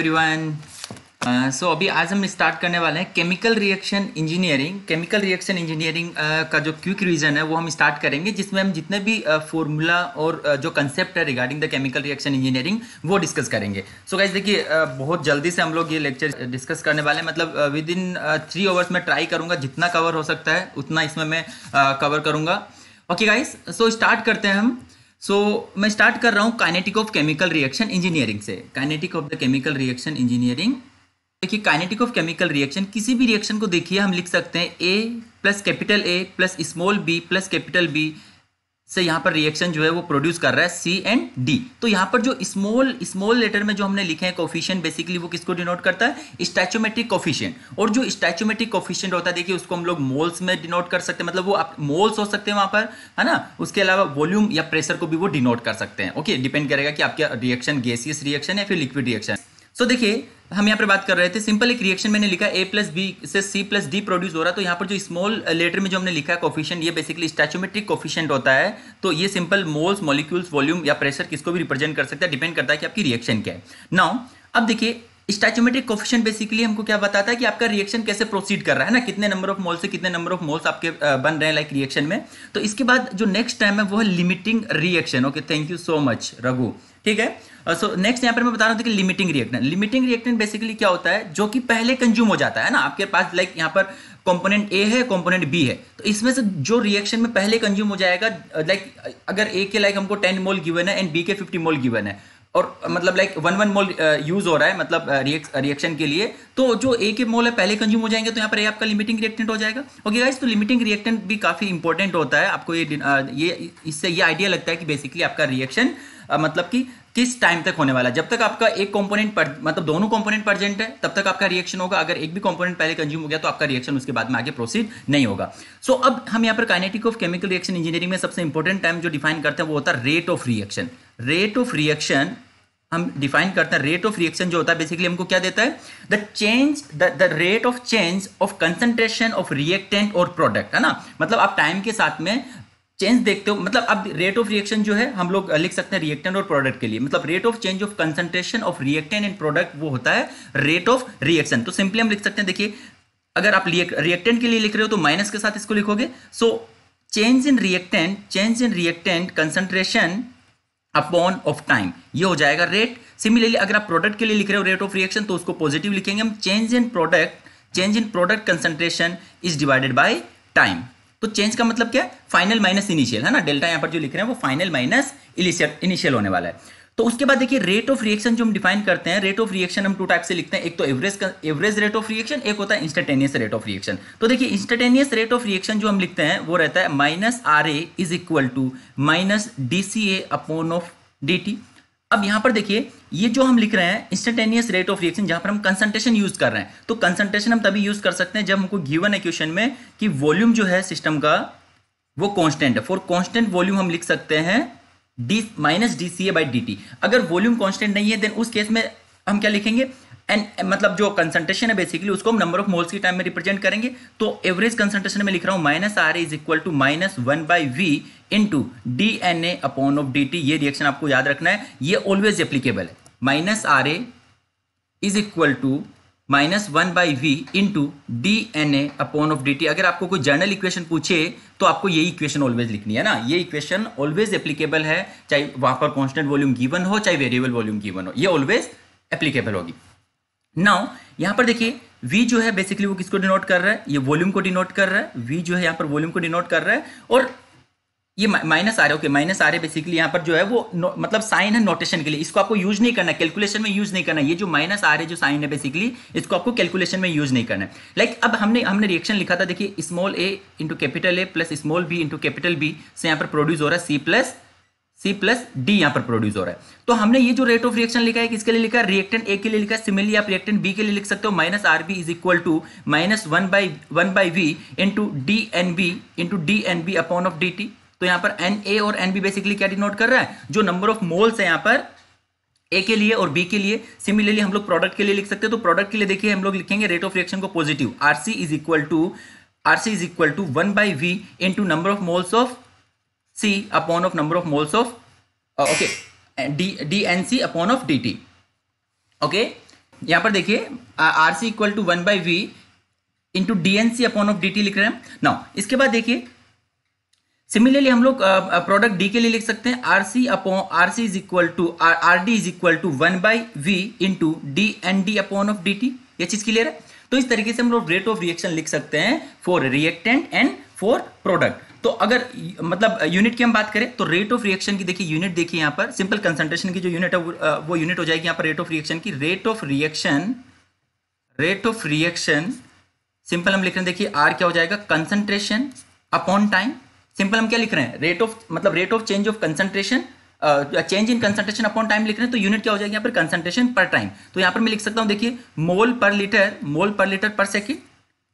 Everyone so uh, अभी आज हम स्टार्ट करने वाले हैं chemical reaction engineering chemical reaction engineering का जो क्यूक रीजन है वो हम स्टार्ट करेंगे जिसमें हम जितने भी फॉर्मूला uh, और uh, जो कंसेप्ट है regarding the chemical reaction engineering वो डिस्कस करेंगे सो गाइज देखिए uh, बहुत जल्दी से हम लोग ये लेक्चर डिस्कस करने वाले हैं मतलब विद इन थ्री आवर्स में ट्राई करूंगा जितना कवर हो सकता है उतना इसमें मैं कवर uh, करूंगा ओके गाइज सो स्टार्ट करते हैं हम सो so, मैं स्टार्ट कर रहा हूँ kinetic of chemical reaction engineering से kinetic of the chemical reaction engineering देखिए काइनेटिक ऑफ केमिकल रिएक्शन किसी भी रिएक्शन को देखिए हम लिख सकते हैं A plus capital A plus small B plus capital B से यहाँ पर रिएक्शन जो है वो प्रोड्यूस कर रहा है सी एंड डी तो यहाँ पर जो स्मॉल स्मॉल लेटर में जो हमने लिखे हैं कोफिशियंट बेसिकली वो किसको डिनोट करता है स्टैचोमेट्रिक कोफिशियंट और जो स्टैचोमेट्रिक कोफिशियंट होता है देखिए उसको हम लोग मोल्स में डिनोट कर सकते हैं मतलब वो मोल्स हो सकते हैं वहाँ पर है ना उसके अलावा वॉल्यूम या प्रेशर को भी वो डिनोट कर सकते हैं ओके डिपेंड करेगा कि आपका रिएक्शन गैसियस रिएक्शन या फिर लिक्विड रिएक्शन सो देखिए हम यहाँ पर बात कर रहे थे सिंपल एक रिएक्शन मैंने लिखा ए प्लस बी से सी प्लस डी प्रोड्यूस हो रहा तो यहाँ पर जो स्मॉल लेटर uh, में जो हमने लिखा है कॉफिशियंट ये बेसिकली स्टैचोमेट्रिक कॉफिशियंट होता है तो ये सिंपल मोल्स मॉलिक्यूल्स वॉल्यूम या प्रेशर किसको भी रिप्रेजेंट कर सकता है डिपेंड करता है कि आपकी रिएक्शन क्या है नाउ अब देखिए स्टैचोमेट्रिक कॉफिशियंट बेसिकली हमको क्या बताता है कि आपका रिएक्शन कैसे प्रोसीड कर रहा है ना कितने नंबर ऑफ मोल से कितने नंबर ऑफ मोल्स आपके uh, बन रहे हैं लाइक रिएक्शन में तो इसके बाद जो नेक्स्ट टाइम है वो है limiting reaction okay thank you so much Raghu ठीक है सो uh, नेक्स्ट यहाँ पर मैं बता रहा हूँ कि limiting reactant limiting reactant basically क्या होता है जो कि पहले कंज्यूम हो जाता है ना आपके पास लाइक यहाँ पर कंपोनेंट ए है कंपोनेंट बी है तो इसमें से जो रिएक्शन में पहले कंज्यूम हो जाएगा लाइक uh, अगर ए के लाइक हमको टेन मोल गिवन है एंड बी के फिफ्टी मोल गिवन है और uh, मतलब like one one mole use हो रहा है मतलब रिएक्शन के लिए तो जो ए के मोल है पहले कंज्यूम हो जाएंगे तो यहाँ पर ए आपका लिमिटिंग रिएक्टेंट हो जाएगा ओके गाइस तो लिमिटिंग रिएक्टेंट भी काफ़ी इंपॉर्टेंट होता है आपको ये ये इससे ये आइडिया लगता है कि बेसिकली आपका रिएक्शन मतलब कि किस टाइम तक होने वाला है जब तक आपका एक कंपोनेंट मतलब दोनों कंपोनेंट परजेंट है तब तक आपका रिएक्शन होगा अगर एक भी कंपोनेंट पहले कंज्यूम हो गया तो आपका रिएक्शन उसके बाद में आगे प्रोसीड नहीं होगा सो so, अब हम यहाँ पर kinetic of chemical reaction engineering में सबसे इंपॉर्टेंट टाइम जो डिफाइन करते हैं वो होता है rate of reaction rate of reaction हम डिफाइन करते हैं रेट ऑफ रिएक्शन जो होता है बेसिकली हमको क्या देता है the change the rate of change of concentration of reactant और प्रोडक्ट है ना मतलब आप टाइम के साथ में चेंज देखते हो मतलब अब रेट ऑफ रिएक्शन जो है हम लोग लिख सकते हैं रिएक्टेंट और प्रोडक्ट के लिए मतलब rate of change of concentration of reactant in product वो होता है रेट ऑफ रिएक्शन तो सिंपली हम लिख सकते हैं देखिए अगर आप रिएक्टेंट के लिए लिख रहे हो तो माइनस के साथ इसको लिखोगे so change in reactant change in reactant concentration upon of time ये हो जाएगा रेट सिमिलरली अगर आप प्रोडक्ट के लिए लिख रहे हो रेट ऑफ रिएक्शन तो उसको पॉजिटिव लिखेंगे हम change in product change in product concentration is divided by time तो चेंज का मतलब क्या है फाइनल माइनस इनिशियल है ना डेल्टा यहां पर जो लिख रहे हैं वो फाइनल माइनस इनिशियल होने वाला है तो उसके बाद देखिए रेट ऑफ रिएक्शन जो हम डिफाइन करते हैं रेट ऑफ रिएक्शन हम टू टाइप से लिखते हैं एक तो average average rate of reaction एक होता है इंस्टेंटेनियस रेट ऑफ रिएक्शन तो देखिए इंस्टेंटेनियस रेट ऑफ रिएक्शन जो हम लिखते हैं वो रहता है minus are A is equal to minus D C A upon of D T अब यहां पर देखिए ये जो हम लिख रहे हैं इंस्टेंटेनियस रेट ऑफ रिएक्शन जहां पर हम कंसंट्रेशन यूज कर रहे हैं तो कंसंट्रेशन हम तभी यूज कर सकते हैं जब हमको गिवन है क्वेश्चन में कि वॉल्यूम जो है सिस्टम का वो कांस्टेंट है फॉर कांस्टेंट वॉल्यूम हम लिख सकते हैं D minus D C A by D T अगर वॉल्यूम कॉन्स्टेंट नहीं है देन उस केस में हम क्या लिखेंगे एंड मतलब जो कंसंट्रेशन है बेसिकली उसको हम नंबर ऑफ मोल्स के टाइम में रिप्रेजेंट करेंगे तो एवरेज कंसंट्रेशन में लिख रहा हूं minus are is equal to minus one by V into D N A upon of D T ये रिएक्शन आपको याद रखना है ये ऑलवेज एप्लीकेबल है minus are A is equal to minus one by V into D N A upon of D T अगर आपको कोई जर्नल इक्वेशन पूछे तो आपको ये इक्वेशन ऑलवेज लिखनी है ना ये इक्वेशन ऑलवेज एप्लीकेबल है चाहे वहां पर कॉन्स्टेंट वॉल्यूम गिवन हो चाहे वेरिएबल वॉल्यूम गिवन हो ये ऑलवेज एप्लीकेबल होगी नाउ यहां पर देखिए V जो है बेसिकली वो किसको डिनोट कर रहा है ये वॉल्यूम को डिनोट कर रहा है V जो है यहाँ पर वॉल्यूम को डिनोट कर रहा है और ये माइनस आर है ओके माइनस आ रहे बेसिकली यहाँ पर जो है वो मतलब साइन है नोटेशन के लिए इसको आपको यूज नहीं करना कैलकुलेशन में यूज नहीं करना ये जो माइनस आ है जो साइन है बेसिकली इसको आपको कैलकुलेशन में यूज नहीं करना है लाइक like, अब हमने हमने रिएक्शन लिखा था देखिए small A into capital A plus small B into capital B से यहाँ पर प्रोड्यूस हो रहा है C plus C plus D यहाँ पर प्रोड्यूस हो रहा है तो हमने ये जो रेट ऑफ रिएक्शन लिखा है किसके लिए लिखा है रिएक्टेंट ए के लिए लिखा है सिमिलरली आप रिएक्टेंट बी के लिए लिख सकते हो minus R B is equal to minus one by one by V into D N B into D N B upon of D T तो यहां पर एन ए और एन बी बेसिकली क्या डिनोट कर रहा है जो नंबर ऑफ मोल्स है यहां पर ए के लिए और बी के लिए सिमिलरली हम लोग प्रोडक्ट के लिए लिख सकते हैं तो प्रोडक्ट के लिए देखिए हम लोग लिखेंगे रेट ऑफ रिएक्शन को positive R C is equal to R C is equal to one by V into number of moles of C upon of number of moles of okay D D N C upon of D T okay यहां पर देखिए R C equal to one by V into D N C upon of D T लिख रहे हैं ना इसके बाद देखिए सिमिलरली हम लोग प्रोडक्ट डी के लिए लिख सकते हैं R C upon R C is equal to R D is equal to one by V into D N D upon of D T ये चीज क्लियर है तो इस तरीके से हम लोग रेट ऑफ रिएक्शन लिख सकते हैं for reactant and for product तो अगर मतलब यूनिट की हम बात करें तो रेट ऑफ रिएक्शन की देखिए यूनिट देखिए यहाँ पर सिंपल कंसंट्रेशन की जो यूनिट है वो, यूनिट हो जाएगी यहाँ पर रेट ऑफ रिएक्शन की rate of reaction rate of reaction simple हम लिख रहे हैं देखिए आर क्या हो जाएगा कंसंट्रेशन अपॉन टाइम सिंपल हम क्या लिख रहे हैं रेट ऑफ मतलब rate of change of concentration change in concentration upon time लिख रहे हैं तो यूनिट क्या हो जाएगी यहाँ पर कंसंट्रेशन पर टाइम तो यहाँ पर मैं लिख सकता हूँ देखिए मोल per litre mole per litre पर सेकेंड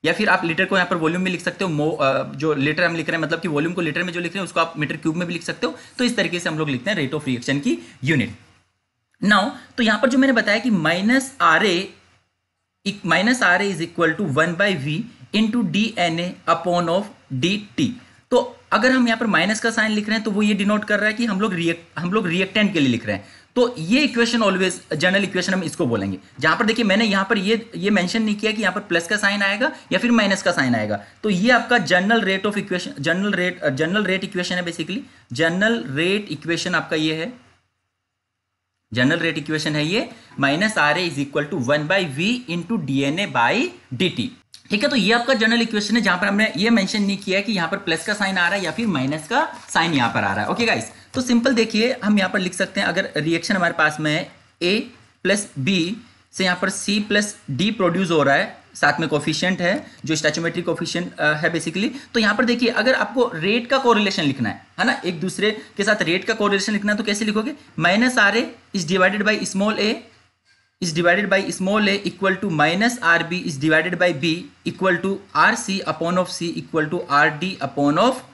या फिर आप लीटर को यहाँ पर वॉल्यूम में लिख सकते हो मो uh, जो लीटर हम लिख रहे हैं मतलब कि वॉल्यूम को लीटर में जो लिख रहे हैं उसको आप मीटर क्यूब में भी लिख सकते हो तो इस तरीके से हम लोग लिखते हैं रेट ऑफ रिएक्शन की यूनिट नाउ तो यहाँ पर जो मैंने बताया कि minus are A minus are A is equal to one by V into D N A upon of D T तो अगर हम यहाँ पर माइनस का साइन लिख रहे हैं तो वो ये डिनोट कर रहा है कि हम लोग रिएक्ट हम लोग रिएक्टेंट के लिए लिख रहे हैं तो ये इक्वेशन ऑलवेज जनरल इक्वेशन हम इसको बोलेंगे जहां पर देखिए मैंने यहां पर ये ये मेंशन नहीं किया कि यहां पर प्लस का साइन आएगा या फिर माइनस का साइन आएगा तो ये आपका general rate of equation general rate general rate equation है बेसिकली जनरल रेट इक्वेशन आपका ये है जनरल रेट इक्वेशन है ये minus are A is equal to one by V into D N A by D T ठीक है तो ये आपका जनरल इक्वेशन है जहां पर हमने ये मेंशन नहीं किया है कि यहाँ पर प्लस का साइन आ रहा है या फिर माइनस का साइन यहाँ पर आ रहा है ओके गाइस तो सिंपल देखिए हम यहाँ पर लिख सकते हैं अगर रिएक्शन हमारे पास में है ए प्लस बी से यहां पर सी प्लस डी प्रोड्यूस हो रहा है साथ में कोफिशियंट है जो स्टैचोमेट्रिक कोफिशियंट है बेसिकली तो यहां पर देखिए अगर आपको रेट का कोरिलेशन लिखना है है ना एक दूसरे के साथ रेट का कोरिलेशन लिखना है तो कैसे लिखोगे minus are A is divided by small A is divided by small A equal to minus R B is divided by B equal to R C upon of C equal to R D upon of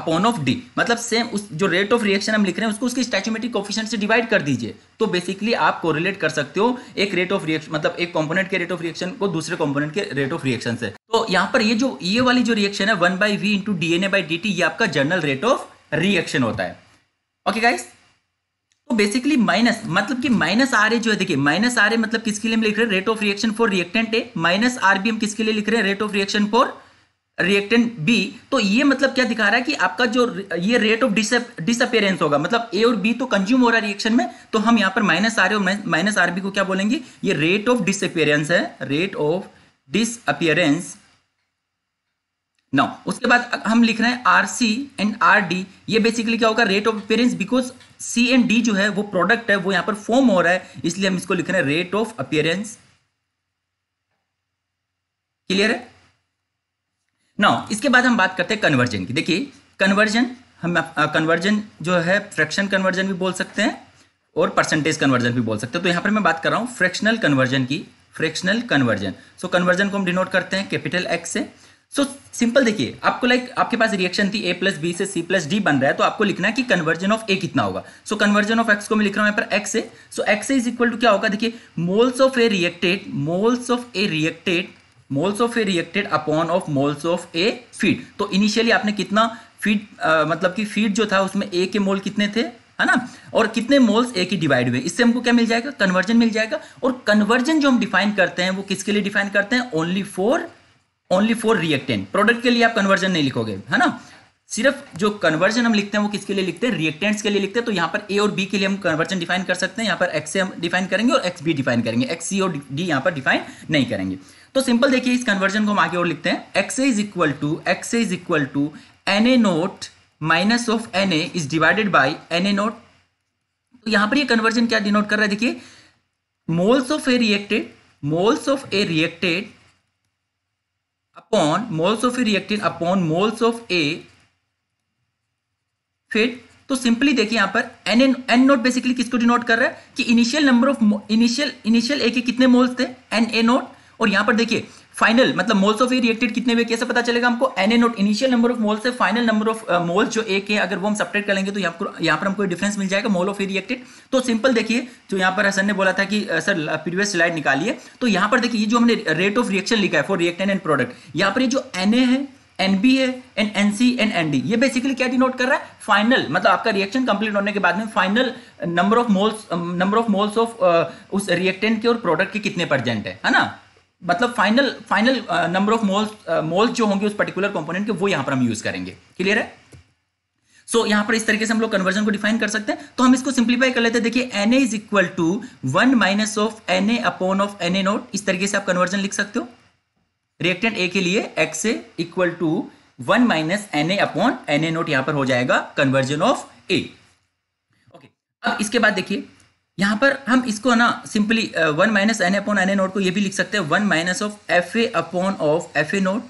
upon of D मतलब same उस जो rate of reaction हम लिख रहे हैं उसको उसकी स्टैचुमेटिक coefficient से डिवाइड कर दीजिए तो बेसिकली आप कोरिलेट कर सकते हो एक रेट ऑफ रिएक्शन मतलब एक कंपोनेंट के रेट ऑफ रिएक्शन को दूसरे कंपोनेंट के रेट ऑफ रिएक्शन से तो यहाँ पर ये जो ये वाली जो रिएक्शन है one by V into D N A by D T ये आपका जनरल रेट ऑफ रिएक्शन होता है ओके okay, गाइस तो बेसिकली माइनस मतलब कि माइनस आर ए जो है देखिए माइनस आर ए मतलब किसके लिए हम लिख रहे हैं rate of reaction for reactant A minus R B हम किसके लिए लिख रहे हैं rate of reaction for reactant B तो ये मतलब क्या दिखा रहा है कि आपका जो ये रेट ऑफ डिसअपेयरेंस होगा मतलब ए और बी तो कंज्यूम हो रहा है रिएक्शन में तो हम यहां पर माइनस आर और माइनस आर बी को क्या बोलेंगे ये रेट ऑफ डिसअपेयरेंस है रेट ऑफ डिसअपियरेंस नाउ उसके बाद हम लिख रहे हैं R C and R D ये बेसिकली क्या होगा rate of appearance because C and D जो है वो प्रोडक्ट है वो यहां पर फॉर्म हो रहा है इसलिए हम इसको लिख रहे हैं रेट ऑफ अपियरेंस क्लियर है नाउ इसके बाद हम बात करते हैं कन्वर्जन की देखिए कन्वर्जन हम कन्वर्जन जो है फ्रैक्शन कन्वर्जन भी बोल सकते हैं और परसेंटेज कन्वर्जन भी बोल सकते हैं तो यहां पर मैं बात कर रहा हूं फ्रैक्शनल कन्वर्जन की फ्रैक्शनल कन्वर्जन सो कन्वर्जन को हम डिनोट करते हैं कैपिटल एक्स से सो सिंपल देखिए आपको लाइक like, आपके पास रिएक्शन थी ए प्लस बी से सी प्लस डी बन रहा है तो आपको लिखना है कि कन्वर्जन ऑफ ए कितना होगा सो कन्वर्जन ऑफ एक्स को मैं लिख रहा हूं यहां पर एक्स से so X is equal to क्या होगा देखिए moles of A reacted moles of A reacted moles of A reacted upon of moles of A feed तो इनिशियली आपने कितना फीड मतलब कि फीड जो था उसमें ए के मोल कितने थे है ना और कितने मोल्स ए की डिवाइड हुए इससे हमको क्या मिल जाएगा कन्वर्जन मिल जाएगा और कन्वर्जन जो हम डिफाइन करते हैं वो किसके लिए डिफाइन करते हैं only for only for reactant product के लिए आप कन्वर्जन नहीं लिखोगे है ना सिर्फ जो कन्वर्जन हम लिखते हैं वो किसके लिए लिखते हैं रिएक्टेंट्स के लिए लिखते हैं तो यहाँ पर ए और बी के लिए हम कन्वर्जन डिफाइन कर सकते हैं यहाँ पर एक्स से हम डिफाइन करेंगे और एक्स बी डिफाइन करेंगे एक्स सी और डी यहाँ पर डिफाइन नहीं करेंगे तो सिंपल देखिए इस कन्वर्जन को हम आगे और लिखते हैं X is equal to X is equal to N A naught minus of N A is divided by N A note तो यहाँ पर ये कन्वर्जन क्या डिनोट कर रहा है देखिए moles of A reacted moles of A reacted upon moles of reactant upon moles of A फिर तो सिंपली देखिए यहां पर N N N naught basically किसको डिनोट कर रहा है कि initial number of initial initial A के कितने मोल्स थे एन ए नोट और यहां पर देखिए फाइनल मतलब मोल्स ऑफ ए रिएक्टेड कितने हुए कैसे पता चलेगा हमको N A naught initial number of mole से फाइनल नंबर ऑफ मोल जो एक है अगर वो हम सपरेट करेंगे तो यहाँ पर यहाँ पर हमको डिफरेंस मिल जाएगा मोल ऑफ ए रिएक्टेड तो सिंपल देखिए जो यहाँ पर हसन ने बोला था कि सर प्रीवियस स्लाइड निकालिए तो यहाँ पर देखिए जो हमने रेट ऑफ रिएक्शन लिखा है फॉर रिएक्टेंट एंड प्रोडक्ट यहाँ पर ये जो एन ए है एन बी है and N C and N D ये बेसिकली क्या डिनोट कर रहा है फाइनल मतलब आपका रिएक्शन कंप्लीट होने के बाद में final number of moles number of moles ऑफ उस रिएक्टेंट के और प्रोडक्ट के कितने परसेंट है है ना मतलब final final number of moles moles जो होंगे उस पर्टिकुलर कंपोनेंट के वो यहां पर हम यूज करेंगे क्लियर है सो so, यहां पर इस तरीके से हम लोग कन्वर्जन को डिफाइन कर सकते हैं तो हम इसको सिंप्लीफाई कर लेते हैं देखिए N A is equal to one minus of N A upon of N A naught इस तरीके से आप कन्वर्जन लिख सकते हो रिएक्टेंट ए के लिए X A equal to one minus N A upon N A naught यहां पर हो जाएगा कन्वर्जन ऑफ ए ओके अब इसके बाद देखिए यहाँ पर हम इसको ना simply one minus N upon N A naught को ये भी लिख सकते हैं one minus of F A upon of F A naught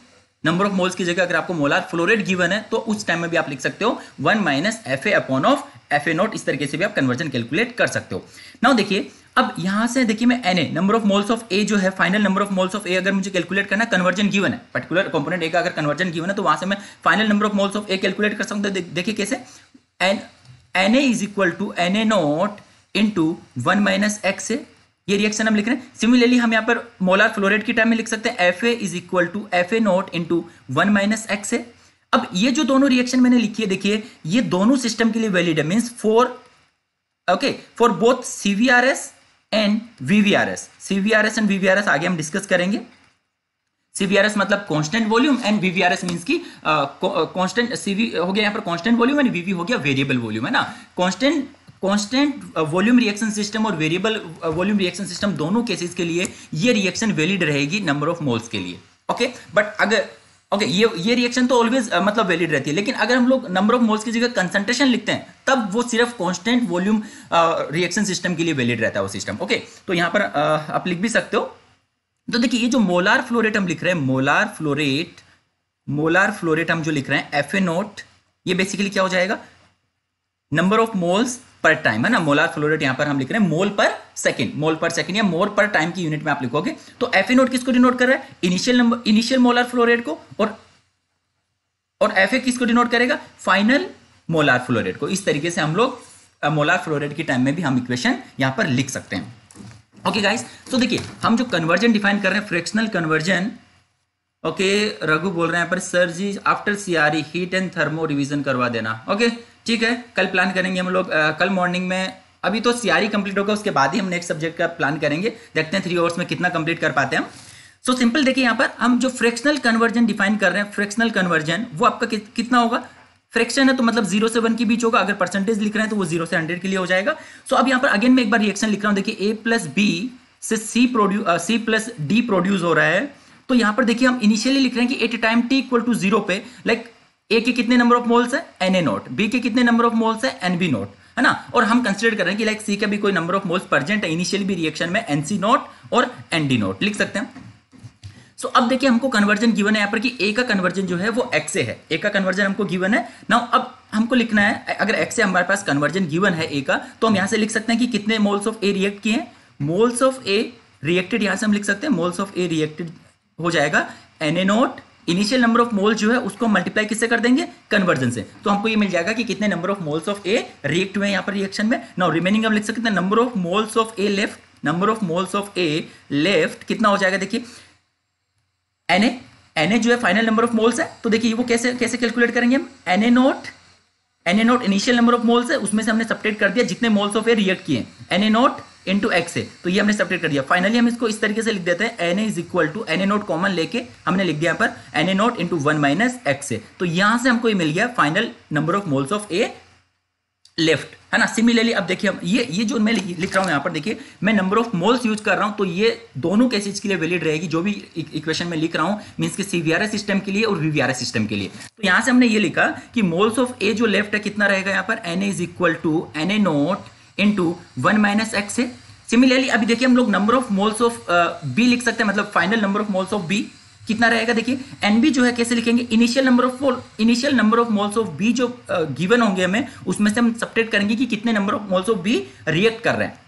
number of moles की जगह अगर आपको मोलार फ्लोरेट गिवन है तो उस टाइम में भी आप लिख सकते हो one minus F A upon of F A naught इस तरीके से भी आप कन्वर्जन कैलकुलेट कर सकते हो नाउ देखिए अब यहां से देखिए मैं N A number of moles of A जो है final number of moles of A अगर मुझे कैलकुलेट करना कन्वर्जन गिवन है पर्टिकुलर कंपोनेंट ए का अगर कन्वर्जन गिवन है तो वहां से मैं final number of moles of A calculate कर सकता हूँ देखिए कैसे N N A is equal to N A naught into one minus X से ये रिएक्शन हम लिख रहे हैं सिमिलरली हम यहाँ पर मोलार फ्लोराइड की टर्म में लिख सकते हैं F A is equal to F A not into one minus X है अब ये जो दोनों रिएक्शन मैंने लिखी है देखिए ये दोनों सिस्टम के लिए वैलिड है means for okay for both CVRS and VVRS CVRS and VVRS आगे हम डिस्कस करेंगे CVRS मतलब constant volume and VVRS means की कांस्टेंट CV हो गया यहाँ पर कांस्टेंट वॉल्यूम एंड VV हो गया वेरिएबल वॉल्यूम है ना constant constant volume reaction system और वेरिएबल वॉल्यूम रिएक्शन सिस्टम दोनों केसेस के लिए ये रिएक्शन वैलिड रहेगी नंबर ऑफ मोल्स के लिए ओके बट अगर ओके okay, ये ये रिएक्शन तो ऑलवेज uh, मतलब वैलिड रहती है लेकिन अगर हम लोग नंबर ऑफ मोल्स की जगह कंसंट्रेशन लिखते हैं तब वो सिर्फ कांस्टेंट वॉल्यूम रिएक्शन सिस्टम के लिए वैलिड रहता है वो सिस्टम ओके okay, तो यहां पर uh, आप लिख भी सकते हो तो देखिए ये जो मोलार फ्लोरेट हम लिख रहे हैं मोलार फ्लोरेट मोलार फ्लोरेट हम जो लिख रहे हैं एफ ए नोट ये बेसिकली क्या हो जाएगा number of moles per time है ना मोलार फ्लो रेट यहाँ पर हम लिख रहे हैं मोल पर सेकंड मोल पर सेकंड या मोल पर टाइम की यूनिट में आप लिखोगे तो एफ ए नोट किसको डिनोट कर रहा है initial number initial molar flow rate को और और एफ ए किसको डिनोट करेगा फाइनल मोलार फ्लो रेट को इस तरीके से हम लोग मोलार फ्लो रेट की टाइम में भी हम इक्वेशन यहां पर लिख सकते हैं ओके गाइस तो देखिए हम जो कन्वर्जन डिफाइन कर रहे हैं फ्रैक्शनल कन्वर्जन ओके रघु बोल रहे हैं पर sir ji after CRE heat and thermo revision करवा देना ओके okay? ठीक है कल प्लान करेंगे हम लोग कल मॉर्निंग में अभी तो सीआरई कंप्लीट होगा उसके बाद ही हम नेक्स्ट सब्जेक्ट का प्लान करेंगे देखते हैं थ्री आवर्स में कितना कंप्लीट कर पाते हैं सो सिंपल देखिए यहाँ पर हम जो फ्रैक्शनल कन्वर्जन डिफाइन कर रहे हैं फ्रैक्शनल कन्वर्जन वो आपका कि, कितना होगा फ्रैक्शन है तो मतलब जीरो से वन के बीच होगा अगर परसेंटेज लिख रहे हैं तो वो जीरो से हंड्रेड के लिए हो जाएगा सो so, अब यहाँ पर अगेन मैं एक बार रिएक्शन लिख रहा हूँ देखिए ए प्लस बी से C produce C plus D produce हो रहा है तो यहाँ पर देखिए हम इनिशियली लिख रहे हैं कि at time T equal to zero पे लाइक ए के कितने नंबर ऑफ मोल्स है एन ए नोट बी के कितने नंबर ऑफ मोल्स है एन बी नोट है ना और हम कंसिडर कर रहे हैं कि लाइक सी का भी कोई नंबर ऑफ मोल्स प्रजेंट है इनिशियल भी रिएक्शन में एनसी नोट और एनडी नोट लिख सकते हैं सो so, अब देखिए हमको कन्वर्जन गिवन है यहां पर कि ए का कन्वर्जन जो है वो एक्स से है ए का कन्वर्जन हमको गिवन है नाउ अब हमको लिखना है अगर एक्स से हमारे पास कन्वर्जन गिवन है ए का तो हम यहां से लिख सकते हैं कि कितने मोल्स ऑफ ए रिएक्ट किए हैं मोल्स ऑफ ए रिएक्टेड यहां से हम लिख सकते हैं मोल्स ऑफ ए रिएक्टेड हो जाएगा N A naught initial number of mole जो है उसको मल्टीप्लाई किससे कर देंगे कन्वर्जन से तो हमको ये मिल जाएगा कि कितने number of moles of A react हुए यहाँ पर रिएक्शन में नाउ रिमेनिंग हम लिख सकते हैं number of moles of A left number of moles of A left कितना हो जाएगा देखिए एन एन ए जो है फाइनल नंबर ऑफ मोल्स है तो देखिए वो कैसे कैसे कैलकुलेट करेंगे हम N A naught N A naught initial number of moles है उसमें से हमने सपरेट कर दिया जितने मोल्स ऑफ ए रिएक्ट किए N A not into X है तो ये हमने सपरेट कर दिया फाइनली हम इसको इस तरीके से लिख देते हैं N is equal to N A naught common लेके हमने लिख दिया यहाँ पर N A not into one minus X है तो यहाँ से हमको ये मिल गया final number of moles of A left है ना सिमिलरली अब देखिए ये ये जो मैं लिख रहा हूँ यहाँ पर देखिए मैं नंबर ऑफ मोल्स यूज कर रहा हूँ तो ये दोनों केसेज के लिए वैलिड रहेगी जो भी इक्वेशन e, में लिख रहा हूँ मीन्स के सीवीआरएस सिस्टम के लिए और वीवीआरएस सिस्टम के लिए तो यहाँ से हमने ये लिखा कि मोल्स ऑफ ए जो लेफ्ट है कितना रहेगा यहाँ पर N is equal to N A naught into one minus X है सिमिलरली अभी देखिए हम लोग number of moles of B लिख सकते हैं मतलब final number of moles of B कितना रहेगा देखिए एनबी जो है कैसे लिखेंगे initial number of mole initial number of moles of B जो गिवन होंगे हमें उसमें से हम सपरेट करेंगे कि कितने number of moles of B react कर रहे हैं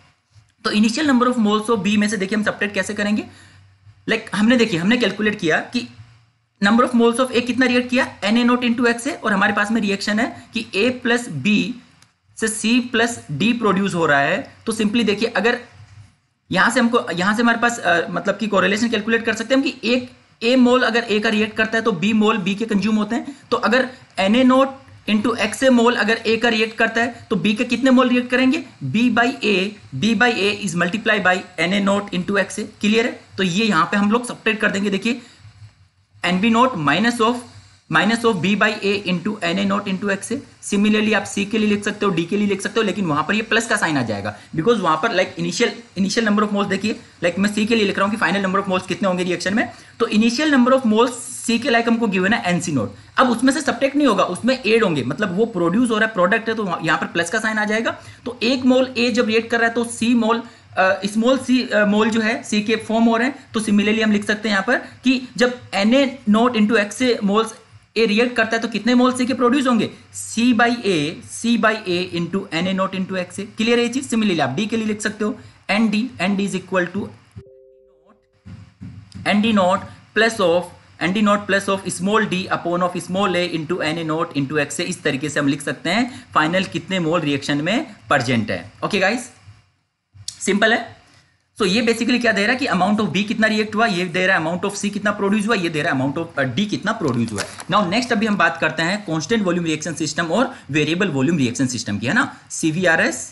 तो initial number of moles of B में से देखिए हम सपरेट कैसे करेंगे लाइक like, हमने देखिए हमने कैलकुलेट किया कि number of moles of A कितना रिएक्ट किया N A naught to X है और हमारे पास में रिएक्शन है कि ए प्लस बी से सी प्लस डी प्रोड्यूस हो रहा है तो सिंपली देखिए अगर यहां से हमको यहां से हमारे पास आ, मतलब कि कोरिलेशन कैलकुलेट कर सकते हैं हम कि एक ए मोल अगर ए का रिएक्ट करता है तो बी मोल बी के कंज्यूम होते हैं तो अगर N A note into x A mole अगर ए का रिएक्ट करता है तो बी के कितने मोल रिएक्ट करेंगे B by A B by A is multiply by N A note into x A clear है तो ये यहां पे हम लोग सपरेट कर देंगे देखिए N B naught minus of minus of B by A into N A not into x A similarly आप सी के लिए लिख सकते हो डी के लिए लिख सकते हो लेकिन वहां पर ये प्लस का साइन आ जाएगा बिकॉज वहां पर like initial initial number of moles देखिए लाइक मैं सी के लिए लिख रहा हूँ कि फाइनल नंबर ऑफ मोल्स कितने होंगे रिएक्शन में तो initial number of moles C के लाइक हमको गिवन है एनसी नोट अब उसमें से सब्टेक्ट नहीं होगा उसमें एड होंगे मतलब वो प्रोड्यूस हो रहा है प्रोडक्ट है तो यहाँ पर प्लस का साइन आ जाएगा तो एक मोल ए जब रिएक्ट कर रहा है तो सी मोल स्मॉल सी मोल जो है सी के फॉर्म हो रहे हैं तो सिमिलरली हम लिख सकते हैं यहाँ पर कि जब N A note into X moles A react करता है तो कितने मोल सी के प्रोड्यूस होंगे C by A C by A into N A not into x A clear है चीज सिमिलरली आप डी के लिए लिख सकते हो N D N D is equal to N D naught plus of N D naught plus of small D upon of small A into N A not into x A इस तरीके से हम लिख सकते हैं फाइनल कितने mole reaction में present है ओके गाइस सिंपल है सो so, ये बेसिकली क्या दे रहा है कि अमाउंट ऑफ बी कितना रिएक्ट हुआ ये दे रहा है अमाउंट ऑफ सी कितना प्रोड्यूस हुआ ये दे रहा है अमाउंट ऑफ डी कितना प्रोड्यूस हुआ नाउ नेक्स्ट अभी हम बात करते हैं कॉन्स्टेंट वॉल्यूम रिएक्शन सिस्टम और वेरिएबल वॉल्यूम रिएक्शन सिस्टम की है ना सीवीआरएस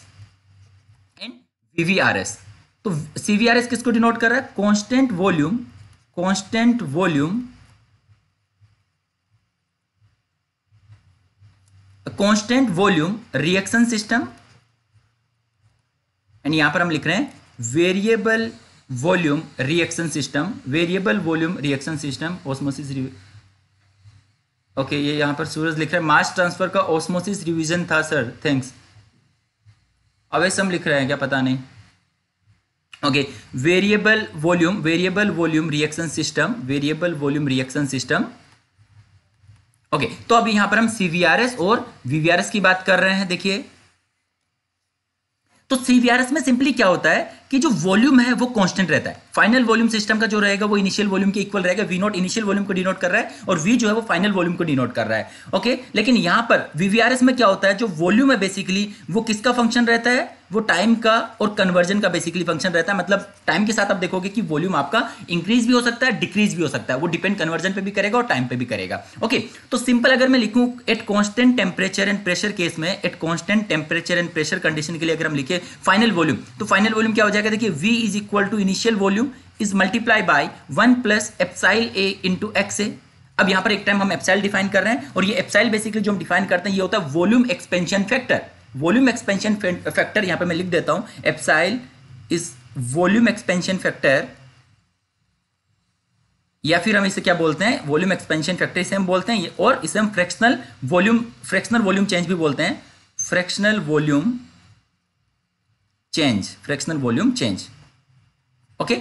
एंड वीवीआरएस तो सीवीआरएस किसको डिनोट कर रहा है constant volume constant volume constant volume reaction system and यहां पर हम लिख रहे हैं variable volume reaction system variable volume reaction system osmosis okay ये यहां पर सूरज लिख रहा है मास ट्रांसफर का ऑस्मोसिस रिवीजन था सर थैंक्स अवैसम लिख रहे हैं क्या पता नहीं okay variable volume variable volume reaction system variable volume reaction system okay तो अब यहां पर हम सीवीआरएस और वीवीआरएस की बात कर रहे हैं देखिए तो सीवीआरएस में सिंपली क्या होता है कि जो वॉल्यूम है वो कांस्टेंट रहता है फाइनल वॉल्यूम सिस्टम का जो रहेगा वो इनिशियल वॉल्यूम के इक्वल रहेगा वी नॉट इनिशियल वॉल्यूम को डिनोट कर रहा है और वी जो है वो फाइनल वॉल्यूम को डिनोट कर रहा है ओके लेकिन यहां पर वीवीआरएस में क्या होता है जो वॉल्यूम है बेसिकली वो किसका फंक्शन रहता है वो टाइम का और कन्वर्जन का बेसिकली फंक्शन रहता है मतलब टाइम के साथ आप देखोगे कि वॉल्यूम आपका इंक्रीज भी हो सकता है डिक्रीज भी हो सकता है वो डिपेंड कन्वर्जन पे भी करेगा और टाइम पे भी करेगा ओके तो सिंपल अगर मैं लिखूं at constant temperature and pressure case में at constant temperature and pressure condition के लिए अगर हम लिखे फाइनल वॉल्यूम तो फाइनल वॉल्यूम क्या हो जाएगा देखिए v is equal to initial volume is multiply by one plus epsilon A into x A अब यहां पर एक टाइम हम एप्साइल डिफाइन कर रहे हैं और ये एप्साइल बेसिकली जो हम डिफाइन करते हैं ये होता है volume expansion factor volume expansion factor यहां पर मैं लिख देता हूं epsilon is volume expansion factor या फिर हम इसे क्या बोलते हैं वॉल्यूम एक्सपेंशन फैक्टर इसे हम बोलते हैं और इसे हम fractional volume fractional volume change भी बोलते हैं fractional volume change fractional volume change okay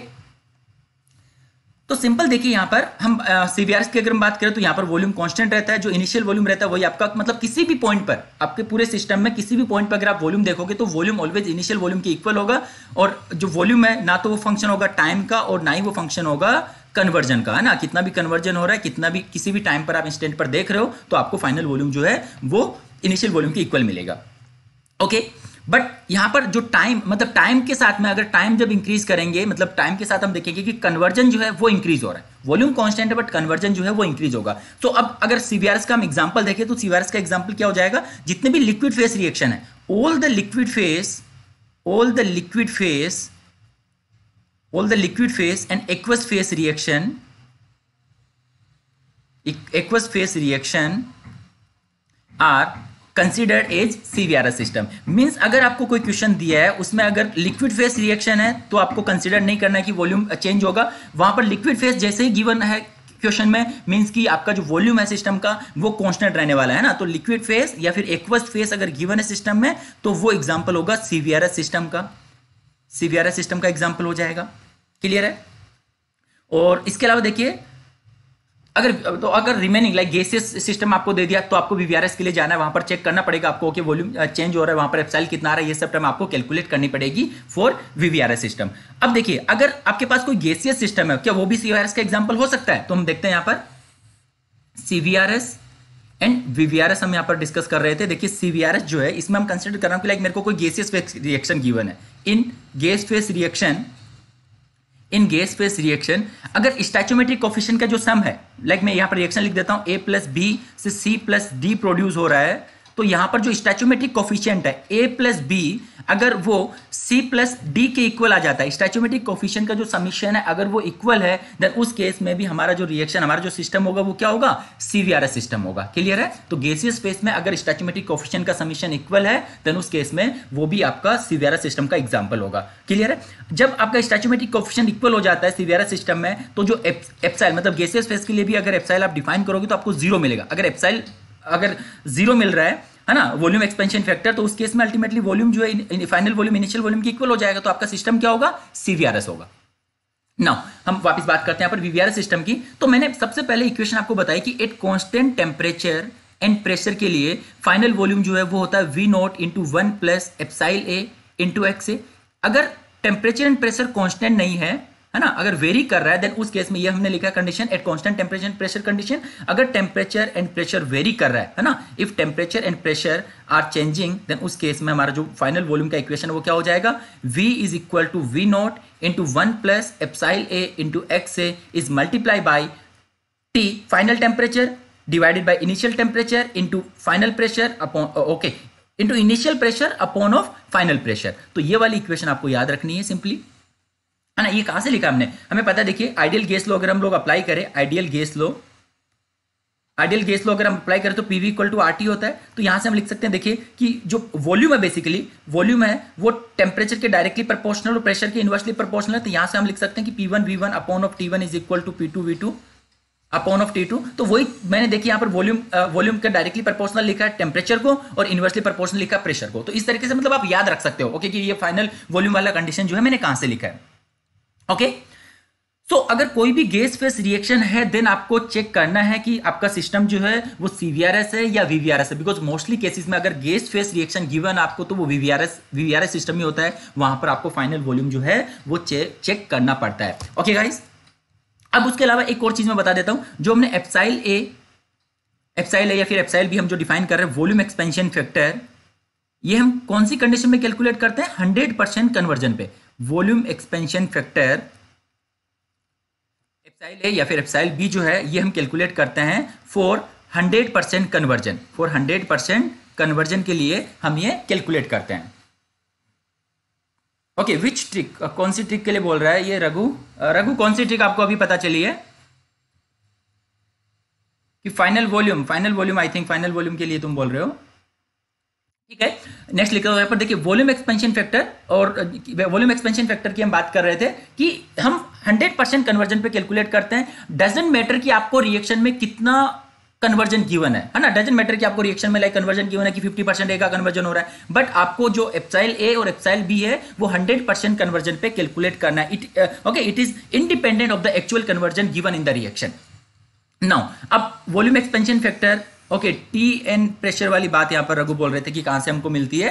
तो सिंपल देखिए यहां पर हम सीवीआर की अगर हम बात करें तो यहां पर वॉल्यूम कांस्टेंट रहता है जो इनिशियल वॉल्यूम रहता है वही आपका मतलब किसी भी पॉइंट पर आपके पूरे सिस्टम में किसी भी पॉइंट पर अगर आप वॉल्यूम देखोगे तो वॉल्यूम ऑलवेज इनिशियल वॉल्यूम के इक्वल होगा और जो वॉल्यूम है ना तो वो फंक्शन होगा टाइम का और ना ही वो फंक्शन होगा कन्वर्जन का है ना कितना भी कन्वर्जन हो रहा है कितना भी किसी भी टाइम पर आप इंस्टेंट पर देख रहे हो तो आपको फाइनल वॉल्यूम जो है वो इनिशियल वॉल्यूम के इक्वल मिलेगा ओके okay? बट यहां पर जो टाइम मतलब टाइम के साथ में अगर टाइम जब इंक्रीज करेंगे मतलब टाइम के साथ हम देखेंगे कि कन्वर्जन जो है वो इंक्रीज हो रहा है वॉल्यूम कांस्टेंट है बट कन्वर्जन जो है वो इंक्रीज होगा तो अब अगर सीवीआरएस का हम एग्जांपल देखें तो सीवीआरएस का एग्जाम्पल क्या हो जाएगा जितने भी लिक्विड फेस रिएक्शन है all the liquid phase all the liquid phase all the liquid phase and aqueous phase reaction aqueous phase reaction are considered as CVR system means अगर आपको कोई क्वेश्चन दिया है उसमें अगर लिक्विड फेस रिएक्शन है तो आपको कंसिडर नहीं करना है कि वॉल्यूम चेंज होगा वहां पर लिक्विड फेस जैसे ही गिवन है क्वेश्चन में मीन्स कि आपका जो वॉल्यूम है सिस्टम का वो कॉन्स्टेंट रहने वाला है ना तो लिक्विड फेस या फिर एक्वस्ट फेस अगर गिवन है सिस्टम में तो वो एग्जाम्पल होगा सीवीआरएस सिस्टम का सीवीआर सिस्टम का एग्जाम्पल हो जाएगा क्लियर है और इसके अलावा देखिए अगर तो अगर रिमेनिंग लाइक गेसियस सिस्टम आपको दे दिया तो आपको वीवीआरएस के लिए जाना है वहां पर चेक करना पड़ेगा आपको ओके वॉल्यूम चेंज हो रहा है वहां पर एफसेल कितना आ रहा है ये सब टाइम आपको कैलकुलेट करनी पड़ेगी फॉर वीवीआरएस सिस्टम अब देखिए अगर आपके पास कोई गेसियस सिस्टम है क्या वो भी सीवीआरएस का एग्जाम्पल हो सकता है तो हम देखते हैं यहां पर सीवीआरएस एंड वीवीआरएस हम यहां पर डिस्कस कर रहे थे देखिए सीवीआरएस जो है इसमें हम कंसिडर कर रहे हैं कि लाइक मेरे को कोई गेसियस रिएक्शन गिवन है in gas phase reaction in gas phase reaction अगर स्टैचोमेट्रिक कॉफिशन का जो सम है लाइक मैं यहाँ पर रिएक्शन लिख देता हूँ ए प्लस बी से सी प्लस डी प्रोड्यूस हो रहा है तो यहां पर जो स्टैचूमेटिक कोफिशियंट है ए प्लस बी अगर वो सी प्लस डी के इक्वल आ जाता है स्टैचूमेटिक कोफिशियंट का जो समीशन है अगर वो इक्वल है देन उस केस में भी हमारा जो रिएक्शन हमारा जो सिस्टम होगा वो क्या होगा सीवीआरएस सिस्टम होगा क्लियर है तो गैसियस स्पेस में अगर स्टैचूमेटिक कोफिशियंट का समीशन इक्वल है देन उस केस में वो भी आपका सीवीआरएस सिस्टम का एग्जाम्पल होगा क्लियर है जब आपका स्टैचूमेटिक कोफिशियंट इक्वल हो जाता है सीवीआरएस सिस्टम में तो जो एप्साइल मतलब गैसियस स्पेस के लिए भी अगर एप्साइल आप डिफाइन करोगे तो आपको जीरो मिलेगा अगर एप्साइल अगर जीरो मिल रहा है है ना वॉल्यूम एक्सपेंशन फैक्टर तो उस केस में अल्टीमेटली वॉल्यूम जो है फाइनल वॉल्यूम इनिशियल वॉल्यूम की इक्वल हो जाएगा तो आपका सिस्टम क्या होगा सीवीआरएस होगा ना हम वापस बात करते हैं यहां पर वीवीआरएस सिस्टम की तो मैंने सबसे पहले इक्वेशन आपको बताई कि at constant temperature and pressure के लिए फाइनल वॉल्यूम जो है वो होता है V naught into one plus epsilon A into x A अगर टेम्परेचर एंड प्रेशर कॉन्स्टेंट नहीं है है ना अगर वेरी कर रहा है देन उस केस में ये हमने लिखा condition at constant temperature and pressure condition अगर टेम्परेचर एंड प्रेशर वेरी कर रहा है है ना if temperature and pressure are changing then उस केस में हमारा जो फाइनल वॉल्यूम का इक्वेशन वो क्या हो जाएगा v is equal to V naught into one plus epsilon A into x A is multiply by T final temperature divided by initial temperature into final pressure upon okay into initial pressure upon of final pressure तो ये वाली equation आपको याद रखनी है simply है ना ये कहाँ से लिखा हमने हमें पता देखिए आइडियल गैस लो अगर हम लोग अप्लाई करें ideal gas law ideal gas law अगर हम अप्लाई करें तो पीवी इक्वल टू आरटी होता है तो यहाँ से हम लिख सकते हैं देखिए कि जो वॉल्यूम है बेसिकली वॉल्यूम है वो टेम्परेचर के डायरेक्टली प्रोपोर्शनल और प्रेशर के इन्वर्सली प्रोपोर्शनल है तो यहाँ से हम लिख सकते हैं कि P one V one upon of T one is equal to P two V two upon of T two तो वही मैंने देखिए यहाँ पर वॉल्यूम वॉल्यूम का डायरेक्टली प्रोपोर्शनल लिखा है टेम्परेचर को और इन्वर्सली प्रोपोर्शनल लिखा है प्रेशर को तो इस तरीके से मतलब आप याद रख सकते हो ओके कि ये फाइनल वॉल्यूम वाला कंडीशन जो है मैंने कहाँ से लिखा है ओके okay? सो अगर कोई भी गैस फेस रिएक्शन है देन आपको चेक करना है कि आपका सिस्टम जो है वो सीवीआरएस है या वीवीआरएस है बिकॉज मोस्टली केसेस में अगर गैस फेस रिएक्शन गिवन आपको तो वो वीवीआरएस वीवीआरएस सिस्टम ही होता है वहां पर आपको फाइनल वॉल्यूम जो है वो चे, चेक करना पड़ता है ओके okay, गाइस अब उसके अलावा एक और चीज मैं बता देता हूं जो हमने एप्साइल ए एप्साइल ए या फिर एप्साइल भी हम जो डिफाइन कर रहे हैं वॉल्यूम एक्सपेंशन फैक्टर ये हम कौन सी कंडीशन में कैलकुलेट करते हैं हंड्रेड परसेंट कन्वर्जन पे volume expansion factor epsilon A या फिर एप्साइल बी जो है ये हम कैलकुलेट करते हैं for hundred percent conversion for hundred percent conversion के लिए हम ये कैलकुलेट करते हैं ओके विच ट्रिक कौन सी ट्रिक के लिए बोल रहा है ये रघु रघु कौन सी ट्रिक आपको अभी पता चली है कि final volume final volume I think final volume के लिए तुम बोल रहे हो ठीक है नेक्स्ट लिखा हुआ है पर देखिए वॉल्यूम एक्सपेंशन फैक्टर और वॉल्यूम एक्सपेंशन फैक्टर की हम बात कर रहे थे कि हम 100 परसेंट कन्वर्जन पे कैलकुलेट करते हैं डजेंट मैटर कि आपको रिएक्शन में कितना कन्वर्जन गिवन है है ना डजेंट मैटर कि आपको रिएक्शन में लाइक कन्वर्जन गिवन है कि 50 परसेंट ए का कन्वर्जन हो रहा है बट आपको जो एप्साइल ए और एप्साइल बी है वो 100 परसेंट कन्वर्जन पे कैलकुलेट करना है it okay it is independent of the actual conversion given in the reaction now अब volume expansion factor okay T and pressure वाली बात यहां पर रघु बोल रहे थे कि कहां से हमको मिलती है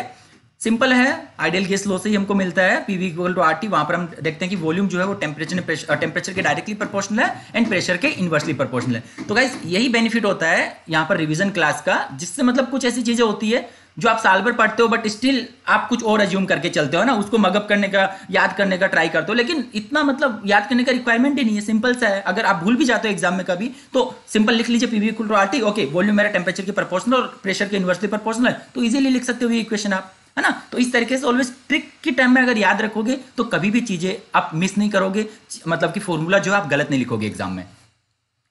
सिंपल है आइडियल गैस लो से ही हमको मिलता है PV equal to R T वहां पर हम देखते हैं कि वॉल्यूम जो है वो टेम्परेचर टेम्परेचर के डायरेक्टली प्रपोर्शनल है एंड प्रेशर के इन्वर्सली प्रपोर्शनल है तो गाइज यही बेनिफिट होता है यहाँ पर रिविजन क्लास का जिससे मतलब कुछ ऐसी चीजें होती है जो आप साल भर पढ़ते हो बट स्टिल आप कुछ और एज्यूम करके चलते हो ना उसको मगअप करने का याद करने का ट्राई करते हो लेकिन इतना मतलब याद करने का रिक्वायरमेंट ही नहीं है सिंपल सा है अगर आप भूल भी जाते हो एग्जाम में कभी तो सिंपल लिख लीजिए पीवी कुल आर ओके वॉल्यूम मेरा टेम्परेचर के प्रपोर्शनल और प्रेशर के इन्वर्सली प्रपोर्शनल है तो इजिली लिख सकते हो ये इक्वेशन आप है ना तो इस तरीके से ऑलवेज ट्रिक के टाइम में अगर याद रखोगे तो कभी भी चीजें आप मिस नहीं करोगे मतलब कि फॉर्मूला जो आप गलत नहीं लिखोगे एग्जाम में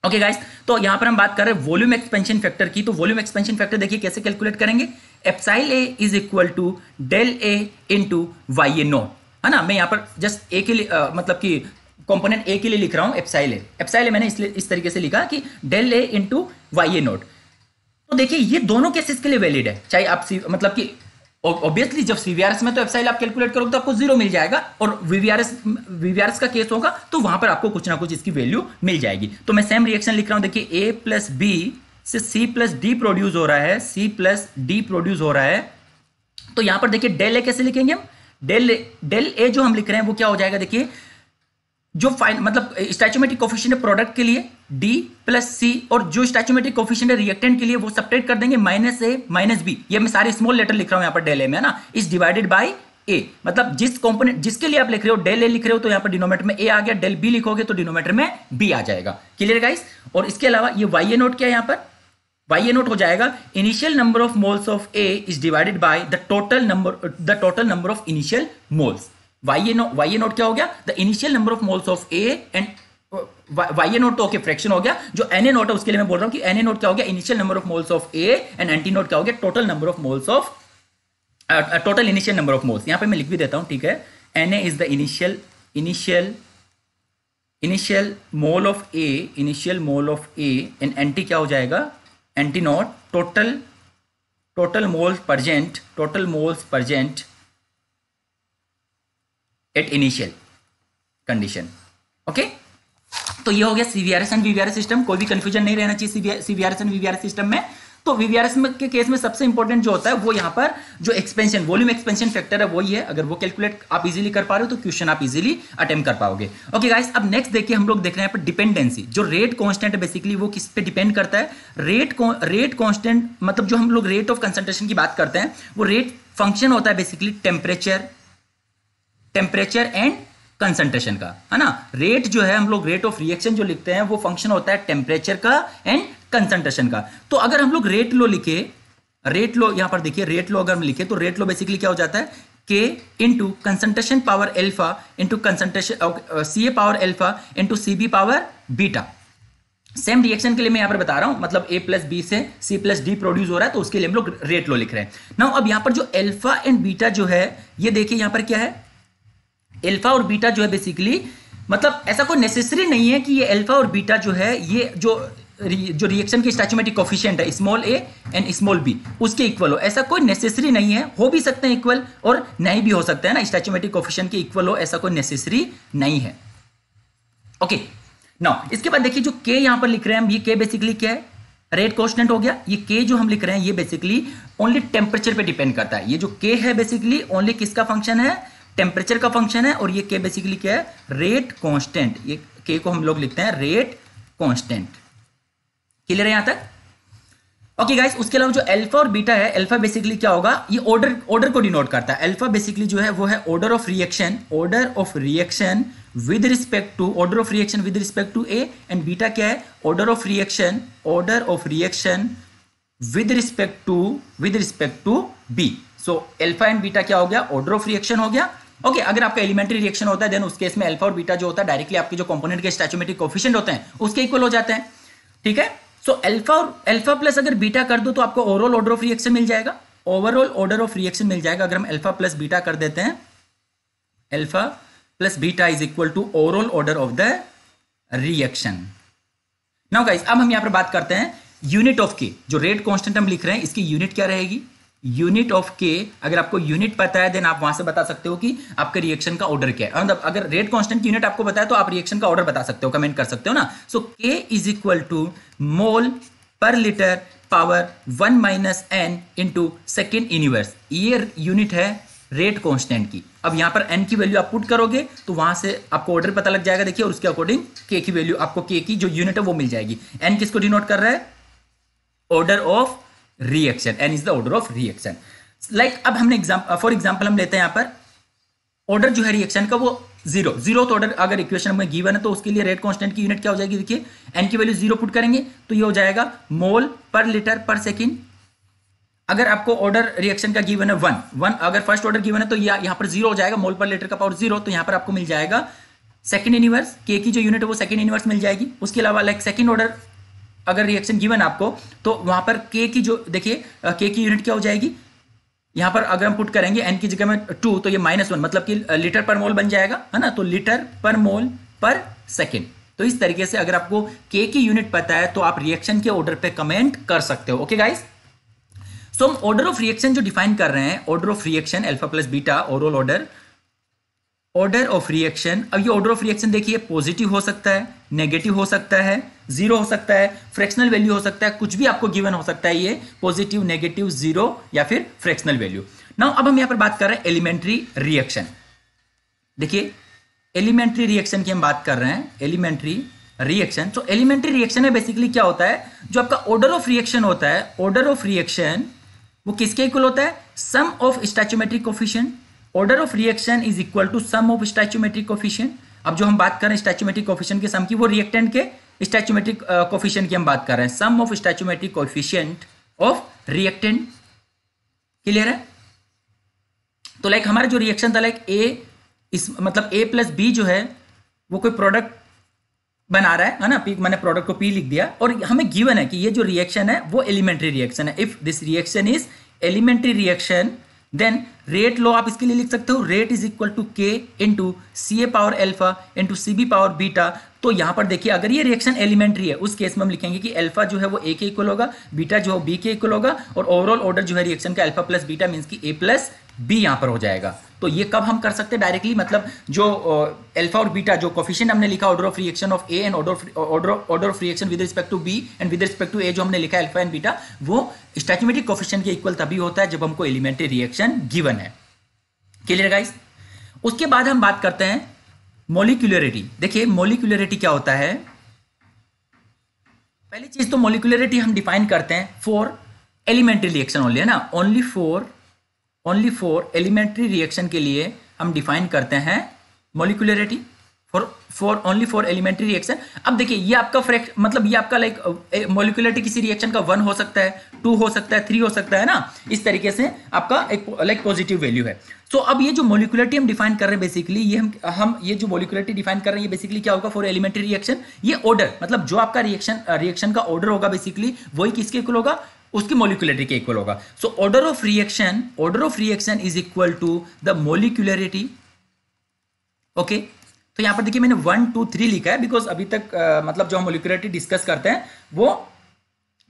ओके okay गाइस तो यहां पर हम बात कर रहे हैं वॉल्यूम एक्सपेंशन फैक्टर की तो वॉल्यूम एक्सपेंशन फैक्टर देखिए कैसे कैलकुलेट करेंगे epsilon A is equal to del A into Y A naught है ना मैं यहाँ पर जस्ट ए के लिए आ, मतलब कि कंपोनेंट ए के लिए लिख रहा हूँ एप्साइल ए एप्साइल ए मैंने इसलिए इस तरीके से लिखा कि del A into Y A naught तो देखिए ये दोनों केसेस के लिए वैलिड है चाहे आप मतलब कि ऑब्वियसली जब सीवीआरएस में तो एफसाइल आप कैलकुलेट करोगे तो आपको जीरो मिल जाएगा और वीवीआरएस वीवीआरएस का केस होगा तो वहां पर आपको कुछ ना कुछ इसकी वैल्यू मिल जाएगी तो मैं सेम रिएक्शन लिख रहा हूं देखिए ए प्लस बी से सी प्लस डी प्रोड्यूस हो रहा है सी प्लस डी प्रोड्यूस हो रहा है तो यहां पर देखिए डेल ए कैसे लिखेंगे हम डेल डेल ए जो हम लिख रहे हैं वो क्या हो जाएगा देखिए जो फाइन मतलब स्टैचोमेटिक कोफिशियंट है प्रोडक्ट के लिए डी प्लस सी और जो स्टैचोमेटिक कोफिशियंट है रिएक्टेंट के लिए वो सपरेट कर देंगे माइनस ए माइनस बी ये मैं सारे स्मॉल लेटर लिख रहा हूं यहां पर डेल ए में है ना इज डिवाइडेड बाई ए मतलब जिस कंपोनेंट जिसके लिए आप लिख रहे हो डेल ए लिख रहे हो तो यहां पर डिनोमीटर में ए आ गया डेल बी लिखोगे तो डिनोमीटर में बी आ जाएगा क्लियर गाइस और इसके अलावा ये वाई ए नोट क्या है पर वाई ये नोट हो जाएगा initial number of moles of A is divided by the total number the total number of initial moles Y A naught Y A naught क्या हो गया the initial number of moles of A and Y A note तो okay fraction हो गया जो N A naught है उसके लिए मैं बोल रहा हूँ कि एन ए नोट क्या हो गया initial number of moles of A and N T naught क्या हो गया total number of moles of total initial number of moles यहाँ पे मैं लिख भी देता हूँ ठीक है N A is the initial initial initial mole of A initial mole of A and N T क्या हो जाएगा N T naught total total moles present total moles present at initial condition okay तो ये हो गया सीवीआरएस एंड वीवीआरएस सिस्टम कोई भी confusion नहीं रहना चाहिए सीवीआरएस एंड वीवीआरएस सिस्टम में तो वीवीआरएस में के केस में सबसे इंपॉर्टेंट जो होता है वो यहां पर जो एक्सपेंशन वॉल्यूम एक्सपेंशन फैक्टर है वही है अगर वो कैलकुलेट आप इजीली कर पा रहे हो तो क्वेश्चन आप इजीली अटेम्प्ट कर पाओगे ओके गाइस अब नेक्स्ट देखिए हम लोग देख रहे हैं पर डिपेंडेंसी जो रेट कॉन्स्टेंट है बेसिकली वो किस पे डिपेंड करता है रेट रेट कॉन्स्टेंट मतलब जो हम लोग रेट ऑफ कंसनट्रेशन की बात करते हैं वो रेट फंक्शन होता है basically temperature temperature and concentration का है ना रेट जो है हम लोग रेट ऑफ रिएक्शन जो लिखते हैं वो फंक्शन होता है टेम्परेचर का एंड कंसंट्रेशन का तो अगर हम लोग रेट लो लिखे रेट लो यहां पर देखिए रेट लो अगर हम लिखे तो रेट लो बेसिकली क्या हो जाता है K into concentration power alpha into concentration C A power alpha into C B power beta same reaction के लिए मैं यहां पर बता रहा हूं मतलब ए प्लस बी से सी प्लस डी प्रोड्यूस हो रहा है तो उसके लिए हम लोग रेट लो लिख रहे हैं ना अब यहां पर जो एल्फा एंड बीटा जो है ये देखिए यहां पर क्या है एल्फा और बीटा जो है बेसिकली मतलब ऐसा कोई नेसेसरी नहीं है कि ये अल्फा और बीटा जो है ये जो जो रिएक्शन की स्टैचुमेटिक कॉफिशियंट है small A and small B उसके इक्वल हो ऐसा कोई नेसेसरी नहीं है हो भी सकते हैं इक्वल और नहीं भी हो सकता है ना स्टैचुमेटिक कोफिशियंट के इक्वल हो ऐसा कोई नेसेसरी नहीं है ओके okay. नाउ इसके बाद देखिए जो के यहां पर लिख रहे हैं हम ये के बेसिकली क्या है रेट कॉन्स्टेंट हो गया ये के जो हम लिख रहे हैं ये बेसिकली ओनली टेम्परेचर पर डिपेंड करता है ये जो के है बेसिकली ओनली किसका फंक्शन है टेम्परेचर का फंक्शन है और ये के बेसिकली क्या है रेट कॉन्स्टेंट ये के को हम लोग लिखते हैं रेट कॉन्स्टेंट क्लियर है यहां तक ओके गाइस उसके अलावा जो अल्फा और बीटा है अल्फा बेसिकली क्या होगा ये ऑर्डर ऑर्डर को डिनोट करता है अल्फा बेसिकली जो है वो है order of reaction order of reaction with respect to order of reaction with respect to A and beta क्या है order of reaction order of reaction with respect to with respect to B so alpha and beta क्या हो गया order of reaction हो गया okay okay, अगर आपका elementary reaction होता है देन उस केस में अल्फा और बीटा जो होता है डायरेक्टली आपके जो कंपोनेंट के स्टैचोमेटिक कोफिशिएंट होते हैं उसके इक्वल हो जाते हैं ठीक है सो अल्फा और अल्फा प्लस अगर बीटा कर दो तो आपको ओवरऑल ऑर्डर ऑफ रिएक्शन मिल जाएगा ओवरऑल ऑर्डर ऑफ रिएक्शन मिल जाएगा अगर हम अल्फा प्लस बीटा कर देते हैं alpha plus beta is equal to overall order of the reaction now guys अब हम यहां पर बात करते हैं यूनिट ऑफ के जो रेट कांस्टेंट हम लिख रहे हैं इसकी यूनिट क्या रहेगी यूनिट ऑफ के अगर आपको यूनिट पता है देन आप वहां से बता सकते हो कि आपके रिएक्शन का ऑर्डर क्या है मतलब अगर रेट कांस्टेंट यूनिट आपको बताया तो आप रिएक्शन का ऑर्डर बता सकते हो कमेंट कर सकते हो ना सो के is equal to mole per litre power one minus N into second यूनिवर्स ये यूनिट है रेट कांस्टेंट की अब यहां पर एन की वैल्यू आप पुट करोगे तो वहां से आपको ऑर्डर पता लग जाएगा देखिए और उसके अकॉर्डिंग के की वैल्यू आपको के की जो यूनिट है वो मिल जाएगी एन किसको डिनोट कर रहा है order of reaction N is the order of reaction like अब हमने एग्जाम्पल फॉर एग्जाम्पल हम लेते हैं यहाँ पर ऑर्डर जो है रिएक्शन का वो जीरो जीरो तो ऑर्डर अगर इक्वेशन में गिवन है तो उसके लिए रेट कांस्टेंट की यूनिट क्या हो जाएगी देखिए एन की वैल्यू जीरो पुट करेंगे तो ये हो जाएगा मोल पर लीटर पर सेकेंड अगर आपको ऑर्डर रिएक्शन का गिवन है वन वन अगर फर्स्ट ऑर्डर गिवन है तो यह यहाँ पर जीरो हो जाएगा मोल पर लीटर का पावर जीरो तो यहाँ पर आपको मिल जाएगा सेकंड यूनिवर्स के की जो यूनिट है वो सेकंड यूनिवर्स मिल जाएगी उसके अलावा लाइक सेकंड ऑर्डर अगर रिएक्शन गिवन आपको तो वहां पर के की जो देखिए के की यूनिट क्या हो जाएगी यहां पर अगर हम पुट करेंगे एन की जगह में टू तो ये माइनस वन मतलब कि लीटर पर मोल बन जाएगा है ना तो लीटर पर मोल पर सेकेंड तो इस तरीके से अगर आपको के की यूनिट पता है तो आप रिएक्शन के ऑर्डर पर कमेंट कर सकते हो ओके गाइस तो हम ऑर्डर ऑफ रिएक्शन जो डिफाइन कर रहे हैं order of reaction alpha plus beta overall order order of reaction अब ये ऑर्डर ऑफ रिएक्शन देखिए पॉजिटिव हो सकता है नेगेटिव हो सकता है जीरो हो सकता है फ्रैक्शनल वैल्यू हो सकता है कुछ भी आपको गिवन हो सकता है ये पॉजिटिव नेगेटिव जीरो या फिर फ्रैक्शनल वैल्यू नाउ अब हम यहां पर बात कर रहे हैं एलिमेंट्री रिएक्शन देखिए एलिमेंट्री रिएक्शन की हम बात कर रहे हैं एलिमेंट्री रिएक्शन तो एलिमेंट्री रिएक्शन है बेसिकली क्या होता है जो आपका ऑर्डर ऑफ रिएक्शन होता है ऑर्डर ऑफ रिएक्शन वो किसके इक्वल होता है sum of stoichiometric coefficient order of reaction is equal to sum of stoichiometric coefficient अब जो हम बात कर रहे हैं स्टैचोमेट्रिक कोफिशियंट के सम की वो रिएक्टेंट के स्टैचूमेट्रिक कोफिशियंट uh, की हम बात कर रहे हैं sum of stoichiometric coefficient of reactant clear है तो लाइक हमारा जो रिएक्शन था लाइक ए इस मतलब ए प्लस बी जो है वो कोई प्रोडक्ट बना रहा है ना पी मैंने प्रोडक्ट को पी लिख दिया और हमें गिवन है कि ये जो रिएक्शन है वो एलिमेंट्री रिएक्शन है if this reaction is elementary reaction then rate law आप इसके लिए लिख सकते हो रेट इज इक्वल टू के into C A power alpha into C B power beta तो यहां पर देखिए अगर ये रिएक्शन एलिमेंट्री है उस केस में हम लिखेंगे कि एल्फा जो है वो ए के इक्वल होगा बीटा जो है बी के इक्वल होगा और ओवरऑल ऑर्डर जो है रिएक्शन का एल्फा प्लस बीटा मीन्स की ए प्लस बी यहां पर हो जाएगा तो ये कब हम कर सकते हैं डायरेक्टली मतलब जो अल्फा और बीटा जो कॉफिशियंट हमने लिखा order of reaction of A and order order of reaction with respect to B and with respect to A जो हमने लिखा अल्फा एंड बीटा वो स्टैचुमेटिक कॉफिशियंट के इक्वल तभी होता है जब हमको एलिमेंट्री रिएक्शन गिवन है क्लियर गाइस उसके बाद हम बात करते हैं मोलिकुलरिटी देखिए मोलिकुलरिटी क्या होता है पहली चीज तो मोलिकुलरिटी हम डिफाइन करते हैं फॉर एलिमेंट्री रिएक्शन ओनली है ना only for only for elementary reaction के लिए हम डिफाइन करते हैं molecularity for for only for elementary reaction अब देखिए ये आपका फ्रैक्ट मतलब ये आपका लाइक मोलिकुलरिटी किसी रिएक्शन का वन हो सकता है टू हो सकता है थ्री हो सकता है ना इस तरीके से आपका एक लाइक पॉजिटिव वैल्यू है सो so, अब ये जो मोलिकुलरिटी हम डिफाइन कर रहे हैं बेसिकली ये हम हम ये जो मोलिकुलरिटी डिफाइन कर रहे हैं ये बेसिकली क्या होगा फॉर एलिमेंट्री रिएक्शन ये ऑर्डर मतलब जो आपका रिएक्शन रिएक्शन का ऑर्डर होगा बेसिकली वही किसके कुल होगा उसकी मोलिकुलरिटी के इक्वल होगा so order of reaction order of reaction is equal to the molecularity okay तो यहां पर देखिए मैंने वन टू थ्री लिखा है बिकॉज अभी तक uh, मतलब जो हम मोलिकुलरिटी डिस्कस करते हैं वो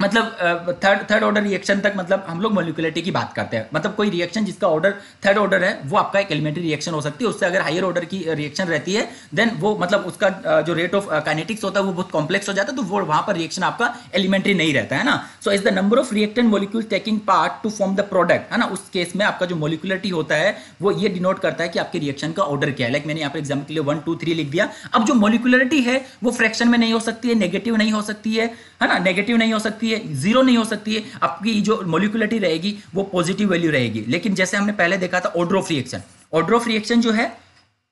मतलब थर्ड थर्ड ऑर्डर रिएक्शन तक मतलब हम लोग मोलिकुलरिटी की बात करते हैं मतलब कोई रिएक्शन जिसका ऑर्डर थर्ड ऑर्डर है वो आपका एक एलिमेंट्री रिएक्शन हो सकती है उससे अगर हायर ऑर्डर की रिएक्शन रहती है देन वो मतलब उसका जो रेट ऑफ काइनेटिक्स होता है वो बहुत कॉम्प्लेक्स हो जाता है तो वो वहाँ पर रिएक्शन आपका एलिमेंट्री नहीं रहता है ना so is the number of reactant molecule taking part to form the product है ना उस केस में आपका जो मोलिकुलरिटी होता है वो ये डिनोट करता है कि आपके रिएक्शन का ऑर्डर क्या है लाइक मैंने यहाँ पर एग्जाम्पल के लिए वन टू थ्री लिख दिया अब जो मोलिकुलरिटी है वो फ्रैक्शन में नहीं हो सकती है नेगेटिव नहीं हो सकती है है ना नेगेटिव नहीं हो सकती है सकती है जीरो नहीं हो सकती है आपकी जो मोलिकुलरिटी रहेगी वो पॉजिटिव वैल्यू रहेगी लेकिन जैसे हमने पहले देखा था ऑड्रोफ रिएक्शन ऑड्रोफ रिएक्शन जो है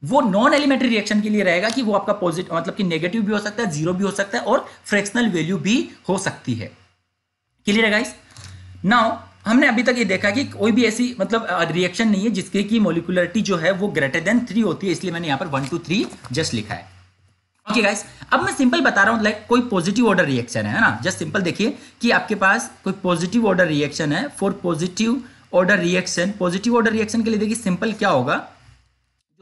वो नॉन एलिमेंट्री रिएक्शन के लिए रहेगा कि वो आपका पॉजिटिव मतलब कि नेगेटिव भी हो सकता है जीरो भी हो सकता है और फ्रैक्शनल वैल्यू भी हो सकती है क्लियर है गाइस नाउ हमने अभी तक ये देखा कि कोई भी ऐसी मतलब रिएक्शन नहीं है जिसके की मोलिकुलरिटी जो है वो ग्रेटर देन थ्री होती है इसलिए मैंने यहां पर वन टू थ्री जस्ट लिखा है ओके गाइस अब मैं सिंपल बता रहा हूँ लाइक कोई पॉजिटिव ऑर्डर रिएक्शन है ना जस्ट सिंपल देखिए कि आपके पास कोई पॉजिटिव ऑर्डर रिएक्शन है for positive order reaction positive order reaction के लिए देखिए सिंपल क्या होगा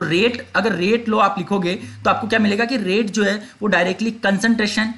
जो रेट अगर रेट लो आप लिखोगे तो आपको क्या मिलेगा कि रेट जो है वो डायरेक्टली कंसंट्रेशन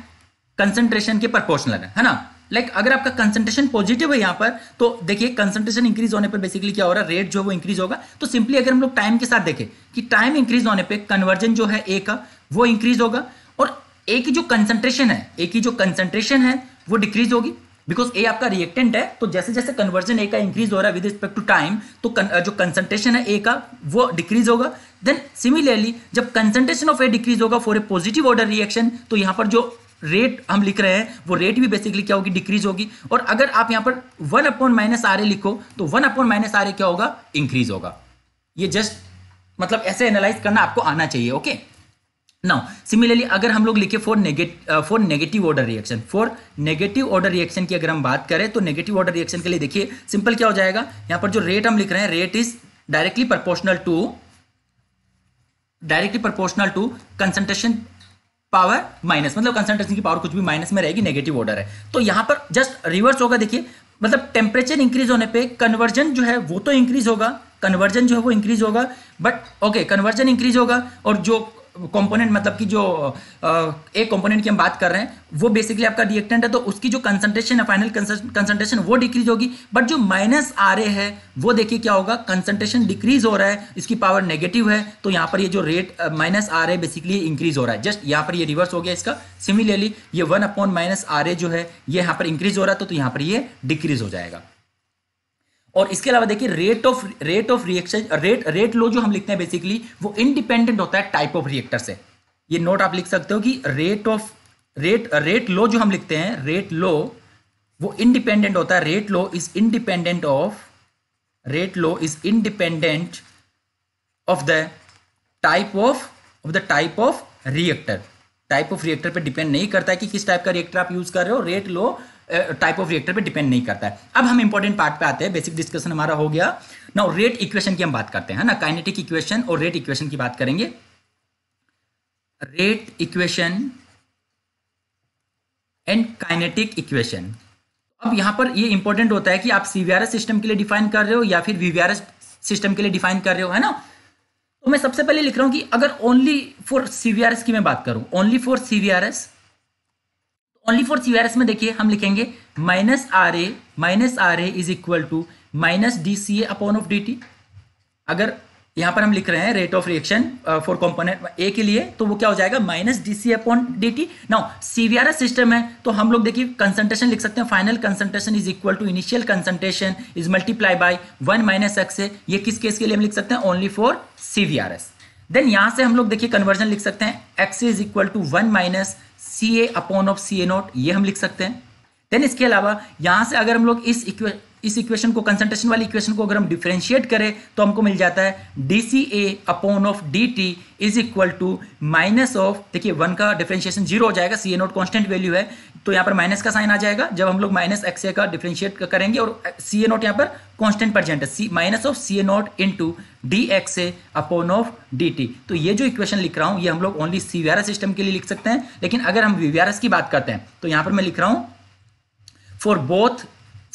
कंसंट्रेशन के प्रपोर्शनल है है ना लाइक like, अगर आपका कंसंट्रेशन पॉजिटिव है यहाँ पर तो देखिए कंसंट्रेशन इंक्रीज होने पर बेसिकली क्या हो रहा है रेट जो है वो इंक्रीज होगा तो सिंपली अगर हम लोग टाइम के साथ देखें कि टाइम इंक्रीज होने पे कन्वर्जन जो है ए का वो इंक्रीज होगा और ए की जो कंसंट्रेशन है ए की जो कंसंट्रेशन है वो डिक्रीज होगी बिकॉज ए आपका रिएक्टेंट है तो जैसे जैसे कन्वर्जन ए का इंक्रीज हो रहा है विद रिस्पेक्ट टू टाइम तो कन, जो कंसंट्रेशन है ए का वो डिक्रीज होगा देन सिमिलरली जब कंसंट्रेशन ऑफ ए डिक्रीज होगा for a positive order reaction तो यहाँ पर जो रेट हम लिख रहे हैं वो रेट भी बेसिकली क्या होगी डिक्रीज होगी और अगर आप यहाँ पर one upon minus are A लिखो तो one upon minus are A क्या होगा इंक्रीज होगा ये जस्ट मतलब ऐसे एनालाइज करना आपको आना चाहिए ओके okay? नाउ सिमिलरली अगर हम लोग लिखे for negative for negative order reaction for negative order reaction की अगर हम बात करें तो नेगेटिव ऑर्डर रिएक्शन के लिए देखिए सिंपल क्या हो जाएगा यहां पर जो रेट हम लिख रहे हैं rate is directly proportional to directly proportional to concentration power minus मतलब कंसंट्रेशन की पावर कुछ भी माइनस में रहेगी नेगेटिव ऑर्डर है तो यहां पर जस्ट रिवर्स होगा देखिए मतलब टेम्परेचर इंक्रीज होने पे कन्वर्जन जो है वो तो इंक्रीज होगा कन्वर्जन जो है वो इंक्रीज होगा बट ओके कन्वर्जन इंक्रीज होगा और जो कंपोनेंट मतलब कि जो एक कंपोनेंट की हम बात कर रहे हैं वो बेसिकली आपका रिएक्टेंट है तो उसकी जो कंसंट्रेशन है फाइनल कंसंट्रेशन वो डिक्रीज होगी बट जो माइनस आर ए है वो देखिए क्या होगा कंसंट्रेशन डिक्रीज हो रहा है इसकी पावर नेगेटिव है तो यहाँ पर ये जो rate minus are A basically increase हो रहा है जस्ट यहाँ पर ये रिवर्स हो गया इसका सिमिलरली ये one upon minus are A जो है ये यहाँ पर इंक्रीज हो रहा है तो, तो यहाँ पर ये डिक्रीज हो जाएगा और इसके अलावा देखिए rate of rate of reaction rate rate law जो हम लिखते हैं बेसिकली वो इंडिपेंडेंट होता है टाइप ऑफ रिएक्टर से ये नोट आप लिख सकते हो कि rate of rate rate law जो हम लिखते हैं रेट लो वो इंडिपेंडेंट होता है rate law is independent of rate law is independent of the type of of the type of reactor type of reactor पे डिपेंड नहीं करता है कि किस टाइप का रिएक्टर आप यूज कर रहे हो rate law type of reactor पे डिपेंड नहीं करता है अब हम इंपॉर्टेंट पार्ट पे आते हैं बेसिक डिस्कशन हमारा हो गया ना रेट इक्वेशन की हम बात करते हैं ना काइनेटिक इक्वेशन और रेट इक्वेशन की बात करेंगे rate equation and kinetic equation अब यहां पर ये इंपॉर्टेंट होता है कि आप सीवीआरएस सिस्टम के लिए डिफाइन कर रहे हो या फिर वीवीआरएस सिस्टम के लिए डिफाइन कर रहे हो है ना तो मैं सबसे पहले लिख रहा हूं कि अगर ओनली फॉर सीवीआरएस की मैं बात करूं only for CVRS only for CRS में देखिए हम लिखेंगे minus are A minus are A is equal to minus D C A upon of D T अगर यहां पर हम लिख रहे हैं rate of reaction for component A के लिए तो वो क्या हो जाएगा minus D C upon D t now CVRS system है तो हम लोग देखिए कंसंट्रेशन लिख सकते हैं final concentration is equal to initial concentration is multiply by one minus X A ये किस केस के लिए हम लिख सकते हैं ओनली फॉर सीवीआरएस देन यहां से हम लोग देखिए कन्वर्जन लिख सकते हैं X is equal to one minus C A upon of C A not ये हम लिख सकते हैं देन इसके अलावा यहां से अगर हम लोग इस इक्वे इस इक्वेशन को कंसंट्रेशन वाली इक्वेशन को अगर हम डिफ्रेंशिएट करें तो हमको मिल जाता है d C A upon of D T is equal to minus of देखिए वन का डिफ्रेंशिएशन जीरो हो जाएगा C A not constant value है तो यहाँ पर माइनस का साइन आ जाएगा जब हम लोग माइनस एक्स ए का डिफ्रेंशिएट करेंगे और सी ए नॉट यहाँ पर कॉन्स्टेंट परजेंट है minus of C A not into D X A upon of D T तो ये जो इक्वेशन लिख रहा हूँ ये हम लोग only C V R S system के लिए लिख सकते हैं लेकिन अगर हम वी वी आर एस की बात करते हैं तो यहाँ पर मैं लिख रहा हूँ for both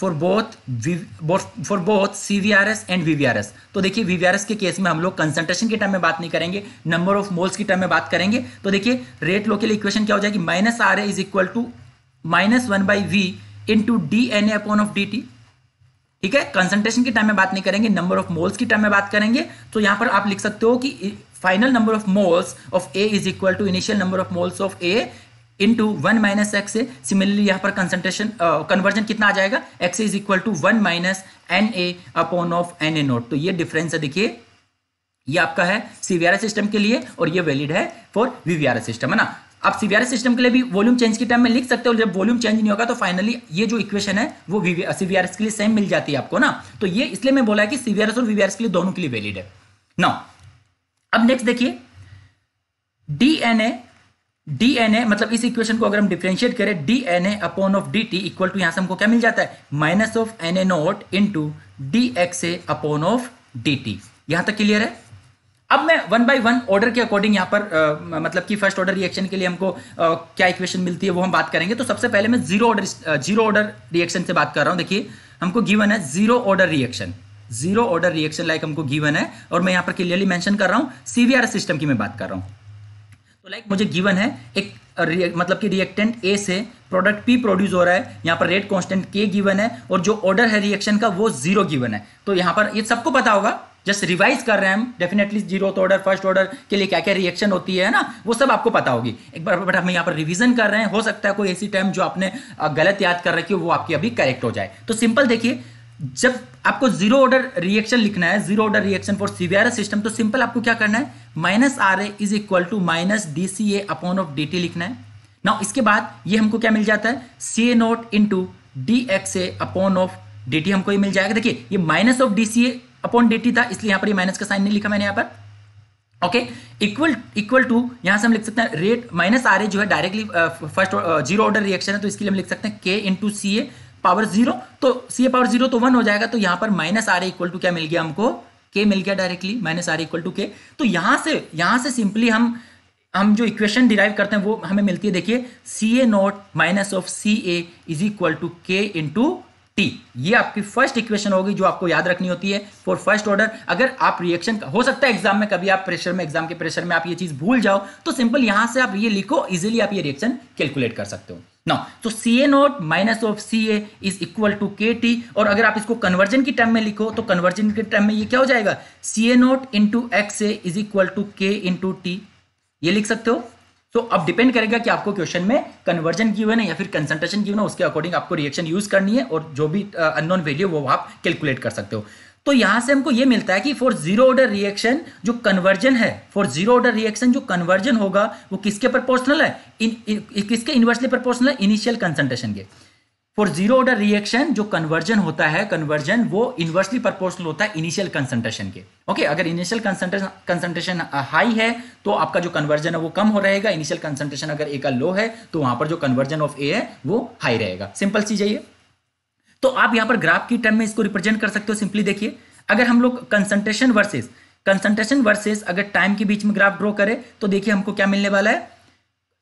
for both for both C V R S and V V R S तो देखिए वी वी आर एस के केस में हम लोग कंसंट्रेशन के टाइम में बात नहीं करेंगे नंबर ऑफ मोल्स की टाइम में बात करेंगे तो देखिए रेट लोकल इक्वेशन क्या हो जाएगी minus are is equal to minus one by V into D N A upon of D T ठीक है कंसंट्रेशन के टाइम में बात नहीं करेंगे नंबर ऑफ मोल्स की टाइम में बात करेंगे तो यहां पर आप लिख सकते हो कि final number of moles of A is equal to initial number of moles of A into one minus X similarly यहाँ पर कंसंट्रेशन कन्वर्जन uh, कितना आ जाएगा X is equal to one minus N A upon of N A note तो ये difference है देखिए ये आपका है सीवीआर सिस्टम के लिए और ये वैलिड है फॉर वीवीआर सिस्टम है ना आप सीवीआर सिस्टम के लिए भी वॉल्यूम चेंज के टाइम में लिख सकते हो जब वॉल्यूम चेंज नहीं होगा तो फाइनली ये जो इक्वेशन है वो सीवीआर uh, के लिए सेम मिल जाती है आपको ना तो ये इसलिए मैं बोला कि सीवीआर और वीवीआर के लिए दोनों के लिए वैलिड है ना अब नेक्स्ट देखिए डीएनए डी एन ए मतलब इस इक्वेशन को अगर हम डिफ्रेंशिएट करें d N A upon of D T equal to यहां से हमको क्या मिल जाता है minus of N A not into D X A upon of D t यहां तक क्लियर है अब मैं वन बाय वन ऑर्डर के अकॉर्डिंग यहां पर आ, मतलब कि फर्स्ट ऑर्डर रिएक्शन के लिए हमको आ, क्या इक्वेशन मिलती है वो हम बात करेंगे तो सबसे पहले मैं zero order zero order reaction से बात कर रहा हूं देखिए हमको गिवन है zero order reaction zero order reaction like हमको गिवन है और मैं यहां पर क्लियरली मैंशन कर रहा हूँ सीवीआर सिस्टम की मैं बात कर रहा हूं तो लाइक मुझे गिवन है एक मतलब कि रिएक्टेंट ए से प्रोडक्ट पी प्रोड्यूस हो रहा है यहाँ पर रेट कांस्टेंट के गिवन है और जो ऑर्डर है रिएक्शन का वो जीरो गिवन है तो यहाँ पर ये यह सबको पता होगा जस्ट रिवाइज कर रहे हैं हम definitely zero order first order के लिए क्या क्या रिएक्शन होती है ना वो सब आपको पता होगी एक बार बट हम यहाँ पर रिवीजन कर रहे हैं हो सकता है कोई ऐसी टाइम जो आपने गलत याद कर रखी हो वो आपकी अभी करेक्ट हो जाए तो सिंपल देखिए जब आपको जीरो ऑर्डर रिएक्शन लिखना है zero order reaction for CVRS system तो सिंपल आपको क्या करना है minus are A is equal to minus D C A upon of D t लिखना है ना इसके बाद ये हमको क्या मिल जाता है C A not into D X A upon of D T हमको ये मिल जाएगा देखिए ये minus of D C A upon D t था इसलिए यहां पर ये माइनस का साइन नहीं लिखा मैंने यहां पर ओके इक्वल इक्वल टू यहां से हम लिख सकते हैं रेट माइनस आर ए जो है directly first zero order reaction है तो इसके लिए हम लिख सकते हैं के into C A power zero तो सी ए पावर जीरो तो वन हो जाएगा तो यहां पर माइनस आर इक्वल टू क्या मिल गया हमको के मिल गया directly minus are equal to के तो यहां से यहां से सिंपली हम हम जो इक्वेशन डिराइव करते हैं वो हमें मिलती है देखिए C A not minus of C A is equal to के इंटू टी ये आपकी फर्स्ट इक्वेशन होगी जो आपको याद रखनी होती है फॉर फर्स्ट ऑर्डर अगर आप रिएक्शन हो सकता है एग्जाम में कभी आप प्रेशर में एग्जाम के प्रेशर में आप ये चीज भूल जाओ तो सिंपल यहां से आप ये लिखो इजिली आप ये रिएक्शन कैलकुलेट कर सकते हो ना तो C A not minus of C A is equal to के टी और अगर आप इसको कन्वर्जन की टर्म में लिखो तो कन्वर्जन के टर्म में ये क्या हो जाएगा C A not into x A is equal to के इंटू टी ये लिख सकते हो तो अब डिपेंड करेगा कि आपको क्वेश्चन में कन्वर्जन हुआ है या फिर कंसंट्रेशन हुआ है उसके अकॉर्डिंग आपको रिएक्शन यूज करनी है और जो भी अननोन वैल्यू वो आप कैलकुलेट कर सकते हो तो यहां से हमको ये मिलता है कि फॉर जीरो ऑर्डर रिएक्शन जो कन्वर्जन है फॉर जीरो ऑर्डर रिएक्शन जो कन्वर्जन होगा वो किसके प्रपोर्सनल है इन, इ, किसके इन्वर्सली प्रपोर्सनल है इनिशियल कंसंट्रेशन के फॉर जीरो ऑर्डर रिएक्शन जो कन्वर्जन होता है कन्वर्जन वो इन्वर्सली प्रोपोर्शनल होता है इनिशियल कंसंट्रेशन के ओके okay, अगर इनिशियल कंसंट्रेशन हाई है तो आपका जो कन्वर्जन है वो कम हो रहेगा इनिशियल कंसंट्रेशन अगर ए का लो है तो वहां पर जो कन्वर्जन ऑफ ए है वो हाई रहेगा सिंपल चीज है ये तो आप यहां पर ग्राफ की टर्म में इसको रिप्रेजेंट कर सकते हो सिंपली देखिए अगर हम लोग कंसंट्रेशन वर्सेज कंसंट्रेशन वर्सेज अगर टाइम के बीच में ग्राफ ड्रॉ करें तो देखिए हमको क्या मिलने वाला है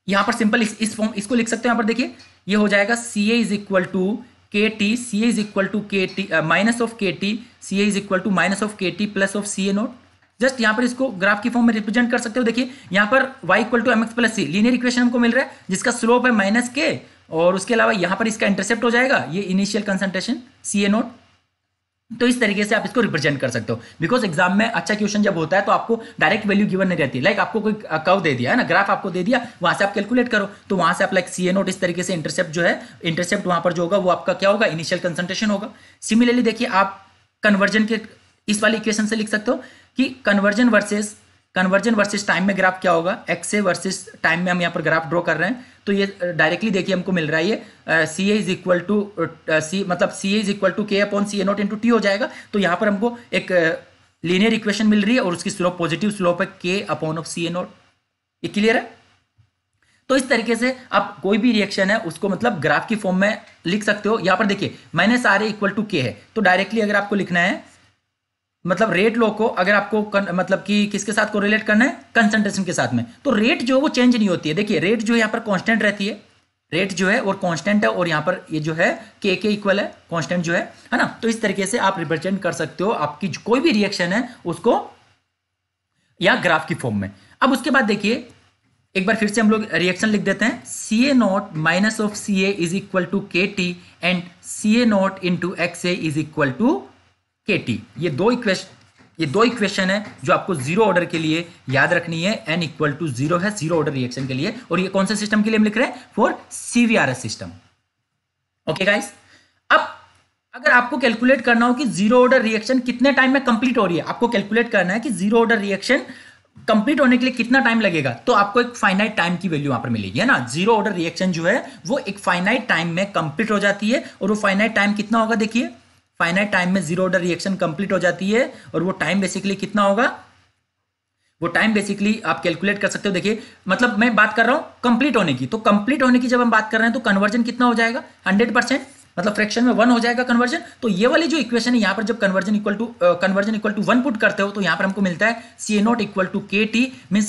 यहां पर सिंपल इस, इस फॉर्म इसको लिख सकते हो यहाँ पर देखिए ये हो जाएगा C A is equal to के T C A is equal to के टी माइनस ऑफ के T C A is equal to minus of के T plus of C A not just यहां पर इसको ग्राफ की फॉर्म में represent कर सकते हो देखिए यहां पर y equal to M X plus C linear equation हमको मिल रहा है जिसका स्लोप है माइनस के और उसके अलावा यहां पर इसका इंटरसेप्ट हो जाएगा ये initial concentration C A note तो इस तरीके से आप इसको रिप्रेजेंट कर सकते हो बिकॉज एग्जाम में अच्छा क्वेश्चन जब होता है तो आपको डायरेक्ट वैल्यू गिवन नहीं रहती लाइक like आपको कोई कव दे दिया है ना ग्राफ आपको दे दिया वहां से आप कैलकुलेट करो तो वहां से आप लाइक सी ए नोट इस तरीके से इंटरसेप्ट जो है इंटरसेप्ट वहां पर जो होगा वो आपका क्या होगा इनिशियल कंसंट्रेशन होगा सिमिलरली देखिए आप कन्वर्जन के इस वाली इक्वेशन से लिख सकते हो कि conversion versus conversion versus time में ग्राफ क्या होगा एक्स ए वर्सेस टाइम में हम यहाँ पर ग्राफ ड्रॉ कर रहे हैं तो ये डायरेक्टली uh, देखिए हमको मिल रहा है ये C A is equal to C मतलब C A is equal to K upon C A not into T हो जाएगा तो यहाँ पर हमको एक लीनियर uh, इक्वेशन मिल रही है और उसकी स्लोप पॉजिटिव स्लोप है K upon of C A not ये क्लियर है तो इस तरीके से आप कोई भी रिएक्शन है उसको मतलब ग्राफ की फॉर्म में लिख सकते हो यहाँ पर देखिए minus are A equal to K है तो डायरेक्टली अगर आपको लिखना है मतलब रेट लो को अगर आपको कन, मतलब कि किसके साथ को रिलेट करना है कंसंट्रेशन के साथ में तो रेट जो है वो चेंज नहीं होती है देखिए रेट जो है यहाँ पर कांस्टेंट रहती है रेट जो है और कांस्टेंट है और यहाँ पर ये जो है के के इक्वल है कांस्टेंट जो है है ना तो इस तरीके से आप रिप्रेजेंट कर सकते हो आपकी कोई भी रिएक्शन है उसको या ग्राफ की फॉर्म में अब उसके बाद देखिए एक बार फिर से हम लोग रिएक्शन लिख देते हैं C A not minus of C A is equal to के T and C A not into x A is equal to के टी ये दो इक्वेशन ये दो इक्वेशन है जो आपको जीरो ऑर्डर के लिए याद रखनी है एन इक्वल टू जीरो है जीरो ऑर्डर रिएक्शन के लिए और ये कौन से सिस्टम के लिए हम लिख रहे हैं for CVRS system okay guys अब अगर आपको कैलकुलेट करना हो कि जीरो ऑर्डर रिएक्शन कितने टाइम में कंप्लीट हो रही है आपको कैलकुलेट करना है कि जीरो ऑर्डर रिएक्शन कंप्लीट होने के लिए कितना टाइम लगेगा तो आपको एक फाइनाइट टाइम की वैल्यू वहां पर मिलेगी है ना जीरो ऑर्डर रिएक्शन जो है वो एक फाइनाइट टाइम में कंप्लीट हो जाती है और वो फाइनाइट टाइम कितना होगा देखिए फाइनाइट टाइम में जीरो ऑर्डर रिएक्शन कंप्लीट हो जाती है और वो टाइम बेसिकली कितना होगा वो टाइम बेसिकली आप कैलकुलेट कर सकते हो देखिए मतलब मैं बात कर रहा हूं कंप्लीट होने की तो कंप्लीट होने की जब हम बात कर रहे हैं तो कन्वर्जन कितना हो जाएगा हंड्रेड परसेंट मतलब फ्रैक्शन में वन हो जाएगा कन्वर्जन तो ये वाली जो इक्वेशन है यहां पर जब conversion equal to conversion equal to one put करते हो तो यहां पर हमको मिलता है C A not equal to के T mean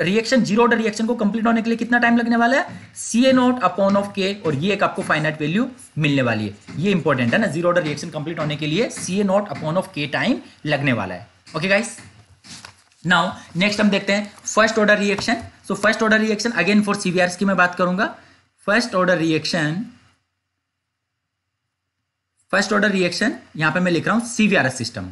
reaction zero order reaction को कंप्लीट होने के लिए कितना टाइम लगने वाला है C A not upon of K और ये एक आपको फाइनाइट वैल्यू मिलने वाली है ये इंपॉर्टेंट है ना जीरो ऑर्डर रिएक्शन कंप्लीट होने के लिए C A not upon of K time लगने वाला है ओके गाइस नाउ नेक्स्ट हम देखते हैं first order reaction so first order reaction again for CVR की मैं बात करूंगा first order reaction first order reaction यहां पे मैं लिख रहा हूं सीवीआर सिस्टम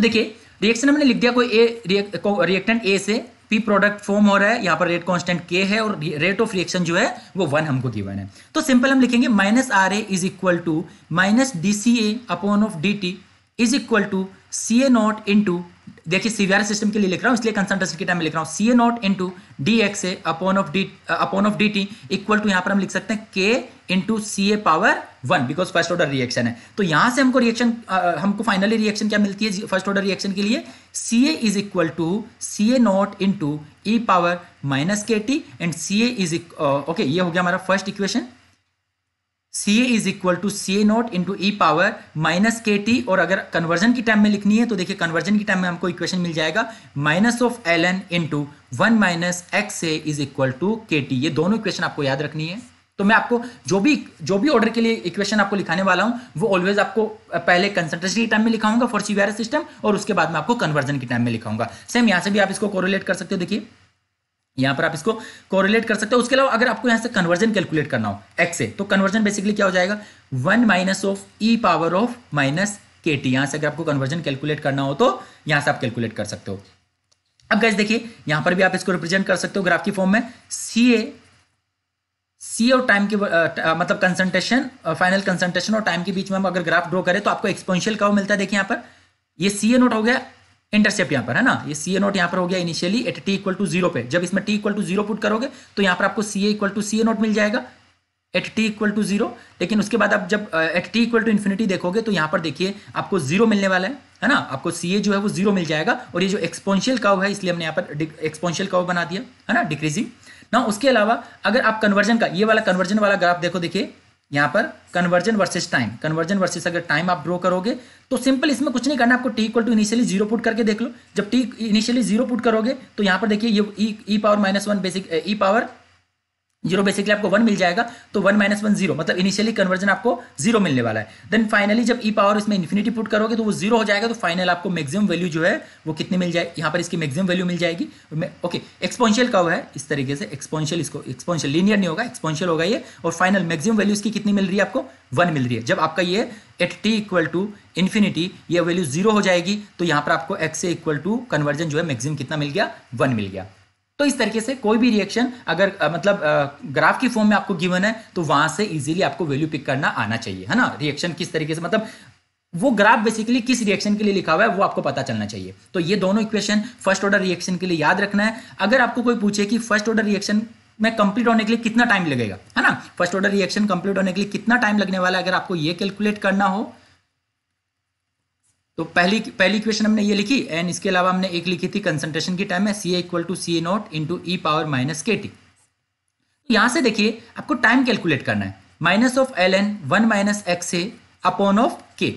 देखिए रिएक्शन हमने लिख दिया कोई ए रिएक्टेंट ए से पी प्रोडक्ट फॉर्म हो रहा है यहाँ पर रेट कांस्टेंट के है और रेट ऑफ रिएक्शन जो है वो वन हमको गिवन है तो सिंपल हम लिखेंगे minus are A is equal to minus D C A upon of D T is equal to C A not into देखिए सीवीआर सिस्टम के लिए लिख रहा हूँ इसलिए कंसंट्रेशन के टाइम में लिख रहा हूँ C A not into D X A upon of D upon of D T equal to यहाँ पर हम लिख सकते हैं के into C A power one because first order reaction है तो यहाँ से हमको रिएक्शन uh, हमको फाइनली रिएक्शन क्या मिलती है फर्स्ट ऑर्डर रिएक्शन के लिए C A is equal to C A not into E power minus के T and C A is okay ये हो गया हमारा first equation C A is equal to C A not into E power minus के T और अगर conversion की time में लिखनी है तो देखिए कन्वर्जन की टाइम में हमको इक्वेशन मिल जाएगा minus of L N into one minus X A is equal to के टी ये दोनों इक्वेशन आपको याद रखनी है तो मैं आपको जो भी जो भी ऑर्डर के लिए इक्वेशन आपको लिखाने वाला हूं वो ऑलवेज आपको पहले कंसंट्रेशन की टाइम में लिखाऊंगा फॉर सी सिस्टम और उसके बाद में आपको कन्वर्जन की टाइम में लिखाऊंगा सेम यहां से भी आप इसको कोरिलेट कर सकते हो देखिए यहां पर आप इसको कोरिलेट कर सकते हो उसके अलावा अगर आपको यहां से कन्वर्जन कैलकुलेट करना हो x से तो कन्वर्जन बेसिकली क्या हो जाएगा one minus of E power of minus के टी यहां से अगर आपको कन्वर्जन कैलकुलेट करना हो तो यहां से आप कैलकुलेट कर सकते हो अब गैस देखिए यहां पर भी आप इसको रिप्रेजेंट कर सकते हो ग्राफ की फॉर्म में सी ए सी और टाइम के मतलब कंसंट्रेशन फाइनल कंसंट्रेशन और टाइम के बीच में हम अगर ग्राफ ड्रॉ करें तो आपको एक्सपोनेंशियल कर्व मिलता है देखिए यहां पर ये सी ए नोट हो गया इंटरसेप्ट यहां पर है ना ये सी ए नोट यहां पर हो गया initially at T equal to zero पे जब इसमें T equal to zero put करोगे तो यहां पर आपको C A equal to C A not मिल जाएगा at T equal to zero लेकिन उसके बाद आप जब at T equal to infinity देखोगे तो यहां पर देखिए आपको जीरो मिलने वाला है है ना आपको सी ए जो है वो जीरो मिल जाएगा और ये जो एक्सपोनशियल काव है इसलिए हमने यहाँ पर एक्सपोनशियल काव बना दिया है ना डिक्रीजिंग ना उसके अलावा अगर आप कन्वर्जन का ये वाला कन्वर्जन वाला ग्राफ देखो देखिए यहाँ पर conversion versus time conversion versus अगर टाइम आप ड्रॉ करोगे तो सिंपल इसमें कुछ नहीं करना आपको T equal to initially zero put करके देख लो जब टी इनिशियली जीरो पुट करोगे तो यहां पर देखिए ये E power minus one basic E power zero basically आपको वन मिल जाएगा तो वन माइनस वन जीरो मतलब इनिशियली कन्वर्जन आपको जीरो मिलने वाला है देन फाइनली जब ई e पावर इसमें इन्फिनिटी पुट करोगे तो वो जीरो हो जाएगा तो फाइनल आपको मैक्सिमम वैल्यू जो है वो कितनी मिल जाएगी यहाँ पर इसकी मैक्सिमम वैल्यू मिल जाएगी ओके एक्सपोनशियल का है इस तरीके से एक्सपोनशियल इसको एक्सपोनशियल लीनियर नहीं होगा एक्सपोनशियल होगा ये और फाइनल मैक्सिमम वैल्यू इसकी कितनी मिल रही है आपको वन मिल रही है जब आपका ये at T equal to infinity ये वैल्यू जीरो हो जाएगी तो यहाँ पर आपको एक्स से इक्वल टू कन्वर्जन जो है मैक्सिमम कितना मिल गया वन मिल गया तो इस तरीके से कोई भी रिएक्शन अगर आ, मतलब आ, ग्राफ की फॉर्म में आपको गिवन है तो वहां से इजीली आपको वैल्यू पिक करना आना चाहिए है ना रिएक्शन किस तरीके से मतलब वो ग्राफ बेसिकली किस रिएक्शन के लिए लिखा हुआ है वो आपको पता चलना चाहिए तो ये दोनों इक्वेशन फर्स्ट ऑर्डर रिएक्शन के लिए याद रखना है अगर आपको कोई पूछे कि फर्स्ट ऑर्डर रिएक्शन में कंप्लीट होने के लिए कितना टाइम लगेगा है ना फर्स्ट ऑर्डर रिएक्शन कंप्लीट होने के लिए कितना टाइम लगने वाला है अगर आपको ये कैलकुलेट करना हो तो पहली पहली इक्वेशन हमने ये लिखी एंड इसके अलावा हमने एक लिखी थी कंसंट्रेशन की टाइम में C equal to C A not into E power minus के टी यहां से देखिए आपको टाइम कैलकुलेट करना है minus of L N one minus X A upon of K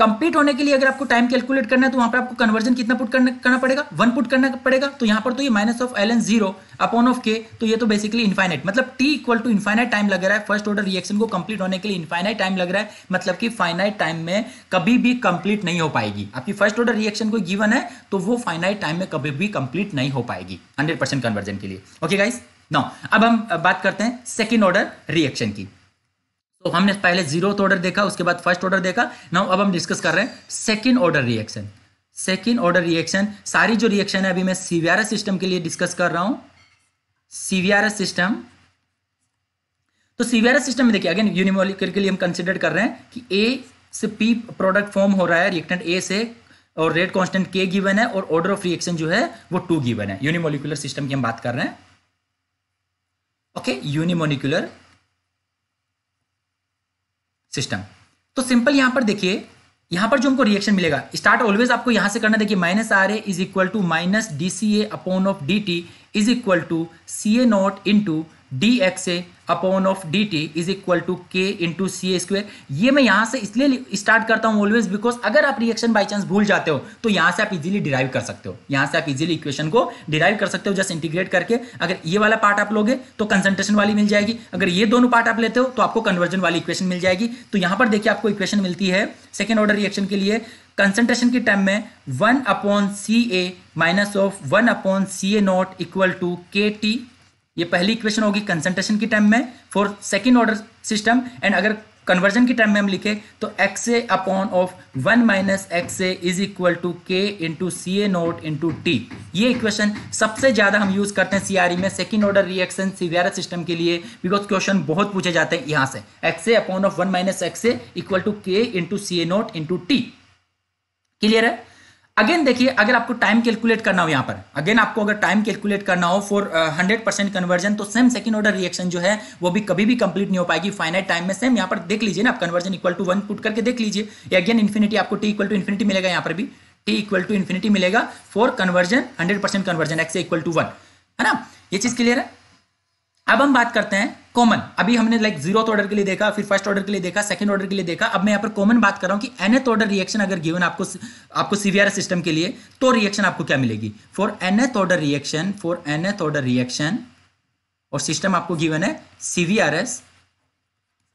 complete होने के लिए अगर आपको टाइम कैलकुलेट करना है तो वहां पर आपको कन्वर्जन कितना पुट करना पड़ेगा वन पुट करना पड़ेगा तो यहां पर तो ये minus of L N zero upon of K तो ये तो बेसिकली इन्फाइनाइट मतलब T equal to infinite time लग रहा है फर्स्ट ऑर्डर रिएक्शन को कंप्लीट होने के लिए इन्फाइनाइट टाइम लग रहा है मतलब कि फाइनाइट टाइम में कभी भी कंप्लीट नहीं हो पाएगी आपकी फर्स्ट ऑर्डर रिएक्शन को गिवन है तो वो फाइनाइट टाइम में कभी भी कंप्लीट नहीं हो पाएगी हंड्रेड कन्वर्जन के लिए ओके गाइस नाउ अब हम बात करते हैं सेकेंड ऑर्डर रिएक्शन की तो हमने पहले जीरो ऑर्डर देखा उसके बाद फर्स्ट ऑर्डर देखा ना अब हम डिस्कस कर रहे हैं second order reaction second order reaction सारी जो रिएक्शन है अभी मैं सीवियर सिस्टम के लिए डिस्कस कर रहा हूं सीवियर सिस्टम तो सीवियर सिस्टम में देखिए अगेन यूनिमोलिकर के लिए हम कंसिडर कर रहे हैं कि ए से पी प्रोडक्ट फॉर्म हो रहा है रिएक्टेंट ए से और रेट कांस्टेंट के गिवन है और ऑर्डर ऑफ रिएक्शन जो है वो टू गिवन है यूनिमोलिकुलर सिस्टम की हम बात कर रहे हैं ओके यूनिमोलिकुलर सिस्टम तो सिंपल यहाँ पर देखिए यहाँ पर जो हमको रिएक्शन मिलेगा स्टार्ट ऑलवेज आपको यहाँ से करना देखिए minus are A is equal to minus D C A upon of D T is equal to C A not into D X A upon of D T is equal to के into C A square ये मैं यहाँ से इसलिए start करता हूँ always because अगर आप रिएक्शन बाई चांस भूल जाते हो तो यहाँ से आप इजीली डिराइव कर सकते हो यहाँ से आप इजीली इक्वेशन को डिराइव कर सकते हो जस्ट इंटीग्रेट करके अगर ये वाला पार्ट आप लोगे तो कंसंट्रेशन वाली मिल जाएगी अगर ये दोनों पार्ट आप लेते हो तो आपको कन्वर्जन वाली इक्वेशन मिल जाएगी तो यहाँ पर देखिए आपको इक्वेशन मिलती है सेकेंड ऑर्डर रिएक्शन के लिए कंसंट्रेशन के टाइम में one upon C A minus of one upon C A not equal to के टी ये पहली इक्वेशन होगी कंसंट्रेशन की टाइम में for second order system and अगर कन्वर्जन की टाइम में हम लिखे तो X A upon of one minus X A is equal to के into C A note into T ये इक्वेशन सबसे ज़्यादा हम यूज़ करते हैं सीआरई e में second order reaction CVR system के लिए बिकॉज क्वेश्चन बहुत पूछे जाते हैं यहां से X A upon of one minus X A equal to के into C A note into T clear है अगेन देखिए अगर आपको टाइम कैलकुलेट करना हो यहाँ पर अगेन आपको अगर टाइम कैलकुलेट करना हो फॉर हंड्रेड परसेंट कन्वर्जन तो सेम सेकंड ऑर्डर रिएक्शन जो है वो भी कभी भी कंप्लीट नहीं हो पाएगी फाइनाइट टाइम में सेम यहाँ पर देख लीजिए ना आप conversion equal to one put करके देख लीजिए अगेन इन्फिनिटी आपको टी इक्वल टू इन्फिनिटी मिलेगा यहाँ पर भी टी इक्वल टू इन्फिनिटी मिलेगा for conversion hundred percent conversion X equal to one है ना ये चीज़ क्लियर है अब हम बात करते हैं कॉमन अभी हमने लाइक जीरो ऑर्डर के लिए देखा फिर फर्स्ट ऑर्डर के लिए देखा सेकंड ऑर्डर के लिए देखा अब मैं यहाँ पर कॉमन बात कर रहा हूँ कि एनथ ऑर्डर रिएक्शन अगर गिवन आपको आपको सीवीआर सिस्टम के लिए तो रिएक्शन आपको क्या मिलेगी for nth order reaction for nth order reaction और सिस्टम आपको गिवन है सीवीआरएस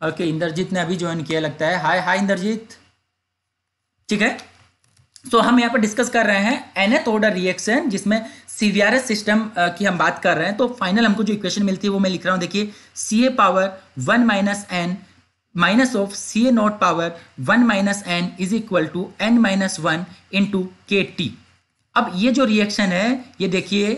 ओके इंद्रजीत ने अभी ज्वाइन किया लगता है हाय हाय इंद्रजीत ठीक है सो हम यहाँ पर डिस्कस कर रहे हैं एनएथ ऑर्डर रिएक्शन जिसमें सीवीआरएस सिस्टम की हम बात कर रहे हैं तो फाइनल हमको जो इक्वेशन मिलती है वो मैं लिख रहा हूँ देखिए C A power one minus N minus of C A not power one minus N is equal to N minus one into के टी अब ये जो रिएक्शन है ये देखिए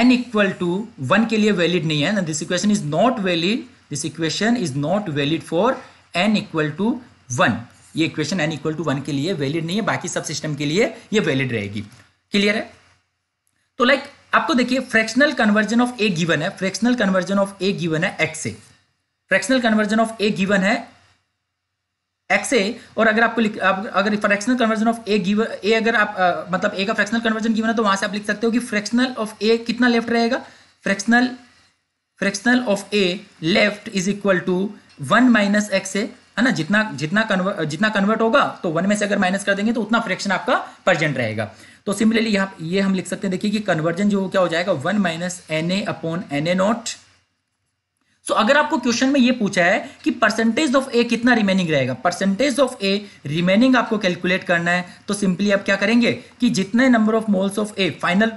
एन इक्वल टू वन के लिए वैलिड नहीं है ना this equation is not valid this equation is not valid for N equal to one ये equation N equal to one के लिए वैलिड नहीं है बाकी सब सिस्टम के लिए ये वैलिड रहेगी क्लियर है तो लाइक like, आपको देखिए fractional conversion of A given है fractional conversion of A given है एक्स से fractional conversion of A given है एक्स ए और अगर आपको लिख आप, अगर fractional conversion of A given A अगर आप आ, मतलब ए का फ्रैक्शनल कन्वर्जन गिवन है तो वहां से आप लिख सकते हो कि फ्रैक्शनल ऑफ ए कितना लेफ्ट रहेगा fractional fractional of A left is equal to one minus X A है ना जितना जितना कन्वर्ट जितना कन्वर्ट होगा तो वन में से अगर माइनस कर देंगे तो उतना फ्रैक्शन आपका परजेंट रहेगा तो सिमिलरली यहाँ ये हम लिख सकते हैं देखिए कि कन्वर्जन जो क्या हो जाएगा one minus N A upon N A not so अगर आपको क्वेश्चन में ये पूछा है कि परसेंटेज ऑफ ए कितना रिमेनिंग रहेगा परसेंटेज ऑफ ए रिमेनिंग आपको कैलकुलेट करना है तो सिंपली आप क्या करेंगे कि जितने number of moles of A final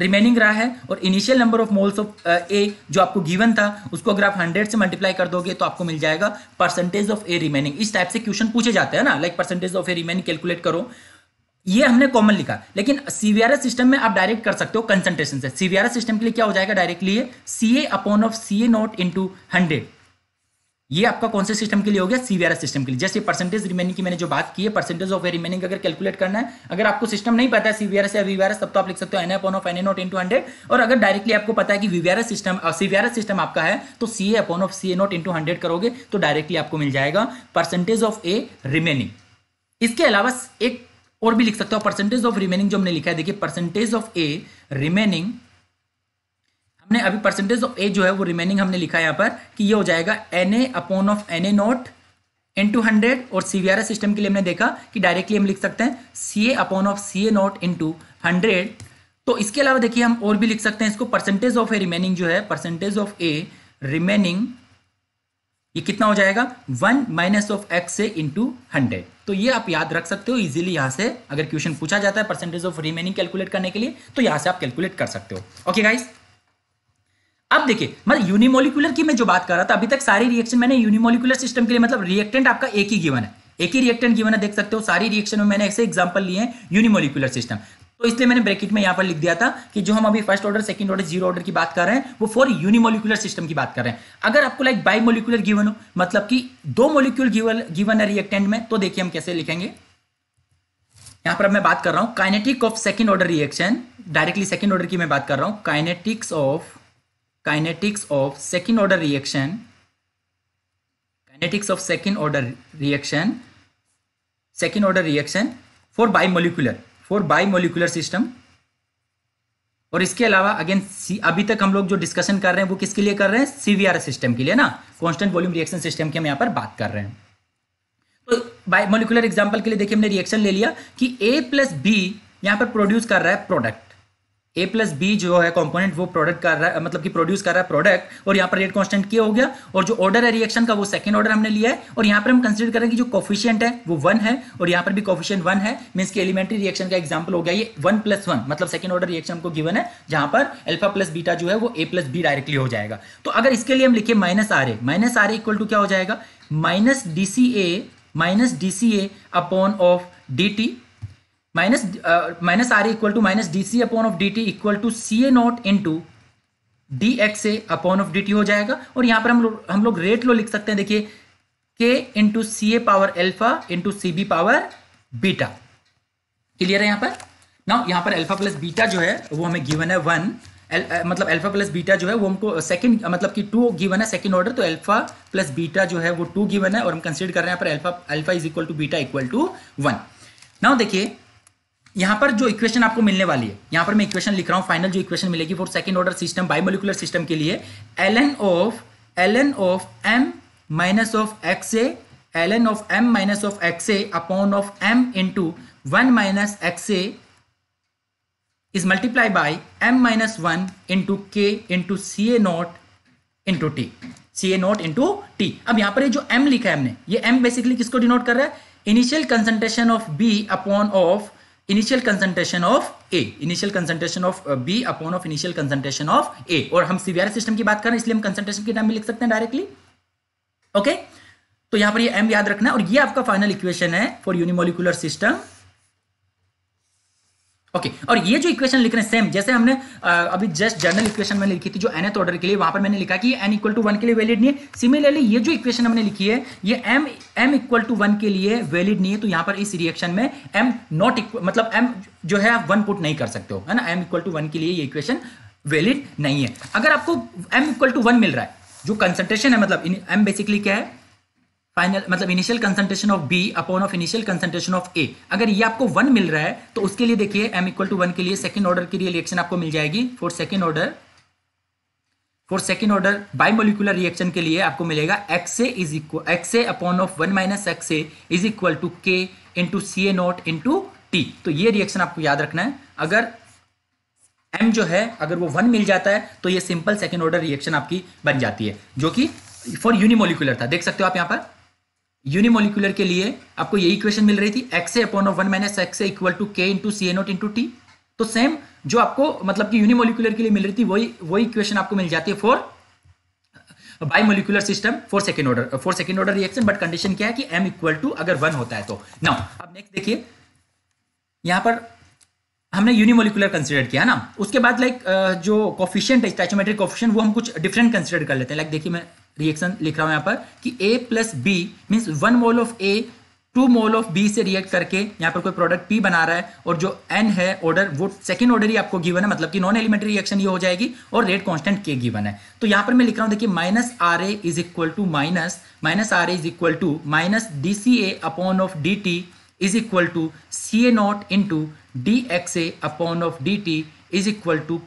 remaining रहा है और initial number of moles of A जो आपको गिवन था उसको अगर आप 100 से मल्टीप्लाई कर दोगे तो आपको मिल जाएगा परसेंटेज ऑफ ए रिमेनिंग इस टाइप से क्वेश्चन पूछे जाते हैं ना like percentage of A remaining calculate करो ये हमने कॉमन लिखा लेकिन सीवीआरएस सिस्टम में आप डायरेक्ट कर सकते हो कंसंट्रेशन से सीवीआरएस सिस्टम के लिए क्या हो जाएगा directly C A upon of C A not into hundred ये आपका कौन से सिस्टम के लिए हो गया सीवीआरएस सिस्टम के लिए जैसे परसेंटेज रिमेनिंग की मैंने जो बात की है परसेंटेज ऑफ रिमेनिंग अगर कैलकुलेट करना है अगर आपको सिस्टम नहीं पता है सीवीआरएस या वीवीआरएस तब तो आप लिख सकते हो N upon of N naught in hundred और अगर डायरेक्टली आपको पता है कि वीवीआरएस सिस्टम सीवीआरएस सिस्टम आपका है तो C A of C A not into hundred करोगे तो डायरेक्टली आपको मिल जाएगा परसेंटेज ऑफ ए रिमेनिंग इसके अलावा एक और भी लिख सकते हो परसेंटेज ऑफ रिमेनिंग जो हमने लिखा है देखिए परसेंटेज ऑफ ए रिमेनिंग हमने अभी परसेंटेज ऑफ ए जो है वो रिमेनिंग हमने लिखा यहाँ पर कि ये हो जाएगा N A upon of N A naught into hundred और C V R S system के लिए हमने देखा कि डायरेक्टली हम लिख सकते हैं C A upon of C A naught into hundred तो इसके अलावा देखिए हम और भी लिख सकते हैं इसको परसेंटेज ऑफ ए रिमेनिंग जो है परसेंटेज ऑफ ए रिमेनिंग ये कितना हो जाएगा वन माइनस ऑफ एक्स से इंटू हंड्रेड तो ये आप याद रख सकते हो इजीली यहां से अगर क्वेश्चन पूछा जाता है परसेंटेज ऑफ रिमेनिंग कैलकुलेट करने के लिए तो यहां से आप कैलकुलेट कर सकते हो ओके okay, गाइस अब देखिए मतलब यूनिमोलिकुलर की मैं जो बात कर रहा था अभी तक सारी रिएक्शन मैंने यूनिमोलिकुलर सिस्टम के लिए मतलब रिएक्टेंट आपका एक ही गिवन है एक ही रिएक्टेंट गिवन है देख सकते हो सारी रिएक्शन में मैंने ऐसे एग्जाम्पल लिए यूनिमोलिकुलर सिस्टम तो इसलिए मैंने ब्रैकेट में यहाँ पर लिख दिया था कि जो हम अभी first order second order zero order की बात कर रहे हैं वो फॉर यूनिमोलिकुलर सिस्टम की बात कर रहे हैं अगर आपको लाइक बाई मोलिकुलर गिवन हो मतलब कि दो मोलिकुल गिवन है रिएक्टेंट में तो देखिए हम कैसे लिखेंगे यहां पर मैं बात कर रहा हूं kinetic of second order reaction directly second order की मैं बात कर रहा हूं kinetics of kinetics of second order reaction kinetics of second order reaction second order reaction for bimolecular for bimolecular system और इसके अलावा अगेन अभी तक हम लोग जो डिस्कशन कर रहे हैं वो किसके लिए कर रहे हैं सीवीआर सिस्टम के लिए ना कांस्टेंट वॉल्यूम रिएक्शन सिस्टम की हम यहाँ पर बात कर रहे हैं तो बायमोलिकुलर एग्जांपल के लिए देखिए हमने रिएक्शन ले लिया कि ए प्लस बी यहाँ पर प्रोड्यूस कर रहा है प्रोडक्ट ए प्लस बी जो है कंपोनेंट वो प्रोडक्ट कर रहा है मतलब कि प्रोड्यूस कर रहा है प्रोडक्ट और यहाँ पर रेट कांस्टेंट क्या हो गया और जो ऑर्डर है रिएक्शन का वो सेकंड ऑर्डर हमने लिया है और यहाँ पर हम कंसिडर करें कि जो कॉफिशियंट है वो वन है और यहाँ पर भी कॉफिशियंट वन है मीन की एलिमेंट्री रिएक्शन का एग्जाम्पल हो गया ये वन प्लस वन मतलब सेकंड ऑर्डर रिएक्शन को गिवन है जहां पर एल्फा प्लस बीटा जो है वो ए प्लस बी डायरेक्टली हो जाएगा तो अगर इसके लिए हम लिखे minus are A minus are equal to क्या हो जाएगा minus D C A minus D C A upon of D T minus minus are equal to minus D C upon of D T equal to C A not into D X A upon of D T हो जाएगा और यहां पर हम लोग हम लोग rate लो लिख सकते हैं देखिए K into C A power alpha into C B power beta clear है यहां पर ना यहां पर एल्फा प्लस बीटा जो है वो हमें गिवन है वन एल, uh, मतलब एल्फा प्लस बीटा जो है वो हमको सेकंड uh, मतलब कि टू गिवन है सेकंड ऑर्डर तो एल्फा प्लस बीटा जो है वो टू गिवन है और हम कंसीडर कर रहे हैं यहाँ पर alpha alpha is equal to beta equal to one now देखिए यहां पर जो इक्वेशन आपको मिलने वाली है यहां पर मैं इक्वेशन लिख रहा हूँ फाइनल जो इक्वेशन मिलेगी for second order system bimolecular system के लिए L N of L N of M minus of X A L N of M minus of X A upon of M two one minus X A is multiply by M minus one into K into C A not into T C A not into T अब यहां पर ये जो m लिखा है हमने ये m basically किसको डिनोट कर रहा है initial concentration of B upon of initial concentration of A initial concentration of B upon of initial concentration of A और हम सीवीआर सिस्टम की बात कर रहे हैं इसलिए हम कंसंट्रेशन के नाम में लिख सकते हैं डायरेक्टली ओके okay? तो यहां पर ये यह एम याद रखना है और ये आपका फाइनल इक्वेशन है for unimolecular system okay okay. और ये जो इक्वेशन लिख रहे हैं सेम जैसे हमने अभी जस्ट जर्नल इक्वेशन में लिखी थी जो एनथ ऑर्डर के लिए वहां पर मैंने लिखा कि एन इक्वल टू वन के लिए वैलिड नहीं है सिमिलरली ये जो इक्वेशन हमने लिखी है ये M M equal to one के लिए वैलिड नहीं है तो यहां पर इस रिएक्शन में एम नॉट इक्वल मतलब एम जो है आप वन पुट नहीं कर सकते हो है ना एम इक्वल टू वन के लिए ये इक्वेशन वैलिड नहीं है अगर आपको एम इक्वल टू वन मिल रहा है जो कंसंट्रेशन है मतलब एम बेसिकली क्या है फाइनल मतलब initial concentration of B upon of initial concentration of A अगर ये आपको वन मिल रहा है तो उसके लिए देखिए एम इक्वल टू वन के लिए सेकेंड ऑर्डर की रिएक्शन आपको मिल जाएगी for second order for second order bimolecular reaction के लिए आपको मिलेगा X A is equal X A upon of one minus X A is equal to के into C A not into T तो ये रिएक्शन आपको याद रखना है अगर एम जो है अगर वो वन मिल जाता है तो ये सिंपल सेकेंड ऑर्डर रिएक्शन आपकी बन जाती है जो कि फॉर यूनिमोलिकुलर था देख सकते हो आप यहाँ पर यूनिमोलिकुलर के लिए आपको यही इक्वेशन मिल रही थी X upon of one minus X equal to के into C A note into T तो सेम जो आपको मतलब कि यूनिमोलिकुलर के लिए मिल रही थी वही वही इक्वेशन आपको मिल जाती है for molecular system for second order for second order reaction but condition क्या है कि एम इक्वल टू अगर वन होता है तो नाउ अब नेक्स्ट देखिए यहां पर हमने यूनिमोलिकुलर कंसिडर किया ना उसके बाद लाइक जो कॉफिशियंट है स्टैचोमेट्रिक कॉफिशियन वो हम कुछ डिफरेंट कंसिडर कर लेते हैं लाइक देखिए मैं रिएक्शन लिख रहा हूँ यहाँ पर कि A plus B means one mole of A two mole of B से रिएक्ट करके यहाँ पर कोई प्रोडक्ट पी बना रहा है और जो एन है ऑर्डर वो सेकंड ऑर्डर ही आपको गिवन है मतलब कि नॉन एलिमेंट्री रिएक्शन ये हो जाएगी और रेट कॉन्स्टेंट के गिवन है तो यहाँ पर मैं लिख रहा हूँ देखिए minus are A is equal to minus minus are A is equal to minus D C A upon of D T is equal to CA naught into DXA upon of DT is equal to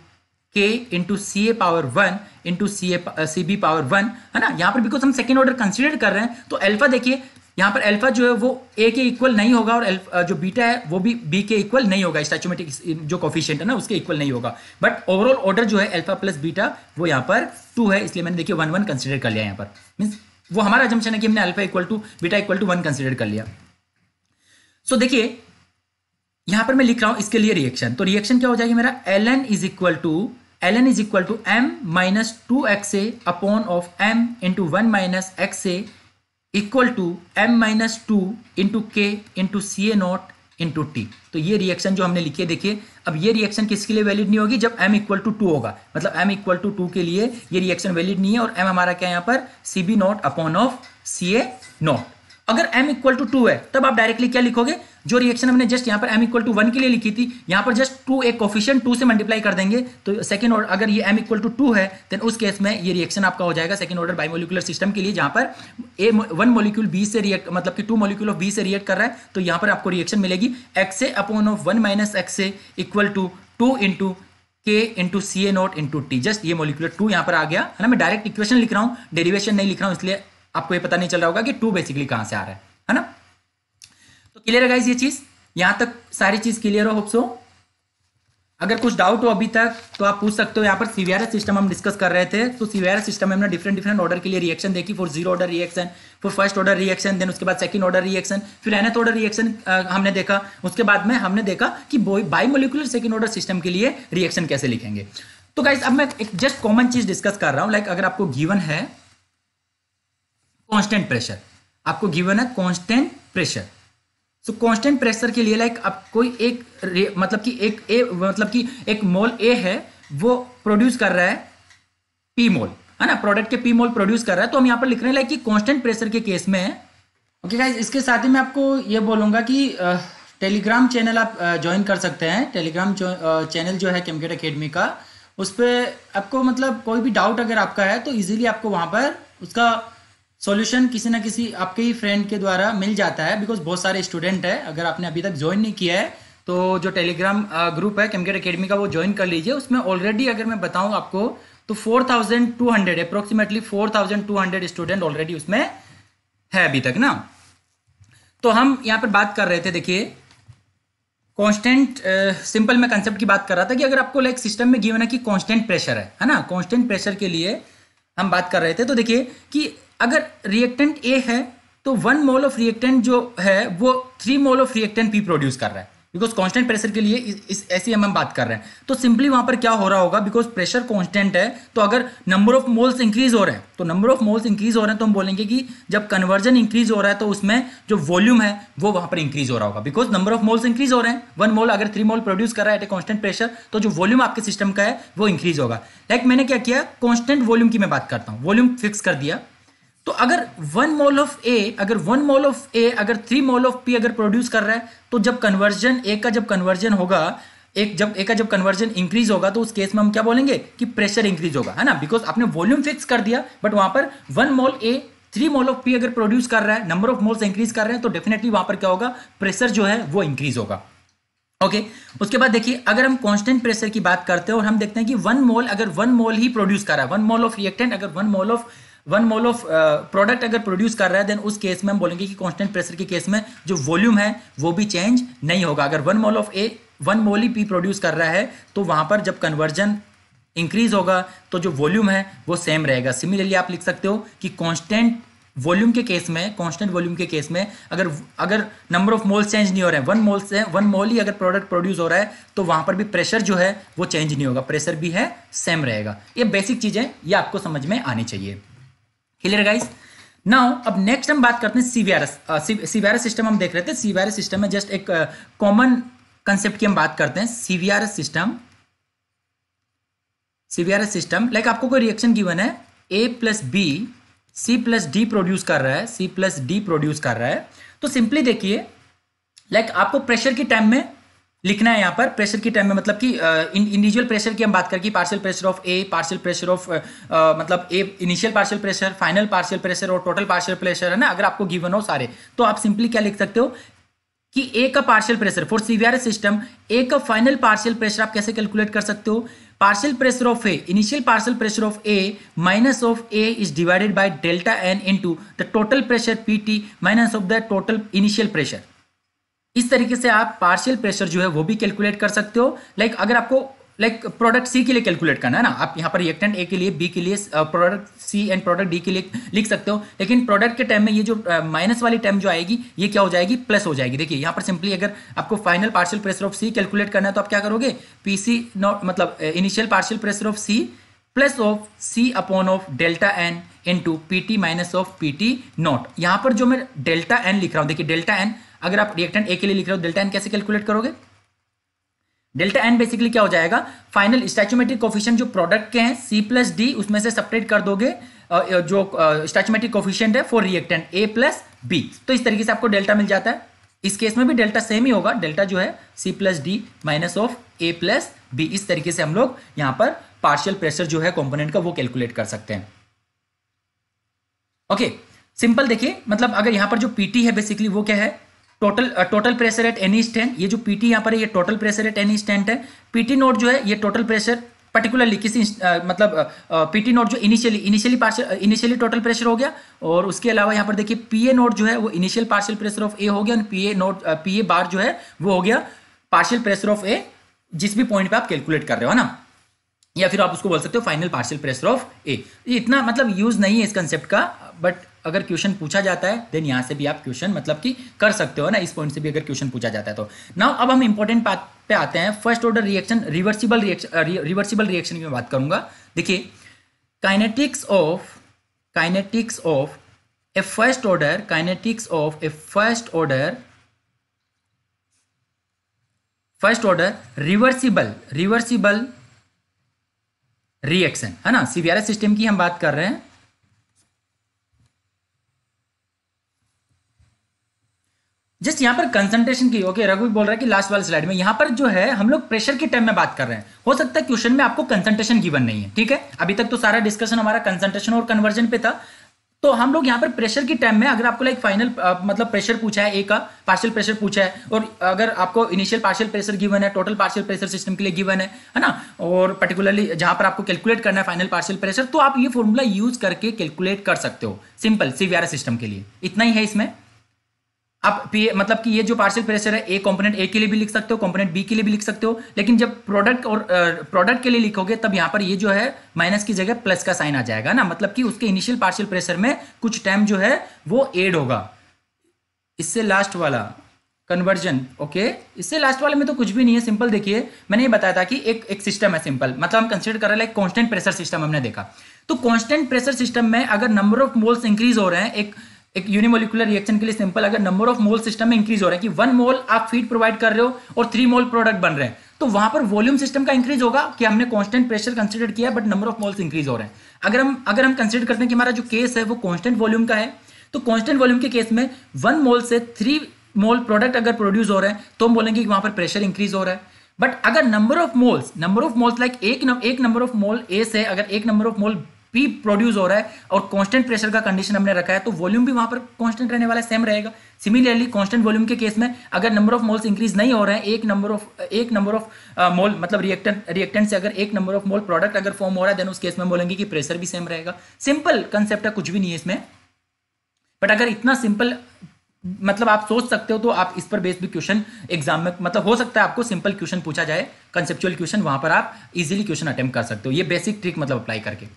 K into C A power one into C A C B power one है ना यहाँ पर because हम second order consider कर रहे हैं तो alpha देखिए यहाँ पर अल्फा जो है वो ए के इक्वल नहीं होगा और एल्फा uh, जो बीटा है वो भी बी के इक्वल नहीं होगा स्टैचोमेटिक uh, जो कॉफिशियंट है ना उसके इक्वल नहीं होगा बट ओवरऑल ऑर्डर जो है अल्फा प्लस बीटा वो यहाँ पर टू है इसलिए मैंने देखिए वन वन कंसिडर कर लिया यहाँ पर मीन्स वो हमारा जमशन है कि हमने alpha equal to beta equal to one consider कर लिया सो देखिए यहां पर मैं लिख रहा हूं इसके लिए रिएक्शन तो रिएक्शन क्या हो जाएगी मेरा L N is equal to L N is equal to M minus two X A upon of M into one minus X A equal to M minus two into K into C A not into T तो ये reaction जो हमने लिखी है देखिए अब ये reaction किसके लिए वैलिड नहीं होगी जब m इक्वल टू टू होगा मतलब m इक्वल टू टू के लिए ये रिएक्शन वैलिड नहीं है और m हमारा क्या है यहाँ पर C B naught upon of C A naught अगर m इक्वल टू टू है तब आप डायरेक्टली क्या लिखोगे जो रिएक्शन हमने जस्ट यहाँ पर m इक्वल टू वन के लिए लिखी थी यहाँ पर जस्ट टू एक कोफिशियन टू से मल्टीप्लाई कर देंगे तो सेकंड ऑर्डर अगर ये m इक्वल टू टू है तो उस केस में ये रिएक्शन आपका हो जाएगा सेकंड ऑर्डर मोलिकुलर सिस्टम के लिए जहाँ पर ए वन मोलिक्यूल बी से रिएक्ट मतलब कि टू मोलिक्यूल ऑफ बी से रिएक्ट कर रहा है तो यहाँ पर आपको रिएक्शन मिलेगी X A upon of one minus X A equal to two into K into C A not into T just ये मोलिकुलर टू यहाँ पर आ गया है ना मैं डायरेक्ट इक्वेशन लिख रहा हूँ डेरिवेशन नहीं लिख रहा हूँ इसलिए आपको ये पता नहीं चल रहा होगा कि टू बेसिकली कहां से आ रहा है है ना तो क्लियर है गाइज ये चीज यहां तक सारी चीज क्लियर हो होप सो अगर कुछ डाउट हो अभी तक तो आप पूछ सकते हो यहाँ पर सीवियर सिस्टम हम डिस्कस कर रहे थे तो सीवियर सिस्टम में हमने डिफरेंट डिफरेंट ऑर्डर के लिए रिएक्शन देखी for zero order reaction for first order reaction then उसके बाद सेकंड ऑर्डर रिएक्शन फिर एनथ ऑर्डर रिएक्शन हमने देखा उसके बाद में हमने देखा कि bimolecular second order system के लिए रिएक्शन कैसे लिखेंगे तो गाइज अब मैं एक जस्ट कॉमन चीज डिस्कस कर रहा हूँ लाइक अगर आपको गिवन है कांस्टेंट प्रेशर आपको गिवन है constant pressure so constant pressure के लिए लाइक आप कोई एक मतलब कि एक ए मतलब कि एक मोल ए है वो प्रोड्यूस कर रहा है पी मोल है ना प्रोडक्ट के पी मोल प्रोड्यूस कर रहा है तो हम यहाँ पर लिख रहे हैं लाइक कि कांस्टेंट प्रेशर के केस में है ओके okay इसके साथ ही मैं आपको ये बोलूंगा कि टेलीग्राम चैनल आप ज्वाइन कर सकते हैं टेलीग्राम चैनल जो है केमकेट अकेडमी का उस पर आपको मतलब कोई भी डाउट अगर आपका है तो ईजिली आपको वहाँ पर उसका सॉल्यूशन किसी ना किसी आपके ही फ्रेंड के द्वारा मिल जाता है बिकॉज बहुत सारे स्टूडेंट है अगर आपने अभी तक ज्वाइन नहीं किया है तो जो टेलीग्राम ग्रुप है केमकेट अकेडमी का वो ज्वाइन कर लीजिए उसमें ऑलरेडी अगर मैं बताऊं आपको तो 4200 thousand two hundred approximately four student already उसमें है अभी तक ना तो हम यहाँ पर बात कर रहे थे देखिए कांस्टेंट सिंपल मैं कंसेप्ट की बात कर रहा था कि अगर आपको लाइक सिस्टम में गिवन है कि कांस्टेंट प्रेशर है है ना कांस्टेंट प्रेशर के लिए हम बात कर रहे थे तो देखिए कि अगर रिएक्टेंट ए है तो वन मोल ऑफ रिएक्टेंट जो है वो three mole of reactant P produce कर रहा है बिकॉज कॉन्स्टेंट प्रेशर के लिए इस ऐसी हम बात कर रहे हैं तो सिंपली वहां पर क्या हो रहा होगा बिकॉज प्रेशर कॉन्स्टेंट है तो अगर नंबर ऑफ मोल्स इंक्रीज हो रहे हैं तो नंबर ऑफ मोल्स इंक्रीज हो रहे हैं तो हम बोलेंगे कि जब कन्वर्जन इंक्रीज हो रहा है तो उसमें जो वॉल्यूम है वो वहां पर इंक्रीज हो रहा होगा because number of moles increase हो रहे हैं वन मोल अगर थ्री मोल प्रोड्यूस कर रहा है एट ए कॉन्स्टेंट प्रेशर तो जो वॉल्यूम आपके सिस्टम का है वो इंक्रीज होगा लाइक like मैंने क्या किया कॉन्स्टेंट वॉल्यूम की मैं बात करता हूँ वॉल्यूम फिक्स कर दिया तो अगर वन मोल ऑफ ए अगर वन मोल ऑफ ए अगर थ्री मोल ऑफ पी अगर प्रोड्यूस कर रहा है तो जब कन्वर्जन ए का जब कन्वर्जन होगा एक जब एक का जब कन्वर्जन इंक्रीज होगा तो उस केस में हम क्या बोलेंगे कि प्रेशर इंक्रीज होगा है ना बिकॉज आपने वॉल्यूम फिक्स कर दिया बट वहां पर one mole A three mole of P अगर प्रोड्यूस कर रहा है नंबर ऑफ मोल्स इंक्रीज कर रहे हैं तो डेफिनेटली वहां पर क्या होगा प्रेशर जो है वो इंक्रीज होगा ओके okay. उसके बाद देखिए अगर हम कांस्टेंट प्रेशर की बात करते हैं और हम देखते हैं कि वन मोल अगर वन मोल ही प्रोड्यूस कर रहा है वन मोल ऑफ रिएक्टेंट अगर one mole of one mole of product अगर प्रोड्यूस कर रहा है देन उस केस में हम बोलेंगे कि कांस्टेंट प्रेशर के केस में जो वॉल्यूम है वो भी चेंज नहीं होगा अगर one mole of A one mole ही पी प्रोड्यूस कर रहा है तो वहाँ पर जब कन्वर्जन इंक्रीज होगा तो जो वॉल्यूम है वो सेम रहेगा सिमिलरली आप लिख सकते हो कि कॉन्स्टेंट वॉल्यूम के केस में कांस्टेंट वॉल्यूम के केस में अगर अगर नंबर ऑफ मोल्स चेंज नहीं हो रहे हैं वन मोल से वन मोल ही अगर प्रोडक्ट प्रोड्यूस हो रहा है तो वहाँ पर भी प्रेशर जो है वो चेंज नहीं होगा प्रेशर भी है सेम रहेगा ये बेसिक चीज़ें ये आपको समझ में आनी चाहिए क्लियर गाइस नाउ अब नेक्स्ट हम बात करते हैं सीवीआरएस सीवीआरएस सिस्टम हम देख रहे थे सीवीआरएस सिस्टम में जस्ट एक कॉमन कंसेप्ट की हम बात करते हैं सीवीआरएस सिस्टम सीवीआरएस सिस्टम लाइक आपको कोई रिएक्शन गिवन है A plus B C plus D produce कर रहा है सी प्लस डी प्रोड्यूस कर रहा है तो सिंपली देखिए लाइक आपको प्रेशर के टाइम में लिखना है यहाँ पर प्रेशर की टाइम में मतलब कि इंडिविजुअल प्रेशर की हम बात करके partial pressure of A partial pressure of मतलब A initial partial pressure final partial pressure और टोटल पार्शियल प्रेशर है ना अगर आपको गिवन हो सारे तो आप सिंपली क्या लिख सकते हो कि ए का partial pressure for CVR system A का फाइनल पार्शियल प्रेशर आप कैसे कैलकुलेट कर सकते हो partial pressure of A initial partial pressure of A minus of A is divided by delta N into the total pressure P T minus of the total initial pressure इस तरीके से आप partial pressure जो है वो भी कैलकुलेट कर सकते हो लाइक like, अगर आपको लाइक प्रोडक्ट सी के लिए कैलकुलेट करना है ना आप यहाँ पर रिएक्टेंट ए के लिए बी के लिए product C and product D के लिए लिख सकते हो लेकिन प्रोडक्ट के टाइम में ये जो माइनस uh, वाली टाइम जो आएगी ये क्या हो जाएगी प्लस हो जाएगी देखिए यहाँ पर सिंपली अगर आपको final partial pressure of C calculate करना है तो आप क्या करोगे पी सी नॉट मतलब initial partial pressure of C plus of C upon of delta N into P T minus of P T naught यहाँ पर जो मैं डेल्टा एन लिख रहा हूँ देखिए डेल्टा एन अगर आप रिएक्टेंट ए के लिए लिख रहे हो डेल्टा एन कैसे कैलकुलेट करोगे डेल्टा एन बेसिकली क्या हो जाएगा फाइनल स्टैचूमेट्रिक कोफिशियन जो प्रोडक्ट के हैं सी प्लस डी उसमें से सपरेट कर दोगे जो स्टैचूमेट्रिक कोफिशियंट है for reactant A plus B तो इस तरीके से आपको डेल्टा मिल जाता है इस केस में भी डेल्टा सेम ही होगा डेल्टा जो है C plus D minus of A plus B इस तरीके से हम लोग यहां पर पार्शियल प्रेशर जो है कॉम्पोनेंट का वो कैलकुलेट कर सकते हैं ओके सिंपल देखिए मतलब अगर यहां पर जो पीटी है बेसिकली वो क्या है total total pressure at any stand ये जो पीटी यहाँ पर है ये total pressure at any stand है पीटी नोट जो है ये टोटल प्रेशर पर्टिकुलरली किसी आ, uh, मतलब पीटी uh, नोट uh, जो initially initially partial initially total pressure हो गया और उसके अलावा यहाँ पर देखिए पीए नोट जो है वो initial partial pressure of A हो गया पी ए नोट पीए बार जो है वो हो गया पार्शियल प्रेशर ऑफ ए जिस भी पॉइंट पर आप कैलकुलेट कर रहे हो ना या फिर आप उसको बोल सकते हो final partial pressure of A इतना मतलब यूज नहीं है इस कंसेप्ट का बट अगर क्वेश्चन पूछा जाता है देन यहां से भी आप क्वेश्चन मतलब कि कर सकते हो ना इस पॉइंट से भी अगर क्वेश्चन पूछा जाता है तो नाउ अब हम इंपॉर्टेंट बात पे आते हैं first order reaction reversible reaction reversible reaction की बात करूंगा देखिए kinetics of kinetics of a first order kinetics of a first order first order reversible reversible reaction है ना सीवीआरएस सिस्टम की हम बात कर रहे हैं जस्ट यहाँ पर कंसंट्रेशन की ओके रघु बोल रहा है कि लास्ट वाले स्लाइड में यहाँ पर जो है हम लोग प्रेशर के टाइम में बात कर रहे हैं हो सकता है क्वेश्चन में आपको कंसंट्रेशन गिवन नहीं है ठीक है अभी तक तो सारा डिस्कशन हमारा कंसंट्रेशन और कन्वर्जन पे था तो हम लोग यहाँ पर प्रेशर की टाइम में अगर आपको लाइक फाइनल मतलब प्रेशर पूछा है ए का पार्शियल प्रेशर पूछा है और अगर आपको इनिशियल पार्शियल प्रेशर गिवन है टोटल पार्शियल प्रेशर सिस्टम के लिए गिवन है है ना और पर्टिकुलरली जहां पर आपको कैलकुलेट करना है फाइनल पार्शियल प्रेशर तो आप ये फॉर्मूला यूज करके कैलकुलेट कर सकते हो सिंपल सीवीआर सिस्टम के लिए इतना ही है इसमें आप पी मतलब कि ये जो पार्शियल प्रेशर है ए कंपोनेंट ए के लिए भी लिख सकते हो कंपोनेंट बी के लिए भी लिख सकते हो लेकिन जब प्रोडक्ट और प्रोडक्ट के लिए लिखोगे तब यहाँ पर ये जो है माइनस की जगह प्लस का साइन आ जाएगा ना मतलब कि उसके इनिशियल पार्शियल प्रेशर में कुछ टाइम जो है वो एड होगा इससे लास्ट वाला कन्वर्जन ओके इससे लास्ट वाले में तो कुछ भी नहीं है सिंपल देखिए मैंने ये बताया था कि एक एक सिस्टम है सिंपल मतलब हम कंसिडर कर रहे हैं कांस्टेंट प्रेशर सिस्टम हमने देखा तो कांस्टेंट प्रेशर सिस्टम में अगर नंबर ऑफ मोल्स इंक्रीज हो रहे हैं एक एक यूनिमोलिकुलर रिएक्शन के लिए सिंपल अगर नंबर ऑफ मोल सिस्टम में इंक्रीज हो रहा है कि वन मोल आप फीड प्रोवाइड कर रहे हो और थ्री मोल प्रोडक्ट बन रहे हैं तो वहां पर वॉल्यूम सिस्टम का इंक्रीज होगा कि हमने कांस्टेंट प्रेशर कंसिडर किया but number of moles increase हो रहे हैं अगर हम अगर हम कंसिडर करते हैं कि हमारा जो केस है वो कॉन्स्टेंट वॉल्यूम का है तो कॉन्स्टेंट वॉल्यूम के केस में वन मोल से थ्री मोल प्रोडक्ट अगर प्रोड्यूस हो रहे हैं तो हम बोलेंगे कि वहां पर प्रेशर इंक्रीज हो रहा है बट अगर number of moles number of moles like एक नंबर ऑफ मोल ए से अगर एक नंबर ऑफ मोल भी प्रोड्यूस हो रहा है और कांस्टेंट प्रेशर का कंडीशन हमने रखा है तो वॉल्यूम भी वहां पर कांस्टेंट रहने वाला सेम रहेगा सिमिलरली कांस्टेंट वॉल्यूम के केस में अगर नंबर ऑफ मोल्स इंक्रीज नहीं हो रहे हैं एक नंबर ऑफ एक नंबर ऑफ मोल मतलब रिएक्टेंट रिएक्टेंट से अगर एक नंबर ऑफ मोल प्रोडक्ट अगर फॉर्म हो रहा है देन उस केस में बोलेंगे कि प्रेशर भी सेम रहेगा सिंपल कंसेप्ट है कुछ भी नहीं है इसमें बट अगर इतना सिंपल मतलब आप सोच सकते हो तो आप इस पर बेस्ड भी क्वेश्चन एग्जाम में मतलब हो सकता है आपको सिंपल क्वेश्चन पूछा जाए कंसेप्चुअल क्वेश्चन वहां पर आप इजीली क्वेश्चन अटेम्प्ट कर सकते हो ये बेसिक ट्रिक मतलब अप्लाई करके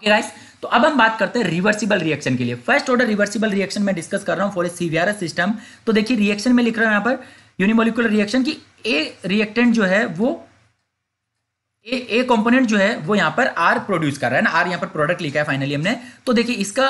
ओके गाइस तो अब हम बात करते हैं रिवर्सिबल रिएक्शन के लिए फर्स्ट ऑर्डर रिवर्सिबल रिएक्शन में डिस्कस कर रहा हूँ फॉर ए सीवियर सिस्टम तो देखिए रिएक्शन में लिख रहा हूँ यहाँ पर यूनिमोलिकुलर रिएक्शन की ए रिएक्टेंट जो है वो ए ए कंपोनेंट जो है वो यहाँ पर आर प्रोड्यूस कर रहा है ना आर यहाँ पर प्रोडक्ट लिखा है फाइनली हमने तो देखिए इसका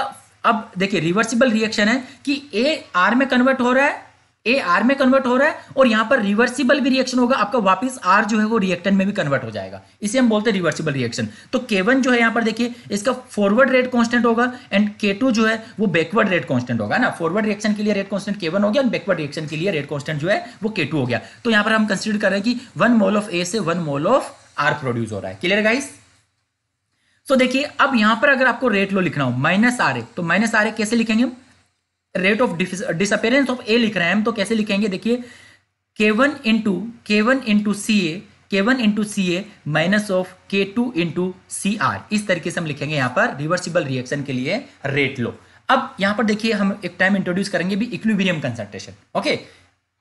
अब देखिए रिवर्सिबल रिएक्शन है कि ए आर में कन्वर्ट हो रहा है ए आर में कन्वर्ट हो रहा है और यहां पर रिवर्सिबल भी रिएक्शन होगा आपका वापस आर जो है वो रिएक्टेंट में भी कन्वर्ट हो जाएगा इसे हम बोलते हैं रिवर्सिबल रिएक्शन तो वन जो है यहां पर देखिए इसका फॉरवर्ड रेट कांस्टेंट होगा एंड के टू जो है वो बैकवर्ड रेट कांस्टेंट होगा ना फॉरवर्ड रिएक्शन के लिए रेट कांस्टेंट K1 हो गया एंड बैकवर्ड रिएक्शन के लिए रेट कॉन्स्टेंट जो है वो टू हो गया तो यहां पर हम कंसिडर करें रहे कि वन मोल ऑफ ए से one mole of R produce हो रहा है क्लियर गाइस तो देखिए अब यहां पर अगर आपको रेट लो लिखना हो माइनस आर ए तो माइनस आर ए कैसे लिखेंगे हम rate of disappearance of A लिख रहे हैं हम तो कैसे लिखेंगे देखिए K one into K one into C A K one into C A minus of के टू इंटू सी आर इस तरीके से हम लिखेंगे यहां पर रिवर्सिबल रिएक्शन के लिए रेट लो अब यहां पर देखिए हम एक टाइम इंट्रोड्यूस करेंगे भी equilibrium concentration okay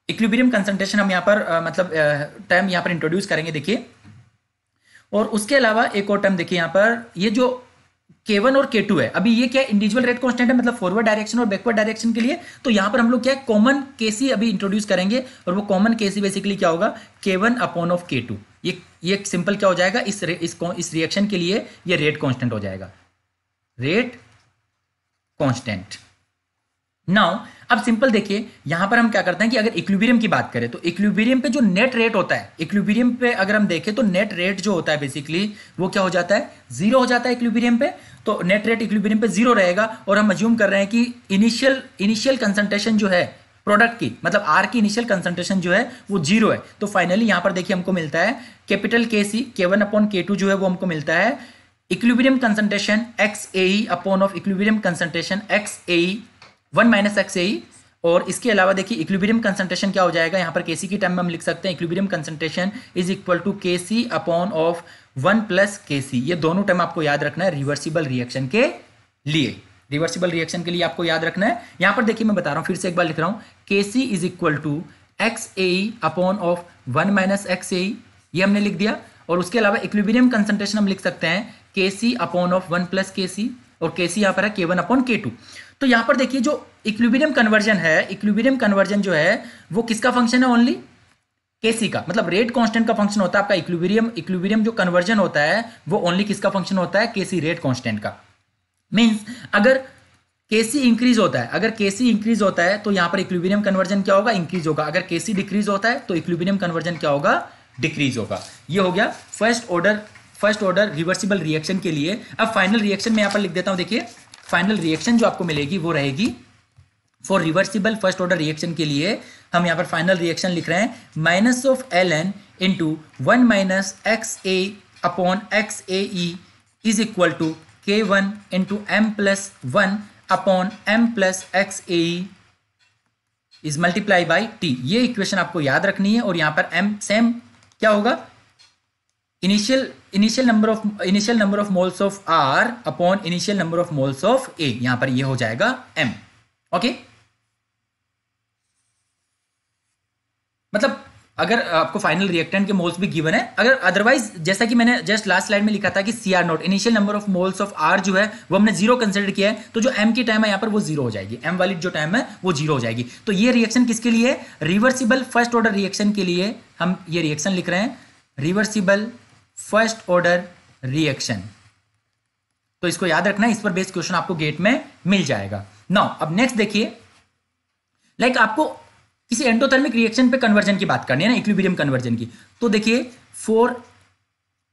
equilibrium concentration हम यहां पर आ, मतलब टाइम यहां पर इंट्रोड्यूस करेंगे देखिए और उसके अलावा एक और टाइम देखिए यहां पर ये जो के वन और के टू है अभी ये क्या इंडिविजुअल रेट कॉन्स्टेंट है मतलब फॉरवर्ड डायरेक्शन और बैकवर्ड डायरेक्शन के लिए तो यहां पर हम लोग क्या है कॉमन केसी अभी इंट्रोड्यूस करेंगे और वो कॉमन केसी बेसिकली क्या होगा के वन अपॉन ऑफ के टू ये ये सिंपल क्या हो जाएगा इस रे, इस इस रिएक्शन के लिए ये रेट कॉन्स्टेंट हो जाएगा रेट कॉन्स्टेंट नाउ अब सिंपल देखिए यहां पर हम क्या करते हैं कि अगर इक्विबेरियम की बात करें तो इक्विबेरियम पे जो नेट रेट होता है इक्विबीरियम पे अगर हम देखें तो नेट रेट जो होता है बेसिकली वो क्या हो जाता है जीरो हो जाता है इक्विबेरियम पे तो नेट रेट इक्विबेरियम पे जीरो रहेगा और हम अज्यूम कर रहे हैं कि इनिशियल इनिशियल कंसंट्रेशन जो है प्रोडक्ट की मतलब आर की इनिशियल कंसंट्रेशन जो है वो जीरो है तो फाइनली यहां पर देखिए हमको मिलता है कैपिटल के सी के वन अपॉन के टू जो है वो हमको मिलता है equilibrium concentration X A upon of equilibrium concentration X A one minus X A और इसके अलावा देखिए इक्विबीरियम कंसंट्रेशन क्या हो जाएगा यहाँ पर के सी की टर्म में हम लिख सकते हैं equilibrium concentration is equal to K C upon of one plus K C ये दोनों टर्म आपको याद रखना है रिवर्सिबल रिएक्शन के लिए रिवर्सिबल रिएक्शन के लिए आपको याद रखना है यहाँ पर देखिए मैं बता रहा हूँ फिर से एक बार लिख रहा हूँ K C is equal to X A upon of one minus X A ये हमने लिख दिया और उसके अलावा इक्विबीरियम कंसंट्रेशन हम लिख सकते हैं K C upon of one plus K C और के सी यहाँ पर है K one upon k two तो यहां पर देखिए जो इक्विबीरियम कन्वर्जन है इक्विबीरियम कन्वर्जन जो है वो किसका फंक्शन है ओनली केसी का मतलब रेट कांस्टेंट का फंक्शन होता है आपका इक्विबिरियम इक्विबिरियम जो कन्वर्जन होता है वो ओनली किसका फंक्शन होता है केसी रेट कांस्टेंट का मींस अगर केसी इंक्रीज होता है अगर केसी इंक्रीज होता है तो यहां पर इक्विबिरियम कन्वर्जन क्या होगा इंक्रीज होगा अगर केसी डिक्रीज होता है तो इक्विबीरियम कन्वर्जन क्या होगा डिक्रीज होगा ये हो गया first order first order reversible reaction के लिए अब फाइनल रिएक्शन में यहां पर लिख देता हूँ देखिए फाइनल रिएक्शन जो आपको मिलेगी वो रहेगी for reversible first order reaction के लिए हम यहाँ पर फाइनल रिएक्शन लिख रहे हैं minus of L N into one minus X A upon X A E is equal to के one into M plus one upon M plus X A E is multiply by T ये equation आपको याद रखनी है और यहाँ पर M same क्या होगा initial initial number of initial number of moles of R upon initial number of moles of A यहां पर ये हो जाएगा एम ओके मतलब अगर आपको फाइनल रिएक्टेंट के मोल्स भी गिवन है अगर अदरवाइज जैसा कि मैंने जस्ट लास्ट स्लाइड में लिखा था कि C R naught initial number of moles of R जो है वो हमने जीरो कंसिडर किया है तो जो एम की टाइम है यहां पर वो जीरो हो जाएगी एम वाली जो टाइम है वो जीरो हो जाएगी तो ये रिएक्शन किसके लिए रिवर्सिबल फर्स्ट ऑर्डर रिएक्शन के लिए हम ये रिएक्शन लिख रहे हैं रिवर्सिबल फर्स्ट ऑर्डर रिएक्शन तो इसको याद रखना इस पर बेस्ड क्वेश्चन आपको गेट में मिल जाएगा नौ अब नेक्स्ट देखिए लाइक आपको किसी एंडोथर्मिक रिएक्शन पे कन्वर्जन की बात करनी है ना इक्विबीरियम कन्वर्जन की तो देखिए फोर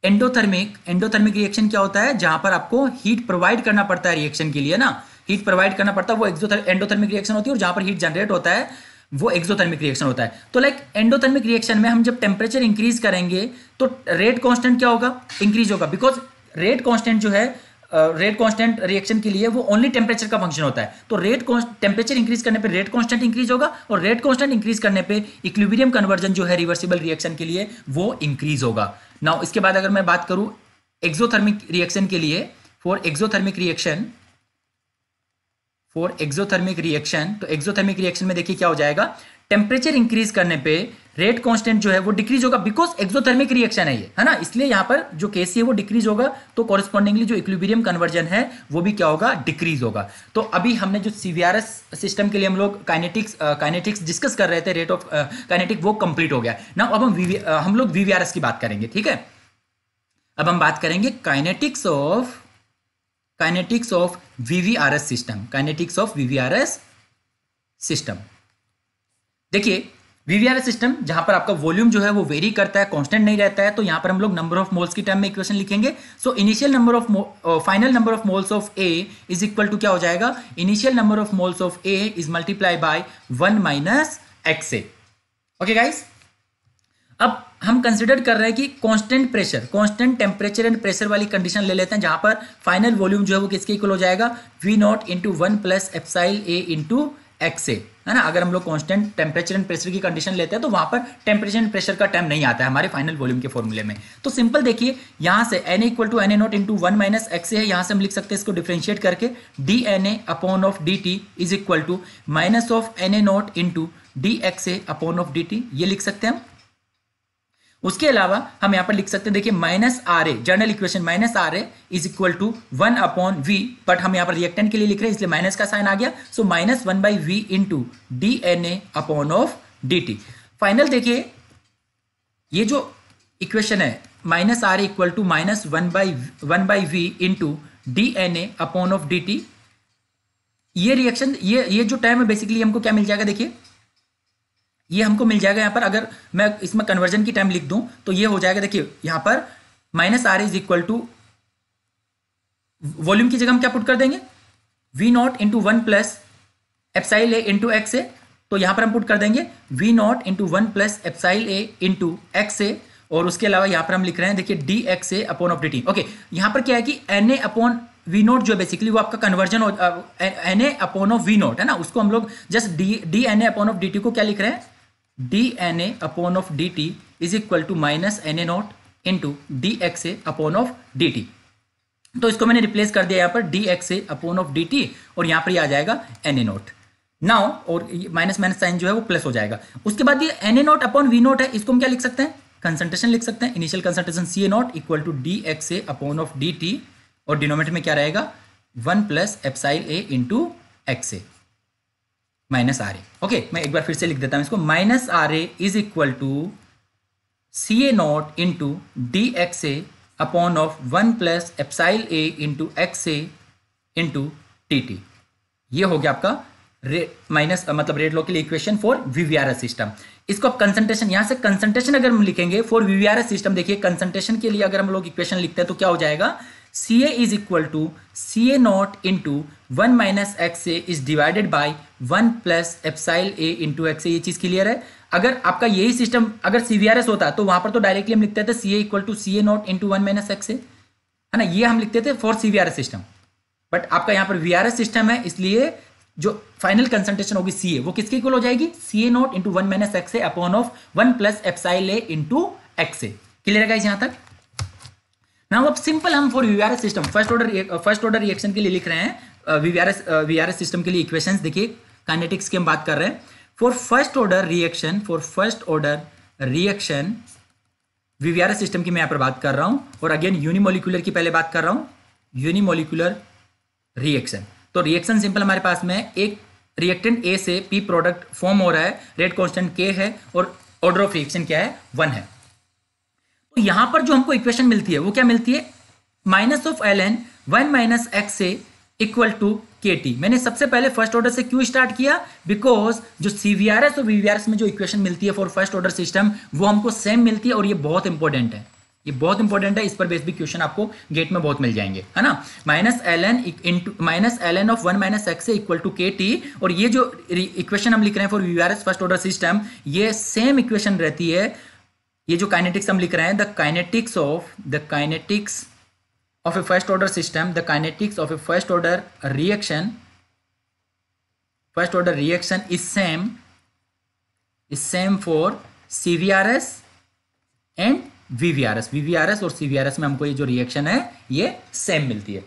एंडोथर्मिक एंडोथर्मिक रिएक्शन क्या होता है जहां पर आपको हीट प्रोवाइड करना पड़ता है रिएक्शन के लिए ना हीट प्रोवाइड करना पड़ता है वो एंडोथर्मिक रिएक्शन होती है और जहां पर हीट जनरेट होता है वो एक्सोथर्मिक रिएक्शन होता है तो लाइक एंडोथर्मिक रिएक्शन में हम जब टेम्परेचर इंक्रीज करेंगे तो रेट कॉन्स्टेंट क्या होगा इंक्रीज होगा बिकॉज रेट कॉन्स्टेंट जो है रेट कॉन्स्टेंट रिएक्शन के लिए वो ओनली टेम्परेचर का फंक्शन होता है तो रेट टेम्परेचर इंक्रीज करने पे रेट कॉन्स्टेंट इंक्रीज होगा और रेट कॉन्स्टेंट इंक्रीज करने पे इक्विबीरियम कन्वर्जन जो है रिवर्सिबल रिएक्शन के लिए वो इंक्रीज होगा नाउ इसके बाद अगर मैं बात करूं एक्सोथर्मिक रिएक्शन के लिए for exothermic reaction for exothermic reaction तो एक्सोथर्मिक रिएक्शन में देखिए क्या हो जाएगा टेम्परेचर इंक्रीज करने पे रेट कांस्टेंट जो है वो डिक्रीज होगा बिकॉज एक्सोथर्मिक रिएक्शन है ये है ना इसलिए यहां पर जो केस है वो डिक्रीज होगा तो कॉरेस्पॉन्डिंगली जो इक्विबीरियम कन्वर्जन है वो भी क्या होगा डिक्रीज होगा तो अभी हमने जो सीवीआरएस सिस्टम के लिए हम लोग काइनेटिक्स काइनेटिक्स डिस्कस कर रहे थे रेट ऑफ काइनेटिक वो कंप्लीट हो गया ना अब हम वी, uh, हम लोग वीवीआरएस की बात करेंगे ठीक है अब हम बात करेंगे kinetics of kinetics of VVRS system kinetics of VVRS system देखिए वीवीआरएस सिस्टम जहां पर आपका वॉल्यूम जो है वो वेरी करता है कॉन्स्टेंट नहीं रहता है तो यहां पर हम लोग नंबर ऑफ मोल्स की टर्म में इक्वेशन लिखेंगे so initial number of final number of moles of A is equal to क्या हो जाएगा initial number of moles of A is multiply by one minus X A okay guys अब हम consider कर रहे हैं कि constant pressure constant temperature and pressure वाली कंडीशन ले लेते हैं जहां पर फाइनल वॉल्यूम जो है वो किसके इक्वल हो जाएगा V naught into one plus epsilon A into x A है ना अगर हम लोग कांस्टेंट टेम्परेचर एंड प्रेशर की कंडीशन लेते हैं तो वहां पर टेम्परेचर एंड प्रेशर का टाइम नहीं आता है हमारे फाइनल वॉल्यूम के फॉर्मूले में तो सिंपल देखिए यहाँ से N equal to N A not into one minus X है यहाँ से हम लिख सकते हैं इसको डिफ्रेंशिएट करके D N A upon of D T is equal to minus of N A not into D X A upon of D T ये लिख सकते हैं हम उसके अलावा हम यहाँ पर लिख सकते हैं देखिए minus are A general equation minus are A is equal to one upon V but हम यहाँ पर रिएक्टेंट के लिए लिख रहे हैं इसलिए माइनस का साइन आ गया so minus one by V into D N A upon of D T final देखिए ये जो इक्वेशन है minus are equal to minus one by one by V to D N A upon of D T ये reaction ये ये जो time है basically हमको क्या मिल जाएगा देखिए ये हमको मिल जाएगा यहाँ पर अगर मैं इसमें कन्वर्जन की टाइम लिख दूं तो ये हो जाएगा देखिए यहाँ पर minus are is equal to volume की जगह हम क्या पुट कर देंगे V naught into one plus epsilon A into x A तो यहाँ पर हम पुट कर देंगे V naught into one plus epsilon A into x A और उसके अलावा यहाँ पर हम लिख रहे हैं देखिए D X A upon of D T okay यहाँ पर क्या है कि N A upon V naught जो बेसिकली वो आपका conversion N A upon of V naught है ना उसको हम लोग just D D N A upon of D T को क्या लिख रहे हैं D N A dna of D T is equal to minus N A naught to D X A upon of D T तो इसको मैंने replace कर दिया यहां पर D X A upon of D T और यहां पर आ जाएगा एन ए नॉट नाउ और माइनस माइनस साइन जो है वो प्लस हो जाएगा उसके बाद ये N A not upon V naught है इसको हम क्या लिख सकते हैं कंसंट्रेशन लिख सकते हैं initial concentration C A not equal to D X A upon of D T और डिनोमीटर में क्या रहेगा one plus epsilon A into x A minus are A okay मैं एक बार फिर से लिख देता हूं इसको minus are A is equal to C A not into D X A upon of one plus epsilon A into x A into T T ये हो गया आपका रेट माइनस मतलब रेट लो के लिए इक्वेशन फॉर वीवीआर सिस्टम इसको आप concentration यहां से कंसंट्रेशन अगर हम लिखेंगे फॉर वीवीआर सिस्टम देखिए कंसंट्रेशन के लिए अगर हम लोग इक्वेशन लिखते हैं तो क्या हो जाएगा C A is equal to C A not into one minus X A is divided by one plus epsilon A into x A ये चीज़ क्लियर है अगर आपका यही सिस्टम अगर सी वी आर एस होता तो वहां पर तो डायरेक्टली हम लिखते थे C A equal to C A naught to one minus X A है ना ये हम लिखते थे for C V R S system but आपका यहाँ पर वी आर एस सिस्टम है इसलिए जो फाइनल कंसंट्रेशन होगी सी ए वो किसके इक्वल हो जाएगी C A not into one minus X A upon of one plus epsilon A into x A clear है गाइज यहाँ तक नाउ अब सिंपल हम for VVRS system first order first order reaction के लिए लिख रहे हैं वीवीआरएस वीवीआरएस सिस्टम के लिए इक्वेशंस देखिए काइनेटिक्स की हम बात कर रहे हैं for first order reaction for first order reaction VVRS system की मैं यहाँ पर बात कर रहा हूँ और अगेन यूनिमोलिकुलर की पहले बात कर रहा हूँ यूनिमोलिकुलर रिएक्शन तो रिएक्शन सिंपल हमारे पास में एक रिएक्टेंट ए से पी प्रोडक्ट फॉर्म हो रहा है रेट कांस्टेंट के है और ऑर्डर ऑफ रिएक्शन क्या है वन है तो यहां पर जो हमको इक्वेशन मिलती है वो क्या मिलती है minus of L N one minus X A equal to के टी मैंने सबसे पहले फर्स्ट ऑर्डर से क्यों स्टार्ट किया बिकॉज जो सीवीआरएस और वीवीआरएस में जो इक्वेशन मिलती है फॉर फर्स्ट ऑर्डर सिस्टम वो हमको सेम मिलती है और ये बहुत इंपॉर्टेंट है ये बहुत इंपॉर्टेंट है इस पर बेस भी क्वेश्चन आपको गेट में बहुत मिल जाएंगे है ना minus L N minus L N of one minus X equal to के टी और ये जो इक्वेशन हम लिख रहे हैं for VVRS first order system ये सेम इक्वेशन रहती है ये जो काइनेटिक्स हम लिख रहे हैं the kinetics of the kinetics of a first order system the kinetics of a first order reaction first order reaction is same is same for C V R S and V V R S V V R S और C V R S में हमको ये जो reaction है ये same मिलती है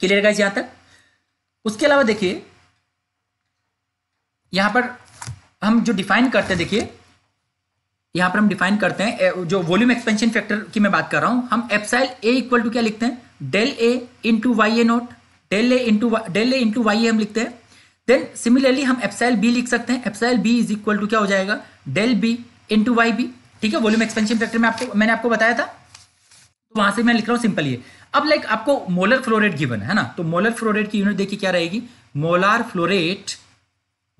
clear guys यहां तक उसके अलावा देखिए यहां पर हम जो डिफाइन करते हैं देखिए यहां पर हम डिफाइन करते हैं जो वॉल्यूम एक्सपेंशन फैक्टर की मैं बात कर रहा हूं हम एपसाइल ए इक्वल टू क्या लिखते हैं del A into Y A naught del A into del A into Y A हम लिखते हैं देन सिमिलरली हम एपसाइल बी लिख सकते हैं epsilon B is equal to क्या हो जाएगा del B into Y B ठीक है वॉल्यूम एक्सपेंशन फैक्टर में आपको मैंने आपको बताया था तो वहां से मैं लिख रहा हूँ सिंपल ये अब लाइक आपको मोलर फ्लोरेट गिवन है ना तो मोलर फ्लोरेट की यूनिट देखिए क्या रहेगी मोलार फ्लोरेट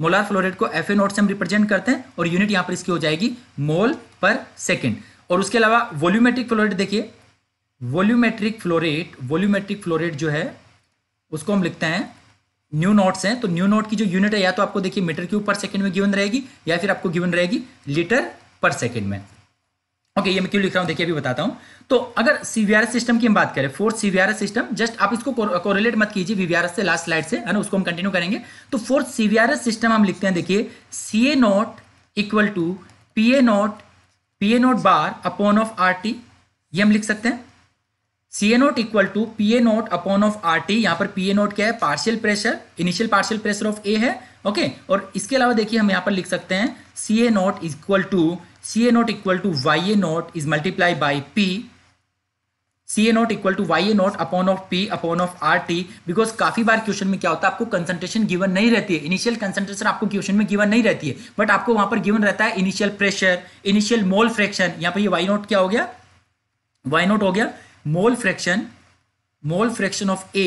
मोलार फ्लोरेट को एफ ए नोट से हम रिप्रेजेंट करते हैं और यूनिट यहां पर इसकी हो जाएगी मोल पर सेकेंड और उसके अलावा वॉल्यूमेट्रिक फ्लोरेट देखिए वॉल्यूमेट्रिक फ्लोरेट वॉल्यूमेट्रिक फ्लोरेट जो है उसको हम लिखते हैं न्यू नोट्स हैं तो न्यू नोट की जो यूनिट है या तो आपको देखिए मीटर क्यूब पर सेकंड में गिवन रहेगी या फिर आपको गिवन रहेगी लीटर पर सेकंड में ओके ये मैं क्यों लिख रहा हूँ देखिए अभी बताता हूँ तो अगर सीवीआर सिस्टम की हम बात करें फोर्थ सीवीआर सिस्टम जस्ट आप इसको कोरिलेट मत कीजिए वीवीआर से लास्ट स्लाइड से है ना उसको हम कंटिन्यू करेंगे तो फोर्थ सीवीआर सिस्टम हम लिखते हैं देखिए C A not equal to P A naught P A naught bar upon of R T ये हम लिख सकते हैं C A not equal to P A not upon of R T यहाँ पर पी ए नॉट क्या है partial pressure initial partial pressure of A है ओके okay? और इसके अलावा देखिए हम यहाँ पर लिख सकते हैं C A not equal to CA naught equal to YA naught is multiplied by P. CA naught equal to YA naught upon of P upon of RT because काफी बार क्वेश्चन में क्या होता है आपको कंसंट्रेशन गिवन नहीं रहती है इनिशियल कंसंट्रेशन आपको क्वेश्चन में गिवन नहीं रहती है बट आपको वहां पर गिवन रहता है initial pressure initial mole fraction यहां पर ये वाई नोट क्या हो गया वाई नोट हो गया mole fraction mole fraction of A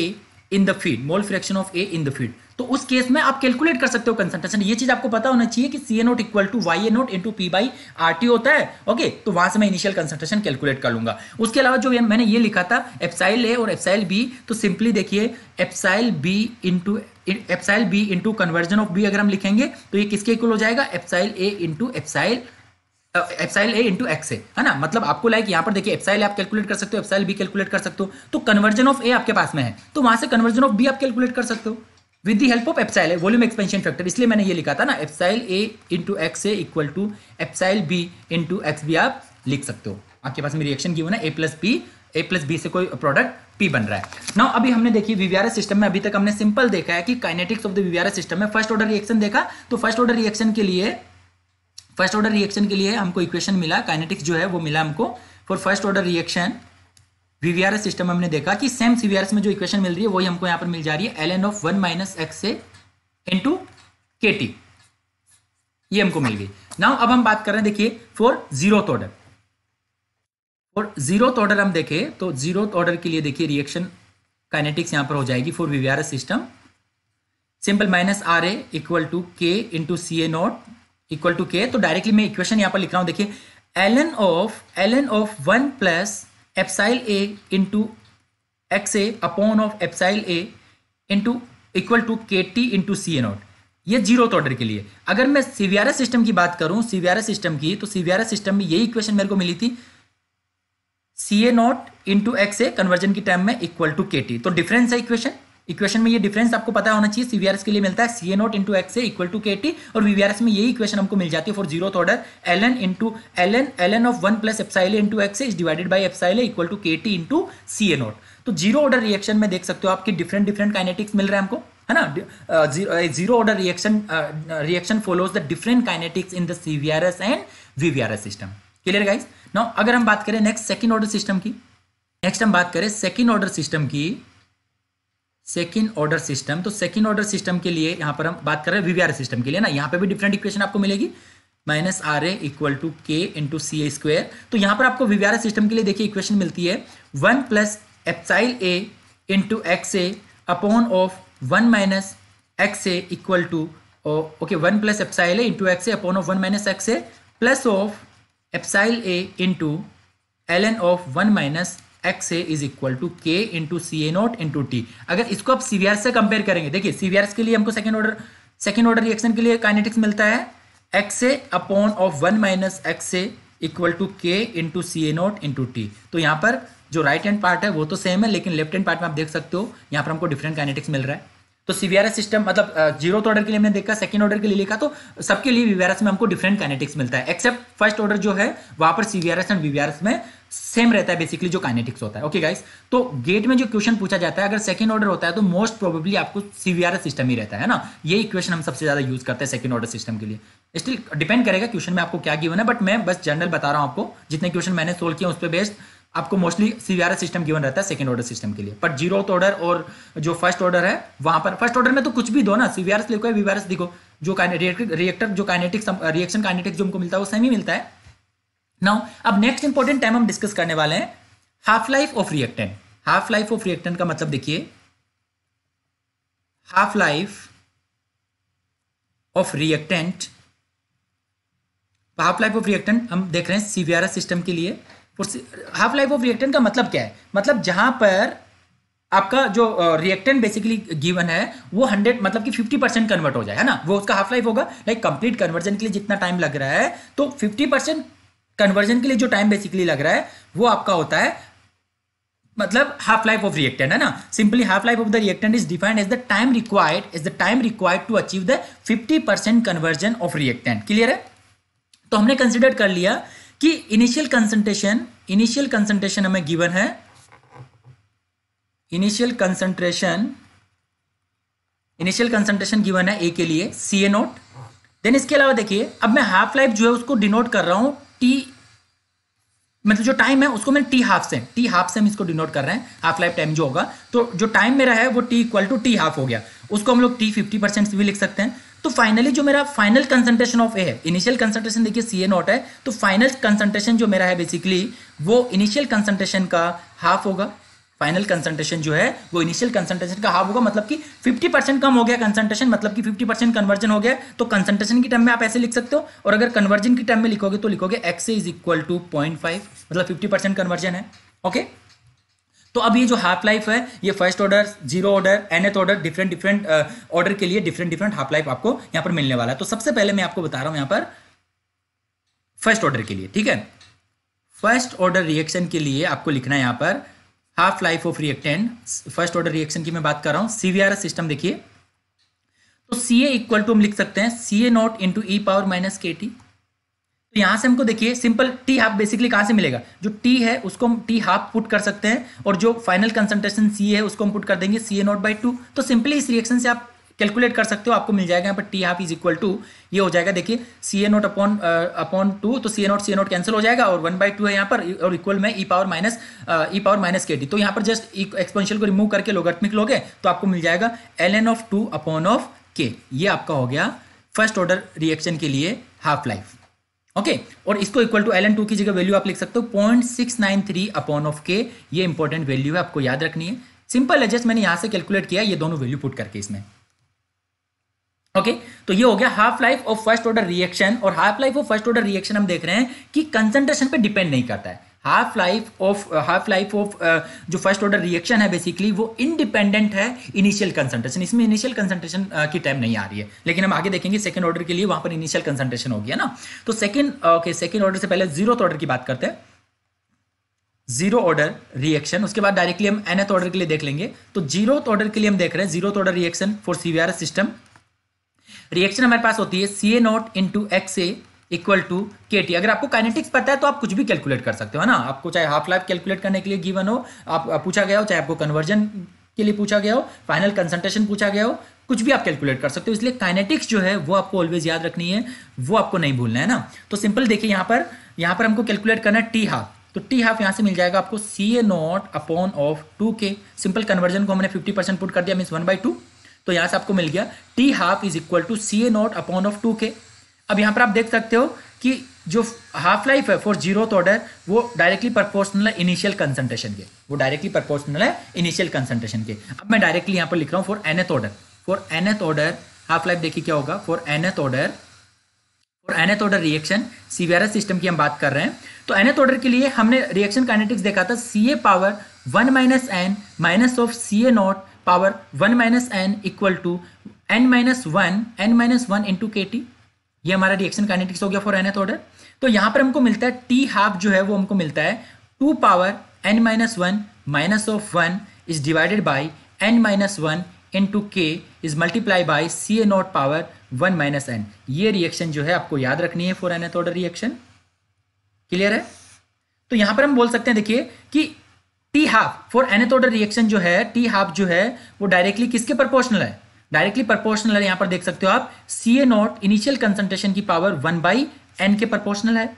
in the field mole fraction of A in the field तो उस केस में आप कैलकुलेट कर सकते हो कंसंट्रेशन ये चीज आपको पता होना चाहिए कि C A naught equal to Y A naught to P by R T होता है ओके तो वहां से मैं इनिशियल कंसंट्रेशन कैलकुलेट कर लूंगा उसके अलावा जो मैंने ये लिखा था एप्साइल ए और एप्साइल बी तो सिंपली देखिए epsilon B into epsilon B into conversion of B अगर हम लिखेंगे तो ये किसके इक्वल हो जाएगा epsilon A into epsilon epsilon A into x A है ना मतलब आपको लाइक यहाँ पर देखिए एप्साइल आप कैलकुलेट कर सकते हो एप्साइल बी कैलकुलेट कर सकते हो तो कन्वर्जन ऑफ ए आपके पास में है तो वहां से कन्वर्जन ऑफ बी आप कैलकुलेट कर सकते हो with the help of epsilon है वॉल्यूम एक्सपेंशन फैक्टर इसलिए मैंने ये लिखा था ना epsilon A into x A equal to epsilon B into X B आप लिख सकते हो आपके पास में रिएक्शन की हुआ ना A plus B A plus B से कोई प्रोडक्ट पी बन रहा है ना अभी हमने देखी वीवीआर सिस्टम में अभी तक हमने सिंपल देखा है कि kinetics of the VVR system में फर्स्ट ऑर्डर रिएक्शन देखा तो फर्स्ट ऑर्डर रिएक्शन के लिए फर्स्ट ऑर्डर रिएक्शन के लिए हमको इक्वेशन मिला काइनेटिक्स जो है वो मिला हमको for first order reaction VVRS system हमने देखा कि सेम सीवीआरएस में जो इक्वेशन मिल रही है वही हमको यहाँ पर मिल जा रही है L N of one minus X से इन टू के टी ये हमको मिल गई नाउ अब हम बात कर रहे हैं देखिए फॉर जीरो ऑर्डर और जीरो ऑर्डर हम देखें तो जीरो ऑर्डर के लिए देखिए रिएक्शन काइनेटिक्स यहाँ पर हो जाएगी for VVRS system simple minus are A equal to के into C A not equal to के तो डायरेक्टली मैं इक्वेशन यहाँ पर लिख रहा हूँ देखिए L N of L N of one plus epsilon A into x A upon of epsilon A into equal to के T into C N naught ये जीरो ऑर्डर के लिए अगर मैं सीवीआर सिस्टम की बात करूं सीवीआर सिस्टम की तो सीवीआर सिस्टम में यही इक्वेशन मेरे को मिली थी C A not into x A conversion की टाइम में इक्वल टू के टी तो डिफरेंस है इक्वेशन इक्वेशन में ये डिफरेंस आपको पता होना चाहिए सीवीआरएस के लिए मिलता है C A not into X equal to के टी और वीवीआरएस में यही इक्वेशन हमको मिल जाती है for zero order L N into L N L N of one plus epsilon into X is divided by epsilon equal to के T into C A naught तो जीरो ऑर्डर रिएक्शन में देख सकते हो आपकी डिफरेंट डिफरेंट काइनेटिक्स मिल रहा है हमको है ना zero order reaction reaction follows the different kinetics in the CVRS and VVRS system clear guys now अगर हम बात करें नेक्स्ट सेकंड ऑर्डर सिस्टम की नेक्स्ट हम बात करें सेकंड ऑर्डर सिस्टम की सेकेंड ऑर्डर सिस्टम तो सेकेंड ऑर्डर सिस्टम के लिए यहाँ पर हम बात कर रहे हैं वीवीआर सिस्टम के लिए ना यहाँ पे भी डिफरेंट इक्वेशन आपको मिलेगी minus are A equal to के इंटू सी ए स्क्वेयर तो यहाँ पर आपको वीवीआर सिस्टम के लिए देखिए इक्वेशन मिलती है one plus epsilon A into x A upon of one minus X A equal to okay one plus epsilon A into x A upon of one minus X A plus of epsilon A into L N of one minus X A is equal to के into C A not into T अगर इसको आप CVR से compare करेंगे देखिए CVR के लिए हमको second order second order reaction के लिए काइनेटिक्स मिलता है X A upon of one minus X A equal to के into C A not into T तो यहाँ पर जो राइट हैंड पार्ट है वो तो सेम है लेकिन लेफ्ट हैंड पार्ट में आप देख सकते हो यहाँ पर हमको डिफरेंट काइनेटिक्स मिल रहा है तो सीवीआरएस सिस्टम मतलब जीरो ऑर्डर के लिए हमने देखा सेकंड ऑर्डर के लिए लिखा तो सबके लिए वीवीआरएस में हमको डिफरेंट काइनेटिक्स मिलता है एक्सेप्ट फर्स्ट ऑर्डर जो है वहां पर सीवीआरएस एंड वीवीआरएस में सेम रहता है बेसिकली जो काइनेटिक्स होता है ओके okay गाइस तो गेट में जो क्वेश्चन पूछा जाता है अगर सेकंड ऑर्डर होता है तो मोस्ट प्रोबेबली आपको सीवीआर सिस्टम ही रहता है ना ये इक्वेशन हम सबसे ज्यादा यूज करते हैं सेकंड ऑर्डर सिस्टम के लिए स्टिल डिपेंड करेगा क्वेश्चन में आपको क्या गिवन है बट मैं बस जनरल बता रहा हूं आपको जितने क्वेश्चन मैंने सोल्व किया उस पर बेस्ड आपको मोस्टली सीवीआर सिस्टम गिवन रहता है सेकंड ऑर्डर सिस्टम के लिए पर जीरो ऑर्डर और जो फर्स्ट ऑर्डर है वहां पर फर्स्ट ऑर्डर में तो कुछ भी दो ना सीवीआर लिखो या वीवीआर दिखो जो रिएक्टर जो काइनेटिक्स रिएक्शन काइनेटिक्स जो हमको मिलता है वो सेम ही मिलता है नाउ अब नेक्स्ट इंपॉर्टेंट टाइम हम डिस्कस करने वाले हैं half life of reactant half life of reactant का मतलब देखिए half life of reactant half life of reactant हम देख रहे हैं सीवीआर सिस्टम के लिए हाफ लाइफ ऑफ रिएक्टेंट का मतलब क्या है मतलब जहां पर आपका जो रिएक्टेंट बेसिकली गिवन है वो 100 मतलब कि 50 परसेंट कन्वर्ट हो जाए है ना वो उसका हाफ लाइफ होगा लाइक कंप्लीट कन्वर्जन के लिए जितना टाइम लग रहा है तो 50 परसेंट कन्वर्जन के लिए जो टाइम बेसिकली लग रहा है वो आपका होता है मतलब हाफ लाइफ ऑफ रिएक्टेंट है ना simply half life of the reactant is defined as the time required is the time required to achieve the fifty percent conversion of reactant clear है तो हमने कंसिडर कर लिया कि इनिशियल कंसंट्रेशन इनिशियल कंसंट्रेशन हमें given है initial concentration initial concentration given है A के लिए सी ए नोट देन इसके अलावा देखिए अब मैं हाफ लाइफ जो है उसको डिनोट कर रहा हूं टी मतलब जो टाइम है उसको मैंने टी हाफ से टी हाफ से हम इसको डिनोट कर रहे हैं हाफ लाइफ टाइम जो होगा तो जो टाइम मेरा है वो T equal to T half हो गया उसको हम लोग टी फिफ्टी परसेंट भी लिख सकते हैं तो फाइनली जो मेरा फाइनल कंसंट्रेशन ऑफ ए है इनिशियल कंसंट्रेशन देखिए सी ए नॉट है तो फाइनल कंसंट्रेशन जो मेरा है बेसिकली वो इनिशियल कंसंट्रेशन का हाफ होगा फाइनल कंसंट्रेशन जो है वो इनिशियल कंसंट्रेशन का हाफ होगा मतलब कि 50 परसेंट कम हो गया कंसंट्रेशन मतलब कि 50 परसेंट कन्वर्जन हो गया तो कंसंट्रेशन की टर्म में आप ऐसे लिख सकते हो और अगर कन्वर्जन की टर्म में लिखोगे तो लिखोगे X is equal to point five मतलब फिफ्टी परसेंट कन्वर्जन है ओके तो अब ये जो हाफ लाइफ है ये first order zero order nth order different different order के लिए डिफरेंट डिफरेंट हाफ लाइफ आपको यहां पर मिलने वाला है तो सबसे पहले मैं आपको बता रहा हूं यहां पर फर्स्ट ऑर्डर के लिए ठीक है फर्स्ट ऑर्डर रिएक्शन के लिए आपको लिखना है यहां पर half life of reactant first order reaction की मैं बात कर रहा हूँ सीवीआर सिस्टम देखिए तो सी ए इक्वल टू हम लिख सकते हैं C A not into E power minus के टी तो यहाँ से हमको देखिए सिंपल टी हाफ बेसिकली कहाँ से मिलेगा जो टी है उसको हम टी हाफ पुट कर सकते हैं और जो फाइनल कंसंट्रेशन सी है उसको हम पुट कर देंगे C A naught by two तो सिंपली इस रिएक्शन से आप कैलकुलेट कर सकते हो आपको मिल जाएगा यहाँ पर T half is equal to ये हो जाएगा देखिए C A naught upon upon two तो C A naught C A naught cancel हो जाएगा और वन बाई टू है यहाँ पर और इक्वल में ई पावर माइनस ई पावर माइनस के टी तो यहाँ पर जस्ट एक्सपेंशियल e, को रिमूव करके लोगात्मिक लोगे तो आपको मिल जाएगा L N of two upon of K ये आपका हो गया फर्स्ट ऑर्डर रिएक्शन के लिए हाफ लाइफ ओके okay, और इसको equal to L N two की जगह वैल्यू आप लिख सकते हो point six nine three upon of K ये इंपॉर्टेंट वैल्यू है आपको याद रखनी है सिंपल एडजस्ट मैंने यहाँ से कैलकुलेट किया ये दोनों वैल्यू पुट करके इसमें ओके okay, तो ये हो गया half life of first order reaction और half life of first order reaction हम देख रहे हैं कि कंसंट्रेशन पे डिपेंड नहीं करता है half life of half life of जो फर्स्ट ऑर्डर रिएक्शन है बेसिकली वो इंडिपेंडेंट है इनिशियल कंसंट्रेशन इसमें इनिशियल कंसंट्रेशन uh, की टाइम नहीं आ रही है लेकिन हम आगे देखेंगे सेकंड ऑर्डर के लिए वहां पर इनिशियल कंसंट्रेशन हो गया ना तो सेकंड ओके सेकंड ऑर्डर से पहले जीरो ऑर्डर की बात करते हैं जीरो ऑर्डर रिएक्शन उसके बाद डायरेक्टली हम एनथ ऑर्डर के लिए देख लेंगे तो जीरो ऑर्डर के लिए हम देख रहे हैं zero order reaction for CVR system reaction हमारे पास होती है C A not into x A equal to के टी अगर आपको काइनेटिक्स पता है तो आप कुछ भी कैलकुलेट कर सकते हो ना आपको चाहे हाफ लाइफ कैलकुलेट करने के लिए गिवन हो आप पूछा गया हो चाहे आपको कन्वर्जन के लिए पूछा गया हो फाइनल कंसंट्रेशन पूछा गया हो कुछ भी आप कैलकुलेट कर सकते हो इसलिए काइनेटिक्स जो है वो आपको ऑलवेज याद रखनी है वो आपको नहीं भूलना है ना तो सिंपल देखिए यहाँ पर यहाँ पर हमको कैलकुलेट करना है टी हाफ तो टी हाफ यहाँ से मिल जाएगा आपको C A not upon of two k simple conversion को हमने फिफ्टी परसेंट पुट कर दिया मीन वन बाई टू तो यहां से आपको मिल गया t half is equal to C A not upon of two k अब यहां पर आप देख सकते हो कि जो हाफ लाइफ है फॉर जीरो ऑर्डर वो डायरेक्टली प्रोपोर्शनल है इनिशियल कंसंट्रेशन के वो डायरेक्टली प्रोपोर्शनल है इनिशियल कंसंट्रेशन के अब मैं डायरेक्टली यहां पर लिख रहा हूं for nth order for nth order half life देखिए क्या होगा फॉर एनथ ऑर्डर और nth order reaction CVR system की हम बात कर रहे हैं तो एनथ ऑर्डर के लिए हमने रिएक्शन काइनेटिक्स देखा था C A power one minus N minus of C A not power one minus n equal to N minus one n minus one into k T ये हमारा रिएक्शन काइनेटिक्स हो गया for nth order तो यहाँ पर हमको मिलता है टी हाफ जो है वो हमको मिलता है two power N minus one minus of one is divided by N minus one into k is multiply by C A not power one minus n ये रिएक्शन जो है आपको याद रखनी है for nth order reaction clear है तो, तो यहां पर हम बोल सकते हैं देखिए कि t half for nth order reaction जो है टी हाफ जो है वो डायरेक्टली किसके प्रपोर्शनल है डायरेक्टली प्रपोर्शनल है यहां पर देख सकते हो आप C A naught initial concentration की पावर वन बाई एन के प्रपोर्शनल है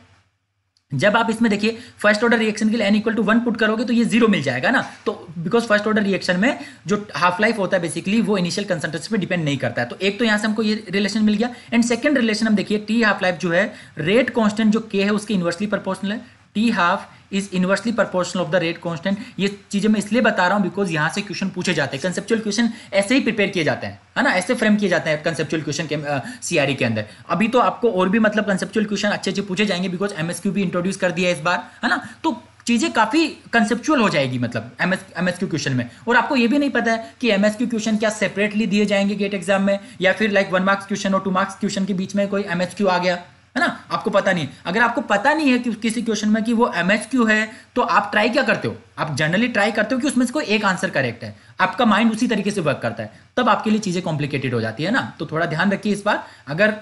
जब आप इसमें देखिए फर्स्ट ऑर्डर रिएक्शन के लिए n equal to one put करोगे तो ये जीरो मिल जाएगा ना तो बिकॉज फर्स्ट ऑर्डर रिएक्शन में जो हाफ लाइफ होता है बेसिकली वो इनिशियल कंसनट्रेशन पे डिपेंड नहीं करता है तो एक तो यहां से हमको ये रिलेशन मिल गया एंड सेकंड रिलेशन हम देखिए टी हाफ लाइफ जो है रेट कॉन्स्टेंट जो के है उसके इनवर्सली प्रपोर्शनल है t half is inversely proportional of the rate constant ये चीज़ें मैं इसलिए बता रहा हूँ बिकॉज यहाँ से क्वेश्चन पूछे जाते हैं कंसेप्चुअल क्वेश्चन ऐसे ही प्रिपेयर किए जाते हैं है ना ऐसे फ्रेम किए जाते हैं कंसेप्चुअल क्वेश्चन के सीआरई के अंदर अभी तो आपको और भी मतलब कंसेप्चुअल क्वेश्चन अच्छे अच्छे पूछे जाएंगे बिकॉज एमएसक्यू भी इंट्रोड्यूस कर दिया इस बार है ना तो चीज़ें काफ़ी कंसेप्चुअल हो जाएगी मतलब M S M S Q question में और आपको ये भी नहीं पता है कि एम क्यू क्वेश्चन क्या सेपरेटली दिए जाएंगे गेट एग्जाम में या फिर लाइक वन मार्क्स क्वेश्चन और टू मार्क्स क्वेश्चन के बीच में कोई एम क्यू आ गया है ना आपको पता नहीं है अगर आपको पता नहीं है कि किसी क्वेश्चन में कि वो एम है तो आप ट्राई क्या करते हो आप जनरली ट्राई करते हो कि उसमें से कोई एक आंसर करेक्ट है आपका माइंड उसी तरीके से वर्क करता है तब आपके लिए चीज़ें कॉम्प्लिकेटेड हो जाती है ना तो थोड़ा ध्यान रखिए इस बार अगर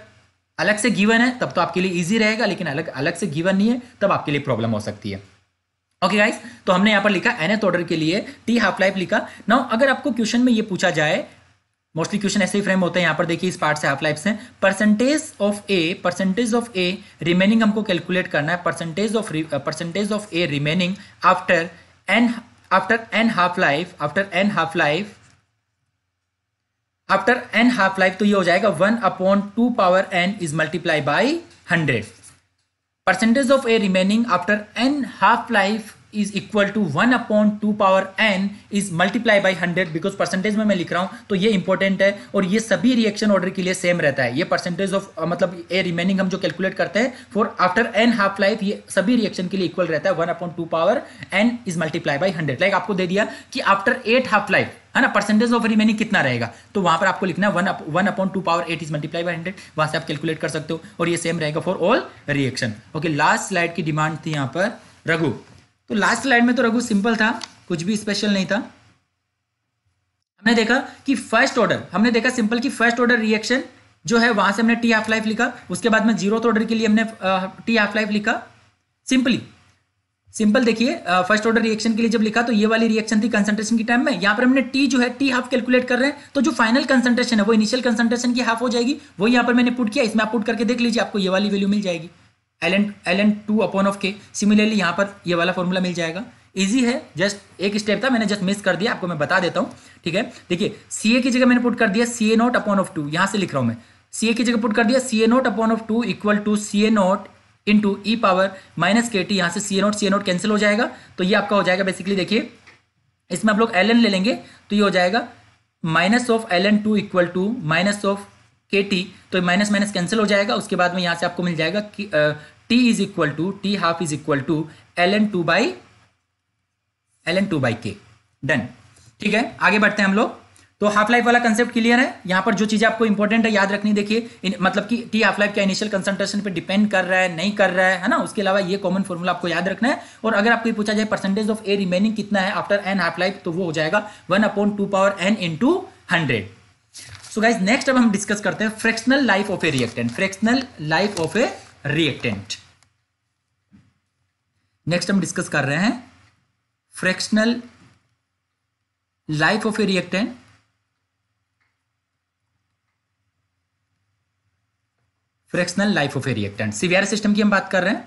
अलग से गिवन है तब तो आपके लिए ईजी रहेगा लेकिन अलग अलग से गिवन नहीं है तब आपके लिए प्रॉब्लम हो सकती है ओके गाइस तो हमने यहां पर लिखा एनएथ ऑर्डर के लिए टी हाफ लाइफ लिखा नाउ अगर आपको क्वेश्चन में ये पूछा जाए मोस्टली क्वेश्चन ऐसे ही फ्रेम होते हैं यहाँ पर देखिए इस पार्ट से हाफ लाइफ से percentage of A percentage of A remaining हमको कैलकुलेट करना है percentage of percentage of A remaining after n after n half life after n half life after n half life तो ये हो जाएगा one upon two power n is multiply by hundred percentage of A remaining after n half life is equal to one upon two power n is multiply by hundred because percentage में मैं लिख रहा हूं तो ये important है और ये सभी रिएक्शन ऑर्डर के लिए सेम रहता है ये परसेंटेज ऑफ मतलब ए रिमेनिंग हम जो कैलकुलेट करते हैं for after n half life ये सभी रिएक्शन के लिए इक्वल रहता है one upon two power n is multiply by hundred like आपको दे दिया कि आफ्टर एट हाफ लाइफ है ना परसेंटेज ऑफ रिमेनिंग कितना रहेगा तो वहां पर आपको लिखना one one upon two power eight is multiply by hundred वहां से आप कैलकुलेट कर सकते हो और ये सेम रहेगा for all reaction okay last slide की डिमांड थी यहाँ पर रघु तो लास्ट स्लाइड में तो रघु सिंपल था कुछ भी स्पेशल नहीं था हमने देखा कि फर्स्ट ऑर्डर हमने देखा सिंपल की फर्स्ट ऑर्डर रिएक्शन जो है वहां से हमने टी हाफ लाइफ लिखा उसके बाद में जीरो ऑर्डर के लिए हमने टी हाफ लाइफ लिखा सिंपली सिंपल देखिए फर्स्ट ऑर्डर रिएक्शन के लिए जब लिखा तो ये वाली रिएक्शन थी कंसंट्रेशन के टाइम में यहाँ पर हमने टी जो है टी हाफ कैलकुलेट कर रहे हैं तो जो फाइनल कंसंट्रेशन है वो इनिशियल कंसंट्रेशन की हाफ हो जाएगी वो यहाँ पर मैंने पुट किया इसमें आप पुट करके देख लीजिए आपको ये वाली वैल्यू मिल जाएगी l N L N two upon of k similarly यहाँ पर ये वाला फॉर्मूला मिल जाएगा इजी है जस्ट एक स्टेप था मैंने जस्ट मिस कर दिया आपको मैं बता देता हूँ ठीक है देखिए सी ए की जगह मैंने पुट कर दिया C A not upon of two यहाँ से लिख रहा हूँ मैं सी ए की जगह पुट कर दिया C A not upon of two equal to C A not into E power minus के टी यहाँ से C A naught C A naught cancel हो जाएगा तो ये आपका हो जाएगा बेसिकली देखिए इसमें आप लोग एल एन ले लेंगे तो ये हो जाएगा minus of L N two equal to minus of के टी तो माइनस माइनस कैंसिल हो जाएगा उसके बाद में यहाँ से आपको मिल जाएगा कि t is equal to T half is equal to L N two by L N two by k done ठीक है आगे बढ़ते हैं हम लोग तो हाफ लाइफ वाला कंसेप्ट क्लियर है यहाँ पर जो चीज़ें आपको इंपॉर्टेंट है याद रखनी देखिए मतलब कि टी हाफ लाइफ का इनिशियल कंसंट्रेशन पे डिपेंड कर रहा है नहीं कर रहा है है ना उसके अलावा ये कॉमन फॉर्मूला आपको याद रखना है और अगर आपको पूछा जाए परसेंटेज ऑफ ए रिमेनिंग कितना है आफ्टर एन हाफ लाइफ तो वो हो जाएगा one upon two power n into hundred so guys next अब हम डिस्कस करते हैं fractional life of a reactant fractional life of a reactant next हम डिस्कस कर रहे हैं fractional life of a reactant fractional life of a reactant CVR system की हम बात कर रहे हैं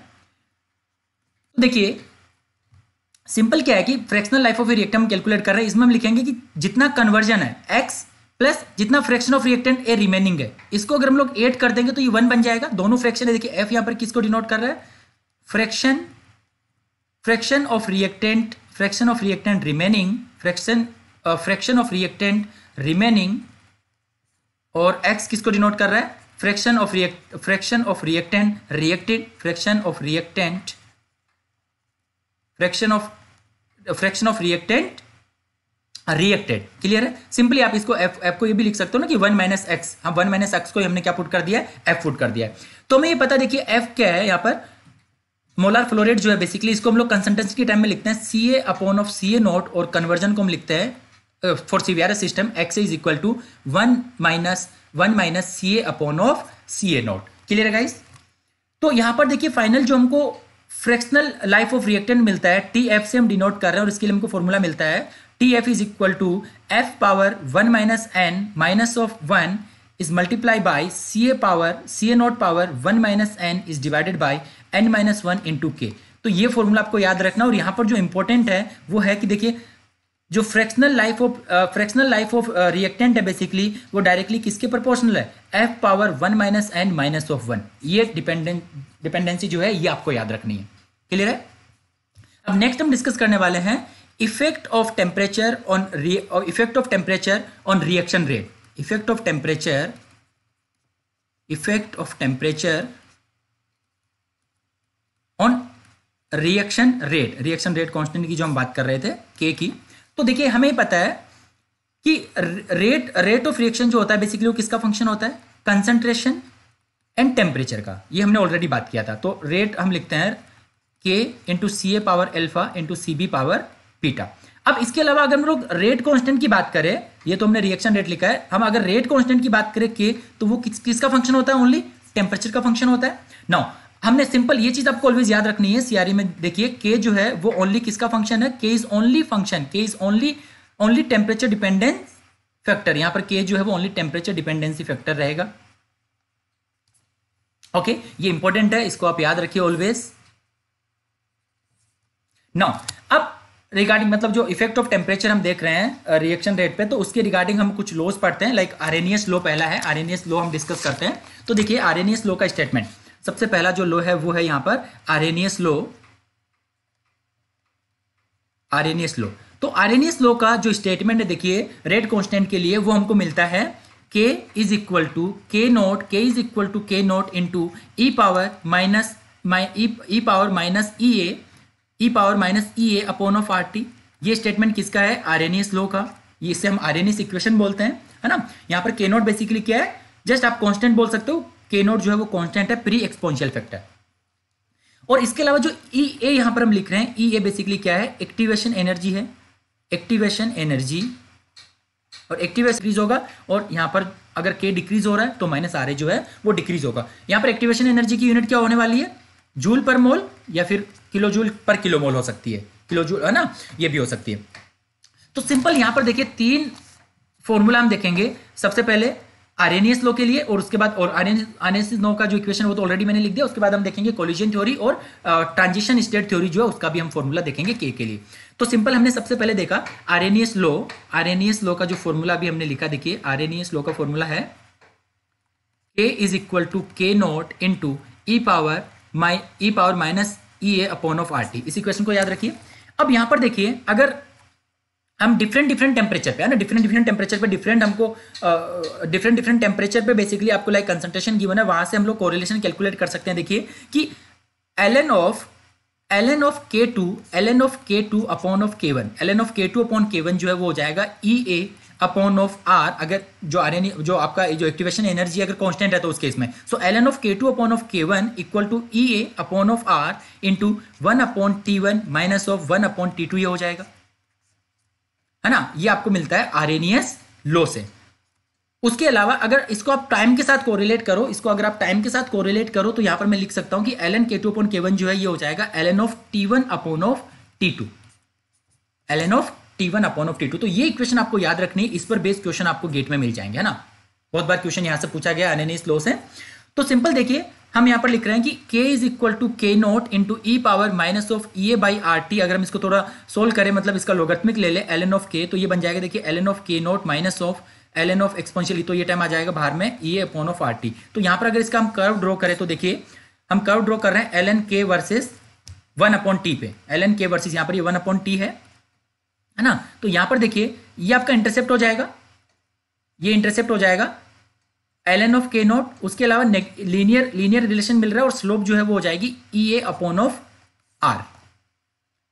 तो देखिए सिंपल क्या है कि fractional life of a reactant हम कैलकुलेट कर रहे हैं इसमें हम लिखेंगे कि जितना कन्वर्जन है एक्स प्लस जितना fraction of reactant A remaining है इसको अगर हम लोग एड कर देंगे तो ये वन बन जाएगा दोनों फ्रैक्शन है देखिए एफ यहां पर किसको डिनोट कर रहा है fraction fraction of reactant fraction of reactant remaining fraction fraction of reactant remaining और एक्स किसको डिनोट कर रहा है fraction of react fraction of reactant reacted fraction of reactant fraction of fraction of reactant reacted clear है simply आप इसको F F को ये भी लिख सकते हो ना कि वन माइनस एक्स हम वन माइनस एक्स को हमने क्या पुट कर दिया है एफ पुट कर दिया है तो हमें ये पता देखिए एफ क्या है यहाँ पर मोलार फ्लोरेट जो है बेसिकली इसको हम लोग कंसल्टेंसी के टाइम में लिखते हैं C A upon of C A naught और कन्वर्जन को हम लिखते हैं for C V system x is equal to one minus one minus C A upon of C A naught clear है गाइस तो यहाँ पर देखिए फाइनल जो हमको फ्रैक्शनल लाइफ ऑफ रिएक्टेंट मिलता है टी एफ से हम डिनोट कर रहे हैं और इसके लिए हमको फॉर्मूला मिलता है t f is equal to f power one minus N minus of one is multiply by C A power C A not power one minus N is divided by n minus one into के तो ये formula आपको याद रखना और यहाँ पर जो इंपॉर्टेंट है वो है कि देखिए जो fractional life of fractional life of reactant है बेसिकली वो डायरेक्टली किसके प्रोपोर्शनल है f power one minus N minus of one ये डिपेंडेंट डिपेंडेंसी जो है ये आपको याद रखनी है क्लियर है अब नेक्स्ट हम डिस्कस करने वाले हैं effect of temperature on re effect of temperature on reaction rate effect of temperature effect of temperature on reaction rate reaction rate constant की जो हम बात कर रहे थे के की तो देखिए हमें पता है कि रेट रेट ऑफ रिएक्शन जो होता है बेसिकली वो किसका फंक्शन होता है कंसंट्रेशन एंड टेम्परेचर का ये हमने ऑलरेडी बात किया था तो रेट हम लिखते हैं के into C A power alpha into C B power beta अब इसके अलावा अगर हम लोग रेट कांस्टेंट की बात करें ये तो हमने रिएक्शन रेट लिखा है हम अगर रेट कांस्टेंट की बात करें के तो वो किस किसका फंक्शन होता है ओनली टेम्परेचर का फंक्शन होता है नाउ हमने सिंपल ये चीज आपको ऑलवेज याद रखनी है सीआरई में देखिए के जो है वो ओनली किसका फंक्शन है k is only function k is only only temperature dependence factor यहां पर के जो है वो ओनली टेम्परेचर डिपेंडेंसी फैक्टर रहेगा ओके okay, ये इंपॉर्टेंट है इसको आप याद रखिए ऑलवेज नाउ अब रिगार्डिंग मतलब जो इफेक्ट ऑफ टेम्परेचर हम देख रहे हैं रिएक्शन रेट पे तो उसके रिगार्डिंग हम कुछ लोस पढ़ते हैं लाइक आरएनएस लो पहला है आरएनएस लो हम डिस्कस करते हैं तो देखिए आरएनएस लो का स्टेटमेंट सबसे पहला जो लो है वो है यहाँ पर आरएनएस लो आरएनएस लो तो आरएनएस लो का जो स्टेटमेंट है देखिए रेट कॉन्स्टेंट के लिए वो हमको मिलता है k is equal to k naught k is equal to k naught into E power minus E power minus E A e power minus E A upon of R T ये statement किसका है are N S लो का ये इससे हम are N S equation बोलते हैं है ना यहाँ पर के नोट बेसिकली क्या है जस्ट आप कॉन्स्टेंट बोल सकते हो के नोट जो है वो कॉन्स्टेंट है प्री एक्सपोनशियल फैक्टर और इसके अलावा जो ई e ए यहाँ पर हम लिख रहे हैं ई ए बेसिकली क्या है एक्टिवेशन एनर्जी है एक्टिवेशन एनर्जी और एक्टिवेशन डिक्रीज होगा और यहाँ पर अगर के डिक्रीज हो रहा है तो माइनस आर ए जो है वो डिक्रीज होगा यहाँ पर एक्टिवेशन एनर्जी की यूनिट क्या होने वाली है जूल पर मोल या फिर किलो जूल पर किलो मोल हो सकती है किलो जूल है ना ये भी हो सकती है तो सिंपल यहां पर देखिए तीन फॉर्मूला हम देखेंगे सबसे पहले आरएनएस लो के लिए और उसके बाद और आरएनएस नो का जो इक्वेशन वो तो ऑलरेडी मैंने लिख दिया उसके बाद हम देखेंगे कोलिजन थ्योरी और ट्रांजिशन स्टेट थ्योरी जो है उसका भी हम फॉर्मूला देखेंगे के के लिए तो सिंपल हमने सबसे पहले देखा आरएनएस लो आरएनएस लो का जो फॉर्मूला भी हमने लिखा देखिए आरएनएस लो का फॉर्मूला है के इज इक्वल टू के नॉट इन टू ई पावर माइ e power minus E A upon of R T इसी क्वेश्चन को याद रखिए अब यहां पर देखिए अगर हम डिफरेंट डिफरेंट टेम्परेचर पे है ना डिफरेंट डिफरेंट टेम्परेचर पे डिफरेंट हमको डिफरेंट डिफरेंट टेम्परेचर पे बेसिकली आपको लाइक कंसंट्रेशन गिवन है वहां से हम लोग कोरिलेशन कैलकुलेट कर सकते हैं देखिए कि L N of L N of के टू एल एन ऑफ के टू अपॉन ऑफ के वन एल एन ऑफ के टू अपॉन के वन जो है वो हो जाएगा E e A upon of R अगर जो आर e, जो आपका जो एक्टिवेशन एनर्जी अगर कॉन्स्टेंट है तो उस केस में सो एल एन ऑफ के टू अपॉन ऑफ के one equal to E A upon of R into one upon T one minus of one upon T two ये हो जाएगा है ना ये आपको मिलता है आर एन एस लो से उसके अलावा अगर इसको आप टाइम के साथ कोरिलेट करो इसको अगर आप टाइम के साथ कोरिलेट करो तो यहां पर मैं लिख सकता हूं कि L N K two upon के वन जो है ये हो जाएगा L N of T one upon of T two L N of T one upon of T two तो ये इक्वेशन आपको याद रखनी है इस पर बेस्ड क्वेश्चन आपको गेट में मिल जाएंगे है ना बहुत बार क्वेश्चन यहां से पूछा गया अनेनिस लो से तो सिंपल देखिए हम यहां पर लिख रहे हैं कि k इज इक्वल टू के naught to E power minus of E A by R T अगर हम इसको थोड़ा सोल्व करें मतलब इसका लोगत्मिक ले ले एल एन ऑफ के तो ये बन जाएगा देखिए L N of K naught minus of L N of exponential तो ये टाइम आ जाएगा बाहर में E A upon of R T तो यहां पर अगर इसका हम कर्व ड्रॉ करें तो देखिए हम कर्व ड्रॉ कर रहे हैं L N K versus one upon T पे एल एन के वर्सेज यहाँ पर ये वन अपॉन टी है है ना तो यहां पर देखिए ये आपका इंटरसेप्ट हो जाएगा ये इंटरसेप्ट हो जाएगा L N of K naught उसके अलावा लीनियर लीनियर रिलेशन मिल रहा है और स्लोप जो है वो हो जाएगी E A upon of R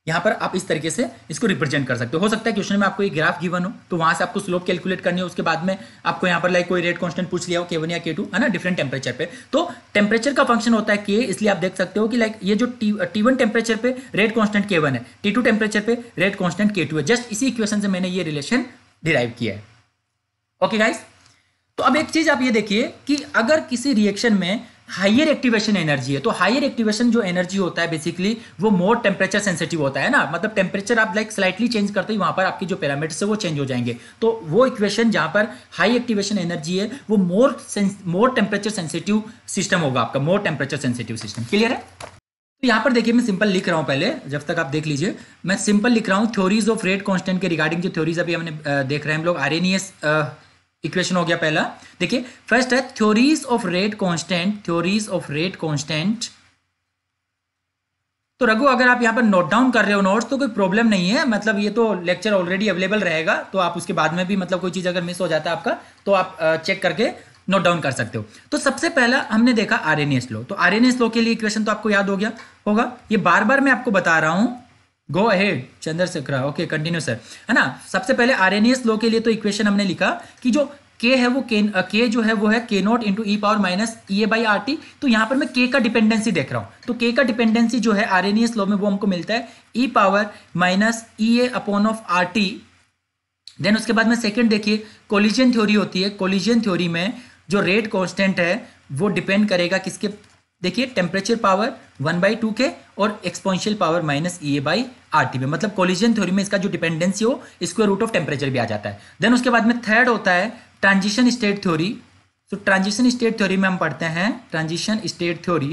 यहाँ पर आप इस तरीके से इसको रिप्रेजेंट कर सकते हो सकता है क्वेश्चन में आपको एक ग्राफ गिवन हो तो वहाँ से आपको स्लोप कैलकुलेट करनी हो उसके बाद में आपको यहाँ पर लाइक कोई रेट कांस्टेंट पूछ लिया हो के वन या के टू है ना डिफरेंट टेम्परेचर पे तो टेम्परेचर का फंक्शन होता है के इसलिए आप देख सकते हो कि लाइक ये जो टी वन टेम्परेचर पे रेट कॉन्स्टेंट के वन है टी टू टेम्परेचर पे रेट कॉन्स्टेंट के टू है जस्ट इसी इक्वेशन से मैंने ये रिलेशन डिराइव किया है ओके गाइस तो अब एक चीज आप ये देखिए कि अगर किसी रिएक्शन में हाइयर एक्टिवेशन एनर्जी है तो हाइयर एक्टिवेशन जो एनर्जी होता है बेसिकली वो मोर टेम्परेचर सेंसिटिव होता है ना मतलब टेम्परेचर आप लाइक स्लाइटली चेंज करते ही वहां पर आपके जो पैरामीटर्स है वो चेंज हो जाएंगे तो वो इक्वेशन जहां पर हाई एक्टिवेशन एनर्जी है वो more more temperature sensitive system होगा आपका more temperature sensitive system clear है तो यहां पर देखिए मैं सिंपल लिख रहा हूं पहले जब तक आप देख लीजिए मैं सिंपल लिख रहा हूँ थ्योरीज ऑफ रेट कॉन्स्टेंट के रिगार्डिंग जो थ्योरीज अभी हमने देख रहे हैं हम लोग आर एन एस इक्वेशन हो गया पहला देखिए फर्स्ट है theories of rate constant theories of rate constant तो रघु अगर आप यहां पर नोट डाउन कर रहे हो नोट्स तो कोई प्रॉब्लम नहीं है मतलब ये तो लेक्चर ऑलरेडी अवेलेबल रहेगा तो आप उसके बाद में भी मतलब कोई चीज़ अगर मिस हो जाता है आपका तो आप चेक करके नोट डाउन कर सकते हो तो सबसे पहला हमने देखा आर एन एस लो तो आर एन एस लो के लिए इक्वेशन तो आपको याद हो गया होगा ये बार बार मैं आपको बता रहा हूं go ahead Chandrashekhar okay continue sir है ना सबसे पहले आर एन एस लो के लिए तो इक्वेशन हमने लिखा कि जो K है वो के K जो है वो है K naught into E power minus E A by R T तो यहाँ पर मैं K का डिपेंडेंसी देख रहा हूँ तो K का डिपेंडेंसी जो है आर एन एस लो में वो हमको मिलता है e power minus E A upon of R T then उसके बाद में सेकेंड देखिए कोलिजियन थ्योरी होती है कोलिजियन थ्योरी में जो रेट कॉन्स्टेंट है वो डिपेंड करेगा किसके देखिए temperature power one by two के और exponential power minus E A by R T में मतलब कोलिजन थ्योरी में इसका जो डिपेंडेंसी हो स्क्वायर रूट ऑफ टेम्परेचर भी आ जाता है देन उसके बाद में थर्ड होता है ट्रांजिशन स्टेट थ्योरी तो ट्रांजिशन स्टेट थ्योरी में हम पढ़ते हैं ट्रांजिशन स्टेट थ्योरी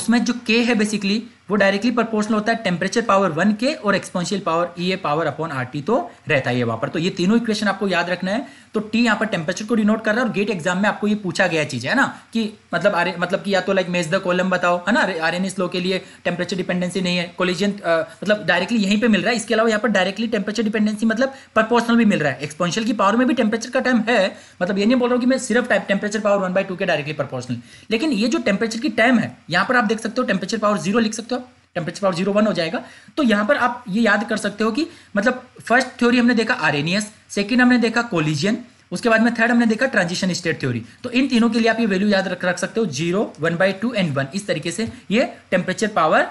उसमें जो के है बेसिकली वो डायरेक्टली प्रपोर्शनल होता है टेम्परेचर पावर वन के और exponential power E A power upon R T तो रहता है वहां पर तो ये तीनों इक्वेशन आपको याद रखना है तो टी यहाँ पर टेम्परेचर को डिनोट कर रहा है और गेट एग्जाम में आपको ये पूछा गया चीज़ है ना कि मतलब आर मतलब कि या तो लाइक मेज द कॉलम बताओ है ना आर एन एस लो के लिए टेम्परेचर डिपेंडेंसी नहीं है कोलिजियन मतलब डायरेक्टली यहीं पर मिल रहा है इसके अलावा यहाँ पर डायरेक्टली टेम्परेचर डिपेंडेंसी मतलब प्रपोर्शनल भी मिल रहा है एक्सपोनशियल की पावर में भी टेम्परेचर का टाइम है मतलब ये नहीं बोल रहा हूँ कि मैं सिर्फ temperature power one by two के डायरेक्टली प्रपोर्शनल लेकिन ये जो टेम्परेचर की टाइम है यहाँ पर आप देख सकते हो टेम्परेचर पावर जीरो लिख सकते हो टेम्परेचर पावर जीरो वन हो जाएगा तो यहाँ पर आप ये याद कर सकते हो कि मतलब फर्स्ट थ्योरी हमने देखा आरेनियस सेकेंड हमने देखा कोलिजियन उसके बाद में थर्ड हमने देखा ट्रांजिशन स्टेट थ्योरी तो इन तीनों के लिए आप ये वैल्यू याद रख रख सकते हो zero one by two and one इस तरीके से ये टेम्परेचर पावर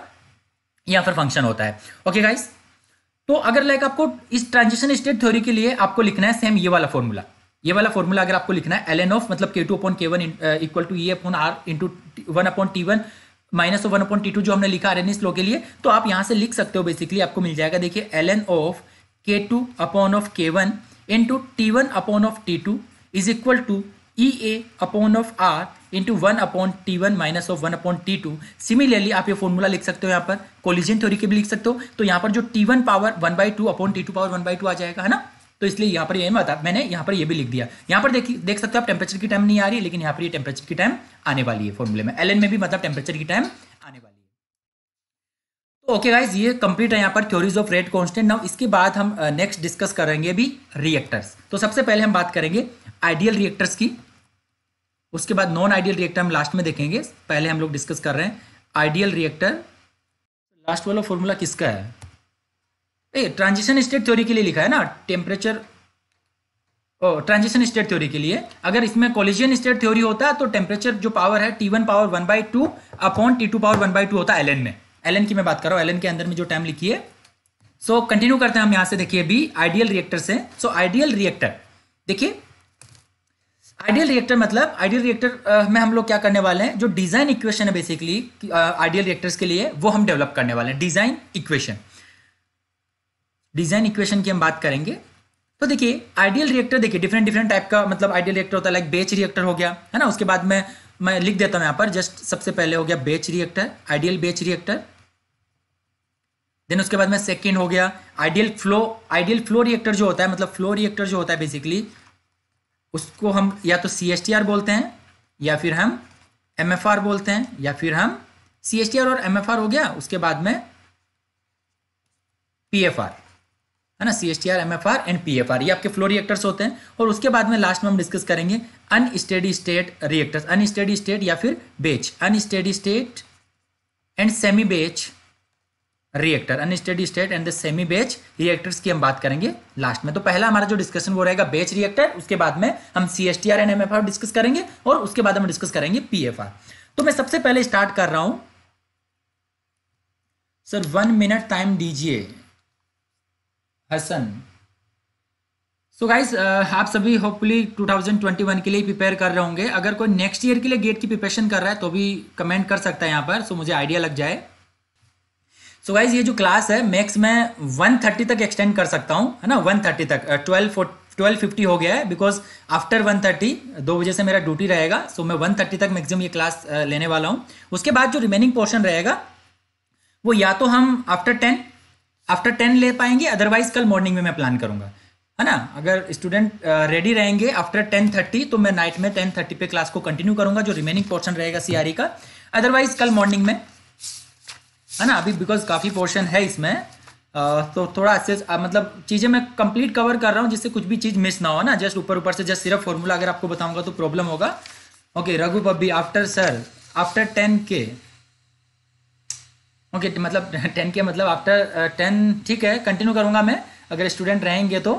यहाँ पर फंक्शन होता है ओके गाइस तो अगर लाइक आपको इस ट्रांजिशन स्टेट थ्योरी के लिए आपको लिखना है सेम ये वाला फॉर्मूला ये वाला फॉर्मूला अगर आपको लिखना है एल एन ऑफ मतलब के टू अपॉन के one equal to E upon R into one upon T one minus one upon T two जो हमने लिखा आर एन एस लो के लिए तो आप यहाँ से लिख सकते हो बेसिकली आपको मिल जाएगा देखिए एल एन ऑफ के टू अपॉन ऑफ के one into T one upon of T two is equal to E A upon of R into one upon T one minus of one upon T two similarly आप ये formula लिख सकते हो यहाँ पर collision theory के भी लिख सकते हो तो यहाँ पर जो T one power one by two upon T two power one by two आ जाएगा है ना तो इसलिए यहाँ पर ये मैं बता मैंने यहाँ पर ये भी लिख दिया यहाँ पर देखिए देख सकते हो आप टेम्परेचर की टाइम नहीं आ रही है लेकिन यहाँ पर ये टेम्परेचर की टाइम आने वाली है फॉर्मूले में एल में भी मतलब टेम्परेचर की टाइम आने वाली है तो ओके गाइज ये कंप्लीट है यहाँ पर theories of rate constant now इसके बाद हम नेक्स्ट uh, डिस्कस करेंगे अभी रिएक्टर्स तो सबसे पहले हम बात करेंगे आइडियल रिएक्टर्स की उसके बाद नॉन आइडियल रिएक्टर हम लास्ट में देखेंगे पहले हम लोग डिस्कस कर रहे हैं आइडियल रिएक्टर लास्ट वाला फॉर्मूला किसका है ट्रांजिशन स्टेट थ्योरी के लिए लिखा है ना टेम्परेचर ट्रांजिशन स्टेट थ्योरी के लिए अगर इसमें कोलिजियन स्टेट थ्योरी होता तो है तो टेम्परेचर जो पावर है T one power one by two upon T two power one by two होता है एल में एल की मैं बात कर रहा हूँ एल के अंदर में जो टाइम लिखी है सो so, कंटिन्यू करते हैं हम यहाँ से देखिए बी आइडियल रिएक्टर से सो आइडियल रिएक्टर देखिए आइडियल रिएक्टर मतलब आइडियल रिएक्टर में हम लोग क्या करने वाले हैं जो डिजाइन इक्वेशन है बेसिकली आइडियल रिएक्टर्स के लिए वो हम डेवलप करने वाले हैं डिजाइन इक्वेशन डिजाइन इक्वेशन की हम बात करेंगे तो देखिए आइडियल रिएक्टर देखिए डिफरेंट डिफरेंट टाइप का मतलब आइडियल रिएक्टर होता है लाइक बेच रिएक्टर हो गया है ना उसके बाद में मैं लिख देता हूँ यहां पर जस्ट सबसे पहले हो गया batch reactor ideal batch reactor then उसके बाद में सेकेंड हो गया ideal flow ideal flow reactor जो होता है मतलब फ्लो रिएक्टर जो होता है बेसिकली उसको हम या तो सी बोलते हैं या फिर हम एम बोलते हैं या फिर हम सी और एम हो गया उसके बाद में पी एफ आर है ना C S T R M F R and P F R ये आपके फ्लो रिएक्टर्स होते हैं और उसके बाद में लास्ट में हम डिस्कस करेंगे unsteady state reactors unsteady state या फिर batch unsteady state and semi batch reactor unsteady state and the semi batch reactors की हम बात करेंगे लास्ट में तो पहला हमारा जो डिस्कशन वो रहेगा बेच रिएक्टर उसके बाद में हम C S T R and M F R discuss करेंगे और उसके बाद हम डिस्कस करेंगे पी एफ आर तो मैं सबसे पहले स्टार्ट कर रहा हूं सर वन मिनट टाइम दीजिए हसन सो गाइज आप सभी होपफुली 2021 के लिए प्रिपेयर कर रहे होंगे अगर कोई नेक्स्ट ईयर के लिए गेट की प्रिपरेशन कर रहा है तो भी कमेंट कर सकता है यहाँ पर सो so, मुझे आइडिया लग जाए सो so गाइज ये जो क्लास है मैक्स मैं 130 तक एक्सटेंड कर सकता हूँ है ना 130 तक ट्वेल्व ट्वेल्व फिफ्टी हो गया है बिकॉज आफ्टर वन थर्टी दो बजे से मेरा ड्यूटी रहेगा सो so मैं वन थर्टी तक मैक्सिमम ये क्लास uh, लेने वाला हूँ उसके बाद जो रिमेनिंग पोर्शन रहेगा वो या तो हम आफ्टर टेन आफ्टर टेन ले पाएंगे अदरवाइज कल मॉर्निंग में मैं प्लान करूंगा है ना अगर स्टूडेंट रेडी uh, रहेंगे आफ्टर टेन थर्टी तो मैं नाइट में टेन थर्टी पे क्लास को कंटिन्यू करूंगा जो रिमेनिंग पोर्शन रहेगा सी e का अदरवाइज कल मॉर्निंग में है ना अभी बिकॉज काफ़ी पोर्शन है इसमें uh, तो थोड़ा अच्छे uh, मतलब चीज़ें मैं कंप्लीट कवर कर रहा हूँ जिससे कुछ भी चीज़ मिस ना हो ना जस्ट ऊपर ऊपर से जस्ट सिर्फ फॉर्मूला अगर आपको बताऊंगा तो प्रॉब्लम होगा okay Raghu Pabbi after sir after ten के ओके okay, मतलब टेन के मतलब आफ्टर टेन uh, ठीक है कंटिन्यू करूंगा मैं अगर स्टूडेंट रहेंगे तो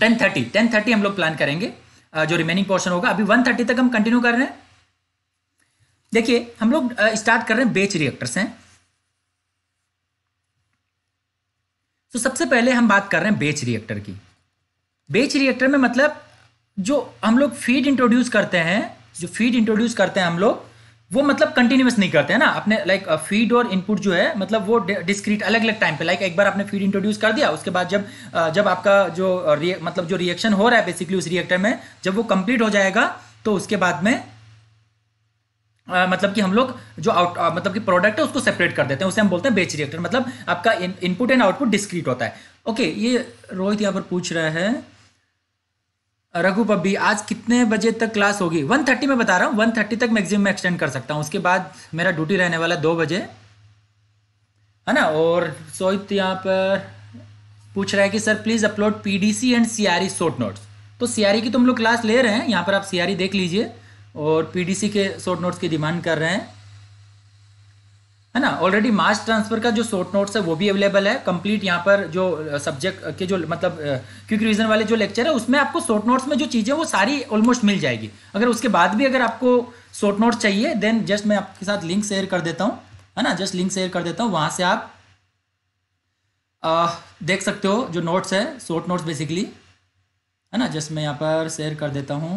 टेन थर्टी टेन थर्टी हम लोग प्लान करेंगे uh, जो रिमेनिंग पोर्शन होगा अभी वन थर्टी तक हम कंटिन्यू कर रहे हैं देखिए हम लोग स्टार्ट uh, कर रहे हैं बेच रिएक्टर्स हैं तो सबसे पहले हम बात कर रहे हैं बेच रिएक्टर की बेच रिएक्टर में मतलब जो हम लोग फीड इंट्रोड्यूस करते हैं जो फीड इंट्रोड्यूस करते हैं हम लोग वो मतलब कंटिन्यूस नहीं करते हैं ना अपने लाइक फीड uh, और इनपुट जो है मतलब वो डिस्क्रीट अलग अलग टाइम पे लाइक एक बार आपने फीड इंट्रोड्यूस कर दिया उसके बाद जब uh, जब आपका जो uh, मतलब जो रिएक्शन हो रहा है बेसिकली उस रिएक्टर में जब वो कंप्लीट हो जाएगा तो उसके बाद में आ, मतलब कि हम लोग जो आउट मतलब कि प्रोडक्ट है उसको सेपरेट कर देते हैं उसे हम बोलते हैं बेच रिएक्टर मतलब आपका इनपुट एंड आउटपुट डिस्क्रीट होता है ओके ये रोहित यहाँ पर पूछ रहा है रघु पब्बी आज कितने बजे तक क्लास होगी वन थर्टी में बता रहा हूँ वन थर्टी तक मैक्सिमम मैं एक्सटेंड कर सकता हूँ उसके बाद मेरा ड्यूटी रहने वाला दो बजे है ना और सोहित यहाँ पर पूछ रहा है कि sir please upload P D C and C R E short notes तो सी आर ई की तुम लोग क्लास ले रहे हैं यहाँ पर आप सी आर ई देख लीजिए और पी डी सी के शॉर्ट नोट्स की डिमांड कर रहे हैं है ना ऑलरेडी मार्च ट्रांसफर का जो शॉर्ट नोट्स है वो भी अवेलेबल है कंप्लीट यहाँ पर जो सब्जेक्ट uh, uh, के जो मतलब uh, क्विक रिविजन वाले जो लेक्चर है उसमें आपको शॉर्ट नोट्स में जो चीज़ें वो सारी ऑलमोस्ट मिल जाएगी अगर उसके बाद भी अगर आपको शॉर्ट नोट्स चाहिए देन जस्ट मैं आपके साथ लिंक शेयर कर देता हूँ है ना जस्ट लिंक शेयर कर देता हूँ वहाँ से आप आ, देख सकते हो जो नोट्स है शॉर्ट नोट्स बेसिकली है ना जस्ट मैं यहाँ पर शेयर कर देता हूँ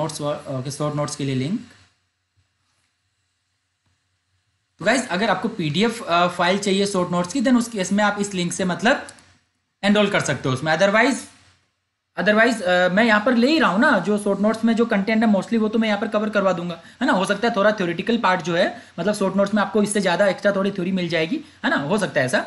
नोट्स के शॉर्ट नोट्स के लिए लिंक तो गाइज अगर आपको पीडीएफ फाइल चाहिए शॉर्ट नोट्स की देन उस केस में आप इस लिंक से मतलब एनरोल कर सकते हो उसमें अदरवाइज अदरवाइज मैं यहाँ पर ले ही रहा हूँ ना जो शॉर्ट नोट्स में जो कंटेंट है मोस्टली वो तो मैं यहाँ पर कवर करवा दूंगा है ना हो सकता है थोड़ा थ्योरेटिकल पार्ट जो है मतलब शॉर्ट नोट्स में आपको इससे ज़्यादा एक्स्ट्रा थोड़ी थ्योरी मिल जाएगी है ना हो सकता है ऐसा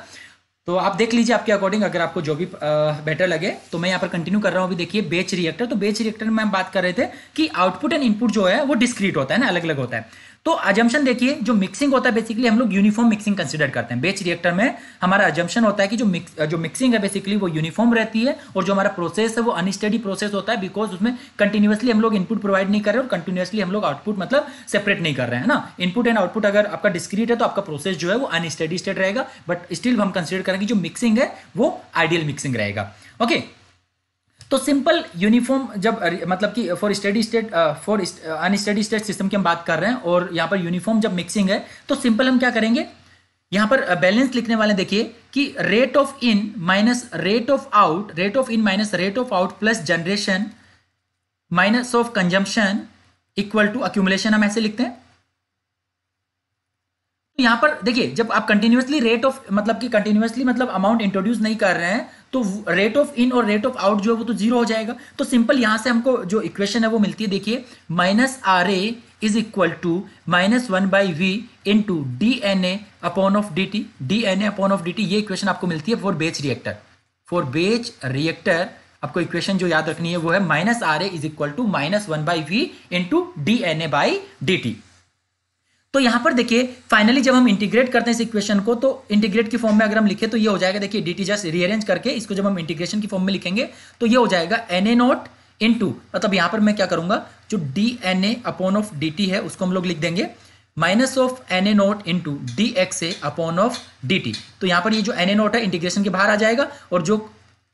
तो आप देख लीजिए आपके अकॉर्डिंग अगर आपको जो भी बेटर लगे तो मैं यहाँ पर कंटिन्यू कर रहा हूँ अभी देखिए बेच रिएक्टर तो बेच रिएक्टर में हम बात कर रहे थे कि आउटपुट एंड इनपुट जो है वो डिस्क्रीट होता है ना अलग अलग होता है तो अजम्पन देखिए जो मिक्सिंग होता है बेसिकली हम लोग यूनिफॉर्म मिक्सिंग कंसिडर करते हैं बेच रिएक्टर में हमारा अजम्पन होता है कि जो मिक्स जो मिक्सिंग है बेसिकली वो यूनिफॉर्म रहती है और जो हमारा प्रोसेस है वो अनस्टडी प्रोसेस होता है बिकॉज उसमें कंटिन्यूसली हम लोग इनपुट प्रोवाइड नहीं कर रहे और कंटिन्यूसली हम लोग आउटपुट मतलब सेपरेट नहीं कर रहे हैं ना इनपुट एंड आउटपुट अगर आपका डिस्क्रीट है तो आपका प्रोसेस जो है वो अनस्टडी स्टेट रहेगा बट स्टिल हम कंसिडर करेंगे जो मिक्सिंग है वो आइडियल मिक्सिंग रहेगा ओके okay, तो सिंपल यूनिफॉर्म जब मतलब कि for steady state for unsteady state system की हम बात कर रहे हैं और यहाँ पर यूनिफॉर्म जब मिक्सिंग है तो सिंपल हम क्या करेंगे यहाँ पर बैलेंस uh, लिखने वाले देखिए कि rate of in minus rate of out rate of in minus rate of out plus generation minus of consumption equal to accumulation हम ऐसे लिखते हैं तो यहाँ पर देखिए जब आप कंटिन्यूसली रेट ऑफ मतलब कि कंटिन्यूसली मतलब अमाउंट इंट्रोड्यूस नहीं कर रहे हैं तो रेट ऑफ इन और रेट ऑफ आउट जो है वो तो जीरो हो जाएगा तो सिंपल यहां से हमको जो इक्वेशन है वो मिलती है देखिए minus are A is equal to minus one by V into D N A upon of D T D N A upon of D T ये इक्वेशन आपको मिलती है for batch reactor for batch reactor आपको equation जो याद रखनी है वो है minus are A is equal to minus one by V into D N A by D T तो यहाँ पर देखिए फाइनली जब हम इंटीग्रेट करते हैं इस इक्वेशन को तो इंटीग्रेट की फॉर्म में अगर हम लिखे तो ये हो जाएगा देखिए डी टी जस्ट रीअरेंज करके इसको जब हम इंटीग्रेशन की फॉर्म में लिखेंगे तो ये हो जाएगा N A not into मतलब यहां पर मैं क्या करूंगा जो D N A upon of D T है उसको हम लोग लिख देंगे minus of N A not into D X A upon of D T तो यहाँ पर ये जो एन ए नॉट है इंटीग्रेशन के बाहर आ जाएगा और जो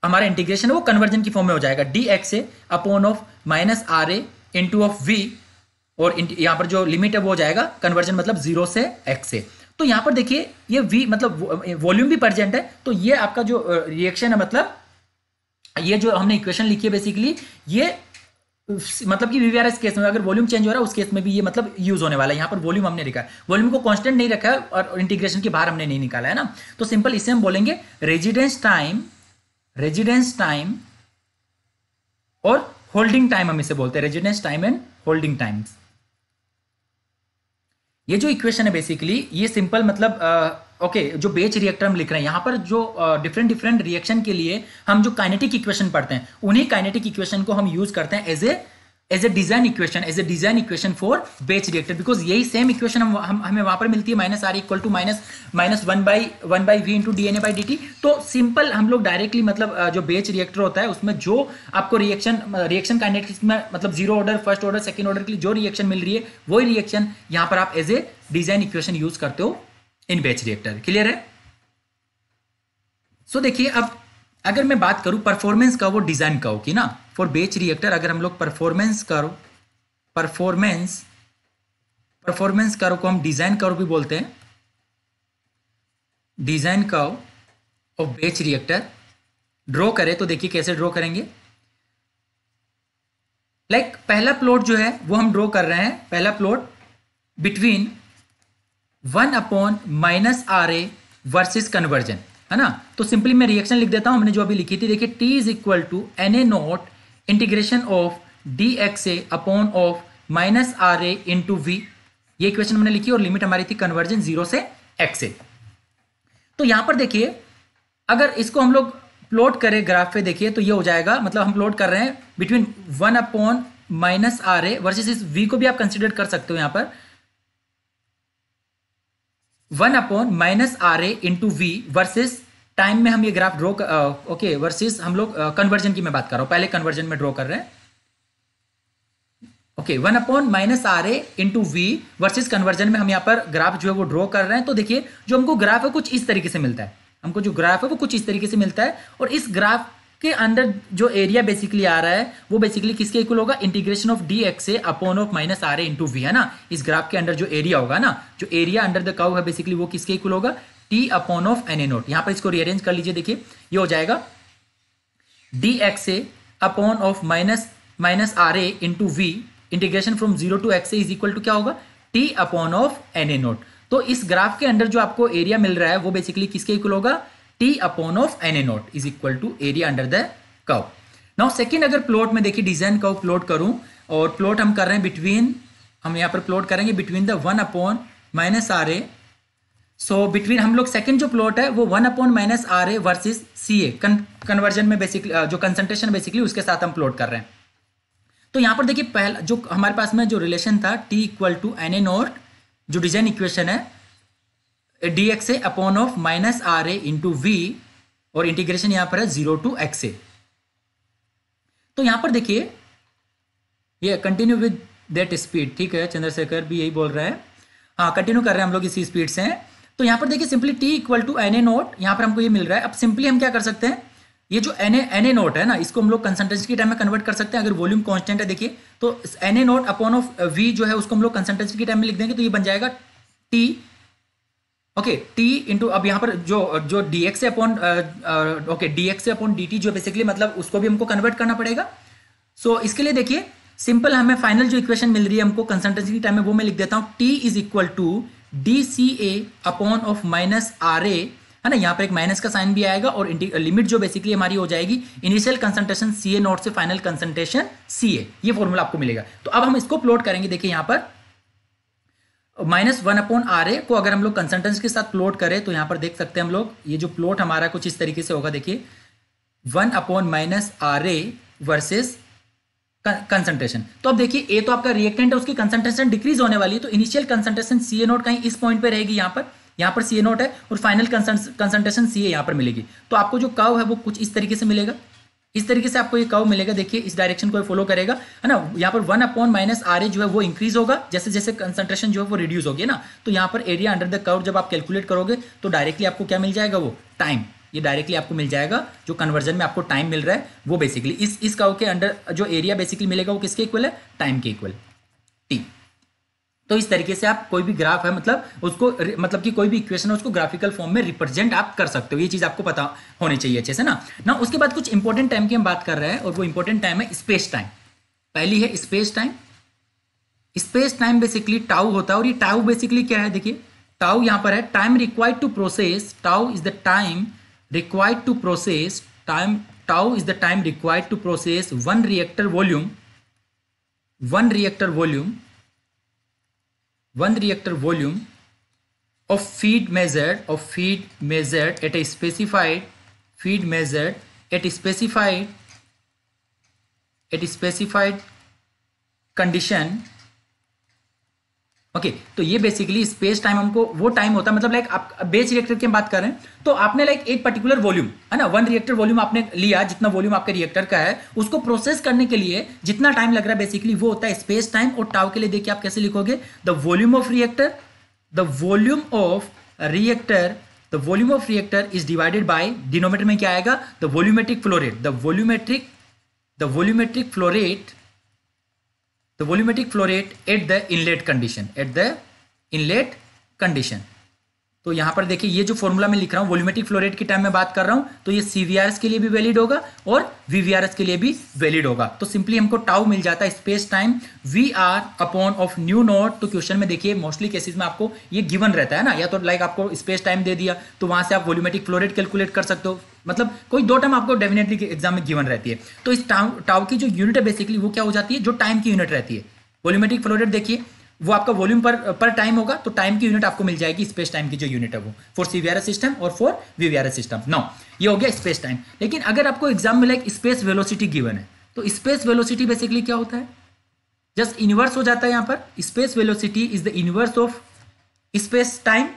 हमारा इंटीग्रेशन है वो कन्वर्जन की फॉर्म में हो जाएगा D X A upon of minus are A to of V और यहाँ पर जो लिमिट है वो हो जाएगा कन्वर्जन मतलब जीरो से एक्स से तो यहाँ पर देखिए ये वी मतलब वॉल्यूम भी प्रजेंट है तो ये आपका जो रिएक्शन है मतलब ये जो हमने इक्वेशन लिखी है बेसिकली ये मतलब कि वीवीआरएस केस में अगर वॉल्यूम चेंज हो रहा है उस केस में भी ये मतलब यूज होने वाला है यहाँ पर वॉल्यूम हमने लिखा है वॉल्यूम को कांस्टेंट नहीं रखा है और इंटीग्रेशन के बाहर हमने नहीं निकाला है ना तो सिंपल इसे हम बोलेंगे रेजिडेंस टाइम रेजिडेंस टाइम और होल्डिंग टाइम हम इसे बोलते हैं residence time and holding times ये जो इक्वेशन है बेसिकली ये सिंपल मतलब ओके uh, okay, जो बेच रिएक्टर हम लिख रहे हैं यहाँ पर जो डिफरेंट डिफरेंट रिएक्शन के लिए हम जो काइनेटिक इक्वेशन पढ़ते हैं उन्हीं काइनेटिक इक्वेशन को हम यूज करते हैं as a as a design equation as a design equation for batch reactor because यही सेम इक्वेशन हम, हम हमें वहां पर मिलती है minus are equal to minus minus one by one by V into D N A by D T तो simple हम लोग डायरेक्टली मतलब जो बेच रिएक्टर होता है उसमें जो आपको रिएक्शन रिएक्शन का मतलब zero order first order second order के लिए जो रिएक्शन मिल रही है वही रिएक्शन यहां पर आप as a design equation use करते हो इन बेच रिएक्टर क्लियर है सो so, देखिए अब अगर मैं बात करूं परफॉर्मेंस का वो डिज़ाइन का हो कि ना फॉर बेच रिएक्टर अगर हम लोग परफॉर्मेंस करो परफॉर्मेंस परफॉर्मेंस करो को हम डिज़ाइन करो भी बोलते हैं डिज़ाइन काव ऑफ बेच रिएक्टर ड्रॉ करें तो देखिए कैसे ड्रॉ करेंगे लाइक like, पहला प्लॉट जो है वो हम ड्रॉ कर रहे हैं पहला plot between one upon minus are A versus conversion है ना तो सिंपली मैं रिएक्शन लिख देता हूं हमने जो अभी लिखी थी देखिए T is equal to N A naught integration of D X A upon of minus are A into V ये इक्वेशन हमने लिखी और लिमिट हमारी थी कन्वर्जन जीरो से एक्स ए तो यहां पर देखिए अगर इसको हम लोग प्लॉट करें ग्राफ पे देखिए तो ये हो जाएगा मतलब हम प्लॉट कर रहे हैं between one upon minus are A versus इस वी को भी आप कंसिडर कर सकते हो यहां पर one upon minus are A into V versus time में हम ये ग्राफ ड्रॉ ओके वर्सेस हम लोग कन्वर्जन की मैं बात कर रहा हूं पहले कन्वर्जन में ड्रॉ कर रहे हैं okay one upon minus are A into V versus conversion में हम यहां पर ग्राफ जो है वो ड्रॉ कर रहे हैं तो देखिए जो हमको ग्राफ है कुछ इस तरीके से मिलता है हमको जो ग्राफ है वो कुछ इस तरीके से मिलता है और इस ग्राफ के अंदर जो एरिया बेसिकली आ रहा है वो बेसिकली किसके इक्वल होगा integration of D X A upon of minus are A into V है ना इस ग्राफ के अंदर जो एरिया होगा ना जो एरिया अंडर द काउ है बेसिकली वो किसके इक्वल होगा T upon of N A naught यहां पर इसको रीअरेंज कर लीजिए देखिए ये हो जाएगा D X A upon of minus minus are A into V integration from zero to X A is equal to क्या होगा T upon of N A note तो इस ग्राफ के अंदर जो आपको एरिया मिल रहा है वो बेसिकली किसके इक्वल होगा T upon of N A naught is equal to area under the curve now second अगर प्लॉट में देखिए डिजाइन का प्लॉट करूं और प्लॉट हम कर रहे हैं बिटवीन हम यहाँ पर प्लॉट करेंगे between the one upon minus are A so between हम लोग सेकेंड जो प्लॉट है वो one upon minus are A versus C A conversion में बेसिकली जो कंसनट्रेशन बेसिकली उसके साथ हम प्लॉट कर रहे हैं तो यहाँ पर देखिए पहला जो हमारे पास में जो रिलेशन था T equal to N A naught जो डिजाइन इक्वेशन है D X A upon of minus are A into V और इंटीग्रेशन यहां पर है जीरो टू एक्स ए तो यहां पर देखिए ये कंटिन्यू विद दैट स्पीड ठीक है चंद्रशेखर भी यही बोल रहा है हाँ कंटिन्यू कर रहे हैं हम लोग इसी स्पीड से तो यहां पर देखिए simply T equal to N A naught यहां पर हमको ये मिल रहा है अब सिंपली हम क्या कर सकते हैं ये जो N A N A naught है ना इसको हम लोग कंसनट्रेंसी के टाइम में कन्वर्ट कर सकते हैं अगर वॉल्यूम कांस्टेंट है देखिए तो N A naught upon of V जो है उसको हम लोग कंसनट्रेंसी के टाइम में लिख देंगे तो ये बन जाएगा टी ओके टी इंटू अब यहाँ पर जो जो D X upon okay D X upon D T जो बेसिकली मतलब उसको भी हमको कन्वर्ट करना पड़ेगा सो so, इसके लिए देखिए सिंपल हमें फाइनल जो इक्वेशन मिल रही है हमको कंसल्टेंसी के टाइम में वो मैं लिख देता हूँ T is equal to D C A upon of minus are A है ना यहाँ पर एक माइनस का साइन भी आएगा और लिमिट uh, जो बेसिकली हमारी हो जाएगी initial concentration C A naught से फाइनल कंसल्टेशन सी ए ये फॉर्मूला आपको मिलेगा तो अब हम इसको प्लॉट करेंगे देखिए यहाँ पर minus one upon R A को अगर हम लोग कंसल्टेंस के साथ प्लॉट करें तो यहाँ पर देख सकते हैं हम लोग ये जो प्लॉट हमारा कुछ इस तरीके से होगा देखिए one upon minus are A versus concentration तो अब देखिए ए तो आपका रिएक्टेंट है उसकी कंसंट्रेशन डिक्रीज होने वाली है तो initial concentration C A naught कहीं इस पॉइंट पे रहेगी यहाँ पर यहाँ पर सी ए नोट है और फाइनल कंसंट्रेशन सी ए यहाँ पर मिलेगी तो आपको जो कव है वो कुछ इस तरीके से मिलेगा इस तरीके से आपको ये कव मिलेगा देखिए इस डायरेक्शन को फॉलो करेगा है ना यहाँ पर one upon minus are A जो है वो इंक्रीज होगा जैसे जैसे कंसंट्रेशन जो है वो रिड्यूस होगी ना तो यहाँ पर एरिया अंडर द कव जब आप कैलकुलेट करोगे तो डायरेक्टली आपको क्या मिल जाएगा वो टाइम ये डायरेक्टली आपको मिल जाएगा जो कन्वर्जन में आपको टाइम मिल रहा है वो बेसिकली इस इस कव के अंडर जो एरिया बेसिकली मिलेगा वो किसके इक्वल है टाइम के इक्वल तो इस तरीके से आप कोई भी ग्राफ है मतलब उसको मतलब कि कोई भी इक्वेशन है उसको ग्राफिकल फॉर्म में रिप्रेजेंट आप कर सकते हो ये चीज आपको पता होनी चाहिए अच्छे से ना ना उसके बाद कुछ इंपॉर्टेंट टाइम की हम बात कर रहे हैं और वो इंपॉर्टेंट टाइम है स्पेस टाइम पहली है space time space time basically tau होता है और ये टाउ बेसिकली क्या है देखिए टाउ यहां पर है time required to process tau is the time required to process time tau is the time required to process one reactor volume one reactor volume one reactor volume of feed measured of feed measured at a specified feed measured at a specified at a specified condition okay okay, तो ये basically space time हमको वो time होता है मतलब like आप base reactor की हम बात कर रहे हैं तो आपने लाइक एक पर्टिकुलर वॉल्यूम है ना वन रिएक्टर वॉल्यूम आपने लिया जितना वॉल्यूम आपके रिएक्टर का है उसको प्रोसेस करने के लिए जितना टाइम लग रहा है बेसिकली वो होता है स्पेस टाइम और टाव के लिए देखिए आप कैसे लिखोगे the volume of reactor the volume of reactor the volume of reactor is divided by denominator में क्या आएगा the volumetric flow rate the volumetric the volumetric flow rate the volumetric flow rate at the inlet condition at the inlet condition तो यहां पर देखिए ये जो formula मैं लिख रहा हूँ वोल्यूमेटिक फ्लोरेट की टाइम में बात कर रहा हूँ तो ये सीवीआरएस के लिए भी वैलिड होगा और वीवीआरएस के लिए भी वैलिड होगा तो सिंपली हमको टाउ मिल जाता है space time V R upon of nu naught तो क्वेश्चन में देखिए मोस्टली केसेस में आपको ये गिवन रहता है ना या तो लाइक आपको स्पेस टाइम दे दिया तो वहां से आप वोल्यूमेटिक फ्लोरेट कैलकुलेट कर सकते हो मतलब कोई दो टाइम आपको डेफिनेटली एग्जाम में गिवन रहती है तो इस टाउ टाउ की जो यूनिट है बेसिकली वो क्या हो जाती है जो टाइम की यूनिट रहती है वोल्यूमेटिक फ्लोरेट देखिए वो आपका वॉल्यूम पर पर टाइम होगा तो टाइम की यूनिट आपको मिल जाएगी स्पेस टाइम की जो यूनिट है वो फॉर सीवीआरएस सिस्टम और फॉर वीवीआरएस सिस्टम नो ये हो गया स्पेस टाइम लेकिन अगर आपको एग्जाम में लाइक स्पेस वेलोसिटी गिवन है तो स्पेस वेलोसिटी बेसिकली क्या होता है जस्ट इनवर्स हो जाता है यहाँ पर space velocity is the inverse of space time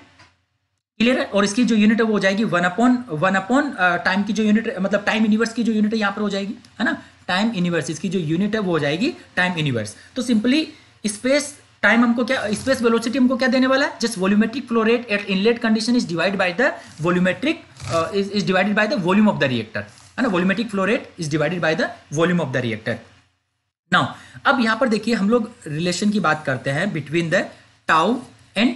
clear है और इसकी जो यूनिट है वो हो जाएगी one upon one upon time की जो यूनिट मतलब टाइम यूनिवर्स की जो यूनिट है यहाँ पर हो जाएगी है ना टाइम यूनिवर्स इसकी जो यूनिट है वो हो जाएगी टाइम यूनिवर्स तो सिंपली स्पेस टाइम हमको क्या स्पेस वेलोसिटी हमको क्या देने वाला है just volumetric flow rate at inlet condition is divide by the volumetric is divided by the volume of the reactor है ना volumetric flow rate is divided by the volume of the reactor now अब यहां पर देखिए हम लोग relation की बात करते हैं between the tau and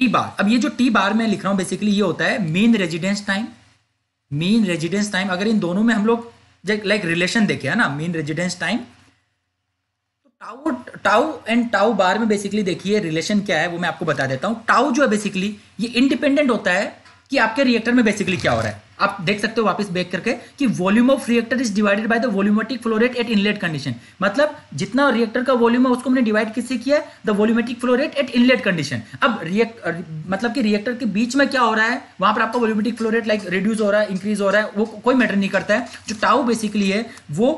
T bar अब ये जो टी बार मैं लिख रहा हूं बेसिकली ये होता है mean residence time mean residence time अगर इन दोनों में हम लोग लाइक रिलेशन देखे है ना mean residence time tau tau and tau bar में बेसिकली देखिए रिलेशन क्या है वो मैं आपको बता देता हूँ टाउ जो है बेसिकली ये इंडिपेंडेंट होता है कि आपके रिएक्टर में बेसिकली क्या हो रहा है आप देख सकते हो वापस बैक करके कि volume of reactor is divided by the volumetric flow rate at inlet condition मतलब जितना रिएक्टर का वॉल्यूम है उसको हमने डिवाइड किससे किया the volumetric flow rate at inlet condition अब रिएक्ट मतलब कि रिएक्टर के बीच में क्या हो रहा है वहां पर आपका वॉल्यूमेटिक फ्लोरेट लाइक रिड्यूस हो रहा है इंक्रीज हो रहा है वो कोई मैटर नहीं करता है जो टाउ बेसिकली है वो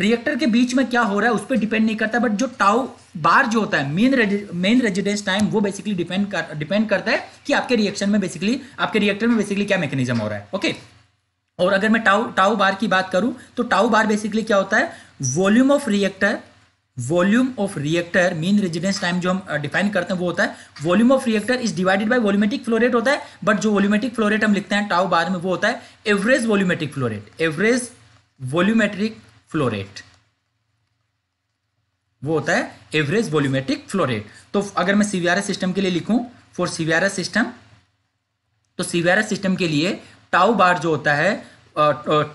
रिएक्टर के बीच में क्या हो रहा है उस पर डिपेंड नहीं करता बट जो टाउ बार जो होता है मेन मेन रेजिडेंस टाइम वो बेसिकली डिपेंड कर डिपेंड करता है कि आपके रिएक्शन में बेसिकली आपके रिएक्टर में बेसिकली क्या मैकेनिज्म हो रहा है ओके okay? और अगर मैं टाउ टाउ बार की बात करूं तो टाउ बार बेसिकली क्या होता है volume of reactor volume of reactor mean residence time जो हम डिफाइन uh, करते हैं वो होता है volume of reactor is divided by volumetric flow rate होता है बट जो वॉल्यूमेटिक फ्लोरेट हम लिखते हैं टाउ बार में वो होता है average volumetric flow rate average volumetric flow rate वो होता है एवरेज वॉल्यूमेट्रिक फ्लोरेट तो अगर मैं सीवीआरएस सिस्टम के लिए लिखूं फॉर सीवीआरएस सिस्टम तो सीवीआरएस सिस्टम के लिए टाउ बार जो होता है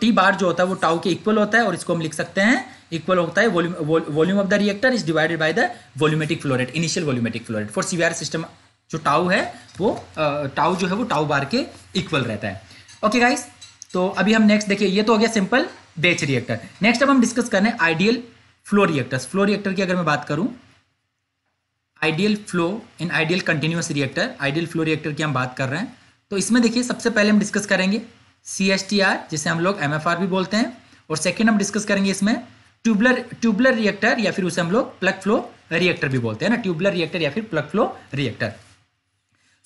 टी बार जो होता है वो टाउ के इक्वल होता है और इसको हम लिख सकते हैं इक्वल होता है volume of the reactor is divided by the volumetric flow rate initial volumetric flow rate for CVR system जो टाउ है वो टाउ जो है वो टाउ बार के इक्वल रहता है ओके okay गाइस तो अभी हम नेक्स्ट देखिए ये तो हो गया सिंपल बेच रिएक्टर नेक्स्ट अब हम डिस्कस कर रहे हैं ideal flow reactor flow reactor की अगर मैं बात करूं ideal flow in ideal continuous reactor ideal flow reactor की हम बात कर रहे हैं तो इसमें देखिए सबसे पहले हम डिस्कस करेंगे सी एस टी आर जिसे हम लोग एम एफ आर भी बोलते हैं और सेकेंड हम डिस्कस करेंगे इसमें ट्यूबलर ट्यूबलर रिएक्टर या फिर उसे हम लोग प्लग फ्लो रिएक्टर भी बोलते हैं ना ट्यूबलर रिएक्टर या फिर plug flow reactor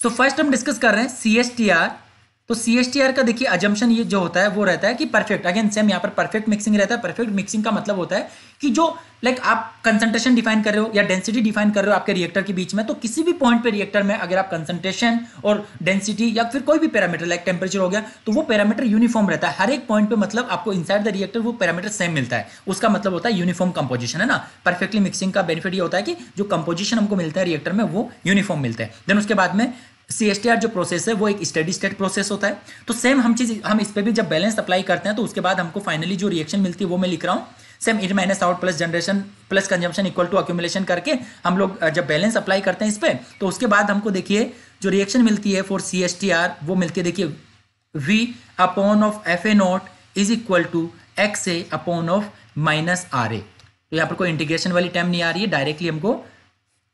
so first हम डिस्कस कर रहे हैं सी एस टी आर तो सी एस टी आर का देखिए अजम्पन ये जो होता है वो रहता है कि परफेक्ट अगेन सेम यहाँ पर परफेक्ट मिक्सिंग रहता है परफेक्ट मिक्सिंग का मतलब होता है कि जो लाइक like, आप कंसंट्रेशन डिफाइन कर रहे हो या डेंसिटी डिफाइन कर रहे हो आपके रिएक्टर के बीच में तो किसी भी पॉइंट पे रिएक्टर में अगर आप कंसंट्रेशन और डेंसिटी या फिर कोई भी पैरामीटर लाइक टेम्परेचर हो गया तो वो पैरामीटर यूनिफॉर्म रहता है हर एक पॉइंट पे मतलब आपको इनसाइड द रिएक्टर वो पैरामीटर सेम मिलता है उसका मतलब होता है यूनिफॉर्म कंपोजिशन है ना परफेक्टली मिक्सिंग का बेनिफिट ये होता है कि जो कंपोजिशन हमको मिलता है रिएक्टर में वो यूनिफॉर्म मिलता है देन उसके बाद में सी जो प्रोसेस है वो एक स्टडी स्टेट प्रोसेस होता है तो सेम हम चीज़ हम इस पर भी जब बैलेंस अप्लाई करते हैं तो उसके बाद हमको फाइनली जो रिएक्शन मिलती है वो मैं लिख रहा हूँ same in minus out plus generation plus consumption equal to accumulation करके हम लोग जब बैलेंस अप्लाई करते हैं इस पर तो उसके बाद हमको देखिए जो रिएक्शन मिलती है for C S T R वो मिलती है देखिए V upon of F A naught is equal to X A upon of minus are A तो यहाँ पर कोई इंटीग्रेशन वाली टर्म नहीं आ रही है डायरेक्टली हमको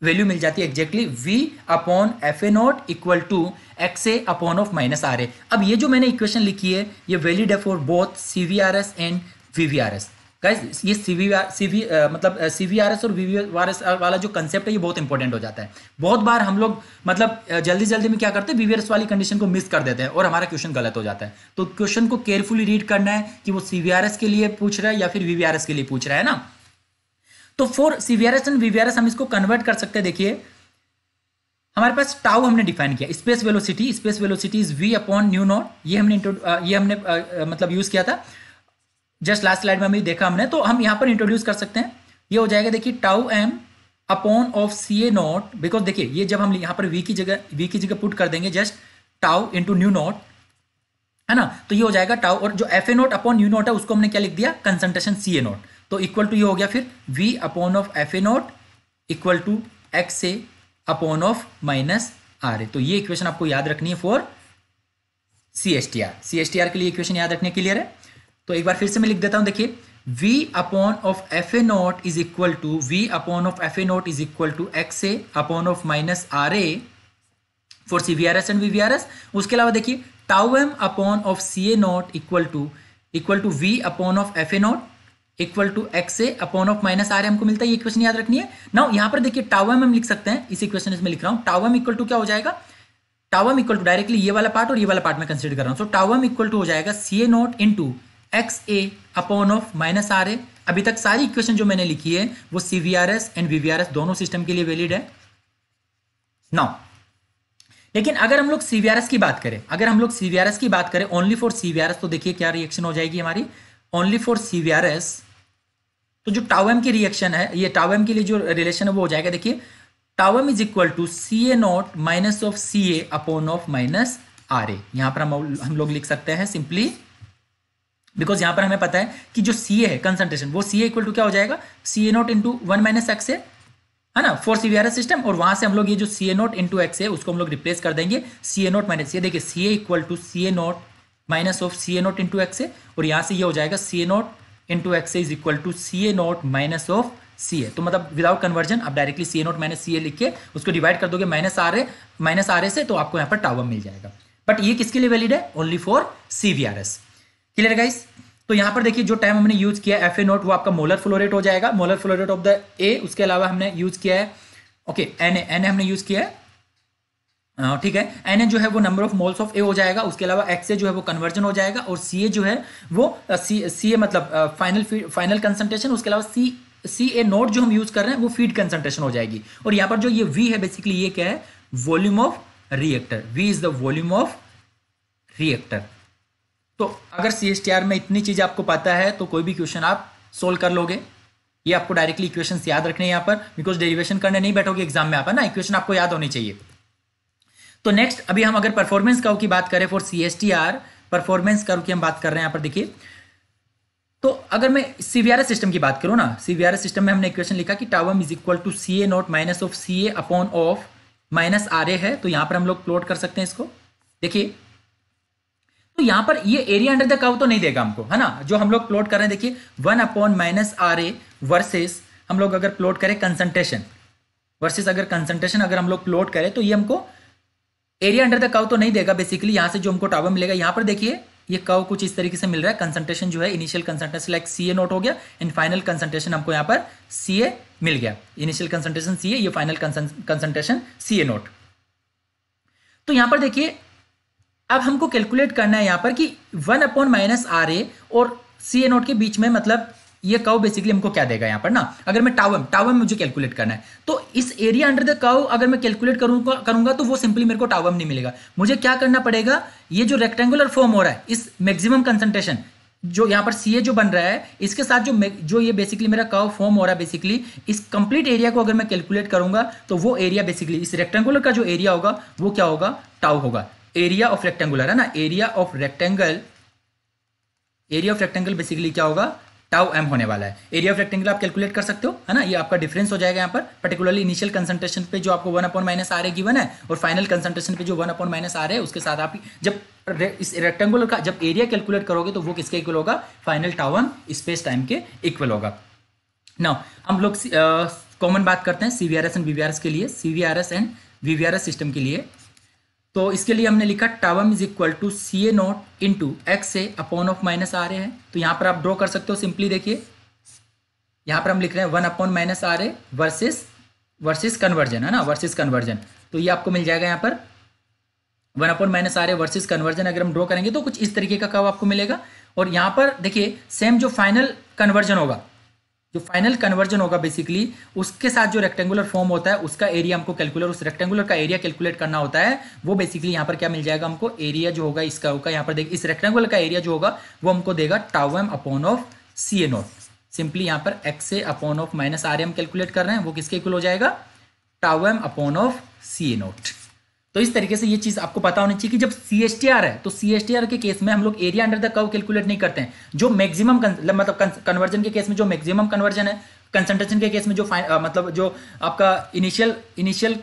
वैल्यू मिल जाती है exactly V upon F A not equal to X A upon of minus are A अब ये जो मैंने इक्वेशन लिखी है ये वैलिड है for both C V R S and V V R S guys ये सी वी सी वी मतलब सी वी आर एस और वी वी आर एस वाला जो कंसेप्ट है ये बहुत इंपॉर्टेंट हो जाता है बहुत बार हम लोग मतलब जल्दी जल्दी में क्या करते हैं वी वी आर एस वाली कंडीशन को मिस कर देते हैं और हमारा क्वेश्चन गलत हो जाता है तो क्वेश्चन को केयरफुली रीड करना है कि वो सी वी आर एस के लिए पूछ रहा है या फिर वी वी आर एस के लिए पूछ रहा है ना तो फोर सीवियरस एंड वीवियरस हम इसको कन्वर्ट कर सकते हैं देखिए हमारे पास टाउ हमने डिफाइन किया space velocity space velocity is V upon nu naught ये हमने ये हमने आ, मतलब यूज किया था जस्ट लास्ट स्लाइड में हमें देखा हमने तो हम यहां पर इंट्रोड्यूस कर सकते हैं ये हो जाएगा देखिए tau M upon of C A naught because देखिए ये जब हम यहां पर वी की जगह वी की जगह पुट कर देंगे just tau into nu naught है ना तो ये हो जाएगा टाउ और जो F A naught upon nu naught है उसको हमने क्या लिख दिया कंसंट्रेशन सी ए नोट तो इक्वल टू ये हो गया फिर v upon of F A not equal to X A upon of minus are A तो ये इक्वेशन आपको याद रखनी है for C S T R C S T R के लिए इक्वेशन याद रखने क्लियर है तो एक बार फिर से मैं लिख देता हूं देखिए v upon of F A naught is equal to v upon of F A naught is equal to X A upon of minus are A for C V R S and V V R S उसके अलावा देखिए tau M upon of C A not equal to equal to V upon of F A not equal to X A upon of minus R हमको मिलता है ये equation याद रखनी है ना यहाँ पर देखिए टावम हम लिख सकते हैं इस इक्वेशन में लिख रहा हूँ टावम इक्वल टू क्या हो जाएगा टावम इक्वल टू डायरेक्टली ये वाला पार्ट और ये वाला पार्ट में कंसिडर कर रहा हूँ सो टावम इक्वल टू हो जाएगा C A not into X A upon of minus are A अभी तक सारी इक्वेशन जो मैंने लिखी है वो C V R S and V V R S दोनों सिस्टम के लिए वैलिड है नाउ लेकिन अगर हम लोग सीवीआरएस की बात करें अगर हम लोग सीवीआरएस की बात करें ओनली फॉर सीवीआरएस तो देखिए क्या रिएक्शन हो जाएगी हमारी ओनली फॉर सीवीआरएस तो जो टावम की रिएक्शन है ये टावम के लिए जो रिलेशन है वो हो जाएगा देखिए tau M is equal to C A not minus of C A upon of minus are A यहां पर हम हम लोग लिख सकते हैं सिंपली बिकॉज यहां पर हमें पता है कि जो सी ए है कंसनट्रेशन वो सी ए इक्वल टू क्या हो जाएगा C A not into one minus X A है ना for C V R system और वहां से हम लोग ये जो C A not into X है उसको हम लोग रिप्लेस कर देंगे सी ए नॉट माइनस ये देखिए C A equal to C A not minus of C A not into x A और यहां से ये हो जाएगा C A not into X is equal to C A not minus of C A तो मतलब विदाउट कन्वर्जन आप directly C A not minus C A लिख के उसको डिवाइड कर दोगे minus are A minus are A से तो आपको यहाँ पर टावर मिल जाएगा बट ये किसके लिए वैलिड है only for C V R S clear guys तो यहाँ पर देखिए जो टाइम हमने यूज किया एफ ए नॉट वो आपका मोलर फ्लोरेट हो जाएगा molar flow rate of the A उसके अलावा हमने यूज किया है okay N A N A हमने यूज किया है हाँ, ठीक है एन ए जो है वो number of moles of A हो जाएगा उसके अलावा एक्स ए जो है वो कन्वर्जन हो जाएगा और सी ए जो है वो सी सी ए मतलब फाइनल फाइनल कंसंट्रेशन उसके अलावा सी सी ए नोट जो हम यूज कर रहे हैं वो फीड कंसंट्रेशन हो जाएगी और यहां पर जो ये वी है बेसिकली ये क्या है volume of reactor V is the volume of reactor तो अगर सी एस टी आर में इतनी चीज आपको पता है तो कोई भी क्वेश्चन आप सोल्व कर लोगे ये आपको डायरेक्टली इक्वेशन याद रखने यहां पर बिकॉज डेरिवेशन करने नहीं बैठोगे एग्जाम में आप है ना इक्वेशन आपको याद होनी चाहिए तो नेक्स्ट अभी हम अगर परफॉर्मेंस कर्व की बात करें for C S T R performance curve की हम बात कर रहे हैं यहाँ पर देखिए तो अगर मैं सीवीआर सिस्टम की बात करूँ ना सीवीआर सिस्टम में हमने इक्वेशन लिखा कि tau m is equal to C A not minus of C A upon of minus are A है तो यहाँ पर हम लोग प्लॉट कर सकते हैं इसको देखिए तो यहाँ पर ये एरिया अंडर द कर्व तो नहीं देगा हमको है ना जो हम लोग प्लॉट कर रहे हैं देखिए one upon minus are A versus हम लोग अगर प्लॉट करें कंसंट्रेशन वर्सेस अगर कंसंट्रेशन अगर हम लोग प्लॉट करें तो ये हमको एरिया अंडर द कव तो नहीं देगा बेसिकली यहाँ से जो हमको टावर मिलेगा यहाँ पर देखिए ये कव कुछ इस तरीके से मिल रहा है कंसंट्रेशन जो है initial concentration like C A naught हो गया एंड फाइनल कंसंट्रेशन हमको यहाँ पर सी ए मिल गया इनिशियल कंसंट्रेशन सी ए ये final concentration C A note तो यहाँ पर देखिए अब हमको कैलकुलेट करना है यहाँ पर कि one upon minus are A और सी ए नोट के बीच में मतलब ये कव बेसिकली हमको क्या देगा यहाँ पर ना अगर मैं टावम टावम मुझे कैलकुलेट करना है तो इस एरिया अंडर द कव अगर मैं कैलकुलेट करूंगा करूंगा तो वो सिंपली मेरे को टावम नहीं मिलेगा मुझे क्या करना पड़ेगा ये जो रेक्टेंगुलर फॉर्म हो रहा है इस मैक्सिमम कंसंट्रेशन जो यहाँ पर सी जो बन रहा है इसके साथ जो जो ये बेसिकली मेरा कव फॉर्म हो रहा है बेसिकली इस कंप्लीट एरिया को अगर मैं कैलकुलेट करूंगा तो वो एरिया बेसिकली इस रेक्टेंगुलर का जो एरिया होगा वो क्या होगा टाव होगा एरिया ऑफ रेक्टेंगुलर है ना area of rectangle area of rectangle basically क्या होगा टाउ एम होने वाला है एरिया ऑफ रेक्टेंगल आप कैलकुलेट कर सकते हो है ना ये आपका डिफरेंस हो जाएगा यहाँ पर पर्टिकुलरली इनिशियल कंसंट्रेशन पे जो आपको one upon minus R given है और फाइनल कंसंट्रेशन पे जो वन अपॉन माइनस आर है उसके साथ आप जब इस रेक्टेंगुल का जब एरिया कैलकुलेट करोगे तो वो किसके इक्वल होगा फाइनल टावन स्पेस टाइम के इक्वल होगा ना हम लोग कॉमन बात करते हैं सीवीआरएस एंड वीवीआरएस के लिए सीवीआरएस एंड वीवीआरएस सिस्टम के लिए तो इसके लिए हमने लिखा tau m is equal to C A not into X A upon of minus are A है तो यहाँ पर आप ड्रॉ कर सकते हो सिंपली देखिए यहाँ पर हम लिख रहे हैं one upon minus are A versus versus conversion है ना वर्सेस कन्वर्जन तो ये आपको मिल जाएगा यहाँ पर one upon minus are A versus conversion अगर हम ड्रॉ करेंगे तो कुछ इस तरीके का कब आपको मिलेगा और यहाँ पर देखिए सेम जो फाइनल कन्वर्जन होगा जो फाइनल कन्वर्जन होगा बेसिकली उसके साथ जो रेक्टेंगुलर फॉर्म होता है उसका एरिया हमको कैलकुलर उस रेक्टेंगुलर का एरिया कैलकुलेट करना होता है वो बेसिकली यहाँ पर क्या मिल जाएगा हमको एरिया जो होगा इसका होगा यहाँ पर देख इस रेक्टेंगुलर का एरिया जो होगा वो हमको देगा tau M upon of C A naught simply यहाँ पर X A upon of minus R M calculate कर रहे हैं वो किसके इक्वल हो जाएगा tau M upon of C A naught तो इस तरीके से ये चीज़ आपको पता होनी चाहिए कि जब सी एस टी आर है तो सी एस टी आर के केस में हम लोग area under the curve calculate नहीं करते हैं जो मैक्सिमम मतलब कन्वर्जन के केस में जो मैक्सिमम कन्वर्जन है कंसंट्रेशन के केस में जो आ, मतलब जो आपका इनिशियल इनिशियल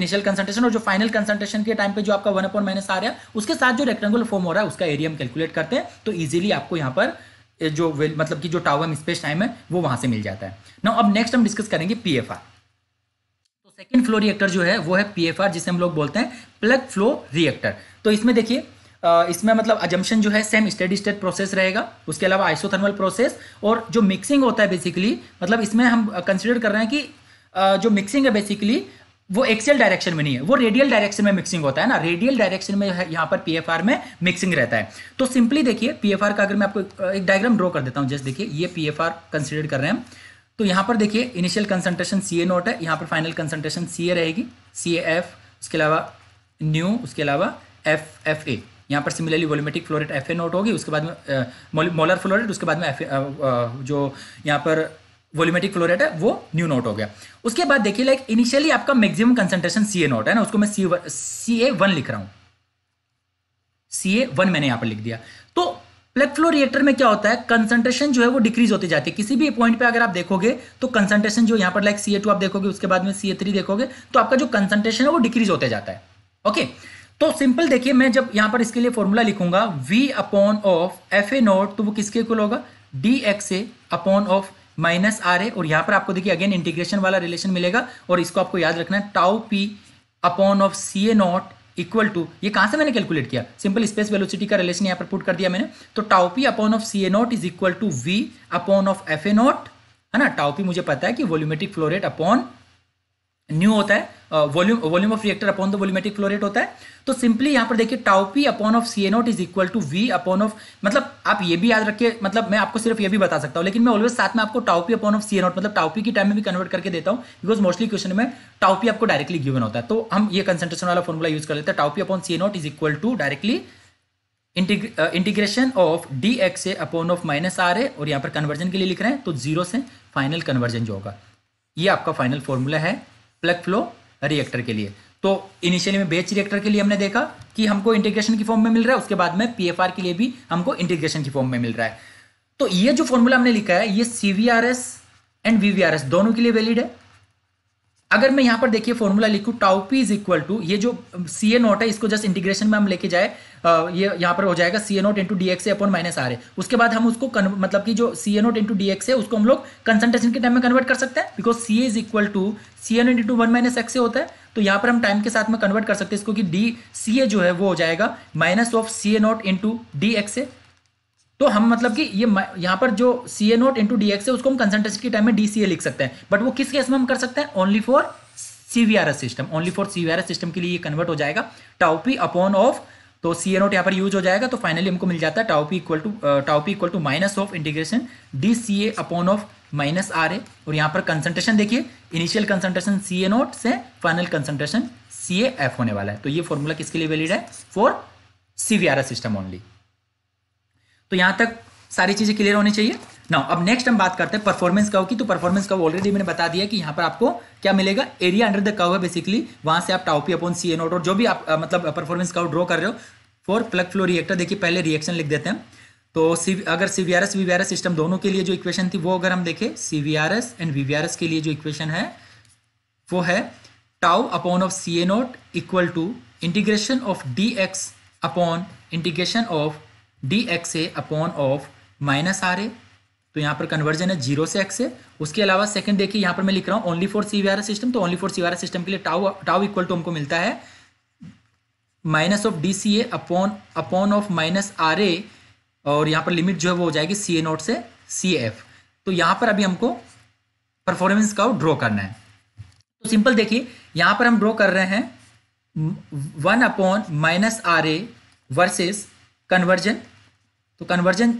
इनिशियल कंसंट्रेशन और जो फाइनल कंसंट्रेशन के टाइम पे जो आपका वन अपॉन माइनस आ रहा है उसके साथ जो रेक्टेंगुलर फॉर्म हो रहा है उसका एरिया हम कैलकुलेट करते हैं तो इजीली आपको यहां पर जो मतलब कि जो एम स्पेस टाइम है वो वहां से मिल जाता है ना अब नेक्स्ट हम डिस्कस करेंगे P F R second flow reactor जो है वो है आर जिसे हम लोग बोलते हैं प्लग फ्लो रिएक्टर तो इसमें देखिए इसमें मतलब अजम्पन जो है सेम स्टेडी स्टेट प्रोसेस रहेगा उसके अलावा आइसोथर्मल प्रोसेस और जो मिक्सिंग होता है बेसिकली मतलब इसमें हम कंसिडर कर रहे हैं कि जो मिक्सिंग है बेसिकली वो एक्सेल डायरेक्शन में नहीं है वो रेडियल डायरेक्शन में मिक्सिंग होता है ना रेडियल डायरेक्शन में यहाँ पर पीएफआर में मिक्सिंग रहता है तो सिंपली देखिए पीएफआर का अगर मैं आपको एक डायग्राम ड्रॉ कर देता हूँ जस्ट देखिए ये पीएफआर कंसिडर कर रहे हैं तो यहां पर देखिए initial concentration C A naught है यहां पर फाइनल कंसंट्रेशन सी ए रहेगी सी ए एफ उसके अलावा न्यू उसके अलावा एफ एफ ए यहाँ पर similarly volumetric flow rate F A naught होगी उसके बाद में मोलर फ्लोरेट उसके बाद में एफ जो यहाँ पर वोल्यूमेटिक फ्लोरेट है वो न्यू नोट हो गया उसके बाद देखिए लाइक इनिशियली आपका maximum concentration C A naught है ना उसको मैं सी सी ए वन लिख रहा हूँ सी ए वन मैंने यहाँ पर लिख दिया तो प्लग फ्लो रिएक्टर में क्या होता है कंसंट्रेशन जो है वो डिक्रीज होती जाती है किसी भी पॉइंट पे अगर आप देखोगे तो कंसंट्रेशन जो यहां पर लाइक सी आप देखोगे उसके बाद में सी देखोगे तो आपका जो कंसंट्रेशन है वो डिक्रीज होते जाता है ओके तो सिंपल देखिए मैं जब यहां पर इसके लिए फॉर्मूला लिखूंगा V upon of F A note तो वो किसके कुल होगा D X A upon of minus are A और यहां पर आपको देखिए अगेन इंटीग्रेशन वाला रिलेशन मिलेगा और इसको आपको याद रखना है tau P upon of C A not equal to ये कहां से मैंने कैलकुलेट किया सिंपल स्पेस वेलोसिटी का रिलेशन यहां पर पुट कर दिया मैंने तो tau P upon of C A naught is equal to V upon of F A naught है ना टाउपी मुझे पता है कि वोल्यूमेट्रिक फ्लोरेट अपॉन न्यू होता है volume volume of reactor upon the volumetric flow rate होता है तो सिंपली यहाँ पर देखिए tau P upon of C A naught is equal to V upon of मतलब आप ये भी याद रखिए मतलब मैं आपको सिर्फ ये भी बता सकता हूँ लेकिन मैं ऑलवेज साथ में आपको टाउपी अपॉन ऑफ सी एनोट मतलब टाउपी की टाइम में भी कन्वर्ट करके देता हूँ बिकॉज मोस्टली क्वेश्चन में टाउपी आपको डायरेक्टली गिवन होता है तो हम ये कंसेंट्रेशन वाला फॉर्मुला यूज कर लेते हैं tau P upon C A naught is equal to directly integration of D X A upon of minus are A और यहाँ पर कन्वर्जन के लिए लिख रहे हैं तो जीरो से फाइनल कन्वर्जन जो होगा ये आपका फाइनल फॉर्मूला है प्लग फ्लो रिएक्टर के लिए तो इनिशियली में बेच रिएक्टर के लिए हमने देखा कि हमको इंटीग्रेशन की फॉर्म में मिल रहा है उसके बाद में पीएफआर के लिए भी हमको इंटीग्रेशन की फॉर्म में मिल रहा है तो ये जो फॉर्मूला हमने लिखा है ये सीवीआरएस एंड वीवीआरएस दोनों के लिए वैलिड है अगर मैं यहाँ पर देखिए फॉर्मूला लिखू tau P is equal to ये जो सी ए नॉट है इसको जस्ट इंटीग्रेशन में हम लेके जाए ये यहाँ पर हो जाएगा C A not into D X A upon minus R है उसके बाद हम उसको कन, मतलब कि जो C A not into D X है उसको हम लोग कंसंट्रेशन के टाइम में कन्वर्ट कर सकते हैं because C A is equal to C A not into one minus X A होता है तो यहां पर हम टाइम के साथ में कन्वर्ट कर सकते हैं इसको कि डी सी ए जो है वो हो जाएगा minus of C A not into D X A तो हम मतलब कि ये यहाँ पर जो C A note into D X है उसको हम कंसेंट्रेशन के टाइम में डी सी ए लिख सकते हैं बट वो किस केस में हम कर सकते हैं only for C V R S system only for C V R S system के लिए ये कन्वर्ट हो जाएगा टाउपी अपॉन ऑफ तो सी ए नोट यहाँ पर यूज हो जाएगा तो फाइनली हमको मिल जाता है tau P equal to tau P equal to minus of integration D C A upon of minus are A और यहाँ पर कंसनट्रेशन देखिए initial concentration C A naught से final concentration C A F होने वाला है तो ये फॉर्मूला किसके लिए वैलिड है for C V R S system only तो यहां तक सारी चीज़ें क्लियर होनी चाहिए ना अब नेक्स्ट हम बात करते हैं परफॉर्मेंस कव की तो परफॉर्मेंस कव ऑलरेडी मैंने बता दिया कि यहाँ पर आपको क्या मिलेगा एरिया अंडर द कव है बेसिकली वहां से आप टाउपी अपॉन सी नोट और जो भी आप आ, मतलब परफॉर्मेंस कव ड्रॉ कर रहे हो फॉर प्लग फ्लो रिएक्टर देखिए पहले रिएक्शन लिख देते हैं तो अगर सीवीआरएस वीवीआरएस सिस्टम दोनों के लिए जो इक्वेशन थी वो अगर हम देखें सीवीआरएस एंड वीवीआरएस के लिए जो इक्वेशन है वो है tau upon of C A naught equal to integration of D X upon integration of D X A upon of minus are A तो यहाँ पर कन्वर्जन है जीरो से एक्स ए उसके अलावा सेकंड देखिए यहाँ पर मैं लिख रहा हूँ ओनली फॉर सी सिस्टम तो ओनली फॉर सी सिस्टम के लिए टाउ टाउ इक्वल टू हमको मिलता है minus of D C A upon upon of minus are A और यहाँ पर लिमिट जो है वो हो जाएगी सी ए नोट से सी एफ तो यहाँ पर अभी हमको परफॉर्मेंस का ड्रॉ करना है तो सिंपल देखिए यहाँ पर हम ड्रॉ कर रहे हैं one upon minus are A versus conversion तो कन्वर्जन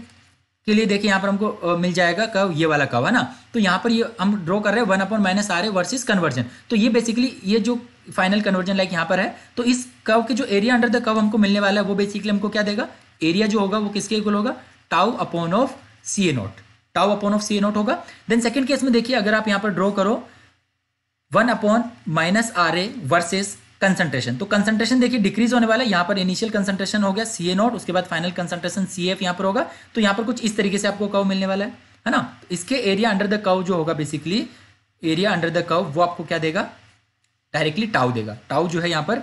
के लिए देखिए यहाँ पर हमको मिल जाएगा कव ये वाला कव है ना तो यहाँ पर ये हम ड्रॉ कर रहे हैं one upon minus are A versus conversion तो ये बेसिकली ये जो फाइनल कन्वर्जन लाइक यहाँ पर है तो इस कव के जो एरिया अंडर द कव हमको मिलने वाला है वो बेसिकली हमको क्या देगा एरिया जो होगा वो किसके इक्वल होगा tau upon of C A naught tau upon of C A naught होगा देन सेकेंड केस में देखिए अगर आप यहाँ पर ड्रॉ करो one upon minus are A versus concentration तो कंसंट्रेशन देखिए डिक्रीज होने वाला है यहाँ पर इनिशियल कंसंट्रेशन हो गया सी ए नॉट उसके बाद फाइनल कंसंट्रेशन सी एफ यहाँ पर होगा तो यहाँ पर कुछ इस तरीके से आपको कव मिलने वाला है है ना तो इसके एरिया अंडर द कव जो होगा बेसिकली एरिया अंडर द कव वो आपको क्या देगा डायरेक्टली टाउ देगा टाउ जो है यहाँ पर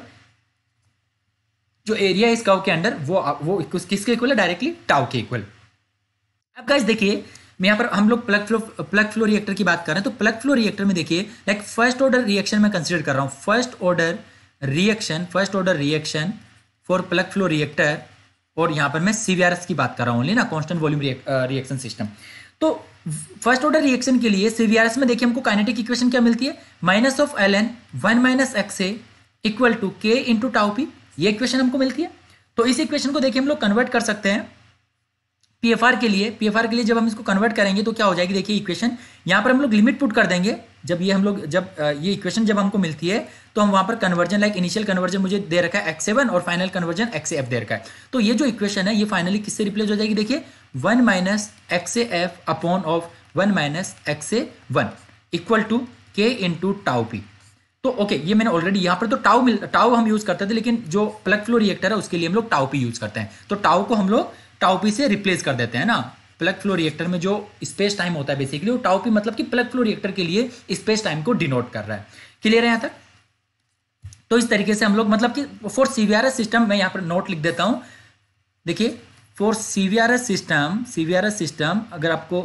जो एरिया इस कव के अंडर वो वो किसके इक्वल है डायरेक्टली टाउ के इक्वल अब गाइस देखिए मैं यहाँ पर हम लोग plug flow plug flow reactor की बात कर रहे हैं तो प्लग फ्लो रिएक्टर में देखिए लाइक फर्स्ट ऑर्डर रिएक्शन में कंसिडर कर रहा हूँ first order reaction first order reaction for plug flow reactor और यहां पर मैं सीवीआरएस की बात कर रहा हूँ ना कॉन्स्टेंट वॉल्यूम रिएक्शन सिस्टम तो फर्स्ट ऑर्डर रिएक्शन के लिए सीवीआरएस में देखिए हमको काइनेटिक इक्वेशन क्या मिलती है minus of L N one minus X A equal to के इंटू टाउपी ये इक्वेशन हमको मिलती है तो इस इक्वेशन को देखिए हम लोग कन्वर्ट कर सकते हैं पी के लिए पी के लिए जब हम इसको कन्वर्ट करेंगे तो क्या हो जाएगी देखिए इक्वेशन यहाँ पर हम लोग लिमिट पुट कर देंगे जब ये हम लोग जब ये इक्वेशन जब हमको मिलती है तो हम वहाँ पर कन्वर्जन लाइक इनिशियल कन्वर्जन मुझे दे रखा है एक्स सेवन और फाइनल कन्वर्जन एक्स एफ दे रखा है तो ये जो इक्वेशन है ये फाइनली किससे रिप्लेस हो जाएगी देखिए one minus X F upon of one minus X A one equal to K into P तो ओके ये मैंने ऑलरेडी यहाँ पर तो टाउ मिल टाउ हम यूज़ करते थे लेकिन जो प्लग फ्लो रिएक्टर है उसके लिए हम लोग टाउ पी यूज़ करते हैं तो टाउ को हम लोग टाउपी से रिप्लेस कर देते हैं ना प्लग फ्लो रिएक्टर में जो स्पेस टाइम होता है बेसिकली वो टाउपी मतलब कि प्लग फ्लो रिएक्टर के लिए स्पेस टाइम को डिनोट कर रहा है क्लियर है यहाँ तक तो इस तरीके से हम लोग मतलब कि फॉर सीवीआरएस सिस्टम मैं यहाँ पर नोट लिख देता हूँ देखिए फॉर सीवीआरएस सिस्टम सीवीआरएस सिस्टम अगर आपको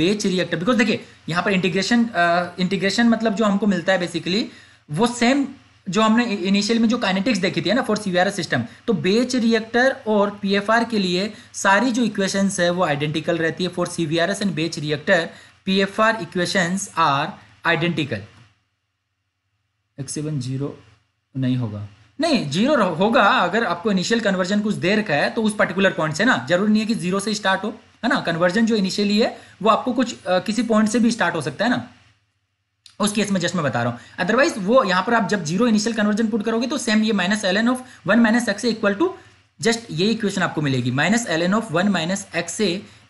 बेच रिएक्टर बिकॉज देखिए यहाँ पर इंटीग्रेशन इंटीग्रेशन मतलब जो हमको मिलता है बेसिकली वो सेम जो हमने इनिशियल में जो काइनेटिक्स देखी थी है ना फॉर सी सिस्टम तो बेच रिएक्टर और पी के लिए सारी जो इक्वेशंस है वो आइडेंटिकल रहती है for C and batch reactor PFR equations are identical X seven zero नहीं होगा नहीं जीरो होगा अगर आपको इनिशियल कन्वर्जन कुछ देर का है तो उस पर्टिकुलर पॉइंट से ना जरूरी नहीं है कि जीरो से स्टार्ट हो है ना कन्वर्जन जो इनिशियली है वो आपको कुछ आ, किसी पॉइंट से भी स्टार्ट हो सकता है ना उस केस में जस्ट मैं बता रहा हूँ अदरवाइज वो यहाँ पर आप जब जीरो इनिशियल कन्वर्जन पुट करोगे तो सेम ये minus L N of one minus X equal to just ये इक्वेशन आपको मिलेगी minus L N of one minus X A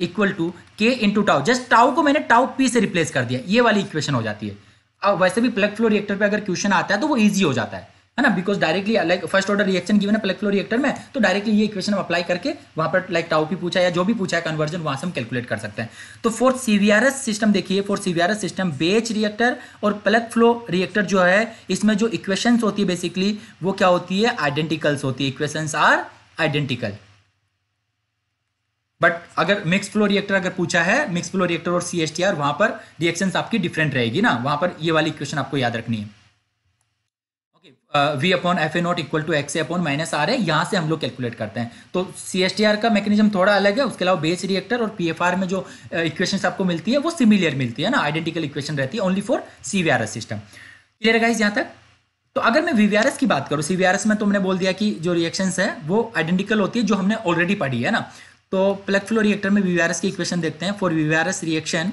equal to के इंटू टाउ जस्ट टाउ को मैंने टाउ पी से रिप्लेस कर दिया ये वाली इक्वेशन हो जाती है अब वैसे भी प्लग फ्लो रिएक्टर पे अगर क्वेश्चन आता है तो वो ईजी हो जाता है है ना because directly like first order reaction given है प्लग फ्लो रिएक्टर में तो डायरेक्टली ये इक्वेशन हम अप्लाई करके वहां पर लाइक टाउ पी पूछा या जो भी पूछा है कन्वर्जन वहां से हम कैलकुलेट कर सकते हैं तो फॉर सीवीआरएस सिस्टम देखिए for CVRS system batch reactor और प्लग फ्लो रिएक्टर जो है इसमें जो इक्वेशन होती है बेसिकली वो क्या होती है आइडेंटिकल्स होती है इक्वेशन आर आइडेंटिकल बट अगर मिक्स फ्लो रिएक्टर अगर पूछा है मिक्स फ्लो रिएक्टर और सी एस टी आर वहां पर रिएक्शन आपकी डिफरेंट रहेगी ना वहां पर ये वाली इक्वेशन आपको याद रखनी है V upon F A not equal to X A upon minus R है यहाँ से हम लोग कैलकुलेट करते हैं तो सी एस टी आर का मैकेनिज्म थोड़ा अलग है उसके अलावा बेस रिएक्टर और पी एफ आर में जो इक्वेशन uh, आपको मिलती है वो सिमिलियर मिलती है ना आइडेंटिकल इक्वेशन रहती है only for C V R S system clear है यहाँ तक तो अगर मैं वी की बात करूँ सी आर एस में तुमने बोल दिया कि जो रिएक्शन है वो आइडेंटिकल होती है जो हमने ऑलरेडी पढ़ी है ना तो प्लग फ्लो रिएक्टर में वी की इक्वेशन देखते हैं for V reaction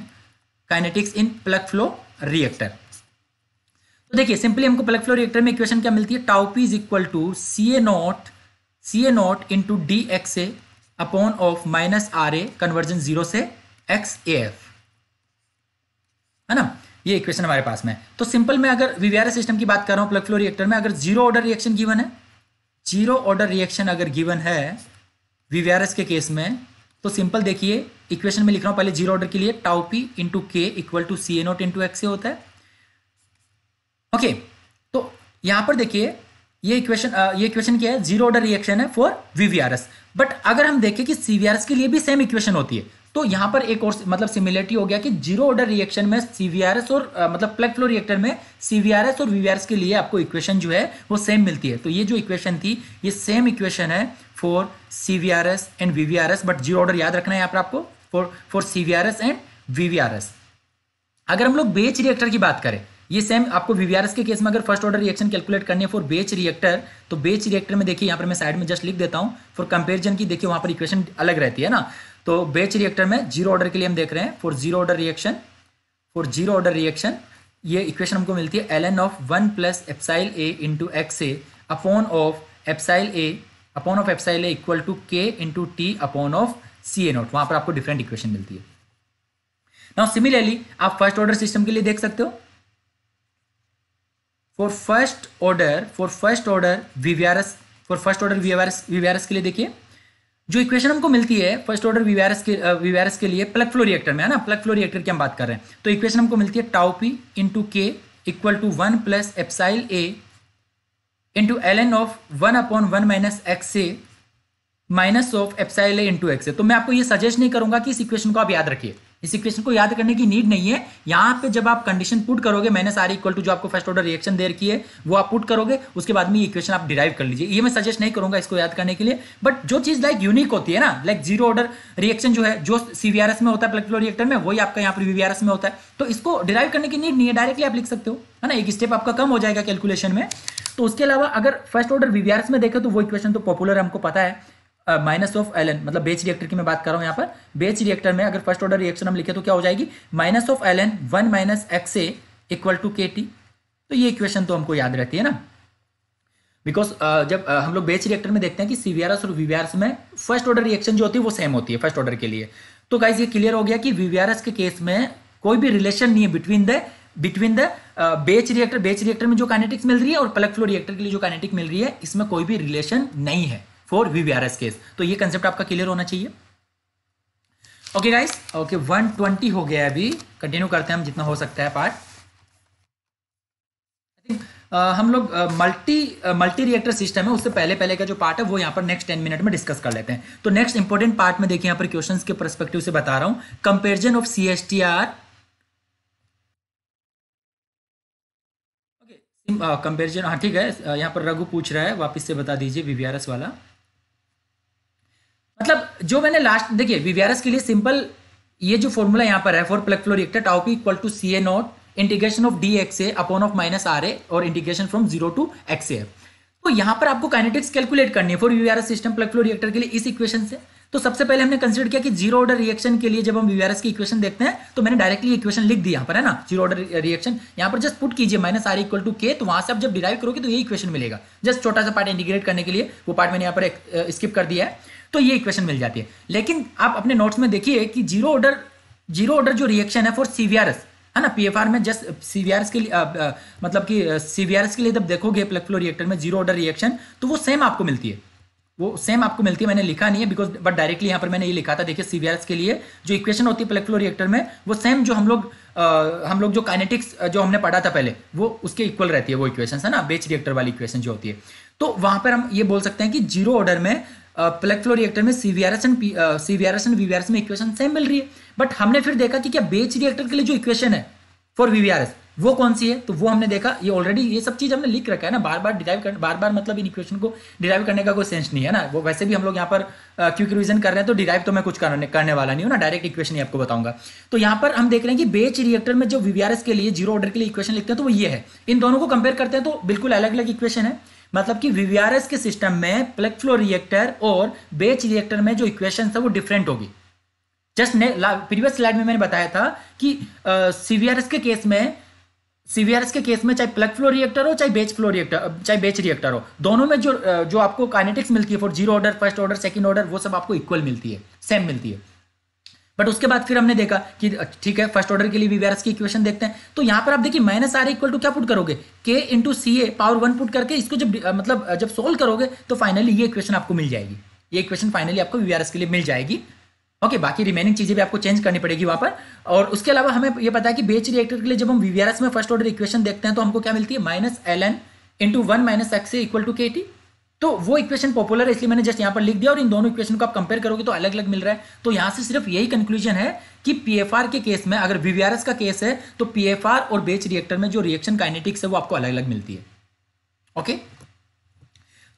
kinetics in plug flow reactor तो देखिए सिंपली हमको प्लग फ्लो रिएक्टर में इक्वेशन क्या मिलती है tau P is equal to C A naught C A not into D X A upon of minus are A conversion zero से X A F है ना ये इक्वेशन हमारे पास में तो सिंपल में अगर वीवीआर सिस्टम की बात कर रहा हूँ प्लग फ्लो रिएक्टर में अगर जीरो ऑर्डर रिएक्शन गिवन है जीरो ऑर्डर रिएक्शन अगर गिवन है वीवीआरएस के केस में तो सिंपल देखिए इक्वेशन में लिख रहा हूँ पहले जीरो ऑर्डर के लिए tau P into K equal to C A not into x A होता है ओके तो यहां पर देखिए ये इक्वेशन ये इक्वेशन क्या है जीरो ऑर्डर रिएक्शन है फॉर वीवीआरएस बट अगर हम देखें कि सीवीआरएस के लिए भी सेम इक्वेशन होती है तो यहां पर एक और मतलब सिमिलरिटी हो गया कि जीरो ऑर्डर रिएक्शन में सीवीआरएस और मतलब प्लग फ्लो रिएक्टर में सीवीआरएस और वीवीआरएस के लिए आपको इक्वेशन जो है वो सेम मिलती है तो ये जो इक्वेशन थी ये सेम इक्वेशन है for CVRS and VVRS but zero order याद रखना है यहां पर आपको for for CVRS and VVRS अगर हम लोग बेच रिएक्टर की बात करें ये सेम आपको वीवीआरएस के केस में अगर फर्स्ट ऑर्डर रिएक्शन कैलकुलेट करनी है फॉर बेच रिएक्टर तो बेच रिएक्टर में देखिए यहाँ पर मैं साइड में जस्ट लिख देता हूँ फॉर कंपेरिजन की देखिए वहाँ पर इक्वेशन अलग रहती है ना तो बेच रिएक्टर में जीरो ऑर्डर के लिए हम देख रहे हैं for zero order reaction for zero order reaction ये इक्वेशन हमको मिलती है L N of one plus epsilon A into x A upon of epsilon A upon of epsilon A equal to के into T upon of C A naught वहां पर आपको different equation मिलती है नाउ सिमिलरली आप first order system के लिए देख सकते हो for first order for first order वीवीआरएस for first order VVRS के लिए देखिए जो इक्वेशन हमको मिलती है फर्स्ट ऑर्डर वीवीआरएस के वीवीआरएस के लिए प्लग फ्लो रिएक्टर में है ना प्लग फ्लो रिएक्टर की हम बात कर रहे हैं तो इक्वेशन हमको मिलती है tau P into K equal to one plus epsilon A into L N of one upon one minus X A minus of epsilon A into x A तो मैं आपको ये सजेस्ट नहीं करूंगा कि इस इक्वेशन को आप याद रखिए इस इक्वेशन को याद करने की नीड नहीं है यहाँ पे जब आप कंडीशन पुट करोगे मैंने सारी इक्वल टू जो आपको फर्स्ट ऑर्डर रिएक्शन दे रखी है वो आप पुट करोगे उसके बाद में ये इक्वेशन आप डिराइव कर लीजिए ये मैं सजेस्ट नहीं करूंगा इसको याद करने के लिए बट जो चीज लाइक यूनिक होती है ना लाइक जीरो ऑर्डर रिएक्शन जो है जो सीवीआरएस में होता है प्लेक्टिलो रिएक्टर में वही आपका यहाँ पर वीवीआरएस में होता है तो इसको डिराइव करने की नीड नहीं है डायरेक्टली आप लिख सकते हो है ना एक स्टेप आपका कम हो जाएगा कैलकुलेशन में तो उसके अलावा अगर फर्स्ट ऑर्डर वीवीआरएस में देखें तो वो इक्वेशन तो पॉपुलर हमको पता है माइनस ऑफ एल मतलब बेच रिएक्टर की मैं बात कर रहा हूँ यहाँ पर बेच रिएक्टर में अगर फर्स्ट ऑर्डर रिएक्शन हम लिखे तो क्या हो जाएगी minus of L N one minus X equal to के टी तो ये इक्वेशन तो हमको याद रहती है ना बिकॉज uh, जब uh, हम लोग बेच रिएक्टर में देखते हैं कि सीवीआरएस और वीवीआरएस में फर्स्ट ऑर्डर रिएक्शन जो होती है वो सेम होती है फर्स्ट ऑर्डर के लिए तो गाइज ये क्लियर हो गया कि वीवीआरएस के केस में कोई भी रिलेशन नहीं है between the between the batch reactor batch reactor में जो काइनेटिक्स मिल रही है और प्लग फ्लो रिएक्टर के लिए जो काइनेटिक मिल रही है इसमें कोई भी रिलेशन नहीं है फॉर वीवीआरएस केस तो ये कंसेप्ट आपका क्लियर होना चाहिए ओके गाइस ओके 120 हो गया अभी कंटिन्यू करते हैं हम जितना हो सकता है पार्ट Uh, हम लोग मल्टी मल्टी रिएक्टर सिस्टम है उससे पहले पहले का जो पार्ट है वो यहाँ पर नेक्स्ट टेन मिनट में डिस्कस कर लेते हैं तो नेक्स्ट इंपॉर्टेंट पार्ट में देखिए यहाँ पर क्वेश्चंस के परस्पेक्टिव से बता रहा हूँ comparison of C S T R okay comparison हाँ ठीक है uh, यहाँ पर रघु पूछ रहा है वापस से बता दीजिए वीवीआरएस वाला मतलब जो मैंने लास्ट देखिए वीवीआरएस के लिए सिंपल ये जो फॉर्मूला यहाँ पर है for plug flow reactor tau P equal to C A naught integration of D X A upon of minus are A और integration from zero to X A तो यहाँ पर आपको काइनेटिक्स कैलकुलेट करनी है for VVRS system plug flow reactor के लिए इस इक्वेशन से तो सबसे पहले हमने कंसिडर किया कि जीरो ऑर्डर रिएक्शन के लिए जब हम वीवीआरएस की इक्वेशन देखते हैं तो मैंने डायरेक्टली इक्वेशन लिख दी यहाँ पर है ना जीरो ऑर्डर रिएक्शन यहाँ पर जस्ट पुट कीजिए माइनस आर इक्वल टू के तो वहां से आप जब डिराइव करोगे तो ये इक्वेशन मिलेगा जस्ट छोटा सा पार्ट इंटीग्रेट करने के लिए वो पार्ट मैंने यहाँ पर स्किप कर दिया है तो ये इक्वेशन मिल जाती है लेकिन आप अपने नोट्स में देखिए कि जीरो ऑर्डर जीरो ऑर्डर जो रिएक्शन है फॉर सीवीआरएस है ना पीएफआर में जस्ट सीवीआरएस के लिए आ, आ, मतलब कि सीवीआरएस के लिए जब देखोगे प्लग फ्लो रिएक्टर में जीरो ऑर्डर रिएक्शन तो वो सेम आपको मिलती है वो सेम आपको मिलती है मैंने लिखा नहीं है बिकॉज बट डायरेक्टली यहाँ पर मैंने ये लिखा था देखिए सीवीआरएस के लिए जो इक्वेशन होती है प्लग फ्लो रिएक्टर में वो सेम जो हम लोग हम लोग जो काइनेटिक्स जो हमने पढ़ा था पहले वो उसके इक्वल रहती है वो इक्वेशन है ना बेच रिएक्टर वाली इक्वेशन जो होती है तो वहां पर हम ये बोल सकते हैं कि जीरो ऑर्डर में प्लग फ्लो रिएक्टर में सीवीआरएस एंड सीवीआरएस एंड वीवीआरएस में इक्वेशन सेम मिल रही है बट हमने फिर देखा कि क्या बेच रिएक्टर के लिए जो इक्वेशन है फॉर वीवीआरएस वो कौन सी है तो वो हमने देखा ये ऑलरेडी ये सब चीज़ हमने लिख रखा है ना बार बार डिराइव कर बार बार मतलब इन इक्वेशन को डिराइव करने का कोई सेंस नहीं है ना वो वैसे भी हम लोग यहाँ पर क्योंकि रिविजन कर रहे हैं तो डिराइव तो मैं कुछ करने करने वाला नहीं हूँ ना डायरेक्ट इक्वेशन ही आपको बताऊंगा तो यहाँ पर हम देख रहे हैं कि बेच रिएक्टर में जो वीवीआरएस के लिए जीरो ऑर्डर के लिए इक्वेशन लिखते हैं तो वो ये है इन दोनों को कंपेयर करते हैं तो बिल्कुल अलग अलग इक्वेशन है मतलब कि वीवीआरएस के सिस्टम में प्लेक फ्लो रिएक्टर और बेच रिएक्टर में जो इक्वेशन है वो डिफरेंट होगी जस्ट ने प्रीवियस स्लाइड में मैंने बताया था कि सीवीआरएस के केस में सीवीआरएस के केस में चाहे प्लग फ्लो रिएक्टर हो चाहे बेच फ्लो रिएक्टर चाहे बेच रिएक्टर हो दोनों में जो जो आपको काइनेटिक्स मिलती है for zero order first order second order वो सब आपको इक्वल मिलती है सेम मिलती है बट उसके बाद फिर हमने देखा कि ठीक है फर्स्ट ऑर्डर के लिए वीवीआरएस की इक्वेशन देखते हैं तो यहाँ पर आप देखिए माइनस आर इक्वल टू क्या पुट करोगे K into C A power one put करके इसको जब मतलब जब सोल्व करोगे तो फाइनली ये इक्वेशन आपको मिल जाएगी ये इक्वेशन फाइनली आपको वीवीआरएस के लिए मिल जाएगी ओके okay, बाकी रिमेनिंग चीजें भी आपको चेंज करनी पड़ेगी वहां पर और उसके अलावा हमें ये पता है कि बेच रिएक्टर के लिए जब हम वीवीआरएस में फर्स्ट ऑर्डर इक्वेशन देखते हैं तो हमको क्या मिलती है minus L N into one minus X equal to के टी तो वो इक्वेशन पॉपुलर है इसलिए मैंने जस्ट यहां पर लिख दिया और इन दोनों इक्वेशन को आप कंपेयर करोगे तो अलग अलग मिल रहा है तो यहां से सिर्फ यही कंक्लूजन है कि पीएफआर के केस में अगर वीवीआरएस का केस है तो पीएफआर और बेच रिएक्टर में जो रिएक्शन काइनेटिक्स है वो आपको अलग अलग मिलती है ओके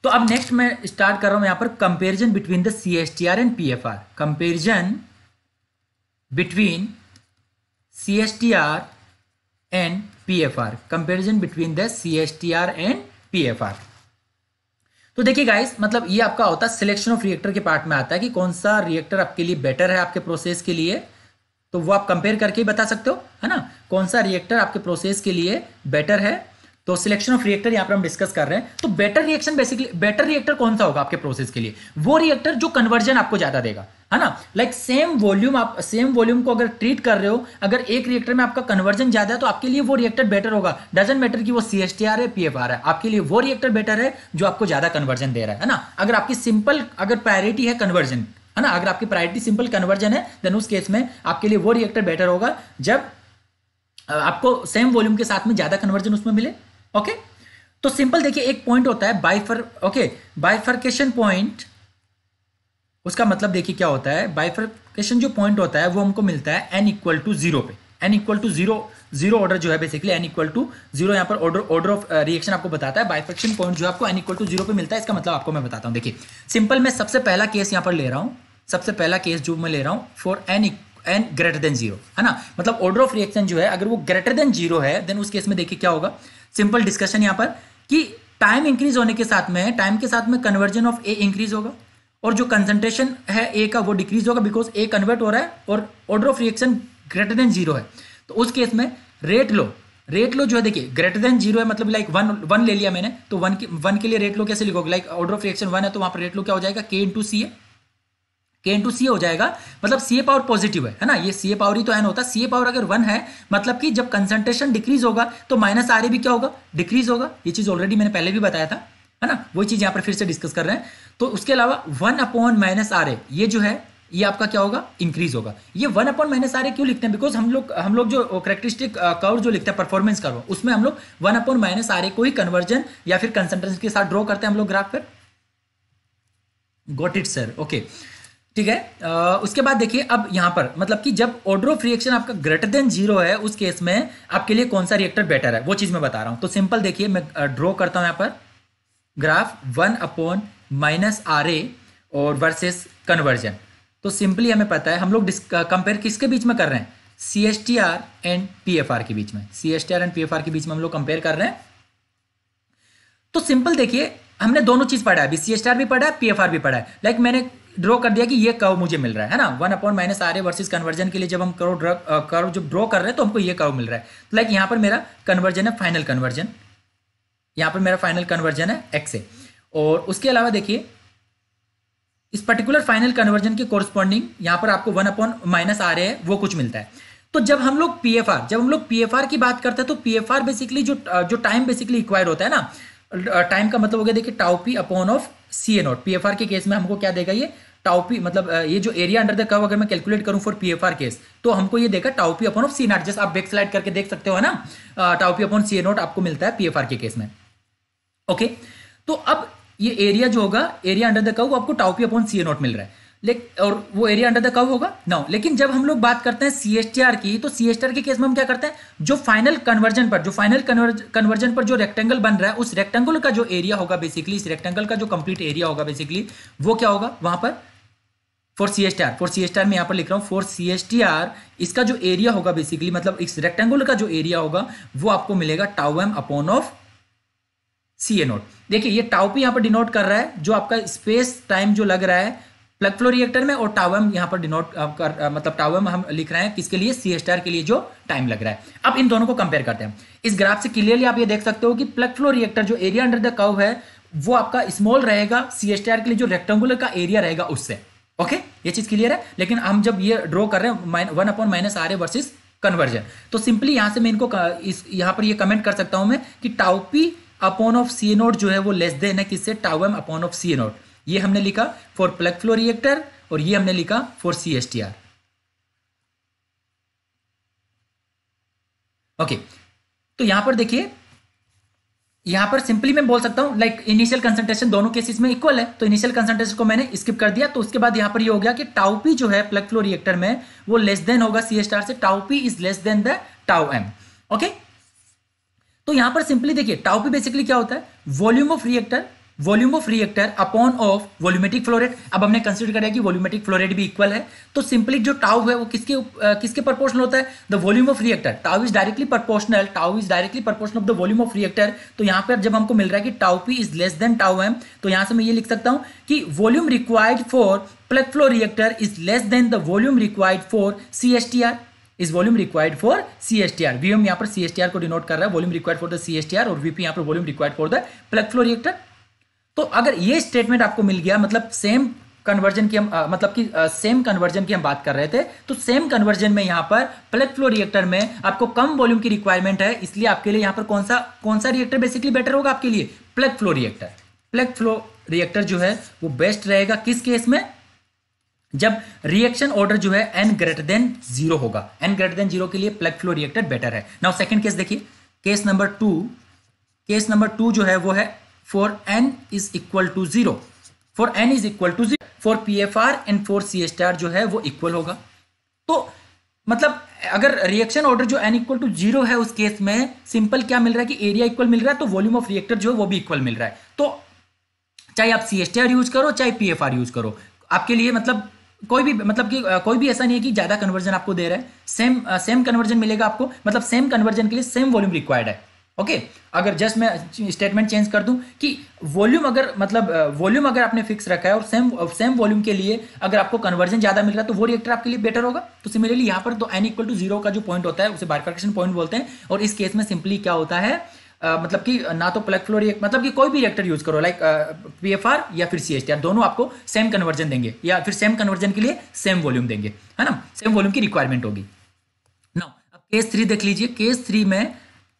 तो अब नेक्स्ट मैं स्टार्ट कर रहा हूं यहां पर comparison between the C S T R and P F R comparison between C S T R and P F R comparison between the C S T R and P F R तो देखिए guys मतलब ये आपका होता है selection of reactor के part में आता है कि कौन सा रिएक्टर आपके लिए बेटर है आपके प्रोसेस के लिए तो वो आप कंपेयर करके ही बता सकते हो है ना कौन सा रिएक्टर आपके प्रोसेस के लिए बेटर है तो सिलेक्शन ऑफ रिएक्टर यहाँ पर हम डिस्कस कर रहे हैं तो better reaction basically better reactor कौन सा होगा आपके प्रोसेस के लिए वो रिएक्टर जो कन्वर्जन आपको ज़्यादा देगा है ना लाइक सेम वॉल्यूम आप सेम वॉल्यूम को अगर ट्रीट कर रहे हो अगर एक रिएक्टर में आपका कन्वर्जन ज्यादा है तो आपके लिए वो रिएक्टर बेटर होगा डजेंट मैटर कि वो सी एस टी आर है पी एफ आर है आपके लिए वो रिएक्टर बेटर है जो आपको ज्यादा कन्वर्जन दे रहा है ना अगर आपकी सिंपल अगर प्रायोरिटी है कन्वर्जन है ना अगर आपकी प्रायोरिटी सिंपल कन्वर्जन है देन उस केस में आपके लिए वो रिएक्टर बेटर होगा जब आपको सेम वॉल्यूम के साथ में ज्यादा कन्वर्जन उसमें मिले ओके तो सिंपल देखिए एक पॉइंट होता है बाइफर ओके बाइफर्केशन पॉइंट उसका मतलब देखिए क्या होता है बाइफर्केशन जो पॉइंट होता है वो हमको मिलता है एन इक्वल टू जीरो पे N equal to zero zero order जो है basically N equal to zero यहाँ पर ऑर्डर ऑर्डर ऑफ रिएक्शन आपको बताता है बाइफेक्शन पॉइंट जो आपको एन इक्वल टू जीरो पे मिलता है इसका मतलब आपको मैं बताता हूँ देखिए सिंपल मैं सबसे पहला केस यहाँ पर ले रहा हूँ सबसे पहला केस जो मैं ले रहा हूँ for N N greater than zero है ना मतलब ऑर्डर ऑफ रिएक्शन जो है अगर वो ग्रेटर देन जीरो है देन उस केस में देखिए क्या होगा सिंपल डिस्कशन यहाँ पर कि टाइम इंक्रीज होने के साथ में टाइम के साथ में कन्वर्जन ऑफ ए इंक्रीज होगा और जो कंसंट्रेशन है ए का वो डिक्रीज होगा बिकॉज ए कन्वर्ट हो रहा है और order of reaction greater than zero है तो उस केस में रेट लो रेट लो जो है देखिए ग्रेटर देन जीरो है मतलब लाइक वन वन ले लिया मैंने तो वन के वन के लिए रेट लो कैसे लिखोगे like order of reaction one है तो वहां पर रेट लो क्या हो जाएगा K into C A K into सी हो जाएगा मतलब सी ए पावर पॉजिटिव है है ना ये सी ए पावर ही तो एन होता है सी ए पावर अगर वन है मतलब कि जब कंसंट्रेशन डिक्रीज होगा तो माइनस आर ए भी क्या होगा डिक्रीज होगा ये चीज ऑलरेडी मैंने पहले भी बताया था है ना वही चीज यहाँ पर फिर से डिस्कस कर रहे हैं तो उसके अलावा one upon minus are A ये जो है ये आपका क्या होगा इंक्रीज होगा ये one upon minus are A क्यों लिखते हैं बिकॉज हम लोग हम लोग जो करेक्टरिस्टिक कर्व जो लिखते हैं परफॉर्मेंस कर्व उसमें हम लोग one upon minus are A को ही कन्वर्जन या फिर कंसेंट्रेशन के साथ ड्रॉ करते हैं हम लोग ग्राफ पर गोट इट सर ओके ठीक है आ, उसके बाद देखिए अब यहां पर मतलब कि जब ऑर्डर ऑफ रिएक्शन आपका ग्रेटर देन जीरो है उस केस में आपके लिए कौन सा रिएक्टर बेटर है वो चीज़ मैं बता रहा हूं तो सिंपल देखिए मैं ड्रॉ करता हूं यहां पर graph one upon minus are A और वर्सेस कन्वर्जन तो सिंपली हमें पता है हम लोग कंपेयर किसके बीच में कर रहे हैं C S T R and P F R के बीच में C S T R and P F R के बीच में हम लोग कंपेयर कर रहे हैं तो सिंपल देखिए हमने दोनों चीज पढ़ा है अभी सी एस टी आर भी पढ़ा है पी एफ आर भी पढ़ा है लाइक मैंने ड्रॉ कर दिया कि ये कर्व मुझे मिल रहा है ना one upon minus are A versus conversion के लिए जब हम कर्व ड्रॉ कर्व जब ड्रॉ कर रहे हैं तो हमको ये कर्व मिल रहा है तो लाइक यहाँ पर मेरा कन्वर्जन है फाइनल कन्वर्जन यहाँ पर मेरा फाइनल कन्वर्जन है एक्स ए और उसके अलावा देखिए इस पर्टिकुलर फाइनल कन्वर्जन के कोरस्पॉन्डिंग यहां पर आपको वन अपॉन माइनस आ रहे हैं वो कुछ मिलता है तो जब हम लोग पी जब हम लोग पी की बात करते हैं तो पी बेसिकली जो जो टाइम बेसिकली रिक्वायर्ड होता है ना टाइम का मतलब हो गया देखिए tau P upon of C A naught P के केस में हमको क्या देगा ये टाउपी मतलब ये जो एरिया अंडर द कर्व अगर मैं कैलकुलेट करूं फॉर पीएफआर केस तो हमको ये देगा tau P upon of C naught जैसे आप बैक स्लाइड करके देख सकते हो ना टाउपी अपॉन सी नॉट आपको मिलता है पीएफआर के केस में ओके तो अब ये एरिया जो होगा एरिया अंडर द कव आपको टाउपी अपॉन सी ए नॉट मिल रहा है लेकिन और वो एरिया अंडर द कव होगा नो लेकिन जब हम लोग बात करते हैं सी एस टी आर की तो सी एस टी आर के केस में हम क्या करते हैं जो फाइनल कन्वर्जन पर जो फाइनल कन्वर्जन पर जो रेक्टेंगल बन रहा है उस रेक्टेंगल का जो एरिया होगा बेसिकली इस रेक्टेंगल का जो कंप्लीट एरिया होगा बेसिकली वो क्या होगा वहां पर for C S T R for C S T R में यहां पर लिख रहा हूँ for C S T R इसका जो एरिया होगा बेसिकली मतलब इस रेक्टेंगुल का जो एरिया होगा वो आपको मिलेगा tau M upon of C A naught देखिए ये टाउ पी यहाँ पर डिनोट कर रहा है जो आपका स्पेस टाइम जो लग रहा है प्लग फ्लो रिएक्टर में और टावम यहाँ पर डिनोट कर मतलब टावम हम लिख रहे हैं किसके लिए सी स्टार के लिए जो टाइम लग रहा है अब इन दोनों को कंपेयर करते हैं इस ग्राफ से क्लियरली आप ये देख सकते हो कि प्लग फ्लो रिएक्टर जो एरिया अंडर द कव है वो आपका स्मॉल रहेगा सी आर के लिए जो रेक्टेंगुलर का एरिया रहेगा उससे ओके ये चीज क्लियर है लेकिन हम जब ये ड्रॉ कर रहे हैं one upon minus are A versus conversion तो सिंपली यहां से मैं इनको इस यहां पर ये कमेंट कर सकता हूं मैं कि tau P upon of C naught जो है वो लेस देन है किससे tau M upon of C naught ये हमने लिखा फॉर प्लग फ्लो रिएक्टर और ये हमने लिखा for C S T R okay तो यहां पर देखिए यहां पर सिंपली मैं बोल सकता हूं लाइक इनिशियल कंसंट्रेशन दोनों केसेस में इक्वल है तो इनिशियल कंसंट्रेशन को मैंने स्किप कर दिया तो उसके बाद यहां पर ये यह हो गया कि टाउपी जो है प्लग फ्लो रिएक्टर में वो लेस देन होगा सी एस टी आर से tau P is less than the tau M okay तो यहां पर सिंपली देखिए टाउपी बेसिकली क्या होता है volume of reactor volume of reactor upon of volumetric flow rate अब हमने कंसिडर करा कि वॉल्यूमेटिक फ्लोरेट भी इक्वल है तो सिंपली जो टाउ है वो किसके किसके प्रपोर्शनल होता है the volume of reactor tau is directly proportional tau is directly proportional of the volume of reactor तो यहां पर जब हमको मिल रहा है कि tau P is less than tau M तो यहां से मैं ये लिख सकता हूं कि volume required for plug flow reactor is less than the volume required for C S T R is volume required for C S T are V M यहाँ पर सी एस टी आर को denote कर रहा है volume required for the C S T R और V P यहाँ पर volume required for the plug flow reactor तो अगर ये स्टेटमेंट आपको मिल गया मतलब सेम कन्वर्जन की हम आ, मतलब कि सेम कन्वर्जन की हम बात कर रहे थे तो सेम कन्वर्जन में यहाँ पर प्लग फ्लो रिएक्टर में आपको कम वॉल्यूम की रिक्वायरमेंट है इसलिए आपके लिए यहाँ पर कौन सा कौन सा रिएक्टर बेसिकली बेटर होगा आपके लिए plug flow reactor plug flow reactor जो है वो बेस्ट रहेगा किस केस में जब रिएक्शन ऑर्डर जो है एन ग्रेटर देन जीरो होगा एन ग्रेटर देन जीरो के लिए प्लग फ्लो रिएक्टर बेटर है नाउ सेकंड केस देखिए case number two case number two जो है वो है for n is equal to zero for n is equal to zero for P F R and for C R जो है वो equal होगा तो मतलब अगर रिएक्शन ऑर्डर जो एन इक्वल टू जीरो है उस केस में सिंपल क्या मिल रहा है कि एरिया इक्वल मिल रहा है तो वॉल्यूम ऑफ रिएक्टर जो है वो भी इक्वल मिल रहा है तो चाहे आप C S T R use करो चाहे पी एफ आर यूज करो आपके लिए मतलब कोई भी मतलब कि कोई भी ऐसा नहीं है कि ज़्यादा कन्वर्जन आपको दे रहा है सेम सेम कन्वर्जन मिलेगा आपको मतलब सेम कन्वर्जन के लिए सेम वॉल्यूम रिक्वायर्ड है ओके okay? अगर जस्ट मैं स्टेटमेंट चेंज कर दूं कि वॉल्यूम अगर मतलब वॉल्यूम अगर आपने फिक्स रखा है और सेम सेम वॉल्यूम के लिए अगर आपको कन्वर्जन ज़्यादा मिल रहा है तो वो रिएक्टर आपके लिए बेटर होगा तो सिमिलरली यहां पर तो एन इक्वल टू जीरो का जो पॉइंट होता है उसे बाइफर्केशन पॉइंट बोलते हैं और इस केस में सिंपली क्या होता है मतलब कि ना तो प्लग फ्लो रिएक्टर मतलब कि कोई भी रिएक्टर यूज करो लाइक पी एफ आर या फिर सी एस टी आर दोनों आपको सेम कन्वर्जन देंगे या फिर सेम कन्वर्जन के लिए सेम वॉल्यूम देंगे है ना सेम वॉल्यूम की रिक्वायरमेंट होगी ना अब केस थ्री देख लीजिए केस थ्री में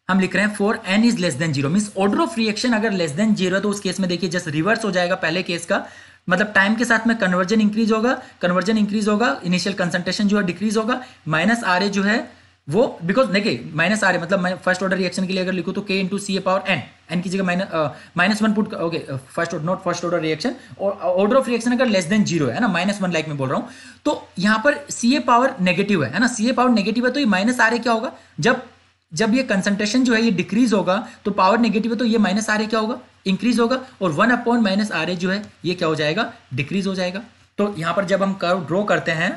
हम लिख रहे हैं for N is less than zero mean order of reaction अगर लेस देन जीरो तो उस केस में देखिए जस्ट रिवर्स हो जाएगा पहले केस का मतलब टाइम के साथ में कन्वर्जन इंक्रीज होगा कन्वर्जन इंक्रीज होगा इनिशियल कंसंट्रेशन जो है डिक्रीज होगा माइनस आर ए जो है वो बिकॉज देखिए माइनस आ रहे मतलब फर्स्ट ऑर्डर रिएक्शन के लिए अगर लिखो तो k into C A power N n की जगह minus one put okay first not first order reaction और ऑर्डर ऑफ रिएक्शन अगर लेस देन जीरो है ना माइनस वन लाइक मैं बोल रहा हूँ तो यहाँ पर सी ए पावर नेगेटिव है ना सी ए पावर नेगेटिव है तो ये माइनस आ रहे क्या होगा जब जब ये कंसंट्रेशन जो है ये डिक्रीज होगा तो पावर नेगेटिव है तो ये माइनस आ रहे क्या होगा इंक्रीज होगा और वन अपॉन माइनस आर जो है ये क्या हो जाएगा डिक्रीज हो जाएगा तो यहाँ पर जब हम कर्व ड्रॉ करते हैं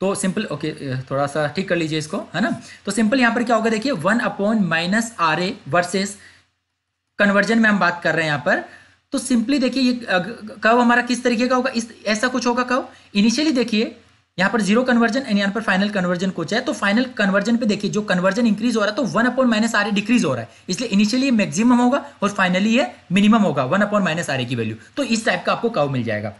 तो सिंपल ओके थोड़ा सा ठीक कर लीजिए इसको है ना तो सिंपल यहां पर क्या होगा देखिए one upon minus are A versus conversion में हम बात कर रहे हैं यहां पर तो सिंपली देखिए ये कर्व हमारा किस तरीके का होगा इस ऐसा कुछ होगा कव इनिशियली देखिए यहां पर जीरो कन्वर्जन एंड यहां पर फाइनल कन्वर्जन कुछ है तो फाइनल कन्वर्जन पे देखिए जो कन्वर्जन इंक्रीज हो रहा है तो one upon minus are A decrease हो रहा है इसलिए इनिशियली मैक्सिमम होगा और फाइनली ये मिनिमम होगा one upon minus are A की वैल्यू तो इस टाइप का आपको कव मिल जाएगा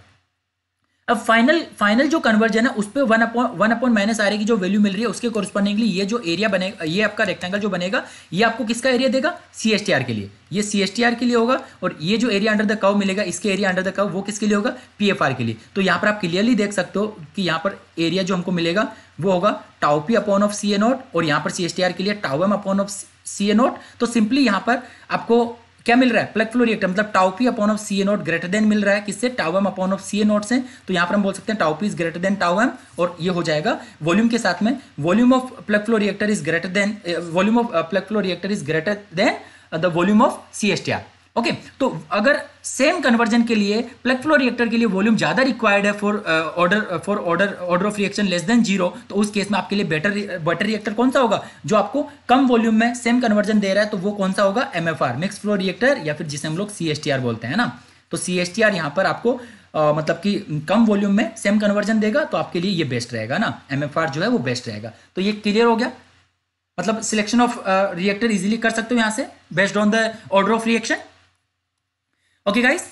अब फाइनल फाइनल जो कन्वर्जन है उस पर one upon one upon minus R की जो वैल्यू मिल रही है उसके कॉरस्पॉन्डिंगली ये जो एरिया बनेगा ये आपका रेक्टेंगल जो बनेगा ये आपको किसका एरिया देगा सी एस टी आर के लिए ये सी एस टी आर के लिए होगा और ये जो एरिया अंडर द कव मिलेगा इसके एरिया अंडर द कव वो किसके लिए होगा पी एफ आर के लिए तो यहाँ पर आप क्लियरली देख सकते हो कि यहाँ पर एरिया जो हमको मिलेगा वो होगा tau P P upon of C A naught और यहाँ पर सी एस टी आर के लिए tau M upon of C A note तो सिंपली यहाँ पर आपको क्या मिल रहा है प्लग फ्लो रिएक्टर मतलब tau P upon of C A naught greater than मिल रहा है किससे tau M upon of C A naught से तो यहाँ पर हम बोल सकते हैं tau P is greater than tau M और ये हो जाएगा वॉल्यूम के साथ में volume of plug flow reactor is greater than volume of plug flow reactor is greater than the volume of C S T R okay okay, तो अगर same conversion के लिए प्लग फ्लो रिएक्टर के लिए volume ज़्यादा required है for order for order order of reaction less than zero तो उस केस में आपके लिए बेटर बेटर रिएक्टर कौन सा होगा जो आपको कम वॉल्यूम में सेम कन्वर्जन दे रहा है तो वो कौन सा होगा M F R mix flow reactor या फिर जिसे हम लोग सी एस टी आर बोलते हैं ना तो सी एस टी आर यहाँ पर आपको आ, uh, मतलब कि कम वॉल्यूम में सेम कन्वर्जन देगा तो आपके लिए ये बेस्ट रहेगा ना एम एफ आर जो है वो बेस्ट रहेगा तो ये क्लियर हो गया मतलब सिलेक्शन ऑफ रिएक्टर इजीली कर सकते हो यहाँ से based on the order of reaction okay guys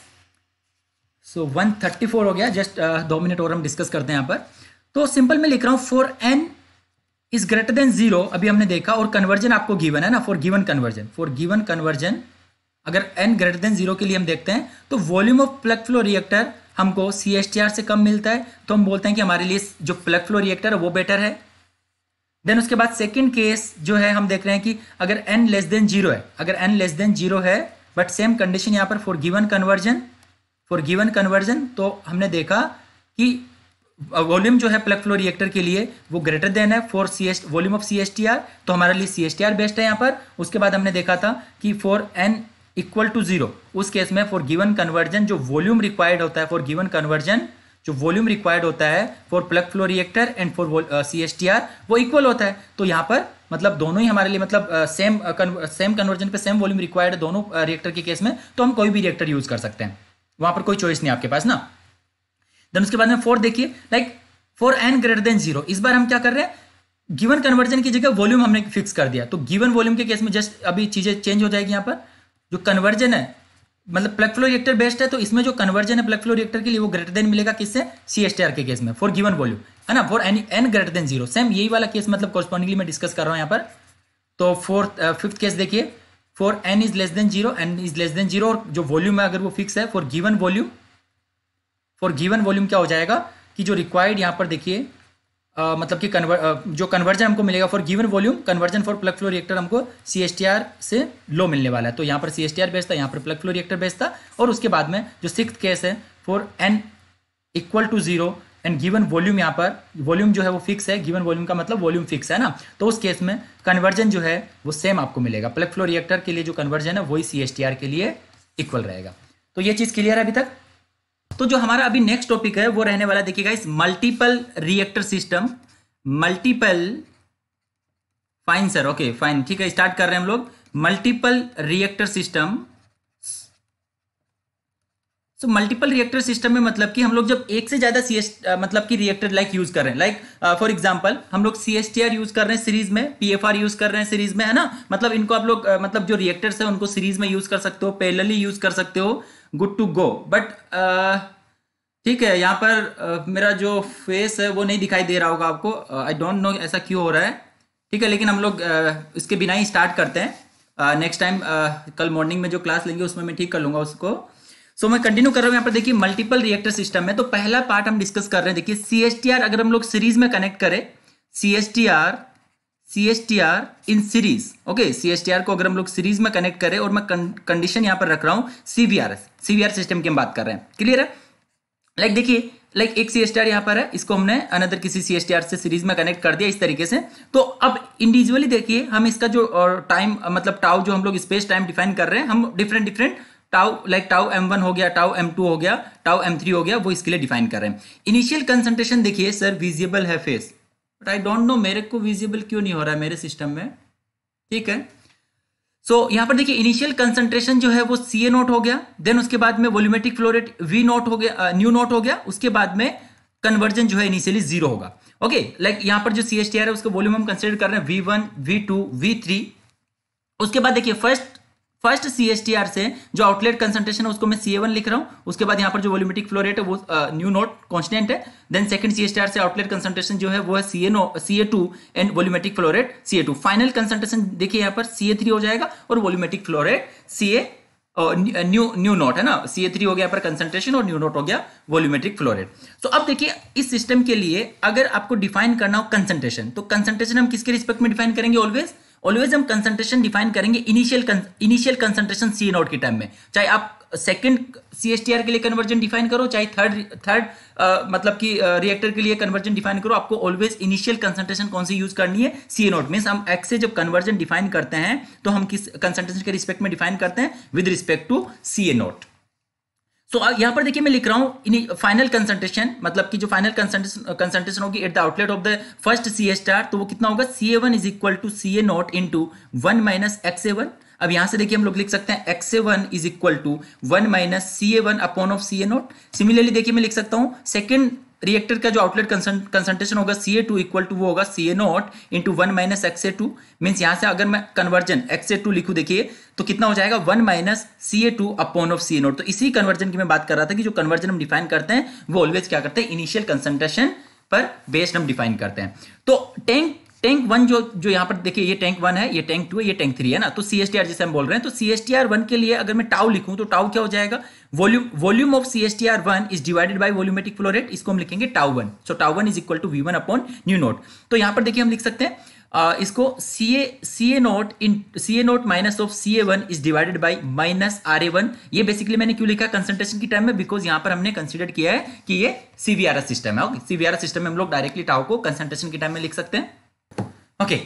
so 134 हो गया जस्ट uh, दो मिनट और हम डिस्कस करते हैं यहां पर तो सिंपल मैं लिख रहा हूं for n is greater than zero अभी हमने देखा और कन्वर्जन आपको गिवन है ना for given conversion for given conversion अगर एन ग्रेटर देन जीरो के लिए हम देखते हैं तो volume of plug flow reactor हमको सी एस टी आर से कम मिलता है तो हम बोलते हैं कि हमारे लिए जो प्लग फ्लो रिएक्टर है वो बेटर है देन उसके बाद सेकेंड केस जो है हम देख रहे हैं कि अगर एन लेस देन जीरो है अगर एन लेस देन जीरो है बट सेम कंडीशन यहाँ पर for given conversion for given conversion तो हमने देखा कि वॉल्यूम जो है प्लग फ्लो रिएक्टर के लिए वो ग्रेटर देन है for C S volume of C S T R तो हमारे लिए C S T R best है यहाँ पर उसके बाद हमने देखा था कि for N equal to zero उस केस में फॉर गिवन कन्वर्जन जो वॉल्यूम रिक्वायर्ड होता है फॉर गिवन कन्वर्जन जो वॉल्यूम रिक्वायर्ड होता है for plug flow reactor and for C S T R वो इक्वल होता है तो यहाँ पर मतलब दोनों ही हमारे लिए मतलब सेम सेम कन्वर्जन पे सेम वॉल्यूम रिक्वायर्ड है दोनों रिएक्टर के केस में तो हम कोई भी रिएक्टर यूज कर सकते हैं वहां पर कोई चॉइस नहीं आपके पास ना देन उसके बाद में फोर देखिए like for n greater than zero इस बार हम क्या कर रहे हैं गिवन कन्वर्जन की जगह वॉल्यूम हमने फिक्स कर दिया तो गिवन वॉल्यूम के केस में जस्ट अभी चीजें चेंज हो जाएगी यहाँ पर जो कन्वर्जन है मतलब प्लग फ्लो रिएक्टर बेस्ट है तो इसमें जो कन्वर्जन है प्लग फ्लो रिएक्टर के लिए वो ग्रेटर देन मिलेगा किससे सी एस टी आर के केस में फॉर गिवन वॉल्यूम है ना for any n greater than zero same यही वाला केस मतलब कॉरस्पॉन्डिंगली मैं डिस्कस कर रहा हूँ यहाँ पर तो फोर्थ फिफ्थ केस देखिए for n is less than zero n is less than zero और जो वॉल्यूम है अगर वो फिक्स है for given volume for given volume क्या हो जाएगा कि जो रिक्वायर्ड यहाँ पर देखिए Uh, मतलब कि कन्वर uh, जो कन्वर्जन हमको मिलेगा for given volume conversion for plug flow reactor हमको सी से लो मिलने वाला है तो यहाँ पर सी एस टी आर बेचता यहाँ पर प्लग फ्लो रिएक्टर बेचता और उसके बाद में जो सिक्स केस है for N equal to zero and given volume यहाँ पर वॉल्यूम जो है वो फिक्स है गिवन वॉल्यूम का मतलब वॉल्यूम फिक्स है ना तो उस केस में कन्वर्जन जो है वो सेम आपको मिलेगा प्लग फ्लो रिएक्टर के लिए जो कन्वर्जन है वही सी के लिए इक्वल रहेगा तो ये चीज़ क्लियर है अभी तक तो जो हमारा अभी नेक्स्ट टॉपिक है वो रहने वाला देखिएगा इस multiple reactor system multiple fine sir okay fine ठीक है स्टार्ट कर रहे हैं हम लोग multiple reactor system so multiple reactor system में मतलब कि हम लोग जब एक से ज़्यादा सी एस मतलब कि रिएक्टर लाइक यूज़ कर रहे हैं लाइक फॉर एग्जांपल हम लोग C S T R use कर रहे हैं सीरीज में पी एफ आर यूज़ कर रहे हैं सीरीज में है ना मतलब इनको आप लोग uh, मतलब जो रिएक्टर्स हैं उनको सीरीज में यूज़ कर सकते हो पेलली यूज़ कर सकते हो गुड टू गो बट ठीक है यहाँ पर uh, मेरा जो फेस है वो नहीं दिखाई दे रहा होगा आपको आई डोंट नो ऐसा क्यों हो रहा है ठीक है लेकिन हम लोग uh, इसके बिना ही स्टार्ट करते हैं नेक्स्ट टाइम कल मॉर्निंग में जो क्लास लेंगे उसमें मैं ठीक कर लूंगा उसको सो so, मैं कंटिन्यू कर रहा हूँ यहाँ पर देखिए मल्टीपल रिएक्टर सिस्टम है तो पहला पार्ट हम डिस्कस कर रहे हैं देखिए सी अगर हम लोग सीरीज में कनेक्ट करें C S T R C S T R in series okay C S T R को अगर हम लोग सीरीज में कनेक्ट करें और मैं कंडीशन यहाँ पर रख रहा हूँ सीवीआर सीवीआर सिस्टम की हम बात कर रहे हैं क्लियर है लाइक देखिए लाइक एक सी एस टी आर यहाँ पर है इसको हमने अनदर किसी सी एस टी आर से सीरीज में कनेक्ट कर दिया इस तरीके से तो अब इंडिविजुअली देखिए हम इसका जो टाइम मतलब टाउ जो हम लोग स्पेस टाइम डिफाइन कर रहे हैं हम different different tau like tau M one हो गया टाउ एम टू हो गया टाउ एम थ्री हो गया वो इसके लिए डिफाइन कर रहे हैं इनिशियल कंसंट्रेशन देखिए सर विजिबल है face but I don't know मेरे को विजिबल क्यों नहीं हो रहा है मेरे सिस्टम में ठीक है सो so, यहाँ पर देखिए इनिशियल कंसंट्रेशन जो है वो सी ए नोट हो गया देन उसके बाद में वोल्यूमेट्रिक फ्लोरेट वी नोट हो गया न्यू uh, नोट हो गया उसके बाद में कन्वर्जन जो है इनिशियली जीरो होगा ओके लाइक यहाँ पर जो सी एस टी आर है उसका वॉल्यूम हम कंसिडर कर रहे हैं V one V two V three उसके बाद देखिए first first C S T R से जो आउटलेट कंसंट्रेशन है उसको मैं सीए लिख रहा हूँ उसके बाद यहाँ पर जो वॉल्यूमेटिक फ्लो रेट है वो न्यू नोट कॉन्स्टेंट है then second C S T R से आउटलेट कंसंट्रेशन जो है वो है C A no C A two and volumetric flow rate A two final concentration देखिए यहाँ पर सीए थ्री हो जाएगा और volumetric flow rate A nu nu naught है ना सी ए थ्री हो गया पर कंसंट्रेशन और न्यू नोट हो गया वॉल्यूमेट्रिक रेट तो अब देखिए इस सिस्टम के लिए अगर आपको डिफाइन करना हो कंसंट्रेशन तो कंसंट्रेशन हम किसके रिस्पेक्ट में डिफाइन करेंगे ऑलवेज ऑलवेज हम कंसंट्रेशन डिफाइन करेंगे initial initial concentration C naught के टाइम में चाहे आप सेकंड सीएसटीआर के लिए कन्वर्जन डिफाइन करो चाहे थर्ड थर्ड मतलब कि रिएक्टर के लिए कन्वर्जन डिफाइन करो आपको ऑलवेज इनिशियल कंसंट्रेशन कौन सी यूज करनी है सी नोट मीन्स हम एक्स से जब कन्वर्जन डिफाइन करते हैं तो हम किस कंसंट्रेशन के रिस्पेक्ट में डिफाइन करते हैं with respect to C naught so so, पर देखिए मैं लिख रहा हूं फाइनल कंसंट्रेशन मतलब कि जो फाइनल कंसंट्रेशन होगी at the outlet of the first C A star तो वो कितना होगा C A one is equal to C A not into one minus X A one अब यहां से देखिए हम लोग लिख सकते हैं X A one is equal to one minus C A one upon of C A naught similarly देखिए मैं लिख सकता हूँ सेकेंड रिएक्टर का जो आउटलेट कंसंट्रेशन होगा C A two equal to वो होगा C A not into one minus X A two means यहाँ से अगर मैं कन्वर्जन एक्स ए टू लिखू देखिए तो कितना हो जाएगा one minus C A two upon of C A naught तो इसी कन्वर्जन की मैं बात कर रहा था कि जो कन्वर्जन हम डिफाइन करते हैं वो ऑलवेज क्या करते हैं इनिशियल कंसंट्रेशन पर बेस्ड हम डिफाइन करते हैं तो टैंक टैंक वन जो जो यहाँ पर देखिए ये टैंक वन है ये टैंक टू है ये टैंक थ्री है ना तो सी एस टी आर जैसे हम बोल रहे हैं तो C S T R one के लिए अगर मैं टाउ लिखूँ तो टाउ क्या हो जाएगा volume volume of C S T R one is divided by volumetric flow rate इसको हम लिखेंगे tau one so tau one is equal to V one upon nu naught तो यहाँ पर देखिए हम लिख सकते हैं आ, इसको C A C A naught in C A naught minus of C A one is divided by minus are A one ये बेसिकली मैंने क्यों लिखा कंसंट्रेशन की टाइम में बिकॉज यहाँ पर हमने कंसिडर किया है कि ये सीवीआरएस सिस्टम है ओके सीवीआरएस सिस्टम में हम लोग डायरेक्टली टाउ को कंसंट्रेशन के टाइम में लिख सकते हैं ओके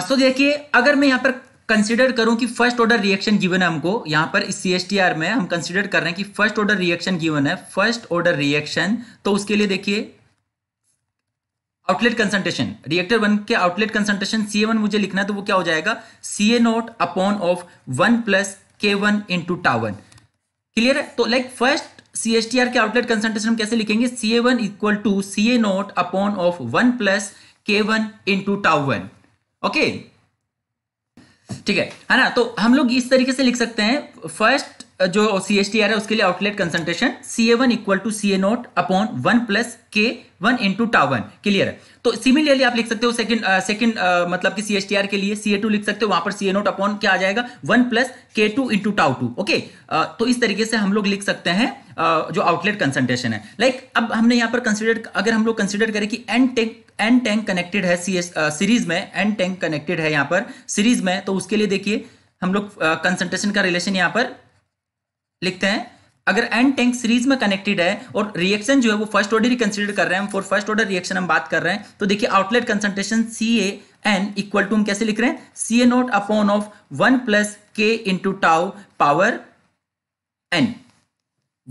सो uh, देखिए अगर मैं यहाँ पर कंसिडर करूं कि फर्स्ट ऑर्डर रिएक्शन गिवन है हमको यहाँ पर इस सी में हम कंसिडर कर रहे हैं कि फर्स्ट ऑर्डर रिएक्शन गिवन है फर्स्ट ऑर्डर रिएक्शन तो उसके लिए देखिए आउटलेट कंसंट्रेशन रिएक्टर वन के आउटलेट कंसंट्रेशन सी वन मुझे लिखना है तो वो क्या हो जाएगा C A naught upon of one plus के one into tau one clear है तो like first C S T R के आउटलेट कंसंट्रेशन हम कैसे लिखेंगे C A one equal to C A naught upon of one plus के one into tau one okay ठीक है है ना तो हम लोग इस तरीके से लिख सकते हैं फर्स्ट जो सी एस टी आर है उसके लिए outlet concentration C A one equal to C A naught upon one plus के वन इंटू टावन क्लियर है तो सिमिलरली आप लिख सकते हो सेकंड सेकंड uh, uh, मतलब कि सी एस टी आर के लिए सी ए टू लिख सकते हो वहां पर सी ए नोट अपॉन क्या आ जाएगा one plus k two into tau two okay तो इस तरीके से हम लोग लिख सकते हैं uh, जो आउटलेट कंसंट्रेशन है लाइक like, अब हमने यहाँ पर कंसिडर अगर हम लोग कंसिडर करें कि n take n tank connected है सी एस सीरीज में एन टैंक कनेक्टेड है यहाँ पर सीरीज में तो उसके लिए देखिए हम लोग कंसंट्रेशन uh, का रिलेशन यहाँ पर लिखते हैं अगर एन टैंक सीरीज में कनेक्टेड है और रिएक्शन जो है वो फर्स्ट ऑर्डर ही कंसिडर कर रहे हैं फॉर फर्स्ट ऑर्डर रिएक्शन हम बात कर रहे हैं तो देखिए outlet concentration C A n equal to हम कैसे लिख रहे हैं C A not upon of one plus k into tau power N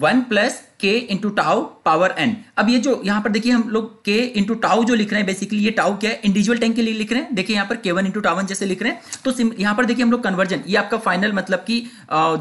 one plus k into tau power n अब ये जो यहां पर देखिए हम लोग के इंटू टाउ जो लिख रहे हैं बेसिकली ये टाउ क्या है इंडिविजुअल टैंक के लिए लिख रहे हैं देखिए यहां पर के वन इंटू टावन जैसे लिख रहे हैं तो यहां पर देखिए हम लोग कन्वर्जन ये आपका फाइनल मतलब कि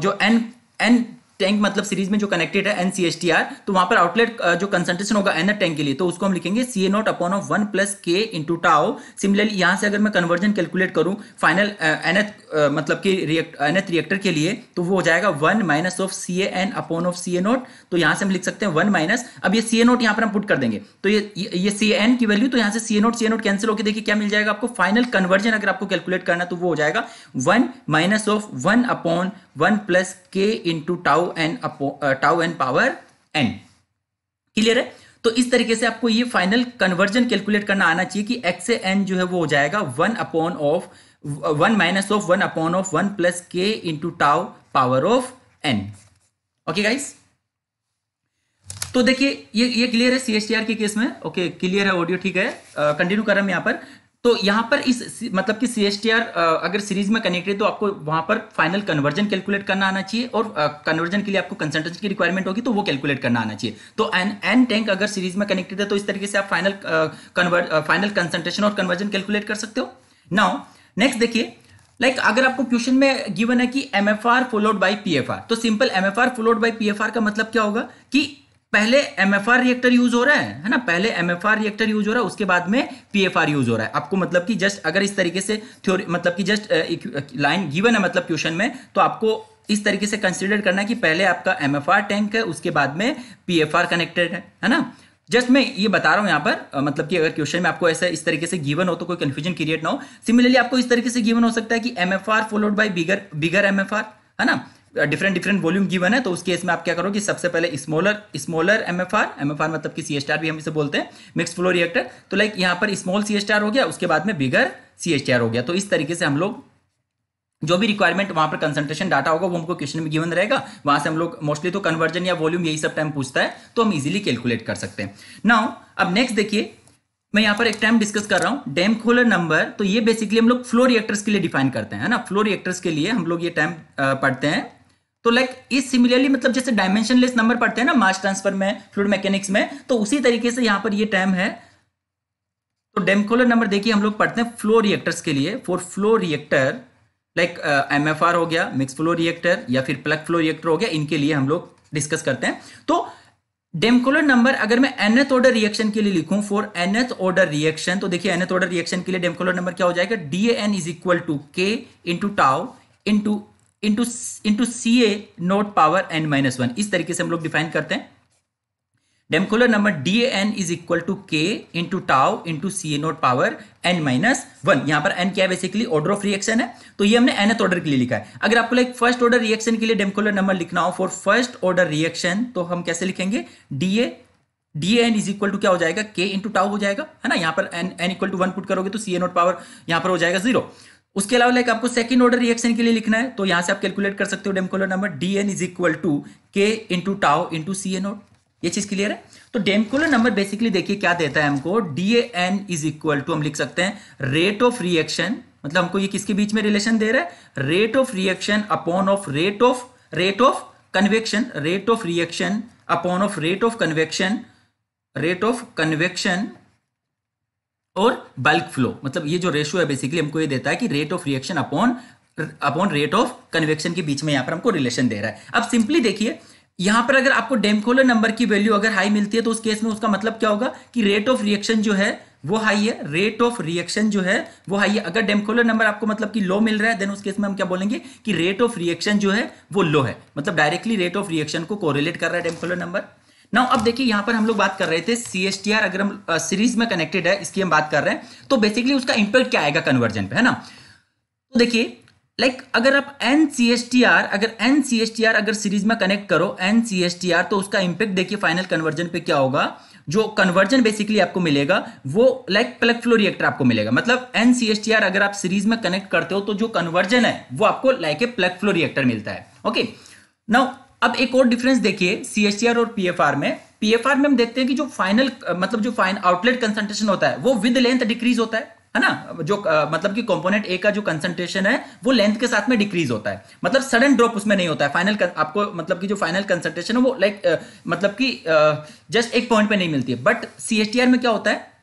जो एन एन टैंक मतलब सीरीज में जो कनेक्टेड है n C S T R तो वहां पर आउटलेट जो कंसंट्रेशन होगा एन टैंक के लिए तो उसको हम लिखेंगे C A not upon of one plus k into tau similarly यहाँ से अगर मैं कन्वर्जन कैलकुलेट करूँ फाइनल एन एथ मतलब कि एन एथ रिएक्टर के लिए तो वो हो जाएगा one minus of C A n upon of C A naught तो यहाँ से हम लिख सकते हैं वन माइनस अब ये सी ए नॉट यहाँ पर हम पुट कर देंगे तो ये ये सी एन की वैल्यू तो यहाँ से C A naught C A naught cancel होकर देखिए क्या मिल जाएगा आपको फाइनल कन्वर्जन अगर आपको कैलकुलेट करना तो वो हो जाएगा one minus of one upon one plus k into tau n tau n power n clear है तो इस तरीके से आपको ये फाइनल कन्वर्जन कैलकुलेट करना आना चाहिए कि एक्स से एन जो है वो हो जाएगा one upon of one minus of one upon of one plus k into tau power of n okay guys तो देखिए ये ये क्लियर है सीएसटीआर के केस में ओके क्लियर है ऑडियो ठीक है कंटिन्यू uh, कर रहा हूं यहां पर तो यहाँ पर इस मतलब कि सी अगर सीरीज में कनेक्टेड तो आपको वहां पर फाइनल कन्वर्जन कैलकुलेट करना आना चाहिए और कन्वर्जन के लिए आपको कंसनट्रेशन की रिक्वायरमेंट होगी तो वो कैलकुलेट करना आना चाहिए तो एन एन टैंक अगर सीरीज में कनेक्टेड है तो इस तरीके से आप फाइनल फाइनल कंसनट्रेशन और कन्वर्जन कैलकुलेट कर सकते हो नाउ नेक्स्ट देखिए लाइक like, अगर आपको क्वेश्चन में गिवन है कि M F R followed by P F R तो simple M F R followed by P F R का मतलब क्या होगा कि पहले M F R reactor use हो रहा है है ना पहले M F R reactor use हो रहा है उसके बाद में पी एफ आर यूज हो रहा है आपको मतलब कि जस्ट अगर इस तरीके से थ्योरी मतलब कि जस्ट लाइन गिवन है मतलब क्वेश्चन में तो आपको इस तरीके से कंसिडर करना है कि पहले आपका एम एफ आर टैंक है उसके बाद में पी एफ आर कनेक्टेड है है ना जस्ट मैं ये बता रहा हूँ यहाँ पर मतलब कि अगर क्वेश्चन में आपको ऐसा इस तरीके से गिवन हो तो कोई कन्फ्यूजन क्रिएट ना हो सिमिलरली आपको इस तरीके से गिवन हो सकता है कि M F R followed by bigger bigger M F R है ना डिफरेंट डिफरेंट वॉल्यूम गिवन है तो उस केस में आप क्या करो कि सबसे पहले स्मॉलर स्मॉलर एमएफआर एमएफआर मतलब कि सी भी हम इसे बोलते हैं मिक्स फ्लो रिएक्टर तो लाइक यहाँ पर स्मॉल सी हो गया उसके बाद में बिगर सी हो गया तो इस तरीके से हम लोग जो भी रिक्वायरमेंट वहां पर कंसंट्रेशन डाटा होगा वो हमको क्वेश्चन में गिवन रहेगा वहां से हम लोग मोस्टली तो कन्वर्जन या वॉल्यूम यही सब टाइम पूछता है तो हम इजीली कैलकुलेट कर सकते हैं नाउ अब नेक्स्ट देखिए मैं यहाँ पर एक टाइम डिस्कस कर रहा हूँ डैम खोलर नंबर तो ये बेसिकली हम लोग फ्लो रिएक्टर्स के लिए डिफाइन करते हैं ना फ्लो रिएक्टर्स के लिए हम लोग ये टाइम पढ़ते हैं तो लाइक इस सिमिलरली मतलब जैसे डायमेंशनलेस नंबर पढ़ते हैं ना मास ट्रांसफर में फ्लूड मैकेनिक्स में तो उसी तरीके से यहां पर ये टर्म है तो डेमकोलर नंबर देखिए हम लोग पढ़ते हैं फ्लो रिएक्टर्स के लिए for flow reactor like M F R हो गया मिक्स फ्लो रिएक्टर या फिर प्लग फ्लो रिएक्टर हो गया इनके लिए हम लोग डिस्कस करते हैं तो डेमकोलर नंबर अगर मैं एनएथ ऑर्डर रिएक्शन के लिए लिखूं फॉर एनएथ ऑर्डर रिएक्शन तो देखिए एनएथ ऑर्डर रिएक्शन के लिए डेमकोलर नंबर क्या हो जाएगा D N is equal to के into tau into into into C A naught power N minus one इस तरीके से हम लोग डिफाइन करते हैं Damkohler number D N is equal to के into tau into C A naught power N minus one यहां पर एन क्या है बेसिकली ऑर्डर ऑफ रिएक्शन है तो ये हमने एनथ ऑर्डर तो के लिए लिखा है अगर आपको लाइक फर्स्ट ऑर्डर रिएक्शन के लिए डेमकोलर नंबर लिखना हो फॉर फर्स्ट ऑर्डर रिएक्शन तो हम कैसे लिखेंगे D A D N is equal to क्या हो जाएगा के इंटू टाव हो जाएगा है ना यहाँ पर N n equal to one put करोगे तो सी ए नोट पावर यहां पर हो जाएगा जीरो उसके अलावा लाइक आपको सेकंड ऑर्डर रिएक्शन के लिए लिखना है तो यहां से आप कैलकुलेट कर सकते हो Damkohler number D N is equal to के into tau into C N O naught ये चीज क्लियर है तो डेमकोलर नंबर बेसिकली देखिए क्या देता है हमको D N is equal to हम लिख सकते हैं रेट ऑफ रिएक्शन मतलब हमको ये किसके बीच में रिलेशन दे रहा है rate of reaction upon of rate of rate of convection rate of reaction upon of rate of convection rate of convection और बल्क फ्लो मतलब ये जो रेशियो है बेसिकली हमको ये देता है कि rate of reaction upon upon rate of convection के बीच में यहां पर हमको रिलेशन दे रहा है अब सिंपली देखिए यहां पर अगर आपको डेमकोलर नंबर की वैल्यू अगर हाई मिलती है तो उस केस में उसका मतलब क्या होगा कि रेट ऑफ रिएक्शन जो है वो हाई है रेट ऑफ रिएक्शन जो है वो हाई है अगर डेमकोलर नंबर आपको मतलब कि लो मिल रहा है देन उस केस में हम क्या बोलेंगे कि रेट ऑफ रिएक्शन जो है वो लो है मतलब डायरेक्टली रेट ऑफ रिएक्शन को कोरिलेट कर रहा है डेमकोलर नंबर नाउ अब देखिए यहां पर हम लोग बात कर रहे थे सीएसटीआर अगर हम सीरीज में कनेक्टेड है इसकी हम बात कर रहे हैं तो बेसिकली उसका इंपैक्ट क्या आएगा कन्वर्जन पे है ना तो देखिए लाइक like, अगर आप N C S T R अगर N C S T R अगर सीरीज में कनेक्ट करो N C S T R तो उसका इंपैक्ट देखिए फाइनल कन्वर्जन पे क्या होगा जो कन्वर्जन बेसिकली आपको मिलेगा वो लाइक प्लग फ्लो रिएक्टर आपको मिलेगा मतलब N C S T R अगर आप सीरीज में कनेक्ट करते हो तो जो कन्वर्जन है वो आपको like a plug flow reactor मिलता है ओके okay? नाउ अब एक और डिफरेंस देखिए सी और पी में पी में हम देखते हैं कि जो फाइनल मतलब जो फाइन आउटलेट कंसंट्रेशन होता है वो विद लेंथ डिक्रीज होता है है ना जो आ, मतलब कि कंपोनेंट ए का जो कंसंट्रेशन है वो लेंथ के साथ में डिक्रीज होता है मतलब सडन ड्रॉप उसमें नहीं होता है फाइनल आपको मतलब कि जो फाइनल कंसंट्रेशन है वो लाइक मतलब कि जस्ट एक पॉइंट पे नहीं मिलती है बट सी में क्या होता है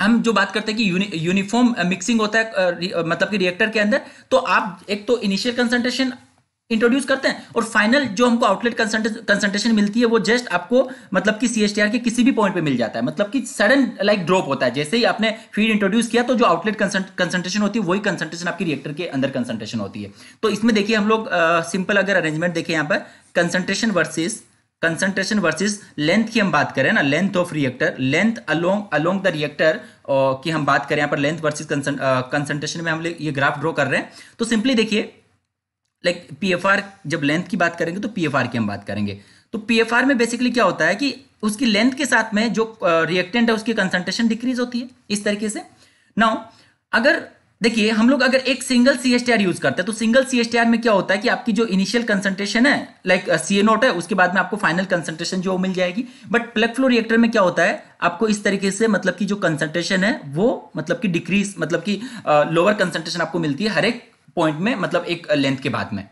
हम जो बात करते हैं कि यूनि, यूनिफॉर्म मिक्सिंग होता है मतलब कि रिएक्टर के अंदर तो आप एक तो इनिशियल कंसंट्रेशन इंट्रोड्यूस करते हैं और फाइनल जो हमको आउटलेट कंसंट्रेशन मिलती है वो जस्ट आपको मतलब कि सीएसटीआर के किसी भी पॉइंट पे मिल जाता है मतलब कि सडन लाइक ड्रॉप होता है जैसे ही आपने फीड इंट्रोड्यूस किया तो जो आउटलेट कंसंट्रेशन होती है वही कंसंट्रेशन आपकी रिएक्टर के अंदर कंसंट्रेशन होती है तो इसमें देखिए हम लोग सिंपल अगर अरेंजमेंट देखें यहाँ पर concentration versus concentration versus length की हम बात करें ना length of reactor length along along the reactor की हम बात करें यहाँ पर लेंथ वर्सेस कंसंट्रेशन में हम ये ग्राफ ड्रॉ कर रहे हैं तो सिंपली देखिए लाइक आर जब लेंथ की बात करेंगे तो आर की हम बात करेंगे तो आर में बेसिकली क्या होता है कि उसकी लेंथ के साथ में जो रिएक्टेंट है उसकी कंसंट्रेशन डिक्रीज होती है इस तरीके से नाउ अगर देखिए हम लोग अगर एक सिंगल सी एस यूज करते हैं तो सिंगल सी एस में क्या होता है कि आपकी जो इनिशियल कंसंट्रेशन है लाइक सी ए नोट है उसके बाद में आपको फाइनल कंसंट्रेशन जो मिल जाएगी बट प्लग फ्लो रिएक्टर में क्या होता है आपको इस तरीके से मतलब की जो कंसंट्रेशन है वो मतलब की डिक्रीज मतलब की लोअर कंसंट्रेशन आपको मिलती है हर एक पॉइंट में मतलब एक लेंथ के बाद में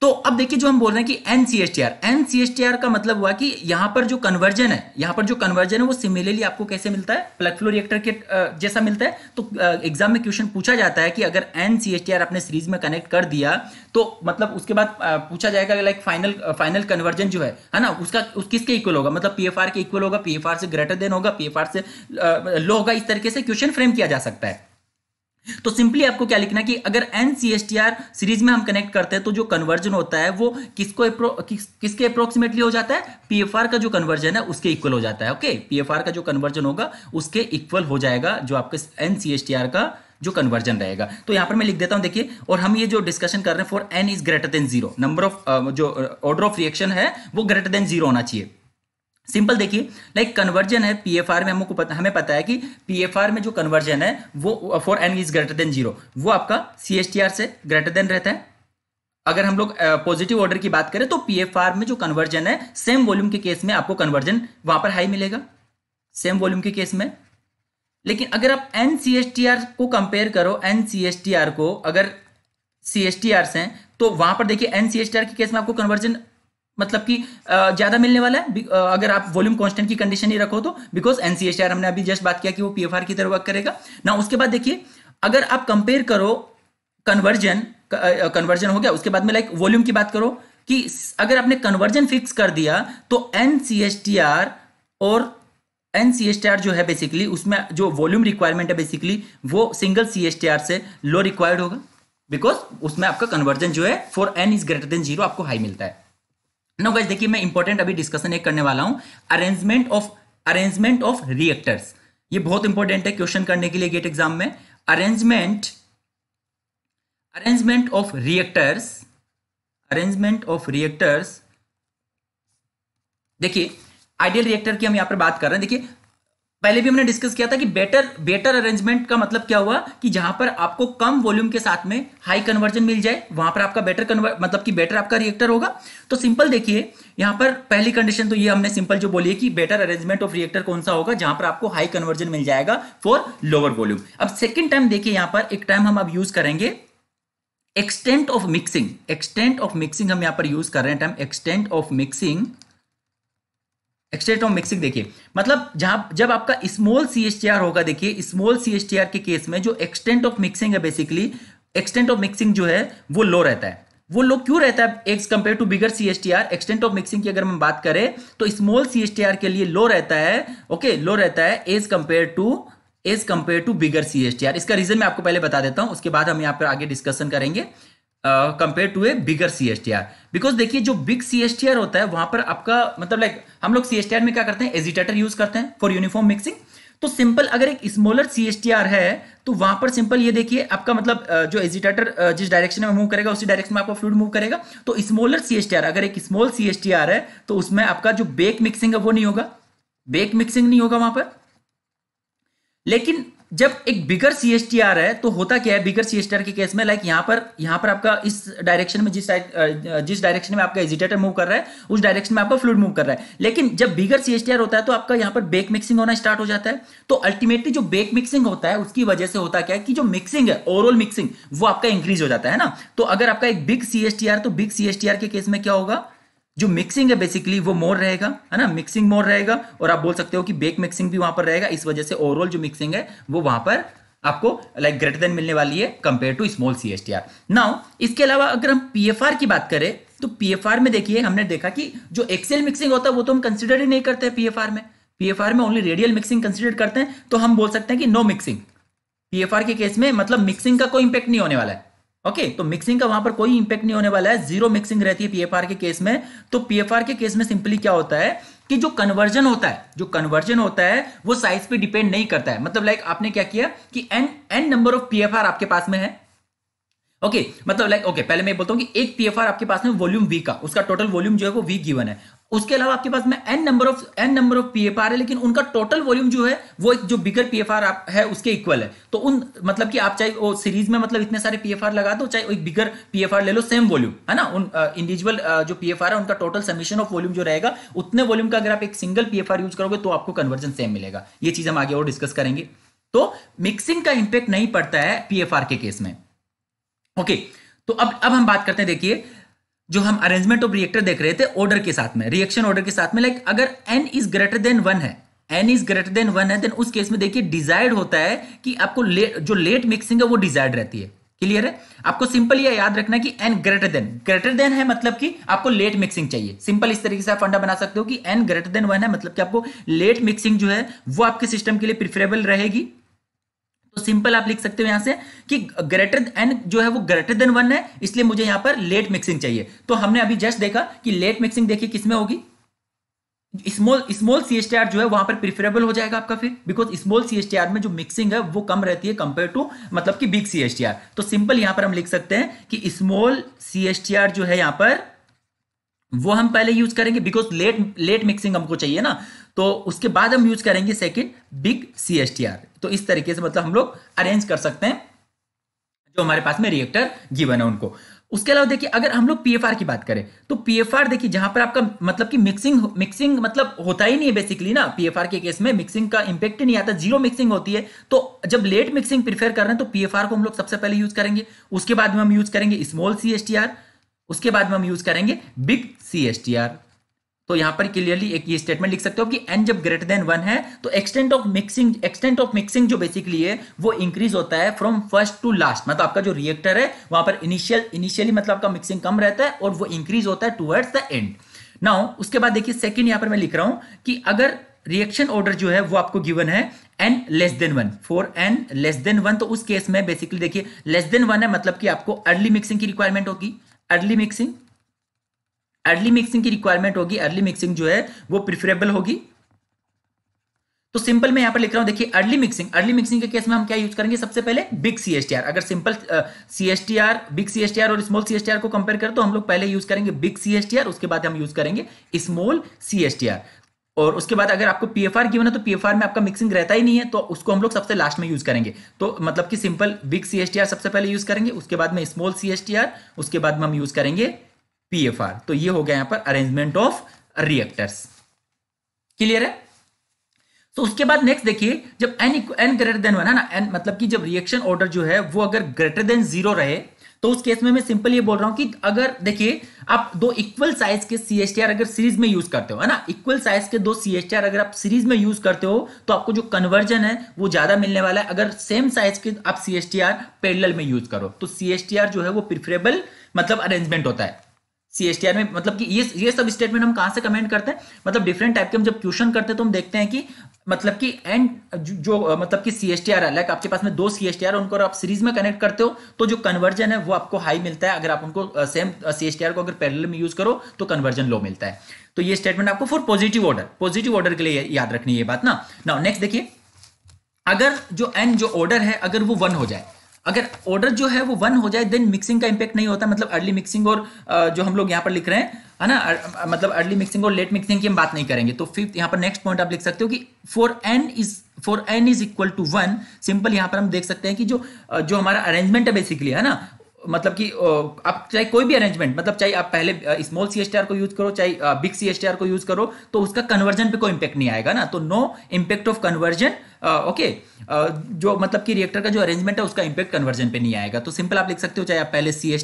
तो अब देखिए जो हम बोल रहे हैं कि एनसीएसटीआर एनसीएसटीआर का मतलब हुआ कि यहां पर जो कन्वर्जन है यहां पर जो कन्वर्जन है वो सिमिलरली आपको कैसे मिलता है प्लग फ्लो रिएक्टर के जैसा मिलता है तो एग्जाम में क्वेश्चन पूछा जाता है कि अगर एनसीएसटीआर आपने सीरीज में कनेक्ट कर दिया तो मतलब उसके बाद पूछा जाएगा लाइक फाइनल फाइनल कन्वर्जन जो है है ना उसका उस किसके इक्वल होगा मतलब पी के इक्वल होगा पी से ग्रेटर देन होगा पी से लो होगा इस तरीके से क्वेश्चन फ्रेम किया जा सकता है तो सिंपली आपको क्या लिखना कि अगर एन सीरीज में हम कनेक्ट करते हैं तो जो कन्वर्जन होता है वो किसको किस, किसके अप्रोक्सीमेटली हो जाता है पीएफआर का जो कन्वर्जन है उसके इक्वल हो जाता है ओके पीएफआर का जो कन्वर्जन होगा उसके इक्वल हो जाएगा जो आपके एन का जो कन्वर्जन रहेगा तो यहां पर मैं लिख देता हूं देखिए और हम ये जो डिस्कशन कर रहे हैं for n is greater than zero number of जो ऑर्डर ऑफ रिएक्शन है वो ग्रेटर देन जीरो होना चाहिए सिंपल देखिए लाइक कन्वर्जन है आर में हमको पता हमें पता है कि आर में जो कन्वर्जन है वो for n is greater than zero वो आपका सीएसटीआर से ग्रेटर देन रहता है अगर हम लोग पॉजिटिव ऑर्डर की बात करें तो आर में जो कन्वर्जन है सेम वॉल्यूम के केस में आपको कन्वर्जन वहां पर हाई मिलेगा सेम वॉल्यूम के केस में लेकिन अगर आप एन को कंपेयर करो एन को अगर सी से तो वहां पर देखिए एन के केस में आपको कन्वर्जन मतलब कि ज्यादा मिलने वाला है अगर आप वॉल्यूम कांस्टेंट की कंडीशन ही रखो तो बिकॉज एनसीएसआर हमने अभी जस्ट बात किया कि वो पीएफआर की तरह वर्क करेगा ना उसके बाद देखिए अगर आप कंपेयर करो कन्वर्जन कन्वर्जन हो गया उसके बाद में लाइक वॉल्यूम की बात करो कि अगर आपने कन्वर्जन फिक्स कर दिया तो एन और एन जो है बेसिकली उसमें जो वॉल्यूम रिक्वायरमेंट है बेसिकली वो सिंगल सी से लो रिक्वायर्ड होगा बिकॉज उसमें आपका कन्वर्जन जो है for n is greater than zero आपको हाई मिलता है नो गाइज देखिए मैं इंपॉर्टेंट अभी डिस्कशन एक करने वाला हूं arrangement of arrangement of reactors ये बहुत इंपॉर्टेंट है क्वेश्चन करने के लिए गेट एग्जाम में arrangement arrangement of reactors arrangement of reactors देखिए आइडियल रिएक्टर की हम यहां पर बात कर रहे हैं देखिए पहले भी हमने डिस्कस किया था कि बेटर बेटर अरेंजमेंट का मतलब क्या हुआ कि जहां पर आपको कम वॉल्यूम के साथ में हाई कन्वर्जन मिल जाए वहां पर आपका बेटर मतलब कि बेटर आपका रिएक्टर होगा तो सिंपल देखिए यहां पर पहली कंडीशन तो ये हमने सिंपल जो बोली है कि बेटर अरेंजमेंट ऑफ रिएक्टर कौन सा होगा जहां पर आपको हाई कन्वर्जन मिल जाएगा फॉर लोअर वॉल्यूम अब सेकेंड टाइम देखिए यहां पर एक टाइम हम अब यूज करेंगे extent of mixing extent of mixing हम यहां पर यूज कर रहे हैं time extent of mixing extent of mixing देखिए मतलब जहां जब आपका स्मॉल सी होगा देखिए स्मॉल सी के केस में जो एक्सटेंट ऑफ मिक्सिंग है बेसिकली एक्सटेंट ऑफ मिक्सिंग जो है वो लो रहता है वो लो क्यों रहता है as compare to bigger C S T R extent of mixing की अगर हम बात करें तो small C S T R के लिए लो रहता है ओके okay, लो रहता है as compare to as compare to bigger C S T R इसका रीजन मैं आपको पहले बता देता हूं उसके बाद हम यहाँ पर आगे डिस्कशन करेंगे compare to a bigger C S T R because देखिए जो big C S T R होता है वहां पर आपका मतलब लाइक हम लोग सी एस टी आर में क्या करते हैं एजिटेटर यूज करते हैं फॉर यूनिफॉर्म मिक्सिंग तो सिंपल अगर एक smaller C S T R है तो वहां पर सिंपल ये देखिए आपका मतलब जो एजिटेटर जिस डायरेक्शन में मूव करेगा उसी डायरेक्शन में आपका फ्लूड मूव करेगा तो smaller C S T R अगर एक small C S T R है तो उसमें आपका जो बेक मिक्सिंग है वो नहीं होगा बेक मिक्सिंग नहीं होगा वहां पर लेकिन जब एक bigger C S T R है तो होता क्या है bigger C S T R के केस में लाइक यहाँ पर यहाँ पर आपका इस डायरेक्शन में जिस जिस डायरेक्शन में आपका एजिटेटर मूव कर रहा है उस डायरेक्शन में आपका फ्लूड मूव कर रहा है लेकिन जब bigger C S T R होता है तो आपका यहाँ पर बेक मिक्सिंग होना स्टार्ट हो जाता है तो अल्टीमेटली जो बेक मिक्सिंग होता है उसकी वजह से होता क्या है कि जो मिक्सिंग है ओवरऑल मिक्सिंग वो आपका इंक्रीज हो जाता है ना तो अगर आपका एक big C S T R तो big C S T R के केस में क्या होगा जो मिक्सिंग है बेसिकली वो मोर रहेगा है ना मिक्सिंग मोर रहेगा और आप बोल सकते हो कि बेक मिक्सिंग भी वहां पर रहेगा इस वजह से ओवरऑल जो मिक्सिंग है वो वहां पर आपको लाइक ग्रेटर देन मिलने वाली है compare to small C S T R now इसके अलावा अगर हम पी एफ आर की बात करें तो पी एफ आर में देखिए हमने देखा कि जो एक्सेल मिक्सिंग होता है वो तो हम कंसिडर ही नहीं करते पी एफ आर में पी एफ आर में ओनली रेडियल मिक्सिंग कंसिडर करते हैं तो हम बोल सकते हैं कि no mixing P F R के केस में मतलब मिक्सिंग का कोई इंपैक्ट नहीं होने वाला है ओके okay, तो मिक्सिंग का वहां पर कोई इंपैक्ट नहीं होने वाला है जीरो मिक्सिंग रहती है पीएफआर के केस में तो पीएफआर के केस में सिंपली क्या होता है कि जो कन्वर्जन होता है जो कन्वर्जन होता है वो साइज पे डिपेंड नहीं करता है मतलब लाइक आपने क्या किया कि n n number of PFR आपके पास में है ओके okay, मतलब लाइक ओके okay, पहले मैं बोलता हूँ कि एक पीएफआर आपके पास में वॉल्यूम वी का उसका टोटल वॉल्यूम जो है वो वी गिवन है उसके अलावा आपके पास में n number of n number of PFR है लेकिन उनका टोटल वॉल्यूम जो है वो एक जो बिगर पीएफआर है उसके इक्वल है तो उन मतलब कि आप चाहे वो सीरीज में मतलब इतने सारे पीएफआर लगा दो चाहे एक बिगर पीएफआर ले लो सेम वॉल्यूम है ना उन इंडिविजुअल जो पीएफआर है उनका टोटल सबमिशन ऑफ वॉल्यूम जो रहेगा उतने वॉल्यूम का अगर आप एक सिंगल पीएफआर यूज करोगे तो आपको कन्वर्जन सेम मिलेगा ये चीज हम आगे और डिस्कस करेंगे तो मिक्सिंग का इंपैक्ट नहीं पड़ता है पीएफआर के केस में ओके okay, तो अब अब हम बात करते हैं देखिए जो हम अरेंजमेंट ऑफ रिएक्टर देख रहे थे ऑर्डर के साथ में रिएक्शन ऑर्डर के साथ में लाइक अगर n is greater than one है n is greater than one है देन उस केस में देखिए डिजायर्ड होता है कि आपको ले, जो लेट मिक्सिंग है वो डिजायर्ड रहती है क्लियर है आपको सिंपल यह याद रखना कि n greater than greater than है मतलब कि आपको लेट मिक्सिंग चाहिए सिंपल इस तरीके से आप फंडा बना सकते हो कि एन ग्रेटर देन वन है मतलब कि आपको लेट मिक्सिंग जो है वो आपके सिस्टम के लिए प्रिफरेबल रहेगी तो सिंपल आप लिख सकते हो यहां से कि ग्रेटर एन जो है वो ग्रेटर देन वन है इसलिए मुझे यहां पर लेट मिक्सिंग चाहिए तो हमने अभी जस्ट देखा कि लेट मिक्सिंग देखिए किसमें होगी small small C S T R जो है वहां पर प्रिफरेबल हो जाएगा आपका फिर because small C S T R में जो मिक्सिंग है वो कम रहती है कंपेयर टू मतलब कि big C S T R तो सिंपल यहां पर हम लिख सकते हैं कि small C S T R जो है यहां पर वो हम पहले यूज करेंगे बिकॉज लेट लेट मिक्सिंग हमको चाहिए ना तो उसके बाद हम यूज करेंगे second big C S T R तो इस तरीके से मतलब हम लोग अरेंज कर सकते हैं जो हमारे पास में रिएक्टर गिवन है उनको उसके अलावा देखिए अगर हम लोग पीएफआर की बात करें तो पीएफआर देखिए जहां पर आपका मतलब कि मिक्सिंग मिक्सिंग मतलब होता ही नहीं है बेसिकली ना पीएफआर के केस में मिक्सिंग का इंपैक्ट नहीं आता जीरो मिक्सिंग होती है तो जब लेट मिक्सिंग प्रिफेयर कर रहे हैं तो पीएफआर को हम लोग सबसे पहले यूज करेंगे उसके बाद में हम यूज करेंगे स्मॉल आर उसके बाद में हम यूज करेंगे बिग आर तो यहां पर क्लियरली एक ये स्टेटमेंट लिख सकते हो कि एन जब ग्रेटर देन वन है तो extent of mixing extent of mixing जो बेसिकली है वो इंक्रीज होता है फ्रॉम फर्स्ट टू लास्ट मतलब आपका जो रिएक्टर है वहां पर इनिशियल इनिशियली मतलब आपका मिक्सिंग कम रहता है और वो इंक्रीज होता है टूवर्ड्स द एंड नाउ उसके बाद देखिए सेकेंड यहां पर मैं लिख रहा हूं कि अगर रिएक्शन ऑर्डर जो है वो आपको गिवन है N less than one for N less than one तो उस केस में बेसिकली देखिए लेस देन वन है मतलब कि आपको अर्ली मिक्सिंग की रिक्वायरमेंट होगी अर्ली मिक्सिंग अर्ली मिक्सिंग की रिक्वायरमेंट होगी अर्ली मिक्सिंग जो है वो प्रिफरेबल होगी तो सिंपल मैं यहां पर लिख रहा हूं देखिए अर्ली मिक्सिंग अर्ली मिक्सिंग के केस में हम क्या यूज करेंगे सबसे पहले बिग सीएसटीआर अगर सिंपल सीएसटीआर बिग सीएसटीआर और स्मॉल सीएसटीआर को कंपेयर करें तो हम लोग पहले यूज करेंगे बिग सीएसटीआर उसके बाद हम यूज करेंगे स्मॉल सीएसटीआर और उसके बाद अगर आपको पीएफआर गिवन है तो पीएफआर में आपका मिक्सिंग रहता ही नहीं है तो उसको हम लोग सबसे लास्ट में यूज करेंगे तो मतलब कि सिंपल बिग सीएसटीआर सबसे पहले यूज करेंगे उसके बाद में स्मॉल सीएसटीआर उसके बाद में हम यूज करेंगे पीएफआर तो ये हो गया यहां पर अरेंजमेंट ऑफ रिएक्टर्स क्लियर है तो उसके बाद नेक्स्ट देखिए जब N N greater than one है ना एन मतलब कि जब रिएक्शन ऑर्डर जो है वो अगर ग्रेटर देन जीरो रहे तो उस केस में मैं सिंपल ये बोल रहा हूं कि अगर देखिए आप दो इक्वल साइज के सी अगर सीरीज में यूज करते हो है ना इक्वल साइज के दो सी अगर आप सीरीज में यूज करते हो तो आपको जो कन्वर्जन है वो ज्यादा मिलने वाला है अगर सेम साइज के आप सी एस पैरेलल में यूज करो तो सी जो है वो प्रिफरेबल मतलब अरेंजमेंट होता है सीएसटीआर में मतलब कि ये ये सब स्टेटमेंट हम कहाँ से कमेंट करते हैं मतलब डिफरेंट टाइप के हम जब क्वेश्चन करते हैं तो हम देखते हैं कि मतलब कि एंड जो मतलब कि सी एस टी आर है लाइक आपके पास में दो सी एस टी आर उनको आप सीरीज में कनेक्ट करते हो तो जो कन्वर्जन है वो आपको हाई मिलता है अगर आप उनको same C S T R को अगर पैरेलल में यूज करो तो कन्वर्जन लो मिलता है तो ये स्टेटमेंट आपको for positive order positive order के लिए याद रखनी है ये बात ना नाउ नेक्स्ट देखिए अगर जो एन जो ऑर्डर है अगर वो वन हो जाए अगर ऑर्डर जो है वो वन हो जाए देन मिक्सिंग का इंपैक्ट नहीं होता मतलब अर्ली मिक्सिंग और जो हम लोग यहाँ पर लिख रहे हैं है ना मतलब अर्ली मिक्सिंग और लेट मिक्सिंग की हम बात नहीं करेंगे तो फिफ्थ यहाँ पर नेक्स्ट पॉइंट आप लिख सकते हो कि for N is for N is equal to one simple यहाँ पर हम देख सकते हैं कि जो जो हमारा अरेंजमेंट है बेसिकली है ना मतलब कि आप चाहे कोई भी अरेंजमेंट मतलब चाहे आप पहले स्मॉल सी को यूज करो चाहे बिग सी को यूज करो तो उसका कन्वर्जन पे कोई इंपैक्ट नहीं आएगा ना तो no impact of conversion okay जो मतलब कि रिएक्टर का जो अरेंजमेंट है उसका इंपैक्ट कन्वर्जन पे नहीं आएगा तो सिंपल आप लिख सकते हो चाहे आप पहले सी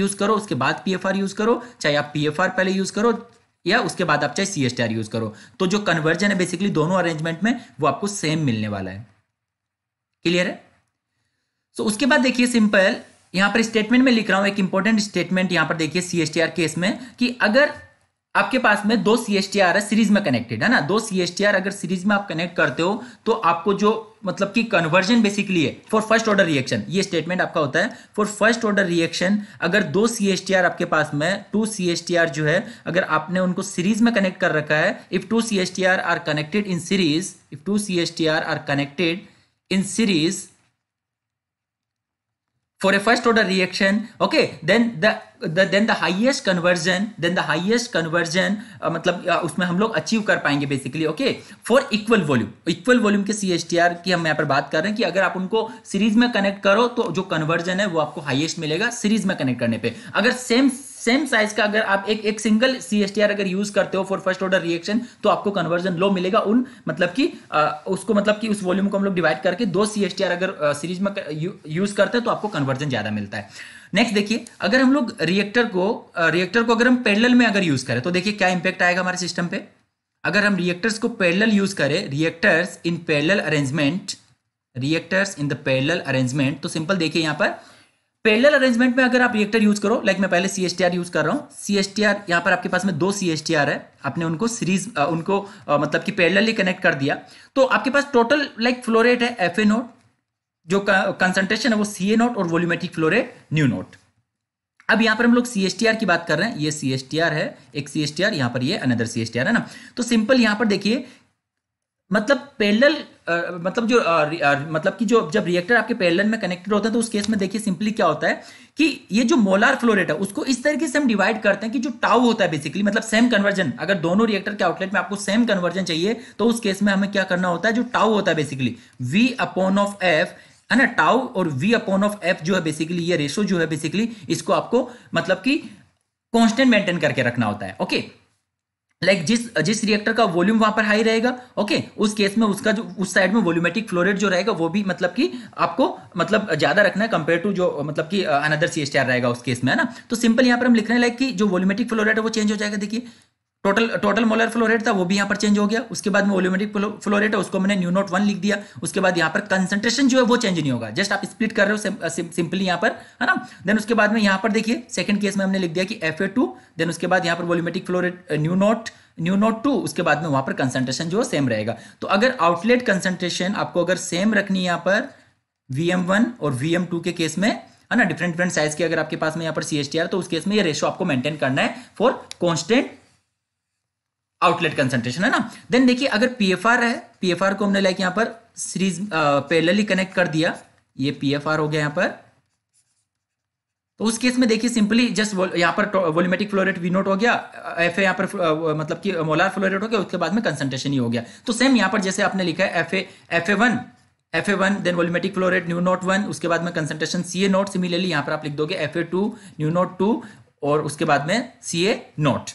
यूज करो उसके बाद पी यूज करो चाहे आप पी पहले यूज करो या उसके बाद आप चाहे सी यूज करो तो जो कन्वर्जन है बेसिकली दोनों अरेंजमेंट में वो आपको सेम मिलने वाला है क्लियर है सो so, उसके बाद देखिए सिंपल यहां पर स्टेटमेंट में लिख रहा हूं एक इंपॉर्टेंट स्टेटमेंट यहां पर देखिए सी केस में कि अगर आपके पास में दो सी एस टी आर है सीरीज में कनेक्टेड है ना दो सी एस टी आर अगर सीरीज में आप कनेक्ट करते हो तो आपको जो मतलब कि कन्वर्जन बेसिकली है फॉर फर्स्ट ऑर्डर रिएक्शन ये स्टेटमेंट आपका होता है फॉर फर्स्ट ऑर्डर रिएक्शन अगर दो सी एस टी आर आपके पास में two C S T R जो है अगर आपने उनको सीरीज में कनेक्ट कर रखा है if two C S T R are connected in series if two C S T R are connected in series for a first order reaction okay then the the then the highest conversion then the highest conversion uh, मतलब uh, उसमें हम लोग achieve कर पाएंगे basically okay for equal volume equal volume के C S T R की हम यहाँ पर बात कर रहे हैं कि अगर आप उनको सीरीज में कनेक्ट करो तो जो कन्वर्जन है वो आपको हाइएस्ट मिलेगा सीरीज में कनेक्ट करने पर अगर सेम सेम साइज का अगर आप एक एक सिंगल सी अगर यूज करते हो फॉर फर्स्ट ऑर्डर रिएक्शन तो आपको कन्वर्जन लो मिलेगा उन मतलब कि उसको मतलब कि उस वॉल्यूम को हम लोग डिवाइड करके दो सी अगर सीरीज में यूज करते हैं तो आपको कन्वर्जन ज्यादा मिलता है नेक्स्ट देखिए अगर हम लोग रिएक्टर को रिएक्टर को अगर हम पैरेलल में अगर यूज करें तो देखिए क्या इंपैक्ट आएगा हमारे सिस्टम पे अगर हम रिएक्टर्स को पैरेलल यूज करें reactors in parallel arrangement reactors in the parallel arrangement तो सिंपल देखिए यहां पर पैरेलल अरेंजमेंट में अगर आप रिएक्टर यूज करो लाइक मैं पहले सी यूज कर रहा हूँ सी एस यहाँ पर आपके पास में दो सी एस है आपने उनको सीरीज उनको आ, मतलब कि पैरेलली कनेक्ट कर दिया तो आपके पास टोटल लाइक फ्लोरेट है एफ नोट जो कंसंट्रेशन है वो सी ए नोट और वॉल्यूमेटिक फ्लोरेट न्यू नोट अब यहाँ पर हम लोग सी की बात कर रहे हैं ये सी है एक सी एस यहाँ पर ये अनदर सी है ना तो सिंपल यहाँ पर देखिए मतलब पैरेलल मतलब जो आ, आ, मतलब कि जो जब रिएक्टर आपके पैरेलल में कनेक्टेड होता है तो उस केस में देखिए सिंपली क्या होता है कि ये जो मोलार फ्लो रेट है उसको इस तरीके से हम डिवाइड करते हैं कि जो टाउ होता है बेसिकली मतलब सेम कन्वर्जन अगर दोनों रिएक्टर के आउटलेट में आपको सेम कन्वर्जन चाहिए तो उस केस में हमें क्या करना होता है जो टाउ होता है basically V upon of F है ना टाउ और वी अपॉन ऑफ एफ जो है बेसिकली ये रेशो जो है बेसिकली इसको आपको मतलब कि कॉन्स्टेंट मेंटेन करके रखना होता है ओके okay? लाइक like जिस जिस रिएक्टर का वॉल्यूम वहां पर हाई रहेगा ओके उस केस में उसका जो उस साइड में वॉल्यूमेटिक फ्लोरेट जो रहेगा वो भी मतलब कि आपको मतलब ज्यादा रखना है कंपेयर टू जो मतलब कि अनदर uh, सी रहेगा उस केस में है ना तो सिंपल यहां पर हम लिख रहे हैं लाइक कि जो वॉल्यूमेटिक फ्लोरेट है वो चेंज हो जाएगा देखिए टोटल टोटल मोलर फ्लोरेट था वो भी यहाँ पर चेंज हो गया उसके बाद में वोल्यूमेट्रिक फ्लोरेट है उसको मैंने न्यू नोट वन लिख दिया उसके बाद यहाँ पर कंसंट्रेशन जो है वो चेंज नहीं होगा जस्ट आप स्प्लिट कर रहे हो सिंपली यहाँ पर है ना देन उसके बाद में यहाँ पर देखिए सेकंड केस में हमने लिख दिया कि एफ ए टू देन उसके बाद यहाँ पर volumetric flow rate nu naught nu naught two उसके बाद में वहां पर कंसंट्रेशन जो है सेम रहेगा तो अगर आउटलेट कंसंट्रेशन आपको अगर सेम रखनी है यहाँ पर वी एम वन और वी एम टू के केस में है ना डिफरेंट डिफरेंट साइज के अगर आपके पास में यहाँ पर सी एस टी आर तो उस केस में ये रेशो आपको मेंटेन करना है फॉर कॉन्स्टेंट आउटलेट कंसंट्रेशन है ना देन देखिए अगर पीएफआर है पीएफआर को हमने लाइक यहां पर सीरीज पैरेलली कनेक्ट कर दिया ये पीएफआर हो गया यहां पर तो उस केस में देखिए सिंपली जस्ट यहाँ पर वोल्यूमेटिक फ्लोरेट वी नोट हो गया एफ ए यहाँ पर मतलब कि मोलार फ्लोरेट हो गया उसके बाद में कंसंट्रेशन ही हो गया तो सेम यहाँ पर जैसे आपने लिखा है F A F A one F A one then volumetric flow rate nu naught one उसके बाद में concentration C A naught similarly यहाँ पर आप लिख दोगे F A two nu naught two और उसके बाद में सी ए नोट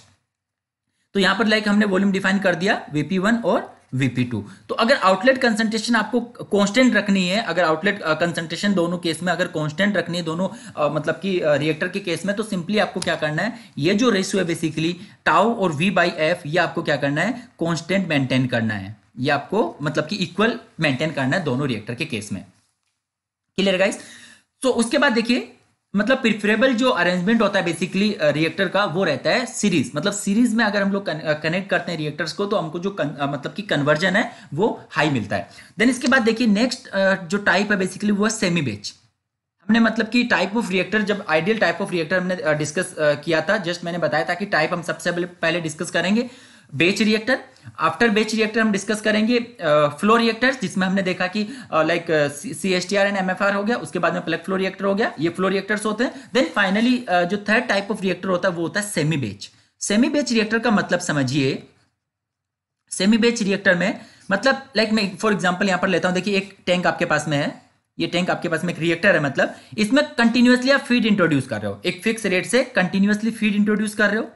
तो यहां पर लाइक हमने वॉल्यूम डिफाइन कर दिया वीपी वन और वीपी टू तो अगर आउटलेट कंसंट्रेशन आपको कांस्टेंट रखनी है अगर आउटलेट कंसंट्रेशन uh, दोनों केस में अगर कांस्टेंट रखनी है दोनों आ, uh, मतलब कि रिएक्टर uh, के केस में तो सिंपली आपको क्या करना है ये जो रेशियो है बेसिकली टाउ और वी बाई एफ ये आपको क्या करना है कॉन्स्टेंट मेंटेन करना है ये आपको मतलब कि इक्वल मेंटेन करना है दोनों रिएक्टर के केस में क्लियर गाइस तो उसके बाद देखिए मतलब प्रिफरेबल जो अरेंजमेंट होता है बेसिकली रिएक्टर का वो रहता है सीरीज मतलब सीरीज में अगर हम लोग कनेक्ट करते हैं रिएक्टर्स को तो हमको जो कन, मतलब कि कन्वर्जन है वो हाई मिलता है देन इसके बाद देखिए नेक्स्ट जो टाइप है बेसिकली वो है सेमी बेच हमने मतलब कि टाइप ऑफ रिएक्टर जब आइडियल टाइप ऑफ रिएक्टर हमने डिस्कस किया था जस्ट मैंने बताया था कि टाइप हम सबसे पहले डिस्कस करेंगे batch reactor after batch reactor हम डिस्कस करेंगे फ्लो रिएक्टर जिसमें हमने देखा कि like C S T R and M F R हो गया उसके बाद में प्लग फ्लो रिएक्टर हो गया ये फ्लो रिएक्टर्स होते हैं देन फाइनली जो थर्ड टाइप ऑफ रिएक्टर होता है वो होता है सेमी बेच सेमी बेच रिएक्टर का मतलब समझिए सेमी बेच रिएक्टर में मतलब लाइक मैं फॉर एग्जाम्पल यहां पर लेता हूँ देखिए एक टैंक आपके पास में है ये टैंक आपके पास में एक रिएक्टर है मतलब इसमें कंटिन्यूसली आप फीड इंट्रोड्यूस कर रहे हो एक फिक्स रेट से कंटिन्यूअसली फीड इंट्रोड्यूस कर रहे हो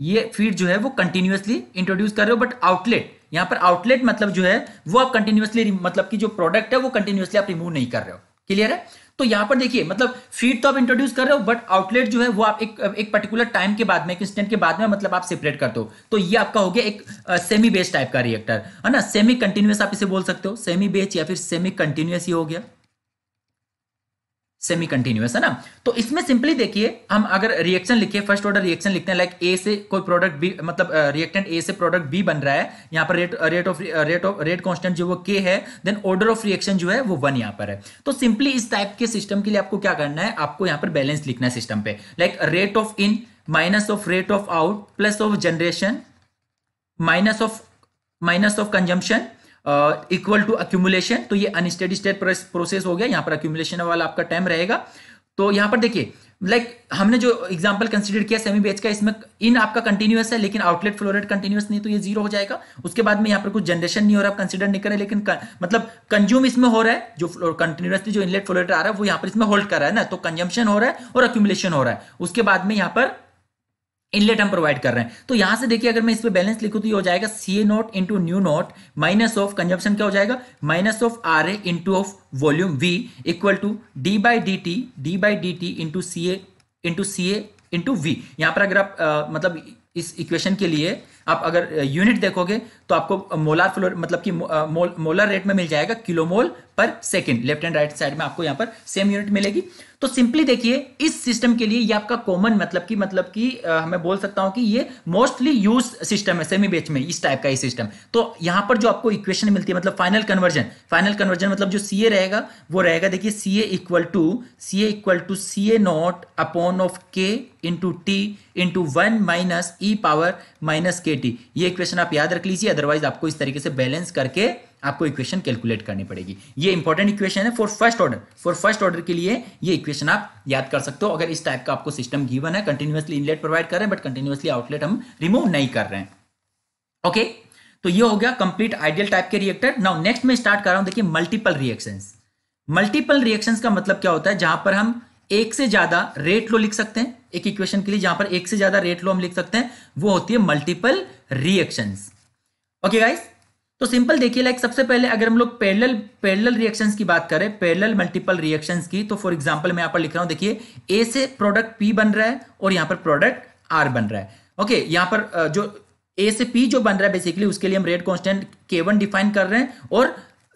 ये फीड जो है वो कंटिन्यूसली इंट्रोड्यूस कर रहे हो बट आउटलेट यहां पर आउटलेट मतलब जो है वो आप कंटिन्यूसली मतलब कि जो प्रोडक्ट है वो कंटिन्यूसली आप रिमूव नहीं कर रहे हो क्लियर है तो यहां पर देखिए मतलब फीड तो आप इंट्रोड्यूस कर रहे हो बट आउटलेट जो है वो आप एक एक पर्टिकुलर टाइम के बाद में एक इंस्टेंट के बाद में मतलब आप सेपरेट कर दो तो ये आपका हो गया एक सेमी बेस टाइप का रिएक्टर है ना सेमी कंटिन्यूस आप इसे बोल सकते हो सेमी बेच या फिर सेमी कंटिन्यूस ये हो गया सेमी कंटिन्यूस है ना तो इसमें सिंपली देखिए हम अगर रिएक्शन लिखिए फर्स्ट ऑर्डर रिएक्शन लिखते हैं लाइक ए से कोई प्रोडक्ट बी मतलब रिएक्टेंट ए से प्रोडक्ट बी बन रहा है यहाँ पर rate rate of rate of rate constant जो वो के है देन ऑर्डर ऑफ रिएक्शन जो है वो वन यहाँ पर है तो सिंपली इस टाइप के सिस्टम के लिए आपको क्या करना है आपको यहाँ पर बैलेंस लिखना है सिस्टम पे like rate of in minus of rate of out plus of generation minus of minus of consumption equal to accumulation तो ये अनस्टडी स्टेट प्रोसेस हो गया यहां पर अक्यूमुलेशन वाला आपका टाइम रहेगा तो यहां पर देखिए लाइक like, हमने जो एग्जाम्पल कंसिडर किया सेमी बेच का इसमें इन आपका कंटिन्यूस है लेकिन आउटलेट फ्लोरेट कंटिन्यूस नहीं तो ये जीरो हो जाएगा उसके बाद में यहाँ पर कुछ जनरेशन नहीं हो रहा आप कंसिडर नहीं करें लेकिन कर, मतलब कंज्यूम इसमें हो रहा है जो कंटिन्यूसली जो इनलेट फ्लोरेट आ रहा है वो यहाँ पर इसमें होल्ड कर रहा है ना तो कंजम्पन हो रहा है और अक्यूमुलेशन हो रहा है उसके बाद में यहाँ पर इनलेट हम प्रोवाइड कर रहे हैं तो यहां से देखिए अगर मैं इस पर बैलेंस लिखू तो ये हो जाएगा C A not into nu naught minus of consumption क्या हो जाएगा minus of R A into of volume V equal to D by D T D by D T into C A into C A into V यहां पर अगर आप आ, मतलब इस equation के लिए आप अगर यूनिट देखोगे तो आपको मोलार फ्लोर मतलब कि मोलर रेट में मिल जाएगा किलोमोल पर second left and right side में आपको यहां पर सेम यूनिट मिलेगी तो सिंपली देखिए इस सिस्टम के लिए ये आपका कॉमन मतलब की मतलब की आ, मैं बोल सकता हूं कि ये मोस्टली यूज सिस्टम है सेमी बेच में इस टाइप का ही सिस्टम तो यहां पर जो आपको इक्वेशन मिलती है मतलब फाइनल कन्वर्जन फाइनल कन्वर्जन मतलब जो सी रहेगा वो रहेगा देखिए C equal to C equal to C A not upon of K into T into one minus E power minus के टी ये इक्वेशन आप याद रख लीजिए अदरवाइज आपको इस तरीके से बैलेंस करके आपको इक्वेशन कैलकुलेट करनी पड़ेगी ये इंपॉर्टेंट इक्वेशन है for first order for first order के लिए ये इक्वेशन आप याद कर सकते हो अगर इस टाइप का आपको सिस्टम गिवन है कंटिन्यूसली इनलेट प्रोवाइड कर रहे हैं बट कंटिन्यूसली आउटलेट हम रिमूव नहीं कर रहे हैं ओके okay? तो ये हो गया कंप्लीट आइडियल टाइप के रिएक्टर नाउ नेक्स्ट में स्टार्ट कर रहा हूं देखिए मल्टीपल रिएक्शन मल्टीपल रिएक्शन का मतलब क्या होता है जहां पर हम एक से ज्यादा रेट लो लिख सकते हैं एक इक्वेशन के लिए जहां पर एक से ज्यादा रेट लो हम लिख सकते हैं वो होती है मल्टीपल रिएक्शन ओके गाइस तो सिंपल देखिए लाइक सबसे पहले अगर हम लोग पैरेलल पैरेलल रिएक्शंस की बात करें पैरेलल मल्टीपल रिएक्शंस की तो फॉर एग्जांपल मैं यहां पर लिख रहा हूं देखिए ए से प्रोडक्ट पी बन रहा है और यहां पर प्रोडक्ट आर बन रहा है ओके okay, यहाँ पर जो ए से पी जो बन रहा है बेसिकली उसके लिए हम rate constant K one define कर रहे हैं और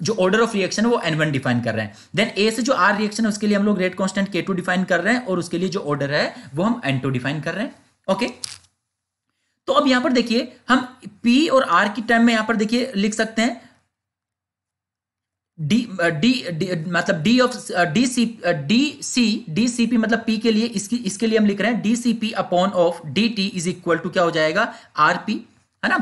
जो ऑर्डर ऑफ रिएक्शन है वो एन वन डिफाइन कर रहे हैं देन ए से जो आर रिएक्शन है उसके लिए हम लोग rate constant K two define कर रहे हैं और उसके लिए जो ऑर्डर है वो हम एन टू डिफाइन कर रहे हैं ओके okay? तो अब यहां पर देखिए हम P और R की टर्म में यहां पर देखिए लिख सकते हैं डी डी मतलब D of D C D C D C P मतलब पी के लिए इसकी इसके लिए हम लिख रहे हैं D C P upon of D T is equal to क्या हो जाएगा आर पी है ना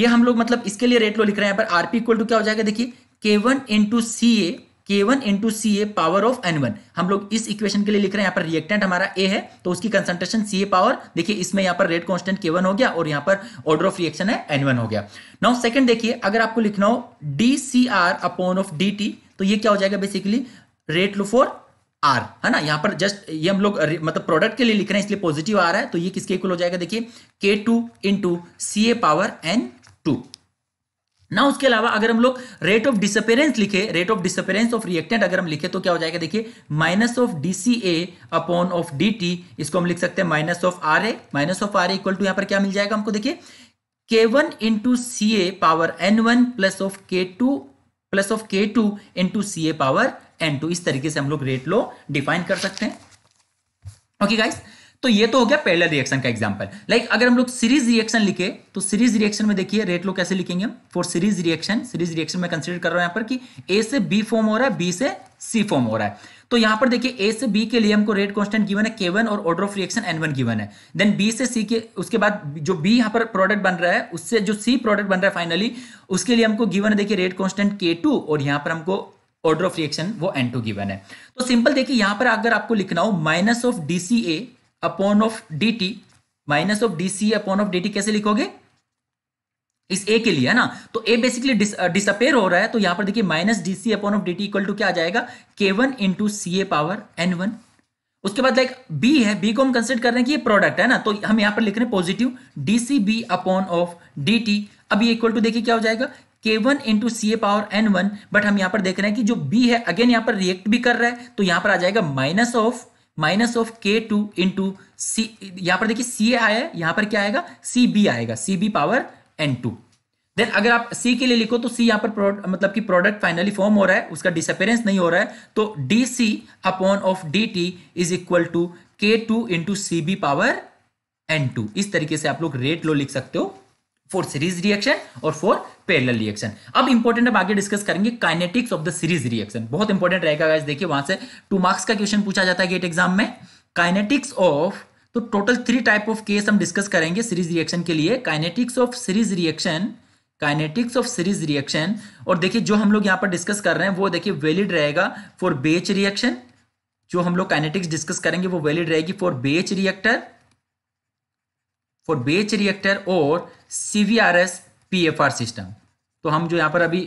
ये हम लोग मतलब इसके लिए रेट लो लिख रहे हैं यहां पर आरपी इक्वल टू क्या हो जाएगा देखिए K one into C A K one into C A power of N one हम लोग इस इक्वेशन के लिए लिख रहे हैं यहाँ पर रिएक्टेंट हमारा ए है तो उसकी कंसंट्रेशन सी ए पावर देखिए इसमें यहाँ पर रेट कॉन्स्टेंट के वन हो गया और यहाँ पर ऑर्डर ऑफ रिएक्शन है एन वन हो गया नाउ सेकंड देखिए अगर आपको लिखना हो D C R upon of D T तो ये क्या हो जाएगा basically rate law for R है ना यहाँ पर जस्ट ये हम लोग मतलब प्रोडक्ट के लिए लिख रहे हैं इसलिए पॉजिटिव आ रहा है तो ये किसके इक्वल हो जाएगा देखिए K two into C A power N two ना उसके अलावा अगर हम लोग रेट ऑफ डिसअपेरेंस लिखे rate of disappearance of reactant अगर हम लिखे तो क्या हो जाएगा देखिए minus of D C A upon of D T इसको हम लिख सकते हैं minus of R A minus of R equal to यहां पर क्या मिल जाएगा हमको देखिए K one into C A power N one plus of के टू प्लस ऑफ के two into C A power N two इस तरीके से हम लोग रेट लो डिफाइन कर सकते हैं ओके okay गाइस तो ये तो हो गया पैरेलल रिएक्शन का एग्जाम्पल लाइक अगर हम लोग सीरीज रिएक्शन लिखे तो सीरीज रिएक्शन में देखिए रेट लोग कैसे लिखेंगे हम for series reaction series reaction में कंसिडर कर रहा हूं यहां पर कि ए से बी फॉर्म हो रहा है बी से सी फॉर्म हो रहा है तो यहां पर देखिए ए से बी के लिए हमको रेट कॉन्स्टेंट गिवन है के वन और order of reaction N one given है देन बी से सी के उसके बाद जो बी यहां पर प्रोडक्ट बन रहा है उससे जो सी प्रोडक्ट बन रहा है फाइनली उसके लिए हमको गिवन है देखिए रेट कॉन्स्टेंट के टू और यहां पर हमको ऑर्डर ऑफ रिएक्शन वो एन टू गिवन है तो सिंपल देखिए यहां पर अगर आपको लिखना हो minus of D C A upon of D T minus of D C upon of D T कैसे लिखोगे इस ए के लिए है ना तो ए बेसिकली डिसअपेयर हो रहा है तो यहां पर देखिए minus D C upon of D T equal to क्या आ जाएगा के one into C A power N one उसके बाद लाइक बी है बी को हम कंसिडर कर रहे हैं कि ये प्रोडक्ट है ना तो हम यहां पर लिख रहे हैं positive D C B upon of D T अब ये इक्वल टू देखिए क्या हो जाएगा के one into C A power N one but हम यहां पर देख रहे हैं कि जो बी है अगेन यहां पर रिएक्ट भी कर रहा है तो यहां पर आ जाएगा माइनस ऑफ माइनस ऑफ के टू इन टू सी यहां पर देखिए सी आया है यहां पर क्या आएगा सी बी आएगा C B power N two then अगर आप सी के लिए लिखो तो सी यहाँ पर मतलब कि प्रोडक्ट फाइनली फॉर्म हो रहा है उसका डिसअपेरेंस नहीं हो रहा है तो D C upon of D T is equal to के two into C B power N two इस तरीके से आप लोग रेट लो लिख सकते हो फॉर सीरीज रिएक्शन और फॉर पैरेलल रिएक्शन अब इंपॉर्टेंट अब आगे डिस्कस करेंगे kinetics of the series reaction बहुत इंपॉर्टेंट रहेगा गाइस देखिए वहां से टू मार्क्स का क्वेश्चन पूछा जाता है गेट एग्जाम में काइनेटिक्स ऑफ तो total three type of case हम डिस्कस करेंगे सीरीज रिएक्शन के लिए kinetics of series reaction kinetics of series reaction और देखिए जो हम लोग यहां पर डिस्कस कर रहे हैं वो देखिए वैलिड रहेगा फॉर बेच रिएक्शन जो हम लोग काइनेटिक्स डिस्कस करेंगे वो वैलिड रहेगी for batch reactor for batch reactor और सीवीआरएस पीएफआर सिस्टम तो हम जो यहां पर अभी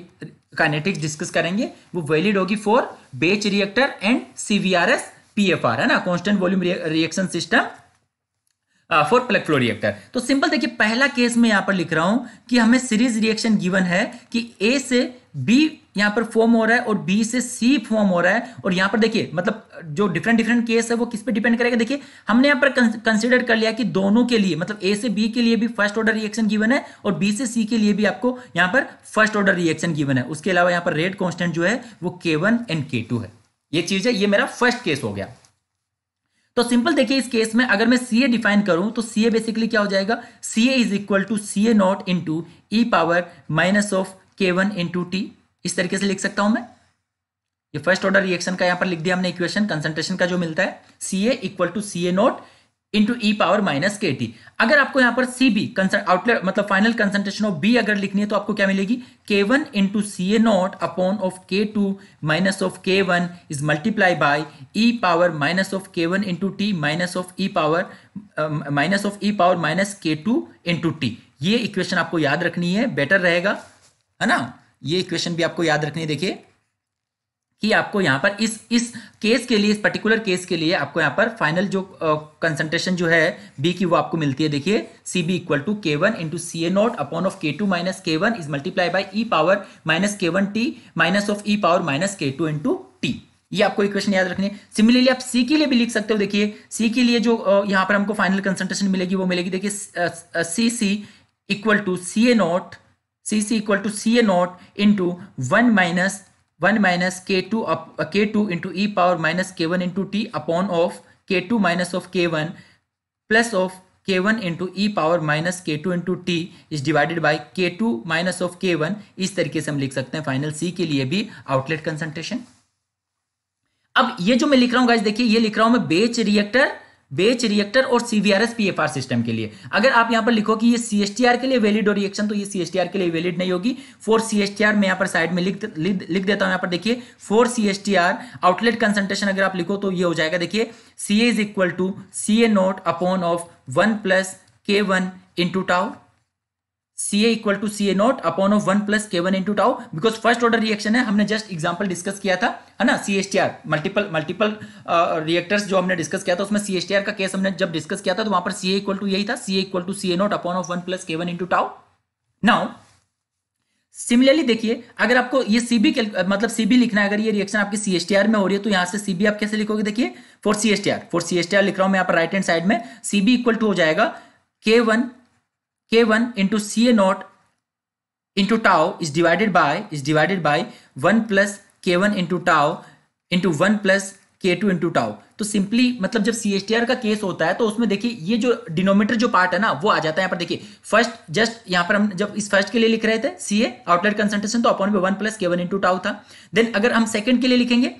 काइनेटिक्स डिस्कस करेंगे वो वैलिड होगी for batch reactor and CVRS PFR S P F R है ना constant volume reaction system for plug flow reactor तो सिंपल देखिए पहला केस में यहां पर लिख रहा हूं कि हमें सीरीज रिएक्शन गिवन है कि ए से बी यहां पर फॉर्म हो रहा है और बी से सी फॉर्म हो रहा है और यहां पर देखिए मतलब जो डिफरेंट डिफरेंट केस है वो किस पे डिपेंड करेगा देखिए हमने यहां पर कंसिडर कर लिया कि दोनों के लिए मतलब ए से बी के लिए भी फर्स्ट ऑर्डर रिएक्शन गिवन है और बी से सी के लिए भी आपको यहां पर फर्स्ट ऑर्डर रिएक्शन गिवन है उसके अलावा यहां पर रेट कॉन्स्टेंट जो है वो के एंड के है ये चीज है ये मेरा फर्स्ट केस हो गया तो सिंपल देखिए इस केस में अगर मैं सी ए डिफाइन करूं तो सी ए बेसिकली क्या हो जाएगा C A is equal to C A not into E power minus of के वन इंटू टी इस तरीके से लिख सकता हूं मैं ये फर्स्ट ऑर्डर रिएक्शन का यहां पर लिख दिया हमने इक्वेशन कंसंट्रेशन का जो मिलता है C A equal to C A not into E power minus के टी अगर आपको यहां पर सी बी आउटलेट मतलब फाइनल कंसंट्रेशन ऑफ बी अगर लिखनी है तो आपको क्या मिलेगी k one into C A not upon of के टू माइनस ऑफ के one is multiply by e power minus of के one into t minus of E power minus of E power minus k two into T ये equation आपको याद रखनी है better रहेगा है ना ये इक्वेशन भी आपको याद रखनी देखिए कि आपको यहाँ पर इस इस केस के लिए इस पर्टिकुलर केस के लिए आपको यहाँ पर फाइनल जो कंसंट्रेशन uh, जो है बी की वो आपको मिलती है देखिए सी बी इक्वल टू के one into C A not upon of के two minus k one is multiply by e power minus k one t minus of E power minus k two into T ये आपको equation याद रखनी है similarly आप C के लिए भी लिख सकते हो देखिए सी के लिए जो uh, यहाँ पर हमको फाइनल कंसंट्रेशन मिलेगी वो मिलेगी देखिए C C equal to C A naught C is equal to C A not into one minus one minus k two के two into E power minus k one into T upon of के two minus of के one plus of के one into E power minus k two into t is divided by k two minus of के one इस तरीके से हम लिख सकते हैं फाइनल सी के लिए भी आउटलेट कंसंट्रेशन अब ये जो मैं लिख रहा हूँ गाइस देखिए ये लिख रहा हूं मैं बेच रिएक्टर बेच रिएक्टर और सीवीआरएस पीएफआर सिस्टम के लिए अगर आप यहां पर लिखो कि ये सीएसटीआर के लिए वैलिड और रिएक्शन तो ये सीएसटीआर के लिए वैलिड नहीं होगी फोर सीएसटीआर मैं यहां पर साइड में लिख लिख देता हूं यहां पर देखिए फोर सीएसटीआर आउटलेट कंसंट्रेशन अगर आप लिखो तो ये हो जाएगा देखिए C is equal to C A naught upon of one plus के one into tau A equal to C A not upon of one plus के one into tau because first order reaction है हमने just example discuss किया था है ना C S T R multiple multiple reactors जो हमने डिस्कस किया था उसमें सी एस टी आर का केस हमने जब डिस्कस किया था तो वहां पर सी इक्वल टू यही था C equal to C A not upon of one plus के one into tau now similarly देखिए अगर आपको ये सीबी मतलब सीबी लिखना है अगर ये रिएक्शन आपकी आर में हो रही है तो यहां से सीबी आप कैसे लिखोगे देखिए फॉर आर फॉर आर लिख रहा हूं मैं यहाँ पर राइट हैंड साइड में सीबी इक्वल टू हो जाएगा के one k1 into ca naught into tau is divided by is divided by 1 plus k1 into tau into 1 plus k two into tau तो सिंपली मतलब जब सी एस टी आर का case होता है तो उसमें देखिए ये जो डिनोमीटर जो पार्ट है ना वो आ जाता है यहाँ पर देखिए फर्स्ट जस्ट यहाँ पर हम जब इस फर्स्ट के लिए लिख रहे थे सी ए आउटलेट कंसेंट्रेशन तो अपॉन में वन प्लस के वन इंटू टाउ था देन अगर हम सेकंड के लिए लिखेंगे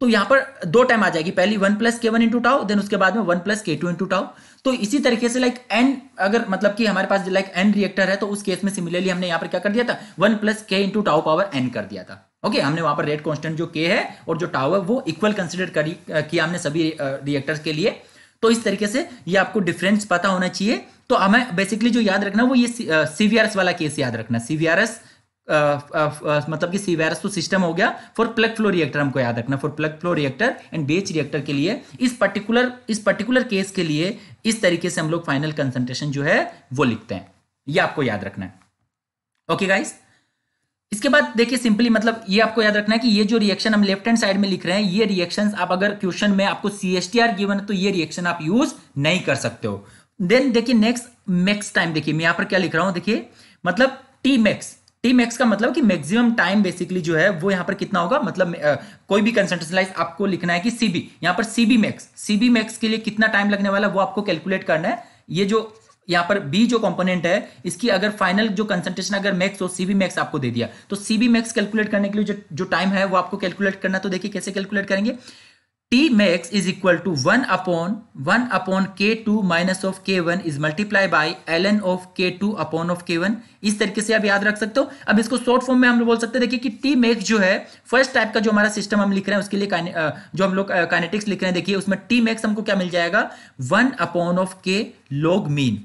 तो यहाँ पर दो टाइम आ जाएगी पहली वन प्लस के वन इंटू टाउ देन उसके बाद में one plus k two into tau तो इसी तरीके से लाइक एन अगर मतलब कि हमारे पास लाइक एन रिएक्टर है तो उस केस में सिमिलरली हमने यहां पर क्या कर दिया था one plus k into tau power n कर दिया था ओके okay, हमने वहां पर रेट कांस्टेंट जो के है और जो टाउ है वो इक्वल कंसिडर किया हमने सभी रिएक्टर के लिए तो इस तरीके से ये आपको डिफरेंस पता होना चाहिए तो हमें बेसिकली जो याद रखना वो ये सीवीआरएस वाला केस याद रखना सीवीआरएस मतलब कि सीवेरस तो सिस्टम हो गया फॉर प्लग फ्लो रिएक्टर हमको याद रखना for plug flow reactor and batch reactor के लिए इस पर्टिकुलर इस पर्टिकुलर केस के लिए इस तरीके से हम लोग फाइनल कंसंट्रेशन जो है वो लिखते हैं ये आपको याद रखना है ओके गाइस इसके बाद देखिए सिंपली मतलब ये आपको याद रखना है कि ये जो रिएक्शन हम लेफ्ट हैंड साइड में लिख रहे हैं ये रिएक्शन आप अगर क्वेश्चन में आपको C S T R given है तो ये रिएक्शन आप यूज नहीं कर सकते हो देन देखिए नेक्स्ट मैक्स टाइम देखिए मैं यहां पर क्या लिख रहा हूं देखिए मतलब टी मैक्स टी मैक्स का मतलब कि मैक्सिमम टाइम बेसिकली जो है वो यहां पर कितना होगा मतलब कोई भी कंसेंट्रेशन लाइस आपको लिखना है कि सीबी यहां पर सीबी मैक्स सीबी मैक्स के लिए कितना टाइम लगने वाला है वो आपको कैलकुलेट करना है ये जो यहाँ पर बी जो कंपोनेंट है इसकी अगर फाइनल जो कंसंट्रेशन अगर मैक्स हो सीबी मैक्स आपको दे दिया तो सीबी मैक्स कैलकुलेट करने के लिए जो जो टाइम है वो आपको कैलकुलेट करना तो देखिए कैसे कैलकुलेट करेंगे T max is equal to upon upon upon upon two minus of one is multiply by ln of two upon of one इस तरीके से आप याद रख सकते हो अब इसको शॉर्ट फॉर्म में हम लोग बोल सकते हैं देखिए कि T max जो है फर्स्ट टाइप का जो हमारा सिस्टम हम लिख रहे हैं उसके लिए जो हम लोग काइनेटिक्स लिख रहे हैं देखिए उसमें T max हमको क्या मिल जाएगा one upon of k log mean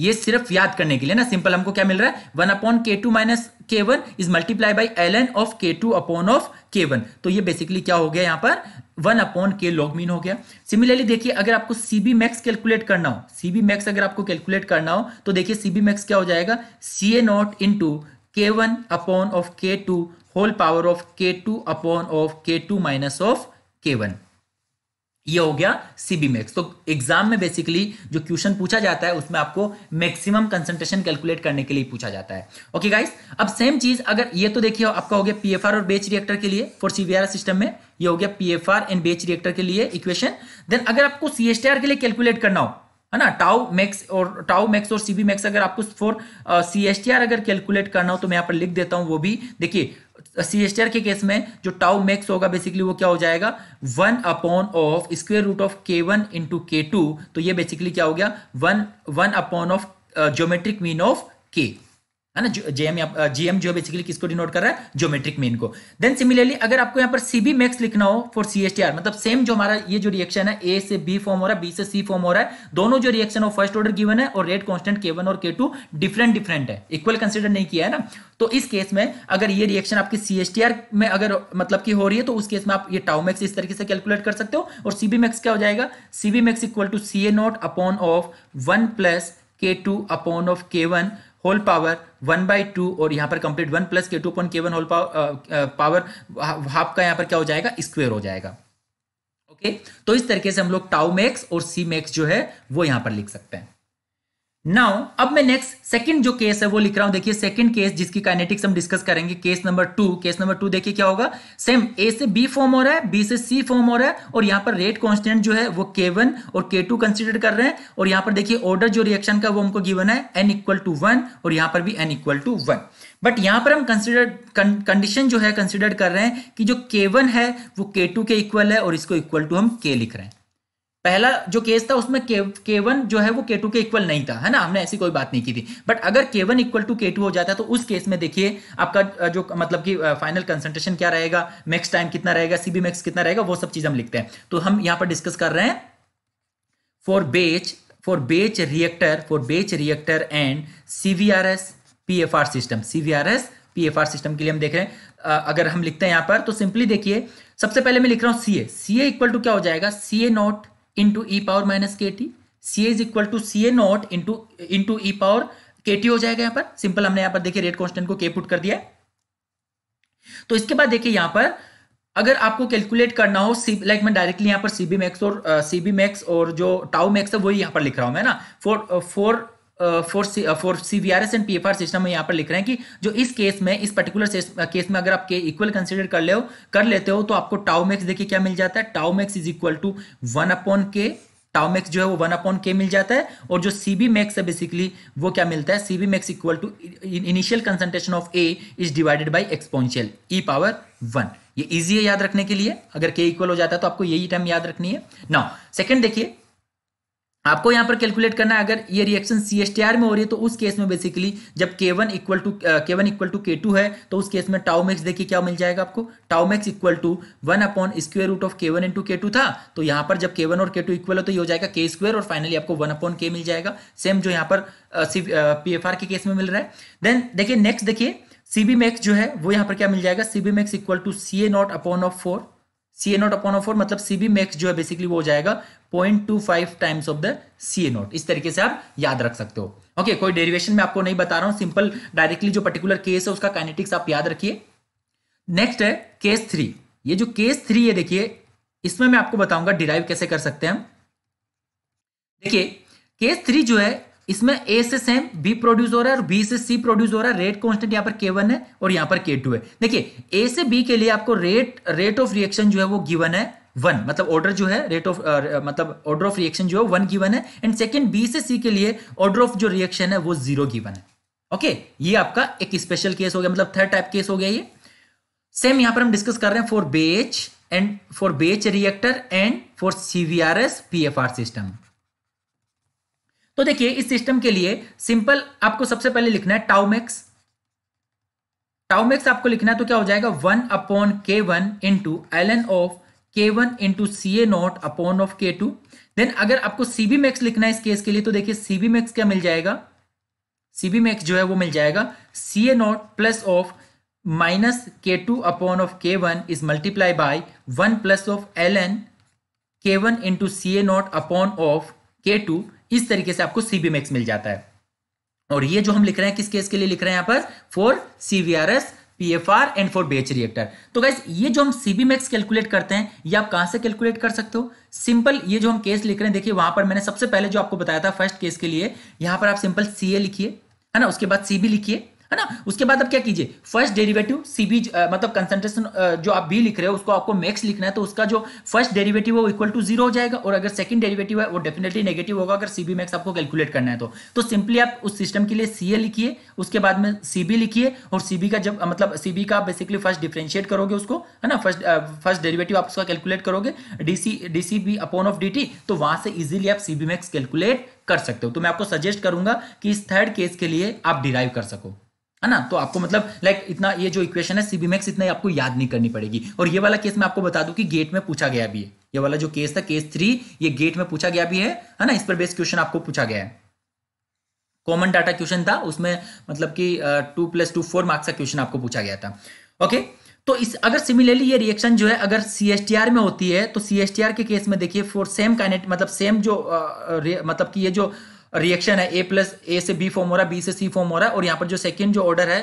ये सिर्फ याद करने के लिए ना सिंपल हमको क्या मिल रहा है one upon k two minus k one is multiply by L N of के टू अपॉन ऑफ के वन तो ये बेसिकली क्या हो गया यहां पर one upon k log mean हो गया सिमिलरली देखिए अगर आपको सीबी मैक्स कैलकुलेट करना हो सीबी मैक्स अगर आपको कैलकुलेट करना हो तो देखिए सीबी मैक्स क्या हो जाएगा C A not into के वन अपॉन ऑफ के टू होल पावर ऑफ के टू अपॉन ऑफ के टू माइनस ऑफ के वन ये हो गया सीबी मैक्स तो एग्जाम में बेसिकली जो क्वेश्चन पूछा जाता है उसमें आपको मैक्सिमम कंसंट्रेशन कैलकुलेट करने के लिए पूछा जाता है ओके गाइस अब सेम चीज अगर ये तो देखिए आपका हो गया पीएफआर और बेच रिएक्टर के लिए फॉर सीबीआर सिस्टम में ये हो गया पीएफआर एंड बेच रिएक्टर के लिए इक्वेशन देन अगर आपको सीएसटीआर के लिए कैलकुलेट करना हो है ना टाउ मैक्स और टाउ मैक्स और सीबी मैक्स अगर आपको for C S T R अगर कैलकुलेट करना हो तो मैं यहाँ पर लिख देता हूं वो भी देखिए सी तो एस्टर के केस में जो टाउ मैक्स होगा बेसिकली वो क्या हो जाएगा one upon of square root of के वन इंटू के टू तो ये बेसिकली क्या हो गया one one upon of geometric mean of k है ना जेएम जीएम जो बेसिकली uh, किसको डिनोट कर रहा है ज्योमेट्रिक मीन को देन सिमिलरली अगर आपको यहाँ पर सीबी मैक्स लिखना हो for C S T R मतलब सेम जो हमारा ये जो रिएक्शन है ए से बी फॉर्म हो रहा है बी से सी फॉर्म हो रहा है दोनों जो रिएक्शन है फर्स्ट ऑर्डर गिवन है और रेट कॉन्स्टेंट के वन और के टू डिफरेंट डिफरेंट है इक्वल कंसिडर नहीं किया है ना तो इस केस में अगर ये रिएक्शन आपकी सी एस टी आर में अगर मतलब की हो रही है तो उस केस में आप ये टाउमैक्स इस तरीके से कैलकुलेट कर सकते हो और सीबी मैक्स क्या हो जाएगा CB max equal to C A not upon of one plus k two upon of के one whole power one by two और यहाँ पर complete one plus k two point k one whole power half का यहाँ पर क्या हो जाएगा स्क्वेयर हो जाएगा ओके okay? तो इस तरीके से हम लोग टाउ मैक्स और सी मैक्स जो है वो यहाँ पर लिख सकते हैं नाउ अब मैं नेक्स्ट सेकंड जो केस है वो लिख रहा हूं देखिए सेकंड केस जिसकी काइनेटिक्स हम डिस्कस करेंगे case number two case number two देखिए क्या होगा सेम ए से बी फॉर्म हो रहा है बी से सी फॉर्म हो रहा है और यहां पर रेट कांस्टेंट जो है वो के वन और के टू कंसिडर कर रहे हैं और यहां पर देखिए ऑर्डर जो रिएक्शन का वो हमको गिवन है एन इक्वल टू वन और यहां पर भी N equal to one but यहां पर हम कंसिडर कंडीशन जो है कंसिडर कर रहे हैं कि जो के वन है वो के टू के इक्वल है और इसको इक्वल टू हम के लिख रहे हैं पहला जो केस था उसमें के, वन जो है वो के टू के इक्वल नहीं था है ना हमने ऐसी कोई बात नहीं की थी बट अगर वन इक्वल टू के टू हो जाता है तो उस केस में देखिए आपका जो मतलब कि फाइनल कंसंट्रेशन क्या रहेगा मैक्स टाइम कितना रहेगा सीबी मैक्स कितना रहेगा वो सब चीज हम लिखते हैं तो हम यहां पर डिस्कस कर रहे हैं for batch for batch reactor for batch reactor and CVRS R system CVRS R system के लिए हम देख रहे हैं अगर हम लिखते हैं यहां पर तो सिंपली देखिए सबसे पहले मैं लिख रहा हूं C A C equal to क्या हो जाएगा C A not into E power minus के T C is equal to C A not into into E power k t हो जाएगा यहां पर सिंपल हमने यहां पर देखिए रेट कॉन्स्टेंट को के पुट कर दिया है तो इसके बाद देखिए यहां पर अगर आपको कैलकुलेट करना हो सी लाइक मैं डायरेक्टली यहां पर सीबी मैक्स और सीबी uh, मैक्स और जो टाउ मैक्स है वही यहां पर लिख रहा हूं मैं ना for for uh, for for CVRS and PFR system में यहाँ पर लिख रहे हैं कि जो इस केस में इस पर्टिकुलर केस में अगर आप के इक्वल कंसिडर कर ले हो कर लेते हो तो आपको टाउ मैक्स देखिए क्या मिल जाता है tau max is equal to one upon k tau max जो है वो वन अपॉन के मिल जाता है और जो सी बी मैक्स है बेसिकली वो क्या मिलता है C B max equal to initial concentration of A is divided by exponential e power one ये इजी है याद रखने के लिए अगर के इक्वल हो जाता है तो आपको यही टर्म याद रखनी है नाउ सेकंड देखिए आपको यहां पर कैलकुलेट करना है अगर ये reaction C S T R में हो रही है तो उस केस में बेसिकली जब के वन इक्वल टू के वन इक्वल टू के टू है तो उस केस में मैक्स देखिए क्या मिल जाएगा आपको tau max equal to one upon square root of के वन इंटू के टू था तो यहां पर जब के वन और के टू इक्वल हो तो ये हो जाएगा के स्क्वेयर और फाइनली आपको वन अपॉन के मिल जाएगा सेम जो यहाँ पर पी एफ आर के केस में मिल रहा है देन देखिए नेक्स्ट देखिए सीबी मैक्स जो है वो यहाँ पर क्या मिल जाएगा CB max equal to C A not upon of four C A not upon of four मतलब सी बी मैक्स जो है बेसिकली वो हो जाएगा point two five times of the C A naught इस तरीके से आप याद रख सकते हो ओके okay, कोई डेरिवेशन में आपको नहीं बता रहा हूं सिंपल डायरेक्टली जो पर्टिकुलर केस है उसका काइनेटिक्स आप याद रखिए नेक्स्ट है केस थ्री ये जो केस थ्री है देखिए इसमें मैं आपको बताऊंगा डिराइव कैसे कर सकते हैं हम देखिए केस थ्री जो है इसमें ए से सेम बी प्रोड्यूस हो रहा है और बी से सी प्रोड्यूस हो रहा है रेट कॉन्स्टेंट यहाँ पर के वन है और यहाँ पर के टू है देखिए ए से बी के लिए आपको रेट रेट ऑफ रिएक्शन जो है वो गिवन है वन मतलब ऑर्डर जो है रेट ऑफ uh, uh, मतलब ऑर्डर ऑफ रिएक्शन जो है वन गिवन है एंड सेकेंड बी से सी के लिए ऑर्डर ऑफ जो रिएक्शन है वो जीरो गिवन है ओके okay, ये आपका एक स्पेशल केस हो गया मतलब थर्ड टाइप केस हो गया ये सेम यहां पर हम डिस्कस कर रहे हैं for batch and for batch reactor and for CVRS PFR system तो देखिए इस सिस्टम के लिए सिंपल आपको सबसे पहले लिखना है टाउमेक्स टाउमेक्स आपको लिखना है तो क्या हो जाएगा वन अपॉन के one into L N of के one into C A not upon of के टू देन अगर आपको सीबी मैक्स लिखना है इस केस के लिए तो देखिए सीबी मैक्स क्या मिल जाएगा सीबी मैक्स जो है वो मिल जाएगा C A naught plus of minus k two upon of के one is multiply by one plus of L N k one into C A not upon of के टू इस तरीके से आपको सीबी मैक्स मिल जाता है और ये जो हम लिख रहे हैं किस केस के लिए लिख रहे हैं यहां पर for CVRS PFR and for batch reactor तो गाइज ये जो हम सीबी मैक्स कैलकुलेट करते हैं ये आप कहां से कैलकुलेट कर सकते हो सिंपल ये जो हम केस लिख रहे हैं देखिए वहां पर मैंने सबसे पहले जो आपको बताया था फर्स्ट केस के लिए यहां पर आप सिंपल सीए लिखिए है ना उसके बाद सीबी लिखिए है ना उसके बाद आप क्या कीजिए फर्स्ट डेरिवेटिव सीबी मतलब कंसंट्रेशन जो आप बी लिख रहे हो उसको आपको मैक्स लिखना है तो उसका जो फर्स्ट डेरिवेटिव है वो इक्वल टू जीरो हो जाएगा और अगर सेकंड डेरिवेटिव है वो डेफिनेटली नेगेटिव होगा अगर सीबी मैक्स आपको कैलकुलेट करना है तो तो सिंपली आप उस सिस्टम के लिए सी लिखिए उसके बाद में सीबी लिखिए और सीबी का जब मतलब सीबी का बेसिकली फर्स्ट डिफ्रेंशिएट करोगे उसको है ना फर्स्ट फर्स्ट डेरिवेटिव आप उसका कैलकुलेट करोगे DC DCB upon of T तो वहां से इजिली आप सीबी मैक्स कैलकुलेट कर सकते हो तो मैं आपको सजेस्ट करूंगा कि इस थर्ड केस के लिए आप डिराइव कर सको है ना तो आपको मतलब लाइक इतना ये जो इक्वेशन है सीबी मैक्स इतना आपको याद नहीं करनी पड़ेगी और ये वाला केस मैं आपको बता दूं कि गेट में पूछा गया भी है ये वाला जो केस था केस थ्री ये गेट में पूछा गया भी है है ना इस पर बेस्ट क्वेश्चन आपको पूछा गया है कॉमन डाटा क्वेश्चन था उसमें मतलब कि two plus two four marks का क्वेश्चन आपको पूछा गया था ओके तो इस अगर सिमिलरली ये रिएक्शन जो है अगर सी में होती है तो सी के केस में देखिए फॉर सेम काइनेट मतलब सेम जो आ, मतलब कि ये जो रिएक्शन है ए प्लस ए से बी फॉर्म हो रहा है बी से सी फॉर्म हो रहा है और यहां पर जो सेकेंड जो ऑर्डर है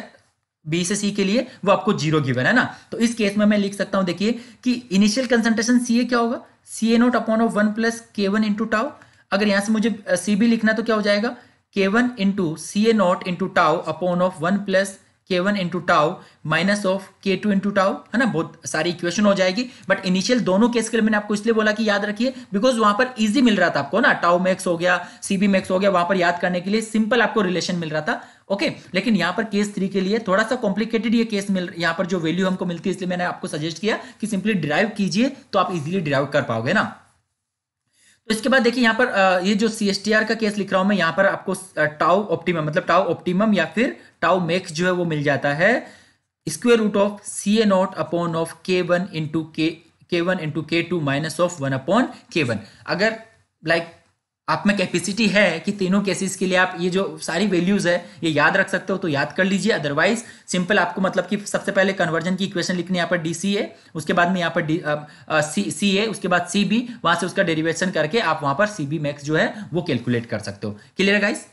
बी से सी के लिए वो आपको जीरो गिवन है ना तो इस केस में मैं लिख सकता हूं देखिए कि इनिशियल कंसंट्रेशन सी ए क्या होगा C A naught upon of one plus के वन इंटू टाओ अगर यहां से मुझे सी बी लिखना तो क्या हो जाएगा के one into C A not into tau upon of one plus के one into tau minus of के टू इंटू टाउ है ना बहुत सारी इक्वेशन हो जाएगी बट इनिशियल दोनों केस के लिए मैंने आपको इसलिए बोला कि याद रखिए बिकॉज वहां पर इजी मिल रहा था आपको ना टाउ मैक्स हो गया सीबी मैक्स हो गया वहां पर याद करने के लिए सिंपल आपको रिलेशन मिल रहा था ओके okay, लेकिन यहां पर केस थ्री के लिए थोड़ा सा कॉम्प्लिकेटेड ये केस मिल यहां पर जो वैल्यू हमको मिलती है इसलिए मैंने आपको सजेस्ट किया कि सिंपली डिराइव कीजिए तो आप इजिली डिराइव कर पाओगे ना तो इसके बाद देखिए यहाँ पर ये जो सी का केस लिख रहा हूं मैं यहाँ पर आपको टाउ ऑप्टिमम मतलब टाउ ऑप्टिमम या फिर टाउ मैक्स जो है वो मिल जाता है square root of C A not upon of के one into K K one into के two minus of one upon के वन अगर लाइक like, आप में कैपेसिटी है कि तीनों केसेस के लिए आप ये जो सारी वैल्यूज है ये याद रख सकते हो तो याद कर लीजिए अदरवाइज सिंपल आपको मतलब कि सबसे पहले कन्वर्जन की इक्वेशन लिखनी यहाँ पर डी सी ए उसके बाद में यहाँ पर डी सी सी ए उसके बाद सी बी वहां से उसका डेरिवेशन करके आप वहां पर सी बी मैक्स जो है वो कैलकुलेट कर सकते हो क्लियर गाइस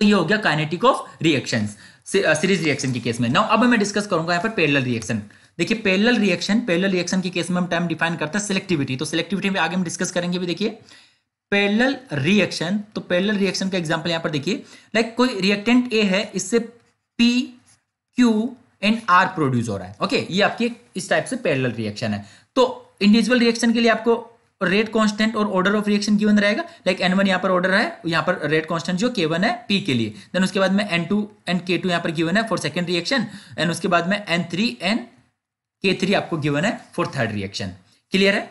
तो ये हो गया kinetic of reaction series reaction के केस में नाउ अब मैं डिस्कस करूंगा यहाँ पर पैरेलल रिएक्शन देखिए पैरेलल रिएक्शन पैरेलल रिएक्शन के केस में हम टाइम डिफाइन करते हैं सिलेक्टिविटी तो सिलेक्टिविटी में आगे हम डिस्कस करेंगे भी देखिए पैरेलल रिएक्शन तो पैरेलल रिएक्शन का एग्जांपल यहां पर देखिए लाइक कोई रिएक्टेंट ए है इससे P Q and R produce हो रहा है ओके ये आपकी इस टाइप से पैरेलल रिएक्शन है तो इंडिविजुअल रिएक्शन के लिए आपको रेट कांस्टेंट और ऑर्डर ऑफ रिएक्शन गिवन रहेगा लाइक एन वन यहाँ पर ऑर्डर है यहाँ पर रेट कांस्टेंट जो के वन है पी के लिए देन उसके बाद में N two and K two यहाँ पर गिवन है फॉर सेकेंड रिएक्शन एंड उसके बाद में N three and K three आपको गिवन है फॉर थर्ड रिएक्शन क्लियर है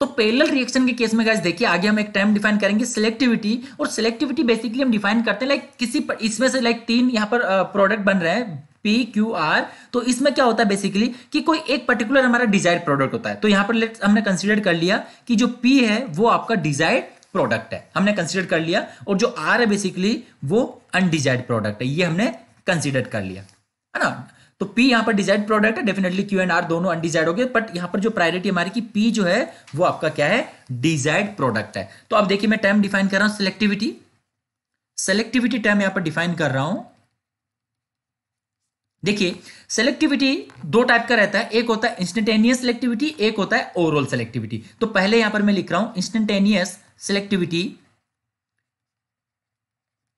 तो पैरेलल रिएक्शन के केस में गाइस देखिए आगे हम एक टाइम डिफाइन करेंगे सिलेक्टिविटी और सिलेक्टिविटी बेसिकली हम डिफाइन करते हैं लाइक किसी इसमें से लाइक तीन यहाँ पर प्रोडक्ट बन रहे हैं पी क्यू आर तो इसमें क्या होता है बेसिकली कि कोई एक पर्टिकुलर हमारा डिजायर्ड प्रोडक्ट होता है तो यहाँ पर लेट हमने कंसिडर कर लिया कि जो पी है वो आपका डिजायर्ड प्रोडक्ट है हमने कंसिडर कर लिया और जो आर है बेसिकली वो अनडिजायर्ड प्रोडक्ट है ये हमने कंसिडर कर लिया है ना तो पी यहां पर डिजाइड प्रोडक्ट है डेफिनेटली क्यू एंड आर दोनों अनडिजाइड हो गए बट यहां पर जो प्रायोरिटी हमारी की पी जो है वो आपका क्या है डिजाइड प्रोडक्ट है तो अब देखिए मैं टाइम डिफाइन कर रहा हूं सिलेक्टिविटी सेलेक्टिविटी टाइम यहां पर डिफाइन कर रहा हूं देखिए सेलेक्टिविटी दो टाइप का रहता है एक होता है इंस्टेंटेनियस सेलेक्टिविटी एक होता है ओवरऑल सेलेक्टिविटी तो पहले यहां पर मैं लिख रहा हूं इंस्टेंटेनियस सेलेक्टिविटी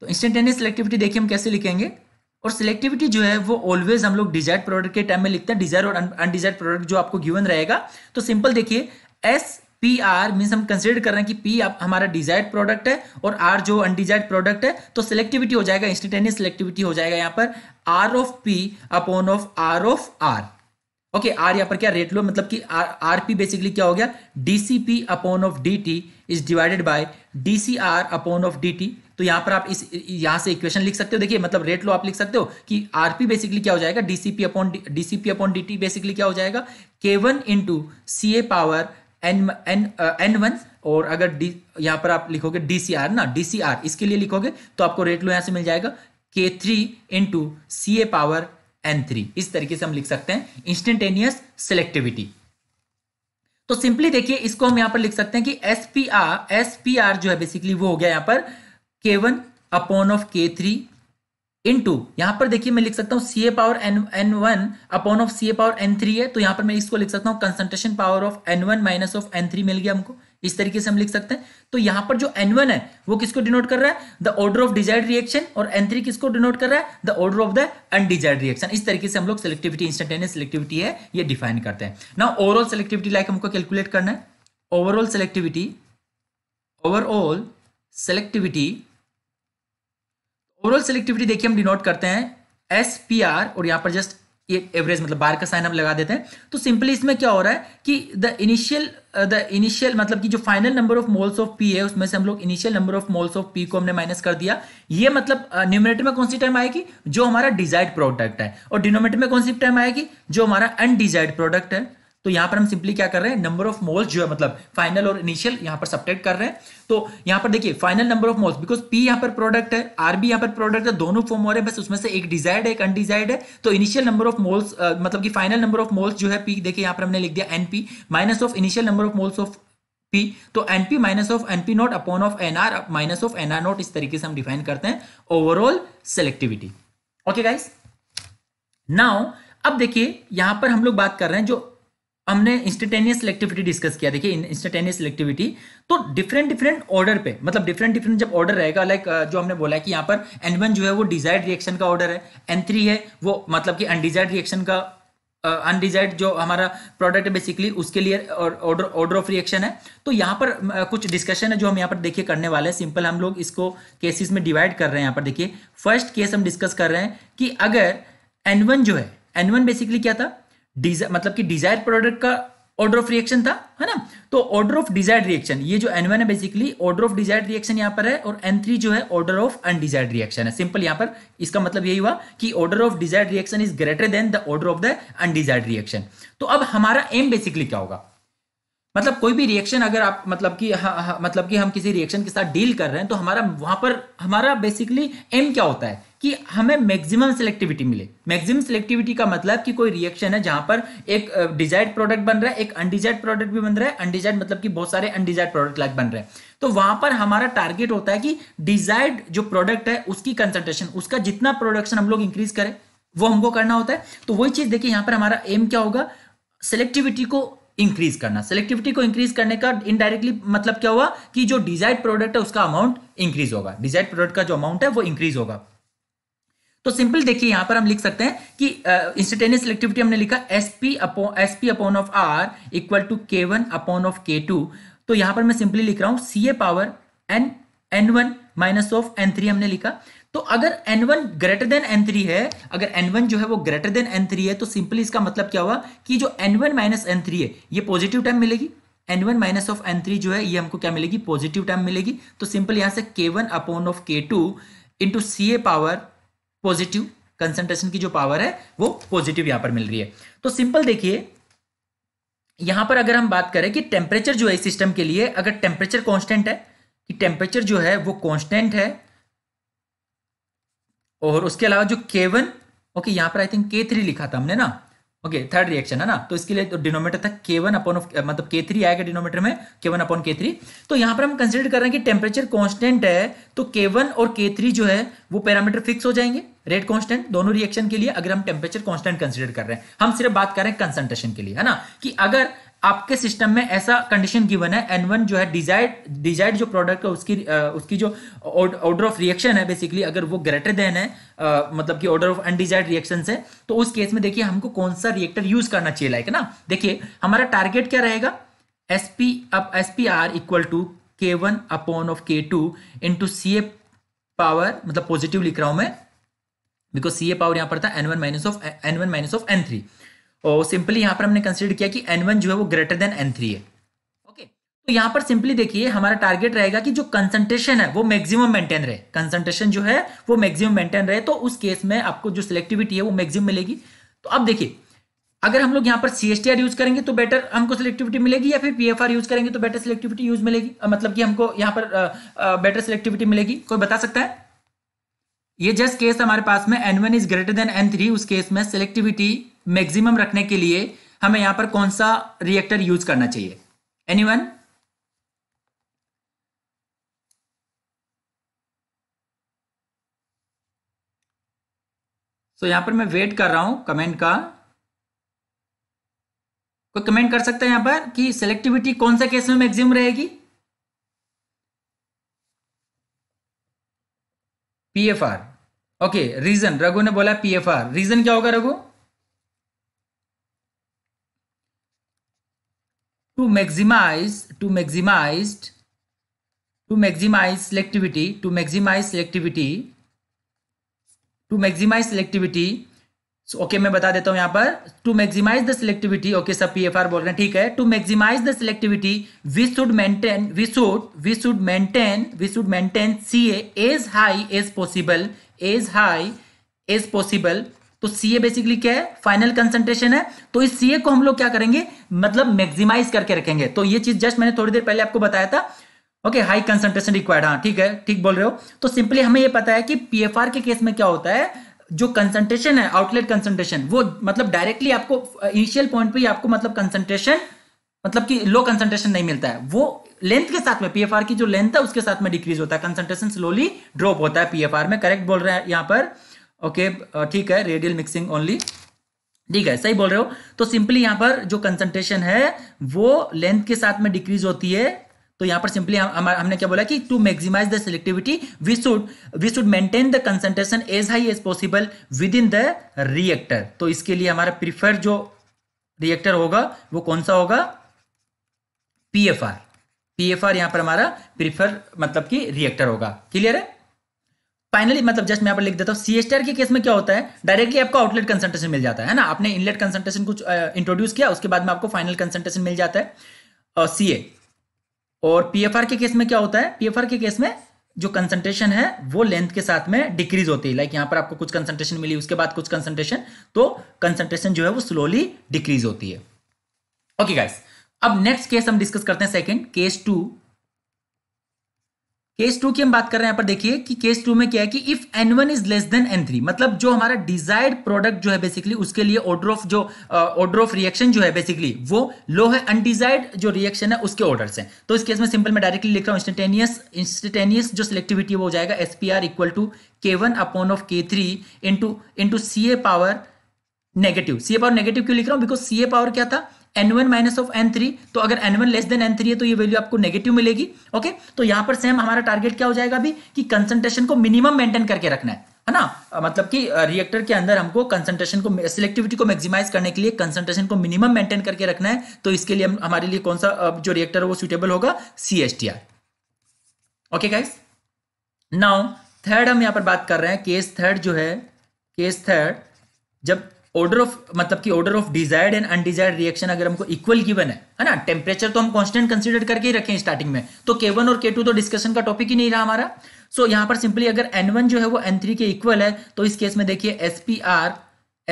तो इंस्टेंटेनियस सेलेक्टिविटी देखिए हम कैसे लिखेंगे और सिलेक्टिविटी जो है वो ऑलवेज हम लोग डिजायर प्रोडक्ट के टाइम में लिखते हैं डिजायर और अनडिजायर प्रोडक्ट जो आपको गिवन रहेगा तो सिंपल देखिए एस पी आर मीन्स हम कंसिडर कर रहे हैं कि पी आप हमारा डिजायर्ड प्रोडक्ट है और आर जो अनडिजायर्ड प्रोडक्ट है तो सिलेक्टिविटी हो जाएगा इंस्टेंटेनियस सिलेक्टिविटी हो जाएगा यहाँ पर R of P upon of R of R okay R यहाँ पर क्या रेट लो मतलब कि आर पी बेसिकली क्या हो गया D C P upon of D T is divided by D C R upon of D T तो यहां पर आप इस यहां से इक्वेशन लिख सकते हो देखिए मतलब रेट लो आप लिख सकते हो कि आरपी बेसिकली क्या हो जाएगा DCP upon DCP upon D basically क्या हो जाएगा के one into C A power N N N one और अगर डी यहां पर आप लिखोगे डीसीआर ना डीसीआर इसके लिए लिखोगे तो आपको रेट लो यहां से मिल जाएगा K three into C A power N three इस तरीके से हम लिख सकते हैं इंस्टेंटेनियस सिलेक्टिविटी तो सिंपली देखिए इसको हम यहां पर लिख सकते हैं कि S P R S P R जो है बेसिकली वो हो गया यहां पर K one upon of K three into यहां पर देखिए मैं लिख सकता हूं C A power N N one upon of C A power N three है तो यहां पर मैं इसको लिख सकता हूं concentration power of N one minus of N three मिल गया हमको इस तरीके से हम लिख सकते हैं तो यहां पर जो एन वन है वो किसको डिनोट कर रहा है the order of desired reaction और एन थ्री किसको डिनोट कर रहा है the order of the undesired reaction इस तरीके से हम लोग सिलेक्टिविटी इंस्टेंटेनियस सिलेक्टिविटी है ये डिफाइन करते हैं ना ओवरऑल सिलेक्टिविटी लाइक हमको कैलकुलेट करना है overall selectivity overall selectivity overall selectivity देखिए हम डिनोट करते हैं एस पी आर और यहां पर जस्ट ये एवरेज मतलब बार का साइन हम लगा देते हैं तो सिंपली इसमें क्या हो रहा है कि द इनिशियल द इनिशियल मतलब कि जो final number of moles of P है उसमें से हम लोग initial number of moles of P को हमने माइनस कर दिया ये मतलब न्यूमिनेटर uh, में कौन सी टाइम आएगी जो हमारा डिजायर्ड प्रोडक्ट है और डिनोमीटर में कौन सी टाइम आएगी जो हमारा अनडिजायर्ड प्रोडक्ट है तो यहां पर हम सिंपली क्या कर रहे हैं नंबर ऑफ मोल्स जो है मतलब फाइनल और इनिशियल यहां पर सब्टेक्ट कर रहे हैं तो यहां पर देखिए final number of moles because P यहां पर प्रोडक्ट है आर बी यहां पर प्रोडक्ट है दोनों फॉर्म हो रहे हैं बस उसमें से एक डिजायर्ड है एक अनडिजायर्ड है तो इनिशियल नंबर ऑफ मोल्स मतलब कि फाइनल नंबर ऑफ मोल्स जो है पी देखिए यहां पर हमने लिख दिया NP minus of initial number of moles of P, तो NP minus of NP naught upon of NR minus of NR naught इस तरीके से हम डिफाइन करते हैं overall selectivity okay guys now अब देखिए यहां पर हम लोग बात कर रहे हैं जो हमने इंस्टेटेनियस सिलेक्टिविटी डिस्कस किया देखिए इंस्टेंटेनियस सिलेक्टिविटी तो डिफरेंट डिफरेंट ऑर्डर पे मतलब डिफरेंट डिफरेंट जब ऑर्डर रहेगा लाइक जो हमने बोला कि यहाँ पर एन वन जो है वो डिजायर्ड रिएक्शन का ऑर्डर है एन थ्री है वो मतलब कि अनडिजायर्ड रिएक्शन का अनडिजायर्ड uh, जो हमारा प्रोडक्ट है बेसिकली उसके लिए ऑर्डर ऑर्डर ऑफ रिएक्शन है तो यहाँ पर uh, कुछ डिस्कशन है जो हम यहाँ पर देखिए करने वाले हैं सिंपल हम लोग इसको केसेस में डिवाइड कर रहे हैं यहाँ पर देखिए फर्स्ट केस हम डिस्कस कर रहे हैं कि अगर एन वन जो है एन वन बेसिकली क्या था मतलब कि डिजायर प्रोडक्ट का ऑर्डर ऑफ रिएक्शन था है ना तो ऑर्डर ऑफ डिजायर्ड रिएक्शन ये जो एन वन है basically order of desired reaction यहां पर है और एन थ्री जो है ऑर्डर ऑफ अनडिजायर्ड रिएक्शन है सिंपल यहाँ पर इसका मतलब यही हुआ कि order of desired reaction is greater than the order of the undesired reaction तो अब हमारा एम बेसिकली क्या होगा मतलब कोई भी रिएक्शन अगर आप मतलब कि मतलब कि हम किसी रिएक्शन के साथ डील कर रहे हैं तो हमारा वहां पर हमारा बेसिकली एम क्या होता है कि हमें मैक्सिमम सिलेक्टिविटी मिले मैक्सिमम सिलेक्टिविटी का मतलब कि कोई रिएक्शन है जहां पर एक डिजायर्ड प्रोडक्ट बन रहा है एक अनडिजायर्ड प्रोडक्ट भी बन रहा है अनडिजायर्ड मतलब कि बहुत सारे अनडिजायर्ड प्रोडक्ट लाइक बन रहे हैं तो वहां पर हमारा टारगेट होता है कि डिजायर्ड जो प्रोडक्ट है उसकी कंसंट्रेशन उसका जितना प्रोडक्शन हम लोग इंक्रीज करें वो हमको करना होता है तो वही चीज देखिए यहां पर हमारा एम क्या होगा सिलेक्टिविटी को इंक्रीज करना सिलेक्टिविटी को इंक्रीज करने का इनडायरेक्टली मतलब क्या हुआ कि जो डिजायर्ड प्रोडक्ट है उसका अमाउंट इंक्रीज होगा डिजायर्ड प्रोडक्ट का जो अमाउंट है वो इंक्रीज होगा तो सिंपल देखिए यहां पर हम लिख सकते हैं कि इंस्टेनियस इलेक्ट्रिविटी हमने लिखा SP upon SP upon of R equal to के वन अपॉन ऑफ के टू तो यहां पर मैं सिंपली लिख रहा हूं C A power N N one minus of N three हमने लिखा तो अगर N one greater than N three है अगर एन वन जो है वो ग्रेटर देन एन थ्री है तो सिंपली इसका मतलब क्या हुआ कि जो N one minus N three है ये पॉजिटिव टर्म मिलेगी N one minus of N three जो है ये हमको क्या मिलेगी पॉजिटिव टर्म मिलेगी तो सिंपल यहां से के वन अपॉन ऑफ के two into C A power positive concentration की जो पावर है वो पॉजिटिव यहां पर मिल रही है तो सिंपल देखिए यहां पर अगर हम बात करें कि टेम्परेचर जो है सिस्टम के लिए अगर टेम्परेचर कॉन्स्टेंट है कि टेम्परेचर जो है वो कॉन्स्टेंट है और उसके अलावा जो K1 ओके यहां पर आई थिंक थ्री लिखा था हमने ना ओके थर्ड रिएक्शन है ना तो इसके लिए तो डिनोमीटर था के वन अपॉन मतलब के थ्री आएगा डिनोमीटर में के वन अपॉन के थ्री तो यहाँ पर हम कंसिडर कर रहे हैं कि टेम्परेचर कांस्टेंट है तो के वन और के थ्री जो है वो पैरामीटर फिक्स हो जाएंगे रेट कांस्टेंट दोनों रिएक्शन के लिए अगर हम टेम्परेचर कॉन्स्टेंट कंसिडर कर रहे हैं हम सिर्फ बात कर रहे हैं कंसंट्रेशन के लिए है ना कि अगर आपके सिस्टम में ऐसा कंडीशन गिवन है एन वन जो है डिजायर्ड डिजायर्ड जो प्रोडक्ट है उसकी उसकी जो ऑर्डर ऑफ रिएक्शन है बेसिकली अगर वो ग्रेटर देन है आ, मतलब कि ऑर्डर ऑफ अनडिजायर्ड रिएक्शन है तो उस केस में देखिए हमको कौन सा रिएक्टर यूज करना चाहिए लाइक ना देखिए हमारा टारगेट क्या रहेगा S P up S P R equal to के वन अपॉन ऑफ के two into C A power मतलब पॉजिटिव लिख रहा हूं मैं बिकॉज सी ए पावर यहां पर था N one minus of N one minus of N three और तो सिंपली यहाँ पर हमने कंसिडर किया कि एन वन जो है वो ग्रेटर देन एन थ्री है ओके तो यहां पर सिंपली देखिए हमारा टारगेट रहेगा कि जो कंसंट्रेशन है वो मैक्सिमम मेंटेन रहे कंसंट्रेशन जो है वो मैक्सिमम मेंटेन रहे तो उस केस में आपको जो सिलेक्टिविटी है वो मैक्सिमम मिलेगी तो अब देखिए अगर हम लोग यहाँ पर सी यूज करेंगे तो बेटर हमको सिलेक्टिविटी मिलेगी या फिर पी यूज करेंगे तो बेटर सिलेक्टिविटी यूज मिलेगी मतलब कि हमको यहाँ पर बेटर सिलेक्टिविटी मिलेगी कोई बता सकता है ये जस्ट केस हमारे पास में N one is greater than N three उस केस में सिलेक्टिविटी मैक्सिमम रखने के लिए हमें यहां पर कौन सा रिएक्टर यूज करना चाहिए एनीवन सो so, यहां पर मैं वेट कर रहा हूं कमेंट का कोई कमेंट कर सकता है यहां पर कि सेलेक्टिविटी कौन सा केस में मैक्सिमम रहेगी पीएफआर ओके रीजन रघु ने बोला पीएफआर रीजन क्या होगा Raghu to maximize to maximized to maximize selectivity to maximize selectivity to maximize selectivity okay so, okay, मैं बता देता हूं यहां पर to maximize the selectivity okay सब पीएफआर बोल रहे हैं ठीक है to maximize the selectivity we should maintain we should we should maintain we should maintain C as high as possible as high as possible तो सीए बेसिकली क्या है final concentration है तो इस सीए को हम लोग क्या करेंगे मतलब मैक्सिमाइज करके रखेंगे तो ये चीज जस्ट मैंने थोड़ी देर पहले आपको बताया था ओके हाई कंसंट्रेशन रिक्वायर्ड हाँ ठीक है ठीक बोल रहे हो तो सिंपली हमें ये पता है कि पीएफआर के केस में क्या होता है जो कंसंट्रेशन है आउटलेट कंसंट्रेशन वो मतलब डायरेक्टली आपको इनिशियल पॉइंट पे आपको मतलब कंसंट्रेशन मतलब कि लो कंसंट्रेशन नहीं मिलता है वो लेंथ के साथ में पीएफआर की जो लेंथ है उसके साथ में डिक्रीज होता है कंसंट्रेशन स्लोली ड्रॉप होता है पीएफआर में करेक्ट बोल रहे हैं यहां पर ओके ठीक है रेडियल मिक्सिंग ओनली ठीक है सही बोल रहे हो तो सिंपली यहां पर जो कंसंट्रेशन है वो लेंथ के साथ में डिक्रीज होती है तो यहां पर सिंपली हम, हमने क्या बोला कि to maximize the selectivity we should we should maintain the concentration as high as possible within the reactor तो इसके लिए हमारा प्रीफर जो रिएक्टर होगा वो कौन सा होगा P F R P F R यहां पर हमारा प्रीफर मतलब कि रिएक्टर होगा क्लियर है फाइनली मतलब जस्ट मैं यहाँ पर लिख देता हूँ सी एस टी आर के केस में क्या होता है डायरेक्टली आपको आउटलेट कंसंट्रेशन मिल जाता है ना आपने इनलेट कंसंट्रेशन कुछ इंट्रोड्यूस किया उसके बाद में आपको फाइनल कंसंट्रेशन मिल जाता है और सी ए और पी एफ आर के केस में क्या होता है पी एफ आर के केस में जो कंसंट्रेशन है वो लेंथ के साथ में डिक्रीज होती है लाइक यहाँ पर आपको कुछ कंसंट्रेशन मिली उसके बाद कुछ कंसंट्रेशन तो कंसंट्रेशन जो है वो स्लोली डिक्रीज होती है ओके okay गाइस अब नेक्स्ट केस हम डिस्कस करते हैं second case two case two की हम बात कर रहे हैं यहां पर देखिए कि केस टू में क्या है कि if N one is less than N three मतलब जो हमारा डिजायर्ड प्रोडक्ट जो है बेसिकली उसके लिए ऑर्डर ऑफ जो ऑर्डर ऑफ रिएक्शन जो है बेसिकली वो लो है अनडिजायर्ड जो रिएक्शन है उसके ऑर्डर से तो इस केस में सिंपल मैं डायरेक्टली लिख रहा हूं इंस्टेंटेनियस इंस्टेंटेनियस जो सिलेक्टिविटी वो हो जाएगा S P R equal to के one upon of K three into into C A power negative C A power negative क्यों लिख रहा हूं बिकॉज सी ए पावर क्या था N one minus of N three तो अगर N one less than N three है तो ये वैल्यू आपको नेगेटिव मिलेगी ओके तो यहां पर सेम हमारा टारगेट क्या हो जाएगा अभी कि कंसंट्रेशन को मिनिमम मेंटेन करके रखना है है ना मतलब कि रिएक्टर के अंदर हमको कंसंट्रेशन को सिलेक्टिविटी को मैक्सिमाइज करने के लिए कंसंट्रेशन को मिनिमम मेंटेन करके रखना है तो इसके लिए हम हमारे लिए कौन सा जो रिएक्टर है वो सुटेबल होगा C S T R okay guys now third हम यहां पर बात कर रहे हैं केस थर्ड जो है केस थर्ड जब ऑर्डर ऑफ मतलब कि order of desired and undesired reaction अगर हमको इक्वल गिवन है है ना टेम्परेचर तो हम कांस्टेंट कंसीडर करके ही रखें स्टार्टिंग में तो के वन और के टू तो डिस्कशन का टॉपिक ही नहीं रहा हमारा सो so, यहां पर सिंपली अगर एन वन जो है वो एन थ्री के इक्वल है तो इस केस में देखिए S P R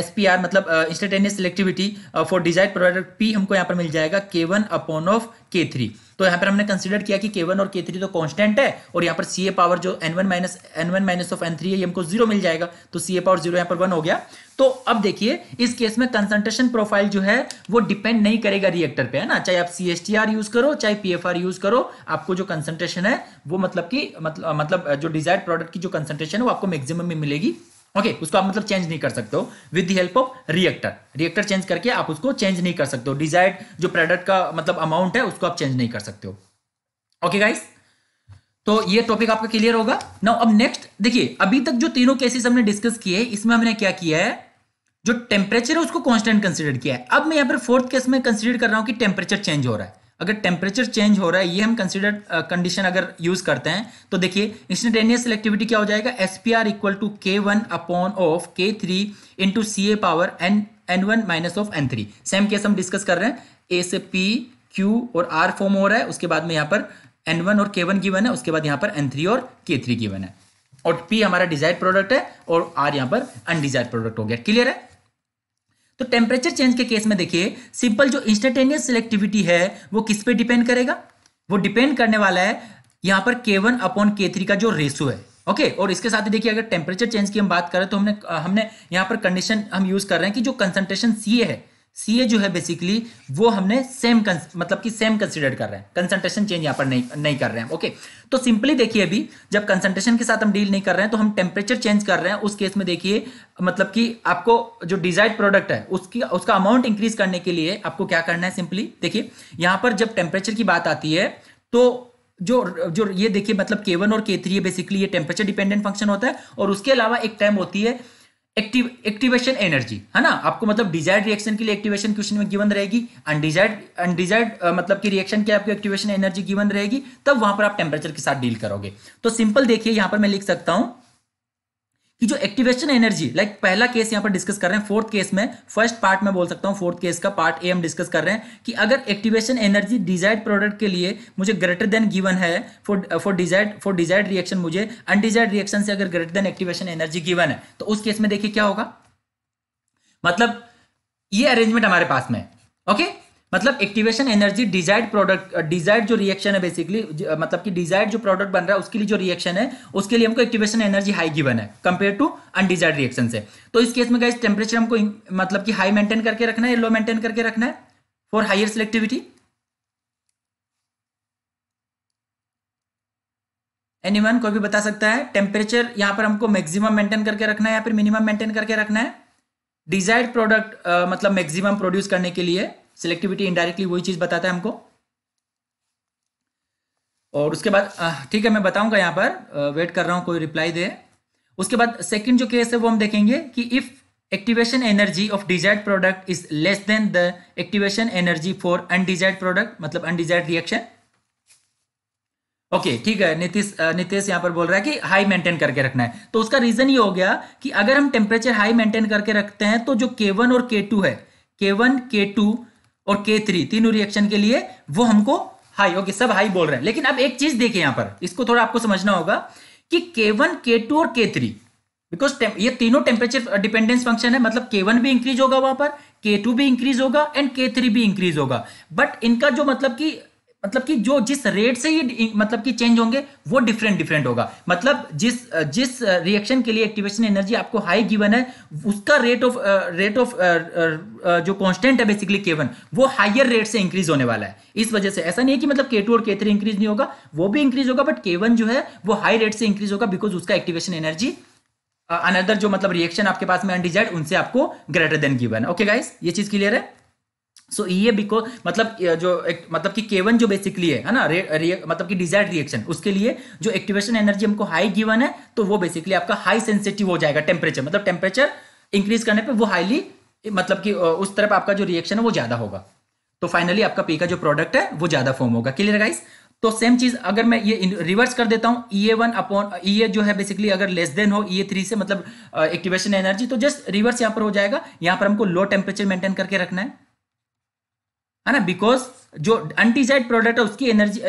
S P R मतलब instantaneous selectivity for desire product P हमको यहाँ पर मिल जाएगा के one upon of K three तो यहाँ पर हमने कंसिडर किया कि के वन और के थ्री तो कॉन्स्टेंट है और यहाँ पर सी ए पावर जो N one minus N one minus of N three है ये हमको जीरो मिल जाएगा तो सी ए पावर जीरो यहाँ पर वन हो गया तो अब देखिए इस केस में कंसंट्रेशन प्रोफाइल जो है वो डिपेंड नहीं करेगा रिएक्टर पे है ना चाहे आप C S T R use करो चाहे पी एफ आर यूज करो आपको जो कंसंट्रेशन है वो मतलब की मतलब मतलब जो डिजायर प्रोडक्ट की जो कंसंट्रेशन है वो आपको मैक्सिमम में मिलेगी ओके okay, उसको आप मतलब चेंज नहीं कर सकते हो with the help of reactor reactor change करके आप उसको चेंज नहीं कर सकते हो डिजायर्ड जो प्रोडक्ट का मतलब अमाउंट है उसको आप चेंज नहीं कर सकते हो ओके गाइस तो ये टॉपिक आपका क्लियर होगा ना अब नेक्स्ट देखिए अभी तक जो तीनों केसेस हमने डिस्कस किए इसमें हमने क्या किया है जो टेम्परेचर है उसको कॉन्स्टेंट कंसिडर किया है अब मैं यहाँ पर फोर्थ केस में कंसिडर कर रहा हूँ कि टेम्परेचर चेंज हो रहा है अगर टेम्परेचर चेंज हो रहा है ये हम कंसिडर कंडीशन uh, अगर यूज करते हैं तो देखिए इंस्टेंटेनियस सिलेक्टिविटी क्या हो जाएगा S P R equal to के one upon of K three into C A power N N one minus of N three same case हम डिस्कस कर रहे हैं ए से पी क्यू और आर फॉर्म हो रहा है उसके बाद में यहाँ पर एन वन और के वन गिवन है उसके बाद यहाँ पर एन थ्री और के थ्री गिवन है और पी हमारा डिजायर प्रोडक्ट है और आर यहाँ पर अनडिजायर प्रोडक्ट हो गया क्लियर है तो टेम्परेचर चेंज के केस में देखिए सिंपल जो इंस्टेंटेनियस सिलेक्टिविटी है वो किस पे डिपेंड करेगा वो डिपेंड करने वाला है यहां पर के वन अपॉन के थ्री का जो रेशो है ओके okay, और इसके साथ ही देखिए अगर टेम्परेचर चेंज की हम बात करें तो हमने हमने यहाँ पर कंडीशन हम यूज कर रहे हैं कि जो कंसंट्रेशन सी है सी ए जो है बेसिकली वो हमने सेम मतलब कि सेम कंसिडर कर रहे हैं कंसंट्रेशन चेंज यहाँ पर नहीं नहीं कर रहे हैं ओके तो सिंपली देखिए अभी जब कंसंट्रेशन के साथ हम डील नहीं कर रहे हैं तो हम टेम्परेचर चेंज कर रहे हैं उस केस में देखिए मतलब कि आपको जो डिजायर्ड प्रोडक्ट है उसकी उसका अमाउंट इंक्रीज करने के लिए आपको क्या करना है सिंपली देखिए यहाँ पर जब टेम्परेचर की बात आती है तो जो जो ये देखिए मतलब के और के बेसिकली ये टेम्परेचर डिपेंडेंट फंक्शन होता है और उसके अलावा एक टाइम होती है एक्टिव एक्टिवेशन एनर्जी है ना आपको मतलब डिजायर्ड रिएक्शन के लिए एक्टिवेशन क्वेश्चन में गिवन रहेगी अनडिजायर्ड अनडिजायर्ड मतलब कि रिएक्शन के आपको एक्टिवेशन एनर्जी गिवन रहेगी तब वहां पर आप टेम्परेचर के साथ डील करोगे तो सिंपल देखिए यहां पर मैं लिख सकता हूं कि जो एक्टिवेशन एनर्जी लाइक पहला केस यहां पर डिस्कस कर रहे हैं फोर्थ केस में फर्स्ट पार्ट में बोल सकता हूं फोर्थ केस का पार्ट ए हम डिस्कस कर रहे हैं कि अगर एक्टिवेशन एनर्जी डिजायर्ड प्रोडक्ट के लिए मुझे ग्रेटर देन गिवन है for for desired for desired reaction मुझे अनडिजायर्ड रिएक्शन से अगर greater than activation energy given है तो उस केस में देखिए क्या होगा मतलब ये अरेंजमेंट हमारे पास में ओके okay? मतलब activation energy desired product desired जो रिएक्शन है बेसिकली uh, मतलब कि डिजायर्ड जो प्रोडक्ट बन रहा है उसके लिए जो रिएक्शन है उसके लिए हमको एक्टिवेशन एनर्जी हाई गिवन है कंपेयर टू अनडिजायर्ड रिएक्शन से तो इस केस में गाइस टेम्परेचर हमको मतलब कि हाई मेंटेन करके रखना है लो मेंटेन करके रखना है फॉर हायर सिलेक्टिविटी वन कोई भी बता सकता है टेम्परेचर यहां पर हमको मैक्सिमम मेंटेन करके रखना है या फिर मिनिमम मेंटेन करके रखना है डिजायर्ड प्रोडक्ट uh, मतलब मैक्सिमम प्रोड्यूस करने के लिए सिलेक्टिविटी इनडायरेक्टली वही चीज़ बताता है हमको और उसके बाद ठीक है मैं बताऊंगा यहाँ पर वेट कर रहा हूं कोई रिप्लाई दे उसके बाद सेकंड जो केस है वो हम देखेंगे कि if activation energy of desired product is less than the activation energy for undesired product मतलब अनडिजायर्ड रिएक्शन ओके ठीक है नीतीश नीतीश यहां पर बोल रहा है कि हाई मेंटेन करके रखना है तो उसका रीजन ये हो गया कि अगर हम टेम्परेचर हाई मेंटेन करके रखते हैं तो जो वन और टू है के टू और के थ्री तीनों रिएक्शन के लिए वो हमको हाई ओके सब हाई बोल रहे हैं लेकिन अब एक चीज देखिए यहां पर इसको थोड़ा आपको समझना होगा कि के वन के टू और के थ्री बिकॉज ये तीनों टेम्परेचर डिपेंडेंस फंक्शन है मतलब के वन भी इंक्रीज होगा वहां पर के टू भी इंक्रीज होगा एंड के थ्री भी इंक्रीज होगा बट इनका जो मतलब कि मतलब कि जो जिस रेट से ये मतलब कि चेंज होंगे वो डिफरेंट डिफरेंट होगा मतलब जिस जिस रिएक्शन के लिए एक्टिवेशन एनर्जी आपको हाई गिवन है उसका रेट ऑफ रेट ऑफ जो कांस्टेंट है बेसिकली केवन वो हायर रेट से इंक्रीज होने वाला है इस वजह से ऐसा नहीं है कि मतलब के और के इंक्रीज नहीं होगा वो भी इंक्रीज होगा बट केवन जो है वो हाई रेट से इंक्रीज होगा बिकॉज उसका एक्टिवेशन एनर्जी अनदर जो मतलब रिएक्शन आपके पास में अनडिजायर्ड उनसे आपको greater than given okay guys ये चीज क्लियर है सो so, ये बिकॉज मतलब जो एक, मतलब कि केवन जो बेसिकली है ना रे, रे, मतलब कि डिजायर्ड रिएक्शन उसके लिए जो एक्टिवेशन एनर्जी हमको हाई गिवन है तो वो बेसिकली आपका हाई सेंसिटिव हो जाएगा टेम्परेचर मतलब टेम्परेचर इंक्रीज करने पे वो हाईली मतलब कि उस तरफ आपका जो रिएक्शन है वो ज्यादा होगा तो फाइनली आपका पी का जो प्रोडक्ट है वो ज्यादा फॉर्म होगा क्लियर गाइस तो सेम चीज अगर मैं ये रिवर्स कर देता हूं ई ए वन अपॉन ई ए जो है बेसिकली अगर लेस देन हो ई ए थ्री से मतलब एक्टिवेशन एनर्जी तो जस्ट रिवर्स यहां पर हो जाएगा यहां पर हमको लो टेम्परेचर मेंटेन करके रखना है है ना बिकॉज जो अनडिजाइड प्रोडक्ट है उसकी एनर्जी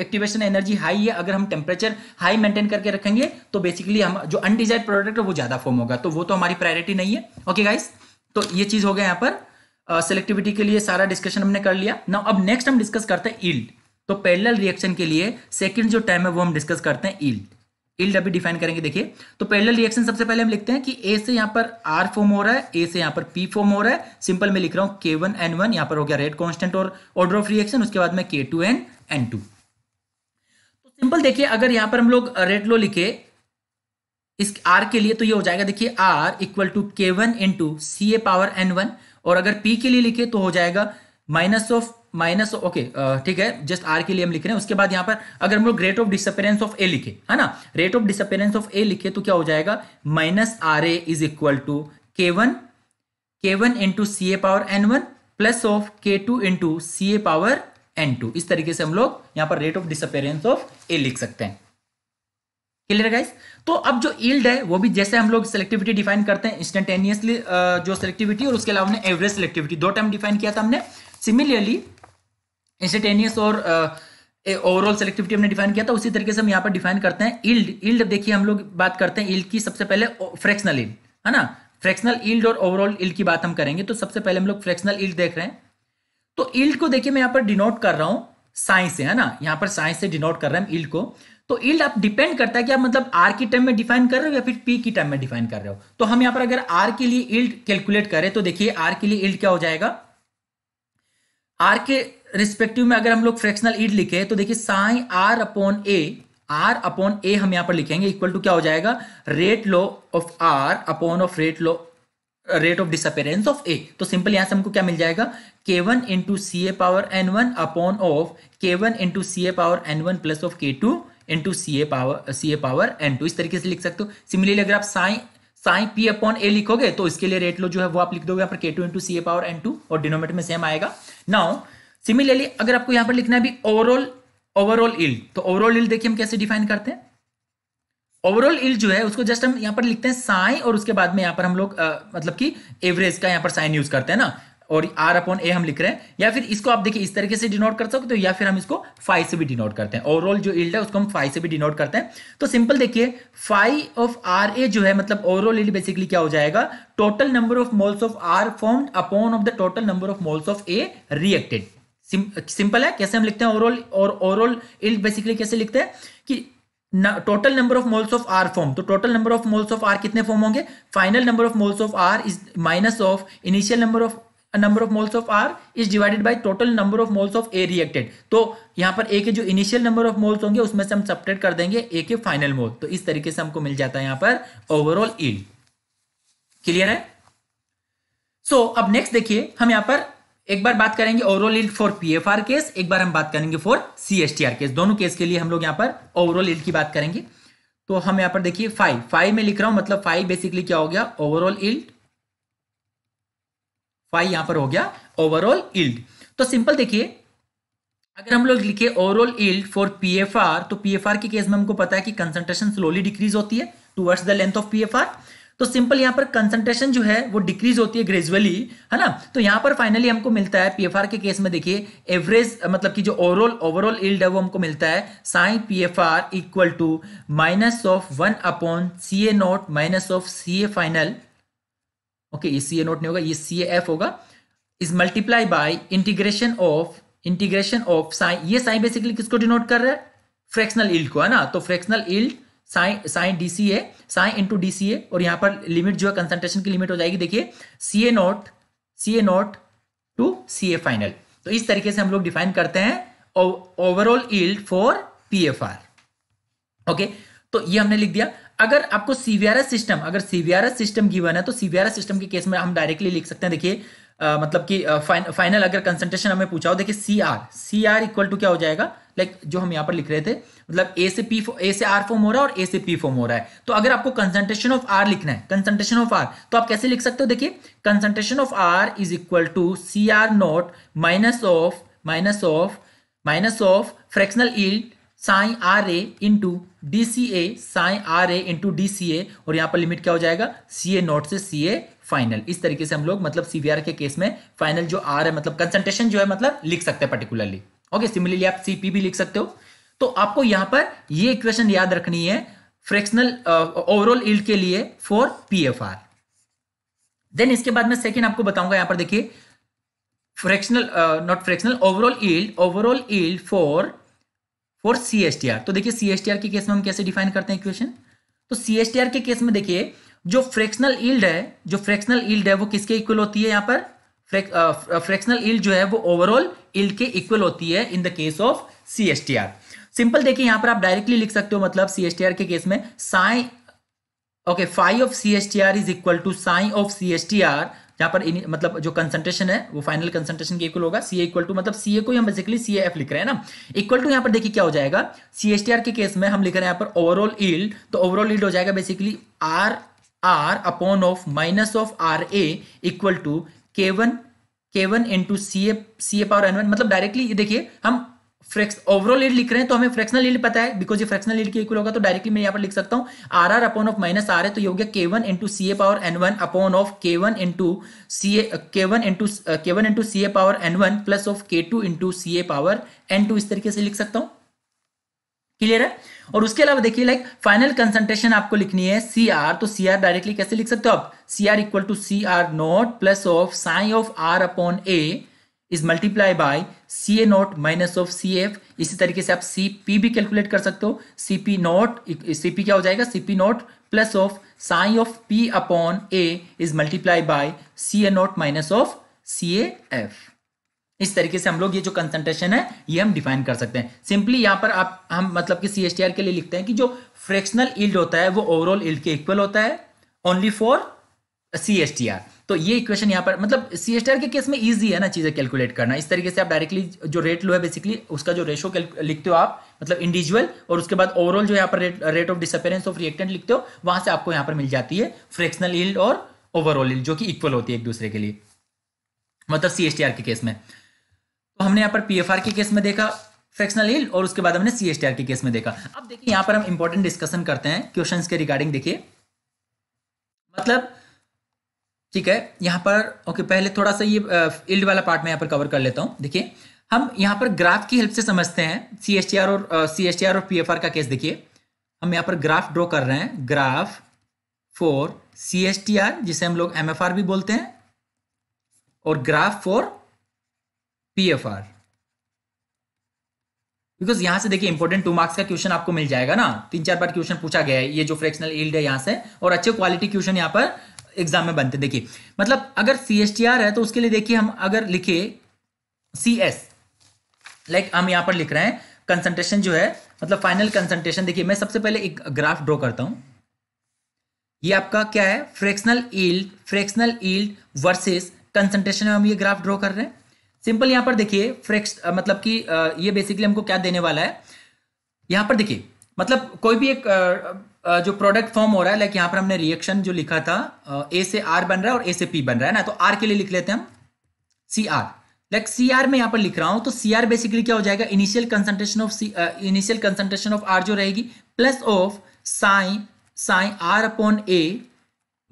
एक्टिवेशन एनर्जी हाई है अगर हम टेम्परेचर हाई मेंटेन करके रखेंगे तो बेसिकली हम जो अनडिजाइड प्रोडक्ट है वो ज्यादा फॉर्म होगा तो वो तो हमारी प्रायोरिटी नहीं है ओके okay गाइस तो ये चीज हो गया यहाँ पर सेलेक्टिविटी uh, के लिए सारा डिस्कशन हमने कर लिया ना अब नेक्स्ट हम डिस्कस करते हैं ईल्ड तो पैरल रिएक्शन के लिए सेकेंड जो टाइम है वो हम डिस्कस करते हैं ईल्ड इल्ड अभी डिफाइन करेंगे देखिए तो पैरेलल रिएक्शन सबसे पहले हम लिखते हैं कि ए से यहाँ पर आर फॉर्म हो रहा है ए से यहाँ पर पी फॉर्म हो रहा है सिंपल मैं लिख रहा हूँ के वन एन वन यहाँ पर हो गया रेड कॉन्स्टेंट और ऑर्डर ऑफ रिएक्शन उसके बाद में K two N N two तो सिंपल देखिए अगर यहाँ पर हम लोग रेड लो लिखे इस आर के लिए तो ये हो जाएगा देखिए आर इक्वल टू के one into C A power N one और अगर पी के लिए लिखे तो हो जाएगा माइनस ऑफ माइनस ओके ठीक है जस्ट आर के लिए हम लिख रहे हैं उसके बाद यहां पर अगर हम लोग rate of disappearance of A लिखे है ना rate of disappearance of A लिखे तो क्या हो जाएगा minus are A is equal to के one K one into C A power N one plus of के two into C A power N two इस तरीके से हम लोग यहां पर rate of disappearance of A लिख सकते हैं क्लियर गाइस तो अब जो ईल्ड है वो भी जैसे हम लोग सेलेक्टिविटी डिफाइन करते हैं इंस्टेंटेनियसली uh, जो सेलेक्टिविटी और उसके अलावा हमने एवरेज सेलेक्टिविटी दो टाइम डिफाइन किया था हमने सिमिलरली इंस्टेटेनियस और ओवरऑल सेलेक्टिविटी हमने डिफाइन किया था उसी तरीके से हम यहाँ पर डिफाइन करते हैं इल्ड इल्ड देखिए हम लोग बात करते हैं इल्ड की सबसे पहले फ्रैक्शनल इल्ड है ना फ्रैक्शनल इल्ड और ओवरऑल इल्ड की बात हम करेंगे तो सबसे पहले हम लोग फ्रैक्शनल इल्ड देख रहे हैं तो इल्ड को देखिए मैं यहाँ पर डिनोट कर रहा हूँ साइंस से है ना यहाँ पर साइंस से डिनोट कर रहे हैं इल्ड को तो इल्ड आप डिपेंड करता है कि आप मतलब आर की टर्म में डिफाइन कर रहे हो या फिर पी की टर्म में डिफाइन कर रहे हो तो हम यहाँ पर अगर आर के लिए इल्ड कैलकुलेट करें तो देखिए आर के लिए इल्ड क्या हो जाएगा आर के रिस्पेक्टिव में अगर हम लोग फ्रैक्शनल ईड लिखे तो देखिए psi R upon A R upon A हम यहां पर लिखेंगे इक्वल टू क्या हो जाएगा rate law of R upon of rate law rate of disappearance of A तो सिंपल यहां से हमको क्या मिल जाएगा के one into C A power N one upon of के one into C A power N one plus of के two into C A power C A power N two इस तरीके से लिख सकते हो सिमिलरली अगर आप sine psi P upon A लिखोगे तो इसके लिए रेट लो जो है वो आप लिख दोगे यहाँ पर K two into C A power N two और डिनोमीटर में सेम आएगा नाउ सिमिलरली अगर आपको यहाँ पर लिखना है ओवरऑल ओवरऑल इल तो ओवरऑल इल देखिए हम कैसे डिफाइन करते हैं ओवरऑल इल जो है उसको जस्ट हम यहाँ पर लिखते हैं साई और उसके बाद में यहाँ पर हम लोग मतलब कि एवरेज का यहाँ पर साइन यूज करते हैं ना और आर अपॉन ए हम लिख रहे हैं या फिर इसको आप देखिए इस तरीके से डिनोट कर सकते हो या फिर हम इसको फाइव से भी डिनोट करते हैं ओवरऑल जो इल्ड है उसको हम फाइव से भी डिनोट करते हैं तो सिंपल देखिए फाइव ऑफ आर ए जो है मतलब ओवरऑल इल्ड बेसिकली क्या हो जाएगा total number of moles of R form upon of the total number of moles of A reacted simple है कैसे हम लिखते हैं ओवरऑल और ओवरऑल इल्ड बेसिकली कैसे लिखते हैं कि total number of moles of R form तो total number of moles of R कितने फॉर्म होंगे final number of moles of R is minus of initial number of number of moles of R is divided by total number of moles of A reacted तो यहां पर ए के जो initial number of moles होंगे उसमें से हम separate कर देंगे ए के फाइनल मोल तो इस तरीके से हमको मिल जाता है यहां पर ओवरऑल ईल्ड क्लियर है सो so, अब नेक्स्ट देखिए हम यहां पर एक बार बात करेंगे overall yield for PFR case एक बार हम बात करेंगे फॉर सीएसटीआर केस दोनों केस के लिए हम लोग यहां पर ओवरऑल इल्ड की बात करेंगे तो हम यहां पर देखिए फाइव फाइव में लिख रहा हूं मतलब फाइव बेसिकली क्या हो गया ओवरऑल इल्ड फाइव यहां पर हो गया ओवरऑल इल्ड तो सिंपल देखिए अगर हम लोग लिखे ओवरऑल इल्ड फॉर पीएफआर तो पीएफआर के केस में हमको पता है कि कंसंट्रेशन स्लोली डिक्रीज होती है towards the length of PFR तो सिंपल यहां पर कंसंट्रेशन जो है वो डिक्रीज होती है ग्रेजुअली है ना तो यहां पर फाइनली हमको मिलता है पीएफआर के केस में देखिए एवरेज मतलब कि जो ओवरऑल ओवरऑल इल्ड है वो हमको मिलता है sine PFR equal to minus of one upon C A not minus of C A final okay ये सी ए नोट नहीं होगा ये सी एफ होगा is multiply by integration of integration of sine ये साइन बेसिकली किसको denote कर रहा है फ्रैक्शनल इल्ड को है ना तो fractional yield sine sine D C A sine into D C A और यहाँ पर लिमिट जो है कंसंट्रेशन की लिमिट हो जाएगी देखिए C A naught C A naught to C A final तो इस तरीके से हम लोग डिफाइन करते हैं overall yield for P F R okay तो ये हमने लिख दिया अगर आपको सीवीआरएस सिस्टम अगर सीवीआरएस सिस्टम गिवन है तो सीवीआरएस सिस्टम के केस में हम डायरेक्टली लिख सकते हैं देखिए मतलब कि फाइनल अगर कंसंट्रेशन हमें पूछा हो देखिए C R C R equal to क्या हो जाएगा लाइक like, जो हम यहाँ पर लिख रहे थे मतलब ए से पी ए से आर फॉर्म हो रहा है और ए से पी फॉर्म हो रहा है तो अगर आपको कंसंट्रेशन ऑफ आर लिखना है कंसंट्रेशन ऑफ आर तो आप कैसे लिख सकते हो देखिए concentration of R is equal to C R naught minus of minus of minus of fractional yield psi R A into D C A psi R A into D C A और यहाँ पर limit क्या हो जाएगा C A naught से C A final इस तरीके से हम लोग मतलब सीवीआर के केस में फाइनल जो आर है मतलब कंसंट्रेशन जो है मतलब लिख सकते हैं पर्टिकुलरली ओके सिमिलरली आप सीपी भी लिख सकते हो तो आपको यहाँ पर ये इक्वेशन याद रखनी है फ्रैक्शनल ओवरऑल इल्ड के लिए for P F R then इसके बाद में सेकेंड आपको बताऊंगा यहाँ पर देखिए fractional not fractional overall yield overall yield for for C S T R तो देखिए सी एस टी आर के केस में हम कैसे डिफाइन करते हैं इक्वेशन तो सी एस टी आर के केस में देखिए जो फ्रैक्शनल ईल्ड है जो फ्रैक्शनल ईल्ड है वो किसके इक्वल होती है यहाँ पर फ्रैक्शनल ईल्ड uh, uh, जो है वो ओवरऑल ईल्ड के इक्वल होती है in the case of C S T R simple देखिए यहाँ पर आप डायरेक्टली लिख सकते हो मतलब सी एस टी आर के केस में sine okay phi of C S T R is equal to sign of C S T R जहां पर इन, मतलब जो कंसंट्रेशन है वो फाइनल कंसंट्रेशन के इक्वल होगा सी इक्वल टू मतलब सी को हम बेसिकली सी एफ लिख रहे हैं ना इक्वल टू यहाँ पर देखिए क्या हो जाएगा सी एस टी आर के केस में हम लिख रहे हैं यहाँ पर ओवरऑल ईल्ड तो ओवरऑल ईल्ड हो जाएगा basically R R upon of minus of R A equal to के one K one into C A C A power N one मतलब डायरेक्टली देखिए हम ओवरऑल यील्ड लिख रहे हैं तो हमें फ्रैक्शनल यील्ड पता है बिकॉज ये फ्रैक्शनल यील्ड के इक्वल होगा तो डायरेक्टली मैं यहाँ पर लिख सकता हूँ R R upon of minus R है तो ये हो गया K one into C A power N one upon of के one into C A K one into K one into C A power N one plus of के two into C A power N two इस तरीके से लिख सकता हूँ clear है और उसके अलावा देखिए लाइक फाइनल कंसंट्रेशन आपको लिखनी है सी आर तो सी आर डायरेक्टली कैसे लिख सकते हो आप C R equal to C R naught plus of sine of R upon A is multiply by C A not minus of C F इसी तरीके से आप सी पी भी कैलकुलेट कर सकते हो C P naught C P क्या हो जाएगा C P naught plus of psi of P upon A is multiply by C A not minus of C A F इस तरीके से हम लोग ये जो कंसंट्रेशन है ये हम डिफाइन कर सकते हैं सिंपली यहां पर आप हम मतलब कि सी के लिए लिखते हैं कि जो फ्रैक्शनल ईल्ड होता है वो ओवरऑल ईल्ड के इक्वल होता है only for C S T R तो ये इक्वेशन यहाँ पर मतलब सी के केस में इजी है ना चीज़ें कैलकुलेट करना इस तरीके से आप डायरेक्टली जो रेट लो है बेसिकली उसका जो रेशो लिखते हो आप मतलब इंडिविजुअल और उसके बाद ओवरऑल जो यहाँ पर rate rate of disappearance of reactant लिखते हो वहां से आपको यहाँ पर मिल जाती है फ्रैक्शनल इल्ड और ओवरऑल इल्ड जो कि इक्वल होती है एक दूसरे के लिए मतलब सी के केस में तो हमने यहाँ पर पी के केस में देखा फ्रैक्शनल हिल और उसके बाद हमने सी एस के केस में देखा अब देखिए यहाँ पर हम इंपॉर्टेंट डिस्कशन करते हैं क्वेश्चन के रिगार्डिंग देखिए मतलब ठीक है यहाँ पर ओके पहले थोड़ा सा ये इल्ड वाला पार्ट मैं यहाँ पर कवर कर लेता हूँ देखिए हम यहाँ पर ग्राफ की हेल्प से समझते हैं सी एस टी आर और सी एस टी आर और पी एफ आर का केस देखिए हम यहाँ पर ग्राफ ड्रॉ कर रहे हैं graph for C S T R जिसे हम लोग एम एफ आर भी बोलते हैं और graph for P F R because यहाँ से देखिए इंपॉर्टेंट टू मार्क्स का क्वेश्चन आपको मिल जाएगा ना तीन चार बार क्वेश्चन पूछा गया है ये जो फ्रैक्शनल ईल्ड है यहाँ से और अच्छे क्वालिटी क्वेश्चन यहाँ पर एग्जाम में बनते देखिए मतलब अगर सी एस टी आर है तो उसके लिए देखिए हम अगर लिखे सी एस लाइक हम यहां पर लिख रहे हैं कंसंट्रेशन जो है मतलब फाइनल कंसंट्रेशन देखिए मैं सबसे पहले एक ग्राफ ड्रॉ करता हूं ये आपका क्या है fractional yield fractional yield versus concentration में हम ये ग्राफ ड्रॉ कर रहे हैं सिंपल यहां पर देखिए फ्रैक्स मतलब कि ये बेसिकली हमको क्या देने वाला है यहां पर देखिए मतलब कोई भी एक जो प्रोडक्ट फॉर्म हो रहा है लाइक यहां पर हमने रिएक्शन जो लिखा था ए से आर बन रहा है और ए से पी बन रहा है ना तो आर के लिए लिख लेते हैं हम C R like C R में यहां पर लिख रहा हूं तो सी आर बेसिकली क्या हो जाएगा initial concentration of C initial concentration of R जो रहेगी plus of psi psi R upon A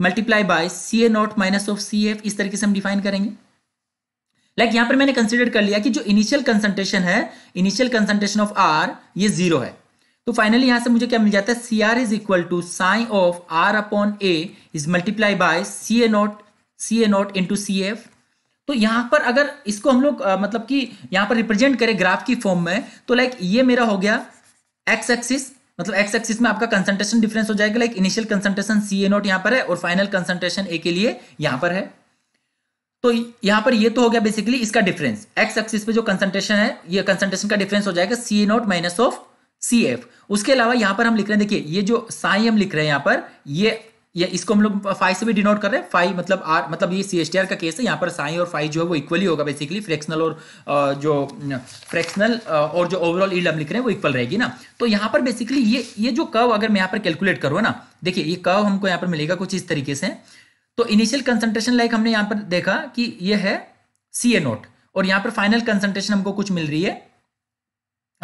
multiply by C A not minus of C F इस तरीके से हम डिफाइन करेंगे लाइक like यहाँ पर मैंने कंसिडर कर लिया कि जो इनिशियल कंसंट्रेशन है इनिशियल कंसंट्रेशन ऑफ आर ये जीरो है तो फाइनली यहां से मुझे क्या मिल जाता है C R is equal to sign of R upon A is multiply by C A naught C A not into C F तो यहां पर अगर इसको हम लोग मतलब कि यहां पर रिप्रेजेंट करें ग्राफ की फॉर्म में तो लाइक ये मेरा हो गया एक्स एक्सिस मतलब एक्स एक्सिस में आपका कंसंट्रेशन डिफरेंस हो जाएगा like initial concentration C A naught यहां पर है और फाइनल कंसंट्रेशन ए के लिए यहां पर है तो यहां पर ये तो हो गया बेसिकली इसका डिफरेंस एक्स एक्सिस पे जो कंसंट्रेशन है ये कंसंट्रेशन का डिफरेंस हो जाएगा C A not minus of C F उसके अलावा यहां पर हम लिख रहे हैं देखिए ये जो साई हम लिख रहे हैं यहां पर ये ये इसको हम लोग फाइव से भी डिनोट कर रहे हैं फाइव मतलब आर मतलब ये सी एस टी आर का केस है यहाँ पर साई और फाइव जो है वो इक्वली होगा बेसिकली फ्रैक्शनल और जो फ्रैक्शनल और जो ओवरऑल ईल्ड हम लिख रहे हैं वो इक्वल रहेगी ना तो यहाँ पर बेसिकली ये ये जो कर्व अगर मैं यहाँ पर कैलकुलेट करूँ ना देखिए ये कर्व हमको यहाँ पर मिलेगा कुछ इस तरीके से तो इनिशियल कंसनट्रेशन लाइक हमने यहाँ पर देखा कि ये है सी ए नोट और यहाँ पर फाइनल कंसनट्रेशन हमको कुछ मिल रही है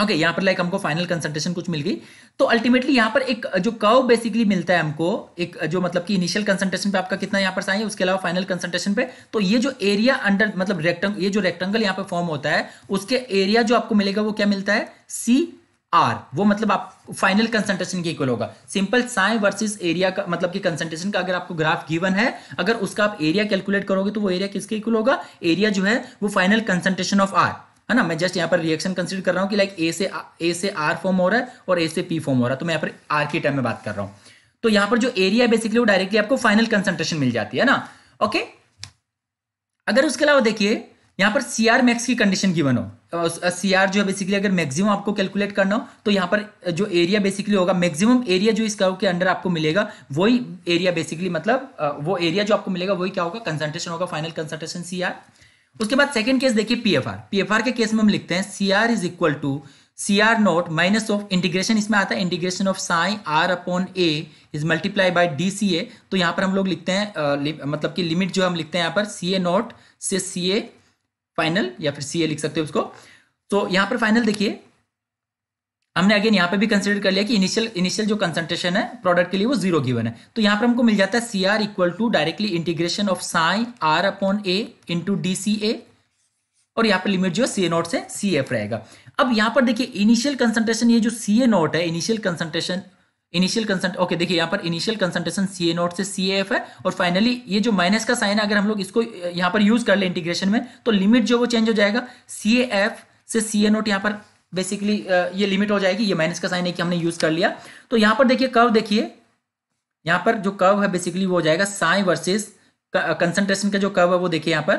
ओके okay, यहाँ पर लाइक हमको फाइनल कंसंट्रेशन कुछ मिल गई तो अल्टीमेटली यहाँ पर एक जो कर्व बेसिकली मिलता है हमको एक जो मतलब कि इनिशियल कंसंट्रेशन पे आपका कितना यहाँ पर साइन है उसके अलावा फाइनल कंसंट्रेशन पे तो ये जो एरिया अंडर मतलब रेक्टंग ये जो रेक्टेंगल यहाँ पर फॉर्म होता है उसके एरिया जो आपको मिलेगा वो क्या मिलता है सी आर वो मतलब आप फाइनल कंसंट्रेशन के इक्वल होगा सिंपल साइन वर्सेस एरिया का मतलब कि कंसंट्रेशन का अगर आपको ग्राफ गिवन है अगर उसका आप एरिया कैलकुलेट करोगे तो वो एरिया किसके इक्वल होगा एरिया जो है वो फाइनल कंसंट्रेशन ऑफ आर है ना मैं जस्ट यहाँ पर रिएक्शन कंसिडर कर रहा हूँ कि लाइक ए से ए से आर फॉर्म हो रहा है और ए से पी फॉर्म हो रहा है तो मैं यहाँ पर आर की टाइम में बात कर रहा हूँ तो यहाँ पर जो एरिया है बेसिकली वो डायरेक्टली आपको फाइनल कंसेंट्रेशन मिल जाती है ना ओके अगर उसके अलावा देखिए यहाँ पर सी आर मैक्स की कंडीशन गिवन हो सी आर जो है बेसिकली अगर मैक्सिमम आपको कैलकुलेट करना हो तो यहाँ पर जो एरिया बेसिकली होगा मैक्सिमम एरिया जो इस कर्व के अंडर आपको मिलेगा वही एरिया बेसिकली मतलब वो एरिया जो आपको मिलेगा वही क्या होगा कंसंट्रेशन होगा फाइनल कंसंट्रेशन सी आर उसके बाद सेकेंड केस देखिए पीएफआर पीएफआर के केस में हम लिखते हैं C R is equal to C R naught minus of integration इसमें आता है integration of psi R upon A is multiply by D C A तो यहां पर हम लोग लिखते हैं आ, मतलब कि लिमिट जो हम लिखते हैं यहां पर सी ए नॉट से सी ए फाइनल या फिर सी ए लिख सकते हैं उसको तो यहां पर फाइनल देखिए हमने अगेन यहाँ पे भी कंसिडर कर लिया कि इनिशियल इनिशियल जो कंसंट्रेशन है प्रोडक्ट के लिए वो जीरो गिवन है तो यहाँ पर हमको मिल जाता है C R equal to directly integration of psi R upon A into D C A और यहाँ पर लिमिट जो है सी ए नॉट से सी एफ रहेगा अब यहाँ पर देखिए इनिशियल कंसंट्रेशन ये जो सी ए नॉट है इनिशियल कंसंट्रेशन इनिशियल कंसंट ओके देखिए यहाँ पर initial concentration C A naught से सी एफ है और फाइनली ये जो माइनस का साइन है अगर हम लोग इसको यहाँ पर यूज कर ले इंटीग्रेशन में तो लिमिट जो वो चेंज हो जाएगा सी एफ से सी ए नॉट यहाँ पर बेसिकली uh, ये लिमिट हो जाएगी ये माइनस का साइन है कि हमने यूज कर लिया तो यहां पर देखिए कर्व देखिए यहां पर जो कर्व है बेसिकली वो हो जाएगा साइन वर्सेस कंसंट्रेशन का जो कर्व है वो देखिए यहां पर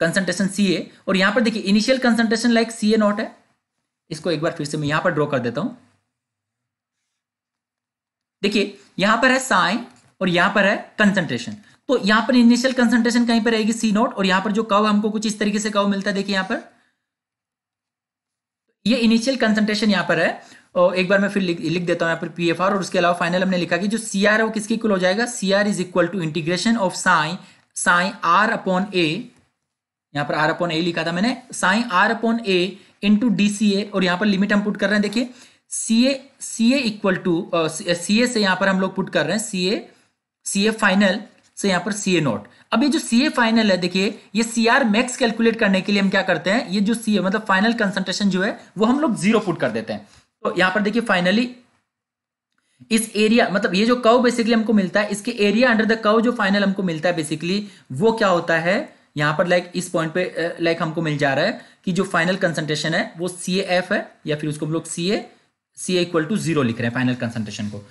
कंसंट्रेशन सी ए और यहां पर देखिए initial concentration like C A naught है इसको एक बार फिर से मैं यहां पर ड्रॉ कर देता हूं देखिए यहां पर है साइन और यहां पर है कंसंट्रेशन तो यहां पर इनिशियल कंसंट्रेशन कहीं पर रहेगी सी नॉट और यहां पर जो कव हमको कुछ इस तरीके से कव मिलता है देखिए यहां पर ये इनिशियल कंसंट्रेशन यहाँ पर है और एक बार मैं फिर लिख, लिख देता हूँ यहाँ पर पी एफ आर और उसके अलावा फाइनल हमने लिखा कि जो सी आर है वो किसके इक्वल हो जाएगा C R is equal to integration of psi psi R upon A यहाँ पर आर अपॉन ए लिखा था मैंने psi R upon A into D C A और यहाँ पर लिमिट हम पुट कर रहे हैं देखिए C A C A equal to C ए से यहाँ पर हम लोग पुट कर रहे हैं C A C A final सो यहाँ पर सी ए नॉट अब ये जो सी ए फाइनल है देखिए ये सी आर मैक्स कैलकुलेट करने के लिए हम क्या करते हैं ये जो सी ए मतलब फाइनल कंसंट्रेशन जो है वो हम लोग जीरो फुट कर देते हैं तो यहाँ पर देखिए फाइनली इस एरिया मतलब ये जो कव बेसिकली हमको मिलता है इसके एरिया अंडर द कव जो फाइनल हमको मिलता है बेसिकली वो क्या होता है यहाँ पर लाइक इस पॉइंट पे लाइक हमको मिल जा रहा है कि जो फाइनल कंसंट्रेशन है वो सी एफ है या फिर उसको हम लोग C A C equal to zero लिख रहे हैं फाइनल कंसंट्रेशन को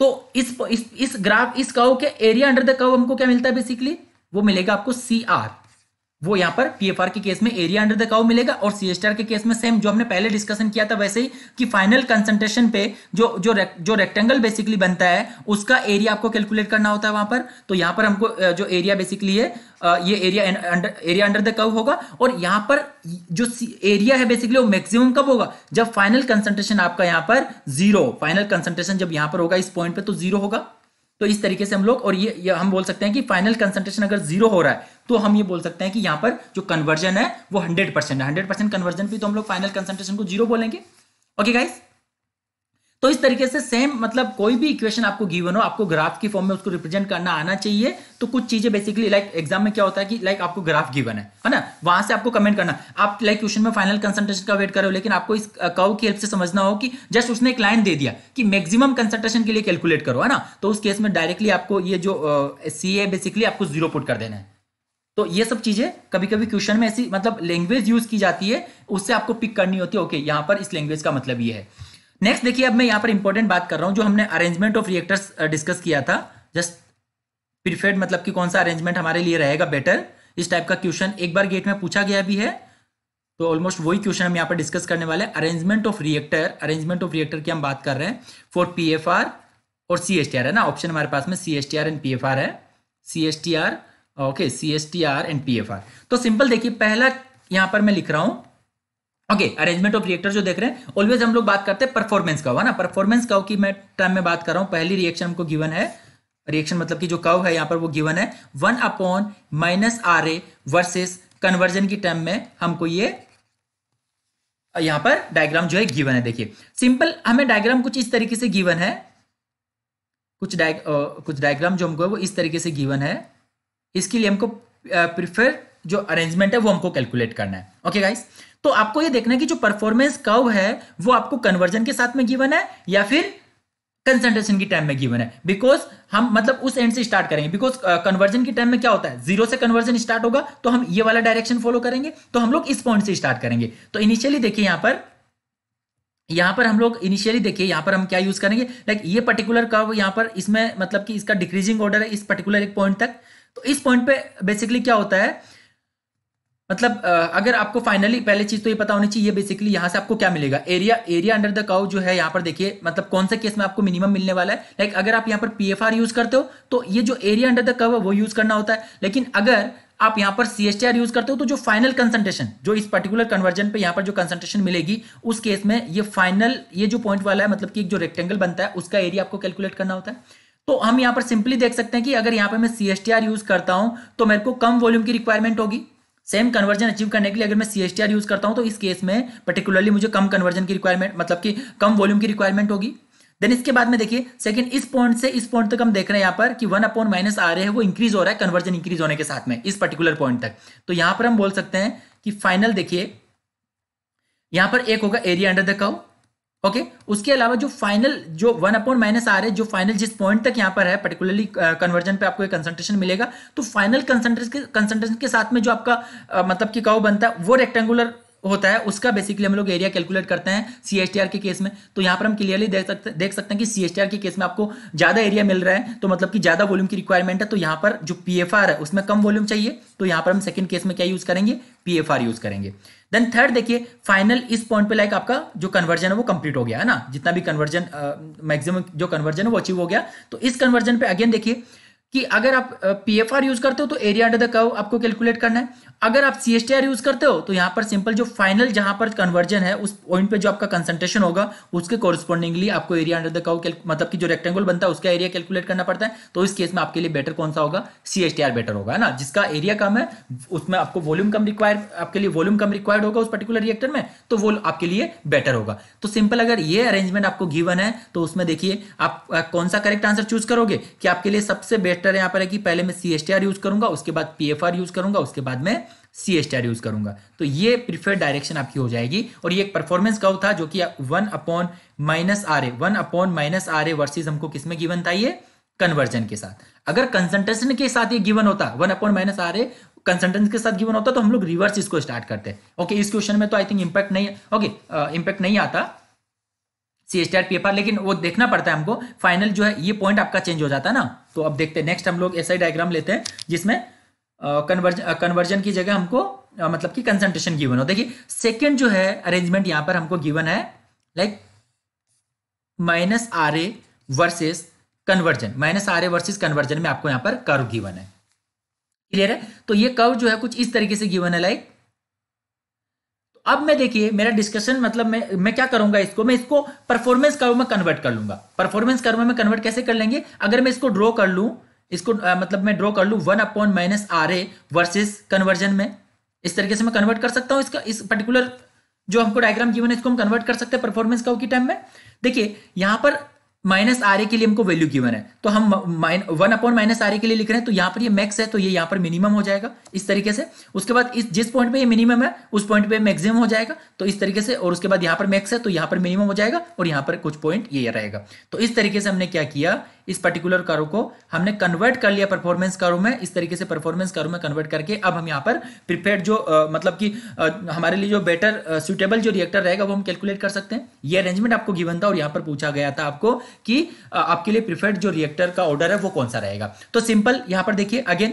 तो इस इस, इस ग्राफ इस कव के एरिया अंडर द कव हमको क्या मिलता है बेसिकली वो मिलेगा आपको सी आर वो यहां पर पीएफआर के केस में एरिया अंडर द काउ मिलेगा और सी एस के केस में सेम जो हमने पहले डिस्कशन किया था वैसे ही कि फाइनल कंसंट्रेशन पे जो जो रेक, जो रेक्टेंगल बेसिकली बनता है उसका एरिया आपको कैलकुलेट करना होता है वहां पर तो यहाँ पर हमको जो एरिया बेसिकली है ये area under area under the curve होगा और यहां पर जो एरिया है बेसिकली वो मैक्सिमम कब होगा जब फाइनल कंसंट्रेशन आपका यहां पर जीरो फाइनल कंसंट्रेशन जब यहां पर होगा इस पॉइंट पे तो जीरो होगा तो इस तरीके से हम लोग और ये, ये हम बोल सकते हैं कि फाइनल कंसंट्रेशन अगर जीरो हो रहा है तो हम ये बोल सकते हैं कि यहाँ पर जो कन्वर्जन है वो हंड्रेड परसेंट है हंड्रेड परसेंट कन्वर्जन भी तो हम लोग फाइनल कंसंट्रेशन को जीरो बोलेंगे ओके गाइस तो इस तरीके से सेम मतलब कोई भी इक्वेशन आपको गिवन हो आपको ग्राफ की फॉर्म में उसको रिप्रेजेंट करना आना चाहिए तो कुछ चीजें बेसिकली लाइक एग्जाम में क्या होता है कि लाइक आपको ग्राफ गिवन है है ना वहां से आपको कमेंट करना आप लाइक क्वेश्चन में फाइनल कंसंट्रेशन का वेट करो लेकिन आपको इस कव की हेल्प से समझना हो कि जस्ट उसने एक लाइन दे दिया कि मैक्सिमम कंसंट्रेशन के लिए कैलकुलेट करो है ना तो उस केस में डायरेक्टली आपको ये जो सी uh, बेसिकली आपको जीरो पुट कर देना है तो ये सब चीजें कभी कभी क्वेश्चन में ऐसी मतलब लैंग्वेज यूज की जाती है उससे आपको पिक करनी होती है ओके यहाँ पर इस लैंग्वेज का मतलब ये है नेक्स्ट देखिए अब मैं यहाँ पर इंपॉर्टेंट बात कर रहा हूँ जो हमने अरेंजमेंट ऑफ रिएक्टर्स डिस्कस किया था जस्ट प्रिफेड मतलब कि कौन सा अरेंजमेंट हमारे लिए रहेगा बेटर इस टाइप का क्वेश्चन एक बार गेट में पूछा गया भी है तो ऑलमोस्ट वही क्वेश्चन हम यहाँ पर डिस्कस करने वाले arrangement of reactor arrangement of reactor की हम बात कर रहे हैं फॉर पी एफ आर और सी एस टी आर है ना ऑप्शन हमारे पास में C S T R and P F R है C S T R okay C S T R and P F R तो सिंपल देखिए पहला यहां पर मैं लिख रहा हूं ओके अरेंजमेंट ऑफ रिएक्टर जो देख रहे हैं ऑलवेज हम लोग बात करते हैं परफॉर्मेंस का ना परफॉर्मेंस का की मैं टाइम में बात कर रहा हूं पहली रिएक्शन हमको गिवन है रिएक्शन मतलब कि जो कव है यहां पर वो गिवन है one upon minus are A versus conversion की टाइम में हमको ये यहां पर डायग्राम जो है गिवन है देखिए सिंपल हमें डायग्राम कुछ इस तरीके से गिवन है कुछ डाय कुछ डायग्राम जो हमको है वो इस तरीके से गिवन है इसके लिए हमको प्रिफर जो अरेंजमेंट है वो हमको कैलकुलेट करना है ओके गाइस तो आपको ये देखना है कि जो परफॉर्मेंस कर्व है वो आपको कन्वर्जन के साथ में गिवन है या फिर कंसंट्रेशन की टाइम में गिवन है बिकॉज हम मतलब उस एंड से स्टार्ट करेंगे बिकॉज कन्वर्जन की टाइम में क्या होता है जीरो से कन्वर्जन स्टार्ट होगा तो हम ये वाला डायरेक्शन फॉलो करेंगे तो हम लोग इस पॉइंट से स्टार्ट करेंगे तो इनिशियली देखिए यहां पर यहां पर हम लोग इनिशियली देखिए यहां पर हम क्या यूज करेंगे लाइक like ये पर्टिकुलर कर्व यहां पर इसमें मतलब कि इसका डिक्रीजिंग ऑर्डर है इस पर्टिकुलर एक पॉइंट तक तो इस पॉइंट पे बेसिकली क्या होता है मतलब अगर आपको फाइनली पहले चीज तो ये पता होनी चाहिए बेसिकली यहां से आपको क्या मिलेगा area area under the curve जो है यहां पर देखिए मतलब कौन से केस में आपको मिनिमम मिलने वाला है लाइक अगर आप यहां पर पीएफआर यूज करते हो तो ये जो एरिया अंडर द काउ है वो यूज करना होता है लेकिन अगर आप यहां पर सी यूज करते हो तो जो फाइनल कंसंट्रेशन जो इस पर्टिकुलर कन्वर्जन पे यहां पर जो कंसंट्रेशन मिलेगी उस केस में ये फाइनल ये जो पॉइंट वाला है मतलब कि जो रेक्टेंगल बनता है उसका एरिया आपको कैलकुलेट करना होता है तो हम यहां पर सिंपली देख सकते हैं कि अगर यहां पर मैं सी यूज करता हूं तो मेरे को कम वॉल्यूम की रिक्वायरमेंट होगी सेम कन्वर्जन अचीव करने के लिए अगर मैं सी यूज करता हूं तो इस केस में पर्टिकुलरली मुझे कम कन्वर्जन की रिक्वायरमेंट मतलब कि कम वॉल्यूम की रिक्वायरमेंट होगी देन इसके बाद में देखिए सेकंड इस पॉइंट से इस पॉइंट तक हम देख रहे हैं यहाँ पर कि वन अपॉन माइनस आ रहे हैं वो इंक्रीज हो रहा है कन्वर्जन इंक्रीज होने के साथ में इस पर्टिकुलर पॉइंट तक तो यहां पर हम बोल सकते हैं कि फाइनल देखिए यहां पर एक होगा area under the curve okay okay? उसके अलावा जो फाइनल जो वन अपॉइंट माइनस आर है जो फाइनल जिस पॉइंट तक यहाँ पर है पर्टिकुलरली कन्वर्जन uh, पे आपको एक कंसंट्रेशन मिलेगा तो फाइनल कंसंट्रेशन के साथ में जो आपका आ, uh, मतलब कि काउ बनता है वो रेक्टेंगुलर होता है उसका बेसिकली हम लोग एरिया कैलकुलेट करते हैं सी एस टी आर के केस में तो यहां पर हम क्लियरली देख सकते देख सकते हैं कि सी एस टी आर के केस में आपको ज़्यादा एरिया मिल रहा है तो मतलब कि ज़्यादा वॉल्यूम की रिक्वायरमेंट है तो यहां पर जो पी एफ आर है उसमें कम वॉल्यूम चाहिए तो यहाँ पर हम सेकंड केस में क्या यूज़ करेंगे पी एफ आर यूज़ करेंगे देन थर्ड देखिए फाइनल इस पॉइंट पे लाइक आपका जो कन्वर्जन है वो कंप्लीट हो गया है ना जितना भी कन्वर्जन मैक्सिमम जो कन्वर्जन है वो अचीव हो गया तो इस कन्वर्जन पे अगेन देखिए कि अगर आप पीएफआर यूज करते हो तो एरिया अंडर द कर्व आपको कैलकुलेट करना है अगर आप C S T R use करते हो तो यहाँ पर सिंपल जो फाइनल जहां पर कन्वर्जन है उस पॉइंट पे जो आपका कंसंट्रेशन होगा उसके कॉरस्पॉन्डिंगली आपको एरिया अंडर द काउ मतलब कि जो रेक्टेंगल बनता है उसका एरिया कैलकुलेट करना पड़ता है तो इस केस में आपके लिए बेटर कौन सा होगा सी एस बेटर होगा है ना जिसका एरिया कम है उसमें आपको वॉल्यूम कम रिक्वायर आपके लिए वॉल्यूम कम रिक्वायर्ड होगा उस पर्टिकुलर रिएक्टर में तो वो आपके लिए बेटर होगा तो सिंपल अगर ये अरेंजमेंट आपको गिवन है तो उसमें देखिए आप कौन सा करेक्ट आंसर चूज करोगे कि आपके लिए सबसे बेटर यहाँ पर है कि पहले मैं C S T R use करूंगा उसके बाद पी एफ आर यूज करूंगा उसके बाद में सी एस स्टार यूज करूंगा तो ये प्रिफर्ड डायरेक्शन आपकी हो जाएगी और ये एक परफॉर्मेंस कव था जो कि one upon minus are A one upon minus are A versus हमको किसमें गिवन था ये कन्वर्जन के साथ अगर कंसंट्रेशन के साथ ये गिवन होता one upon minus are A कंसल्टेंस के साथ गिवन होता तो हम लोग रिवर्स इसको स्टार्ट करते ओके इस क्वेश्चन में तो आई थिंक इंपैक्ट नहीं ओके इंपैक्ट uh, नहीं आता सी एस पेपर लेकिन वो देखना पड़ता है हमको फाइनल जो है ये पॉइंट आपका चेंज हो जाता है ना तो अब देखते हैं नेक्स्ट हम लोग ऐसा ही डायग्राम लेते हैं जिसमें कन्वर्जन कन्वर्जन की जगह हमको uh, मतलब कि कंसंट्रेशन गिवन हो देखिए सेकेंड जो है अरेंजमेंट यहां पर हमको गिवन है like minus are A versus conversion minus are A versus conversion में आपको यहां पर कर्व गिवन है क्लियर है तो ये कर्व जो है कुछ इस तरीके से गिवन है लाइक तो अब मैं देखिए मेरा डिस्कशन मतलब मैं मैं क्या करूंगा इसको मैं इसको परफॉर्मेंस कर्व में कन्वर्ट कर लूंगा परफॉर्मेंस कर्व में कन्वर्ट कैसे कर लेंगे अगर मैं इसको ड्रॉ कर लूँ इसको आ, मतलब मैं ड्रॉ कर लू one upon minus are A versus conversion में इस तरीके से मैं कन्वर्ट कर सकता हूँ इसका इस पर्टिकुलर जो हमको डायग्राम गिवन है इसको हम कन्वर्ट कर सकते हैं परफॉर्मेंस का टाइम में देखिए यहाँ पर माइनस आर ए के लिए हमको वैल्यू गिवन है तो हम माइन one upon minus are A के लिए लिख रहे हैं तो यहाँ पर ये मैक्स है तो ये यहाँ पर मिनिमम हो जाएगा इस तरीके से उसके बाद इस जिस पॉइंट पे ये मिनिमम है उस पॉइंट पे मैक्सिमम हो जाएगा तो इस तरीके से और उसके बाद यहाँ पर मैक्स है तो यहाँ पर मिनिमम हो जाएगा और यहाँ पर कुछ पॉइंट ये रहेगा तो इस तरीके से हमने क्या किया इस पर्टिकुलर करो को हमने कन्वर्ट कर लिया परफॉर्मेंस करो में इस तरीके से परफॉर्मेंस करो में कन्वर्ट करके अब हम यहाँ पर प्रिपेयर जो आ, मतलब कि हमारे लिए जो बेटर सुटेबल जो रिएक्टर रहेगा वो हम कैलकुलेट कर सकते हैं ये अरेंजमेंट आपको गिवन था और यहाँ पर पूछा गया था आपको कि आ, आपके लिए प्रिफेड जो रिएक्टर का ऑर्डर है वो कौन सा रहेगा तो सिंपल यहाँ पर देखिए अगेन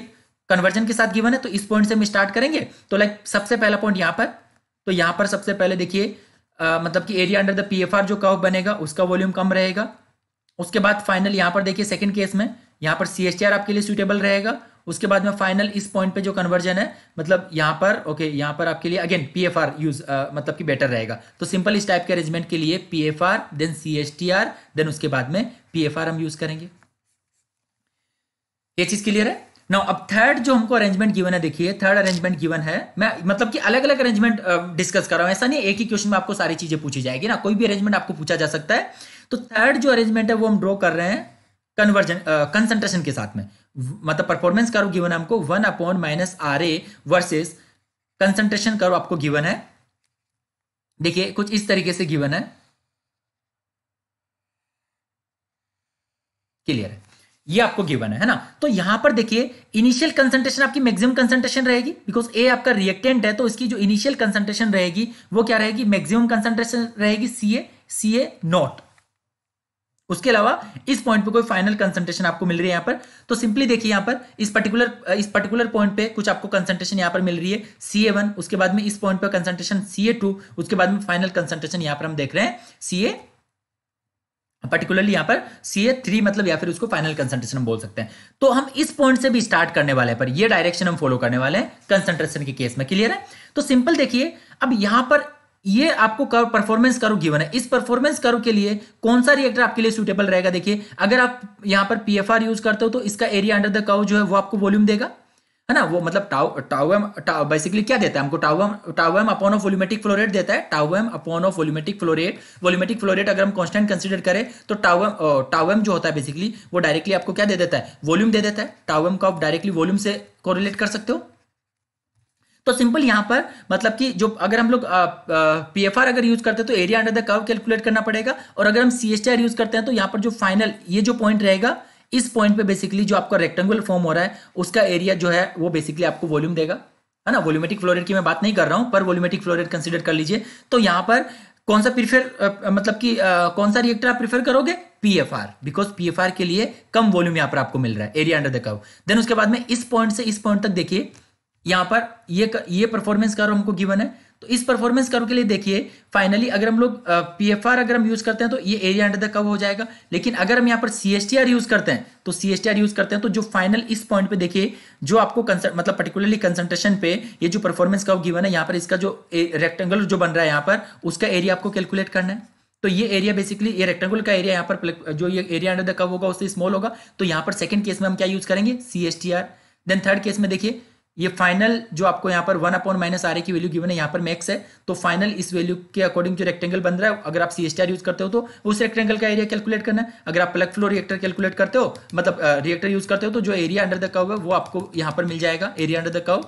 कन्वर्जन के साथ गिवन है तो इस पॉइंट से हम स्टार्ट करेंगे तो लाइक सबसे पहला पॉइंट यहाँ पर तो यहाँ पर सबसे पहले देखिए मतलब कि एरिया अंडर द पीएफआर जो कर्व बनेगा उसका वॉल्यूम कम रहेगा उसके बाद फाइनल यहाँ पर देखिए सेकंड केस में यहाँ पर सी आपके लिए सुटेबल रहेगा उसके बाद में फाइनल इस पॉइंट पे जो कन्वर्जन है मतलब यहां पर ओके यहाँ पर आपके लिए again P F R use मतलब कि बेटर रहेगा तो सिंपल इस टाइप के अरेंजमेंट के लिए P F R then C S T R then उसके बाद में पी एफ आर हम यूज करेंगे ये चीज क्लियर है नाउ अब थर्ड जो हमको अरेंजमेंट गिवन है देखिए थर्ड अरेंजमेंट गिवन है मैं मतलब कि अलग अलग अरेंजमेंट डिस्कस कर रहा हूं ऐसा नहीं एक ही क्वेश्चन में आपको सारी चीजें पूछी जाएगी ना कोई भी अरेंजमेंट आपको पूछा जा सकता है तो थर्ड जो अरेंजमेंट है वो हम ड्रॉ कर रहे हैं कन्वर्जन कंसंट्रेशन के साथ में मतलब परफॉर्मेंस करो गिवन है हमको one upon minus are A versus concentration करो आपको गिवन है देखिए कुछ इस तरीके से गिवन है क्लियर है ये आपको गिवन है है ना तो यहां पर देखिए इनिशियल कंसंट्रेशन आपकी मैक्सिमम कंसंट्रेशन रहेगी बिकॉज ए आपका रिएक्टेंट है तो इसकी जो इनिशियल कंसंट्रेशन रहेगी वो क्या रहेगी मैक्सिमम कंसंट्रेशन रहेगी सी ए सी ए नॉट उसके अलावा इस पॉइंट पे कोई फाइनल कंसंट्रेशन आपको मिल रही है यहाँ पर तो सिंपली देखिए यहाँ पर इस पर्टिकुलर इस पर्टिकुलर पॉइंट पे कुछ आपको कंसंट्रेशन यहाँ पर मिल रही है सी ए वन उसके बाद में इस पॉइंट पे कंसंट्रेशन सी ए टू उसके बाद में फाइनल कंसंट्रेशन यहाँ पर हम देख रहे हैं सी ए पर्टिकुलरली यहाँ पर सी ए थ्री मतलब या फिर उसको फाइनल कंसंट्रेशन हम बोल सकते हैं तो हम इस पॉइंट से भी स्टार्ट करने वाले हैं पर ये डायरेक्शन हम फॉलो करने वाले हैं कंसंट्रेशन के केस में क्लियर है तो सिंपल देखिए अब यहाँ पर ये आपको कर्व परफॉर्मेंस कर्व गिवन है इस परफॉर्मेंस कर्व के लिए कौन सा रिएक्टर आपके लिए सुटेबल रहेगा देखिए अगर आप यहां पर पी यूज करते हो तो इसका एरिया अंडर द कर्व जो है वो आपको वॉल्यूम देगा है ना वो मतलब टाउ टाउएम टाउ बेसिकली क्या देता है हमको tau m tau m upon of volumetric flow rate देता है tau m upon of volumetric flow rate volumetric flow rate अगर हम कांस्टेंट कंसीडर करें तो टाउएम एम जो होता है बेसिकली वो डायरेक्टली आपको क्या दे देता है वॉल्यूम दे देता है टाउएम को आप डायरेक्टली वॉल्यूम से कोरिलेट कर सकते हो तो सिंपल यहां पर मतलब कि जो अगर हम लोग पी एफ आर अगर यूज करते हैं तो area under the curve calculate करना पड़ेगा और अगर हम C S T R use करते हैं तो यहां पर जो फाइनल ये जो पॉइंट रहेगा इस पॉइंट पे बेसिकली जो आपका रेक्टेंगुलर फॉर्म हो रहा है उसका एरिया जो है वो बेसिकली आपको वॉल्यूम देगा है ना वॉल्यूमेटिक फ्लोरेट की मैं बात नहीं कर रहा हूं पर वॉल्यूमेटिक फ्लोरेट कंसिडर कर लीजिए तो यहां पर कौन सा प्रीफर मतलब कि कौन सा रिएक्टर आप प्रीफर करोगे पीएफआर बिकॉज पीएफआर के लिए कम वॉल्यूम यहाँ पर आपको मिल रहा है area under the curve then उसके बाद में इस पॉइंट से इस पॉइंट तक देखिए यहां पर ये ये परफॉर्मेंस कर्व हमको गिवन है तो इस परफॉर्मेंस कारो के लिए देखिए फाइनली अगर हम लोग पीएफआर अगर हम यूज करते हैं तो ये एरिया अंडर द कर्व हो जाएगा लेकिन अगर हम यहां पर सीएसटीआर यूज करते हैं तो सीएसटीआर यूज करते हैं तो जो फाइनल इस पॉइंट पे देखिए जो आपको मतलब पर्टिकुलरली कंसंट्रेशन पे ये जो परफॉर्मेंस कर्व गिवन है यहाँ पर इसका जो रेक्टेंगल जो बन रहा है यहाँ पर उसका एरिया आपको कैलकुलेट करना है तो ये एरिया बेसिकली ये रेक्टेंगल का एरिया यहां पर जो ये एरिया अंडर द कर्व होगा उससे स्मॉल होगा तो यहाँ पर सेकंड केस में हम क्या यूज करेंगे सीएसटीआर देन थर्ड केस में देखिए ये फाइनल जो आपको यहाँ पर वन अपॉन माइनस आर की वैल्यू गिवन है यहाँ पर मैक्स है तो फाइनल इस वैल्यू के अकॉर्डिंग जो रेक्टेंगल बन रहा है अगर आप सी यूज करते हो तो उस रेक्टेंगल का एरिया कैलकुलेट करना है अगर आप प्लग फ्लो रिएक्टर कैलकुलेट करते हो मतलब रिएक्टर यूज करते हो तो जो एरिया अंडर द कव है वो आपको यहाँ पर मिल जाएगा एरिया अंडर द कव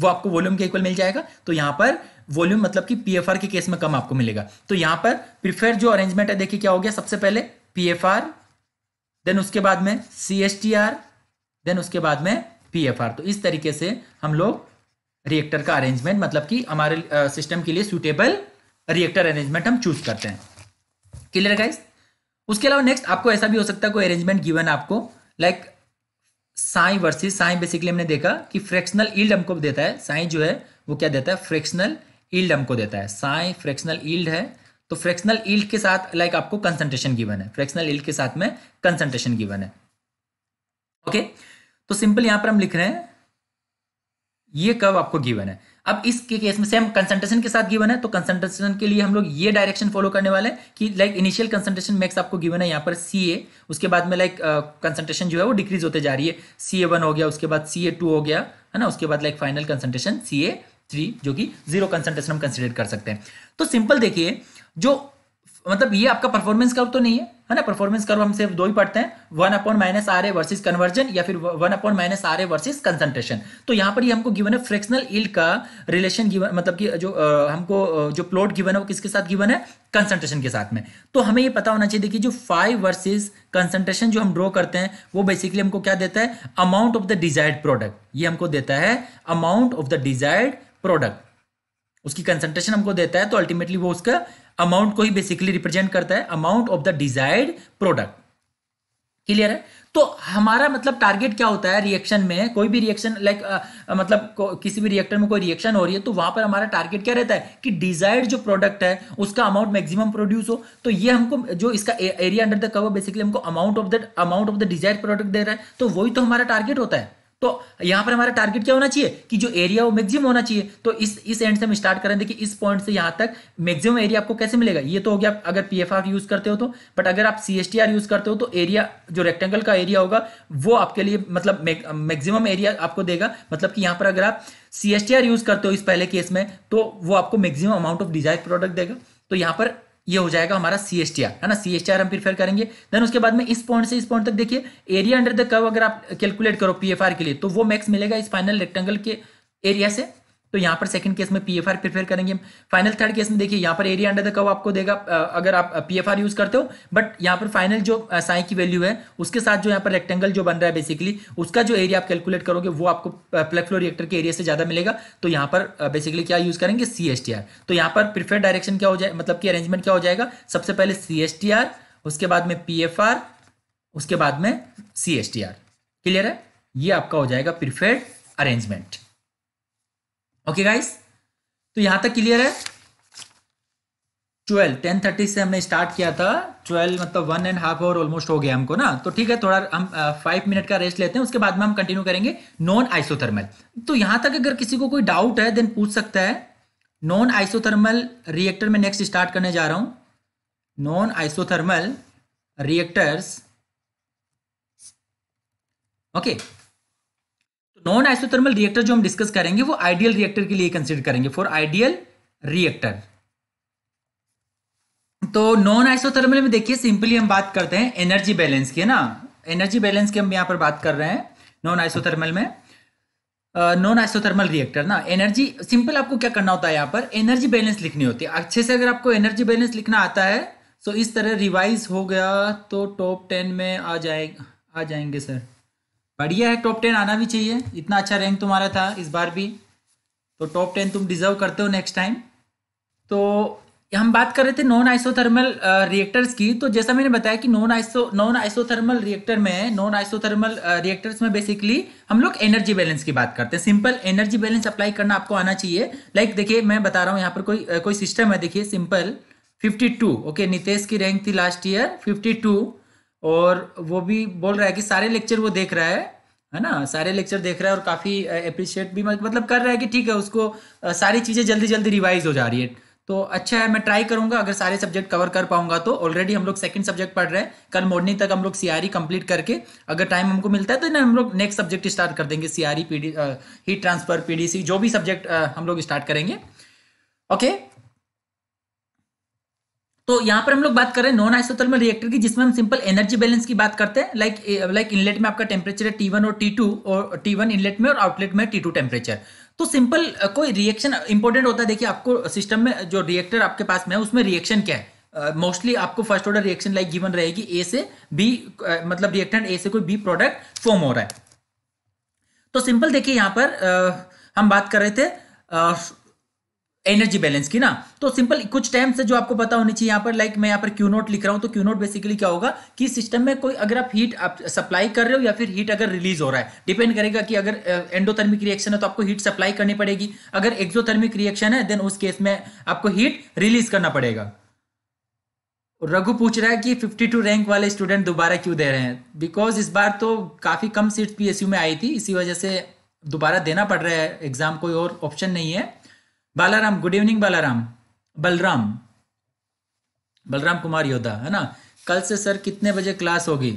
वो आपको वॉल्यूम के इक्वल मिल जाएगा तो यहाँ पर वॉल्यूम मतलब कि पीएफआर के केस में कम आपको मिलेगा तो यहाँ पर प्रिफेयर जो अरेंजमेंट है देखिए क्या हो गया सबसे पहले आर देन उसके बाद में सी देन उसके बाद में पीएफआर तो इस तरीके से हम लोग रिएक्टर का अरेंजमेंट मतलब कि हमारे सिस्टम के लिए सुटेबल रिएक्टर अरेंजमेंट हम चूज करते हैं क्लियर गाइस उसके अलावा नेक्स्ट आपको ऐसा भी हो सकता है कोई अरेंजमेंट गिवन आपको like psi versus psi basically हमने देखा कि फ्रैक्शनल ईल्ड हमको देता है साई जो है वो क्या देता है फ्रैक्शनल ईल्ड हमको देता है साई फ्रैक्शनल ईल्ड है तो फ्रैक्शनल ईल्ड के साथ लाइक like, आपको कंसंट्रेशन गिवन है फ्रैक्शनल ईल्ड के साथ में कंसंट्रेशन गिवन है ओके okay? तो सिंपल यहां पर हम लिख रहे हैं ये कर्व आपको गिवन है अब इसके केस में सेम कंसंट्रेशन के साथ गिवन है तो कंसंट्रेशन के लिए हम लोग ये डायरेक्शन फॉलो करने वाले हैं कि लाइक इनिशियल कंसंट्रेशन मैक्स आपको गिवन है यहाँ पर सी ए उसके बाद में लाइक कंसंट्रेशन uh, जो है वो डिक्रीज होते जा रही है सी ए वन हो गया उसके बाद सी ए टू हो गया है ना उसके बाद like final concentration C A three जो कि जीरो कंसंट्रेशन हम कंसिडर कर सकते हैं तो सिंपल देखिए जो मतलब ये आपका परफॉर्मेंस कर्व तो नहीं है है ना परफॉर्मेंस कर्व हम सिर्फ दो ही पढ़ते हैं one upon minus are A versus conversion या फिर one upon minus are A versus concentration तो यहाँ पर ही हमको गिवन है फ्रैक्शनल इल का रिलेशन गिवन मतलब कि जो आ, हमको जो प्लॉट गिवन है वो किसके साथ गिवन है कंसंट्रेशन के साथ में तो हमें ये पता होना चाहिए कि जो फाइव वर्सेज कंसंट्रेशन जो हम ड्रॉ करते हैं वो बेसिकली हमको क्या देता है amount of the desired product ये हमको देता है amount of the desired product उसकी कंसंट्रेशन हमको देता है तो अल्टीमेटली वो उसका अमाउंट को ही बेसिकली रिप्रेजेंट करता है amount of the desired product clear है तो हमारा मतलब टारगेट क्या होता है रिएक्शन में कोई भी रिएक्शन लाइक मतलब किसी भी रिएक्टर में कोई रिएक्शन हो रही है तो वहां पर हमारा टारगेट क्या रहता है कि डिजायर्ड जो प्रोडक्ट है उसका अमाउंट मैक्सिमम प्रोड्यूस हो तो ये हमको जो इसका area under the cover basically हमको amount of the amount of the desired product दे रहा है तो वही तो हमारा टारगेट होता है तो यहां पर हमारा टारगेट क्या होना चाहिए कि जो एरिया वो मैक्सिमम होना चाहिए तो इस इस एंड से हम स्टार्ट करें देखिए इस पॉइंट से यहां तक मैक्सिमम एरिया आपको कैसे मिलेगा ये तो हो गया अगर पी यूज करते हो तो बट अगर आप C S T R use करते हो तो एरिया जो रेक्टेंगल का एरिया होगा वो आपके लिए मतलब मैक्सिमम एरिया आपको देगा मतलब कि यहां पर अगर आप सी यूज करते हो इस पहले केस में तो वो आपको maximum amount of desire product देगा तो यहां पर ये हो जाएगा हमारा सी एस टी आर है ना सी एस टी आर हम प्रीफेयर करेंगे देन उसके बाद में इस पॉइंट से इस पॉइंट तक देखिए एरिया अंडर द कर्व अगर आप कैलकुलेट करो पी एफ आर के लिए तो वो मैक्स मिलेगा इस फाइनल रेक्टेंगल के एरिया से तो यहाँ पर सेकंड केस में पी एफ आर करेंगे फाइनल थर्ड केस में देखिए यहाँ पर एरिया अंडर द कव आपको देगा अगर आप पी एफ आर यूज करते हो बट यहाँ पर फाइनल जो साई की वैल्यू है उसके साथ जो यहाँ पर रेक्टेंगल जो बन रहा है बेसिकली उसका जो एरिया आप कैलकुलेट करोगे वो आपको प्लग फ्लो रिएक्टर के एरिया से ज्यादा मिलेगा तो यहाँ पर बेसिकली क्या यूज करेंगे सी एस टी आर तो यहाँ पर प्रिफेयर डायरेक्शन क्या हो जाए मतलब कि अरेंजमेंट क्या हो जाएगा सबसे पहले सी एस टी आर उसके बाद में पी एफ आर उसके बाद में C S T R clear है ये आपका हो जाएगा प्रिफेड अरेंजमेंट ओके गाइस तो यहां तक क्लियर है ट्वेल्व टेन थर्टी से हमने स्टार्ट किया था ट्वेल्व मतलब one and half hour almost हो गया हमको ना तो ठीक है थोड़ा हम फाइव मिनट का रेस्ट लेते हैं उसके बाद में हम कंटिन्यू करेंगे नॉन आइसोथर्मल तो यहां तक अगर किसी को कोई डाउट है देन पूछ सकता है नॉन आइसोथर्मल रिएक्टर में नेक्स्ट स्टार्ट करने जा रहा हूं non isothermal reactors okay okay. Non isothermal reactor जो हम डिस्कस करेंगे वो आइडियल रिएक्टर के लिए कंसिडर करेंगे फॉर आइडियल रिएक्टर तो नॉन आइसोथर्मल में देखिए सिंपली हम बात करते हैं एनर्जी बैलेंस की है ना एनर्जी बैलेंस की हम यहां पर बात कर रहे हैं नॉन आइसोथर्मल में नॉन आइसोथर्मल रिएक्टर ना एनर्जी सिंपल आपको क्या करना होता है यहाँ पर एनर्जी बैलेंस लिखनी होती है अच्छे से अगर आपको एनर्जी बैलेंस लिखना आता है सो तो इस तरह रिवाइज हो गया तो टॉप टेन में आ जाए आ जाएंगे सर बढ़िया है टॉप टेन आना भी चाहिए इतना अच्छा रैंक तुम्हारा था इस बार भी तो टॉप टेन तुम डिजर्व करते हो नेक्स्ट टाइम तो हम बात कर रहे थे नॉन आइसोथर्मल रिएक्टर्स की तो जैसा मैंने बताया कि non iso non isothermal reactor में नॉन आइसोथर्मल रिएक्टर्स में बेसिकली हम लोग एनर्जी बैलेंस की बात करते हैं सिंपल एनर्जी बैलेंस अप्लाई करना आपको आना चाहिए लाइक like, देखिए मैं बता रहा हूँ यहाँ पर कोई कोई सिस्टम है देखिए simple fifty okay okay, Nitesh की रैंक थी लास्ट ईयर फिफ्टी और वो भी बोल रहा है कि सारे लेक्चर वो देख रहा है है ना सारे लेक्चर देख रहा है और काफ़ी अप्रिशिएट भी मतलब कर रहा है कि ठीक है उसको सारी चीज़ें जल्दी जल्दी रिवाइज हो जा रही है तो अच्छा है मैं ट्राई करूंगा अगर सारे सब्जेक्ट कवर कर पाऊंगा तो ऑलरेडी हम लोग सेकंड सब्जेक्ट पढ़ रहे हैं कल मॉर्निंग तक हम लोग सीआरई कंप्लीट e करके अगर टाइम हमको मिलता है तो ना हम लोग नेक्स्ट सब्जेक्ट स्टार्ट कर देंगे CRE PD heat transfer PDC जो भी सब्जेक्ट हम लोग स्टार्ट करेंगे ओके okay? तो यहाँ पर हम लोग बात कर रहे हैं नॉन आइसोथर्मल रिएक्टर की जिसमें हम सिंपल एनर्जी बैलेंस की बात करते हैं लाइक लाइक इनलेट में आपका टेम्परेचर है टी वन और टी टू और टी वन इनलेट में और आउटलेट में टी टू टेम्परेचर तो सिंपल कोई रिएक्शन इंपॉर्टेंट होता है देखिए आपको सिस्टम में जो रिएक्टर आपके पास में है उसमें रिएक्शन क्या है मोस्टली uh, आपको first order reaction like given रहेगी ए से बी uh, मतलब रिएक्टेंट ए से कोई बी प्रोडक्ट फॉर्म हो रहा है तो सिंपल देखिए यहाँ पर uh, हम बात कर रहे थे एनर्जी बैलेंस की ना तो सिंपल कुछ टाइम से जो आपको पता होनी चाहिए यहाँ पर लाइक मैं यहाँ पर क्यू नोट लिख रहा हूँ तो क्यू नोट बेसिकली क्या होगा कि सिस्टम में कोई अगर आप हीट आप सप्लाई कर रहे हो या फिर हीट अगर रिलीज हो रहा है डिपेंड करेगा कि अगर एंडोथर्मिक रिएक्शन है तो आपको हीट सप्लाई करनी पड़ेगी अगर एक्सोथर्मिक रिएक्शन है देन उस केस में आपको हीट रिलीज करना पड़ेगा रघु पूछ रहा है कि 52 रैंक वाले स्टूडेंट दोबारा क्यों दे रहे हैं बिकॉज इस बार तो काफ़ी कम सीट पीएसयू में आई थी इसी वजह से दोबारा देना पड़ रहा है एग्जाम कोई और ऑप्शन नहीं है बालाराम गुड इवनिंग बालाराम बलराम बलराम कुमार योद्धा है ना कल से सर कितने बजे क्लास होगी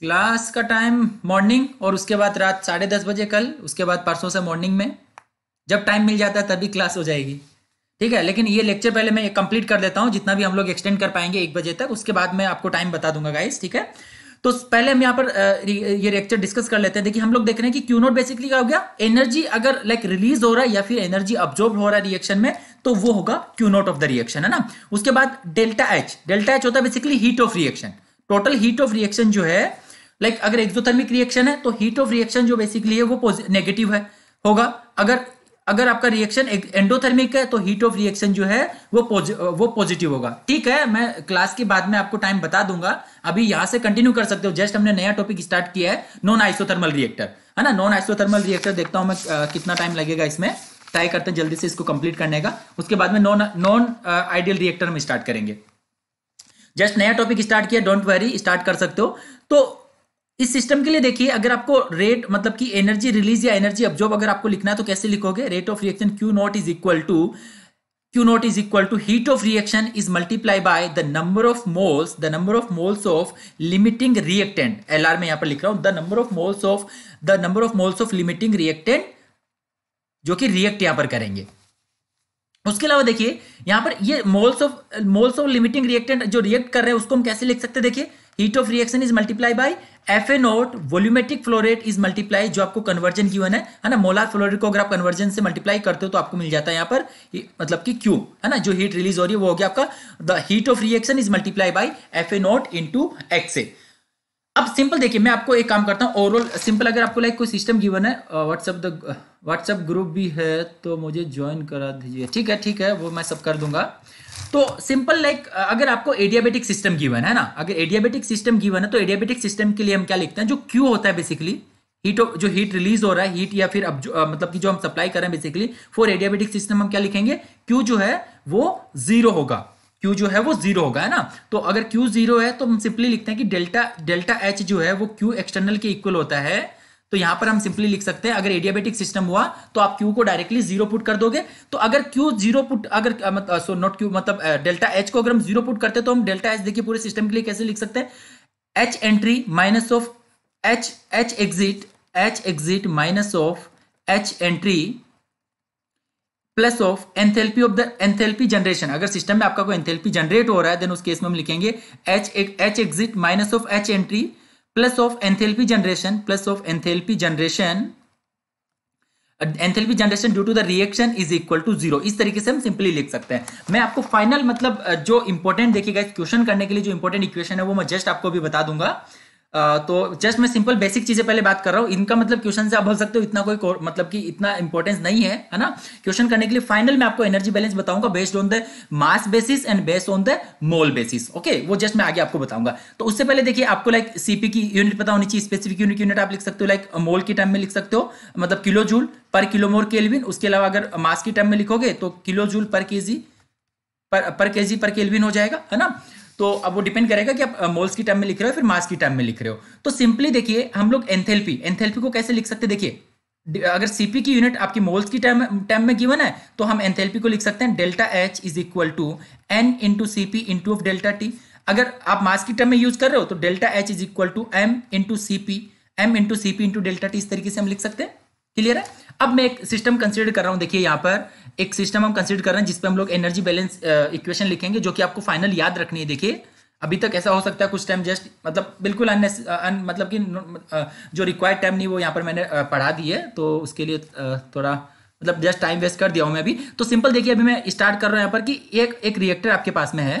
क्लास का टाइम मॉर्निंग और उसके बाद रात साढ़े दस बजे कल उसके बाद परसों से मॉर्निंग में जब टाइम मिल जाता है तभी क्लास हो जाएगी ठीक है लेकिन ये लेक्चर पहले मैं कंप्लीट कर देता हूँ जितना भी हम लोग एक्सटेंड कर पाएंगे एक बजे तक उसके बाद मैं आपको टाइम बता दूंगा गाइस ठीक है तो पहले हम यहाँ पर ये रिएक्चर डिस्कस कर लेते हैं देखिए हम लोग देख रहे हैं कि क्यू नोट बेसिकली क्या हो गया एनर्जी अगर लाइक रिलीज हो रहा है या फिर एनर्जी अब्जॉर्ब हो रहा है रिएक्शन में तो वो होगा Q naught of the reaction है ना उसके बाद डेल्टा एच डेल्टा एच होता है basically heat of reaction total heat of reaction जो है लाइक अगर एक्सोथर्मिक रिएक्शन है तो हीट ऑफ रिएक्शन जो बेसिकली है वो नेगेटिव है होगा अगर अगर आपका रिएक्शन एंडोथर्मिक है तो हीट ऑफ रिएक्शन जो है वो वो पॉजिटिव होगा ठीक है मैं क्लास के बाद में आपको टाइम बता दूंगा अभी यहां से कंटिन्यू कर सकते हो जस्ट हमने नया टॉपिक स्टार्ट किया है नॉन आइसोथर्मल रिएक्टर है ना नॉन आइसोथर्मल रिएक्टर देखता हूं मैं आ, कितना टाइम लगेगा इसमें ट्राई करते हैं जल्दी से इसको कंप्लीट करने का उसके बाद में नॉन नॉन आइडियल रिएक्टर हम स्टार्ट करेंगे जस्ट नया टॉपिक स्टार्ट किया डोंट वरी स्टार्ट कर सकते हो तो इस सिस्टम के लिए देखिए अगर आपको रेट मतलब कि एनर्जी रिलीज या एनर्जी अब्जॉर्ब अगर आपको लिखना है तो कैसे लिखोगे rate of reaction Q naught is equal to Q naught is equal to heat of reaction is multiply by the number of moles the number of moles of limiting reactant L R में यहां पर लिख रहा हूं the number of moles of the number of moles of limiting reactant जो कि react यहां पर करेंगे उसके अलावा देखिए यहां पर ये moles of moles of limiting reactant जो रिएक्ट कर रहे हैं उसको हम कैसे लिख सकते हैं देखिए heat of reaction is multiply by F A naught volumetric flow rate is multiply जो आपको कन्वर्जन गिवन है है ना मोलार फ्लोरेट को अगर आप कन्वर्जन से मल्टीप्लाई करते हो तो आपको मिल जाता है यहाँ पर मतलब कि क्यू है ना जो हीट रिलीज हो रही है वो हो गया आपका the heat of reaction is multiply by F A naught into X A अब सिंपल देखिए मैं आपको एक काम करता हूँ ओवरऑल सिंपल अगर आपको लाइक कोई सिस्टम गिवन है व्हाट्सअप द व्हाट्सअप ग्रुप भी है तो मुझे ज्वाइन करा दीजिए ठीक है ठीक है वो मैं सब कर दूंगा तो सिंपल लाइक अगर आपको एडियाबेटिक सिस्टम गिवन है ना अगर एडियाबेटिक सिस्टम गिवन है तो एडियाबेटिक सिस्टम के लिए हम क्या लिखते हैं जो क्यू होता है बेसिकली हीट जो हीट रिलीज हो रहा है हीट या फिर अब जो मतलब कि जो हम सप्लाई कर रहे हैं बेसिकली फॉर एडियाबेटिक सिस्टम हम क्या लिखेंगे क्यू जो है वो जीरो होगा क्यू जो है वो जीरो होगा है ना तो अगर क्यू जीरो है तो हम सिंपली लिखते हैं कि डेल्टा डेल्टा एच जो है वो क्यू एक्सटर्नल के इक्वल होता है तो यहां पर हम सिंपली लिख सकते हैं अगर एडियाबेटिक सिस्टम हुआ तो आप क्यू को डायरेक्टली जीरो पुट कर दोगे तो अगर क्यू जीरो पुट अगर सो नॉट क्यू मतलब डेल्टा एच को अगर हम जीरो पुट करते तो हम डेल्टा एच देखिए पूरे सिस्टम के लिए कैसे लिख सकते हैं H entry minus of H H exit H exit minus of H entry plus of enthalpy of the enthalpy generation अगर सिस्टम में आपका कोई एंथेल्पी जनरेट हो रहा है देन उस केस में हम लिखेंगे H H exit minus of H entry plus of enthalpy generation plus of enthalpy generation enthalpy generation due to the reaction is equal to zero इस तरीके से हम सिंपली लिख सकते हैं मैं आपको फाइनल मतलब जो इंपॉर्टेंट देखिएगा इस क्वेश्चन करने के लिए जो इंपॉर्टेंट इक्वेशन है वो मैं जस्ट आपको भी बता दूंगा तो जस्ट मैं सिंपल बेसिक चीजें पहले बात कर रहा हूँ इनका मतलब क्वेश्चन से आप बोल सकते हो इतना कोई मतलब कि इतना इंपॉर्टेंस नहीं है है ना क्वेश्चन करने के लिए फाइनल में आपको एनर्जी बैलेंस बताऊंगा based on the mass basis and based on the mole basis okay वो जस्ट मैं आगे आपको बताऊंगा तो उससे पहले देखिए आपको लाइक सीपी की यूनिट पता होनी चाहिए स्पेसिफिक यूनिट यूनिट आप लिख सकते हो लाइक मोल के टाइम में लिख सकते हो मतलब किलो जूल पर किलो मोर केल्विन उसके अलावा अगर मास के टाइम में लिखोगे तो किलो जूल पर के पर पर के पर केल्विन हो जाएगा है ना तो अब वो डिपेंड करेगा कि आप मोल्स की टर्म में लिख रहे हो फिर मास की टर्म में लिख रहे हो तो सिंपली देखिए हम लोग एंथेल्पी एंथेल्पी को कैसे लिख सकते देखिए अगर सीपी की यूनिट आपकी मोल्स की टर्म टर्म में गिवन है तो हम एंथेल्पी को लिख सकते हैं delta H is equal to N into C P into of delta T अगर आप मास की टर्म में यूज कर रहे हो तो delta H is equal to M into C P M into C P into delta T इस तरीके से हम लिख सकते हैं क्लियर है अब मैं एक सिस्टम कंसिडर कर रहा हूं देखिए यहाँ पर एक सिस्टम हम कंसिडर कर रहे हैं जिसपे हम लोग एनर्जी बैलेंस इक्वेशन लिखेंगे जो कि आपको फाइनल याद रखनी है देखिए अभी तक ऐसा हो सकता है कुछ टाइम जस्ट मतलब बिल्कुल अननेस अन, मतलब कि जो रिक्वायर्ड टाइम नहीं वो यहाँ पर मैंने पढ़ा दी है तो उसके लिए थोड़ा मतलब जस्ट टाइम वेस्ट कर दिया हूँ मैं अभी तो सिंपल देखिए अभी मैं स्टार्ट कर रहा हूँ यहाँ पर कि एक एक रिएक्टर आपके पास में है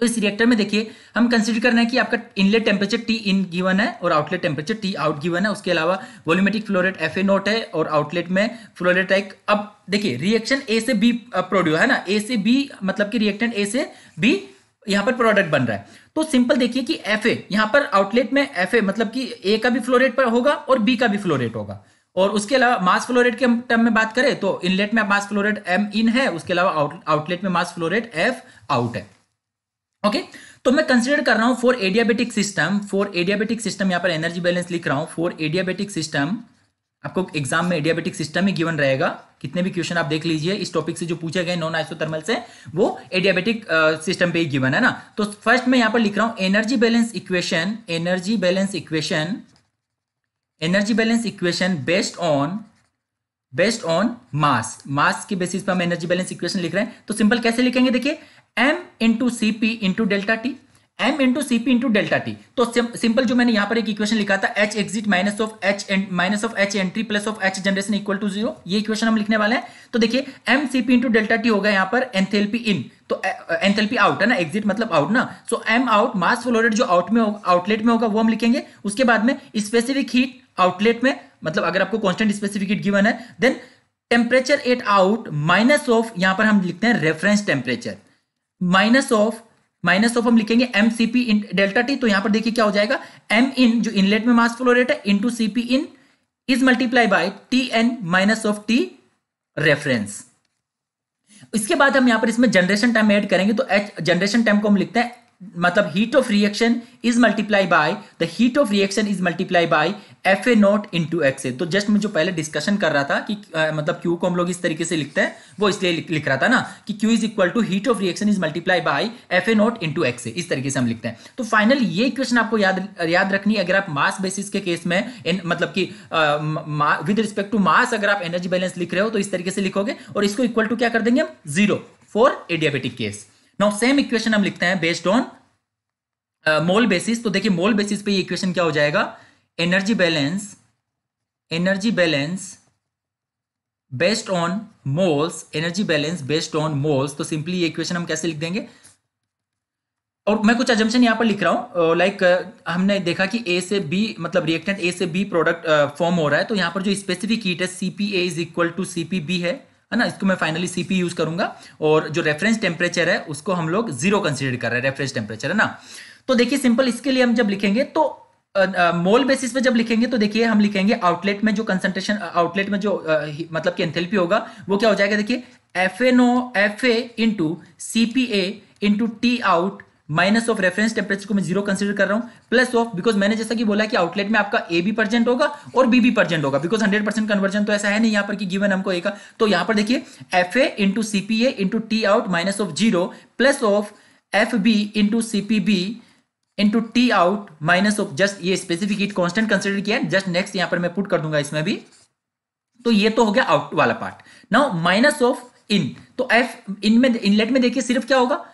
तो इस रिएक्टर में देखिए हम कंसिडर करना है कि आपका inlet temperature T in given है और outlet temperature T out given है उसके अलावा volumetric flow rate F A naught है और आउटलेट में फ्लोरेट एक अब देखिए रिएक्शन ए से बी प्रोड्यू है ना ए से बी मतलब कि रिएक्टेंट ए से बी यहाँ पर प्रोडक्ट बन रहा है तो सिंपल देखिए कि एफ ए यहाँ पर आउटलेट में एफ ए मतलब कि ए का भी फ्लोरेट पर होगा और बी का भी फ्लोरेट होगा और उसके अलावा मास फ्लोरेट के टर्म में बात करें तो इनलेट में मास फ्लोरेट एम इन है उसके अलावा आउटलेट में मास फ्लोरेट एफ आउट है ओके तो मैं कंसिडर कर रहा हूं for adiabatic system for adiabatic system यहां पर एनर्जी बैलेंस लिख रहा हूं फॉर एडियाबेटिक सिस्टम आपको एग्जाम में एडियाबेटिक सिस्टम ही गिवन रहेगा कितने भी क्वेश्चन आप देख लीजिए इस टॉपिक से जो पूछे गए नॉन आइसोथर्मल से वो एडियाबेटिक सिस्टम पे ही गिवन है ना तो फर्स्ट मैं यहां पर लिख रहा हूं energy balance equation energy balance equation energy balance equation based on based on mass mass की बेसिस पर हम एनर्जी बैलेंस इक्वेशन लिख रहे हैं तो सिंपल कैसे लिखेंगे देखिए M into C P into delta T M into C P into delta T तो सिंपल जो मैंने यहां पर एक इक्वेशन लिखा था H exit minus of H minus of H entry plus of H generation equal to zero ये equation हम लिखने वाले हैं तो देखिए M C P into delta T होगा यहां पर एंथेल्पी इन तो एंथेल्पी आउट है ना एक्सिट मतलब आउट ना so M out mass flow rate जो आउट में आउटलेट में होगा वो हम लिखेंगे उसके बाद में स्पेसिफिक हीट आउटलेट में मतलब अगर आपको कॉन्स्टेंट स्पेसिफिकेट गिवन है then temperature at out minus of यहां पर हम लिखते हैं reference temperature minus of minus of हम लिखेंगे M C P in delta T तो यहां पर देखिए क्या हो जाएगा एम इन जो इनलेट में मास फ्लो रेट है into C P in is multiply by T N minus of T reference इसके बाद हम यहां पर इसमें जनरेशन टाइम ऐड करेंगे तो एच जनरेशन टाइम को हम लिखते हैं मतलब heat of reaction is multiply by the heat of reaction is multiply by F A not into X A just जस्ट मैं जो पहले डिस्कशन कर रहा था कि आ, मतलब क्यू को हम लोग इस तरीके से लिखते हैं वो इसलिए लिख, लिख रहा था ना कि Q is equal to heat of reaction is multiply by F A not into X A इस तरीके से हम लिखते हैं तो फाइनल ये क्वेश्चन आपको याद याद रखनी अगर आप मास बेसिस के केस में इन, मतलब कि विद रिस्पेक्ट टू मास अगर आप एनर्जी बैलेंस लिख रहे हो तो इस तरीके से लिखोगे और इसको इक्वल टू क्या कर देंगे हम zero for adiabatic case now same equation हम लिखते हैं बेस्ड ऑन मोल बेसिस तो देखिए मोल बेसिस पे ये इक्वेशन क्या हो जाएगा energy balance energy balance based on moles energy balance based on moles तो सिंपली ये इक्वेशन हम कैसे लिख देंगे और मैं कुछ एजम्पन यहाँ पर लिख रहा हूँ लाइक uh, uh, हमने देखा कि ए से बी मतलब रिएक्टेंट ए से बी प्रोडक्ट फॉर्म हो रहा है तो यहाँ पर जो स्पेसिफिक हीट है C P A is equal to C P B है है ना इसको मैं फाइनली सीपी यूज करूंगा और जो रेफरेंस टेम्परेचर है उसको हम लोग जीरो कंसिडर कर रहे हैं रेफरेंस टेम्परेचर है ना तो देखिए सिंपल इसके लिए हम जब लिखेंगे तो मोल बेसिस पे जब लिखेंगे तो देखिए हम लिखेंगे आउटलेट में जो कंसंट्रेशन आउटलेट में जो uh, मतलब कि एंथेल्पी होगा वो क्या हो जाएगा देखिए F N O F A into C P A into T out minus of reference temperature को मैं जीरो कंसीडर कर रहा हूं प्लस ऑफ बिकॉज मैंने जैसा कि बोला कि आउटलेट में आपका ए भी परजेंट होगा और बी भी परजेंट होगा बिकॉज हंड्रेड परसेंट कन्वर्जन तो ऐसा है नहीं यहां पर कि गिवन हमको ए का तो यहां पर देखिए F A into C P A into T out minus of zero plus of F B into C P B into T out minus of just ये स्पेसिफिक हीट कॉन्स्टेंट कंसिडर किया है just next यहां पर मैं put कर दूंगा इसमें भी तो ये तो हो गया आउट वाला part now minus of in तो एफ इन में इनलेट में देखिए सिर्फ क्या होगा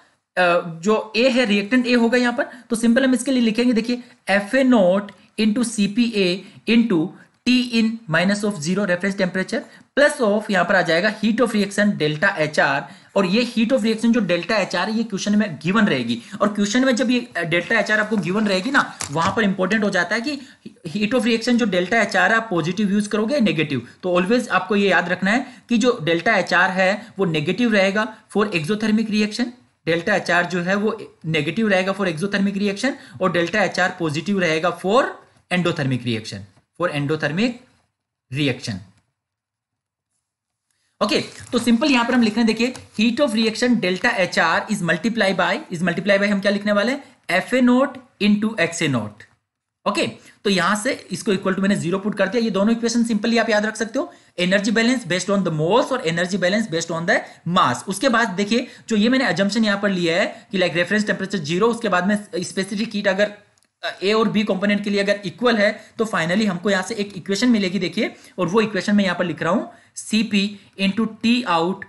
जो ए है रिएक्टेंट ए होगा यहां पर तो सिंपल हम इसके लिए लिखेंगे देखिए F A note into C P A into T in minus of zero reference temperature plus of यहां पर आ जाएगा heat of reaction delta H R और ये हीट ऑफ रिएक्शन जो डेल्टा एच आर है ये क्वेश्चन में गिवन रहेगी और क्वेश्चन में जब ये डेल्टा एच आर आपको गिवन रहेगी ना वहां पर इंपॉर्टेंट हो जाता है कि हीट ऑफ रिएक्शन जो डेल्टा एच आर है आप पॉजिटिव यूज करोगे नेगेटिव तो ऑलवेज आपको ये याद रखना है कि जो डेल्टा एच आर है वो नेगेटिव रहेगा for exothermic reaction delta H R जो है वो नेगेटिव रहेगा फॉर एक्सोथर्मिक रिएक्शन और डेल्टा एच आर पॉजिटिव रहेगा for endothermic reaction for endothermic reaction okay तो सिंपल यहां पर हम लिख रहे हैं देखिए heat of reaction delta H R is multiply by is multiply by हम क्या लिखने वाले F A naught to X A naught okay तो यहां से इसको इक्वल टू मैंने जीरो पुट कर दिया ये दोनों इक्वेशन सिंपली आप याद रख सकते हो energy balance based on the moles और energy balance based on the mass उसके बाद देखिए जो ये मैंने एजम्पन यहां पर लिया है कि लाइक रेफरेंस टेम्परेचर जीरो उसके बाद में स्पेसिफिक हीट अगर ए और बी कंपोनेंट के लिए अगर इक्वल है तो फाइनली हमको यहां से एक इक्वेशन मिलेगी देखिए और वो इक्वेशन मैं यहां पर लिख रहा हूं C P into T out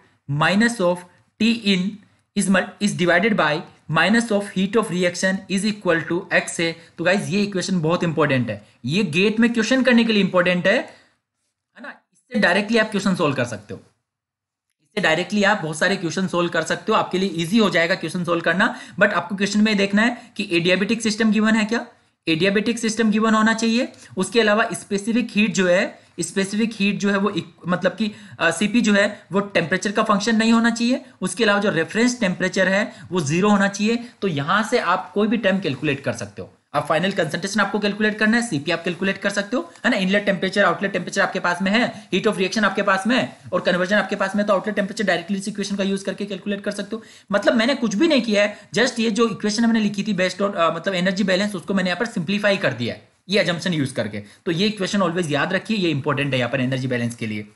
minus of T in is is divided by minus of heat of reaction is equal to X है तो गाइज ये इक्वेशन बहुत इंपॉर्टेंट है ये गेट में क्वेश्चन करने के लिए इंपॉर्टेंट है है ना इससे डायरेक्टली आप क्वेश्चन सोल्व कर सकते हो इससे डायरेक्टली आप बहुत सारे क्वेश्चन सोल्व कर सकते हो आपके लिए ईजी हो जाएगा क्वेश्चन सोल्व करना बट आपको क्वेश्चन में देखना है कि एडियाबेटिक सिस्टम गिवन है क्या एडियाबेटिक सिस्टम गिवन होना चाहिए उसके अलावा स्पेसिफिक हीट जो है स्पेसिफिक हीट जो है वो मतलब कि सीपी जो है वो टेम्परेचर का फंक्शन नहीं होना चाहिए उसके अलावा जो रेफरेंस टेम्परेचर है वो जीरो होना चाहिए तो यहाँ से आप कोई भी टाइम कैलकुलेट कर सकते हो आप फाइनल कंसेंट्रेशन आपको कैलकुलेट करना है सीपी आप कैलकुलेट कर सकते हो है ना इनलेट टेम्परेचर आउटलेट टेम्परेचर आपके पास में है हीट ऑफ रिएक्शन आपके पास में है और कन्वर्जन आपके पास में तो आउटलेट टेम्परेचर डायरेक्टली इक्वेशन का यूज करके कैलकुलेट कर सकते हो मतलब मैंने कुछ भी नहीं किया है जस्ट ये जो इक्वेशन मैंने लिखी थी बेस्ट और मतलब एनर्जी बैलेंस उसको मैंने यहाँ पर सिंप्लीफाई कर दिया है ये एजम्पन यूज करके तो ये क्वेश्चन ऑलवेज याद रखिए ये इंपॉर्टेंट है यहाँ पर एनर्जी बैलेंस के लिए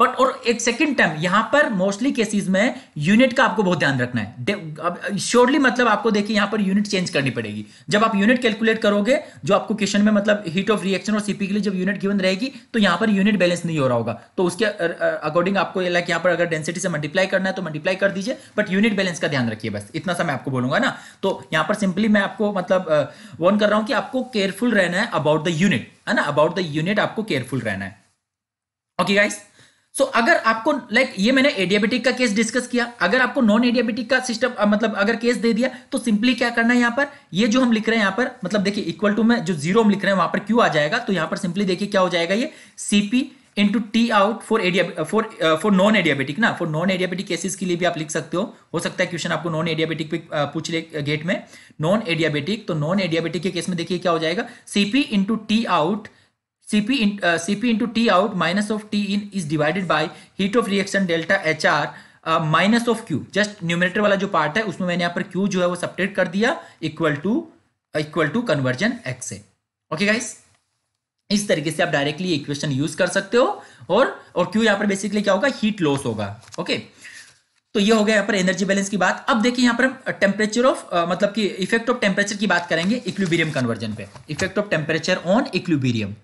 बट और एक सेकंड टर्म यहां पर मोस्टली केसेस में यूनिट का आपको बहुत ध्यान रखना है श्योरली मतलब आपको देखिए यहां पर यूनिट चेंज करनी पड़ेगी जब आप यूनिट कैलकुलेट करोगे जो आपको क्वेश्चन में मतलब हीट ऑफ रिएक्शन और सीपी के लिए जब यूनिट गिवन रहेगी तो यहां पर यूनिट बैलेंस नहीं हो रहा होगा तो उसके अकॉर्डिंग आपको लाइक यहां पर अगर डेंसिटी से मल्टीप्लाई करना है तो मल्टीप्लाई कर दीजिए बट यूनिट बैलेंस का ध्यान रखिए बस इतना सा मैं आपको बोलूंगा ना तो यहां पर सिंपली मैं आपको मतलब वॉर्न कर रहा हूं कि आपको केयरफुल रहना है अबाउट द यूनिट है ना अबाउट द यूनिट आपको केयरफुल रहना है okay okay, guys so so, अगर आपको लाइक like, ये मैंने एडियाबेटिक का केस डिस्कस किया अगर आपको नॉन एडियाबेटिक का सिस्टम मतलब अगर केस दे दिया तो सिंपली क्या करना है यहां पर ये जो हम लिख रहे हैं यहां पर मतलब देखिए इक्वल टू में जो जीरो हम लिख रहे हैं वहां पर क्यू आ जाएगा तो यहां पर सिंपली देखिए क्या हो जाएगा ये CP into T out for adia for for non adiabatic ना फॉर नॉन एडियाबेटिक केसेस के लिए भी आप लिख सकते हो हो सकता है क्वेश्चन आपको नॉन एडियाबेटिक पे पूछ ले गेट में नॉन एडियाबेटिक तो नॉन एडियाबेटिक के केस में देखिए क्या हो जाएगा CP into T out cp in, uh, cp into t out minus of t in is divided by heat of reaction delta hr minus of Q just numerator वाला जो part है उसमें मैंने यहाँ पर क्यू जो है वो सपरेट कर दिया equal to equal to conversion X है ओके गाइस इस तरीके से आप डायरेक्टली इक्वेशन यूज कर सकते हो और और क्यू यहाँ पर बेसिकली क्या होगा हीट लॉस होगा ओके okay? तो ये हो गया यहाँ पर एनर्जी बैलेंस की बात अब देखिए यहाँ पर टेम्परेचर ऑफ uh, uh, मतलब कि इफेक्ट ऑफ टेम्परेचर की बात करेंगे इक्लूबीरियम कन्वर्जन पे effect of temperature on equilibrium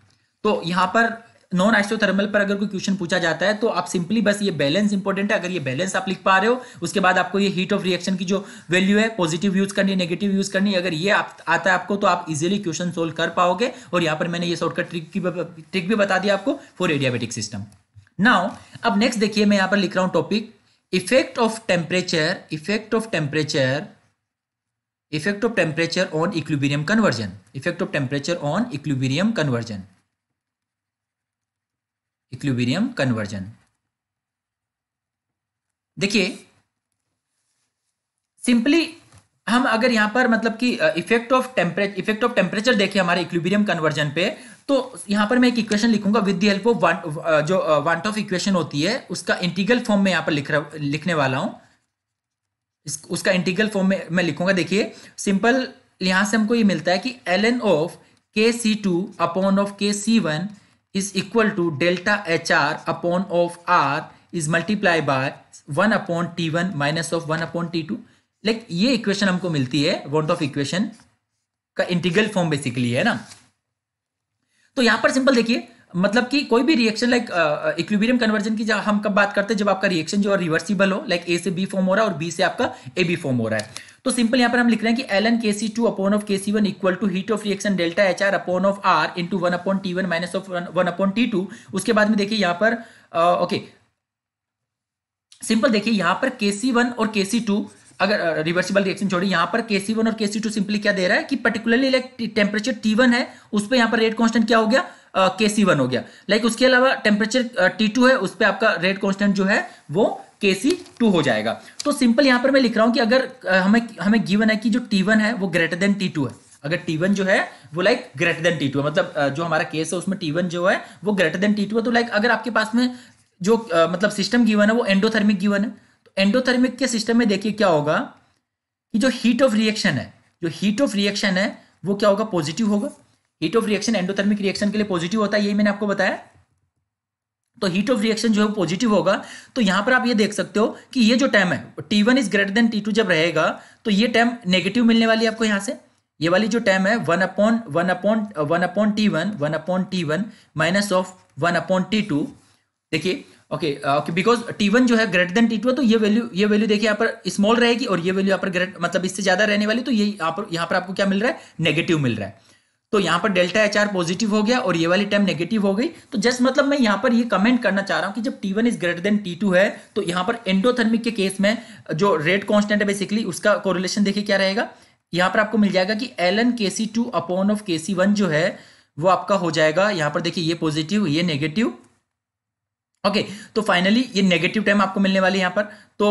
तो यहाँ पर नॉन आइसोथर्मल पर अगर कोई क्वेश्चन पूछा जाता है तो आप सिंपली बस ये बैलेंस इंपॉर्टेंट है अगर ये बैलेंस आप लिख पा रहे हो उसके बाद आपको ये हीट ऑफ रिएक्शन की जो वैल्यू है पॉजिटिव यूज करनी नेगेटिव यूज करनी अगर ये आप, आता है आपको तो आप इजिली क्वेश्चन सोल्व कर पाओगे और यहाँ पर मैंने ये शॉर्टकट ट्रिक की ट्रिक भी बता दिया आपको फॉर एडियाबेटिक सिस्टम नाउ अब नेक्स्ट देखिए मैं यहाँ पर लिख रहा हूँ topic effect of temperature effect of temperature effect of temperature on equilibrium conversion effect of temperature on equilibrium conversion equilibrium conversion देखिए सिंपली हम अगर यहां पर मतलब कि effect of temperature effect of temperature देखिए हमारे इक्विलिब्रियम कन्वर्जन पे तो यहां पर मैं एक इक्वेशन लिखूंगा विद द हेल्प ऑफ जो वांट ऑफ इक्वेशन होती है उसका इंटीग्रल फॉर्म में यहां पर लिख रहा लिखने वाला इस, उसका इंटीग्रल फॉर्म में मैं लिखूंगा देखिए सिंपल यहां से हमको ये मिलता है कि L N of K C to upon of K C one is equal to delta HR upon of R is multiplied by 1 upon T1 minus of 1 upon T2 like like, ये equation हमको मिलती है word of equation का integral form basically है ना तो यहां पर सिंपल देखिए मतलब कि कोई भी रिएक्शन लाइक इक्विबियम कन्वर्जन की हम कब बात करते हैं जब आपका रिएक्शन जो है रिवर्सिबल हो लाइक ए से बी फॉर्म हो रहा है और बी से आपका ए बी फॉर्म हो रहा है तो सिंपल यहां पर हम लिख रहे हैं कि एल एन के C to upon of K C one equal to heat of reaction delta H R upon of R into one upon T one minus of one upon T two उसके बाद में देखिए यहां पर okay uh, simple देखिए यहां पर के सी वन और के सी टू अगर रिवर्सिबल uh, रिएक्शन छोड़िए यहां पर के सी वन और के सी टू सिंपली क्या दे रहा है कि particularly like temperature T one है उस पर यहां पर रेट कॉन्स्टेंट क्या हो गया के सी वन हो गया लाइक like उसके अलावा टेम्परेचर टी टू है उस पर आपका रेट कॉन्स्टेंट जो है वो के सी टू हो जाएगा तो सिंपल यहां पर मैं लिख रहा हूं कि अगर हमें हमें गिवन है कि जो टी वन है वो ग्रेटर देन टी टू है अगर टी वन जो है वो like greater than T two है मतलब जो हमारा केस है उसमें टी वन जो है वो ग्रेटर देन टी टू है तो लाइक अगर आपके पास में जो मतलब सिस्टम गिवन है वो एंडोथर्मिक गिवन है तो एंडोथर्मिक के सिस्टम में देखिए क्या होगा कि जो हीट ऑफ रिएक्शन है जो हीट ऑफ रिएक्शन है वो क्या होगा पॉजिटिव होगा heat of reaction endothermic reaction के लिए पॉजिटिव होता है यही मैंने आपको बताया तो हीट ऑफ रिएक्शन जो है पॉजिटिव होगा तो यहां पर आप ये देख सकते हो कि ये जो टाइम है T1 one is greater than T जब रहेगा तो ये टाइम नेगेटिव मिलने वाली है आपको यहां से ये वाली जो टाइम है one upon one upon one upon T one one upon T one minus of one upon T two देखिए okay okay because T one जो है ग्रेटर देन टी टू है तो ये वैल्यू ये वैल्यू देखिए यहाँ पर स्मॉल रहेगी और ये वैल्यू यहाँ पर ग्रेट मतलब इससे ज्यादा रहने वाली तो ये यहाँ पर आपको क्या मिल रहा है नेगेटिव मिल रहा है तो यहां पर डेल्टा एच आर पॉजिटिव हो गया और ये वाली टर्म नेगेटिव हो गई तो जस्ट मतलब मैं यहां पर ये कमेंट करना चाह रहा हूं कि जब T one is greater than T two है तो यहां पर एंडोथर्मिक के केस में जो रेट कॉन्स्टेंट है बेसिकली उसका कोरिलेशन देखिए क्या रहेगा यहां पर आपको मिल जाएगा कि एल एन के C to upon of K C one जो है वो आपका हो जाएगा यहां पर देखिए ये पॉजिटिव ये नेगेटिव ओके okay, तो फाइनली ये नेगेटिव टर्म आपको मिलने वाली है यहाँ पर तो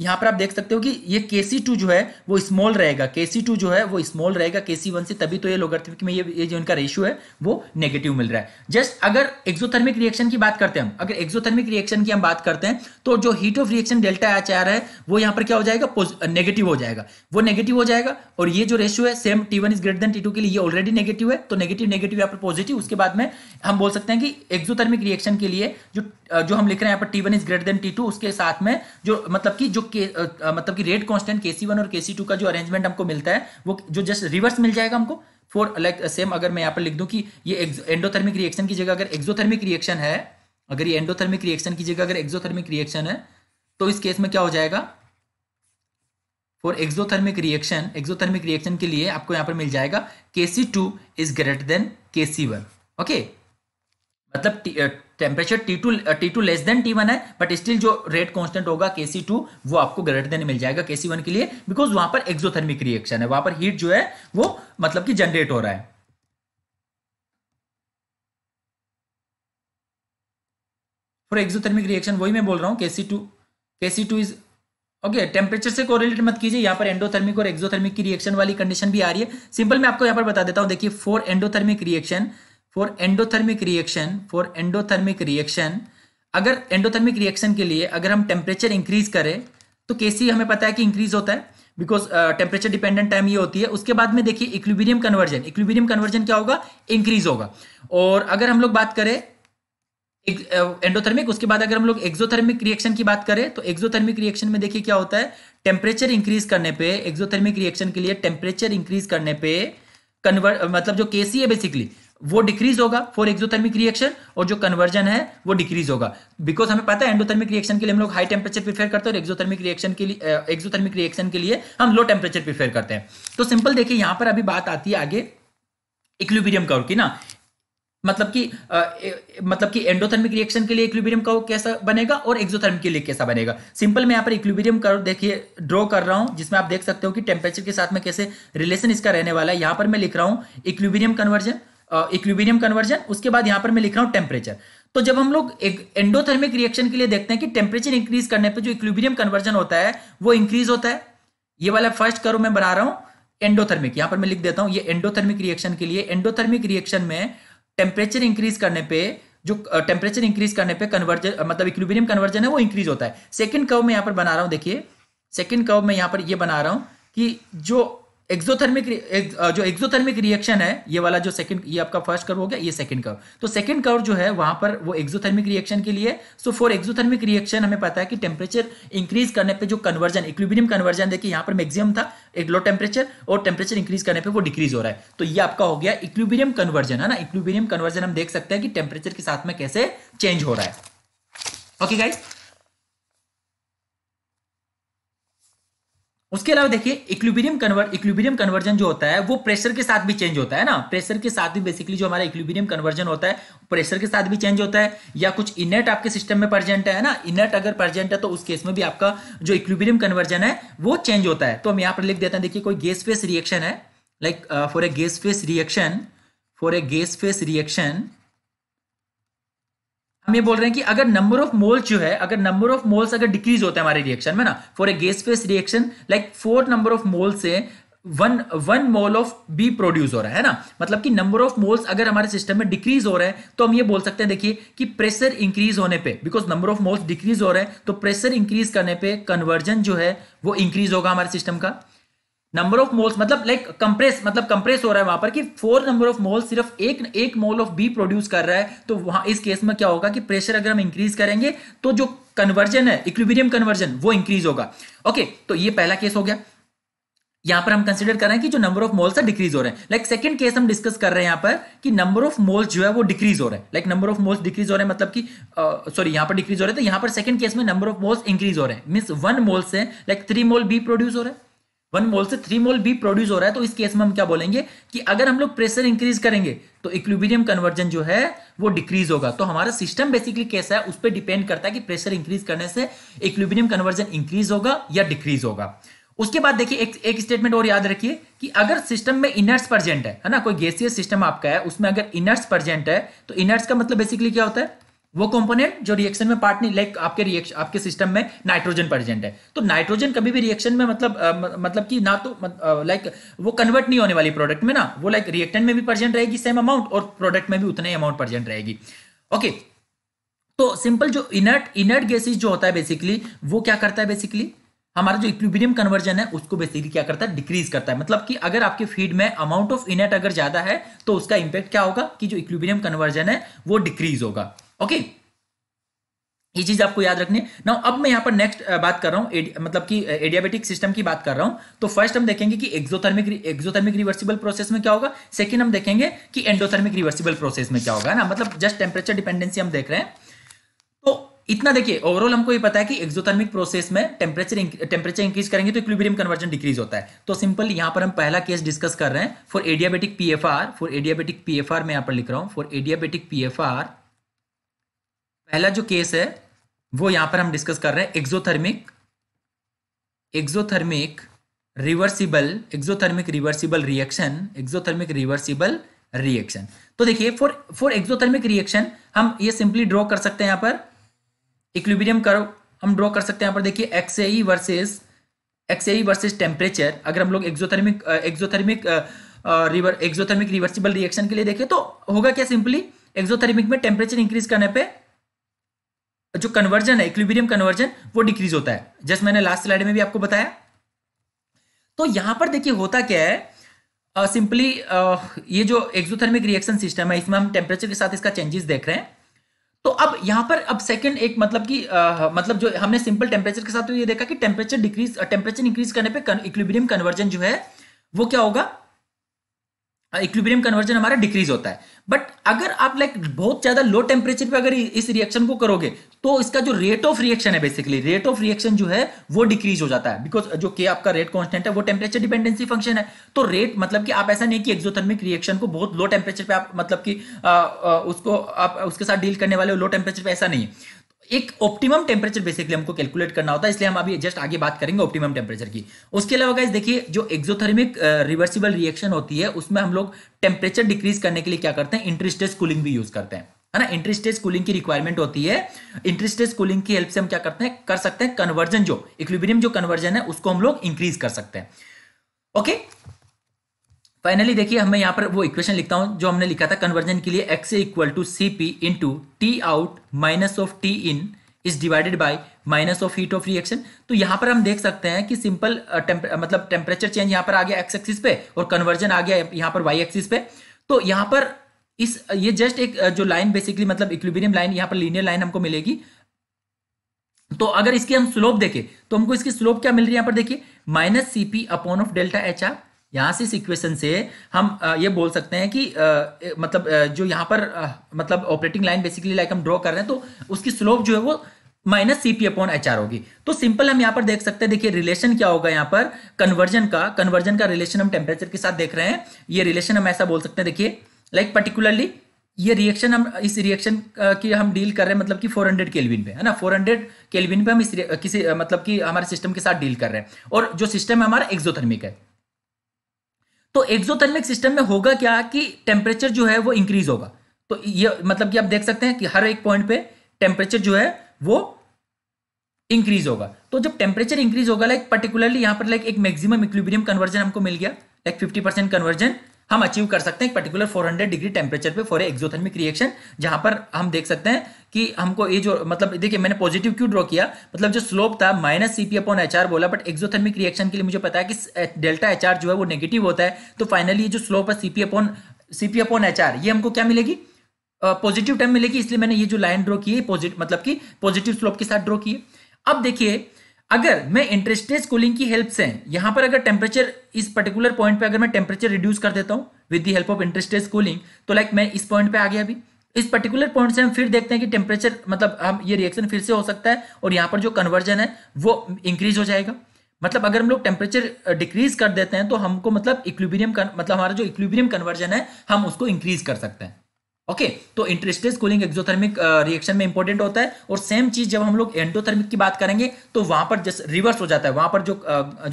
यहाँ पर आप देख सकते हो कि ये के सी टू जो है वो स्मॉल रहेगा के सी टू जो है वो स्मॉल रहेगा के सी वन से तभी तो ये लोग में ये ये जो इनका रेशियो है वो नेगेटिव मिल रहा है जस्ट अगर एक्जोथर्मिक रिएक्शन की बात करते हैं हम अगर एक्सोथर्मिक रिएक्शन की हम बात करते हैं तो जो heat of reaction delta H R है वो यहाँ पर क्या हो जाएगा नेगेटिव हो जाएगा वो नेगेटिव हो जाएगा और ये जो रेशियो है same T one is greater than T two के लिए ये ऑलरेडी नेगेटिव है तो नेगेटिव नेगेटिव यहाँ पर पॉजिटिव उसके बाद में हम बोल सकते हैं कि एक्सोथर्मिक रिएक्शन के लिए जो जो हम लिख रहे हैं यहाँ पर T one is greater than T two उसके साथ में जो मतलब की जो के आ, मतलब कि रेट कांस्टेंट के वन और के टू का जो अरेंजमेंट हमको मिलता है वो जो जस्ट रिवर्स मिल जाएगा हमको फोर लाइक सेम अगर मैं यहाँ पर लिख दूँ कि ये एंडोथर्मिक रिएक्शन की जगह अगर एक्जोथर्मिक रिएक्शन है अगर ये एंडोथर्मिक रिएक्शन की जगह अगर एक्जोथर्मिक रिएक्शन है तो इस केस में क्या हो जाएगा for exothermic reaction exothermic reaction के लिए आपको यहाँ पर मिल जाएगा K C two is greater than K C one okay मतलब temperature T two T two less than T one है बट स्टिल जो रेट कॉन्स्टेंट होगा के सी टू वो आपको ग्रेटर देन मिल जाएगा के सी वन के लिए because वहां पर एक्सोथर्मिक रिएक्शन है वहां पर हीट जो है वो मतलब कि जनरेट हो रहा है फॉर एक्सोथर्मिक रिएक्शन वही मैं बोल रहा हूँ K C two K C two is okay temperature से कोरिलेट मत कीजिए यहाँ पर एंडोथर्मिक और एक्सोथर्मिक की रिएक्शन वाली कंडीशन भी आ रही है सिंपल मैं आपको यहाँ पर बता देता हूँ देखिए for endothermic reaction for endothermic reaction for endothermic reaction अगर एंडोथर्मिक रिएक्शन के लिए अगर हम टेम्परेचर इंक्रीज करें तो केसी हमें पता है कि इंक्रीज होता है बिकॉज टेम्परेचर डिपेंडेंट टाइम ये होती है उसके बाद में देखिए इक्विबीरियम कन्वर्जन इक्विबीरियम कन्वर्जन क्या होगा इंक्रीज होगा और अगर हम लोग बात करें एंडोथर्मिक uh, उसके बाद अगर हम लोग एक्सोथर्मिक रिएक्शन की बात करें तो एक्सोथर्मिक रिएक्शन में देखिए क्या होता है टेम्परेचर इंक्रीज करने पे एक्सोथर्मिक रिएक्शन के लिए टेम्परेचर इंक्रीज करने पे कन्वर्ट मतलब जो केसी है बेसिकली वो डिक्रीज होगा फॉर एक्सोथर्मिक रिएक्शन और जो कन्वर्जन है वो डिक्रीज होगा बिकॉज हमें पता है एंडोथर्मिक रिएक्शन के लिए हम लोग हाई टेम्परेचर प्रीफेयर करते हैं और एक्सोथर्मिक रिएक्शन के लिए एक्सोथर्मिक रिएक्शन के लिए हम लो टेम्परेचर प्रीफेयर करते हैं तो सिंपल देखिए यहां पर अभी बात आती है आगे इक्विबीरियम कर्व की ना मतलब कि आ, मतलब कि एंडोथर्मिक रिएक्शन के लिए इक्विबीरियम कर्व कैसा बनेगा और एक्सोथर्मिक के लिए कैसा बनेगा सिंपल मैं यहाँ पर इक्विबीरियम कर्व देखिए ड्रॉ कर रहा हूँ जिसमें आप देख सकते हो कि टेम्परेचर के साथ में कैसे रिलेशन इसका रहने वाला है यहाँ पर मैं लिख रहा हूँ इक्विबीरियम कन्वर्जन इक्विबीरियम कन्वर्जन उसके बाद यहां पर मैं लिख रहा हूं टेम्परेचर तो जब हम लोग एक एंडोथर्मिक रिएक्शन के लिए देखते हैं कि टेम्परेचर इंक्रीज करने पर जो इक्विबीरियम कन्वर्जन होता है वो इंक्रीज होता है ये वाला फर्स्ट करो मैं बना रहा हूं एंडोथर्मिक यहां पर मैं लिख देता हूं ये एंडोथर्मिक रिएक्शन के लिए एंडोथर्मिक रिएक्शन में टेम्परेचर इंक्रीज करने पे जो टेम्परेचर इंक्रीज करने पे कन्वर्जन मतलब इक्विबेरियम कन्वर्जन है वो इंक्रीज होता है सेकंड कर्व में यहां पर बना रहा हूं देखिए सेकंड कर्व में यहां पर ये बना रहा हूं कि जो एक्सोथर्मिक जो एक्सोथर्मिक रिएक्शन है ये वाला जो सेकंड ये आपका फर्स्ट कर्व हो गया ये सेकंड कर्व तो सेकंड कर्व जो है वहां पर वो एक्सोथर्मिक रिएक्शन के लिए सो फॉर एक्सोथर्मिक रिएक्शन हमें पता है कि टेम्परेचर इंक्रीज करने पे जो कन्वर्जन इक्विबिनियम कन्वर्जन देखिए यहां पर मैक्सिमम था एक लो टेम्परेचर और टेम्परेचर इंक्रीज करने पर वो डिक्रीज हो रहा है तो ये आपका हो गया इक्विबिनियम कन्वर्जन है ना इक्विबिनियम कन्वर्जन हम देख सकते हैं कि टेम्परेचर के साथ में कैसे चेंज हो रहा है ओके गाइज उसके अलावा देखिए इक्विबेरियम कन्वर्ट इक्विबेरियम कन्वर्जन जो होता है वो प्रेशर के साथ भी चेंज होता है ना प्रेशर के साथ भी बेसिकली जो हमारा इक्विबेरियम कन्वर्जन होता है प्रेशर के साथ भी चेंज होता है या कुछ इनर्ट आपके सिस्टम में प्रजेंट है ना इनर्ट अगर प्रजेंट है तो उस केस में भी आपका जो इक्विबेरियम कन्वर्जन है वो चेंज होता है तो हम यहाँ पर लिख देते हैं देखिए कोई गेस फेस रिएक्शन है like for a gas phase reaction for a gas phase reaction हम ये बोल रहे हैं कि अगर नंबर ऑफ मोल्स जो है अगर नंबर ऑफ मोल्स अगर डिक्रीज होता है हमारे रिएक्शन में ना for a gas phase reaction like four number of moles से one one mole of B produce हो रहा है ना मतलब कि नंबर ऑफ मोल्स अगर हमारे सिस्टम में डिक्रीज हो रहा है तो हम ये बोल सकते हैं देखिए कि प्रेशर इंक्रीज होने पे because number of moles decrease हो रहा है तो प्रेशर इंक्रीज करने पे कन्वर्जन जो है वो इंक्रीज होगा हमारे सिस्टम का नंबर ऑफ मोल्स मतलब लाइक कंप्रेस मतलब कंप्रेस हो रहा है वहां पर कि फोर नंबर ऑफ मोल्स सिर्फ एक एक मोल ऑफ बी प्रोड्यूस कर रहा है तो वहां इस केस में क्या होगा कि प्रेशर अगर हम इंक्रीज करेंगे तो जो कन्वर्जन है इक्विबीरियम कन्वर्जन वो इंक्रीज होगा ओके okay, तो ये पहला केस हो गया यहां पर हम कंसिडर कर रहे हैं कि जो नंबर ऑफ मोल्स है डिक्रीज हो रहे हैं लाइक सेकंड केस हम डिस्कस कर रहे हैं यहां पर कि नंबर ऑफ मोल्स जो है वो डिक्रीज हो रहे हैं like number of moles decrease हो रहे हैं मतलब कि सॉरी यहां पर डिक्रीज हो रहे हैं तो यहां पर सेकंड केस में नंबर ऑफ मोल्स इंक्रीज हो रहे हैं मीन्स वन मोल से like three mole B produce हो रहे हैं वन मोल से थ्री मोल भी प्रोड्यूस हो रहा है तो इस केस में हम क्या बोलेंगे कि अगर हम लोग प्रेशर इंक्रीज करेंगे तो इक्विबीरियम कन्वर्जन जो है वो डिक्रीज होगा तो हमारा सिस्टम बेसिकली कैसा है उस पर डिपेंड करता है कि प्रेशर इंक्रीज करने से इक्विबीरियम कन्वर्जन इंक्रीज होगा या डिक्रीज होगा उसके बाद देखिए एक एक स्टेटमेंट और याद रखिए कि अगर सिस्टम में इनर्ट्स परजेंट है है ना कोई गैसियस सिस्टम आपका है उसमें अगर इनर्ट्स परजेंट है तो इनर्ट्स का मतलब बेसिकली क्या होता है वो कंपोनेंट जो रिएक्शन में पार्ट नहीं लाइक आपके रिएक्शन आपके सिस्टम में नाइट्रोजन प्रेजेंट है तो नाइट्रोजन कभी भी रिएक्शन में मतलब आ, मतलब कि ना तो लाइक वो कन्वर्ट नहीं होने वाली प्रोडक्ट में ना वो लाइक रिएक्टेंट में भी प्रेजेंट रहेगी सेम अमाउंट और प्रोडक्ट में भी उतना ही अमाउंट प्रेजेंट रहेगी ओके तो सिंपल जो इनर्ट इनर्ट गैसेज जो होता है बेसिकली वो क्या करता है बेसिकली हमारा जो इक्विबिनियम कन्वर्जन है उसको बेसिकली क्या करता है डिक्रीज करता है मतलब कि अगर आपके फीड में अमाउंट ऑफ इनर्ट अगर ज्यादा है तो उसका इंपैक्ट क्या होगा कि जो इक्विबिनियम कन्वर्जन है वो डिक्रीज होगा ओके ये चीज आपको याद रखनी है ना अब मैं यहां पर नेक्स्ट बात कर रहा हूं मतलब कि एडियाबेटिक सिस्टम की बात कर रहा हूं तो फर्स्ट हम देखेंगे कि एक्सोथर्मिक एक्सोथर्मिक रिवर्सिबल प्रोसेस में क्या होगा सेकंड हम देखेंगे कि एंडोथर्मिक रिवर्सिबल प्रोसेस में क्या होगा ना मतलब जस्ट टेम्परेचर डिपेंडेंसी हम देख रहे हैं तो इतना देखिए ओवरऑल हमको ये पता है कि एक्सोथर्मिक प्रोसेस में टेम्परेचर टेम्परेचर इंक्रीज करेंगे तो इक्विलिब्रियम कन्वर्जन डिक्रीज होता है तो सिंपल यहाँ पर हम पहला केस डिस्कस कर रहे हैं for adiabatic PFR for adiabatic PFR मैं यहाँ पर लिख रहा हूँ फॉर एडियाबेटिक पीएफआर पहला जो केस है वो यहां पर हम डिस्कस कर रहे हैं exothermic exothermic reversible exothermic reversible reaction exothermic reversible reaction तो देखिए फॉर फॉर एक्जोथर्मिक रिएक्शन हम ये सिंपली ड्रॉ कर सकते हैं यहां पर इक्विबिलियम कर्व हम ड्रॉ कर सकते हैं यहां पर देखिए X A versus X versus temperature अगर हम लोग exothermic exothermic river exothermic reversible reaction के लिए देखें तो होगा क्या सिंपली एक्जोथर्मिक में टेम्परेचर इंक्रीज करने पर जो कन्वर्जन है इक्विबेरियम कन्वर्जन वो डिक्रीज होता है जैसे मैंने लास्ट स्लाइड में भी आपको बताया तो यहां पर देखिए होता क्या है सिंपली uh, uh, ये जो एक्सोथर्मिक रिएक्शन सिस्टम है इसमें हम टेम्परेचर के साथ इसका चेंजेस देख रहे हैं तो अब यहां पर अब सेकंड एक मतलब कि uh, मतलब जो हमने सिंपल टेम्परेचर के साथ तो ये देखा कि टेम्परेचर डिक्रीज टेम्परेचर इंक्रीज करने पे इक्विलिब्रियम कन्वर्जन जो है वो क्या होगा इक्विबियम कन्वर्जन हमारा डिक्रीज होता है बट अगर आप लाइक बहुत ज्यादा लो टेम्परेचर पे अगर इस रिएक्शन को करोगे तो इसका जो रेट ऑफ रिएक्शन है बेसिकली रेट ऑफ रिएक्शन जो है वो डिक्रीज हो जाता है बिकॉज जो के आपका रेट कांस्टेंट है वो टेम्परेचर डिपेंडेंसी फंक्शन है तो रेट मतलब कि आप ऐसा नहीं कि एक्जोथर्मिक रिएक्शन को बहुत लो टेम्परेचर पे आप मतलब कि आ, आ, उसको आप उसके साथ डील करने वाले हो लो टेम्परेचर पे ऐसा नहीं है एक ऑप्टिमम टेम्परेचर बेसिकली हमको कैलकुलेट करना होता है इसलिए हम अभी जस्ट आगे बात करेंगे ऑप्टिमम टेम्परेचर की उसके अलावा गाइज देखिए जो एक्जोथर्मिक रिवर्सिबल रिएक्शन होती है उसमें हम लोग टेम्परेचर डिक्रीज करने के लिए क्या करते हैं इंटरस्टेज कूलिंग भी यूज करते हैं है ना इंटरस्टेज कूलिंग की रिक्वायरमेंट होती है इंटरस्टेज कूलिंग की हेल्प से हम क्या करते हैं कर सकते हैं कन्वर्जन जो इक्विबिनियम जो कन्वर्जन है उसको हम लोग इंक्रीज कर सकते हैं ओके फाइनली देखिए हमें यहाँ पर वो इक्वेशन लिखता हूँ जो हमने लिखा था कन्वर्जन के लिए X equal to C P into T out minus of T in is divided by minus of heat of reaction तो यहाँ पर हम देख सकते हैं कि सिंपल मतलब टेम्परेचर चेंज यहाँ पर आ गया एक्स एक्सिस पे और कन्वर्जन आ गया यहाँ पर वाई एक्सिस पे तो यहाँ पर इस ये जस्ट एक जो लाइन बेसिकली मतलब इक्विबेरियम लाइन यहाँ पर लीनियर लाइन हमको मिलेगी तो अगर इसकी हम स्लोप देखें तो हमको इसकी स्लोप क्या मिल रही है यहाँ पर देखिए minus C P upon of delta H R यहाँ से इस इक्वेशन से हम ये बोल सकते हैं कि मतलब जो यहाँ पर मतलब ऑपरेटिंग लाइन बेसिकली लाइक हम ड्रॉ कर रहे हैं तो उसकी स्लोप जो है वो minus C P upon H R होगी तो सिंपल हम यहाँ पर देख सकते हैं देखिए रिलेशन क्या होगा यहाँ पर कन्वर्जन का कन्वर्जन का रिलेशन हम टेम्परेचर के साथ देख रहे हैं ये रिलेशन हम ऐसा बोल सकते हैं देखिए लाइक पर्टिकुलरली ये रिएक्शन हम इस रिएक्शन की हम डील कर रहे हैं मतलब कि 400 हंड्रेड केलविन पे है ना 400 हंड्रेड केलविन पे हम इस किसी मतलब कि हमारे सिस्टम के साथ डील कर रहे हैं और जो सिस्टम है हमारा एक्जोथर्मिक है तो एक्सोथर्मिक सिस्टम में होगा क्या कि टेम्परेचर जो है वो इंक्रीज होगा तो ये मतलब कि आप देख सकते हैं कि हर एक पॉइंट पे टेम्परेचर जो है वो इंक्रीज होगा तो जब टेम्परेचर इंक्रीज होगा लाइक पर्टिकुलरली यहां पर लाइक एक मैक्सिमम इक्विलिब्रियम कन्वर्जन हमको मिल गया लाइक फिफ्टी परसेंट कन्वर्जन हम अचीव कर सकते हैं पर्टिकुलर 400 डिग्री टेम्परेचर पे फॉर एक्सोथर्मिक रिएक्शन जहां पर हम देख सकते हैं कि हमको ये जो मतलब देखिए मैंने पॉजिटिव क्यों ड्रॉ किया मतलब जो स्लोप था माइनस सीपी अपॉन एच बोला बट एक्सोथर्मिक रिएक्शन के लिए मुझे पता है कि डेल्टा एच जो है वो नेगेटिव होता है तो फाइनली ये जो स्लोप है CP upon CP upon H ये हमको क्या मिलेगी पॉजिटिव टर्म मिलेगी इसलिए मैंने ये जो लाइन ड्रॉ की है पॉजिटिव मतलब कि पॉजिटिव स्लोप के साथ ड्रॉ की अब देखिए अगर मैं इंटरेस्टेज कूलिंग की हेल्प से यहां पर अगर टेम्परेचर इस पर्टिकुलर पॉइंट पे अगर मैं टेम्परेचर रिड्यूस कर देता हूं with the help of interstage cooling तो लाइक मैं इस पॉइंट पे आ गया अभी इस पर्टिकुलर पॉइंट से हम फिर देखते हैं कि टेम्परेचर मतलब हम ये रिएक्शन फिर से हो सकता है और यहाँ पर जो कन्वर्जन है वो इंक्रीज हो जाएगा मतलब अगर हम लोग टेम्परेचर डिक्रीज कर देते हैं तो हमको मतलब इक्विबीरियम मतलब हमारा जो इक्विबीरियम कन्वर्जन है हम उसको इंक्रीज कर सकते हैं ओके okay, तो इंटरेस्टेज कूलिंग एक्जोथर्मिक रिएक्शन में इंपॉर्टेंट होता है और सेम चीज जब हम लोग एंडोथर्मिक की बात करेंगे तो वहां पर जस्ट रिवर्स हो जाता है वहां पर जो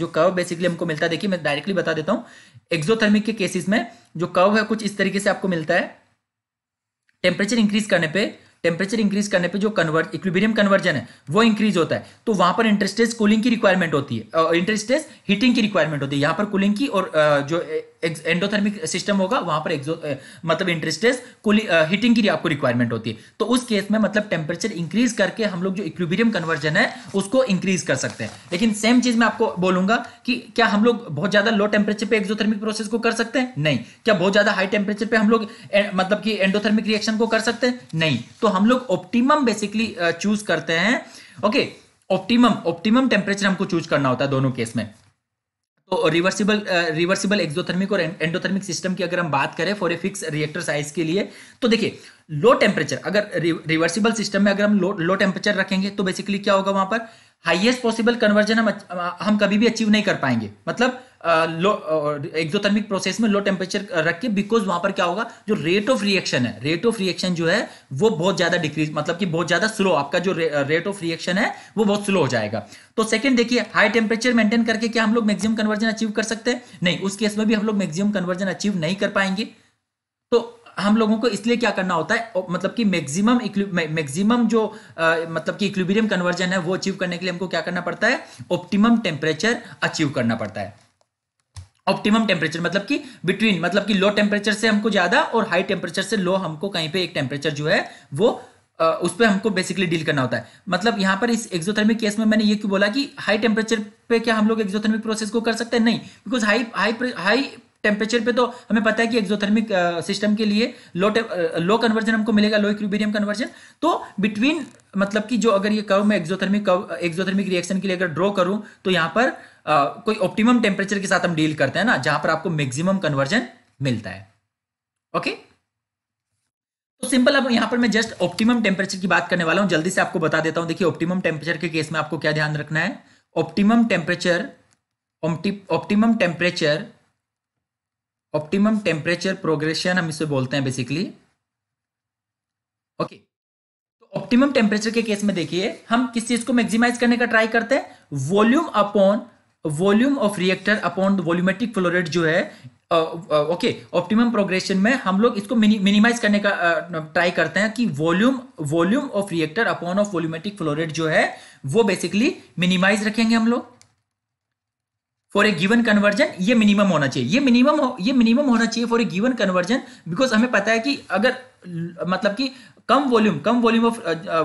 जो कर्व बेसिकली हमको मिलता है देखिए मैं डायरेक्टली बता देता हूँ एक्सोथर्मिक के केसेस में जो कर्व है कुछ इस तरीके से आपको मिलता है टेम्परेचर इंक्रीज करने पे टेम्परेचर इंक्रीज करने पे जो कन्वर्ट इक्विबेरियम कन्वर्जन है वो इंक्रीज होता है तो वहां पर इंटरस्टेज कूलिंग की रिक्वायरमेंट होती है इंटरस्टेज हीटिंग की रिक्वायरमेंट होती है यहाँ पर कूलिंग की और जो एंडोथर्मिक सिस्टम होगा वहां पर एक्सो मतलब इंटरेस्टेस हीटिंग की आपको रिक्वायरमेंट होती है तो उस केस में मतलब टेम्परेचर इंक्रीज करके हम लोग जो इक्विबीरियम कन्वर्जन है उसको इंक्रीज कर सकते हैं लेकिन सेम चीज मैं आपको बोलूंगा कि क्या हम लोग बहुत ज्यादा लो टेम्परेचर पर एक्जोथर्मिक प्रोसेस को कर सकते हैं नहीं क्या बहुत ज्यादा हाई टेम्परेचर पर हम लोग मतलब कि एंडोथर्मिक रिएक्शन को कर सकते हैं नहीं तो हम लोग ऑप्टिमम बेसिकली चूज करते हैं ओके ऑप्टिमम ऑप्टिमम टेम्परेचर हमको चूज करना होता है दोनों केस में तो रिवर्सिबल रिवर्सिबल एक्सोथर्मिक और एंडोथर्मिक uh, सिस्टम की अगर हम बात करें for a fix reactor size के लिए तो देखिए लो टेम्परेचर अगर रिवर्सिबल सिस्टम में अगर हम लो टेम्परेचर रखेंगे तो बेसिकली क्या होगा वहां पर हाइएस्ट पॉसिबल कन्वर्जन हम uh, हम कभी भी अचीव नहीं कर पाएंगे मतलब एक्सोथर्मिक प्रोसेस में लो टेम्परेचर रख के बिकॉज वहां पर क्या होगा जो रेट ऑफ रिएक्शन है रेट ऑफ रिएक्शन जो है वो बहुत ज्यादा डिक्रीज मतलब कि बहुत ज्यादा स्लो आपका जो रेट ऑफ रिएक्शन है वो बहुत स्लो हो जाएगा तो सेकंड देखिए हाई टेम्परेचर मेंटेन करके क्या हम लोग मैक्सिमम कन्वर्जन अचीव कर सकते हैं नहीं उस केस में भी हम लोग मैक्सिमम कन्वर्जन अचीव नहीं कर पाएंगे तो हम लोगों को इसलिए क्या करना होता है मतलब कि मैक्सिमम मैक्सिमम जो आ, मतलब कि इक्विलिब्रियम कन्वर्जन है वो अचीव करने के लिए हमको क्या करना पड़ता है ऑप्टिमम टेम्परेचर अचीव करना पड़ता है ऑप्टिमम टेम्परेचर मतलब कि बिटवीन मतलब कि लो टेम्परेचर से हमको ज्यादा और हाई टेम्परेचर से लो हमको कहीं पे एक टेम्परेचर जो है वो उस पर हमको बेसिकली डील करना होता है मतलब यहां पर इस एक्सोथर्मिक केस में मैंने ये क्यों बोला कि हाई टेम्परेचर पे क्या हम लोग एक्जोथर्मिक प्रोसेस को कर सकते हैं नहीं because high high high temperature पे तो हमें पता है कि एक्सोथर्मिक सिस्टम के लिए लो लो कन्वर्जन हमको मिलेगा लो इक्विबेरियम कन्वर्जन तो बिटवीन मतलब कि जो अगर ये कर्व मैं एक्सोथर्मिक एक्सोथर्मिक रिएक्शन के लिए अगर ड्रॉ करूं तो यहां पर कोई ऑप्टिमम टेम्परेचर के साथ हम डील करते हैं ना जहां पर आपको मैक्सिमम कन्वर्जन मिलता है ओके तो सिंपल अब यहां पर मैं जस्ट ऑप्टिमम टेम्परेचर की बात करने वाला हूं जल्दी से आपको बता देता हूं देखिए ऑप्टिमम टेम्परेचर के केस में आपको क्या ध्यान रखना है optimum temperature optimum temperature optimum temperature progression हम इसे बोलते हैं बेसिकली ओके तो ऑप्टिमम टेम्परेचर के केस में देखिए हम किस चीज को मैक्सिमाइज करने का ट्राई करते हैं volume upon volume of reactor upon volumetric flow rate जो है ओके ऑप्टिमम प्रोग्रेशन में हम लोग इसको मिनिमाइज करने का ट्राई uh, करते हैं कि volume volume of reactor upon of volumetric flow rate जो है वो बेसिकली मिनिमाइज रखेंगे हम लोग फॉर ए गिवन कन्वर्जन ये मिनिमम होना चाहिए ये मिनिमम ये मिनिमम होना चाहिए for a given conversion because हमें पता है कि अगर मतलब कि कम वॉल्यूम कम वॉल्यूम ऑफ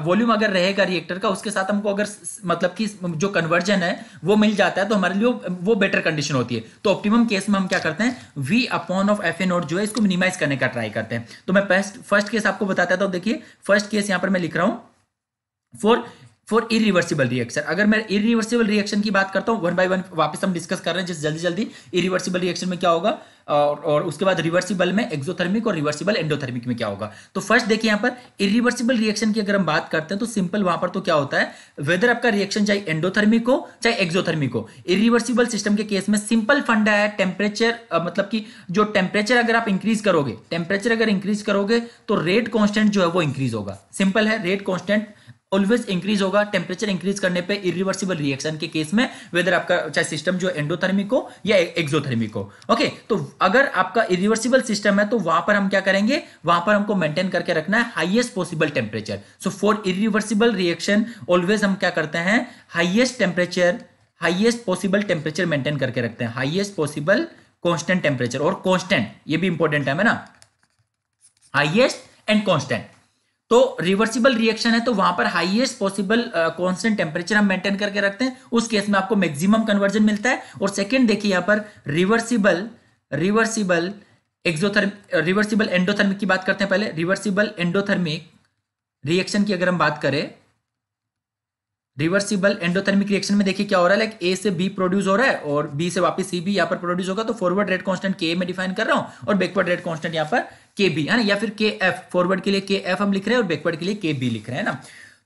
वॉल्यूम अगर रहेगा रिएक्टर का उसके साथ हमको अगर मतलब कि जो कन्वर्जन है वो मिल जाता है तो हमारे लिए वो बेटर कंडीशन होती है तो ऑप्टिमम केस में हम क्या करते हैं V upon of F N जो है इसको मिनिमाइज करने का ट्राई करते हैं तो मैं फर्स्ट फर्स्ट केस आपको बताता था देखिए फर्स्ट केस यहां पर मैं लिख रहा हूं फॉर फॉर इरिवर्सिबल रिएक्शन अगर मैं इरिवर्सिबल रिएक्शन की बात करता हूँ वन बाई वन वापस हम डिस्कस कर रहे हैं जिस जल्दी जल्दी इरिवर्सिबल रिएक्शन में क्या होगा और, और उसके बाद रिवर्सिबल में एक्सोथर्मिक और रिवर्सिबल एंडोथर्मिक में क्या होगा तो फर्स्ट देखिए यहाँ पर इरिवर्सिबल रिएक्शन की अगर हम बात करते हैं तो सिंपल वहां पर तो क्या होता है वेदर आपका रिएक्शन चाहे एंडोथर्मिक हो चाहे एक्सोथर्मिक हो इरिवर्सिबल सिस्टम के केस में सिंपल फंडा है टेम्परेचर मतलब कि जो टेम्परेचर अगर आप इंक्रीज करोगे टेम्परेचर अगर इंक्रीज करोगे तो रेट कॉन्स्टेंट जो है वो इंक्रीज होगा सिंपल है रेट कॉन्स्टेंट ऑलवेज इंक्रीज होगा टेम्परेचर इंक्रीज करने पे इरिवर्सिबल रिएक्शन के केस में वेदर आपका चाहे सिस्टम जो एंडोथर्मिक हो या एक्सोथर्मिक हो ओके तो अगर आपका इरिवर्सिबल सिस्टम है तो वहां पर हम क्या करेंगे वहां पर हमको मेंटेन करके रखना है highest possible temperature so for irreversible reaction always हम क्या करते हैं highest temperature highest possible temperature maintain करके रखते हैं हाइएस्ट पॉसिबल कॉन्स्टेंट टेम्परेचर और कॉन्स्टेंट ये भी इंपॉर्टेंट है ना हाइएस्ट एंड कॉन्स्टेंट तो रिवर्सिबल रिएक्शन है तो वहां पर हाईएस्ट पॉसिबल कांस्टेंट टेम्परेचर हम मेंटेन करके रखते हैं उस केस में आपको मैक्सिमम कन्वर्जन मिलता है और सेकंड देखिए यहां पर reversible reversible exotherm reversible endothermic की बात करते हैं पहले रिवर्सिबल एंडोथर्मिक रिएक्शन की अगर हम बात करें रिवर्सिबल एंडोथर्मिक रिएक्शन में देखिए क्या हो रहा है लाइक ए से बी प्रोड्यूस हो रहा है और बी से वापस सी भी यहाँ पर प्रोड्यूस होगा तो फॉरवर्ड रेट कांस्टेंट के में डिफाइन कर रहा हूँ और बैकवर्ड रेट कांस्टेंट यहाँ पर के बी है ना या फिर के एफ फॉरवर्ड के लिए के एफ हम लिख रहे हैं और बैकवर्ड के लिए के बी लिख रहे हैं ना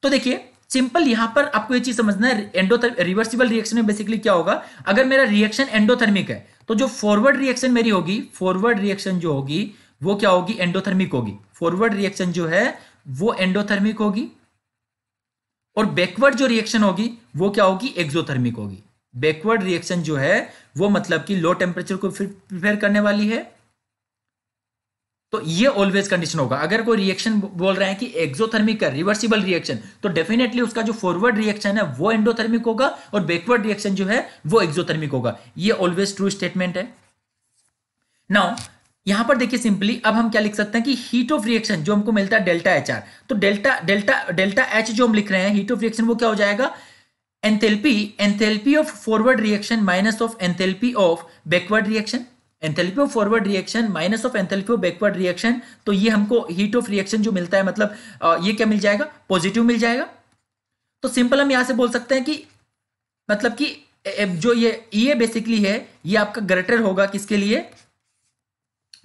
तो देखिए सिंपल यहां पर आपको ये चीज समझना है एंडोथर्म रिवर्सिबल रिएक्शन में बेसिकली क्या होगा अगर मेरा रिएक्शन एंडोथर्मिक है तो जो फॉरवर्ड रिएक्शन मेरी होगी फॉरवर्ड रिएक्शन जो होगी वो क्या होगी एंडोथर्मिक होगी फॉरवर्ड रिएक्शन जो है वो एंडोथर्मिक होगी और बैकवर्ड जो रिएक्शन होगी वो क्या होगी एक्सोथर्मिक होगी बैकवर्ड रिएक्शन जो है वो मतलब कि लो टेम्परेचर को फिर प्रिपेयर करने वाली है तो ये ऑलवेज कंडीशन होगा अगर कोई रिएक्शन बोल रहे हैं कि एक्सोथर्मिक का रिवर्सिबल रिएक्शन तो डेफिनेटली उसका जो फॉरवर्ड रिएक्शन है वो एंडोथर्मिक होगा और बैकवर्ड रिएक्शन जो है वो एक्सोथर्मिक होगा ये ऑलवेज ट्रू स्टेटमेंट है नाउ यहां पर देखिए सिंपली अब हम क्या लिख सकते हैं कि हीट ऑफ रिएक्शन जो हमको मिलता है डेल्टा एच आर तो डेल्टा डेल्टा डेल्टा एच जो हम लिख रहे हैं हीट ऑफ रिएक्शन वो क्या हो जाएगा enthalpy enthalpy of forward reaction minus of enthalpy of backward reaction of forward reaction minus of of backward reaction तो ये हमको हीट ऑफ रिएक्शन जो मिलता है मतलब ये क्या मिल जाएगा पॉजिटिव मिल जाएगा तो सिंपल हम यहां से बोल सकते हैं कि मतलब कि जो ये ये बेसिकली है ये आपका ग्रेटर होगा किसके लिए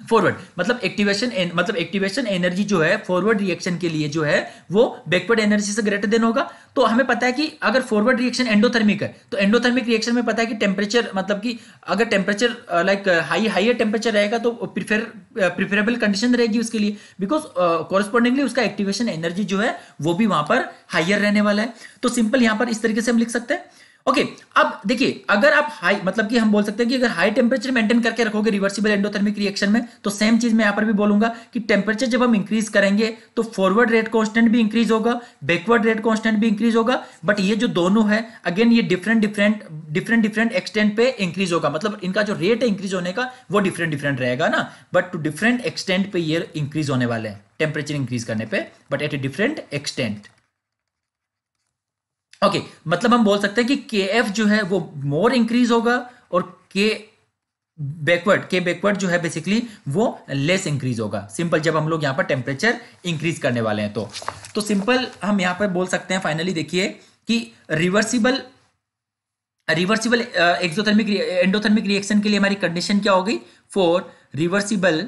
फॉरवर्ड मतलब एक्टिवेशन मतलब एक्टिवेशन एनर्जी जो है फॉरवर्ड रिएक्शन के लिए जो है वो बैकवर्ड एनर्जी से ग्रेटर देन होगा तो हमें पता है कि अगर फॉरवर्ड रिएक्शन एंडोथर्मिक है तो एंडोथर्मिक रिएक्शन में पता है कि टेम्परेचर मतलब कि अगर temperature like high higher temperature रहेगा तो प्रिफेर प्रिफरेबल कंडीशन रहेगी उसके लिए बिकॉज कॉरेस्पॉन्डिंगली उसका एक्टिवेशन एनर्जी जो है वो भी वहां पर हाइयर रहने वाला है तो सिंपल यहां पर इस तरीके से हम लिख सकते हैं ओके okay, अब देखिए अगर आप हाई मतलब कि हम बोल सकते हैं कि अगर हाई टेम्परेचर मेंटेन करके रखोगे रिवर्सिबल एंडोथर्मिक रिएक्शन में तो सेम चीज मैं यहां पर भी बोलूंगा कि टेम्परेचर जब हम इंक्रीज करेंगे तो फॉरवर्ड रेट कांस्टेंट भी इंक्रीज होगा बैकवर्ड रेट कांस्टेंट भी इंक्रीज होगा बट ये जो दोनों है अगेन ये different different different different extent पे इंक्रीज होगा मतलब इनका जो रेट है इंक्रीज होने का वो डिफरेंट डिफरेंट रहेगा ना बट टू डिफरेंट एक्सटेंट पे ये इंक्रीज होने वाले हैं टेम्परेचर इंक्रीज करने पर but at a different extent okay okay, मतलब हम बोल सकते हैं कि के एफ जो है वो मोर इंक्रीज होगा और के बैकवर्ड के बैकवर्ड जो है बेसिकली वो लेस इंक्रीज होगा सिंपल जब हम लोग यहां पर टेम्परेचर इंक्रीज करने वाले हैं तो तो सिंपल हम यहां पर बोल सकते हैं फाइनली देखिए कि reversible reversible exothermic endothermic reaction के लिए हमारी कंडीशन क्या हो गई for reversible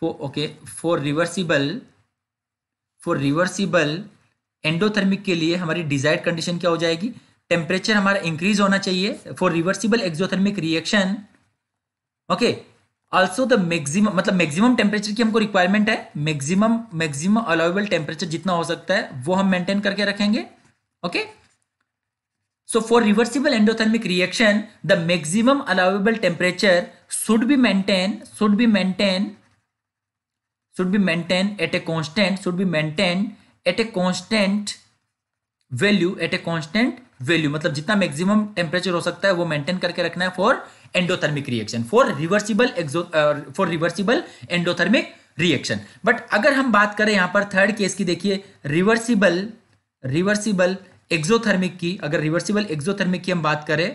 for okay for reversible for reversible endothermic के लिए हमारी डिजायर्ड कंडीशन क्या हो जाएगी टेम्परेचर हमारा इंक्रीज होना चाहिए for reversible exothermic reaction okay also the maximum मतलब मैक्सिमम टेम्परेचर की हमको रिक्वायरमेंट है मैक्सिमम मैक्सिमम अलाउेबल टेम्परेचर जितना हो सकता है वो हम मेंटेन करके रखेंगे okay so for reversible endothermic reaction the maximum allowable temperature should be maintain should be maintain should be maintain at a constant should be maintained at a constant value at a constant value मतलब जितना maximum temperature हो सकता है वो maintain करके रखना है for endothermic reaction for reversible exo for reversible endothermic reaction but अगर हम बात करें यहां पर थर्ड केस की देखिए रिवर्सिबल रिवर्सिबल एक्सोथर्मिक की अगर रिवर्सिबल एक्सोथर्मिक की हम बात करें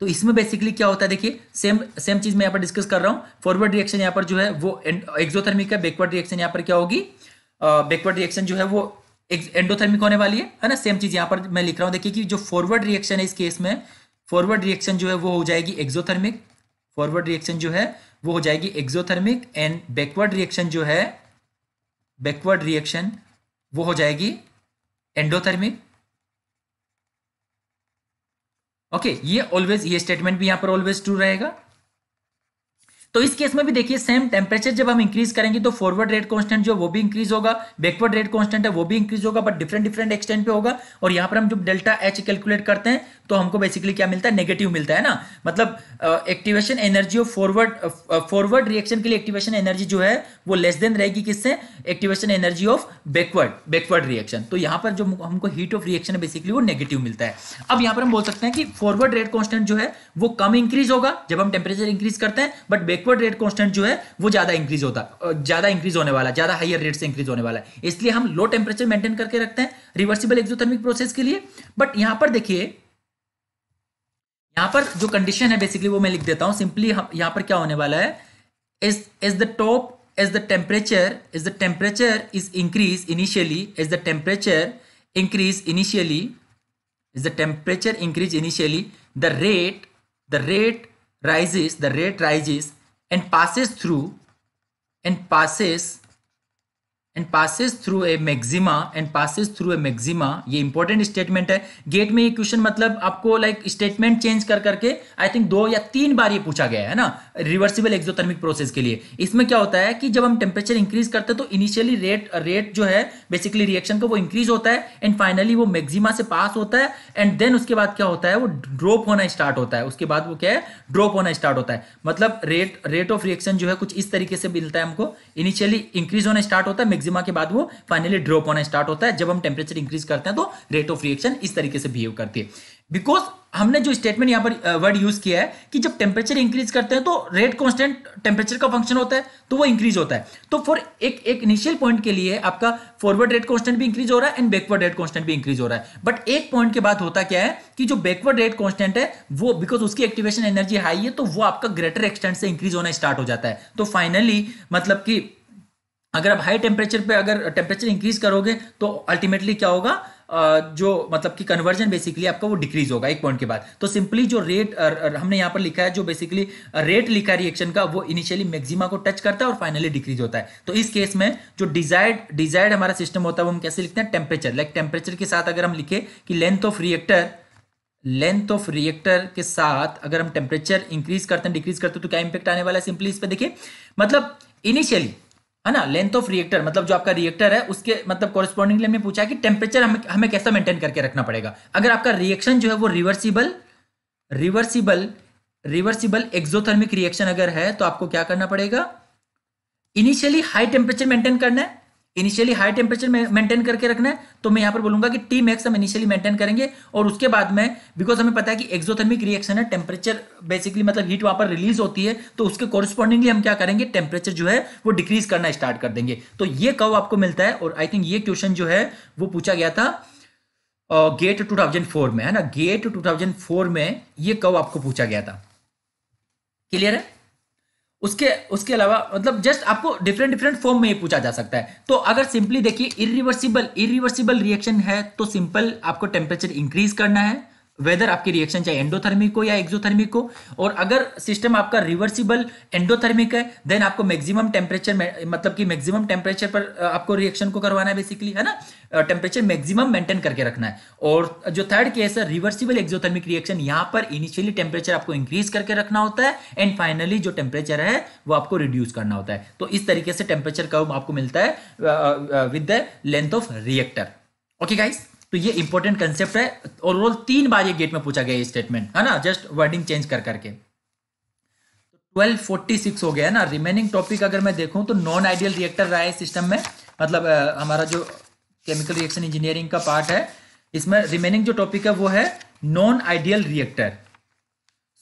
तो इसमें बेसिकली क्या होता है देखिए सेम सेम चीज मैं यहां पर डिस्कस कर रहा हूं फॉरवर्ड रिएक्शन यहां पर जो है वो एक्सोथर्मिक है बैकवर्ड रिएक्शन यहां पर क्या होगी बैकवर्ड रिएक्शन जो है वो एंडोथर्मिक होने वाली है है ना सेम चीज यहाँ पर मैं लिख रहा हूँ देखिए कि जो फॉरवर्ड रिएक्शन है इस केस में फॉरवर्ड रिएक्शन जो है वो हो जाएगी एक्सोथर्मिक फॉरवर्ड रिएक्शन जो है वो हो जाएगी एक्सोथर्मिक एंड बैकवर्ड रिएक्शन जो है बैकवर्ड रिएक्शन वो हो जाएगी एंडोथर्मिक ओके okay, ये ऑलवेज ये स्टेटमेंट भी यहाँ पर ऑलवेज ट्रू रहेगा तो इस केस में भी देखिए सेम टेम्परेचर जब हम इंक्रीज करेंगे तो फॉरवर्ड रेट कांस्टेंट जो वो भी इंक्रीज होगा बैकवर्ड रेट कांस्टेंट है वो भी इंक्रीज होगा बट डिफरेंट डिफरेंट एक्सटेंट पे होगा और यहां पर हम जब डेल्टा एच कैलकुलेट करते हैं तो हमको बेसिकली क्या मिलता है नेगेटिव मिलता है ना मतलब activation energy of forward forward reaction के लिए एक्टिवेशन एनर्जी जो है वो लेस देन रहेगी किससे activation energy of backward backward reaction तो यहां पर जो हमको हीट ऑफ रिएक्शन है बेसिकली वो नेगेटिव मिलता है अब यहां पर हम बोल सकते हैं कि फॉरवर्ड रेट कॉन्स्टेंट जो है वो कम इंक्रीज होगा जब हम टेम्परेचर इंक्रीज करते हैं बट बैकवर्ड रेट कॉन्स्टेंट जो है वो ज्यादा इंक्रीज होता ज्यादा इंक्रीज होने वाला ज्यादा हाइयर रेट से इंक्रीज होने वाला है इसलिए हम लो टेम्परेचर मेंटेन करके रखते हैं रिवर्सिबल एक्सोथर्मिक प्रोसेस के लिए बट यहां पर देखिए यहाँ पर जो कंडीशन है बेसिकली वो मैं लिख देता हूँ सिंपली यहाँ पर क्या होने वाला है is is the top as the temperature as the temperature is increased initially as the temperature increase initially as the temperature increase initially the rate the rate rises the rate rises and passes through and passes and passes through a maxima and passes through a maxima ये important statement है GATE में ये question मतलब आपको like statement change कर करके I think दो या तीन बार ये पूछा गया है ना रिवर्सिबल एक्जोथर्मिक प्रोसेस के लिए इसमें क्या होता है कि जब हम टेम्परेचर इंक्रीज करते हैं तो इनिशियली रेट रेट जो है बेसिकली रिएक्शन का वो इंक्रीज होता है एंड फाइनली वो मैक्सिमा से पास होता है एंड देन उसके बाद क्या होता है वो ड्रॉप होना स्टार्ट होता है उसके बाद वो क्या है ड्रॉप होना स्टार्ट होता है मतलब रेट रेट ऑफ रिएक्शन जो है कुछ इस तरीके से मिलता है हमको इनिशियली इंक्रीज होना स्टार्ट होता है मैक्सिमा के बाद वो फाइनली ड्रॉप होना स्टार्ट होता है जब हम टेम्परेचर इंक्रीज करते हैं तो रेट ऑफ रिएक्शन इस तरीके से बिहेव करती है बिकॉज हमने जो स्टेटमेंट यहाँ पर वर्ड यूज किया है कि जब टेम्परेचर इंक्रीज करते हैं तो रेट कॉन्स्टेंट टेम्परेचर का फंक्शन होता है तो वो इंक्रीज होता है तो फॉर एक एक इनिशियल पॉइंट के लिए आपका फॉरवर्ड रेट कॉन्स्टेंट भी इंक्रीज हो रहा है एंड बैकवर्ड रेट कॉन्स्टेंट भी इंक्रीज हो रहा है बट एक पॉइंट के बाद होता क्या है कि जो बैकवर्ड रेट कॉन्स्टेंट है वो बिकॉज उसकी एक्टिवेशन एनर्जी हाई है तो वो आपका ग्रेटर एक्सटेंट से इंक्रीज होना स्टार्ट हो जाता है तो फाइनली मतलब की अगर आप हाई टेम्परेचर पे अगर टेम्परेचर इंक्रीज करोगे तो अल्टीमेटली क्या होगा जो मतलब कि कन्वर्जन बेसिकली आपका वो डिक्रीज होगा एक पॉइंट के बाद तो सिंपली जो रेट हमने यहाँ पर लिखा है जो बेसिकली रेट लिखा है रिएक्शन का वो इनिशियली मैक्सिमा को टच करता है और फाइनली डिक्रीज होता है तो इस केस में जो डिजायर्ड डिजायर्ड हमारा सिस्टम होता है वो हम कैसे लिखते हैं टेम्परेचर लाइक टेम्परेचर के साथ अगर हम लिखे कि length of reactor length of reactor के साथ अगर हम टेम्परेचर इंक्रीज करते हैं डिक्रीज करते हैं तो क्या इंपैक्ट आने वाला है सिंपली इस पर देखिए मतलब इनिशियली है हाँ ना लेंथ ऑफ रिएक्टर मतलब जो आपका रिएक्टर है उसके मतलब कॉरेस्पॉन्डिंगली हमने पूछा कि टेम्परेचर हम, हमें कैसा मेंटेन करके रखना पड़ेगा अगर आपका रिएक्शन जो है वो reversible reversible reversible exothermic reaction अगर है तो आपको क्या करना पड़ेगा इनिशियली हाई टेम्परेचर मेंटेन करना है इनिशियली हाई टेम्परेचर मेंटेन करके रखना है तो मैं यहाँ पर बोलूंगा कि टी मैक्स हम इनिशियली मेंटेन करेंगे और उसके बाद में बिकॉज हमें पता है कि एक्सोथर्मिक रिएक्शन है टेम्परेचर बेसिकली मतलब हीट वहां पर रिलीज होती है तो उसके कॉरिस्पॉन्डिंगली हम क्या करेंगे टेम्परेचर जो है वो डिक्रीज करना स्टार्ट कर देंगे तो ये कव आपको मिलता है और आई थिंक ये क्वेश्चन जो है वो पूछा गया था गेट टू में है ना गेट टू में ये कव आपको पूछा गया था क्लियर है उसके उसके अलावा मतलब जस्ट आपको डिफरेंट डिफरेंट फॉर्म में ये पूछा जा सकता है तो अगर सिंपली देखिए इरिवर्सिबल इरिवर्सिबल रिएक्शन है तो सिंपल आपको टेम्परेचर इंक्रीज करना है वेदर आपकी रिएक्शन चाहे एंडोथर्मिक हो या एक्सोथर्मिक हो और अगर सिस्टम आपका रिवर्सिबल एंडोथर्मिक है देन आपको मैक्सिमम टेम्परेचर मतलब कि मैक्सिमम टेम्परेचर पर आपको रिएक्शन को करवाना है बेसिकली है ना टेम्परेचर मैक्सिमम मेंटेन करके रखना है और जो थर्ड केस है रिवर्सिबल एक्सोथर्मिक रिएक्शन यहाँ पर इनिशियली टेम्परेचर आपको इंक्रीज करके रखना होता है एंड फाइनली जो टेम्परेचर है वो आपको रिड्यूस करना होता है तो इस तरीके से टेम्परेचर कम आपको मिलता है with the length of reactor okay guys तो ये इंपॉर्टेंट कंसेप्ट है ओवरऑल तीन बार ये गेट में पूछा गया ये स्टेटमेंट है ना जस्ट वर्डिंग चेंज कर करके ट्वेल्व फोर्टी सिक्स हो गया ना रिमेनिंग टॉपिक अगर मैं देखूं तो नॉन आइडियल रिएक्टर रहा है सिस्टम में मतलब आ, हमारा जो केमिकल रिएक्शन इंजीनियरिंग का पार्ट है इसमें रिमेनिंग जो टॉपिक है वो है non ideal reactor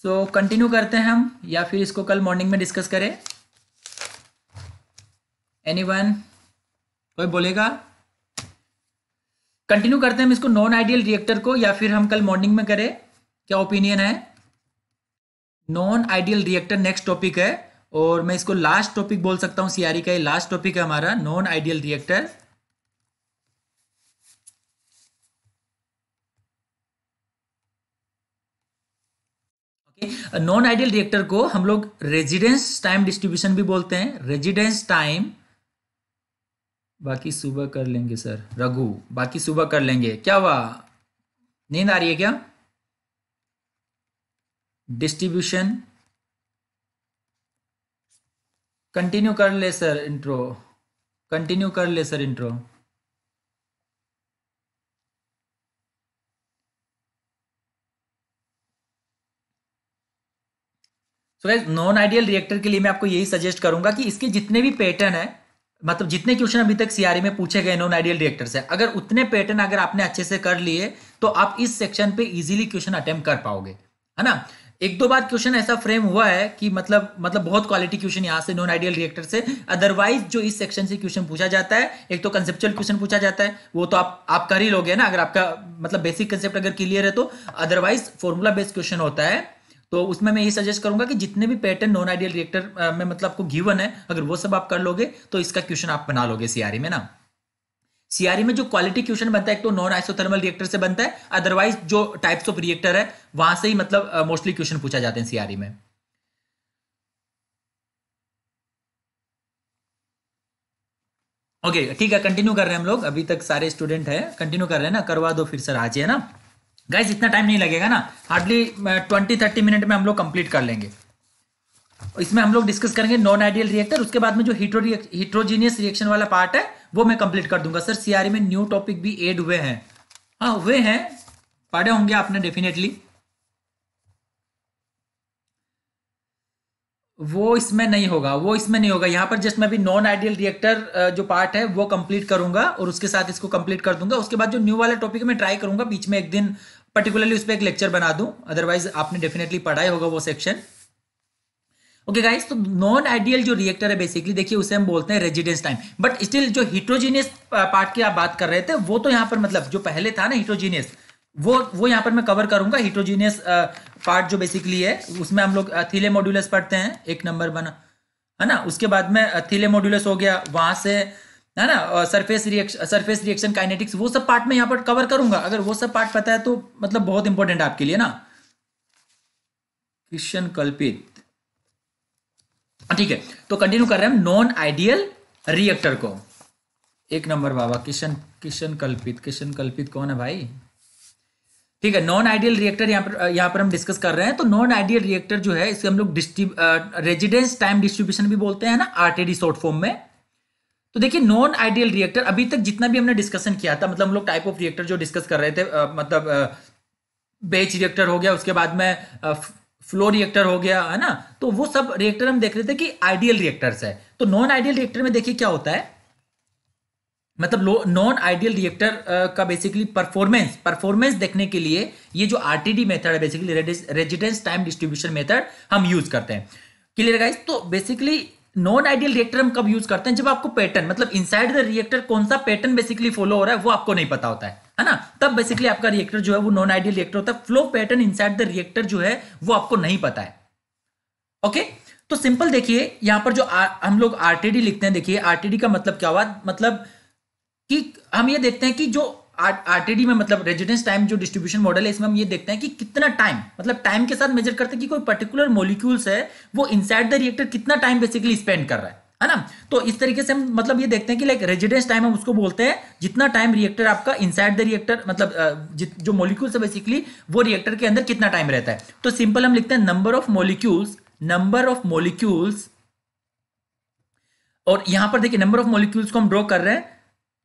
so continue करते हैं हम या फिर इसको कल मॉर्निंग में डिस्कस करें एनी वन कोई बोलेगा कंटिन्यू करते हैं हम इसको नॉन आइडियल रिएक्टर को या फिर हम कल मॉर्निंग में करें क्या ओपिनियन है non ideal reactor next topic है और मैं इसको लास्ट टॉपिक बोल सकता हूं सीआरई e का ये लास्ट टॉपिक है हमारा non ideal reactor non ideal reactor को हम लोग रेजिडेंस टाइम डिस्ट्रीब्यूशन भी बोलते हैं रेजिडेंस टाइम बाकी सुबह कर लेंगे सर रघु बाकी सुबह कर लेंगे क्या हुआ नींद आ रही है क्या डिस्ट्रीब्यूशन कंटिन्यू कर ले सर इंट्रो कंटिन्यू कर ले sir intro so guys non ideal reactor के लिए मैं आपको यही सजेस्ट करूंगा कि इसके जितने भी पैटर्न है मतलब जितने क्वेश्चन अभी तक सीआरई e में पूछे गए नॉन आइडियल रिएक्टर से अगर उतने पैटर्न अगर आपने अच्छे से कर लिए तो आप इस सेक्शन पे इजीली क्वेश्चन अटेम्प कर पाओगे है ना एक दो बार क्वेश्चन ऐसा फ्रेम हुआ है कि मतलब मतलब बहुत क्वालिटी क्वेश्चन यहाँ से नॉन आइडियल रिएक्टर से अदरवाइज जो इस सेक्शन से क्वेश्चन पूछा जाता है एक तो कंसेप्चुअल क्वेश्चन पूछा जाता है वो तो आप आप कर ही लोगे ना अगर आपका मतलब बेसिक कंसेप्ट अगर क्लियर है तो अदरवाइज फॉर्मूला बेस्ड क्वेश्चन होता है तो उसमें मैं ये सजेस्ट करूंगा कि जितने भी पैटर्न नॉन आइडियल रिएक्टर में मतलब आपको गिवन है अगर वो सब आप कर लोगे तो इसका क्वेश्चन आप बना लोगे सीआरई e में ना सीआरई e में जो क्वालिटी क्वेश्चन बनता है एक तो नॉन आइसोथर्मल रिएक्टर से बनता है अदरवाइज जो टाइप्स ऑफ रिएक्टर है वहां से ही मतलब मोस्टली क्वेश्चन पूछा जाते हैं सीआरई e में ओके ठीक है कंटिन्यू कर रहे हैं हम लोग अभी तक सारे स्टूडेंट हैं कंटिन्यू कर रहे हैं ना करवा दो फिर सर आज है ना गाइज इतना टाइम नहीं लगेगा ना हार्डली ट्वेंटी थर्टी मिनट में हम लोग कंप्लीट कर लेंगे इसमें हम लोग डिस्कस करेंगे नॉन आइडियल रिएक्टर उसके बाद में जो हिट्रो हिट्रोजीनियस रिएक्शन वाला पार्ट है वो मैं कंप्लीट कर दूंगा सर सीआरई e में न्यू टॉपिक भी एड हुए हैं हाँ हुए हैं पढ़े होंगे आपने डेफिनेटली वो इसमें नहीं होगा वो इसमें नहीं होगा यहाँ पर जस्ट मैं भी नॉन आइडियल रिएक्टर जो पार्ट है वो कंप्लीट करूंगा और उसके साथ इसको कंप्लीट कर दूंगा उसके बाद जो न्यू वाला टॉपिक मैं ट्राई करूंगा बीच में एक दिन पर्टिकुलरली उस पर एक लेक्चर बना दूं अदरवाइज आपने डेफिनेटली पढ़ा ही होगा वो सेक्शन ओके गाइस तो नॉन आइडियल जो रिएक्टर है बेसिकली देखिए उसे हम बोलते हैं रेजिडेंस टाइम बट स्टिल जो हिट्रोजीनियस पार्ट की आप बात कर रहे थे वो तो यहां पर मतलब जो पहले था ना हिट्रोजीनियस वो वो यहां पर मैं कवर करूंगा हिट्रोजीनियस पार्ट जो बेसिकली है उसमें हम लोग थीले मॉड्यूल्स पढ़ते हैं एक नंबर बना है ना उसके बाद में थीले मॉड्यूल्स हो गया वहां से है ना surface reaction surface reaction kinetics वो सब पार्ट में यहाँ पर कवर करूंगा अगर वो सब पार्ट पता है तो मतलब बहुत इंपॉर्टेंट आपके लिए ना क्रिश्चियन कल्पित हाँ, ठीक है तो कंटिन्यू कर रहे हैं हम नॉन आइडियल रिएक्टर को एक नंबर बाबा किशन किशन कल्पित किशन कल्पित कौन है भाई ठीक है नॉन आइडियल रिएक्टर यहाँ पर यहाँ पर हम डिस्कस कर रहे हैं तो नॉन आइडियल रिएक्टर जो है इसे हम लोग रेजिडेंस टाइम डिस्ट्रीब्यूशन भी बोलते हैं ना आरटीडी शॉर्ट फॉर्म में तो देखिए नॉन आइडियल रिएक्टर अभी तक जितना भी हमने डिस्कशन किया था मतलब हम लोग टाइप ऑफ रिएक्टर जो डिस्कस कर रहे थे आ, मतलब आ, बेच रिएक्टर हो गया उसके बाद में आ, फ्लो रिएक्टर हो गया है ना तो वो सब रिएक्टर हम देख रहे थे कि आइडियल रिएक्टर्स है तो नॉन आइडियल रिएक्टर में देखिए क्या होता है मतलब नॉन आइडियल रिएक्टर का बेसिकली परफॉर्मेंस परफॉर्मेंस देखने के लिए ये जो आरटीडी मेथड है basically residence time distribution method हम यूज करते हैं क्लियर गाइस तो बेसिकली नॉन आइडियल रिएक्टर हम कब यूज करते हैं जब आपको पैटर्न मतलब इनसाइड द रिएक्टर कौन सा पैटर्न बेसिकली फॉलो हो रहा है वो आपको नहीं पता होता है है ना तब बेसिकली आपका रिएक्टर जो है वो नॉन आइडियल रिएक्टर होता है flow pattern inside the reactor जो है वो आपको नहीं पता है ओके तो सिंपल देखिए यहां पर जो आ, हम लोग आरटीडी लिखते हैं देखिए आरटीडी का मतलब क्या हुआ मतलब कि हम ये देखते हैं कि जो आरटीडी में मतलब रेजिडेंस टाइम जो डिस्ट्रीब्यूशन मॉडल है इसमें हम ये देखते हैं कि कितना टाइम मतलब टाइम के साथ मेजर करते हैं कि कोई पर्टिकुलर मोलिक्यूल्स है वो इनसाइड द रिएक्टर कितना टाइम बेसिकली स्पेंड कर रहा है है ना तो इस तरीके से हम मतलब ये देखते हैं कि लाइक रेजिडेंस टाइम हम उसको बोलते हैं जितना टाइम रिएक्टर आपका इनसाइड द रिएक्टर मतलब जो मोलिक्यूल्स है बेसिकली वो रिएक्टर के अंदर कितना टाइम रहता है तो सिंपल हम लिखते हैं number of molecules number of molecules और यहां पर देखिए नंबर ऑफ मोलिक्यूल्स को हम ड्रॉ कर रहे हैं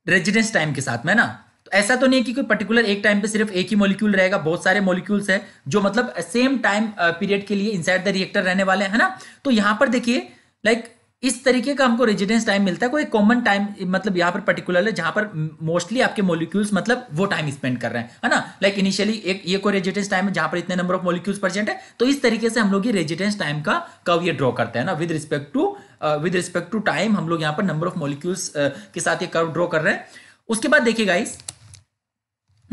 रेजिडेंस टाइम के साथ में ना ऐसा तो नहीं है कि कोई पर्टिकुलर एक टाइम पे सिर्फ एक ही मॉलिक्यूल रहेगा बहुत सारे मॉलिक्यूल्स हैं जो मतलब सेम टाइम पीरियड के लिए इनसाइड द रिएक्टर रहने वाले हैं ना तो यहां पर देखिए लाइक इस तरीके का हमको रेजिडेंस टाइम मिलता है कोई कॉमन टाइम मतलब यहाँ पर पर्टिकुलर है जहां पर मोस्टली आपके मोलिक्यूल्स मतलब वो टाइम स्पेंड कर रहे हैं है ना लाइक इनिशियली एक ये कोई रेजिडेंस टाइम है जहां पर इतने नंबर ऑफ मोलिक्यूल्स प्रेजेंट है तो इस तरीके से हम लोग ये रेजिडेंस टाइम का कर्व ये ड्रॉ करते हैं ना with respect to with respect to time हम लोग यहाँ पर नंबर ऑफ मोलिक्यूल्स के साथ ये कर्व ड्रॉ कर रहे हैं उसके बाद देखिए गाइस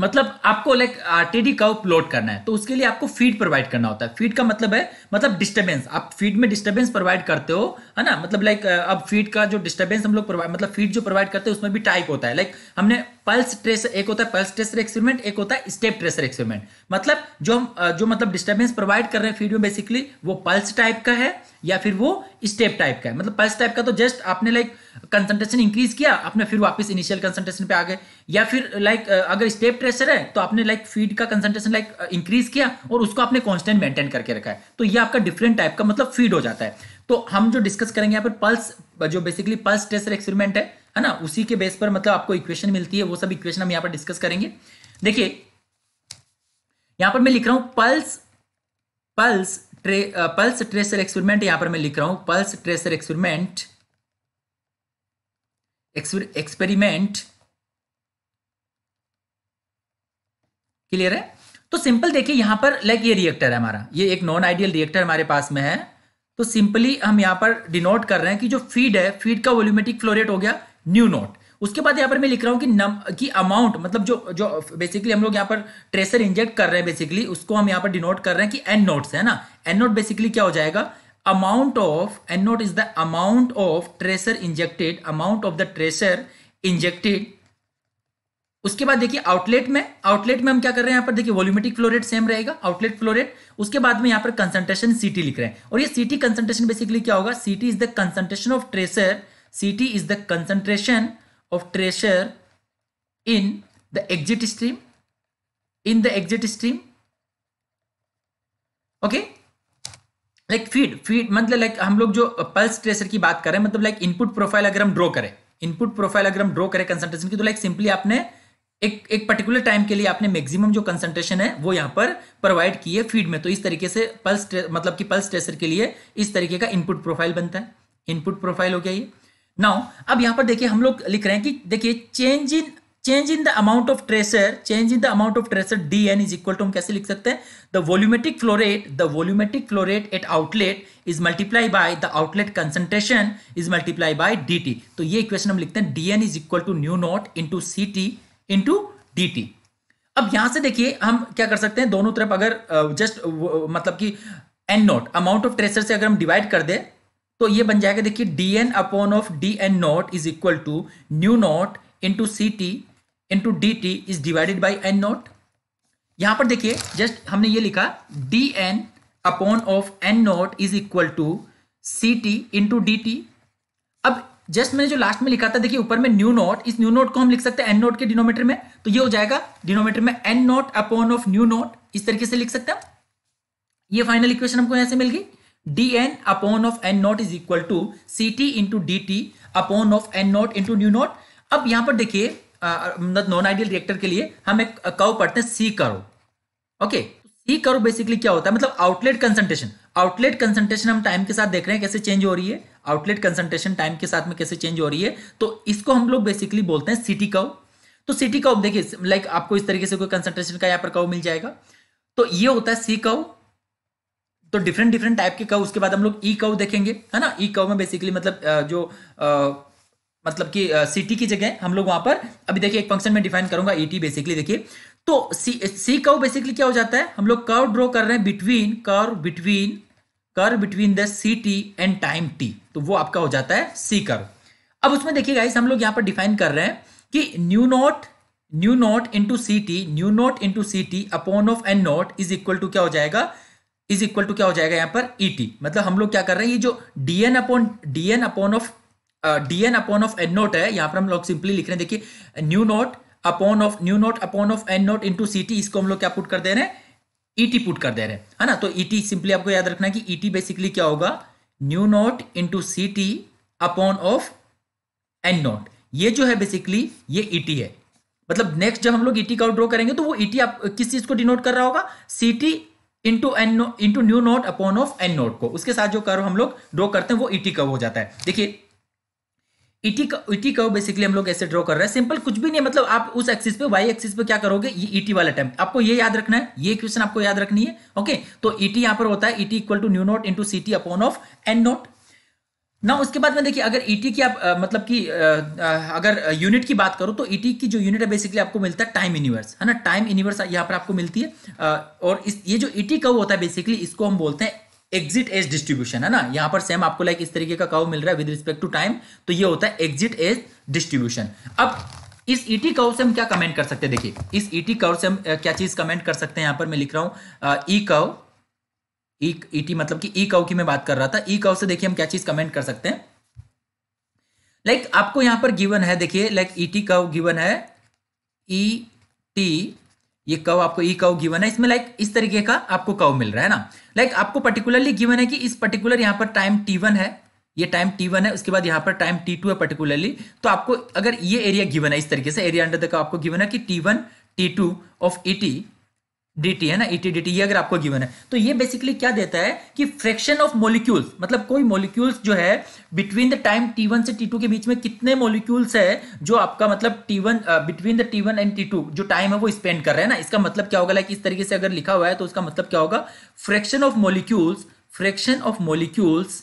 मतलब आपको लाइक आरटीडी का प्लॉट करना है तो उसके लिए आपको फीड प्रोवाइड करना होता है फीड का मतलब है मतलब डिस्टर्बेंस आप फीड में डिस्टर्बेंस प्रोवाइड करते हो है ना मतलब लाइक अब फीड का जो डिस्टर्बेंस हम लोग प्रोवाइड मतलब फीड जो प्रोवाइड करते हैं उसमें भी टाइप होता है लाइक हमने पल्स ट्रेसर एक होता है पल्स ट्रेसर एक्सपेरिमेंट एक होता है स्टेप ट्रेसर एक्सपेरिमेंट मतलब जो हम जो मतलब डिस्टर्बेंस प्रोवाइड कर रहे हैं फीड में बेसिकली वो पल्स टाइप का है या फिर वो स्टेप टाइप का है मतलब पल्स टाइप का तो जस्ट आपने लाइक कंसंट्रेशन इंक्रीज किया आपने फिर वापस इनिशियल कंसंट्रेशन पे आ गए या फिर लाइक अगर स्टेप ट्रेसर है तो आपने लाइक फीड का कंसंट्रेशन लाइक इंक्रीज किया और उसको आपने कांस्टेंट मेंटेन करके रखा है तो ये आपका डिफरेंट टाइप का मतलब फीड हो जाता है तो हम जो डिस्कस करेंगे यहाँ पर पल्स जो बेसिकली पल्स ट्रेसर एक्सपेरिमेंट है है ना उसी के बेस पर मतलब आपको इक्वेशन मिलती है वो सब इक्वेशन हम यहाँ पर डिस्कस करेंगे देखिए यहाँ पर मैं लिख रहा हूँ pulse pulse tray pulse tracer experiment यहाँ पर मैं लिख रहा हूँ pulse tracer experiment experiment clear है तो सिंपल देखिए यहां पर लाइक ये रिएक्टर है हमारा ये एक नॉन आइडियल रिएक्टर हमारे पास में है तो सिंपली हम यहां पर डिनोट कर रहे हैं कि जो फीड है फीड का वॉल्यूमेटिक फ्लोरेट हो गया न्यू नोट उसके बाद यहां पर मैं लिख रहा हूं कि नम अमाउंट मतलब जो जो बेसिकली हम लोग यहां पर ट्रेसर इंजेक्ट कर रहे हैं बेसिकली उसको हम यहां पर डिनोट कर रहे हैं कि एन नोट्स है ना एन नोट बेसिकली क्या हो जाएगा amount of N naught is the amount of tracer injected amount of the tracer injected उसके बाद देखिए आउटलेट में आउटलेट में हम क्या कर रहे हैं यहाँ पर देखिए वॉल्यूमेटिक फ्लोरेट सेम रहेगा आउटलेट फ्लोरेट उसके बाद में यहाँ पर कंसंट्रेशन सीटी लिख रहे हैं और ये सीटी कंसंट्रेशन बेसिकली क्या होगा CT is the concentration of tracer CT is the concentration of tracer in the exit stream in the exit stream okay like feed feed मतलब लाइक हम लोग जो पल्स ट्रेसर की बात करें मतलब लाइक इनपुट प्रोफाइल अगर हम ड्रॉ करें इनपुट प्रोफाइल अगर हम ड्रॉ करें कंसंट्रेशन की तो लाइक सिंपली आपने एक एक पर्टिकुलर टाइम के लिए आपने मैक्सिमम जो कंसंट्रेशन है वो यहाँ पर प्रोवाइड की है फीड में तो इस तरीके से पल्स मतलब कि पल्स ट्रेसर के लिए इस तरीके का इनपुट प्रोफाइल बनता है इनपुट प्रोफाइल हो गया ये नाउ अब यहाँ पर देखिए हम लोग लिख रहे हैं कि देखिए change in change in the amount of tracer change in the amount of tracer D N is equal to हम कैसे लिख सकते हैं the volumetric flow rate the volumetric flow rate at outlet is multiply by the outlet concentration is multiply by D T तो ये equation हम लिखते हैं D N is equal to nu naught to C T into D अब यहां से देखिए हम क्या कर सकते हैं दोनों तरफ अगर जस्ट मतलब कि N naught amount of tracer से अगर हम डिवाइड कर दे तो ये बन जाएगा देखिए D N upon of D N naught is equal to nu naught into C T into D T is divided by N naught यहां पर देखिए जस्ट हमने ये लिखा D N upon of N naught is equal to C T into D T just मैंने जो last में लिखा था देखिए ऊपर में न्यू नोट इस न्यू नोट को हम लिख सकते हैं एन नोट के डिनोमीटर में तो ये हो जाएगा डिनोमीटर में N naught upon of nu naught इस तरीके से लिख सकते हैं ये फाइनल इक्वेशन हमको यहां से मिल गई D N upon of N naught is equal to C T into D T upon of N naught into nu naught अब यहां पर देखिए नॉन आइडियल रिएक्टर के लिए हम एक कर्व पढ़ते हैं C curve okay C curve basically क्या होता है मतलब आउटलेट कंसंट्रेशन आउटलेट कंसंट्रेशन हम टाइम के साथ देख रहे हैं कैसे चेंज हो रही है आउटलेट कंसंट्रेशन टाइम के साथ में कैसे चेंज हो रही है तो इसको हम लोग बेसिकली बोलते हैं सिटी कव तो सिटी कव देखिए लाइक आपको इस तरीके से कोई कंसंट्रेशन का यहाँ पर कव मिल जाएगा तो ये होता है सी कव तो डिफरेंट डिफरेंट टाइप के कव उसके बाद हम लोग ई e कव देखेंगे है ना ई e कव में बेसिकली मतलब जो आ, मतलब कि सिटी की जगह हम लोग वहां पर अभी देखिए एक फंक्शन में डिफाइन करूंगा ईटी बेसिकली देखिए तो सी सी कव बेसिकली क्या हो जाता है हम लोग कव ड्रॉ कर रहे हैं बिटवीन कर बिटवीन कर between the C T and time T तो वो आपका हो जाता है सी कर अब उसमें देखिए गाइस हम लोग यहां पर डिफाइन कर रहे हैं कि nu naught nu naught into C T nu naught into C T upon of N naught is equal to क्या हो जाएगा इज इक्वल टू क्या हो जाएगा यहां पर ई e टी मतलब हम लोग क्या कर रहे हैं ये जो D N upon D N upon of D N upon of N naught है यहां पर हम लोग सिंपली लिख रहे हैं देखिए nu naught upon of nu naught upon of N naught into C T इसको हम लोग क्या पुट कर दे रहे हैं ईटी e पुट कर दे रहे हैं है ना तो ईटी e सिंपली आपको याद रखना है कि ईटी e बेसिकली क्या होगा nu naught into C T upon of N naught ये जो है बेसिकली ये ईटी है मतलब नेक्स्ट जब हम लोग ईटी का ड्रॉ करेंगे तो वो ईटी आप किस चीज को डिनोट कर रहा होगा C T into N into nu naught upon of N naught को उसके साथ जो कर हम लोग ड्रॉ करते हैं वो ईटी का हो जाता है देखिए ईटी का ईटी कर्व बेसिकली हम लोग ऐसे ड्रॉ कर रहे हैं सिंपल कुछ भी नहीं मतलब आप उस एक्सिस पे वाई एक्सिस पे क्या करोगे ये ईटी e वाला टाइम आपको ये याद रखना है ये क्वेश्चन आपको याद रखनी है ओके तो ईटी e यहां पर होता है ET equal to nu naught into C T upon of N naught ना उसके बाद में देखिए अगर ईटी e की आप आ, मतलब कि अगर यूनिट की बात करो तो ईटी की जो यूनिट है बेसिकली आपको मिलता है टाइम यूनिवर्स है ना टाइम यूनिवर्स यहाँ पर आपको मिलती है आ, और इस ये जो ईटी कर्व होता है बेसिकली इसको हम बोलते हैं एग्जिट एज डिस्ट्रीब्यूशन है ना यहां पर सेम आपको लाइक इस तरीके का कव मिल रहा है विद रिस्पेक्ट टू टाइम तो ये होता है एग्जिट एज डिस्ट्रीब्यूशन अब इस ईटी e कव से हम क्या कमेंट कर सकते हैं देखिए इस ईटी e कव से हम क्या चीज कमेंट कर सकते हैं यहां पर मैं लिख रहा हूं ई कव ईटी मतलब कि ई e कव की मैं बात कर रहा था ई कव से देखिए हम क्या चीज कमेंट कर सकते हैं लाइक like, आपको यहां पर गिवन है देखिए लाइक ईटी कव गिवन है ई टी ये कव आपको ई कव गिवन है इसमें लाइक like, इस तरीके का आपको कव मिल रहा है ना लाइक like, आपको पर्टिकुलरली गिवन है कि इस पर्टिकुलर यहाँ पर टाइम टी वन है ये टाइम टी वन है उसके बाद यहाँ पर टाइम टी टू है पर्टिकुलरली तो आपको अगर ये एरिया गिवन है इस तरीके से एरिया अंडर द का आपको गिवन है कि T one T two of E T dt है ना ईटी e डी ये अगर आपको गिवन है तो ये बेसिकली क्या देता है कि फ्रैक्शन ऑफ मोलिक्यूल्स मतलब कोई मोलिक्यूल्स जो है बिटवीन द टाइम t1 से t2 के बीच में कितने मोलिक्यूल्स है जो आपका मतलब t1 between the t1 and t2 जो टाइम है वो स्पेंड कर रहे हैं ना इसका मतलब क्या होगा लाइक इस तरीके से अगर लिखा हुआ है तो उसका मतलब क्या होगा fraction of molecules fraction of molecules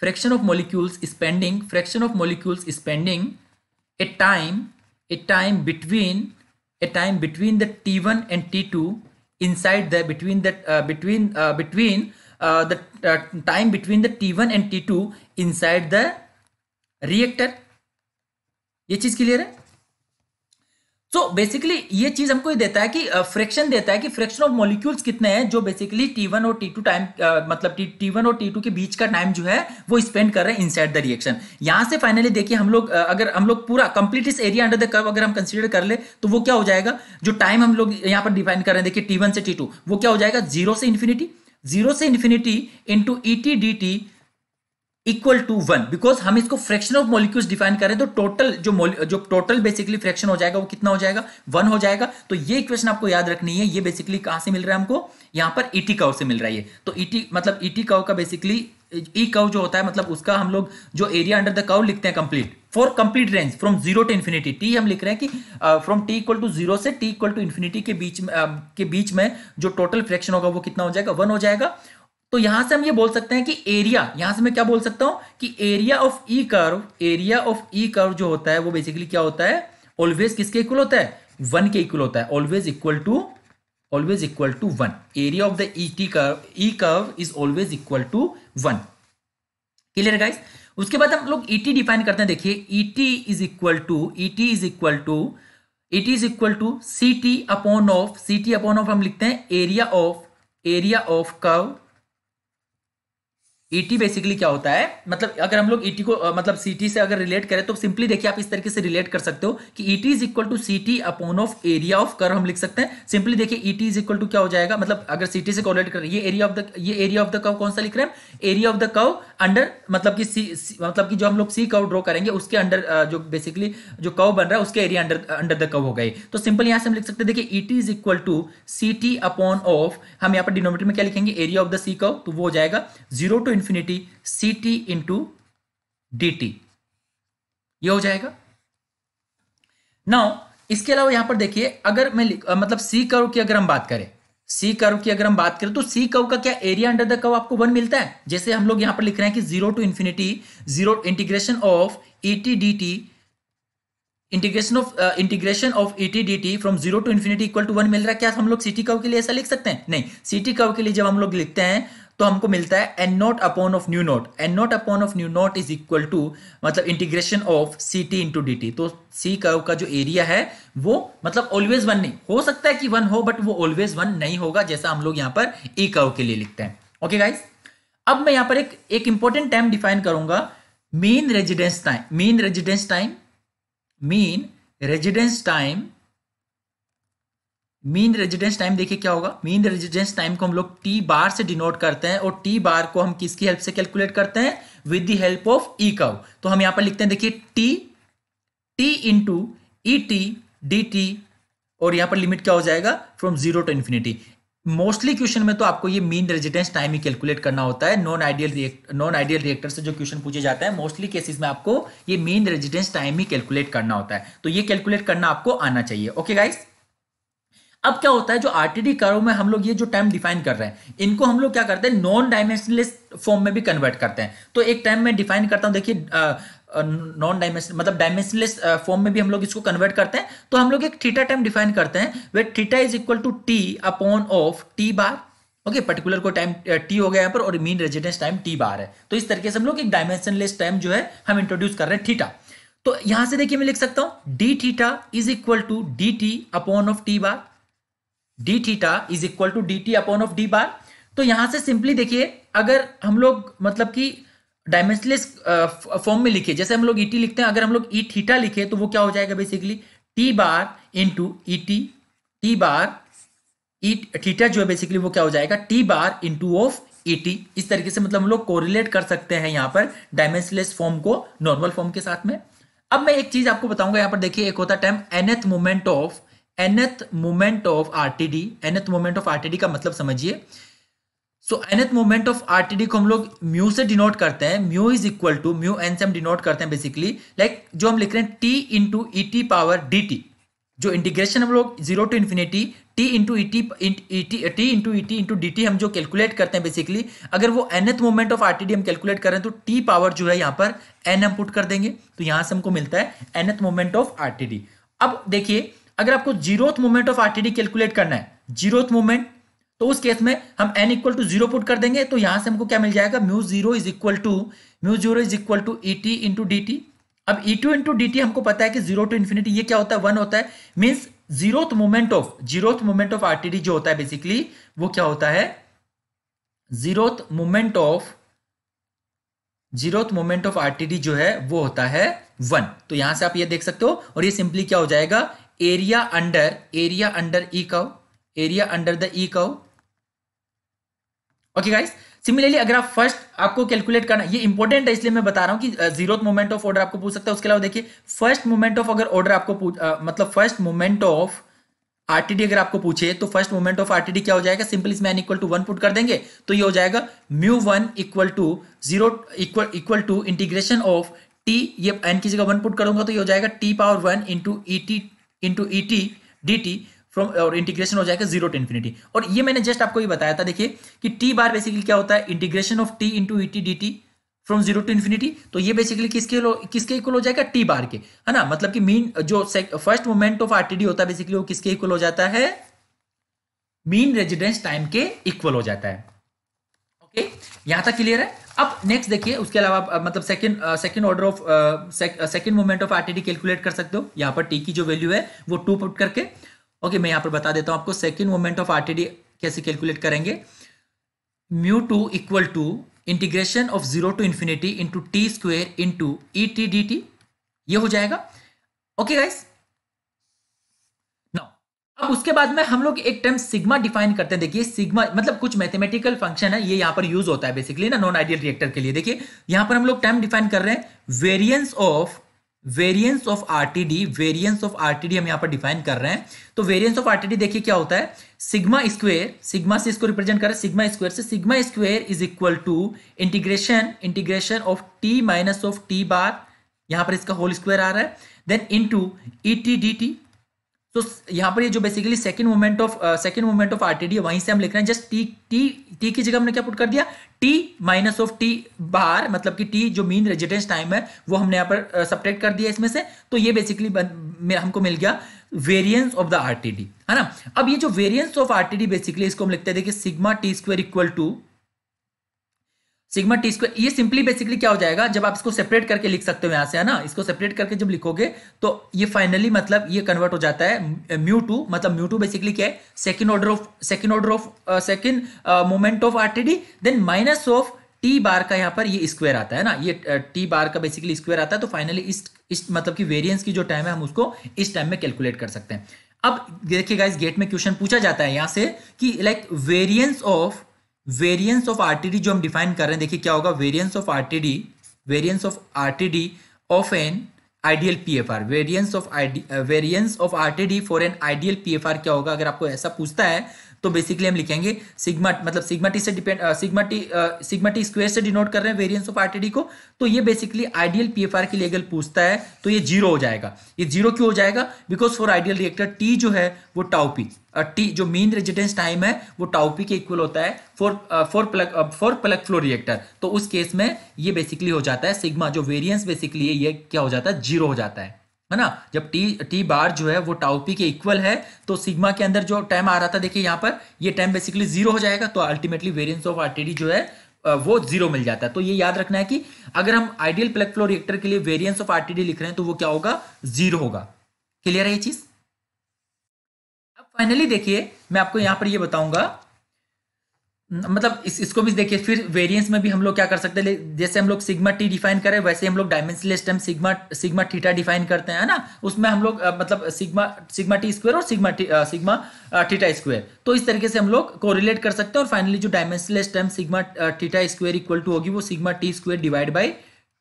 fraction of molecules spending fraction of molecules spending a time a time between a time between the t1 and t2 inside the between the uh, between uh, between uh, the uh, time between the t1 and t2 inside the reactor. ये चीज clear है so so basically ये चीज हमको ये देता है कि फ्रैक्शन देता है कि फ्रैक्शन ऑफ मॉलिक्यूल्स कितने हैं जो बेसिकली टी वन और टी टू टाइम मतलब टी वन और टी टू के बीच का टाइम जो है वो स्पेंड कर रहे हैं इनसाइड द रिएक्शन यहां से फाइनली देखिए हम लोग अगर हम लोग पूरा कंप्लीट इस एरिया अंडर द कर्व अगर हम कंसिडर कर ले तो वो क्या हो जाएगा जो टाइम हम लोग यहाँ पर डिफाइन कर रहे हैं देखिए टी वन से टी टू वो क्या हो जाएगा जीरो से इन्फिनिटी जीरो से infinity into E T D T equal to one because हम इसको फ्रैक्शन ऑफ मोलिक्यूल्स डिफाइन करें तो टोटल जो जो टोटल बेसिकली फ्रैक्शन हो जाएगा वो कितना हो जाएगा वन हो जाएगा तो ये इक्वेशन आपको याद रखनी है ये बेसिकली कहां से मिल रहा है हमको यहां पर ईटी e काउ से मिल रहा है तो ईटी e मतलब ईटी e काउ का बेसिकली ई काउ जो होता है मतलब उसका हम लोग जो एरिया अंडर द काउ लिखते हैं complete for complete range from zero to infinity T हम लिख रहे हैं कि from T equal to zero से टी इक्वल टू इन्फिनिटी के बीच में uh, के बीच में जो टोटल फ्रैक्शन होगा वो कितना हो जाएगा वन हो जाएगा तो यहां से हम ये बोल सकते हैं कि एरिया यहां से मैं क्या बोल सकता हूं कि area of E curve area of E curve जो होता है वो बेसिकली क्या होता है ऑलवेज किसके इक्वल होता है वन के इक्वल होता है always equal to always equal to one area of the E T curve E curve is always equal to one clear guys उसके बाद हम लोग ई टी डिफाइन करते हैं देखिए E T is equal to E T is equal to it is equal to C T upon of C T upon of हम लिखते हैं area of area of curve ET e basically क्या होता है मतलब अगर हम लोग ईटी e को मतलब सीटी से अगर रिलेट करें तो सिंपली देखिए आप इस तरीके से रिलेट कर सकते हो कि ET is equal to CT upon of area of कर हम लिख सकते हैं सिंपली देखिए ईटी इज इक्वल टू क्या हो जाएगा मतलब अगर सीटी से कॉलेट कर ये एरिया ऑफ द ये एरिया ऑफ द कव कौन सा लिख रहे हैं area of the curve under मतलब कि सी, मतलब कि जो हम लोग सी कव ड्रॉ करेंगे उसके अंडर जो बेसिकली जो कव बन रहा है उसके एरिया अंडर अंडर द कव हो गई तो सिंपल यहां से हम लिख सकते हैं देखिए ET is equal to C T upon of हम यहाँ पर डिनोमीटर में क्या लिखेंगे एरिया ऑफ द सी कव तो वो हो जाएगा zero to infinity C T into D T ये हो जाएगा नाउ इसके अलावा यहां पर देखिए अगर मैं मतलब सी कर्व की अगर हम बात करें सी कर्व की अगर हम बात करें तो सी कर्व का क्या एरिया अंडर द कर्व आपको वन मिलता है जैसे हम लोग यहां पर लिख रहे हैं कि zero to infinity zero integration of E T D T integration of integration of E T D T from zero to infinity equal to one मिल रहा है क्या हम लोग सिटी कर्व के लिए ऐसा लिख सकते हैं नहीं सिटी कर्व के लिए जब हम लोग लिखते हैं तो हमको मिलता है N naught upon of nu naught N naught upon of nu naught is equal to मतलब integration of C T into D T तो सी कर्व का जो एरिया है वो मतलब ऑलवेज वन नहीं हो सकता है कि वन हो बट वो ऑलवेज वन नहीं होगा जैसा हम लोग यहाँ पर ई e कर्व के लिए लिखते हैं ओके okay गाइज अब मैं यहाँ पर एक एक इंपॉर्टेंट टाइम डिफाइन करूंगा mean residence time mean residence time mean residence time mean residence time देखिए क्या होगा मीन रेजिडेंस टाइम को हम लोग टी बार से डिनोट करते हैं और टी बार को हम किसकी हेल्प से कैलकुलेट करते हैं with the help of E curve तो हम यहां पर लिखते हैं देखिए T T into E T D T और यहां पर लिमिट क्या हो जाएगा from zero to infinity mostly question में तो आपको ये मीन रेजिडेंस टाइम ही कैलकुलेट करना होता है non ideal non ideal reactor से जो क्वेश्चन पूछे जाता है मोस्टली केसेस में आपको ये मीन रेजिडेंस टाइम ही कैलकुलेट करना होता है तो ये कैलकुलेट करना आपको आना चाहिए ओके okay, गाइस अब क्या होता है जो आरटीडी कर्व में हम लोग ये जो टाइम डिफाइन कर रहे हैं इनको हम लोग क्या करते हैं नॉन डायमेंशनलेस फॉर्म में भी कन्वर्ट करते हैं तो एक टाइम में डिफाइन करता हूं देखिए नॉन डायमेंशन मतलब डायमेंशनलेस फॉर्म में भी हम लोग इसको कन्वर्ट करते हैं तो हम लोग एक थीटा टाइम डिफाइन करते हैं वे theta is equal to T upon of T bar okay particular को टाइम टी हो गया यहाँ पर और mean residence time T bar है तो इस तरीके से हम लोग एक डायमेंशनलेस टाइम जो है हम इंट्रोड्यूस कर रहे हैं थीटा तो यहां से देखिए मैं लिख सकता हूं D theta is equal to D T upon of T bar D theta is equal to D T upon of D bar तो यहां से सिंपली देखिए अगर हम लोग मतलब कि डायमेंशनलेस फॉर्म uh, में लिखे जैसे हम लोग ईटी लिखते हैं अगर हम लोग ई e थीटा लिखे तो वो क्या हो जाएगा basically T bar into E T T bar E theta जो है बेसिकली वो क्या हो जाएगा T bar into of E T इस तरीके से मतलब हम लोग कोरिलेट कर सकते हैं यहाँ पर डायमेंशनलेस फॉर्म को नॉर्मल फॉर्म के साथ में अब मैं एक चीज आपको बताऊंगा यहाँ पर देखिए एक होता है time nth moment of nth moment of RTD nth moment of RTD का मतलब समझिए so nth moment of RTD को हम लोग म्यू से डिनोट करते हैं mu is equal to mu N से हम डिनोट करते हैं बेसिकली लाइक like, जो हम लिख रहे हैं T into E T power D T जो इंटीग्रेशन हम लोग zero to infinity T into E T T into E T into D T हम जो कैलकुलेट करते हैं बेसिकली अगर वो एनथ मोमेंट ऑफ आरटीडी हम कैलकुलेट कर रहे हैं तो टी पावर जो है यहाँ पर एन हम पुट कर देंगे तो यहाँ से हमको मिलता है एनथ मोमेंट ऑफ आरटीडी अब देखिए अगर आपको zeroth movement of RTD calculate करना है जीरोथ मूवमेंट तो उस केस में हम N equal to zero put कर देंगे तो यहां से हमको क्या मिल जाएगा mu zero is equal to mu zero is equal to E T into D T अब E two into D T हमको पता है कि जीरो टू इन्फिनिटी ये क्या होता है वन होता है means zeroth movement of zeroth movement of RTD जो होता है बेसिकली वो क्या होता है zeroth movement of zeroth moment of RTD जो है वो होता है वन तो यहां से आप ये देख सकते हो और ये सिंपली क्या हो जाएगा area under area under E curve area under the ई कव ओके गाइस सिमिलरली अगर आप फर्स्ट आपको कैलकुलेट करना ये इंपॉर्टेंट है इसलिए मैं बता रहा हूं कि जीरो मोमेंट ऑफ ऑर्डर आपको पूछ सकता है उसके अलावा देखिए फर्स्ट मोमेंट ऑफ अगर ऑर्डर आपको पूछ, आ, मतलब फर्स्ट मोमेंट ऑफ आरटीडी अगर आपको पूछे तो फर्स्ट मोमेंट ऑफ आरटीडी क्या हो जाएगा सिंपल इसमें n equal to one put कर देंगे तो ये हो जाएगा mu one equal to zero equal to integration of t ये एन की जगह वन पुट करूंगा तो ये हो जाएगा t power one into E T into E T D T from और इंटीग्रेशन हो जाएगा जीरो टू इन्फिनिटी और ये मैंने जस्ट आपको ये बताया था देखिए कि टी बार बेसिकली क्या होता है integration of T into E T D T from zero to infinity तो ये बेसिकली किसके किसके इक्वल हो जाएगा टी बार के है ना मतलब कि मीन जो फर्स्ट मोमेंट ऑफ डी होता है बेसिकली वो किसके इक्वल हो जाता है मीन रेजिडेंस टाइम के इक्वल हो जाता है ओके okay? यहां तक क्लियर है अब नेक्स्ट देखिए उसके अलावा आप मतलब second second order of second moment of RTD calculate कर सकते हो यहाँ पर टी की जो वैल्यू है वो टू पुट करके ओके okay, मैं यहाँ पर बता देता हूँ आपको सेकंड मोमेंट ऑफ आरटीडी कैसे कैलकुलेट करेंगे mu two equal to integration of zero to infinity into t square into E T D T ये हो जाएगा ओके okay, गाइस अब उसके बाद में हम लोग एक टर्म सिग्मा डिफाइन करते हैं देखिए सिग्मा मतलब कुछ मैथमेटिकल फंक्शन है ये यहाँ पर यूज होता है बेसिकली ना नॉन आइडियल रिएक्टर के लिए देखिए यहाँ पर हम लोग टर्म डिफाइन कर रहे हैं variance of variance of RTD variance of RTD हम यहाँ पर डिफाइन कर रहे हैं तो वेरियंस ऑफ आरटीडी देखिए क्या होता है सिग्मा स्क्वेयर सिग्मा से इसको रिप्रेजेंट कर रहे हैं सिग्मा स्क्वेयर से sigma square is equal to integration integration of t minus of T bar यहाँ पर इसका होल स्क्वेयर आ रहा है देन इन टू टी तो यहाँ पर ये जो basically second moment of second moment of RTD वहीं से हम लिख रहे हैं जस्ट टी टी टी की जगह हमने क्या पुट कर दिया t minus of T bar मतलब कि टी जो मीन रेजिडेंस टाइम है वो हमने यहाँ पर सपरेट uh, कर दिया इसमें से तो ये बेसिकली हमको मिल गया वेरियंस ऑफ द आरटीडी है ना अब ये जो वेरियंस ऑफ आर बेसिकली इसको हम लिखते हैं देखिए sigma T square equal to sigma t square ये सिंपली बेसिकली क्या हो जाएगा जब आप इसको सेपरेट करके लिख सकते हो यहाँ से है ना इसको सेपरेट करके जब लिखोगे तो ये फाइनली मतलब ये कन्वर्ट हो जाता है म्यू टू मतलब म्यू टू बेसिकली क्या है second order of second order of second moment of RTD then minus of T bar का यहाँ पर ये स्क्वायर आता है ना ये टी बार का बेसिकली स्क्वायर आता है तो फाइनली इस इस मतलब की वेरियंस की जो टाइम है हम उसको इस टाइम में कैलकुलेट कर सकते हैं अब देखिएगा इस गेट में क्वेश्चन पूछा जाता है यहाँ से कि like variance of variance of RTD जो हम डिफाइन कर रहे हैं देखिए क्या होगा variance of RTD variance of RTD of an ideal PFR variance of variance of RTD for an ideal PFR क्या होगा अगर आपको ऐसा पूछता है तो बेसिकली हम लिखेंगे सिग्मा मतलब सिग्मा टी से depend sigma t sigma t square से डिनोट कर रहे हैं वेरिएंस ऑफ आरटीडी को तो ये बेसिकली आइडियल पीएफआर के लिए अगर पूछता है तो ये जीरो हो जाएगा ये जीरो क्यों हो जाएगा because for ideal reactor t जो है वो टाउपी टी जो मीन रेजिडेंस टाइम है वो टाउपी के इक्वल होता है for for plug for plug flow reactor तो उस केस में ये बेसिकली हो जाता है सिग्मा जो वेरियंस बेसिकली है ये क्या हो जाता है जीरो हो जाता है है ना जब टी टी बार जो है वो टाउ पी के इक्वल है तो सिग्मा के अंदर जो टाइम आ रहा था देखिए यहाँ पर ये टाइम बेसिकली जीरो हो जाएगा तो अल्टीमेटली वेरियंस ऑफ आरटीडी जो है वो जीरो मिल जाता है तो ये याद रखना है कि अगर हम आइडियल प्लग फ्लो रिएक्टर के लिए वेरियंस ऑफ आर लिख रहे हैं तो वो क्या होगा जीरो होगा क्लियर है ये चीज अब फाइनली देखिए मैं आपको यहां पर ये बताऊंगा मतलब इस इसको भी देखिए फिर वेरिएंस में भी हम लोग क्या कर सकते हैं जैसे हम लोग सिग्मा टी डिफाइन करें वैसे हम लोग dimensionless time sigma sigma theta define करते हैं ना उसमें हम लोग मतलब सिग्मा सिग्मा टी स्क्वायर और sigma t sigma theta square तो इस तरीके से हम लोग कोरिलेट कर सकते हैं और फाइनली जो dimensionless time sigma theta square equal to होगी वो sigma t square divide by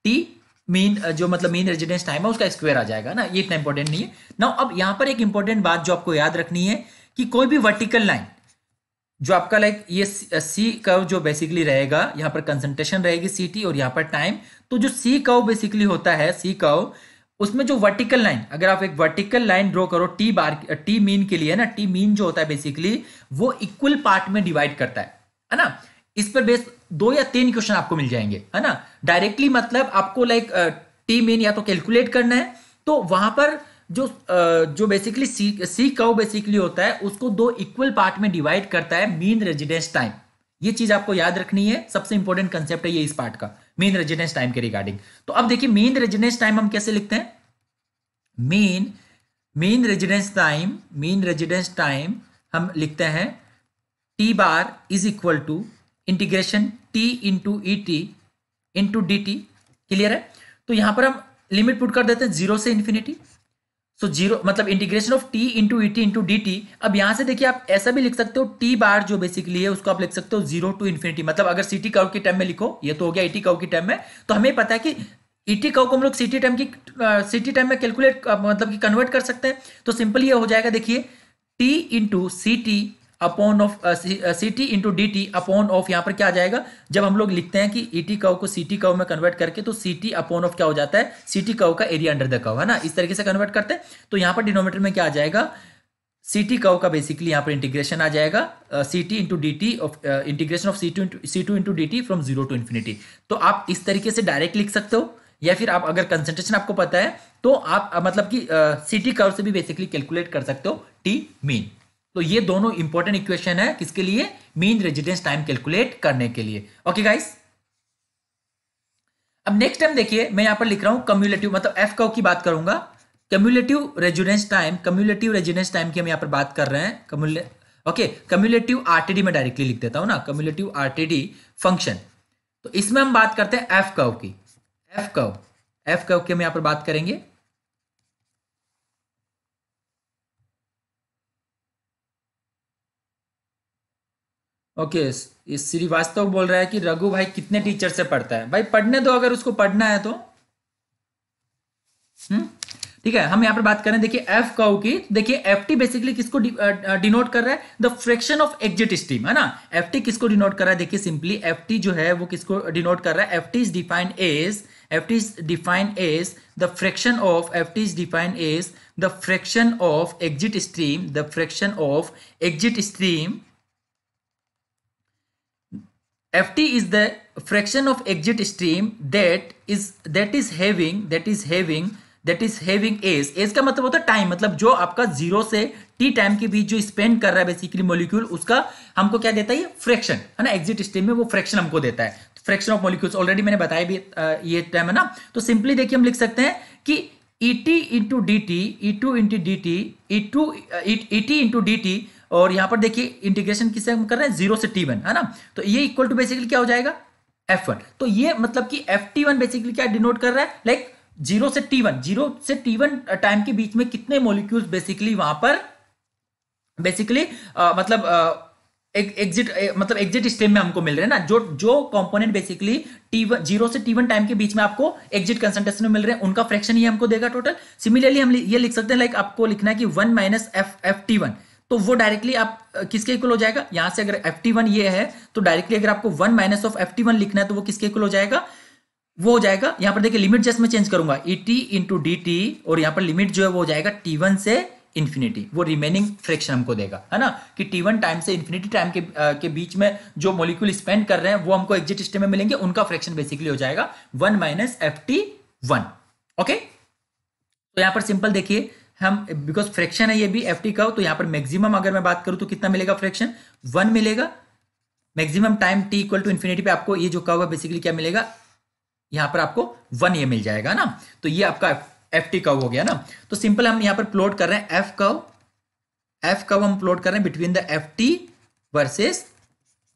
t mean जो मतलब मीन रेजिडेंस टाइम है उसका स्क्वायर आ जाएगा ना ये इतना इंपॉर्टेंट नहीं है ना अब यहाँ पर एक इंपॉर्टेंट बात जो आपको याद रखनी है कि कोई भी वर्टिकल लाइन जो आपका लाइक ये सी कव uh, जो बेसिकली रहेगा यहाँ पर कंसंट्रेशन रहेगी सी टी और यहाँ पर टाइम तो जो सी कव बेसिकली होता है सी कव उसमें जो वर्टिकल लाइन अगर आप एक वर्टिकल लाइन ड्रॉ करो टी बार टी मीन के लिए ना टी मीन जो होता है बेसिकली वो इक्वल पार्ट में डिवाइड करता है है ना इस पर बेस दो या तीन क्वेश्चन आपको मिल जाएंगे है ना डायरेक्टली मतलब आपको लाइक टी मीन या तो कैलकुलेट करना है तो वहां पर जो जो basically C C curve basically होता है उसको दो इक्वल पार्ट में डिवाइड करता है मीन रेजिडेंस टाइम ये चीज आपको याद रखनी है सबसे इंपॉर्टेंट कंसेप्ट है ये इस पार्ट का मेन रेजिडेंस टाइम के रिगार्डिंग तो अब देखिए मेन रेजिडेंस टाइम हम कैसे लिखते हैं mean mean residence time mean residence time हम लिखते हैं t bar is equal to integration t into E T into D t clear है तो यहां पर हम लिमिट पुट कर देते हैं जीरो से इंफिनिटी सो जीरो मतलब integration of T into E T into D T अब यहाँ से देखिए आप ऐसा भी लिख सकते हो टी बार जो बेसिकली है उसको आप लिख सकते हो जीरो टू इन्फिनिटी मतलब अगर सीटी कव के टाइम में लिखो ये तो हो गया ई टी के टाइम में तो हमें पता है कि इटी कव को हम लोग सिटी टाइम की सिटी टाइम में कैलकुलेट मतलब कि कन्वर्ट कर सकते हैं तो सिंपल ये हो जाएगा देखिए t into C T upon of C T into D T upon of यहाँ पर क्या आ जाएगा जब हम लोग लिखते हैं कि ई टी कव को सी टी कव में कन्वर्ट करके तो सी टी अपॉन ऑफ क्या हो जाता है सी टी कव का एरिया अंडर द कव है ना इस तरीके से कन्वर्ट करते हैं तो यहाँ पर डिनोमीटर में क्या आ जाएगा सी टी कव का बेसिकली यहाँ पर इंटीग्रेशन आ जाएगा C T into D t of integration of C two C two into D T from zero to infinity तो आप इस तरीके से डायरेक्ट लिख सकते हो या फिर आप अगर कंसेंट्रेशन आपको पता है तो आप uh, मतलब कि सी टी कव से भी बेसिकली कैलकुलेट कर सकते हो टी मीन तो ये दोनों इंपॉर्टेंट इक्वेशन है किसके लिए मीन रेजिडेंस टाइम कैलकुलेट करने के लिए ओके गाइस अब नेक्स्ट टाइम देखिए मैं यहां पर लिख रहा हूं कम्युलेटिव मतलब एफ कव की बात करूंगा cumulative residence time cumulative residence time की हम यहां पर बात कर रहे हैं कम्युले ओके कम्युलेटिव आरटीडी में डायरेक्टली लिख देता हूं ना कम्युलेटिव आरटीडी फंक्शन तो इसमें हम बात करते हैं एफ कव की एफ कव एफ कव की हम यहां पर बात करेंगे ओके okay, श्रीवास्तव बोल रहा है कि रघु भाई कितने टीचर से पढ़ता है भाई पढ़ने दो अगर उसको पढ़ना है तो हम्म? ठीक है हम यहां पर बात करें देखिए एफ काउ की देखिए एफ टी बेसिकली किसको डिनोट कर रहा है the fraction of exit stream है ना एफ टी किसको डिनोट कर रहा है देखिए सिंपली एफ टी जो है वो किसको डिनोट कर रहा है F t is defined as F t is defined as the fraction of F t is defined as the fraction of exit stream the fraction of exit stream ft is the fraction of exit stream that is that is having that is having that is having as as का मतलब होता है time मतलब जो आपका zero से T time के बीच जो स्पेंड कर रहा है बेसिकली मोलिक्यूल उसका हमको क्या देता है ये फ्रैक्शन है ना एग्जिट स्ट्रीम में वो फ्रैक्शन हमको देता है फ्रैक्शन ऑफ मोलिक्यूल्स ऑलरेडी मैंने बताया भी ये टाइम है ना तो सिंपली देखिए हम लिख सकते हैं कि E T into D t E two into D t E two E T into D T और यहां पर देखिए इंटीग्रेशन किससे हम कर रहे हैं जीरो से टी वन है ना तो ये इक्वल टू बेसिकली क्या हो जाएगा एफ वन तो ये मतलब कि एफ टी वन बेसिकली क्या डिनोट कर रहा है लाइक जीरो से टी वन जीरो से टी वन टाइम के बीच में कितने मोलिक्यूल बेसिकली वहां पर बेसिकली uh, मतलब आ, एक एग्जिट मतलब एग्जिट स्टेम में हमको मिल रहे हैं ना जो जो component basically T one zero से टी वन टाइम के बीच में आपको एग्जिट कंसंट्रेशन में मिल रहे हैं उनका फ्रैक्शन ये हमको देगा टोटल सिमिलरली हम ये लिख सकते हैं लाइक आपको लिखना है कि one minus F F t one तो वो डायरेक्टली आप किसके इक्वल हो जाएगा यहां से अगर एफ टी वन ये है तो डायरेक्टली अगर आपको one minus of F t one लिखना है तो वो किसके इक्वल हो जाएगा वो हो जाएगा यहां पर देखिए लिमिट जैसे मैं चेंज करूंगा E T into D T और यहां पर लिमिट जो है वो हो जाएगा टी वन से इन्फिनिटी वो रिमेनिंग फ्रैक्शन हमको देगा है ना कि टी वन टाइम से इन्फिनिटी टाइम के आ, के बीच में जो मोलिक्यूल स्पेंड कर रहे हैं वो हमको एग्जिट स्टेट में मिलेंगे उनका फ्रैक्शन बेसिकली हो जाएगा one minus F t one okay तो यहां पर सिंपल देखिए हम बिकॉज फ्रैक्शन है ये भी एफ टी का तो यहां पर मैक्सिमम अगर मैं बात करूं तो कितना मिलेगा फ्रैक्शन वन मिलेगा maximum time T equal to infinity पे आपको ये जो कहा है बेसिकली क्या मिलेगा यहां पर आपको वन ये मिल जाएगा ना तो ये आपका एफ टी कव हो गया ना तो सिंपल हम यहां पर प्लॉट कर रहे हैं एफ कव एफ कव हम प्लॉट कर रहे हैं between the F t versus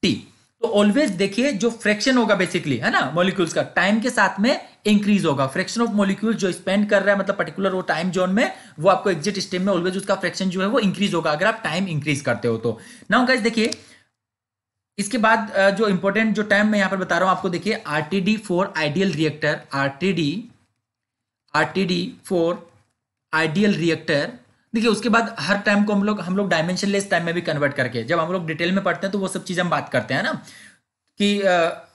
t तो ऑलवेज देखिए जो फ्रैक्शन होगा बेसिकली है ना मॉलिक्यूल्स का टाइम के साथ में इंक्रीज होगा फ्रैक्शन ऑफ मॉलिक्यूल जो स्पेंड कर रहा है मतलब पर्टिकुलर वो टाइम जोन में वो आपको एग्जिट स्टेम में ऑलवेज उसका फ्रैक्शन जो है वो इंक्रीज होगा अगर आप टाइम इंक्रीज करते हो तो नाउ गाइज देखिए इसके बाद जो इंपॉर्टेंट जो टाइम मैं यहां पर बता रहा हूं आपको देखिए R T D for ideal reactor R T D R T D for ideal reactor देखिए उसके बाद हर टाइम को हम लोग हम लोग डायमेंशनलेस टाइम में भी कन्वर्ट करके जब हम लोग डिटेल में पढ़ते हैं तो वो सब चीज़ हम बात करते हैं ना कि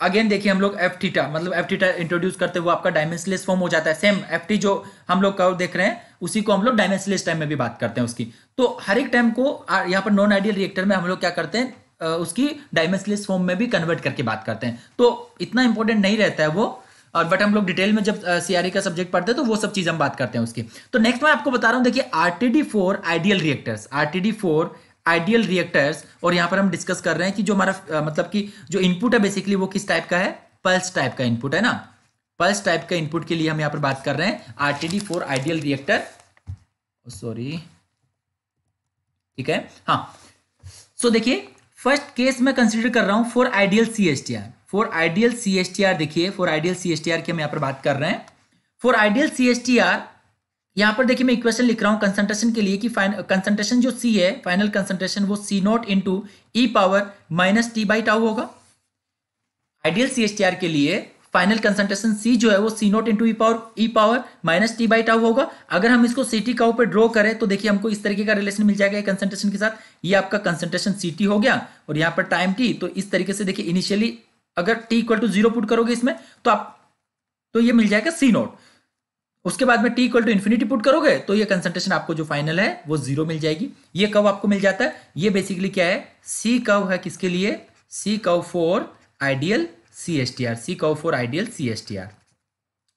अगेन देखिए हम लोग एफ टीटा मतलब एफ टीटा इंट्रोड्यूस करते हुए आपका डायमेंशनलेस फॉर्म हो जाता है सेम एफ टी जो हम लोग कर्व देख रहे हैं उसी को हम लोग डायमेंशनलेस टाइम में भी बात करते हैं उसकी तो हर एक टाइम को यहाँ पर नॉन आइडियल रिएक्टर में हम लोग क्या करते हैं उसकी डायमेंशनलेस फॉर्म में भी कन्वर्ट करके बात करते हैं तो इतना इंपॉर्टेंट नहीं रहता है वो और बट हम लोग डिटेल में जब सीआरई का सब्जेक्ट पढ़ते हैं तो वो सब चीज हम बात करते हैं उसकी तो नेक्स्ट मैं आपको बता रहा हूँ देखिए RTD for ideal reactors RTD for ideal reactors और यहाँ पर हम डिस्कस कर रहे हैं कि जो हमारा मतलब कि जो इनपुट है बेसिकली वो किस टाइप का है पल्स टाइप का इनपुट है ना पल्स टाइप का इनपुट के लिए हम यहाँ पर बात कर रहे हैं RTD for ideal reactor sorry ठीक है हाँ सो so, देखिए फर्स्ट केस मैं कंसिडर कर रहा हूँ for ideal C S T R for ideal C S T R देखिए for ideal C S T R की हम यहाँ पर बात कर रहे हैं for ideal C S T R यहाँ पर देखिए मैं इक्वेशन लिख रहा हूँ कंसंट्रेशन के लिए कि कंसंट्रेशन uh, जो सी है फाइनल कंसंट्रेशन वो C not into E power minus T by tau होगा ideal C S T R के लिए फाइनल कंसंट्रेशन सी जो है वो C not into E power e power minus T by tau होगा अगर हम इसको सी टी काउ पर ड्रॉ करें तो देखिए हमको इस तरीके का रिलेशन मिल जाएगा कंसंट्रेशन के साथ ये आपका कंसंट्रेशन सी टी हो गया और यहाँ पर टाइम टी तो इस तरीके से देखिए इनिशियली अगर t equal to zero put करोगे इसमें तो आप तो ये मिल जाएगा सी नॉट उसके बाद में t equal to infinity put करोगे तो ये कंसंट्रेशन आपको जो फाइनल है वो जीरो मिल जाएगी ये कव आपको मिल जाता है ये बेसिकली क्या है सी कव है किसके लिए C curve for ideal C S T R C curve for ideal C S T R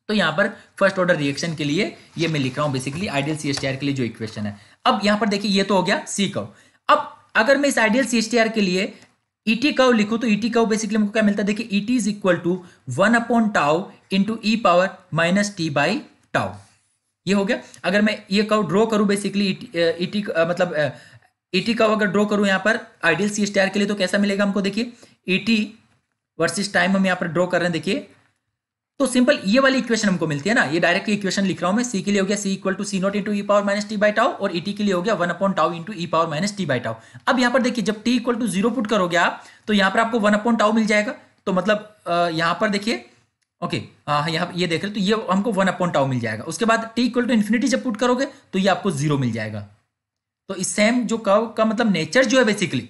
तो यहां पर फर्स्ट ऑर्डर रिएक्शन के लिए ये मैं लिख रहा हूं basically ideal C S T R के लिए जो इक्वेशन है अब यहां पर देखिए ये तो हो गया सी कव अब अगर मैं इस ideal C S T R के लिए ईटी कव लिखू तो ईटी कव बेसिकली हमको क्या मिलता है देखिए ET is equal to one upon tau into E power minus T by tau ये हो गया अगर मैं ये कव ड्रॉ करूं बेसिकली इटी e e मतलब इटी e कव अगर ड्रॉ करूं यहां पर आइडियल सी स्टार के लिए तो कैसा मिलेगा हमको देखिए इटी वर्सेस टाइम हम यहां पर ड्रॉ कर रहे हैं देखिए तो सिंपल ये वाली इक्वेशन हमको मिलती है ना ये डायरेक्ट इक्वेशन लिख रहा हूं मैं सी के लिए हो गया C equal to C not into E power minus T by tau और ईटी के लिए हो गया one upon tau into E power minus T by tau अब यहां पर देखिए जब T equal to zero put करोगे आप तो यहां पर आपको वन अपॉन टाउ मिल जाएगा तो मतलब यहां पर देखिए ओके okay, uh, यहाँ ये देख रहे तो ये हमको वन अपॉन टाउ मिल जाएगा उसके बाद टी इक्वल टू इन्फिनिटी जब पुट करोगे तो ये आपको जीरो मिल जाएगा तो इस सेम जो कव का मतलब नेचर जो है basically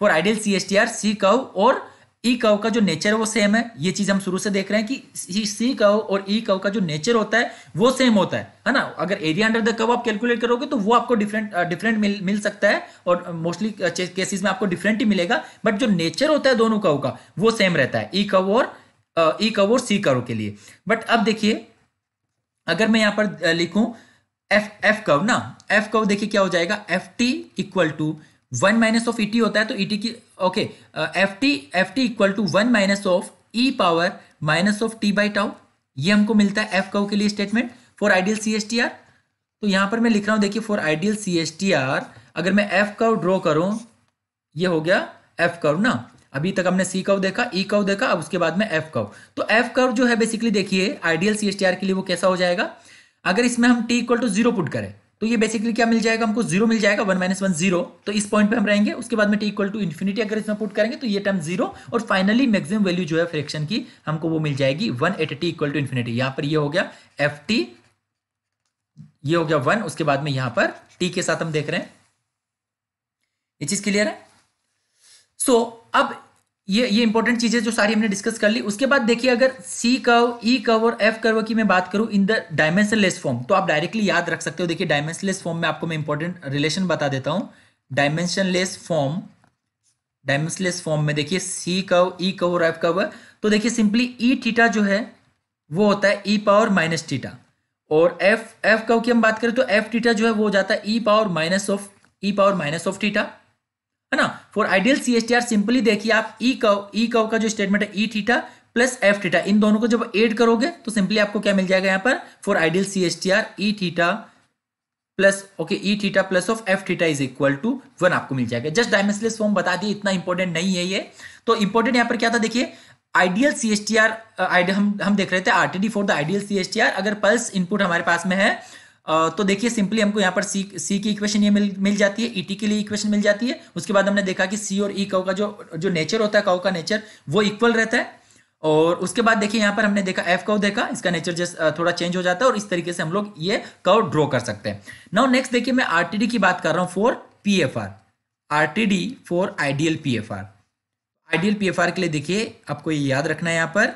for ideal C S T R C curve और ई e का जो नेचर है वो सेम है ये चीज हम शुरू से देख रहे हैं कि सी कव और ई e का जो नेचर होता है वो सेम होता है है ना अगर एरिया अंडर द कव आप कैलकुलेट करोगे तो वो आपको डिफरेंट डिफरेंट uh, मिल मिल सकता है और मोस्टली केसेस uh, में आपको डिफरेंट ही मिलेगा बट जो नेचर होता है दोनों कव का वो सेम रहता है ई e और ई कव और सी कव के लिए बट अब देखिए अगर मैं यहां पर लिखू एफ एफ कव ना एफ कव देखिए क्या हो जाएगा F T equal to one minus of E T होता है तो ई e टी की okay F T F T equal to one minus of E power minus of T by tau ये हमको मिलता है एफ कव के लिए statement for ideal C S T R तो यहां पर मैं लिख रहा हूं देखिए for ideal C S T R अगर मैं एफ कव ड्रॉ करूं ये हो गया एफ कव ना अभी तक हमने सी कव देखा ई e कव देखा अब उसके बाद में एफ कव तो एफ कव जो है बेसिकली देखिए ideal C S T R के लिए वो कैसा हो जाएगा अगर इसमें हम T equal to zero put करें तो ये बेसिकली क्या मिल जाएगा हमको जीरो मिल जाएगा वन माइनस वन जीरो तो इस पॉइंट पे हम रहेंगे उसके बाद में टी इक्वल टू इन्फिनिटी अगर इसमें पुट करेंगे तो ये टर्म जीरो और फाइनली मैक्सिमम वैल्यू जो है फ्रैक्शन की हमको वो मिल जाएगी one at T equal to infinity यहां पर ये हो गया एफ टी ये हो गया वन उसके बाद में यहां पर टी के साथ हम देख रहे हैं ये चीज क्लियर है सो so, अब ये ये इंपॉर्टेंट चीजें जो सारी हमने डिस्कस कर ली उसके बाद देखिए अगर सी कर्व ई कर्व और एफ कर्व की मैं बात करूं इन द डायमेंशनलेस फॉर्म तो आप डायरेक्टली याद रख सकते हो देखिए डायमेंशनलेस फॉर्म में आपको मैं इंपॉर्टेंट रिलेशन बता देता हूं डायमेंशनलेस फॉर्म डायमेंशनलेस फॉर्म में देखिए सी कव ई कव और एफ कव तो देखिए सिंपली ई टीटा जो है वो होता है ई पावर माइनस टीटा और एफ एफ कव की हम बात करें तो एफ टीटा जो है वो हो जाता है E power minus of E power minus of theta है ना for ideal C S T R simply देखिए आप ई कव ई कव का जो स्टेटमेंट है E theta plus F theta इन दोनों को जब एड करोगे तो सिंपली आपको क्या मिल जाएगा यहाँ पर for ideal C S T R E theta plus okay E theta plus of F theta is equal to one आपको मिल जाएगा जस्ट डायमेंसलेस फॉर्म बता दिए इतना इंपॉर्टेंट नहीं है ये तो इंपॉर्टेंट यहाँ पर क्या था देखिए ideal C S T R हम हम देख रहे थे RTD for the ideal C S T R अगर पल्स इनपुट हमारे पास में है तो देखिए सिंपली हमको यहाँ पर सी सी की इक्वेशन ये मिल मिल जाती है ई e के लिए इक्वेशन मिल जाती है उसके बाद हमने देखा कि सी और ई e काउ का जो जो नेचर होता है कौ का नेचर वो इक्वल रहता है और उसके बाद देखिए यहाँ पर हमने देखा एफ काउ देखा इसका नेचर जस्ट थोड़ा चेंज हो जाता है और इस तरीके से हम लोग ये कव ड्रॉ कर सकते हैं नाउ नेक्स्ट देखिए मैं आर की बात कर रहा हूँ for P F R R T D for ideal P F R ideal P F R के लिए देखिए आपको ये याद रखना है यहाँ पर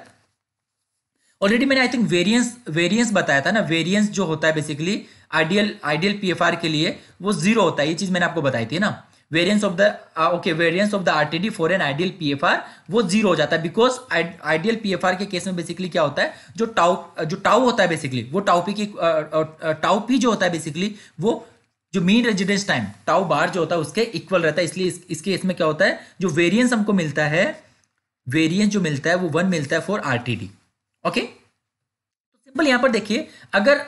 ऑलरेडी मैंने आई थिंक वेरियंस वेरियंस बताया था ना वेरियंस जो होता है बेसिकली आइडियल आइडियल आर के लिए वो जीरो होता है ये चीज मैंने आपको बताई थी ना variance of the okay variance of the R T D for an ideal R वो जीरो हो जाता है बिकॉज आइडियल पीएफआर के केस में बेसिकली क्या होता है जो टाउ जो टाउ होता है बेसिकली वो टाउपी की टाउपी uh, uh, uh, जो होता है बेसिकली वो जो mean residence time tau bar जो होता है उसके इक्वल रहता है इसलिए इस, इसके इसमें क्या होता है जो वेरियंस हमको मिलता है वेरियंस जो मिलता है वो वन मिलता है फॉर डी ओके तो सिंपल यहां पर देखिए अगर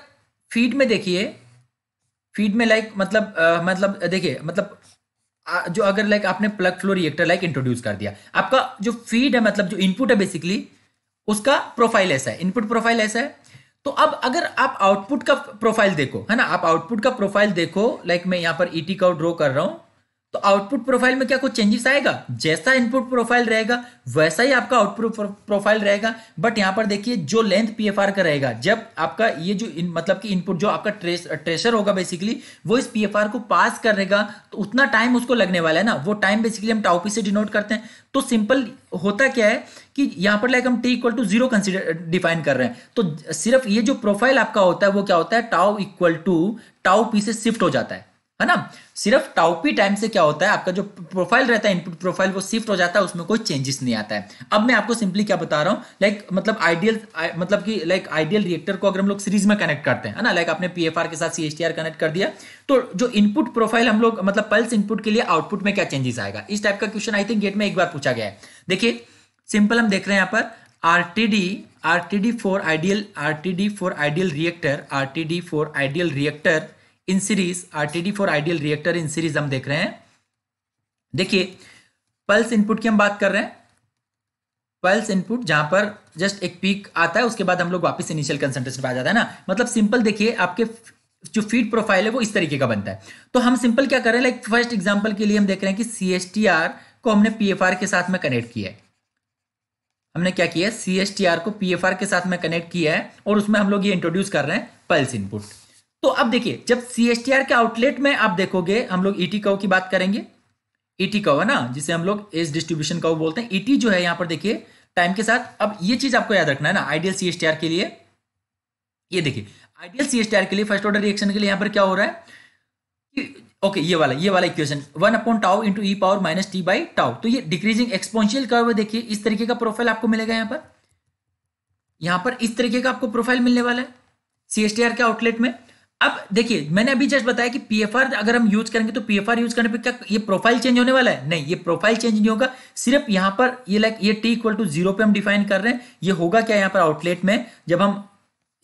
फीड में देखिए फीड में लाइक मतलब आ, मतलब देखिए मतलब जो अगर लाइक आपने plug flow reactor like introduce कर दिया आपका जो फीड है मतलब जो इनपुट है बेसिकली उसका प्रोफाइल ऐसा है इनपुट प्रोफाइल ऐसा है तो अब अगर आप आउटपुट का प्रोफाइल देखो है ना आप आउटपुट का प्रोफाइल देखो लाइक मैं यहां पर ईटी का ड्रॉ कर रहा हूं तो आउटपुट प्रोफाइल में क्या कुछ चेंजेस आएगा जैसा इनपुट प्रोफाइल रहेगा वैसा ही आपका आउटपुट प्रोफाइल रहेगा बट यहां पर देखिए जो लेंथ पीएफआर का रहेगा जब आपका ये जो इन, मतलब कि इनपुट जो आपका ट्रेस ट्रेसर होगा बेसिकली वो इस पीएफआर को पास करेगा तो उतना टाइम उसको लगने वाला है ना वो टाइम बेसिकली हम टाउपी से डिनोट करते हैं तो सिंपल होता क्या है कि यहां पर लाइक हम T equal to zero consider define कर रहे हैं तो सिर्फ ये जो प्रोफाइल आपका होता है वो क्या होता है tau equal to tau P से शिफ्ट हो जाता है है ना सिर्फ टाउपी टाइम से क्या होता है आपका जो प्रोफाइल रहता है इनपुट प्रोफाइल वो शिफ्ट हो जाता है उसमें कोई चेंजेस नहीं आता है अब मैं आपको सिंपली क्या बता रहा हूँ लाइक मतलब आइडियल मतलब कि लाइक आइडियल रिएक्टर को अगर हम लोग सीरीज में कनेक्ट करते हैं ना लाइक आपने पी के साथ सी कनेक्ट कर दिया तो जो इनपुट प्रोफाइल हम लोग मतलब पल्स इनपुट के लिए आउटपुट में क्या चेंजेस आएगा इस टाइप का क्वेश्चन आई थिंक गेट में एक बार पूछा गया है देखिए सिंपल हम देख रहे हैं यहाँ पर R RTD4 for ideal RTD for ideal reactor RTD for ideal reactor in series RTD for ideal reactor in series हम देख रहे हैं देखिए पल्स इनपुट की हम बात कर रहे हैं पल्स इनपुट जहां पर जस्ट एक पीक आता है उसके बाद हम लोग वापस इनिशियल कंसेंट्रेशन पे आ जाता है ना मतलब सिंपल देखिए आपके जो फीड प्रोफाइल है वो इस तरीके का बनता है तो हम सिंपल क्या कर रहे हैं लाइक फर्स्ट एग्जांपल के लिए हम देख रहे हैं कि सी को हमने पी के साथ में कनेक्ट किया है हमने क्या किया टी सी को पी के साथ में कनेक्ट किया है और उसमें हम लोग ये इंट्रोड्यूस कर रहे हैं पल्स इनपुट तो अब देखिए जब सीएसटीआर के आउटलेट में आप देखोगे हम लोग ईटी e कव की बात करेंगे ईटी e कव है ना जिसे हम लोग एज डिस्ट्रीब्यूशन कव बोलते हैं ईटी e जो है यहां पर देखिए टाइम के साथ अब ये चीज आपको याद रखना है ना आइडियल सीएसटीआर के लिए ये देखिए आइडियल सीएसटीआर के लिए फर्स्ट ऑर्डर रिएक्शन के लिए यहां पर क्या हो रहा है ओके ये वाला ये वाला equation one upon tau into E power minus T by tau तो ये डिक्रीजिंग एक्सपोनशियल कव देखिए इस तरीके का प्रोफाइल आपको मिलेगा यहां पर यहां पर इस तरीके का आपको प्रोफाइल मिलने वाला है सीएसटीआर के आउटलेट में अब देखिए मैंने अभी जस्ट बताया कि पीएफआर अगर हम यूज करेंगे तो पीएफआर यूज करने पे क्या ये प्रोफाइल चेंज होने वाला है नहीं ये प्रोफाइल चेंज नहीं होगा सिर्फ यहां पर ये लाइक ये टी इक्वल टू जीरो पे हम डिफाइन कर रहे हैं ये होगा क्या यहां पर आउटलेट में जब हम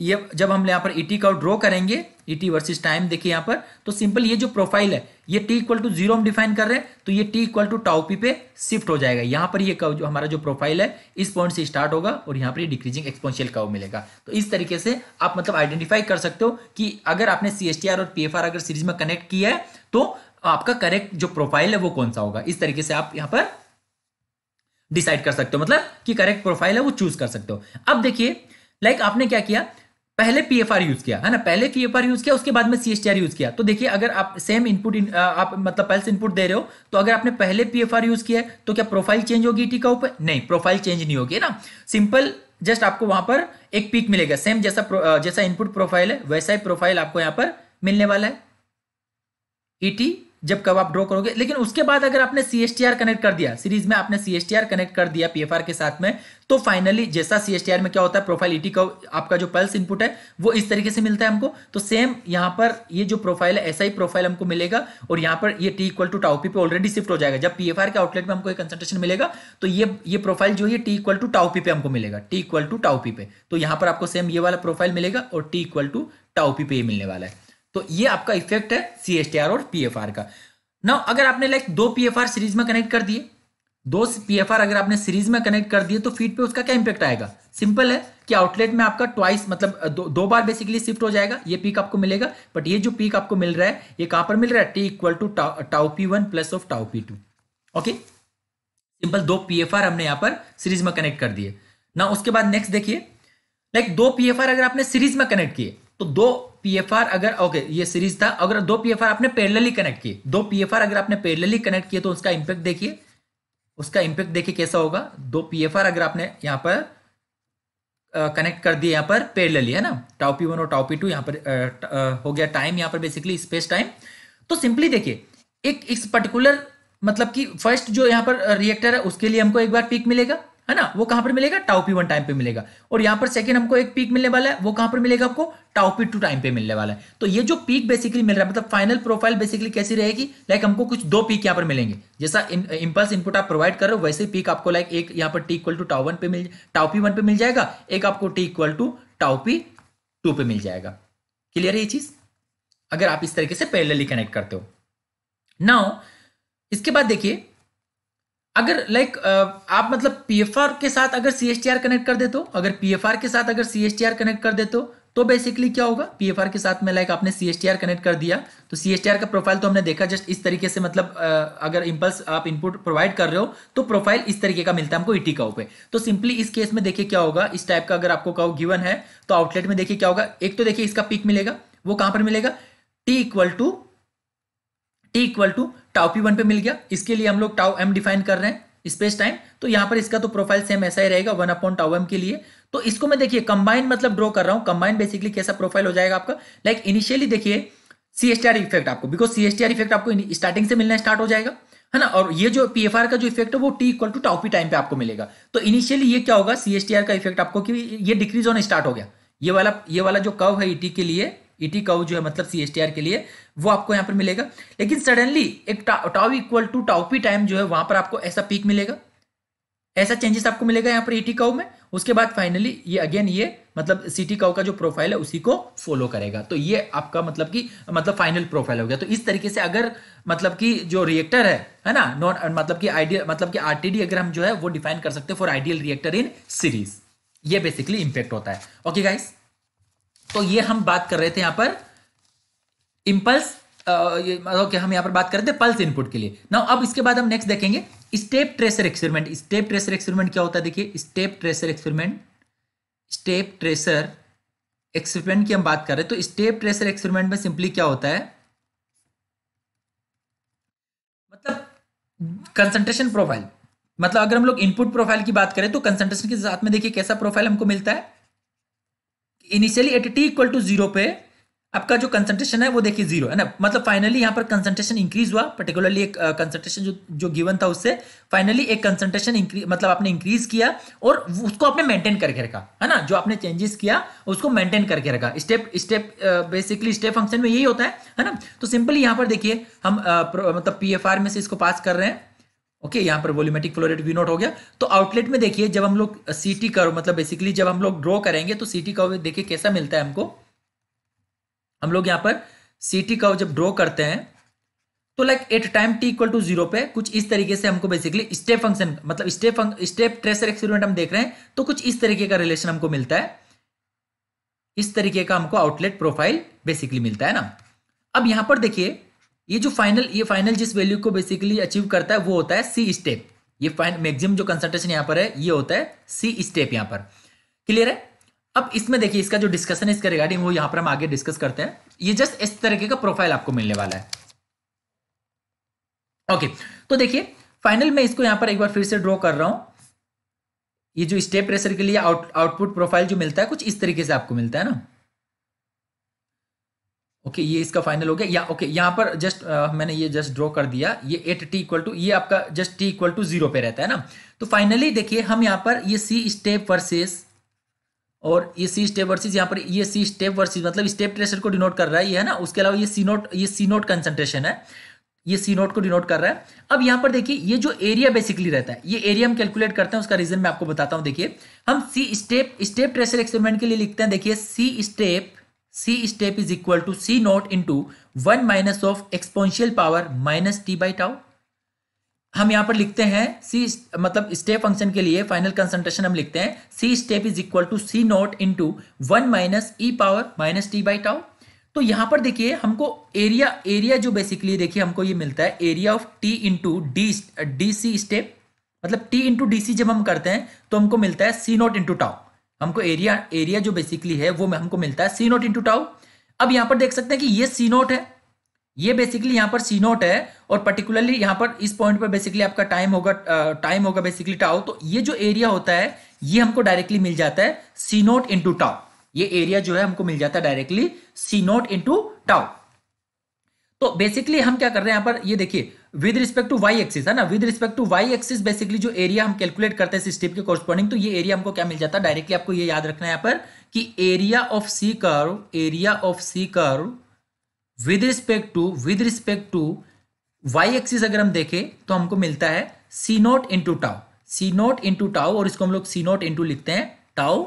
ये जब हम यहाँ पर ई का ड्रॉ करेंगे ई टी टाइम देखिए यहाँ पर तो सिंपल ये जो प्रोफाइल है ये टी इक्वल टू जीरो हम डिफाइन कर रहे हैं तो ये टी इक्वल टू टाउपी पे शिफ्ट हो जाएगा यहाँ पर ये कव जो हमारा जो प्रोफाइल है इस पॉइंट से स्टार्ट होगा और यहाँ पर ये डिक्रीजिंग एक्सपोनशियल कव मिलेगा तो इस तरीके से आप मतलब आइडेंटिफाई कर सकते हो कि अगर आपने सी और पी अगर सीरीज में कनेक्ट किया है तो आपका करेक्ट जो प्रोफाइल है वो कौन सा होगा इस तरीके से आप यहाँ पर डिसाइड कर सकते हो मतलब कि करेक्ट प्रोफाइल है वो चूज कर सकते हो अब देखिए लाइक like आपने क्या किया पहले पी एफ आर यूज किया है ना पहले पी यूज किया उसके बाद में सी यूज किया तो देखिए अगर आप सेम इनपुट इन, आप मतलब पल्स इनपुट दे रहे हो तो अगर आपने पहले पी एफ आर यूज किया है तो क्या प्रोफाइल चेंज होगी ईटी e का ऊपर नहीं प्रोफाइल चेंज नहीं होगी ना सिंपल जस्ट आपको वहां पर एक पीक मिलेगा सेम जैसा जैसा इनपुट प्रोफाइल है वैसा ही प्रोफाइल आपको यहां पर मिलने वाला है ईटी e जब कब आप ड्रॉ करोगे लेकिन उसके बाद अगर आपने सी कनेक्ट कर दिया सीरीज में आपने सी कनेक्ट कर दिया पी के साथ में तो फाइनली जैसा सी में क्या होता है प्रोफाइल ईटी e का आपका जो पल्स इनपुट है वो इस तरीके से मिलता है हमको तो सेम यहाँ पर ये जो प्रोफाइल है ऐसा ही प्रोफाइल हमको मिलेगा और यहाँ पर ये टी इक्वल टू टाउपी पे ऑलरेडी शिफ्ट हो जाएगा जब पी के आउटलेट में हमको कंसंट्रेशन मिलेगा तो ये ये प्रोफाइल जो है टी इक्वल टू टाउपी पे हमको मिलेगा टी इक्वल टू टाउपी पे तो यहाँ पर आपको सेम ये वाला प्रोफाइल मिलेगा और टी इक्वल टू टाउपी पे मिलने वाला है तो ये आपका इफेक्ट है सी और पी का ना अगर आपने लाइक दो पी सीरीज में कनेक्ट कर दिए दो पी अगर आपने सीरीज में कनेक्ट कर दिए तो फीड पे उसका क्या इंपैक्ट आएगा सिंपल है कि आउटलेट में आपका ट्वाइस मतलब दो, दो बार बेसिकली शिफ्ट हो जाएगा ये पीक आपको मिलेगा बट ये जो पीक आपको मिल रहा है ये कहां पर मिल रहा है T equal to tau P one plus of tau P two okay simple दो पी हमने यहां पर सीरीज में कनेक्ट कर दिए ना उसके बाद नेक्स्ट देखिए लाइक दो पी अगर आपने सीरीज में कनेक्ट किए तो दो पीएफआर अगर ओके ये सीरीज था अगर दो पीएफआर आपने पैरेलली कनेक्ट किए दो पीएफआर अगर आपने पैरेलली कनेक्ट किए तो उसका इंपैक्ट देखिए उसका इंपैक्ट देखिए कैसा होगा दो पीएफआर अगर आपने यहाँ पर कनेक्ट कर दिए यहाँ पर पैरेलली है ना टॉपी वन और टॉपी टू यहाँ पर आ, त, आ, हो गया टाइम यहाँ पर बेसिकली स्पेस टाइम तो सिंपली देखिए एक इस पर्टिकुलर मतलब कि फर्स्ट जो यहाँ पर रिएक्टर है उसके लिए हमको एक बार पीक मिलेगा है ना वो कहां पर मिलेगा टाउपी वन टाइम पे मिलेगा और यहां पर सेकंड हमको एक पीक मिलने वाला है वो कहां पर मिलेगा आपको टाउपी टू टाइम पे मिलने वाला है तो ये जो पीक बेसिकली मिल रहा है मतलब फाइनल प्रोफाइल बेसिकली कैसी रहेगी लाइक हमको कुछ दो पीक यहां पर मिलेंगे जैसा इंपल्स इनपुट uh, आप प्रोवाइड कर रहे हो वैसे पीक आपको लाइक एक यहां पर टी इक्वल टू टाउन पे मिल टाउपी वन पे मिल जाएगा एक आपको T equal to tau P two पे मिल जाएगा क्लियर है ये चीज अगर आप इस तरीके से पैरेलली कनेक्ट करते हो नाउ इसके बाद देखिए अगर लाइक आप मतलब आर के साथ अगर आर कनेक्ट कर दे तो अगर आर के साथ अगर आर कनेक्ट कर दे तो तो बेसिकली क्या होगा आर के साथ में लाइक आपने सीएसटीआर कनेक्ट कर दिया तो सीएसटीआर का प्रोफाइल तो हमने देखा जस्ट इस तरीके से मतलब अगर इम्पल्स आप इनपुट प्रोवाइड कर रहे हो तो प्रोफाइल इस तरीके का मिलता है हमको ईटी e काउ पे तो सिंपली इस केस में देखिए क्या होगा इस टाइप का अगर आपको काउ गिवन है तो आउटलेट में देखिए क्या होगा एक तो देखिए इसका पिक मिलेगा वो कहां पर मिलेगा T equal to T equal to tau P one पे मिल गया इसके लिए हम लोग टाउ एम डिफाइन कर रहे हैं स्पेस टाइम तो यहां पर इसका तो प्रोफाइल सेम ऐसा ही रहेगा वन अपॉन टाउ एम के लिए तो इसको मैं देखिए कंबाइन मतलब ड्रॉ कर रहा हूं कंबाइन बेसिकली कैसा प्रोफाइल हो जाएगा आपका लाइक like इनिशियली देखिए सीएसटीआर इफेक्ट आपको बिकॉज सीएसटीआर इफेक्ट आपको स्टार्टिंग से मिलना स्टार्ट हो जाएगा है ना और ये जो पी एफ आर का जो इफेक्ट है वो T equal to tau P time पे आपको मिलेगा तो इनिशियली ये क्या होगा सीएसटीआर का इफेक्ट आपको कि ये डिक्रीज होना स्टार्ट हो गया ये वाला ये वाला जो कव है ईटी e के लिए ईटी e काउ जो है मतलब सी एस टी आर के लिए वो आपको यहाँ पर मिलेगा लेकिन सडनली एक tau equal to tau P time जो है वहां पर आपको ऐसा पीक मिलेगा ऐसा चेंजेस आपको मिलेगा यहाँ पर ईटी e काउ में उसके बाद फाइनली ये अगेन ये मतलब सिटी काउ का जो प्रोफाइल है उसी को फॉलो करेगा तो ये आपका मतलब कि मतलब फाइनल प्रोफाइल हो गया तो इस तरीके से अगर मतलब कि जो रिएक्टर है है ना नॉन मतलब कि आइडियल मतलब कि आरटीडी अगर हम जो है वो डिफाइन कर सकते हैं for ideal reactor in series ये बेसिकली इंपैक्ट होता है ओके okay गाइस तो ये हम बात कर रहे थे यहां पर इम्पल्स मतलब कि हम यहां पर बात कर रहे थे पल्स इनपुट के लिए ना अब इसके बाद हम नेक्स्ट देखेंगे step tracer experiment step tracer experiment क्या होता है देखिए step tracer experiment step tracer experiment की हम बात कर रहे हैं तो स्टेप ट्रेसर एक्सपेरिमेंट में सिंपली क्या होता है मतलब कंसंट्रेशन प्रोफाइल मतलब अगर हम लोग इनपुट प्रोफाइल की बात करें तो कंसंट्रेशन के साथ में देखिए कैसा प्रोफाइल हमको मिलता है initially at T equal to zero पे आपका जो कंसंट्रेशन है वो देखिए जीरो है ना मतलब फाइनली यहाँ पर कंसंट्रेशन इंक्रीज हुआ पर्टिकुलरली एक कंसंट्रेशन जो जो गिवन था उससे फाइनली एक कंसंट्रेशन इंक्रीज मतलब आपने इंक्रीज किया और उसको आपने मेंटेन करके रखा है ना जो आपने चेंजेस किया उसको मेंटेन करके रखा step step basically step function में यही होता है है ना तो सिंपली यहाँ पर देखिए हम uh, मतलब पी में से इसको पास कर रहे हैं ओके okay, यहाँ पर वॉल्यूमेटिक फ्लोरेट वी नोट हो गया तो आउटलेट में देखिए जब हम लोग सीटी कर मतलब बेसिकली जब हम लोग ड्रॉ करेंगे तो सीटी कव देखिए कैसा मिलता है हमको हम लोग यहाँ पर सीटी कव जब ड्रॉ करते हैं तो like at time T equal to zero पे कुछ इस तरीके से हमको बेसिकली स्टेप फंक्शन मतलब स्टेप स्टेप ट्रेसर एक्सपेरिमेंट हम देख रहे हैं तो कुछ इस तरीके का रिलेशन हमको मिलता है इस तरीके का हमको आउटलेट प्रोफाइल बेसिकली मिलता है ना अब यहां पर देखिए ये जो फाइनल ये फाइनल जिस वैल्यू को बेसिकली अचीव करता है वो होता है सी स्टेप ये फाइन मैक्सिमम जो कंसंट्रेशन यहाँ पर है ये होता है सी स्टेप यहाँ पर क्लियर है अब इसमें देखिए इसका जो डिस्कशन है इसका रिगार्डिंग वो यहाँ पर हम आगे डिस्कस करते हैं ये जस्ट इस तरीके का प्रोफाइल आपको मिलने वाला है ओके तो देखिए फाइनल में इसको यहाँ पर एक बार फिर से ड्रॉ कर रहा हूँ ये जो स्टेप प्रेशर के लिए आउटपुट प्रोफाइल जो मिलता है कुछ इस तरीके से आपको मिलता है ना ओके ये इसका फाइनल हो गया या ओके यहाँ पर जस्ट uh, मैंने ये जस्ट ड्रॉ कर दिया ये एट टी इक्वल टू ये आपका just T equal to zero पे रहता है ना तो फाइनली देखिए हम यहाँ पर ये सी स्टेप वर्सेस और ये सी स्टेप वर्सेस यहाँ पर ये सी स्टेप वर्सेस मतलब स्टेप प्रेशर को डिनोट कर रहा है ये है ना उसके अलावा ये सी नोट ये सी नोट कंसनट्रेशन है ये सी नोट को डिनोट कर रहा है अब यहाँ पर देखिए ये जो एरिया बेसिकली रहता है ये एरिया हम कैलकुलेट करते हैं उसका रीजन मैं आपको बताता हूँ देखिए हम C step step pressure experiment के लिए लिखते हैं देखिए C step C step is equal to C naught into 1 minus of exponential power minus t by tau. हम यहां पर लिखते हैं C मतलब स्टेप फंक्शन के लिए फाइनल कंसंट्रेशन हम लिखते हैं C step is equal to C not into one minus E power minus T by tau तो यहां पर देखिए हमको एरिया एरिया जो बेसिकली देखिए हमको ये मिलता है area of T into D D C step मतलब टी इंटू डी सी जब हम करते हैं तो हमको मिलता है सी नॉट इंटू टाउ हमको एरिया एरिया जो बेसिकली है वो हमको मिलता है सी नोट इंटू टाउ अब यहां पर देख सकते हैं कि ये सी नोट है ये बेसिकली यहां पर सी नोट है और पर्टिकुलरली यहां पर इस पॉइंट पर बेसिकली आपका टाइम होगा टाइम होगा बेसिकली टाउ तो ये जो एरिया होता है ये हमको डायरेक्टली मिल जाता है सी नोट इंटू टाउ ये एरिया जो है हमको मिल जाता है directly C naught into tau तो बेसिकली हम क्या कर रहे हैं यहां पर ये देखिए with respect to Y axis है ना with respect to Y axis basically जो एरिया हम कैलकुलेट करते हैं स्टेप के कॉरस्पॉन्डिंग तो ये एरिया हमको क्या मिल जाता है डायरेक्टली आपको ये याद रखना है यहाँ पर कि एरिया ऑफ सी कर एरिया ऑफ सी कर with respect to with respect to Y axis अगर हम देखें तो हमको मिलता है C naught into tau C naught into tau और इसको हम लोग सी नोट इंटू लिखते हैं टाओ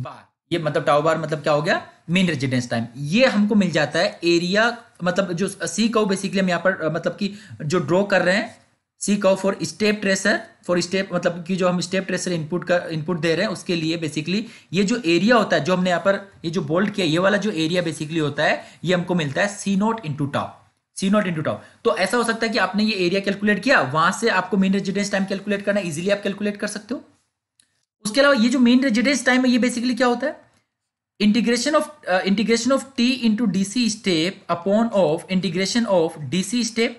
बार ये मतलब टाओ बार मतलब क्या हो गया मेन रेजिडेंस टाइम ये हमको मिल जाता है एरिया मतलब जो सी कव बेसिकली हम यहाँ पर मतलब कि जो ड्रॉ कर रहे हैं C curve for step tracer for step मतलब कि जो हम स्टेप ट्रेसर इनपुट का इनपुट दे रहे हैं उसके लिए बेसिकली ये जो एरिया होता है जो हमने यहाँ पर ये जो बोल्ड किया ये वाला जो एरिया बेसिकली होता है ये हमको मिलता है C naught into top C not into top तो ऐसा हो सकता है कि आपने ये एरिया कैलकुलेट किया वहां से आपको मेन रेजिडेंस टाइम कैलकुलेट करना इजिली आप कैलकुलेट कर सकते हो उसके अलावा ये जो मेन रेजिडेंस टाइम है ये बेसिकली क्या होता है integration of uh, integration of t into dc step upon of integration of dc step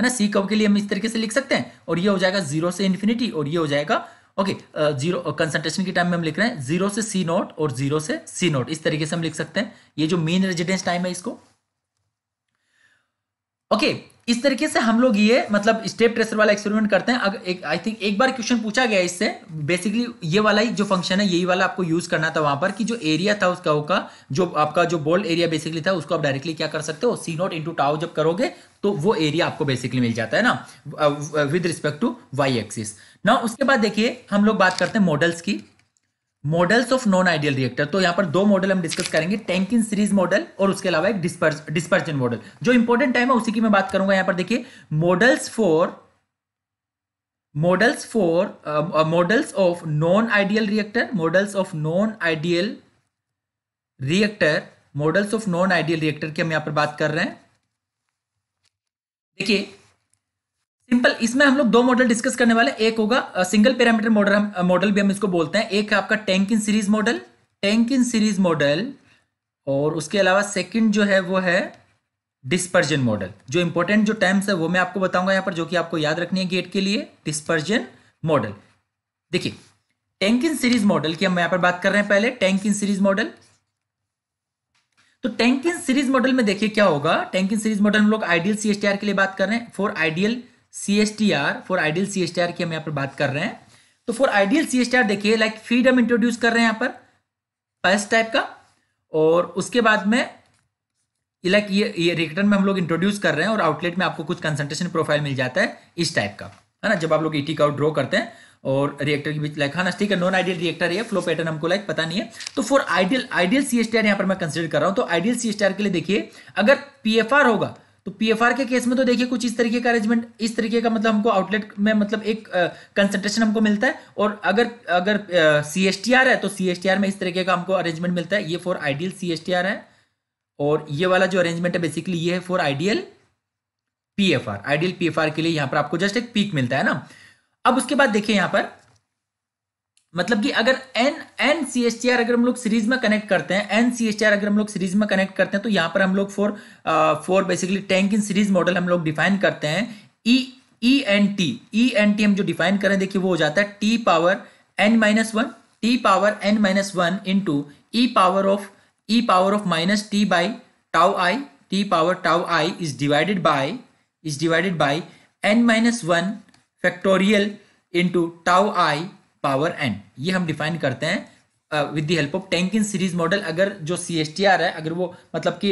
है ना सी कब के लिए हम इस तरीके से लिख सकते हैं और ये हो जाएगा जीरो से इन्फिनिटी और ये हो जाएगा ओके जीरो कंसंट्रेशन के टाइम में हम लिख रहे हैं जीरो से सी नॉट और जीरो से सी नॉट इस तरीके से हम लिख सकते हैं ये जो मेन रेजिडेंस टाइम है इसको ओके okay, इस तरीके से हम लोग ये मतलब स्टेप ट्रेसर वाला एक्सपेरिमेंट करते हैं अगर एक आई थिंक एक बार क्वेश्चन पूछा गया इससे बेसिकली ये वाला ही जो फंक्शन है यही वाला आपको यूज करना था वहां पर कि जो एरिया था उसका का जो आपका जो बोल्ड एरिया बेसिकली था उसको आप डायरेक्टली क्या कर सकते हो सी नॉट इंटू टाओ जब करोगे तो वो एरिया आपको बेसिकली मिल जाता है ना with respect to Y axis ना उसके बाद देखिए हम लोग बात करते हैं मॉडल्स की models of non ideal reactor तो यहाँ पर दो मॉडल हम डिस्कस करेंगे टैंकिन सीरीज मॉडल और उसके अलावा एक डिस्पर्जन मॉडल जो इंपॉर्टेंट टाइम है उसी की मैं बात करूंगा यहां पर देखिए models for models for models of non ideal reactor models of non ideal reactor models of non ideal reactor की हम यहां पर बात कर रहे हैं देखिए सिंपल इसमें हम लोग दो मॉडल डिस्कस करने वाले एक होगा सिंगल पैरामीटर मॉडल मॉडल भी हम इसको बोलते हैं एक है आपका tank in series model tank in series model और उसके अलावा सेकंड जो है वो है डिस्पर्जन मॉडल जो इंपॉर्टेंट जो टर्म्स है वो मैं आपको बताऊंगा यहाँ पर जो कि आपको याद रखनी है गेट के लिए डिस्पर्जन मॉडल देखिए टैंक इन सीरीज मॉडल की हम यहाँ पर बात कर रहे हैं पहले टैंक इन सीरीज मॉडल तो टैंक इन सीरीज मॉडल में देखिए क्या होगा टैंक इन सीरीज मॉडल हम लोग आइडियल सी के लिए बात कर रहे हैं for ideal C S T R for ideal C S T R की हम यहाँ पर बात कर रहे हैं तो for ideal C S T R देखिए लाइक फीड हम इंट्रोड्यूस कर रहे हैं यहाँ पर पल्स टाइप का और उसके बाद में लाइक ये ये रिटर्न में हम लोग इंट्रोड्यूस कर रहे हैं और आउटलेट में आपको कुछ कंसंट्रेशन प्रोफाइल मिल जाता है इस टाइप का है ना जब आप लोग ईटी का ड्रॉ करते हैं और रिएक्टर के बीच लाइक है हाँ ना ठीक है नॉन आइडियल रिएक्टर है फ्लो पैटर्न हमको लाइक पता नहीं है तो for ideal ideal C S T R यहाँ पर मैं कंसिडर कर रहा हूँ तो ideal C S T R के लिए देखिए अगर पी एफ आर होगा तो पीएफआर के केस में तो देखिए कुछ इस तरीके का अरेंजमेंट इस तरीके का मतलब हमको आउटलेट में मतलब एक कंसंट्रेशन हमको मिलता है और अगर अगर सी एस टी आर है तो सी एस टी आर में इस तरीके का हमको अरेंजमेंट मिलता है ये for ideal C S T R है और ये वाला जो अरेंजमेंट है बेसिकली ये है for ideal P F R ideal P F R के लिए यहां पर आपको जस्ट एक पीक मिलता है ना अब उसके बाद देखिए यहां पर मतलब कि अगर N N C S T R अगर हम लोग सीरीज में कनेक्ट करते हैं N C S T R अगर हम लोग सीरीज में कनेक्ट करते हैं तो यहाँ पर हम लोग for for basically tank in series model हम लोग डिफाइन करते हैं E E N T E N T हम जो डिफाइन करें देखिए वो हो जाता है T power N minus one T power N minus one into E power of E power of minus T by tau I T power tau I is divided by is divided by N minus one factorial into tau I power N ये हम define करते हैं with the help of in series model अगर जो सी S T R है अगर वो मतलब कि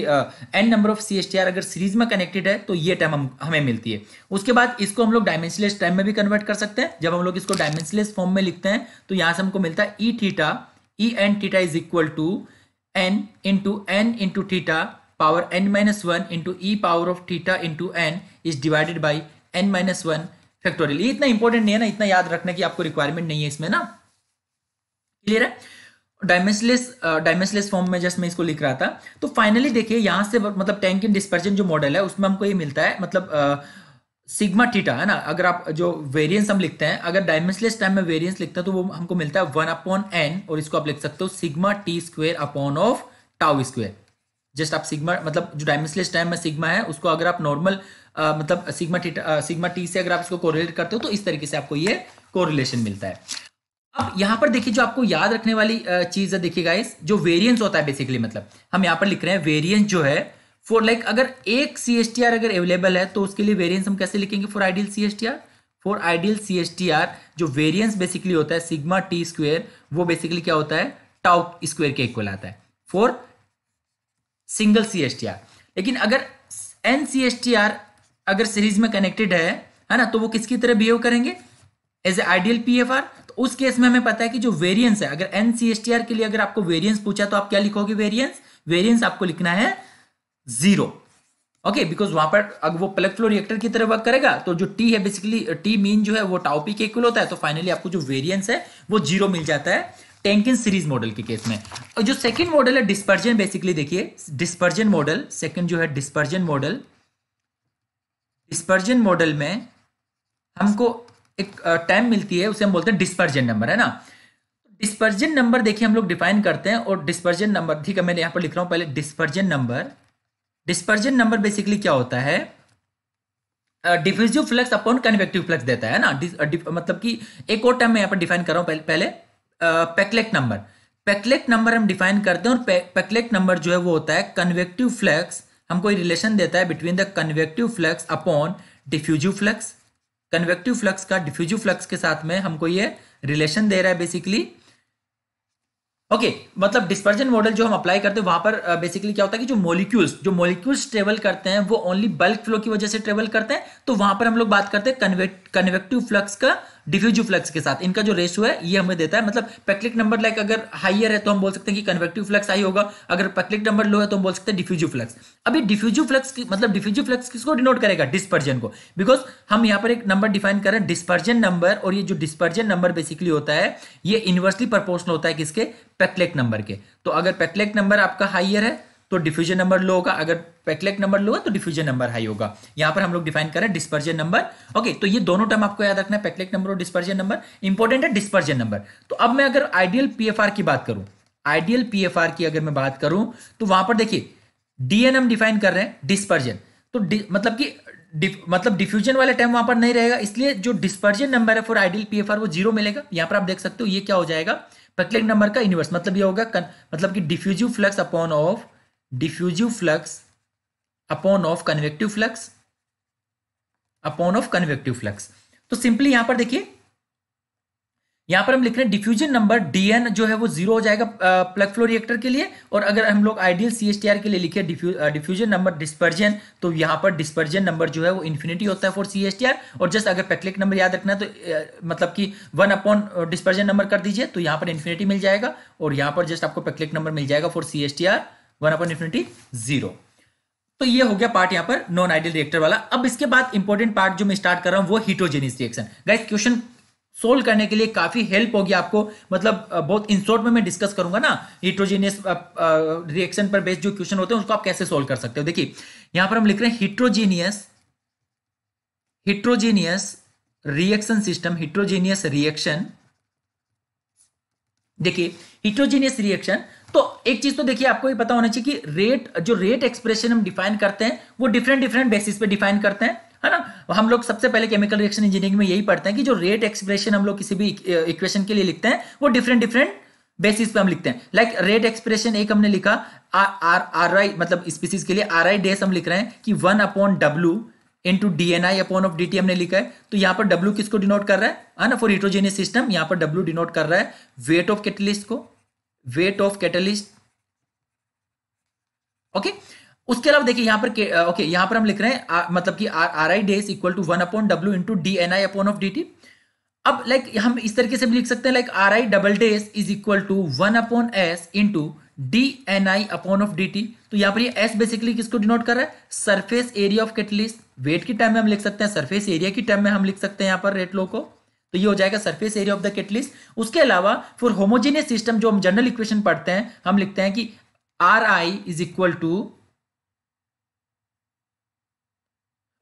N number of C S T R अगर सीरीज में कनेक्टेड है तो ये टर्म हम हमें मिलती है उसके बाद इसको हम लोग डायमेंशनलेस टाइम में भी कन्वर्ट कर सकते हैं जब हम लोग इसको डायमेंशनलेस फॉर्म में लिखते हैं तो यहाँ से हमको मिलता है E theta E N theta is equal to N into N into theta power N minus one into E power of theta into N is divided by N minus one factorial इतना important नहीं है ना इतना याद रखने की आपको requirement नहीं है इसमें ना क्लियर है डायमेंशनलेस डायमेंशनलेस फॉर्म में जस्ट मैं इसको लिख रहा था तो फाइनली देखिए यहां से मतलब टैंक इन डिस्पर्जन जो मॉडल है उसमें हमको ये मिलता है मतलब सिग्मा uh, टीटा है ना अगर आप जो वेरिएंस हम लिखते हैं अगर डायमेंशनलेस टाइम में वेरिएंस लिखते हैं तो वो हमको मिलता है वन अपॉन एन और इसको आप लिख सकते हो sigma T square upon of tau square just आप सिग्मा मतलब जो डायमेंशनलेस टाइम में सिग्मा है उसको अगर आप नॉर्मल आ, मतलब सिग्मा टीटा सिग्मा टी से अगर आप इसको कोरिलेट करते हो तो इस तरीके से आपको ये कोरिलेशन मिलता है अब यहां पर देखिए जो आपको याद रखने वाली चीज है देखिए गाइस जो वेरिएंस होता है बेसिकली मतलब हम यहां पर लिख रहे हैं वेरिएंस जो है फॉर लाइक अगर एक सी अगर अवेलेबल है तो उसके लिए वेरियंस हम कैसे लिखेंगे for ideal C for ideal C जो वेरियंस बेसिकली होता है सिग्मा टी स्क्वेयर वो बेसिकली क्या होता है टाउ स्क्वेयर के इक्वल आता है फॉर सिंगल सी लेकिन अगर एन सी अगर सीरीज में कनेक्टेड है है ना तो वो किसकी तरह बिहेव करेंगे as a ideal P F R तो उस केस में हमें पता है कि जो वेरियंस है अगर N C S T R के लिए अगर आपको वेरियंस पूछा तो आप क्या लिखोगे वेरियंस वेरियंस आपको लिखना है जीरो ओके बिकॉज वहां पर अगर वो प्लग फ्लो रिएक्टर की तरह वर्क करेगा तो जो टी है बेसिकली टी मीन जो है वो टाउपी के इक्वल होता है तो फाइनली आपको जो वेरियंस है वो जीरो मिल जाता है टेंकिन सीरीज मॉडल के केस में और जो सेकंड मॉडल है डिस्पर्जन बेसिकली देखिए डिस्पर्जन मॉडल सेकंड जो है डिस्पर्जन मॉडल डिस्पर्जन मॉडल में हमको एक टाइम मिलती है उसे हम बोलते हैं डिस्पर्जन नंबर है ना डिस्पर्जन नंबर देखिए हम लोग डिफाइन करते हैं और डिस्पर्जन नंबर ठीक है मैं यहां पर लिख रहा हूं पहले dispersion number dispersion number basically क्या होता है diffusive flux upon convective flux देता है ना मतलब कि एक और टाइम मैं यहां पर डिफाइन कर रहा हूं पहले, पहले पैकलेट नंबर पैकलेट नंबर हम डिफाइन करते हैं और पैकलेट नंबर जो है वो होता है कन्वेक्टिव फ्लक्स हमको रिलेशन देता है between the convective flux upon diffusive flux convective flux का डिफ्यूजिव फ्लक्स के साथ में हमको ये रिलेशन दे रहा है बेसिकली ओके okay, मतलब डिस्पर्जन मॉडल जो हम अप्लाई करते हैं वहां पर बेसिकली uh, क्या होता है कि जो मॉलिक्यूल्स जो मॉलिक्यूल्स ट्रेवल करते हैं वो ओनली बल्क फ्लो की वजह से ट्रेवल करते हैं तो वहां पर हम लोग बात करते हैं कन्वेक्टिव फ्लक्स का डिफ्यूजिव फ्लक्स के साथ इनका जो रेशियो है ये हमें देता है मतलब पैक्लिक नंबर लाइक अगर हाइयर है तो हम बोल सकते हैं कि कन्वेक्टिव फ्लक्स हाई होगा अगर पैक्लिक नंबर लो है तो हम बोल सकते हैं डिफ्यूजिव फ्लक्स अभी डिफ्यूजिव फ्लक्स की मतलब डिफ्यूजिव फ्लक्स किसको डिनोट करेगा डिस्पर्जन को बिकॉज हम यहाँ पर एक नंबर डिफाइन करें डिस्पर्जन नंबर और ये जो डिस्पर्जन नंबर बेसिकली होता है ये इनवर्सली प्रपोर्शनल होता है किसके पैक्लेक नंबर के तो अगर पैक्लेक नंबर आपका हाइयर है तो डिफ्यूजन नंबर लो होगा अगर पेटलेक नंबर लो होगा तो डिफ्यूजन नंबर हाई होगा यहां पर हम लोग डिफाइन करें डिस्पर्जन नंबर ओके तो ये दोनों टर्म आपको याद रखना है पेटलेक नंबर और डिस्पर्जन नंबर इंपॉर्टेंट है डिस्पर्जन नंबर तो अब मैं अगर आइडियल पी की बात करूं आइडियल पी की अगर मैं बात करूं तो वहां पर देखिए डीएन डिफाइन कर रहे हैं डिस्पर्जन तो मतलब कि मतलब डिफ्यूजन वाले टाइम वहां पर नहीं रहेगा इसलिए जो डिस्पर्जन नंबर है फॉर आइडियल पीएफआर वो जीरो मिलेगा यहां पर आप देख सकते हो ये क्या हो जाएगा पेटलेक नंबर का इन्वर्स मतलब ये होगा मतलब कि diffusive flux upon of diffusive flux upon of convective flux upon of convective flux तो सिंपली यहां पर देखिए यहां पर हम लिख रहे हैं डिफ्यूजन नंबर डीएन जो है वो जीरो हो जाएगा प्लग फ्लो रिएक्टर के लिए और अगर हम लोग आइडियल सीएसटीआर के लिए लिखे डिफ्यूजन नंबर डिस्पर्जन तो यहां पर डिस्पर्जन नंबर जो है वो इन्फिनिटी होता है फॉर सीएसटीआर और जस्ट अगर पैक्लिक नंबर याद रखना है तो मतलब कि वन अपॉन डिस्पर्जन नंबर कर दीजिए तो यहां पर इन्फिनिटी मिल जाएगा और यहां पर जस्ट आपको पैक्लिक नंबर मिल जाएगा for CSTR one upon infinity zero तो ये हो गया पार्ट यहां पर नॉन आइडियल रिएक्टर वाला अब इसके बाद इंपॉर्टेंट पार्ट जो मैं स्टार्ट कर रहा हूं वो heterogeneous reaction guys question solve करने के लिए काफी हेल्प होगी आपको मतलब बहुत इन शॉर्ट में मैं डिस्कस करूंगा ना हिट्रोजीनियस रिएक्शन पर बेस्ड जो क्वेश्चन होते हैं उसको आप कैसे सोल्व कर सकते हो देखिए यहां पर हम लिख रहे हैं heterogeneous heterogeneous reaction system heterogeneous reaction देखिए हिट्रोजीनियस रिएक्शन तो एक चीज तो देखिए आपको ये पता होना चाहिए कि रेट जो रेट एक्सप्रेशन हम डिफाइन करते हैं वो डिफरेंट डिफरेंट बेसिस पे डिफाइन करते हैं है ना हम लोग सबसे पहले केमिकल रिएक्शन इंजीनियरिंग में यही पढ़ते हैं कि जो रेट एक्सप्रेशन हम लोग किसी भी इक्वेशन के लिए लिखते हैं वो डिफरेंट डिफरेंट बेसिस पे हम लिखते हैं लाइक रेट एक्सप्रेशन एक हमने लिखा आर आर आई मतलब स्पीसीज के लिए आर आई डेस हम लिख रहे हैं कि one upon W into D N I upon of D T हमने लिखा है तो यहाँ पर डब्ल्यू किसको डिनोट कर रहा है ना फॉर हिट्रोजेनियस सिस्टम यहाँ पर डब्ल्यू डिनोट कर रहा है वेट ऑफ कैटलिस्ट को वेट ऑफ कैटलिस्ट ओके उसके अलावा देखिए यहां पर ओके okay, यहां पर हम लिख रहे हैं आ, मतलब कि R I dash equal to one upon W into D N I upon of D T अब लाइक like, हम इस तरीके से भी लिख सकते हैं like R I double dash is equal to one upon S into D N I upon of D T तो यहां पर ये एस बेसिकली किसको डिनोट कर रहा है surface area of catalyst weight की टर्म में हम लिख सकते हैं सरफेस एरिया की टर्म में हम लिख सकते हैं यहां पर रेट लो को तो ये हो जाएगा surface area of the catalyst उसके अलावा फॉर होमोजेनियस सिस्टम जो हम जनरल इक्वेशन पढ़ते हैं हम लिखते हैं कि R I is equal to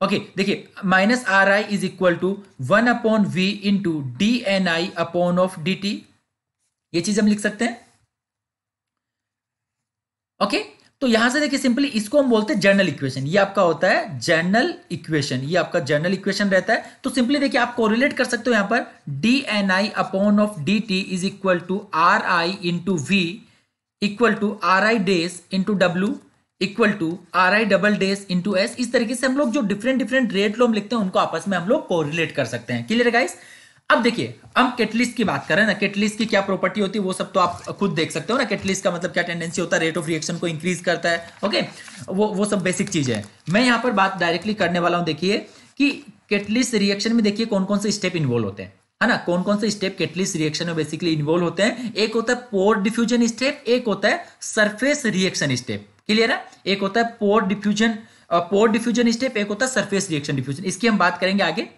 okay देखिए minus R I is equal to one upon V into D N I upon of D T ये चीज हम लिख सकते हैं ओके okay? तो यहां से देखिए सिंपली इसको हम बोलते हैं जर्नल इक्वेशन ये आपका होता है जर्नल इक्वेशन ये आपका जर्नल इक्वेशन रहता है तो सिंपली देखिए आप कोरिलेट कर सकते हो यहां पर D N I upon of D T is equal to R I into V equal to R I dash into W equal to R I double dash into S इस तरीके से हम लोग जो डिफरेंट डिफरेंट रेट लो हम लिखते हैं उनको आपस में हम लोग कोरिलेट कर सकते हैं क्लियर गाइस अब देखिए हम केटलिस्ट की बात करें ना केटलिस्ट की क्या प्रॉपर्टी होती है वो सब तो आप खुद देख सकते हो ना केटलिस्ट का मतलब क्या टेंडेंसी होता है रेट ऑफ रिएक्शन को इंक्रीज करता है ओके वो वो सब बेसिक चीज है मैं यहां पर बात डायरेक्टली करने वाला हूं देखिए कि केटलिस्ट रिएक्शन में देखिए कौन कौन से स्टेप इन्वॉल्व होते हैं है ना कौन कौन से स्टेप केटलिस्ट रिएक्शन में बेसिकली इन्वॉल्व होते हैं एक होता है पोर डिफ्यूजन स्टेप एक होता है सरफेस रिएक्शन स्टेप क्लियर है एक होता है pore diffusion pore diffusion step एक होता है सरफेस रिएक्शन डिफ्यूजन इसकी हम बात करेंगे आगे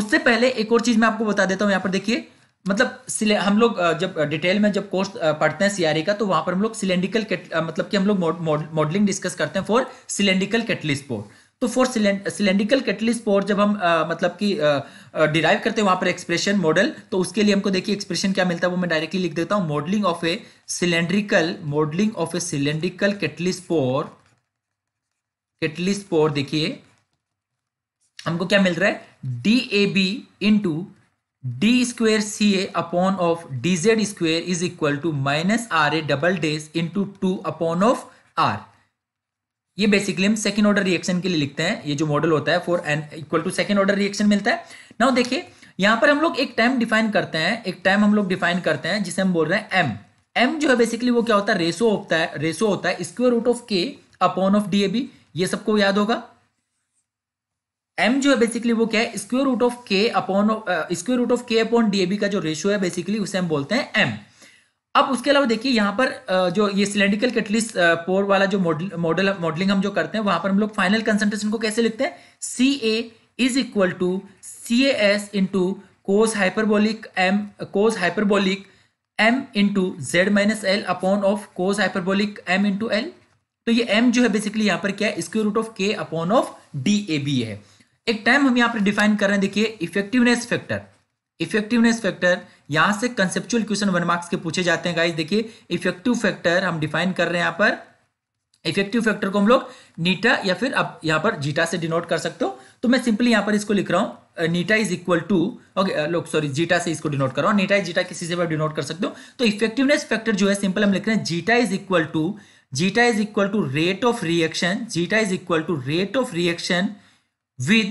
उससे पहले एक और चीज़ मैं आपको बता देता हूँ यहाँ पर देखिए मतलब हम लोग जब डिटेल में जब कोर्स पढ़ते हैं सीआरए का तो वहां पर हम लोग सिलेंडिकल मतलब कि हम लोग मॉडलिंग डिस्कस करते हैं फॉर सिलेंडिकल कैटलिस्ट पोर्ट तो फॉर सिलेंडिकल कैटलिस्ट पोर्ट जब हम मतलब कि डिराइव करते हैं वहां पर एक्सप्रेशन मॉडल तो उसके लिए हमको देखिए एक्सप्रेशन क्या मिलता है वो मैं डायरेक्टली लिख देता हूँ modelling of a cylindrical modelling of a cylindrical catalyst pore catalyst pore देखिए हमको क्या मिल रहा है D A B into D square C A upon of D Z square is equal to minus are A double dash into two upon of R ये basically हम second order reaction के लिए लिखते हैं ये जो मॉडल होता है for N equal to second order reaction मिलता है नाउ देखिए यहां पर हम लोग एक टाइम डिफाइन करते हैं एक टाइम हम लोग डिफाइन करते हैं जिसे हम बोल रहे हैं एम एम जो है बेसिकली वो क्या होता है रेसो होता है रेसो होता है स्क्वेयर रूट ऑफ के upon of D A B ये सबको याद होगा एम जो है बेसिकली वो क्या है स्क्वेयर रूट ऑफ के अपॉन स्क्वेयर रूट ऑफ के अपॉन डीएबी का जो रेशियो है बेसिकली उसे हम बोलते हैं एम अब उसके अलावा देखिए यहाँ पर uh, जो ये सिलेंडिकल कैटलिस्ट पोर वाला जो मॉडल मॉडल मॉडलिंग हम जो करते हैं वहां पर हम लोग फाइनल कंसेंट्रेशन को कैसे लिखते हैं C A is equal to C S into cos hyperbolic M cos hyperbolic M into Z minus L upon of cos hyperbolic M into L तो ये एम जो है बेसिकली यहाँ पर क्या है स्क्वेयर रूट ऑफ के upon of D A B है एक टाइम हम यहाँ पर डिफाइन कर रहे हैं देखिए इफेक्टिवनेस फैक्टर इफेक्टिवनेस फैक्टर यहाँ से कंसेप्चुअल क्वेश्चन वन मार्क्स के पूछे जाते हैं गाइज देखिए इफेक्टिव फैक्टर हम डिफाइन कर रहे हैं यहाँ पर इफेक्टिव फैक्टर को हम लोग नीटा या फिर आप यहाँ पर जीटा से डिनोट कर सकते हो तो मैं सिंपली यहाँ पर इसको लिख रहा हूँ eta is equal to okay लोग सॉरी जीटा से इसको डिनोट कर रहा हूँ नीटा इज जीटा किसी से भी डिनोट कर सकते हो तो इफेक्टिवनेस फैक्टर जो है सिंपल हम लिख रहे हैं zeta is equal to zeta is equal to rate of reaction zeta is equal to rate of reaction with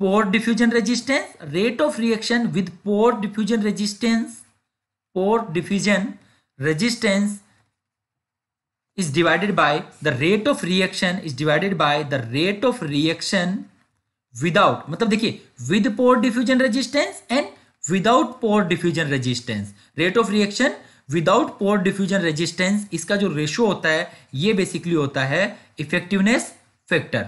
pore diffusion resistance rate of reaction with pore diffusion resistance pore diffusion resistance is divided by the rate of reaction is divided by the rate of reaction without मतलब देखिए with pore diffusion resistance and without pore diffusion resistance rate of reaction without pore diffusion resistance इसका जो ratio होता है ये basically होता है effectiveness factor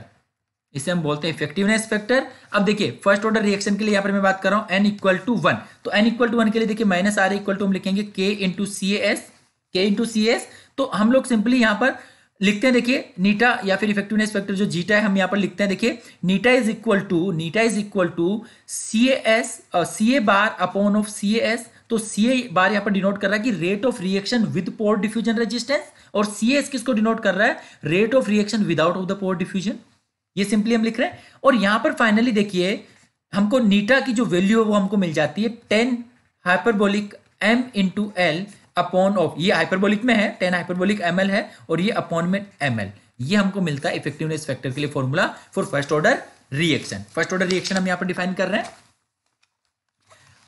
इसे हम बोलते हैं इफेक्टिवनेस फैक्टर अब देखिए फर्स्ट ऑर्डर रिएक्शन के लिए यहाँ पर मैं बात कर रहा हूँ एन इक्वल टू वन तो एन इक्वल टू वन के लिए देखिए माइनस आर इक्वल टू हम लिखेंगे K into C S K into C S तो हम लोग सिंपली यहाँ पर लिखते हैं देखिए नीटा या फिर इफेक्टिवनेस फैक्टर जो जीटा है हम यहाँ पर लिखते हैं देखिए eta is equal to eta is equal to C S C A bar upon of C S तो सी ए बार यहाँ पर डिनोट कर रहा है कि rate of reaction with pore diffusion resistance और सी एस किसको डिनोट कर रहा है rate of reaction without of the pore diffusion ये सिंपली हम लिख रहे हैं और यहां पर फाइनली देखिए हमको नीटा की जो वैल्यू है वो हमको मिल जाती है tan hyperbolic M into L upon of ये हाइपरबोलिक में है टेन हाइपरबोलिक एम एल है और ये अपॉन में एम ये हमको मिलता है इफेक्टिवनेस फैक्टर के लिए formula for first order reaction first order reaction हम यहां पर डिफाइन कर रहे हैं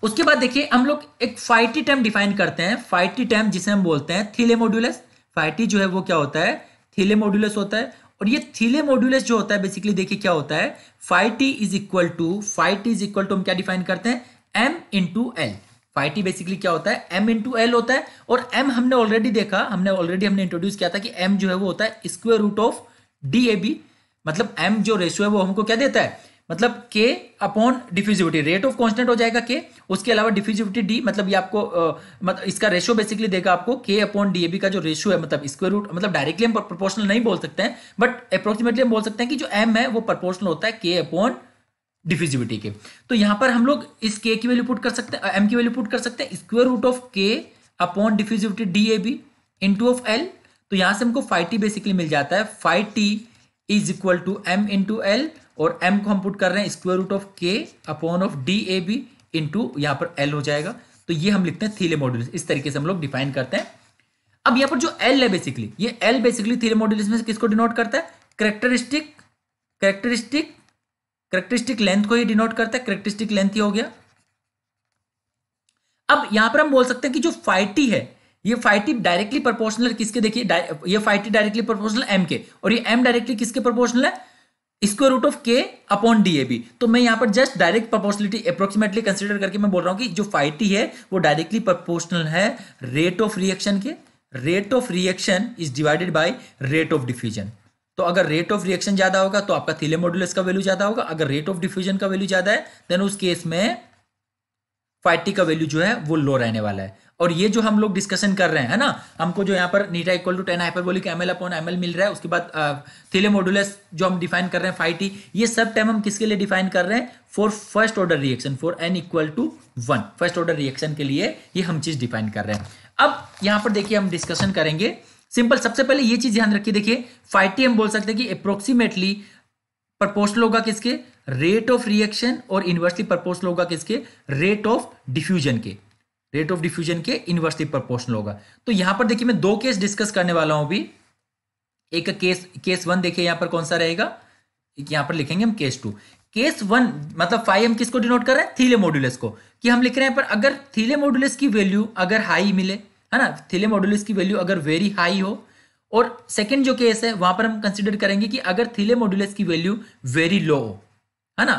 उसके बाद देखिए हम लोग एक फाइटी टाइम डिफाइन करते हैं फाइटी टाइम जिसे हम बोलते हैं थीले मोड्यूलस फाइटी जो है वो क्या होता है थीले मोड्यूलस होता है और ये थीले मॉड्यूलस जो होता है बेसिकली देखिए क्या होता है phi T is equal to phi T is equal to हम क्या डिफाइन करते हैं M into L phi T basically क्या होता है एम इंटू एल होता है और एम हमने ऑलरेडी देखा हमने ऑलरेडी हमने इंट्रोड्यूस किया था कि एम जो है वो होता है square root of D A B मतलब एम जो रेशियो है वो हमको क्या देता है मतलब K upon diffusivity rate of constant हो जाएगा के उसके अलावा डिफ्यूजिविटी डी मतलब ये आपको मतलब इसका रेशियो बेसिकली देगा आपको के अपॉन डीएबी का जो रेशियो है मतलब स्क्वेयर रूट मतलब डायरेक्टली हम प्रोपोर्शनल नहीं बोल सकते हैं बट अप्रोक्सीमेटली हम बोल सकते हैं कि जो एम है वो प्रोपोर्शनल होता है के अपॉन डिफ्यूजिविटी के तो यहां पर हम लोग इस के की वैल्यू पुट कर सकते हैं एम की वैल्यू पुट कर सकते हैं स्क्वेयर रूट ऑफ के upon diffusivity D A B into of L तो यहां से हमको फाइव टी बेसिकली मिल जाता है phi T is equal to M two L और एम को हम पुट कर रहे हैं स्क्वायर रूट ऑफ के upon of D A B into यहाँ पर एल हो जाएगा तो ये हम लिखते हैं थीले मॉड्यूल इस तरीके से हम लोग डिफाइन करते हैं अब यहाँ पर जो एल है बेसिकली ये एल बेसिकली थीले मॉड्यूल में किसको डिनोट करता है करेक्टरिस्टिक करेक्टरिस्टिक करेक्टरिस्टिक लेंथ को ही डिनोट करता है करेक्टरिस्टिक लेंथ ही हो गया अब यहां पर हम बोल सकते हैं कि जो फाइटी है ये फाइटी डायरेक्टली प्रोपोर्शनल किसके देखिए ये फाइटी डायरेक्टली प्रोपोर्शनल एम के और ये एम डायरेक्टली किसके प्रोपोर्शनल है स्क्वायर रूट ऑफ के अपॉन डी ए बी तो मैं यहां पर just direct proportionality approximately consider करके मैं बोल रहा हूं कि जो फाइव टी है वो डायरेक्टली प्रपोर्शनल है रेट ऑफ रिएक्शन के rate of reaction is divided by rate of diffusion तो अगर रेट ऑफ रिएक्शन ज़्यादा होगा तो आपका थीले मॉड्यूल का वैल्यू ज़्यादा होगा अगर रेट ऑफ डिफ्यूजन का वैल्यू ज़्यादा है देन उस केस में फाइव टी का वैल्यू जो है वो लो रहने वाला है और ये जो हम लोग डिस्कशन कर रहे हैं है ना हमको जो यहाँ पर eta equal to tan hyperbolic M L upon M L मिल रहा है उसके बाद थीले मोडुलस जो हम डिफाइन कर रहे हैं फाइव टी ये सब टाइम हम किसके लिए डिफाइन कर रहे हैं for first order reaction for N equal to one first order reaction के लिए ये हम चीज डिफाइन कर रहे हैं अब यहाँ पर देखिए हम डिस्कशन करेंगे सिंपल सबसे पहले ये चीज ध्यान रखिए देखिए फाइव टी हम बोल सकते हैं कि अप्रोक्सीमेटली प्रपोर्शनल होगा किसके रेट ऑफ रिएक्शन और इनवर्सली प्रपोर्शनल होगा किसके रेट ऑफ डिफ्यूजन के रेट ऑफ डिफ्यूजन के इनवर्सली प्रोपोर्शनल होगा तो यहां पर देखिए मैं दो केस डिस्कस करने वाला हूं अभी एक केस केस वन देखिए यहां पर कौन सा रहेगा एक यहां पर लिखेंगे हम केस टू केस वन मतलब फाइव हम किसको डिनोट कर रहे हैं थीले मॉड्यूलस को कि हम लिख रहे हैं पर अगर थीले मॉड्यूलस की वैल्यू अगर हाई मिले है ना थीले मॉड्यूलस की वैल्यू अगर वेरी हाई हो और सेकेंड जो केस है वहां पर हम कंसिडर करेंगे कि अगर थीले मॉड्यूलस की वैल्यू वेरी लो हो है ना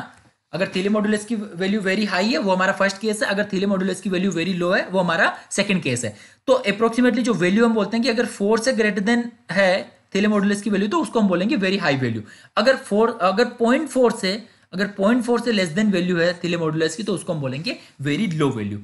अगर थीले मॉडुलस की वैल्यू वेरी हाई है वो हमारा फर्स्ट केस है अगर थीले मॉडुलस की वैल्यू वेरी लो है वो हमारा सेकंड केस है तो अप्रोक्सीमेटली जो वैल्यू हम बोलते हैं कि अगर फोर से ग्रेटर देन है थीले मॉडुलस की वैल्यू तो उसको हम बोलेंगे वेरी हाई वैल्यू अगर फोर अगर पॉइंट फोर से अगर पॉइंट फोर से लेस देन वैल्यू है थीले मॉडुलस की तो उसको हम बोलेंगे वेरी लो वैल्यू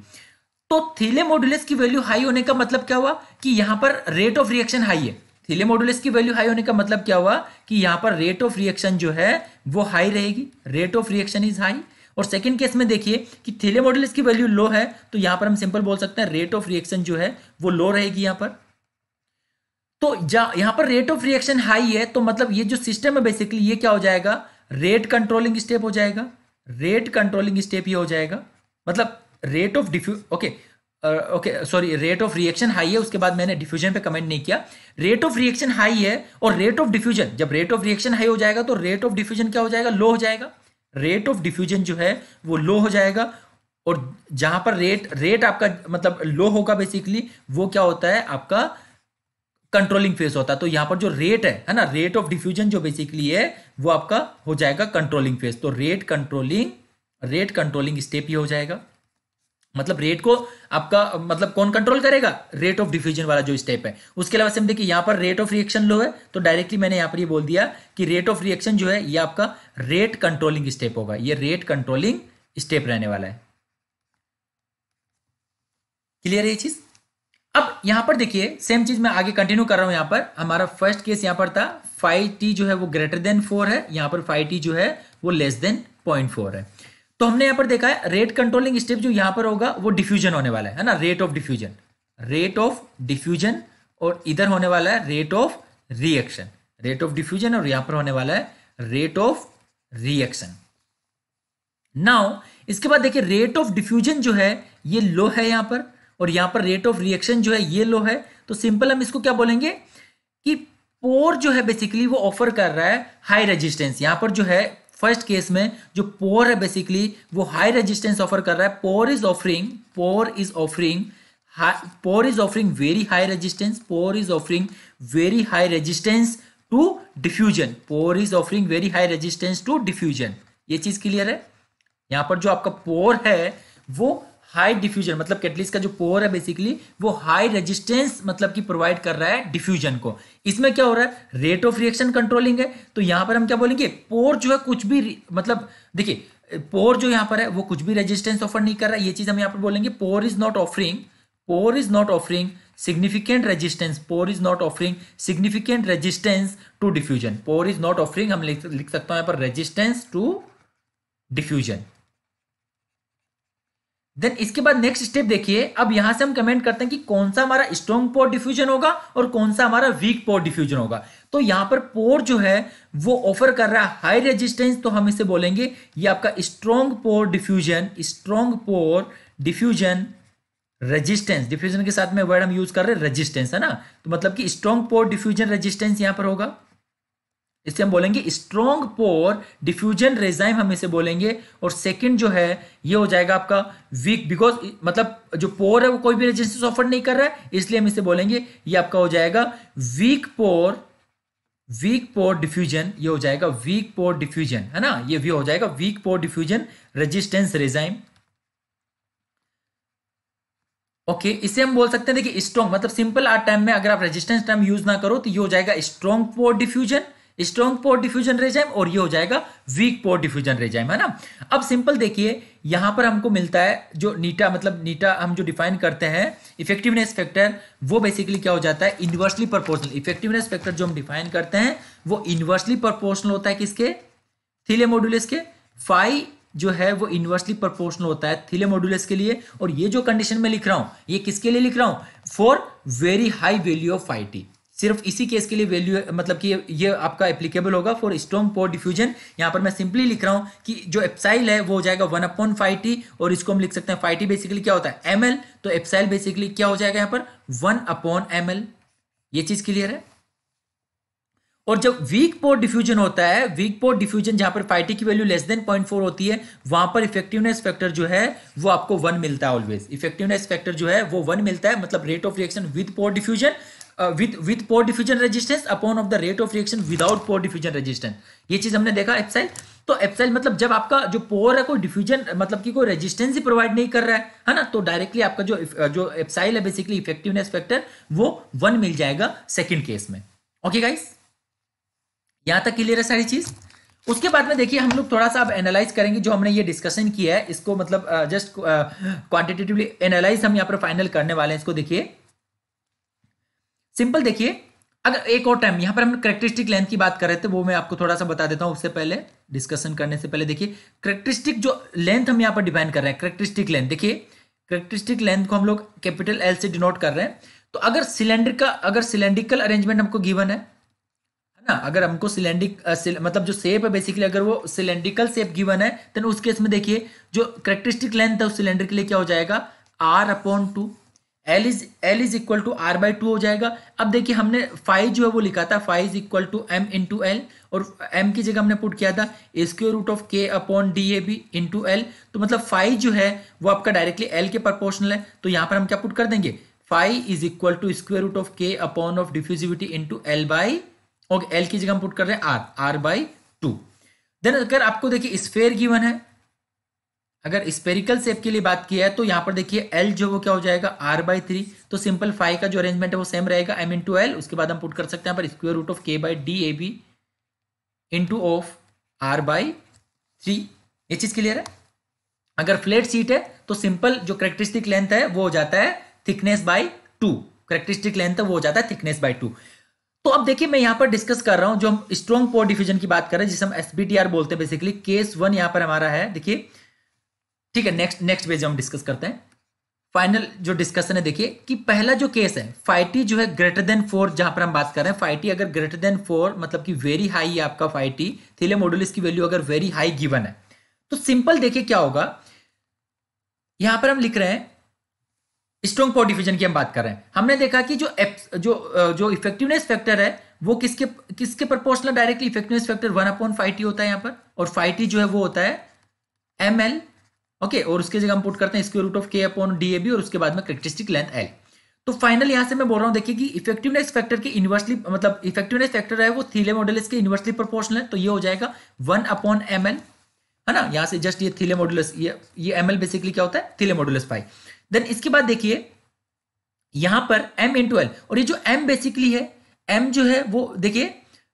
तो थीले मॉडुलस की वैल्यू हाई होने का मतलब क्या हुआ कि यहाँ पर रेट ऑफ रिएक्शन हाई है थीले मॉडुलस की वैल्यू हाई होने का मतलब क्या हुआ कि यहां पर रेट ऑफ रिएक्शन जो है वो हाई रहेगी rate of reaction is high और सेकंड केस में देखिए कि थीले मॉडुलस की वैल्यू लो है तो यहां पर हम सिंपल बोल सकते हैं रेट ऑफ रिएक्शन जो है वो लो रहेगी यहां पर तो यहां पर रेट ऑफ रिएक्शन हाई है तो मतलब ये जो सिस्टम है बेसिकली ये क्या हो जाएगा रेट कंट्रोलिंग स्टेप हो जाएगा रेट कंट्रोलिंग स्टेप ये हो जाएगा मतलब रेट ऑफ डिफ्यू okay okay sorry rate of reaction high है उसके बाद मैंने डिफ्यूजन पे कमेंट नहीं किया रेट ऑफ रिएक्शन हाई है और रेट ऑफ डिफ्यूजन जब रेट ऑफ रिएक्शन हाई हो जाएगा तो रेट ऑफ डिफ्यूजन क्या हो जाएगा लो हो जाएगा रेट ऑफ डिफ्यूजन जो है वो लो हो जाएगा और जहां पर रेट रेट आपका मतलब लो होगा बेसिकली वो क्या होता है आपका कंट्रोलिंग फेज होता है तो यहां पर जो रेट है है ना रेट ऑफ डिफ्यूजन जो बेसिकली है वो आपका हो जाएगा कंट्रोलिंग फेज तो rate controlling rate controlling step ही हो जाएगा मतलब रेट को आपका मतलब कौन कंट्रोल करेगा रेट ऑफ डिफ्यूजन वाला जो स्टेप है उसके अलावा से हम देखिए यहां पर रेट ऑफ रिएक्शन लो है तो डायरेक्टली मैंने यहां पर ये बोल दिया कि रेट ऑफ रिएक्शन जो है ये आपका रेट कंट्रोलिंग स्टेप होगा ये रेट कंट्रोलिंग स्टेप रहने वाला है क्लियर है ये चीज अब यहां पर देखिए सेम चीज मैं आगे कंटिन्यू कर रहा हूं यहां पर हमारा फर्स्ट केस यहां पर था फाइव जो है वो ग्रेटर देन फोर है यहां पर फाइव जो है वो लेस देन पॉइंट है तो हमने यहां पर देखा है रेट कंट्रोलिंग स्टेप जो यहां पर होगा वो डिफ्यूजन होने वाला है ना rate of diffusion rate of diffusion और इधर होने वाला है rate of reaction rate of diffusion और यहां पर होने वाला है रेट ऑफ रिएक्शन नाउ इसके बाद देखिए रेट ऑफ डिफ्यूजन जो है ये लो है यहां पर और यहां पर रेट ऑफ रिएक्शन जो है ये लो है तो सिंपल हम इसको क्या बोलेंगे कि पोर जो है बेसिकली वो ऑफर कर रहा है हाई रेजिस्टेंस यहां पर जो है फर्स्ट केस में जो पोर है बेसिकली वो हाई रेजिस्टेंस ऑफर कर रहा है pore is offering pore is offering pore is offering very high resistance pore is offering very high resistance to diffusion pore is offering very high resistance to diffusion ये चीज clear है यहां पर जो आपका पोर है वो हाई डिफ्यूजन मतलब कैटलिस्ट का जो पोर है बेसिकली वो हाई रेजिस्टेंस मतलब कि प्रोवाइड कर रहा है डिफ्यूजन को इसमें क्या हो रहा है रेट ऑफ रिएक्शन कंट्रोलिंग है तो यहां पर हम क्या बोलेंगे पोर जो है कुछ भी मतलब देखिए पोर जो यहाँ पर है वो कुछ भी रेजिस्टेंस ऑफर नहीं कर रहा है ये चीज़ हम यहाँ पर बोलेंगे pore is not offering pore is not offering significant resistance pore is not offering significant resistance to diffusion pore is not offering हम लिख, सकते हैं यहां पर रेजिस्टेंस टू डिफ्यूजन देन इसके बाद नेक्स्ट स्टेप देखिए अब यहां से हम कमेंट करते हैं कि कौन सा हमारा स्ट्रॉन्ग पोर डिफ्यूजन होगा और कौन सा हमारा वीक पोर डिफ्यूजन होगा तो यहां पर पोर जो है वो ऑफर कर रहा है हाई रेजिस्टेंस तो हम इसे बोलेंगे ये आपका strong pore diffusion strong pore diffusion resistance diffusion के साथ में वर्ड हम यूज कर रहे हैं रेजिस्टेंस है ना तो मतलब कि स्ट्रॉन्ग पोर डिफ्यूजन रेजिस्टेंस यहां पर होगा इसे हम बोलेंगे स्ट्रॉन्ग पोर डिफ्यूजन रेजाइम हम इसे बोलेंगे और सेकंड जो है ये हो जाएगा आपका वीक बिकॉज मतलब जो पोर है वो कोई भी रेजिस्टेंस ऑफर नहीं कर रहा है इसलिए हम इसे बोलेंगे ये आपका हो जाएगा weak pore weak pore diffusion ये हो जाएगा वीक पोर डिफ्यूजन है ना ये भी हो जाएगा weak pore diffusion resistance regime okay okay, इसे हम बोल सकते हैं देखिए स्ट्रॉन्ग मतलब सिंपल आर टाइम में अगर आप रेजिस्टेंस टाइम यूज ना करो तो ये हो जाएगा strong pore diffusion strong pore diffusion regime और ये हो जाएगा वीक पोर डिफ्यूजन रेजाइम है ना अब सिंपल देखिए यहां पर हमको मिलता है जो नीटा मतलब नीटा हम जो डिफाइन करते हैं इफेक्टिवनेस फैक्टर वो बेसिकली क्या हो जाता है इन्वर्सली प्रपोर्शनल इफेक्टिवनेस फैक्टर जो हम डिफाइन करते हैं वो इन्वर्सली प्रपोर्शनल होता है किसके थीले मॉड्यूलस के फाइव जो है वो इन्वर्सली प्रपोर्शनल होता है थीले मॉड्यूलस के लिए और ये जो कंडीशन में लिख रहा हूं ये किसके लिए लिख रहा हूँ for very high value of phi T सिर्फ इसी केस के लिए वैल्यू मतलब कि ये आपका एप्लीकेबल होगा फॉर स्ट्रॉन्ग पोर डिफ्यूजन यहाँ पर मैं सिंपली लिख रहा हूँ कि जो एप्साइल है वो हो जाएगा वन अपॉन फाइव टी और इसको हम लिख सकते हैं फाइव टी बेसिकली क्या होता है एम एल तो एप्साइल बेसिकली क्या हो जाएगा यहाँ पर वन अपॉन एम एल ये चीज क्लियर है और जब वीक पोर डिफ्यूजन होता है वीक पोर डिफ्यूजन जहां पर टी की value less than point four होती है वहां पर इफेक्टिवनेस फैक्टर जो है वो आपको वन मिलता है ऑलवेज इफेक्टिवनेस फैक्टर जो है वो वन मिलता है मतलब rate of reaction with pore diffusion with with pore diffusion resistance upon of the rate of reaction without pore diffusion resistance ये चीज हमने देखा एप्साइल तो एप्साइल मतलब जब आपका जो पोर है कोई डिफ्यूजन मतलब कि कोई रेजिस्टेंस ही प्रोवाइड नहीं कर रहा है है ना तो डायरेक्टली आपका जो uh, जो एप्साइल है बेसिकली इफेक्टिवनेस फैक्टर वो वन मिल जाएगा सेकेंड केस में ओके गाइस यहां तक क्लियर है सारी चीज उसके बाद में देखिए हम लोग थोड़ा सा अब एनालाइज करेंगे जो हमने ये डिस्कशन किया है इसको मतलब जस्ट क्वांटिटेटिवली एनालाइज हम यहाँ पर फाइनल करने वाले हैं इसको देखिए सिंपल देखिए अगर एक और टाइम यहां पर हम करेक्टरिस्टिक लेंथ की बात कर रहे थे वो मैं आपको थोड़ा सा बता देता हूं उससे पहले डिस्कशन करने से पहले देखिए करेक्टरिस्टिक जो लेंथ हम यहां पर डिफाइन कर रहे हैं करेक्टरिस्टिक लेंथ देखिए करेक्टरिस्टिक लेंथ को हम लोग कैपिटल एल से डिनोट कर रहे हैं तो अगर सिलेंडर का अगर सिलेंड्रिकल अरेंजमेंट हमको गिवन है है ना अगर हमको सिलेंडिक मतलब जो शेप है बेसिकली अगर वो सिलेंड्रिकल शेप गिवन है तो उस केस में देखिए जो करेक्टरिस्टिक लेंथ है उस सिलेंडर के लिए क्या हो जाएगा R upon two L is L is equal to R by two हो जाएगा अब देखिए हमने फाइव जो है वो लिखा था phi is equal to M two L और एम की जगह हमने पुट किया था स्क्र रूट ऑफ के upon D A B into L तो मतलब फाइव जो है वो आपका डायरेक्टली एल के प्रपोर्शनल है तो यहाँ पर हम क्या पुट कर देंगे phi is equal to square root of के upon of diffusivity into L by और एल की जगह हम पुट कर रहे हैं R R by two then अगर आपको देखिए स्फेयर गिवन है अगर स्पेरिकल सेप के लिए बात किया है तो यहाँ पर देखिए एल जो वो क्या हो जाएगा आर बाई थ्री तो सिंपल फाइव का जो अरेंजमेंट है वो सेम रहेगा एम इंटू एल उसके बाद हम पुट कर सकते हैं पर square root of k by D A B into of R by three ये चीज़ क्लियर है अगर फ्लेट सीट है तो सिंपल जो करेक्टरिस्टिक लेंथ है वो हो जाता है thickness by two characteristic length वो हो जाता है थिकनेस बाई टू तो अब देखिए मैं यहाँ पर डिस्कस कर रहा हूँ जो हम स्ट्रॉन्ग पोर डिफ्यूजन की बात कर रहे हैं जिसे हम एस बोलते हैं बेसिकली केस वन यहाँ पर हमारा है देखिए ठीक है नेक्स्ट नेक्स्ट पेज हम डिस्कस करते हैं फाइनल जो डिस्कशन है देखिए कि पहला जो केस है फाइटी e जो है ग्रेटर देन फोर जहां पर हम बात कर रहे हैं फाइटी e अगर ग्रेटर देन फोर मतलब कि वेरी हाई है आपका फाइटी थीले मॉडुलस की वैल्यू अगर वेरी हाई गिवन है तो सिंपल देखिए क्या होगा यहां पर हम लिख रहे हैं स्ट्रॉन्ग पोर डिफ्यूजन की हम बात कर रहे हैं हमने देखा कि जो जो जो इफेक्टिवनेस फैक्टर है वो किसके किसके proportional directly effectiveness factor one upon phi होता है यहां पर और फाइटी e जो है वो होता है एम एल ओके और उसकी जगह हम पुट करते हैं स्क्वेयर रूट ऑफ के अपॉन डी ए बी और उसके बाद में करेक्टरिस्टिक लेंथ एल तो फाइनल यहां से मैं बोल रहा हूं देखिए कि इफेक्टिवनेस फैक्टर के इनवर्सली मतलब इफेक्टिवनेस फैक्टर है वो थीले मॉडल के इनवर्सली प्रोपोर्शनल है तो ये हो जाएगा वन अपॉन एम एल है ना यहाँ से जस्ट ये थीले मॉडुलस ये एम एल बेसिकली क्या होता है थीले मॉडुलस पाई देन इसके बाद देखिए यहाँ पर m इंटू एल और ये जो m बेसिकली है m जो है वो देखिए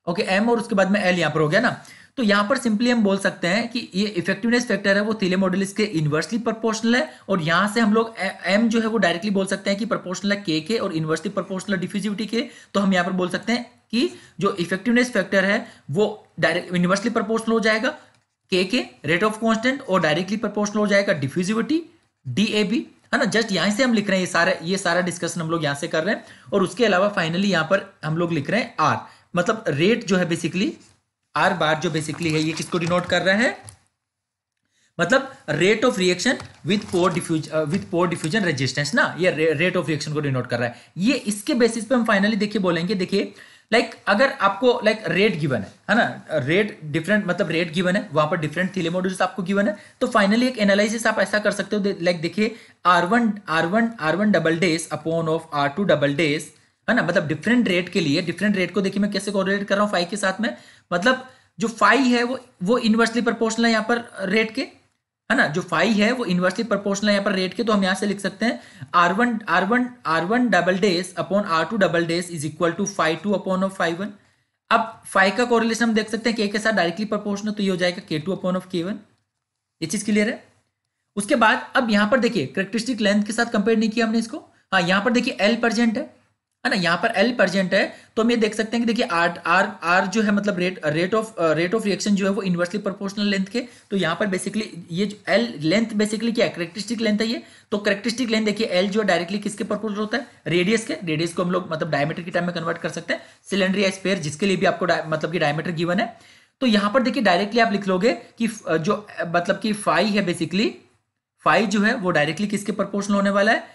ओके okay, m और उसके बाद में l यहाँ पर हो गया ना तो यहाँ पर सिंपली हम बोल सकते हैं कि ये इफेक्टिवनेस फैक्टर है वो थीले मॉडलिस के इन्वर्सली प्रोपोर्शनल है और यहां से हम लोग एम जो है वो डायरेक्टली बोल सकते हैं कि प्रोपोर्शनल है के के और इन्वर्सली प्रोपोर्शनल डिफ्यूजिविटी के तो हम यहां पर बोल सकते हैं कि जो इफेक्टिवनेस फैक्टर है वो डायरेक्ट इन्वर्सली प्रपोर्शनल हो जाएगा k k rate of constant और डायरेक्टली प्रपोर्शनल हो जाएगा डिफ्यूजिविटी डी ए बी है ना जस्ट यहां से हम लिख रहे हैं ये सारे ये सारा डिस्कशन हम लोग यहाँ से कर रहे हैं और उसके अलावा फाइनली यहां पर हम लोग लिख रहे हैं आर मतलब रेट जो है बेसिकली आर बार जो बेसिकली है ये किसको डिनोट कर रहा है मतलब rate of reaction with pore diffuse with pore diffusion resistance ना ये रेट ऑफ रिएक्शन को डिनोट कर रहा है ये इसके बेसिस पे हम फाइनली देखिए बोलेंगे देखिए लाइक like, अगर आपको लाइक रेट गिवन है है ना रेट डिफरेंट मतलब रेट गिवन है वहां पर डिफरेंट थीले मॉड्यूल्स आपको गिवन है तो फाइनली एक एनालिसिस आप ऐसा कर सकते हो लाइक देखिए R one R one R one double dash upon of R two double dash है ना मतलब डिफरेंट रेट के लिए डिफरेंट रेट को देखिए मैं कैसे कोरिलेट कर रहा हूँ फाइव के साथ में मतलब जो फाई है वो वो इन्वर्सली प्रपोर्शनल है यहाँ पर रेट के है ना जो फाई है वो इन्वर्सली प्रपोर्शनल है यहाँ पर रेट के तो हम यहाँ से लिख सकते हैं R one R one R one double dash upon R two double dash is equal to phi two upon of phi one अब फाई का कोरिलेशन हम देख सकते हैं के के साथ डायरेक्टली प्रपोर्शनल तो ये हो जाएगा के टू अपॉन ऑफ के वन ये चीज क्लियर है उसके बाद अब यहाँ पर देखिए करेक्टरिस्टिक लेंथ के साथ कंपेयर नहीं किया हमने इसको हाँ यहाँ पर देखिए एल परजेंट है है ना यहाँ पर एल परजेंट है तो हम ये देख सकते हैं कि देखिए आर आर आर जो है मतलब rate rate of rate of reaction जो है वो इन्वर्सली प्रोपोर्शनल लेंथ के तो यहाँ पर बेसिकली ये एल लेंथ बेसिकली क्या है करेक्टरिस्टिक लेंथ है ये तो करेक्टरिस्टिक लेंथ देखिए एल जो डायरेक्टली किसके पर्पोज होता है रेडियस के रेडियस को हम लोग मतलब डायमीटर के टाइम में कन्वर्ट कर सकते हैं सिलेंडर या स्पेयर जिसके लिए भी आपको मतलब कि डायमीटर गिवन है तो यहाँ पर देखिए डायरेक्टली आप लिख लोगे कि uh, जो uh, मतलब कि फाइव है बेसिकली फाइव जो है वो डायरेक्टली किसके प्रपोर्शनल होने वाला है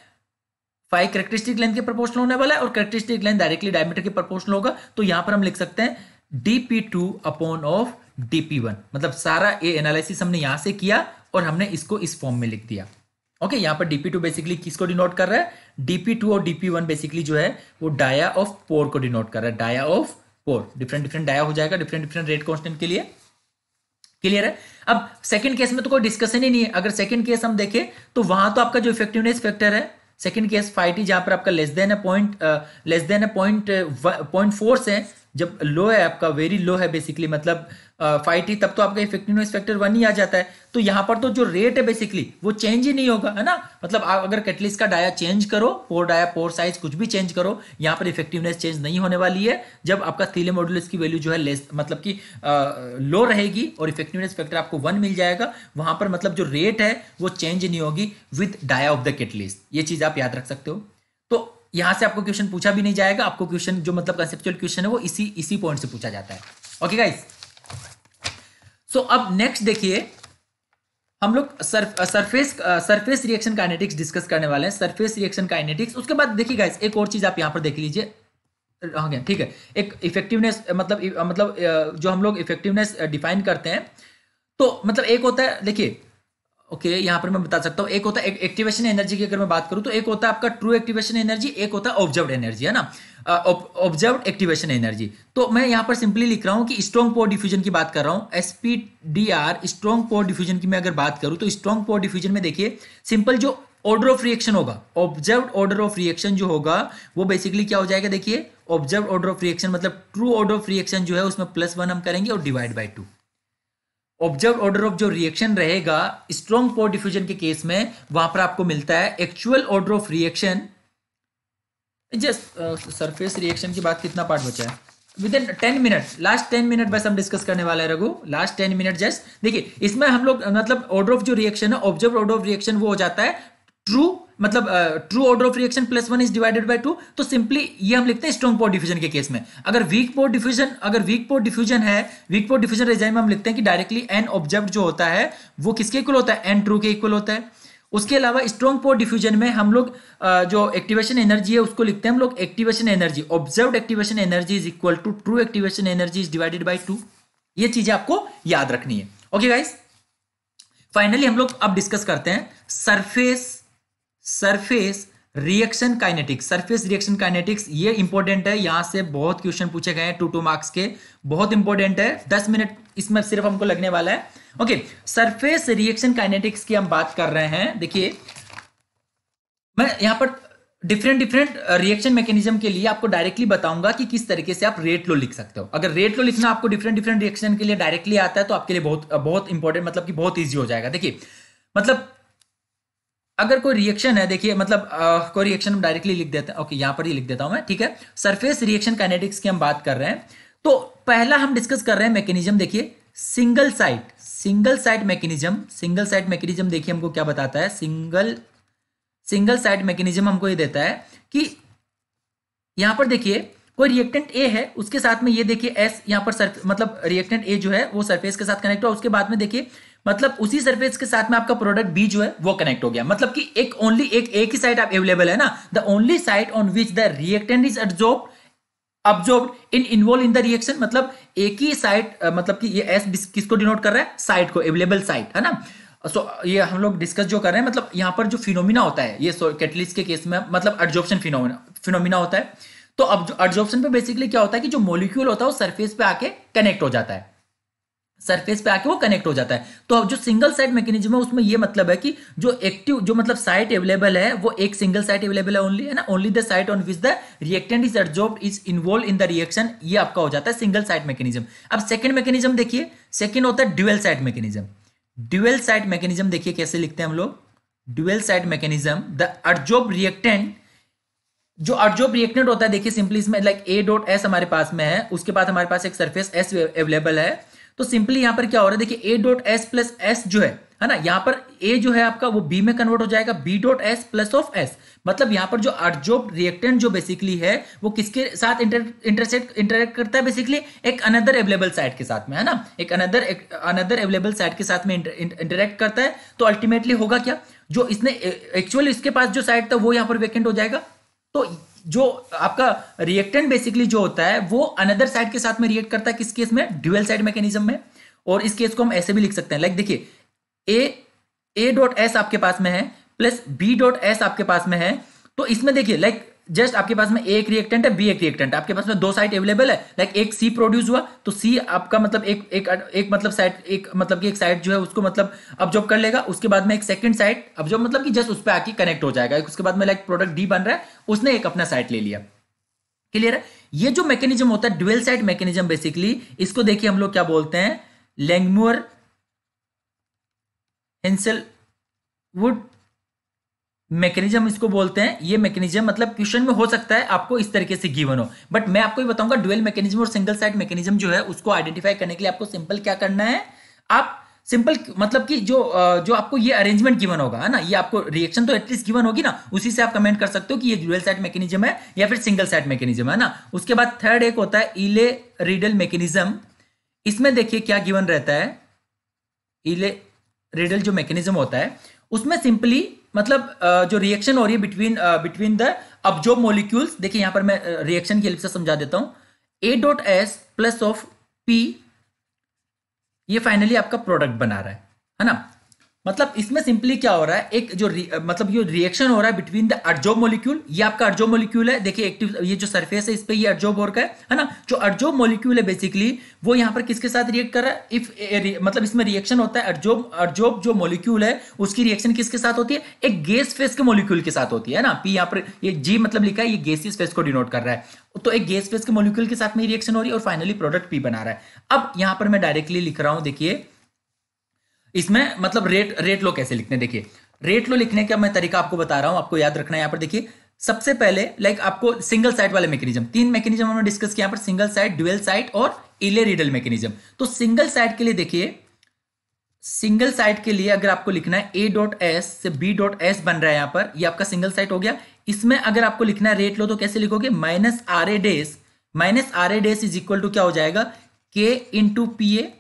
फाइव करेक्टरिस्टिक लेंथ के प्रोपोर्शनल होने वाला है और करेक्टरिस्टिक लेंथ डायरेक्टली डायमीटर के प्रोपोर्शनल होगा तो यहां पर हम लिख सकते हैं DP two upon of DP one मतलब सारा ए एनालिसिस हमने यहां से किया और हमने इसको इस फॉर्म में लिख दिया ओके okay, यहाँ पर डीपी टू बेसिकली किसको डिनोट कर रहा है डीपी टू और डीपी वन बेसिकली जो है वो डाया ऑफ पोर को डिनोट कर रहा है dia of pore different different dia हो जाएगा डिफरेंट डिफरेंट रेट कॉन्स्टेंट के लिए क्लियर है अब सेकंड केस में तो कोई डिस्कशन ही नहीं है अगर सेकंड केस हम देखें तो वहां तो आपका जो इफेक्टिवनेस फैक्टर है सेकेंड केस फाइव टी जहां पर आपका लेस देन uh, uh, है पॉइंट लेस देन है पॉइंट पॉइंट फोर से जब लो है आपका वेरी लो है बेसिकली मतलब फाइव टी तब तो आपका इफेक्टिवनेस फैक्टर वन ही आ जाता है तो यहां पर तो जो रेट है बेसिकली वो चेंज ही नहीं होगा है ना मतलब आप अगर कैटलिस का डाया चेंज करो पोर डाया पोर साइज कुछ भी चेंज करो यहां पर इफेक्टिवनेस चेंज नहीं होने वाली है जब आपका थीले मॉडुलस की वैल्यू जो है लेस मतलब कि लो रहेगी और इफेक्टिवनेस फैक्टर आपको वन मिल जाएगा वहां पर मतलब जो रेट है वो चेंज नहीं होगी with dia of the catalyst ये चीज़ आप याद रख सकते हो तो यहां से आपको क्वेश्चन पूछा भी नहीं जाएगा आपको क्वेश्चन जो मतलब कंसेप्चुअल क्वेश्चन है वो इसी इसी पॉइंट से पूछा जाता है ओके गाइस सो अब नेक्स्ट देखिए हम लोग surface surface reaction kinetics discuss करने वाले हैं सरफेस रिएक्शन काइनेटिक्स उसके बाद देखिए गाइस एक और चीज आप यहां पर देख लीजिए हाँ uh, गया ठीक है एक इफेक्टिवनेस मतलब uh, मतलब uh, जो हम लोग इफेक्टिवनेस डिफाइन करते हैं तो मतलब एक होता है देखिए ओके okay, यहाँ पर मैं बता सकता हूँ एक होता है एक्टिवेशन एनर्जी की अगर मैं बात करूँ तो एक होता है आपका ट्रू एक्टिवेशन एनर्जी एक होता है ऑब्जर्व एनर्जी है ना ऑब्जर्व एक्टिवेशन एनर्जी तो मैं यहाँ पर सिंपली लिख रहा हूँ कि स्ट्रॉन्ग पोर डिफ्यूजन की बात कर रहा हूँ S P D R strong pore diffusion की मैं अगर बात करूँ तो स्ट्रॉन्ग पोर डिफ्यूजन में देखिए सिंपल जो ऑर्डर ऑफ रिएक्शन होगा ऑब्जर्व ऑर्डर ऑफ रिएक्शन जो होगा वो बेसिकली क्या हो जाएगा देखिए ऑब्जर्व ऑर्डर ऑफ रिएक्शन मतलब ट्रू ऑर्डर ऑफ रिएक्शन जो है उसमें प्लस वन हम करेंगे और divide by two observe order of जो रिएक्शन रहेगा स्ट्रॉन्ग पोर डिफ्यूजन के केस में वहां पर आपको मिलता है actual order of reaction just surface reaction की बात कितना पार्ट बचा है with within ten minute last ten minute बस हम डिस्कस करने वाले हैं Raghu last ten minute just देखिए इसमें हम लोग मतलब ऑर्डर ऑफ जो रिएक्शन है ऑब्जर्व ऑर्डर ऑफ रिएक्शन वो हो जाता है ट्रू मतलब true order of reaction plus one is divided by two तो सिंपली ये हम लिखते हैं स्ट्रॉन्ग पोर डिफ्यूजन के केस में अगर वीक पोर डिफ्यूजन अगर वीक पोर डिफ्यूजन है वीक पोर डिफ्यूजन रेजाइम में हम लिखते हैं कि डायरेक्टली एन ऑब्जेक्ट जो होता है वो किसके इक्वल होता है एन ट्रू के इक्वल होता है उसके अलावा स्ट्रॉन्ग पोर डिफ्यूजन में हम लोग जो एक्टिवेशन एनर्जी है उसको लिखते हैं हम लोग activation energy observe activation energy is equal to true activation energy is divided by two ये चीजें आपको याद रखनी है ओके गाइस फाइनली हम लोग अब डिस्कस करते हैं surface surface reaction kinetics surface reaction kinetics ये इंपॉर्टेंट है यहां से बहुत क्वेश्चन पूछे गए हैं टू टू मार्क्स के बहुत इंपॉर्टेंट है दस मिनट इसमें सिर्फ हमको लगने वाला है ओके सरफेस रिएक्शन काइनेटिक्स की हम बात कर रहे हैं देखिए मैं यहां पर डिफरेंट डिफरेंट रिएक्शन मैकेनिज्म के लिए आपको डायरेक्टली बताऊंगा कि किस तरीके से आप रेट लो लिख सकते हो अगर रेट लो लिखना आपको डिफरेंट डिफरेंट रिएक्शन के लिए डायरेक्टली आता है तो आपके लिए बहुत बहुत इंपॉर्टेंट मतलब कि बहुत ईजी हो जाएगा देखिए मतलब अगर कोई रिएक्शन है देखिए मतलब कोई रिएक्शन हम डायरेक्टली लिख देते हैं ओके यहां पर ही लिख देता हूं मैं ठीक है सरफेस रिएक्शन काइनेटिक्स की हम बात कर रहे हैं तो पहला हम डिस्कस कर रहे हैं मैकेनिज्म देखिए single site single site mechanism single site mechanism देखिए हमको क्या बताता है सिंगल सिंगल साइट मैकेनिज्म हमको ये देता है कि यहां पर देखिए कोई रिएक्टेंट ए है उसके साथ में ये देखिए एस यहां पर सर्फ मतलब रिएक्टेंट ए जो है वो सरफेस के साथ कनेक्ट हुआ उसके बाद में देखिए मतलब उसी सरफेस के साथ में आपका प्रोडक्ट बी जो है वो कनेक्ट हो गया मतलब कि एक ओनली एक एक ही साइट आप अवेलेबल है ना the only site on which the reactant is absorb absorb in involve in the reaction मतलब एक ही साइट मतलब कि ये एस किसको डिनोट कर रहा है साइट को अवेलेबल साइट है ना सो ये हम लोग डिस्कस जो कर रहे हैं मतलब यहाँ पर जो फिनोमिना होता है ये कैटलिस्ट के केस में मतलब एडजॉर्प्शन फिनोमिना फिनोमिना होता है तो अब एडजॉर्प्शन पे बेसिकली क्या होता है कि जो मॉलिक्यूल होता है वो सरफेस पे आके कनेक्ट हो जाता है सरफेस पे आके वो कनेक्ट हो जाता है तो अब जो सिंगल साइड मैकेनिज्म है उसमें ये मतलब है कि जो एक्टिव जो मतलब साइट अवेलेबल है वो एक सिंगल साइट अवेलेबल है ओनली है ना only the site on which the reactant is absorb is involve in the reaction ये आपका हो जाता है सिंगल साइट मैकेनिज्म अब सेकंड मैकेनिज्म देखिए सेकंड होता है dual site mechanism dual site mechanism देखिए कैसे लिखते हैं हम लोग dual site mechanism the absorb reactant जो अडजोब रिएक्टेंट होता है देखिए सिंपली इसमें लाइक ए डॉट एस हमारे पास में है उसके बाद हमारे पास एक सरफेस एस अवेलेबल है तो सिंपली यहां पर क्या हो रहा है देखिए A dot S plus S जो है है ना यहाँ पर ए जो है आपका वो बी में कन्वर्ट हो जाएगा B dot S plus of S मतलब यहाँ पर जो अर्जोब रिएक्टेंट जो बेसिकली है वो किसके साथ इंटरसेट इंटरेक्ट करता है बेसिकली एक अनदर अवेलेबल साइट के साथ में है ना एक अनदर एक अनदर अवेलेबल साइट के साथ में इंटरेक्ट करता है तो अल्टीमेटली होगा क्या जो इसने एक्चुअली इसके पास जो साइट था वो यहाँ पर वेकेंट हो जाएगा तो जो आपका रिएक्टेंट बेसिकली जो होता है वो अनदर साइड के साथ में रिएक्ट करता है किस केस में ड्यूएल साइड मैकेनिज्म में और इस केस को हम ऐसे भी लिख सकते हैं लाइक देखिए ए ए डॉट एस आपके पास में है प्लस बी डॉट एस आपके पास में है तो इसमें देखिए लाइक जस्ट आपके पास में एक रिएक्टेंट है बी एक रिएक्टेंट आपके पास में दो साइट अवेलेबल है लाइक एक सी प्रोड्यूस हुआ तो सी आपका मतलब एक एक एक मतलब साइट एक मतलब कि एक साइट जो है उसको मतलब ऑब्जॉर्व कर लेगा उसके बाद में एक सेकंड साइट ऑब्जॉर्व मतलब कि जस्ट उस पर आके कनेक्ट हो जाएगा उसके बाद में लाइक प्रोडक्ट डी बन रहा है उसने एक अपना साइट ले लिया क्लियर है ये जो मैकेनिज्म होता है ड्वेल साइट मैकेनिज्म बेसिकली इसको देखिए हम लोग क्या बोलते हैं लेंगमुअर हेंसल वुड मैकेनिज्म इसको बोलते हैं ये मैकेनिज्म मतलब क्वेश्चन में हो सकता है आपको इस तरीके से गिवन हो बट मैं आपको बताऊंगा डुअल मैकेनिज्म और सिंगल साइड मैकेनिज्म जो है उसको आइडेंटिफाई करने के लिए आपको सिंपल क्या करना है आप सिंपल मतलब कि जो जो आपको ये अरेंजमेंट गिवन होगा है ना ये आपको रिएक्शन तो एटलीस्ट गिवन होगी ना उसी से आप कमेंट कर सकते हो कि ये ड्यूअल साइड मैकेनिज्म है या फिर सिंगल साइड मैकेनिज्म है ना उसके बाद थर्ड एक होता है इले रिडल मैकेनिज्म इसमें देखिए क्या गिवन रहता है इले रिडल जो मैकेनिज्म होता है उसमें सिंपली मतलब जो रिएक्शन हो रही है between between the absorb molecules देखिए यहां पर मैं रिएक्शन की हेल्प से समझा देता हूं A dot S plus of P ये फाइनली आपका प्रोडक्ट बना रहा है है ना मतलब इसमें सिंपली क्या हो रहा है एक जो मतलब ये रिएक्शन हो रहा है बिटवीन द अर्जोब मोलिक्यूल ये आपका अर्जोब मॉलिक्यूल है देखिए एक्टिव ये जो सरफेस है इस पर ये अर्जोब और का है है ना जो अर्जोब मोलिक्यूल है बेसिकली वो यहाँ पर किसके साथ रिएक्ट कर रहा है इफ मतलब इसमें रिएक्शन होता है अर्जोब अर्जोब जो मोलिक्यूल है उसकी रिएक्शन किसके साथ होती है एक गैस फेस के मोलिक्यूल के साथ होती है ना पी यहाँ पर ये जी मतलब लिखा है ये गेसिस फेस को डिनोट कर रहा है तो एक गैस फेस के मोलिक्यूल के साथ में रिएक्शन हो रही है और फाइनली प्रोडक्ट पी बना रहा है अब यहाँ पर मैं डायरेक्टली लिख रहा हूँ देखिए इसमें मतलब रेट रेट लो कैसे लिखते हैं देखिए रेट लो लिखने का मैं तरीका आपको बता रहा हूं आपको याद रखना है यहां पर देखिए सबसे पहले लाइक आपको सिंगल साइड वाले मैकेनिज्म तीन मैकेनिज्म हमने डिस्कस किया पर सिंगल साइड ड्यूएल साइड और इले रिडल मैकेनिज्म तो सिंगल साइड के लिए देखिए सिंगल साइड के लिए अगर आपको लिखना है ए डॉट एस से बी डॉट एस बन रहा है यहां पर ये आपका सिंगल साइड हो गया इसमें अगर आपको लिखना है रेट लो तो कैसे लिखोगे minus are A dash minus are A dash is equal to क्या हो जाएगा K into P A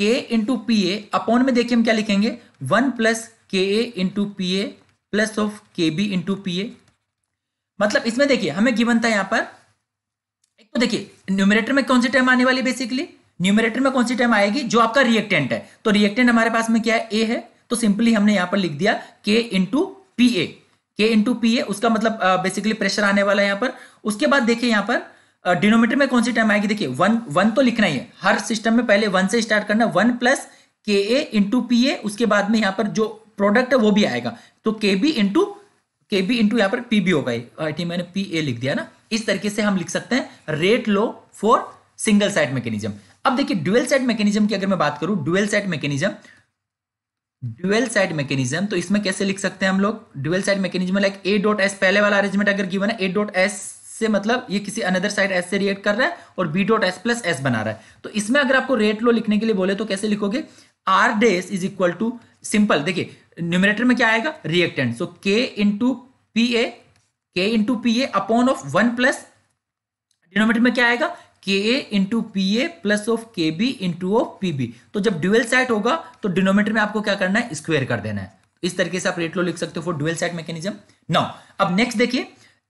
K into P A upon में देखिए हम क्या लिखेंगे one plus K A into P A plus of K B into P A मतलब इसमें देखिए हमें गिवन था यहां पर एक तो देखिए न्यूमरेटर में कौन सी टर्म आने वाली बेसिकली न्यूमरेटर में कौन सी टर्म आएगी जो आपका रिएक्टेंट है तो रिएक्टेंट हमारे पास में क्या है ए है तो सिंपली हमने यहां पर लिख दिया के into P A K into P ए उसका मतलब बेसिकली प्रेशर आने वाला है यहां पर उसके बाद देखिए यहां पर डिनोमीटर में कौन सी टर्म आएगी देखिए वन वन तो लिखना ही है हर सिस्टम में पहले वन से स्टार्ट करना one plus K A into P ए उसके बाद में यहाँ पर जो प्रोडक्ट है वो भी आएगा तो K B into K B into यहाँ पर पी बी होगा आई मैंने पी ए लिख दिया ना इस तरीके से हम लिख सकते हैं rate law for single side mechanism अब देखिए ड्यूएल साइड मैकेनिज्म की अगर मैं बात करूं dual side mechanism dual side mechanism तो इसमें कैसे लिख सकते हैं हम लोग dual side mechanism like A dot S पहले वाला अरेंजमेंट अगर गिवन है ए डॉट एस से मतलब ये किसी अनदर साइड एस से रिएक्ट कर रहा है और B dot S plus S बना रहा है तो इसमें अगर आपको रेट लो लिखने के लिए बोले तो कैसे लिखोगे R dash is equal to simple देखिए न्यूमिनेटर में क्या आएगा रिएक्टेंट सो के into P A K into P A upon of one plus denominator में क्या आएगा K A into P A plus of K B into of P B तो जब ड्यूएल साइट होगा तो डिनोमीटर में आपको क्या करना है स्क्वेयर कर देना है इस तरीके से आप रेट लो लिख सकते हो for dual site mechanism now अब नेक्स्ट देखिए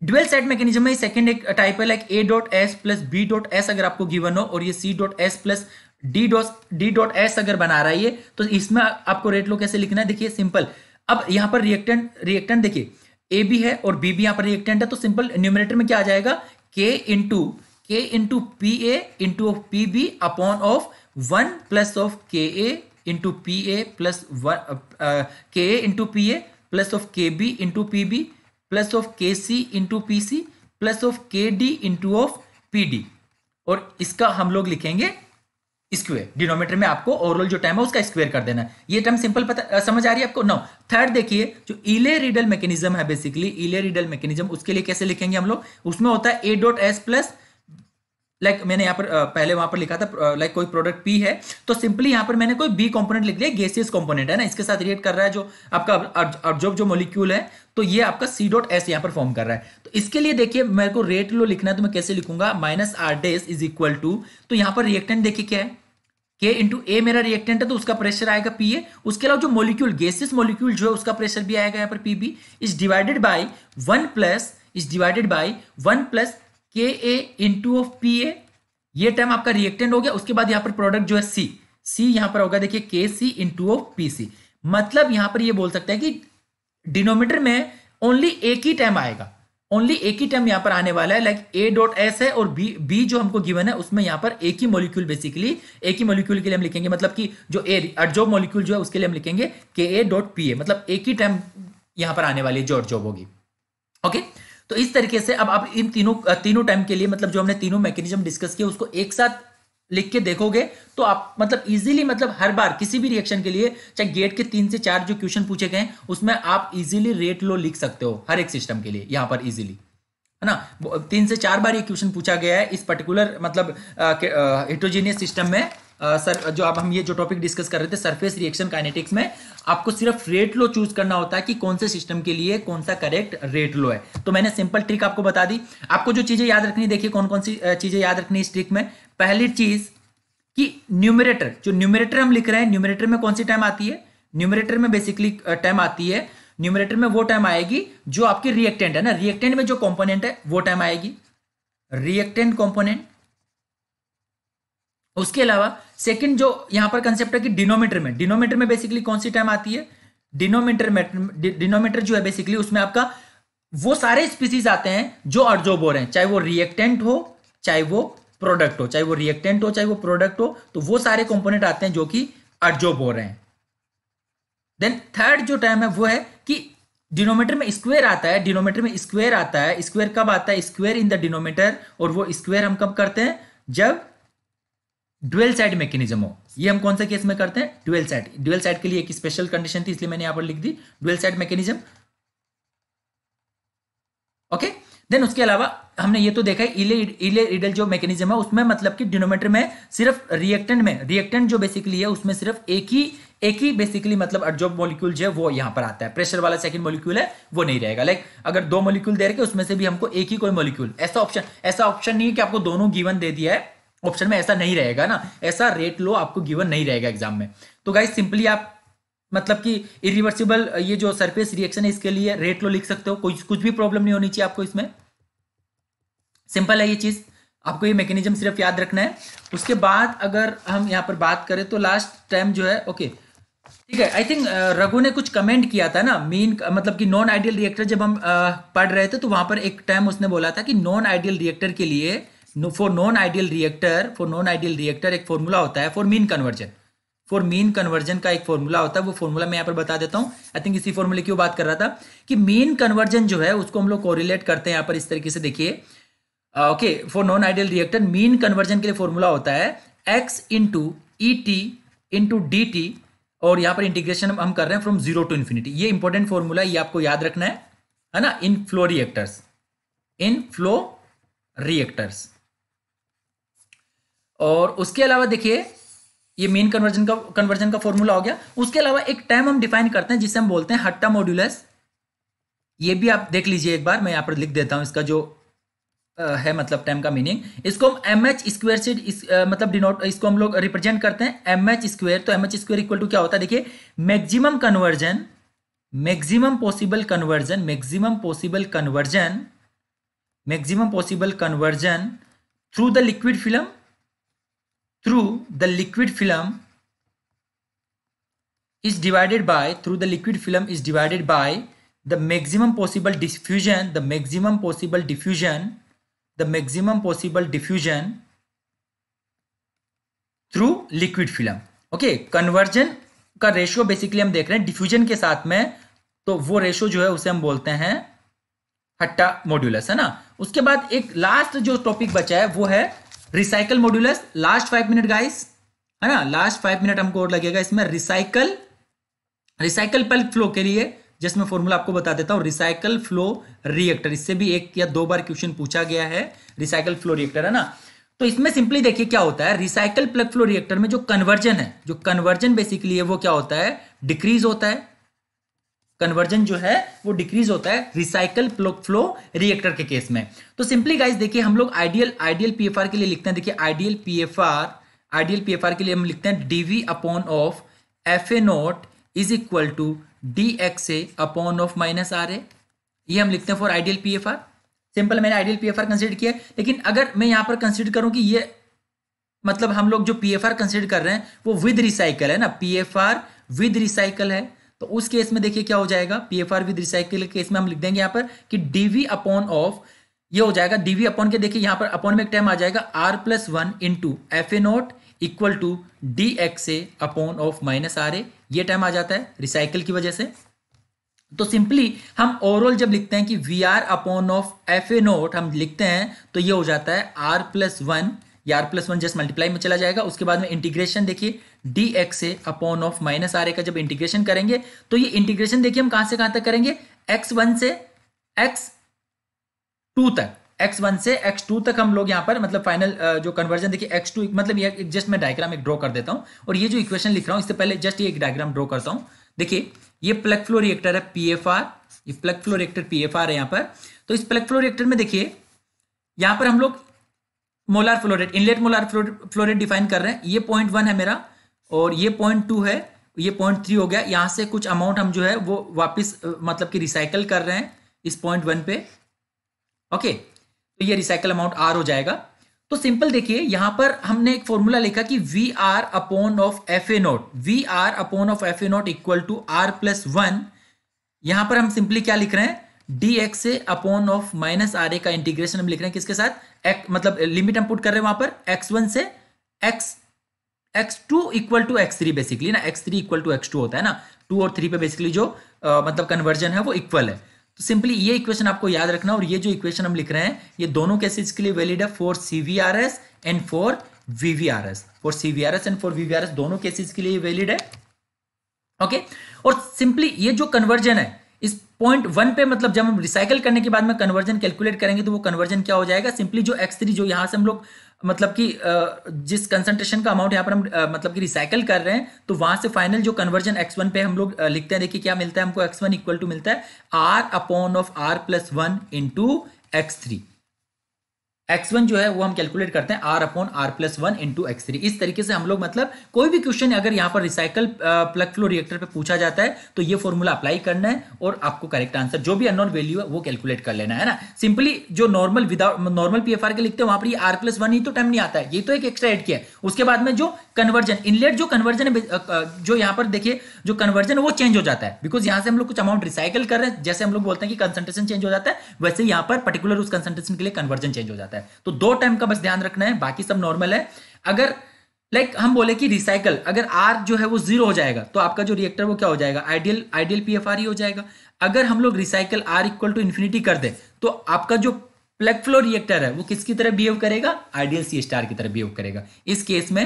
ड्यूल सेट मैकेनिज्म में सेकंड एक टाइप है like A dot S plus B dot S अगर आपको गिवन हो और ये C dot S plus D dot D dot S अगर बना रहा है ये तो इसमें आपको रेट लो कैसे लिखना है देखिए सिंपल अब यहाँ पर रिएक्टेंट रिएक्टेंट देखिए ए बी है और बी बी यहाँ पर रिएक्टेंट है तो सिंपल न्यूमिनेटर में क्या आ जाएगा K into K into P A into of P B upon of one plus of K A into P A plus one K A into P A plus of K B into P B plus of K C into P C plus of K D into of P D और इसका हम लोग लिखेंगे square denominator में आपको overall जो time है उसका स्क्वेयर कर देना है ये टर्म सिंपल पता आ, समझ आ रही है आपको नो थर्ड देखिए जो इले रिडल मैकेनिज्म है बेसिकली इले रिडल मैकेनिज्म उसके लिए कैसे लिखेंगे हम लोग उसमें होता है A dot S plus like like मैंने यहाँ पर पहले वहां पर लिखा था लाइक कोई प्रोडक्ट पी है तो सिंपली यहाँ पर मैंने कोई बी कंपोनेंट लिख दिया गेसियस कंपोनेंट है ना इसके साथ रिएक्ट कर रहा है जो आपका अब्जॉर्ब जो मोलिक्यूल है तो ये आपका सी डॉट एस यहाँ पर फॉर्म कर रहा है तो इसके लिए देखिए मेरे को रेट लो लिखना है तो मैं कैसे लिखूंगा minus R dash is equal to तो यहाँ पर रिएक्टेंट देखिए क्या है के इंटू ए मेरा रिएक्टेंट है तो उसका प्रेशर आएगा पी ए उसके अलावा जो मोलिक्यूल गेसियस मोलिक्यूल जो है उसका प्रेशर भी आएगा यहाँ पर P B is divided by one plus is divided by one plus K A into of P A ये टर्म आपका रिएक्टेंट हो गया उसके बाद यहां पर प्रोडक्ट जो है सी सी यहां पर होगा देखिए K C into of P C मतलब यहां पर ये बोल सकते हैं कि डिनोमीटर में ओनली एक ही टर्म आएगा ओनली एक ही टर्म यहां पर आने वाला है लाइक ए डॉट एस है और बी बी जो हमको गिवन है उसमें यहां पर एक ही मोलिक्यूल बेसिकली एक ही मोलिक्यूल के लिए हम लिखेंगे मतलब कि जो ए अडजोब मोलिक्यूल जो है उसके लिए हम लिखेंगे के ए डॉट पी ए मतलब एक ही टर्म यहां पर आने वाली है जो अडजोब होगी ओके okay? तो इस तरीके से अब आप इन तीनों तीनों टाइम के लिए मतलब जो हमने तीनों मैकेनिज्म डिस्कस किए उसको एक साथ लिख के देखोगे तो आप मतलब इजीली मतलब हर बार किसी भी रिएक्शन के लिए चाहे गेट के तीन से चार जो क्वेश्चन पूछे गए उसमें आप इजीली रेट लो लिख सकते हो हर एक सिस्टम के लिए यहाँ पर इजीली है ना तीन से चार बार ये क्वेश्चन पूछा गया है इस पर्टिकुलर मतलब हिट्रोजीनियस सिस्टम में सर जो आप हम ये जो टॉपिक डिस्कस कर रहे थे सरफेस रिएक्शन काइनेटिक्स में आपको सिर्फ रेट लो चूज करना होता है कि कौन से सिस्टम के लिए कौन सा करेक्ट रेट लो है तो मैंने सिंपल ट्रिक आपको बता दी आपको जो चीज़ें याद रखनी देखिए कौन कौन सी चीज़ें याद रखनी इस ट्रिक में पहली चीज़ कि न्यूमिरेटर जो न्यूमरेटर हम लिख रहे हैं न्यूमरेटर में कौन सी टाइम आती है न्यूमरेटर में बेसिकली टाइम आती है न्यूमरेटर में वो टाइम आएगी जो आपकी रिएक्टेंट है ना रिएक्टेंट में जो कॉम्पोनेंट है वो टाइम आएगी रिएक्टेंट कॉम्पोनेंट उसके अलावा सेकंड जो यहां पर कंसेप्ट है कि डिनोमीटर में डिनोमीटर में बेसिकली कौन सी टर्म आती है डिनोमीटर डिनोमीटर जो है बेसिकली उसमें आपका वो सारे स्पीसीज आते हैं जो अर्जोब हो रहे हैं चाहे वो रिएक्टेंट हो चाहे वो प्रोडक्ट हो चाहे वो रिएक्टेंट हो चाहे वो प्रोडक्ट हो तो वो सारे कॉम्पोनेंट आते हैं जो कि अर्जोब हो रहे हैं देन थर्ड जो टर्म है वो है कि डिनोमीटर में स्क्वेयर आता है डिनोमीटर में स्क्वेयर आता है स्क्वेयर कब आता है स्क्वेयर इन द डिनोमीटर और वो स्क्वेयर हम कब करते हैं जब ड्वेल साइड मैकेनिज्म हो ये हम कौन सा केस में करते हैं ड्वेल साइड ड्वेल साइड के लिए एक स्पेशल कंडीशन थी इसलिए मैंने यहां पर लिख दी dual side mechanism okay then उसके अलावा हमने ये तो देखा है इले इले रिडल जो मैकेनिज्म है उसमें मतलब कि डिनोमीटर में सिर्फ रिएक्टेंट में रिएक्टेंट जो बेसिकली है उसमें सिर्फ एक ही एक ही बेसिकली मतलब जो मोलिक्यूल जो है वो यहां पर आता है प्रेशर वाला सेकंड मोलिक्यूल है वो नहीं रहेगा लाइक अगर दो मोलिक्यूल दे रखे उसमें से भी हमको एक ही कोई मोलिक्यूल ऐसा ऑप्शन ऐसा ऑप्शन नहीं है कि आपको दोनों गिवन दे दिया है ऑप्शन में ऐसा नहीं रहेगा ना ऐसा रेट लो आपको गिवन नहीं रहेगा एग्जाम में तो गाइज सिंपली आप मतलब कि इरिवर्सिबल ये जो सरफेस रिएक्शन है इसके लिए रेट लो लिख सकते हो कोई कुछ भी प्रॉब्लम नहीं होनी चाहिए आपको इसमें सिंपल है ये चीज़ आपको ये मैकेनिज्म सिर्फ याद रखना है उसके बाद अगर हम यहाँ पर बात करें तो लास्ट टाइम जो है ओके ठीक है आई थिंक रघु ने कुछ कमेंट किया था ना मीन मतलब कि नॉन आइडियल रिएक्टर जब हम uh, पढ़ रहे थे तो वहां पर एक टाइम उसने बोला था कि नॉन आइडियल रिएक्टर के लिए for non ideal reactor for non ideal reactor एक फॉर्मूला होता है for mean conversion for mean conversion का एक फॉर्मूला होता है वो फॉर्मूला मैं यहाँ पर बता देता हूँ आई थिंक इसी फॉर्मूले की बात कर रहा था कि मीन कन्वर्जन जो है उसको हम लोग कोरिलेट करते हैं यहाँ पर इस तरीके से देखिए okay for non ideal reactor mean conversion के लिए फॉर्मूला होता है X into E T into D T और यहाँ पर इंटीग्रेशन हम कर रहे हैं फ्रॉम जीरो टू इन्फिनिटी ये इंपॉर्टेंट फॉर्मूला ये आपको याद रखना है है ना in flow reactors in flow reactors और उसके अलावा देखिए ये मेन कन्वर्जन का कन्वर्जन का फॉर्मूला हो गया उसके अलावा एक टाइम हम डिफाइन करते हैं जिसे हम बोलते हैं हट्टा मॉड्यूलस ये भी आप देख लीजिए एक बार मैं यहाँ पर लिख देता हूँ इसका जो है मतलब टाइम का मीनिंग इसको हम एम एच स्क्वेयर से इस, आ, मतलब डिनोट इसको हम लोग रिप्रेजेंट करते हैं एम एच स्क्वेयर तो M H square equal to क्या होता है देखिए maximum conversion maximum possible conversion maximum possible conversion maximum possible conversion through the liquid film through the liquid film is divided by through the liquid film is divided by the maximum possible diffusion the maximum possible diffusion the maximum possible diffusion through liquid film okay conversion का ratio basically हम देख रहे हैं diffusion के साथ में तो वो रेशियो जो है उसे हम बोलते हैं हट्टा मॉड्यूलस है ना उसके बाद एक लास्ट जो टॉपिक बचा है वो है recycle modulus last five minute guys है ना लास्ट फाइव मिनट हमको और लगेगा इसमें रिसाइकल रिसाइकल पल्प फ्लो के लिए जिसमें फॉर्मूला आपको बता देता हूं रिसाइकल फ्लो रिएक्टर इससे भी एक या दो बार क्वेश्चन पूछा गया है रिसाइकल फ्लो रिएक्टर है ना तो इसमें सिंपली देखिए क्या होता है रिसाइकल प्लग फ्लो रिएक्टर में जो कन्वर्जन है जो कन्वर्जन बेसिकली है वो क्या होता है डिक्रीज होता है कन्वर्जन जो है वो डिक्रीज होता है रिसाइकल फ्लो रिएक्टर के केस में तो सिंपली गाइज देखिए हम लोग आइडियल आइडियल पीएफआर के लिए लिखते हैं देखिए आइडियल पीएफआर आइडियल पीएफआर के लिए हम लिखते हैं DV upon of F A naught is equal to D X A upon of minus are A ये हम लिखते हैं फॉर आइडियल आर सिंपल मैंने आइडियल आर कंसिडर किया लेकिन अगर मैं यहाँ पर कंसिडर करूँ कि ये मतलब हम लोग जो आर कंसिडर कर रहे हैं वो विद रिसाइकल है ना आर विद रिसाइकल है तो उस केस में देखिए क्या हो जाएगा P F R with recycle case में हम लिख देंगे यहाँ पर कि डीवी अपॉन ऑफ ये हो जाएगा डीवी अपॉन के देखिए यहाँ पर अपॉन में एक टाइम आ जाएगा R plus one into F A not equal to D X A upon of minus are A ये टाइम आ जाता है रिसाइकिल की वजह से तो सिंपली हम ओवरऑल जब लिखते हैं कि V R upon of F A naught हम लिखते हैं तो ये हो जाता है आर प्लस वन ये R plus one just multiply में चला जाएगा उसके बाद में इंटीग्रेशन देखिए D X A upon of minus are A का जब इंटीग्रेशन करेंगे तो ये इंटीग्रेशन देखिए हम कहां से कहां तक करेंगे एक्स वन से एक्स टू तक एक्स वन से एक्स टू तक हम लोग यहां पर मतलब फाइनल जो कन्वर्जन देखिए एक्स टू मतलब ये जस्ट मैं डायग्राम एक ड्रॉ कर देता हूं और ये जो इक्वेशन लिख रहा हूं इससे पहले जस्ट ये एक डायग्राम ड्रॉ करता हूं देखिए ये प्लग फ्लो रिएक्टर है पी एफ आर ये plug flow reactor P F R है यहां पर तो इस प्लग फ्लो रिएक्टर में देखिए यहां पर हम लोग molar flow rate inlet molar flow rate define कर रहे हैं ये पॉइंट वन है मेरा और ये पॉइंट टू है ये पॉइंट थ्री हो गया यहाँ से कुछ अमाउंट हम जो है वो वापस मतलब कि रिसाइकल कर रहे हैं इस पॉइंट वन पे ओके तो ये रिसाइकल अमाउंट आर हो जाएगा तो सिंपल देखिए यहाँ पर हमने एक फॉर्मूला लिखा कि V R upon of F A naught V R upon of F A naught equal to R plus one यहाँ पर हम सिंपली क्या लिख रहे हैं D X A upon of minus are A का इंटीग्रेशन हम लिख रहे हैं किसके साथ एक, मतलब लिमिट हम पुट कर रहे हैं वहां पर एक्स वन से X X two equal to X three basically ना X three equal to X two होता है ना टू और थ्री पे बेसिकली जो आ, मतलब कन्वर्जन है वो इक्वल है तो सिंपली ये इक्वेशन आपको याद रखना और ये जो इक्वेशन हम लिख रहे हैं ये दोनों केसेज के लिए वैलिड है for C V R S and for V V R S for C V R S and for V V R S दोनों केसेस के लिए वैलिड है ओके okay? और सिंपली ये जो कन्वर्जन है पॉइंट वन पे मतलब जब हम रिसाइकल करने के बाद में कन्वर्जन कैलकुलेट करेंगे तो वो कन्वर्जन क्या हो जाएगा सिंपली जो एक्स थ्री जो यहाँ से हम लोग मतलब कि जिस कंसंट्रेशन का अमाउंट यहाँ पर हम मतलब कि रिसाइकल कर रहे हैं तो वहां से फाइनल जो कन्वर्जन एक्स वन पे हम लोग लिखते हैं देखिए क्या मिलता है हमको एक्स वन इक्वल टू मिलता है r upon of r plus one into x three x1 जो है वो हम कैलकुलेट करते हैं r upon r plus one into x three इस तरीके से हम लोग मतलब कोई भी क्वेश्चन अगर यहाँ पर रिसाइकल प्लग फ्लो रिएक्टर पे पूछा जाता है तो ये फॉर्मूला अप्लाई करना है और आपको करेक्ट आंसर जो भी अननोन वैल्यू है वो कैलकुलेट कर लेना है ना सिंपली जो नॉर्मल विदाउट नॉर्मल पी के लिखते हैं वहां पर ये आर प्लस वन ही तो टाइम नहीं आता है ये तो एक एक्स्ट्रा एड किया उसके बाद में जो कन्वर्जन इनलेट जो कन्वर्जन जो यहाँ पर देखिए जो कन्वर्जन वो चेंज हो जाता है बिकॉज यहाँ से हम लोग कुछ अमाउंट रिसाइकल कर रहे हैं जैसे हम लोग बोलते हैं कि कंसनट्रेशन चेंज हो जाता है वैसे यहाँ पर पर्टिकुलर उस कंसनट्रेशन के लिए कन्वर्जन चेंज हो जाता है है तो दो टाइम का बस ध्यान रखना है बाकी सब नॉर्मल है अगर लाइक like, हम बोले कि रिसाइकल अगर आर जो है वो जीरो हो जाएगा तो आपका जो रिएक्टर वो क्या हो जाएगा आइडियल आइडियल पी ही हो जाएगा अगर हम लोग recycle r equal to infinity कर दें तो आपका जो प्लग फ्लो रिएक्टर है वो किसकी तरह बिहेव करेगा आइडियल सी स्टार की तरह बिहेव करेगा इस केस में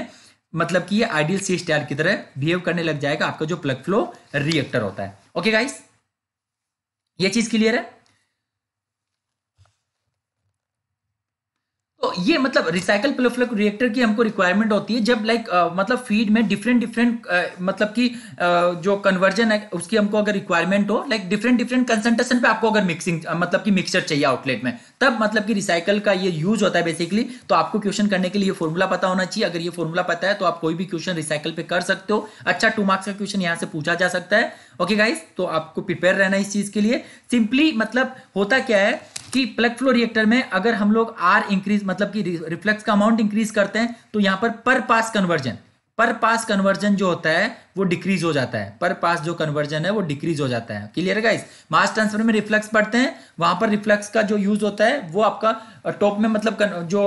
मतलब कि ये आइडियल सी स्टार की तरह बिहेव करने लग जाएगा आपका जो प्लग फ्लो रिएक्टर होता है ओके okay गाइस ये चीज क्लियर है तो ये मतलब रिसाइकल प्लोफ्लक रिएक्टर की हमको रिक्वायरमेंट होती है जब लाइक मतलब फीड में डिफरेंट डिफरेंट मतलब कि जो कन्वर्जन है उसकी हमको अगर रिक्वायरमेंट हो लाइक डिफरेंट डिफरेंट कंसनट्रेशन पे आपको अगर मिक्सिंग मतलब कि मिक्सचर चाहिए आउटलेट में तब मतलब कि रिसाइकल का ये यूज होता है बेसिकली तो आपको क्वेश्चन करने के लिए फॉर्मूला पता होना चाहिए अगर ये फॉर्मूला पता है तो आप कोई भी क्वेश्चन रिसाइकल पे कर सकते हो अच्छा टू मार्क्स का क्वेश्चन यहाँ से पूछा जा सकता है ओके गाइज तो आपको प्रिपेयर रहना इस चीज के लिए सिंपली मतलब होता क्या है कि प्लग फ्लो रिएक्टर में अगर हम लोग आर इंक्रीज मतलब कि रिफ्लेक्स का अमाउंट इंक्रीज करते हैं तो यहां पर पर पास कन्वर्जन पर पास कन्वर्जन जो होता है वो डिक्रीज हो जाता है पर पास जो कन्वर्जन है वो डिक्रीज हो जाता है क्लियर है गाइस मास ट्रांसफर में रिफ्लेक्स पढ़ते हैं वहां पर रिफ्लेक्स का जो यूज होता है वो आपका टॉप में मतलब जो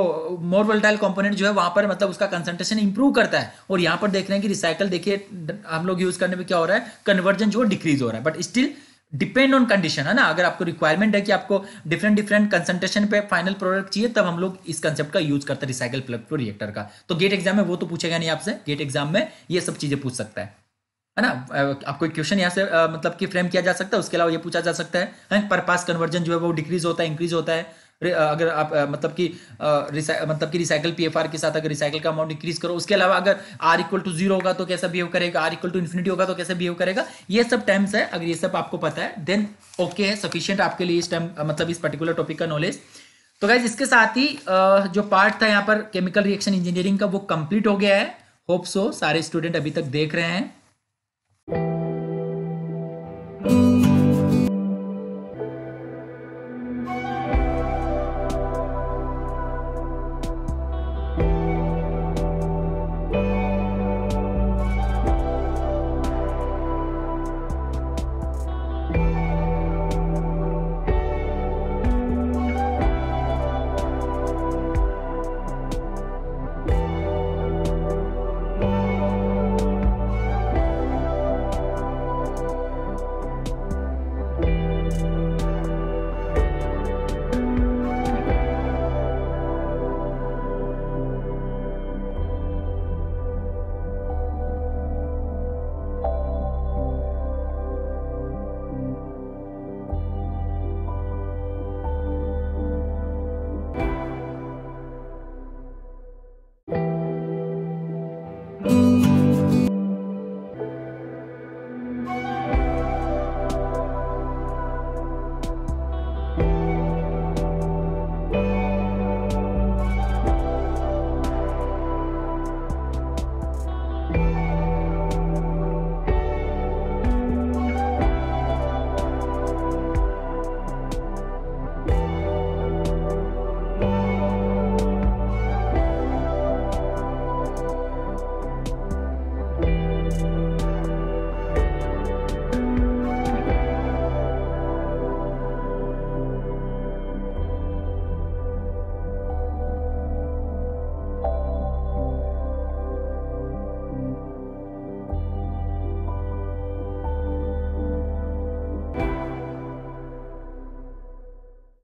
मोर वोल्टाइल कंपोनेंट जो है वहां पर मतलब उसका कंसंट्रेशन इंप्रूव करता है और यहां पर देख रहे हैं कि रिसाइकल देखिए हम लोग यूज करने में क्या हो रहा है कन्वर्जन जो डिक्रीज हो रहा है but still depend on condition है ना अगर आपको रिक्वायरमेंट है कि आपको डिफरेंट डिफरेंट कंसंट्रेशन पे फाइनल प्रोडक्ट चाहिए तब हम लोग इस कंसेप्ट का यूज करते हैं रिसाइकल प्लग फ्लो रिएक्टर का तो गेट एग्जाम में वो तो पूछेगा नहीं आपसे गेट एग्जाम में ये सब चीजें पूछ सकता है है ना आपको एक क्वेश्चन यहाँ से आ, मतलब कि फ्रेम किया जा सकता है उसके अलावा ये पूछा जा सकता है, है? पर पास कन्वर्जन जो है वो डिक्रीज होता है इंक्रीज होता है अगर आप मतलब कि मतलब कि रिसाइकल पीएफआर के साथ अगर रिसाइकल का अमाउंट इंक्रीज करो उसके अलावा अगर आर इक्वल टू जीरो होगा तो कैसा बिहेव करेगा आर इक्वल टू इन्फिनिटी होगा तो कैसे बिहेव करेगा ये सब टाइम्स है अगर ये सब आपको पता है देन ओके है सफिशियंट आपके लिए इस टाइम मतलब इस पर्टिकुलर टॉपिक का नॉलेज तो गाइज इसके साथ ही जो पार्ट था यहाँ पर केमिकल रिएक्शन इंजीनियरिंग का वो कंप्लीट हो गया है होप सो सारे स्टूडेंट अभी तक देख रहे हैं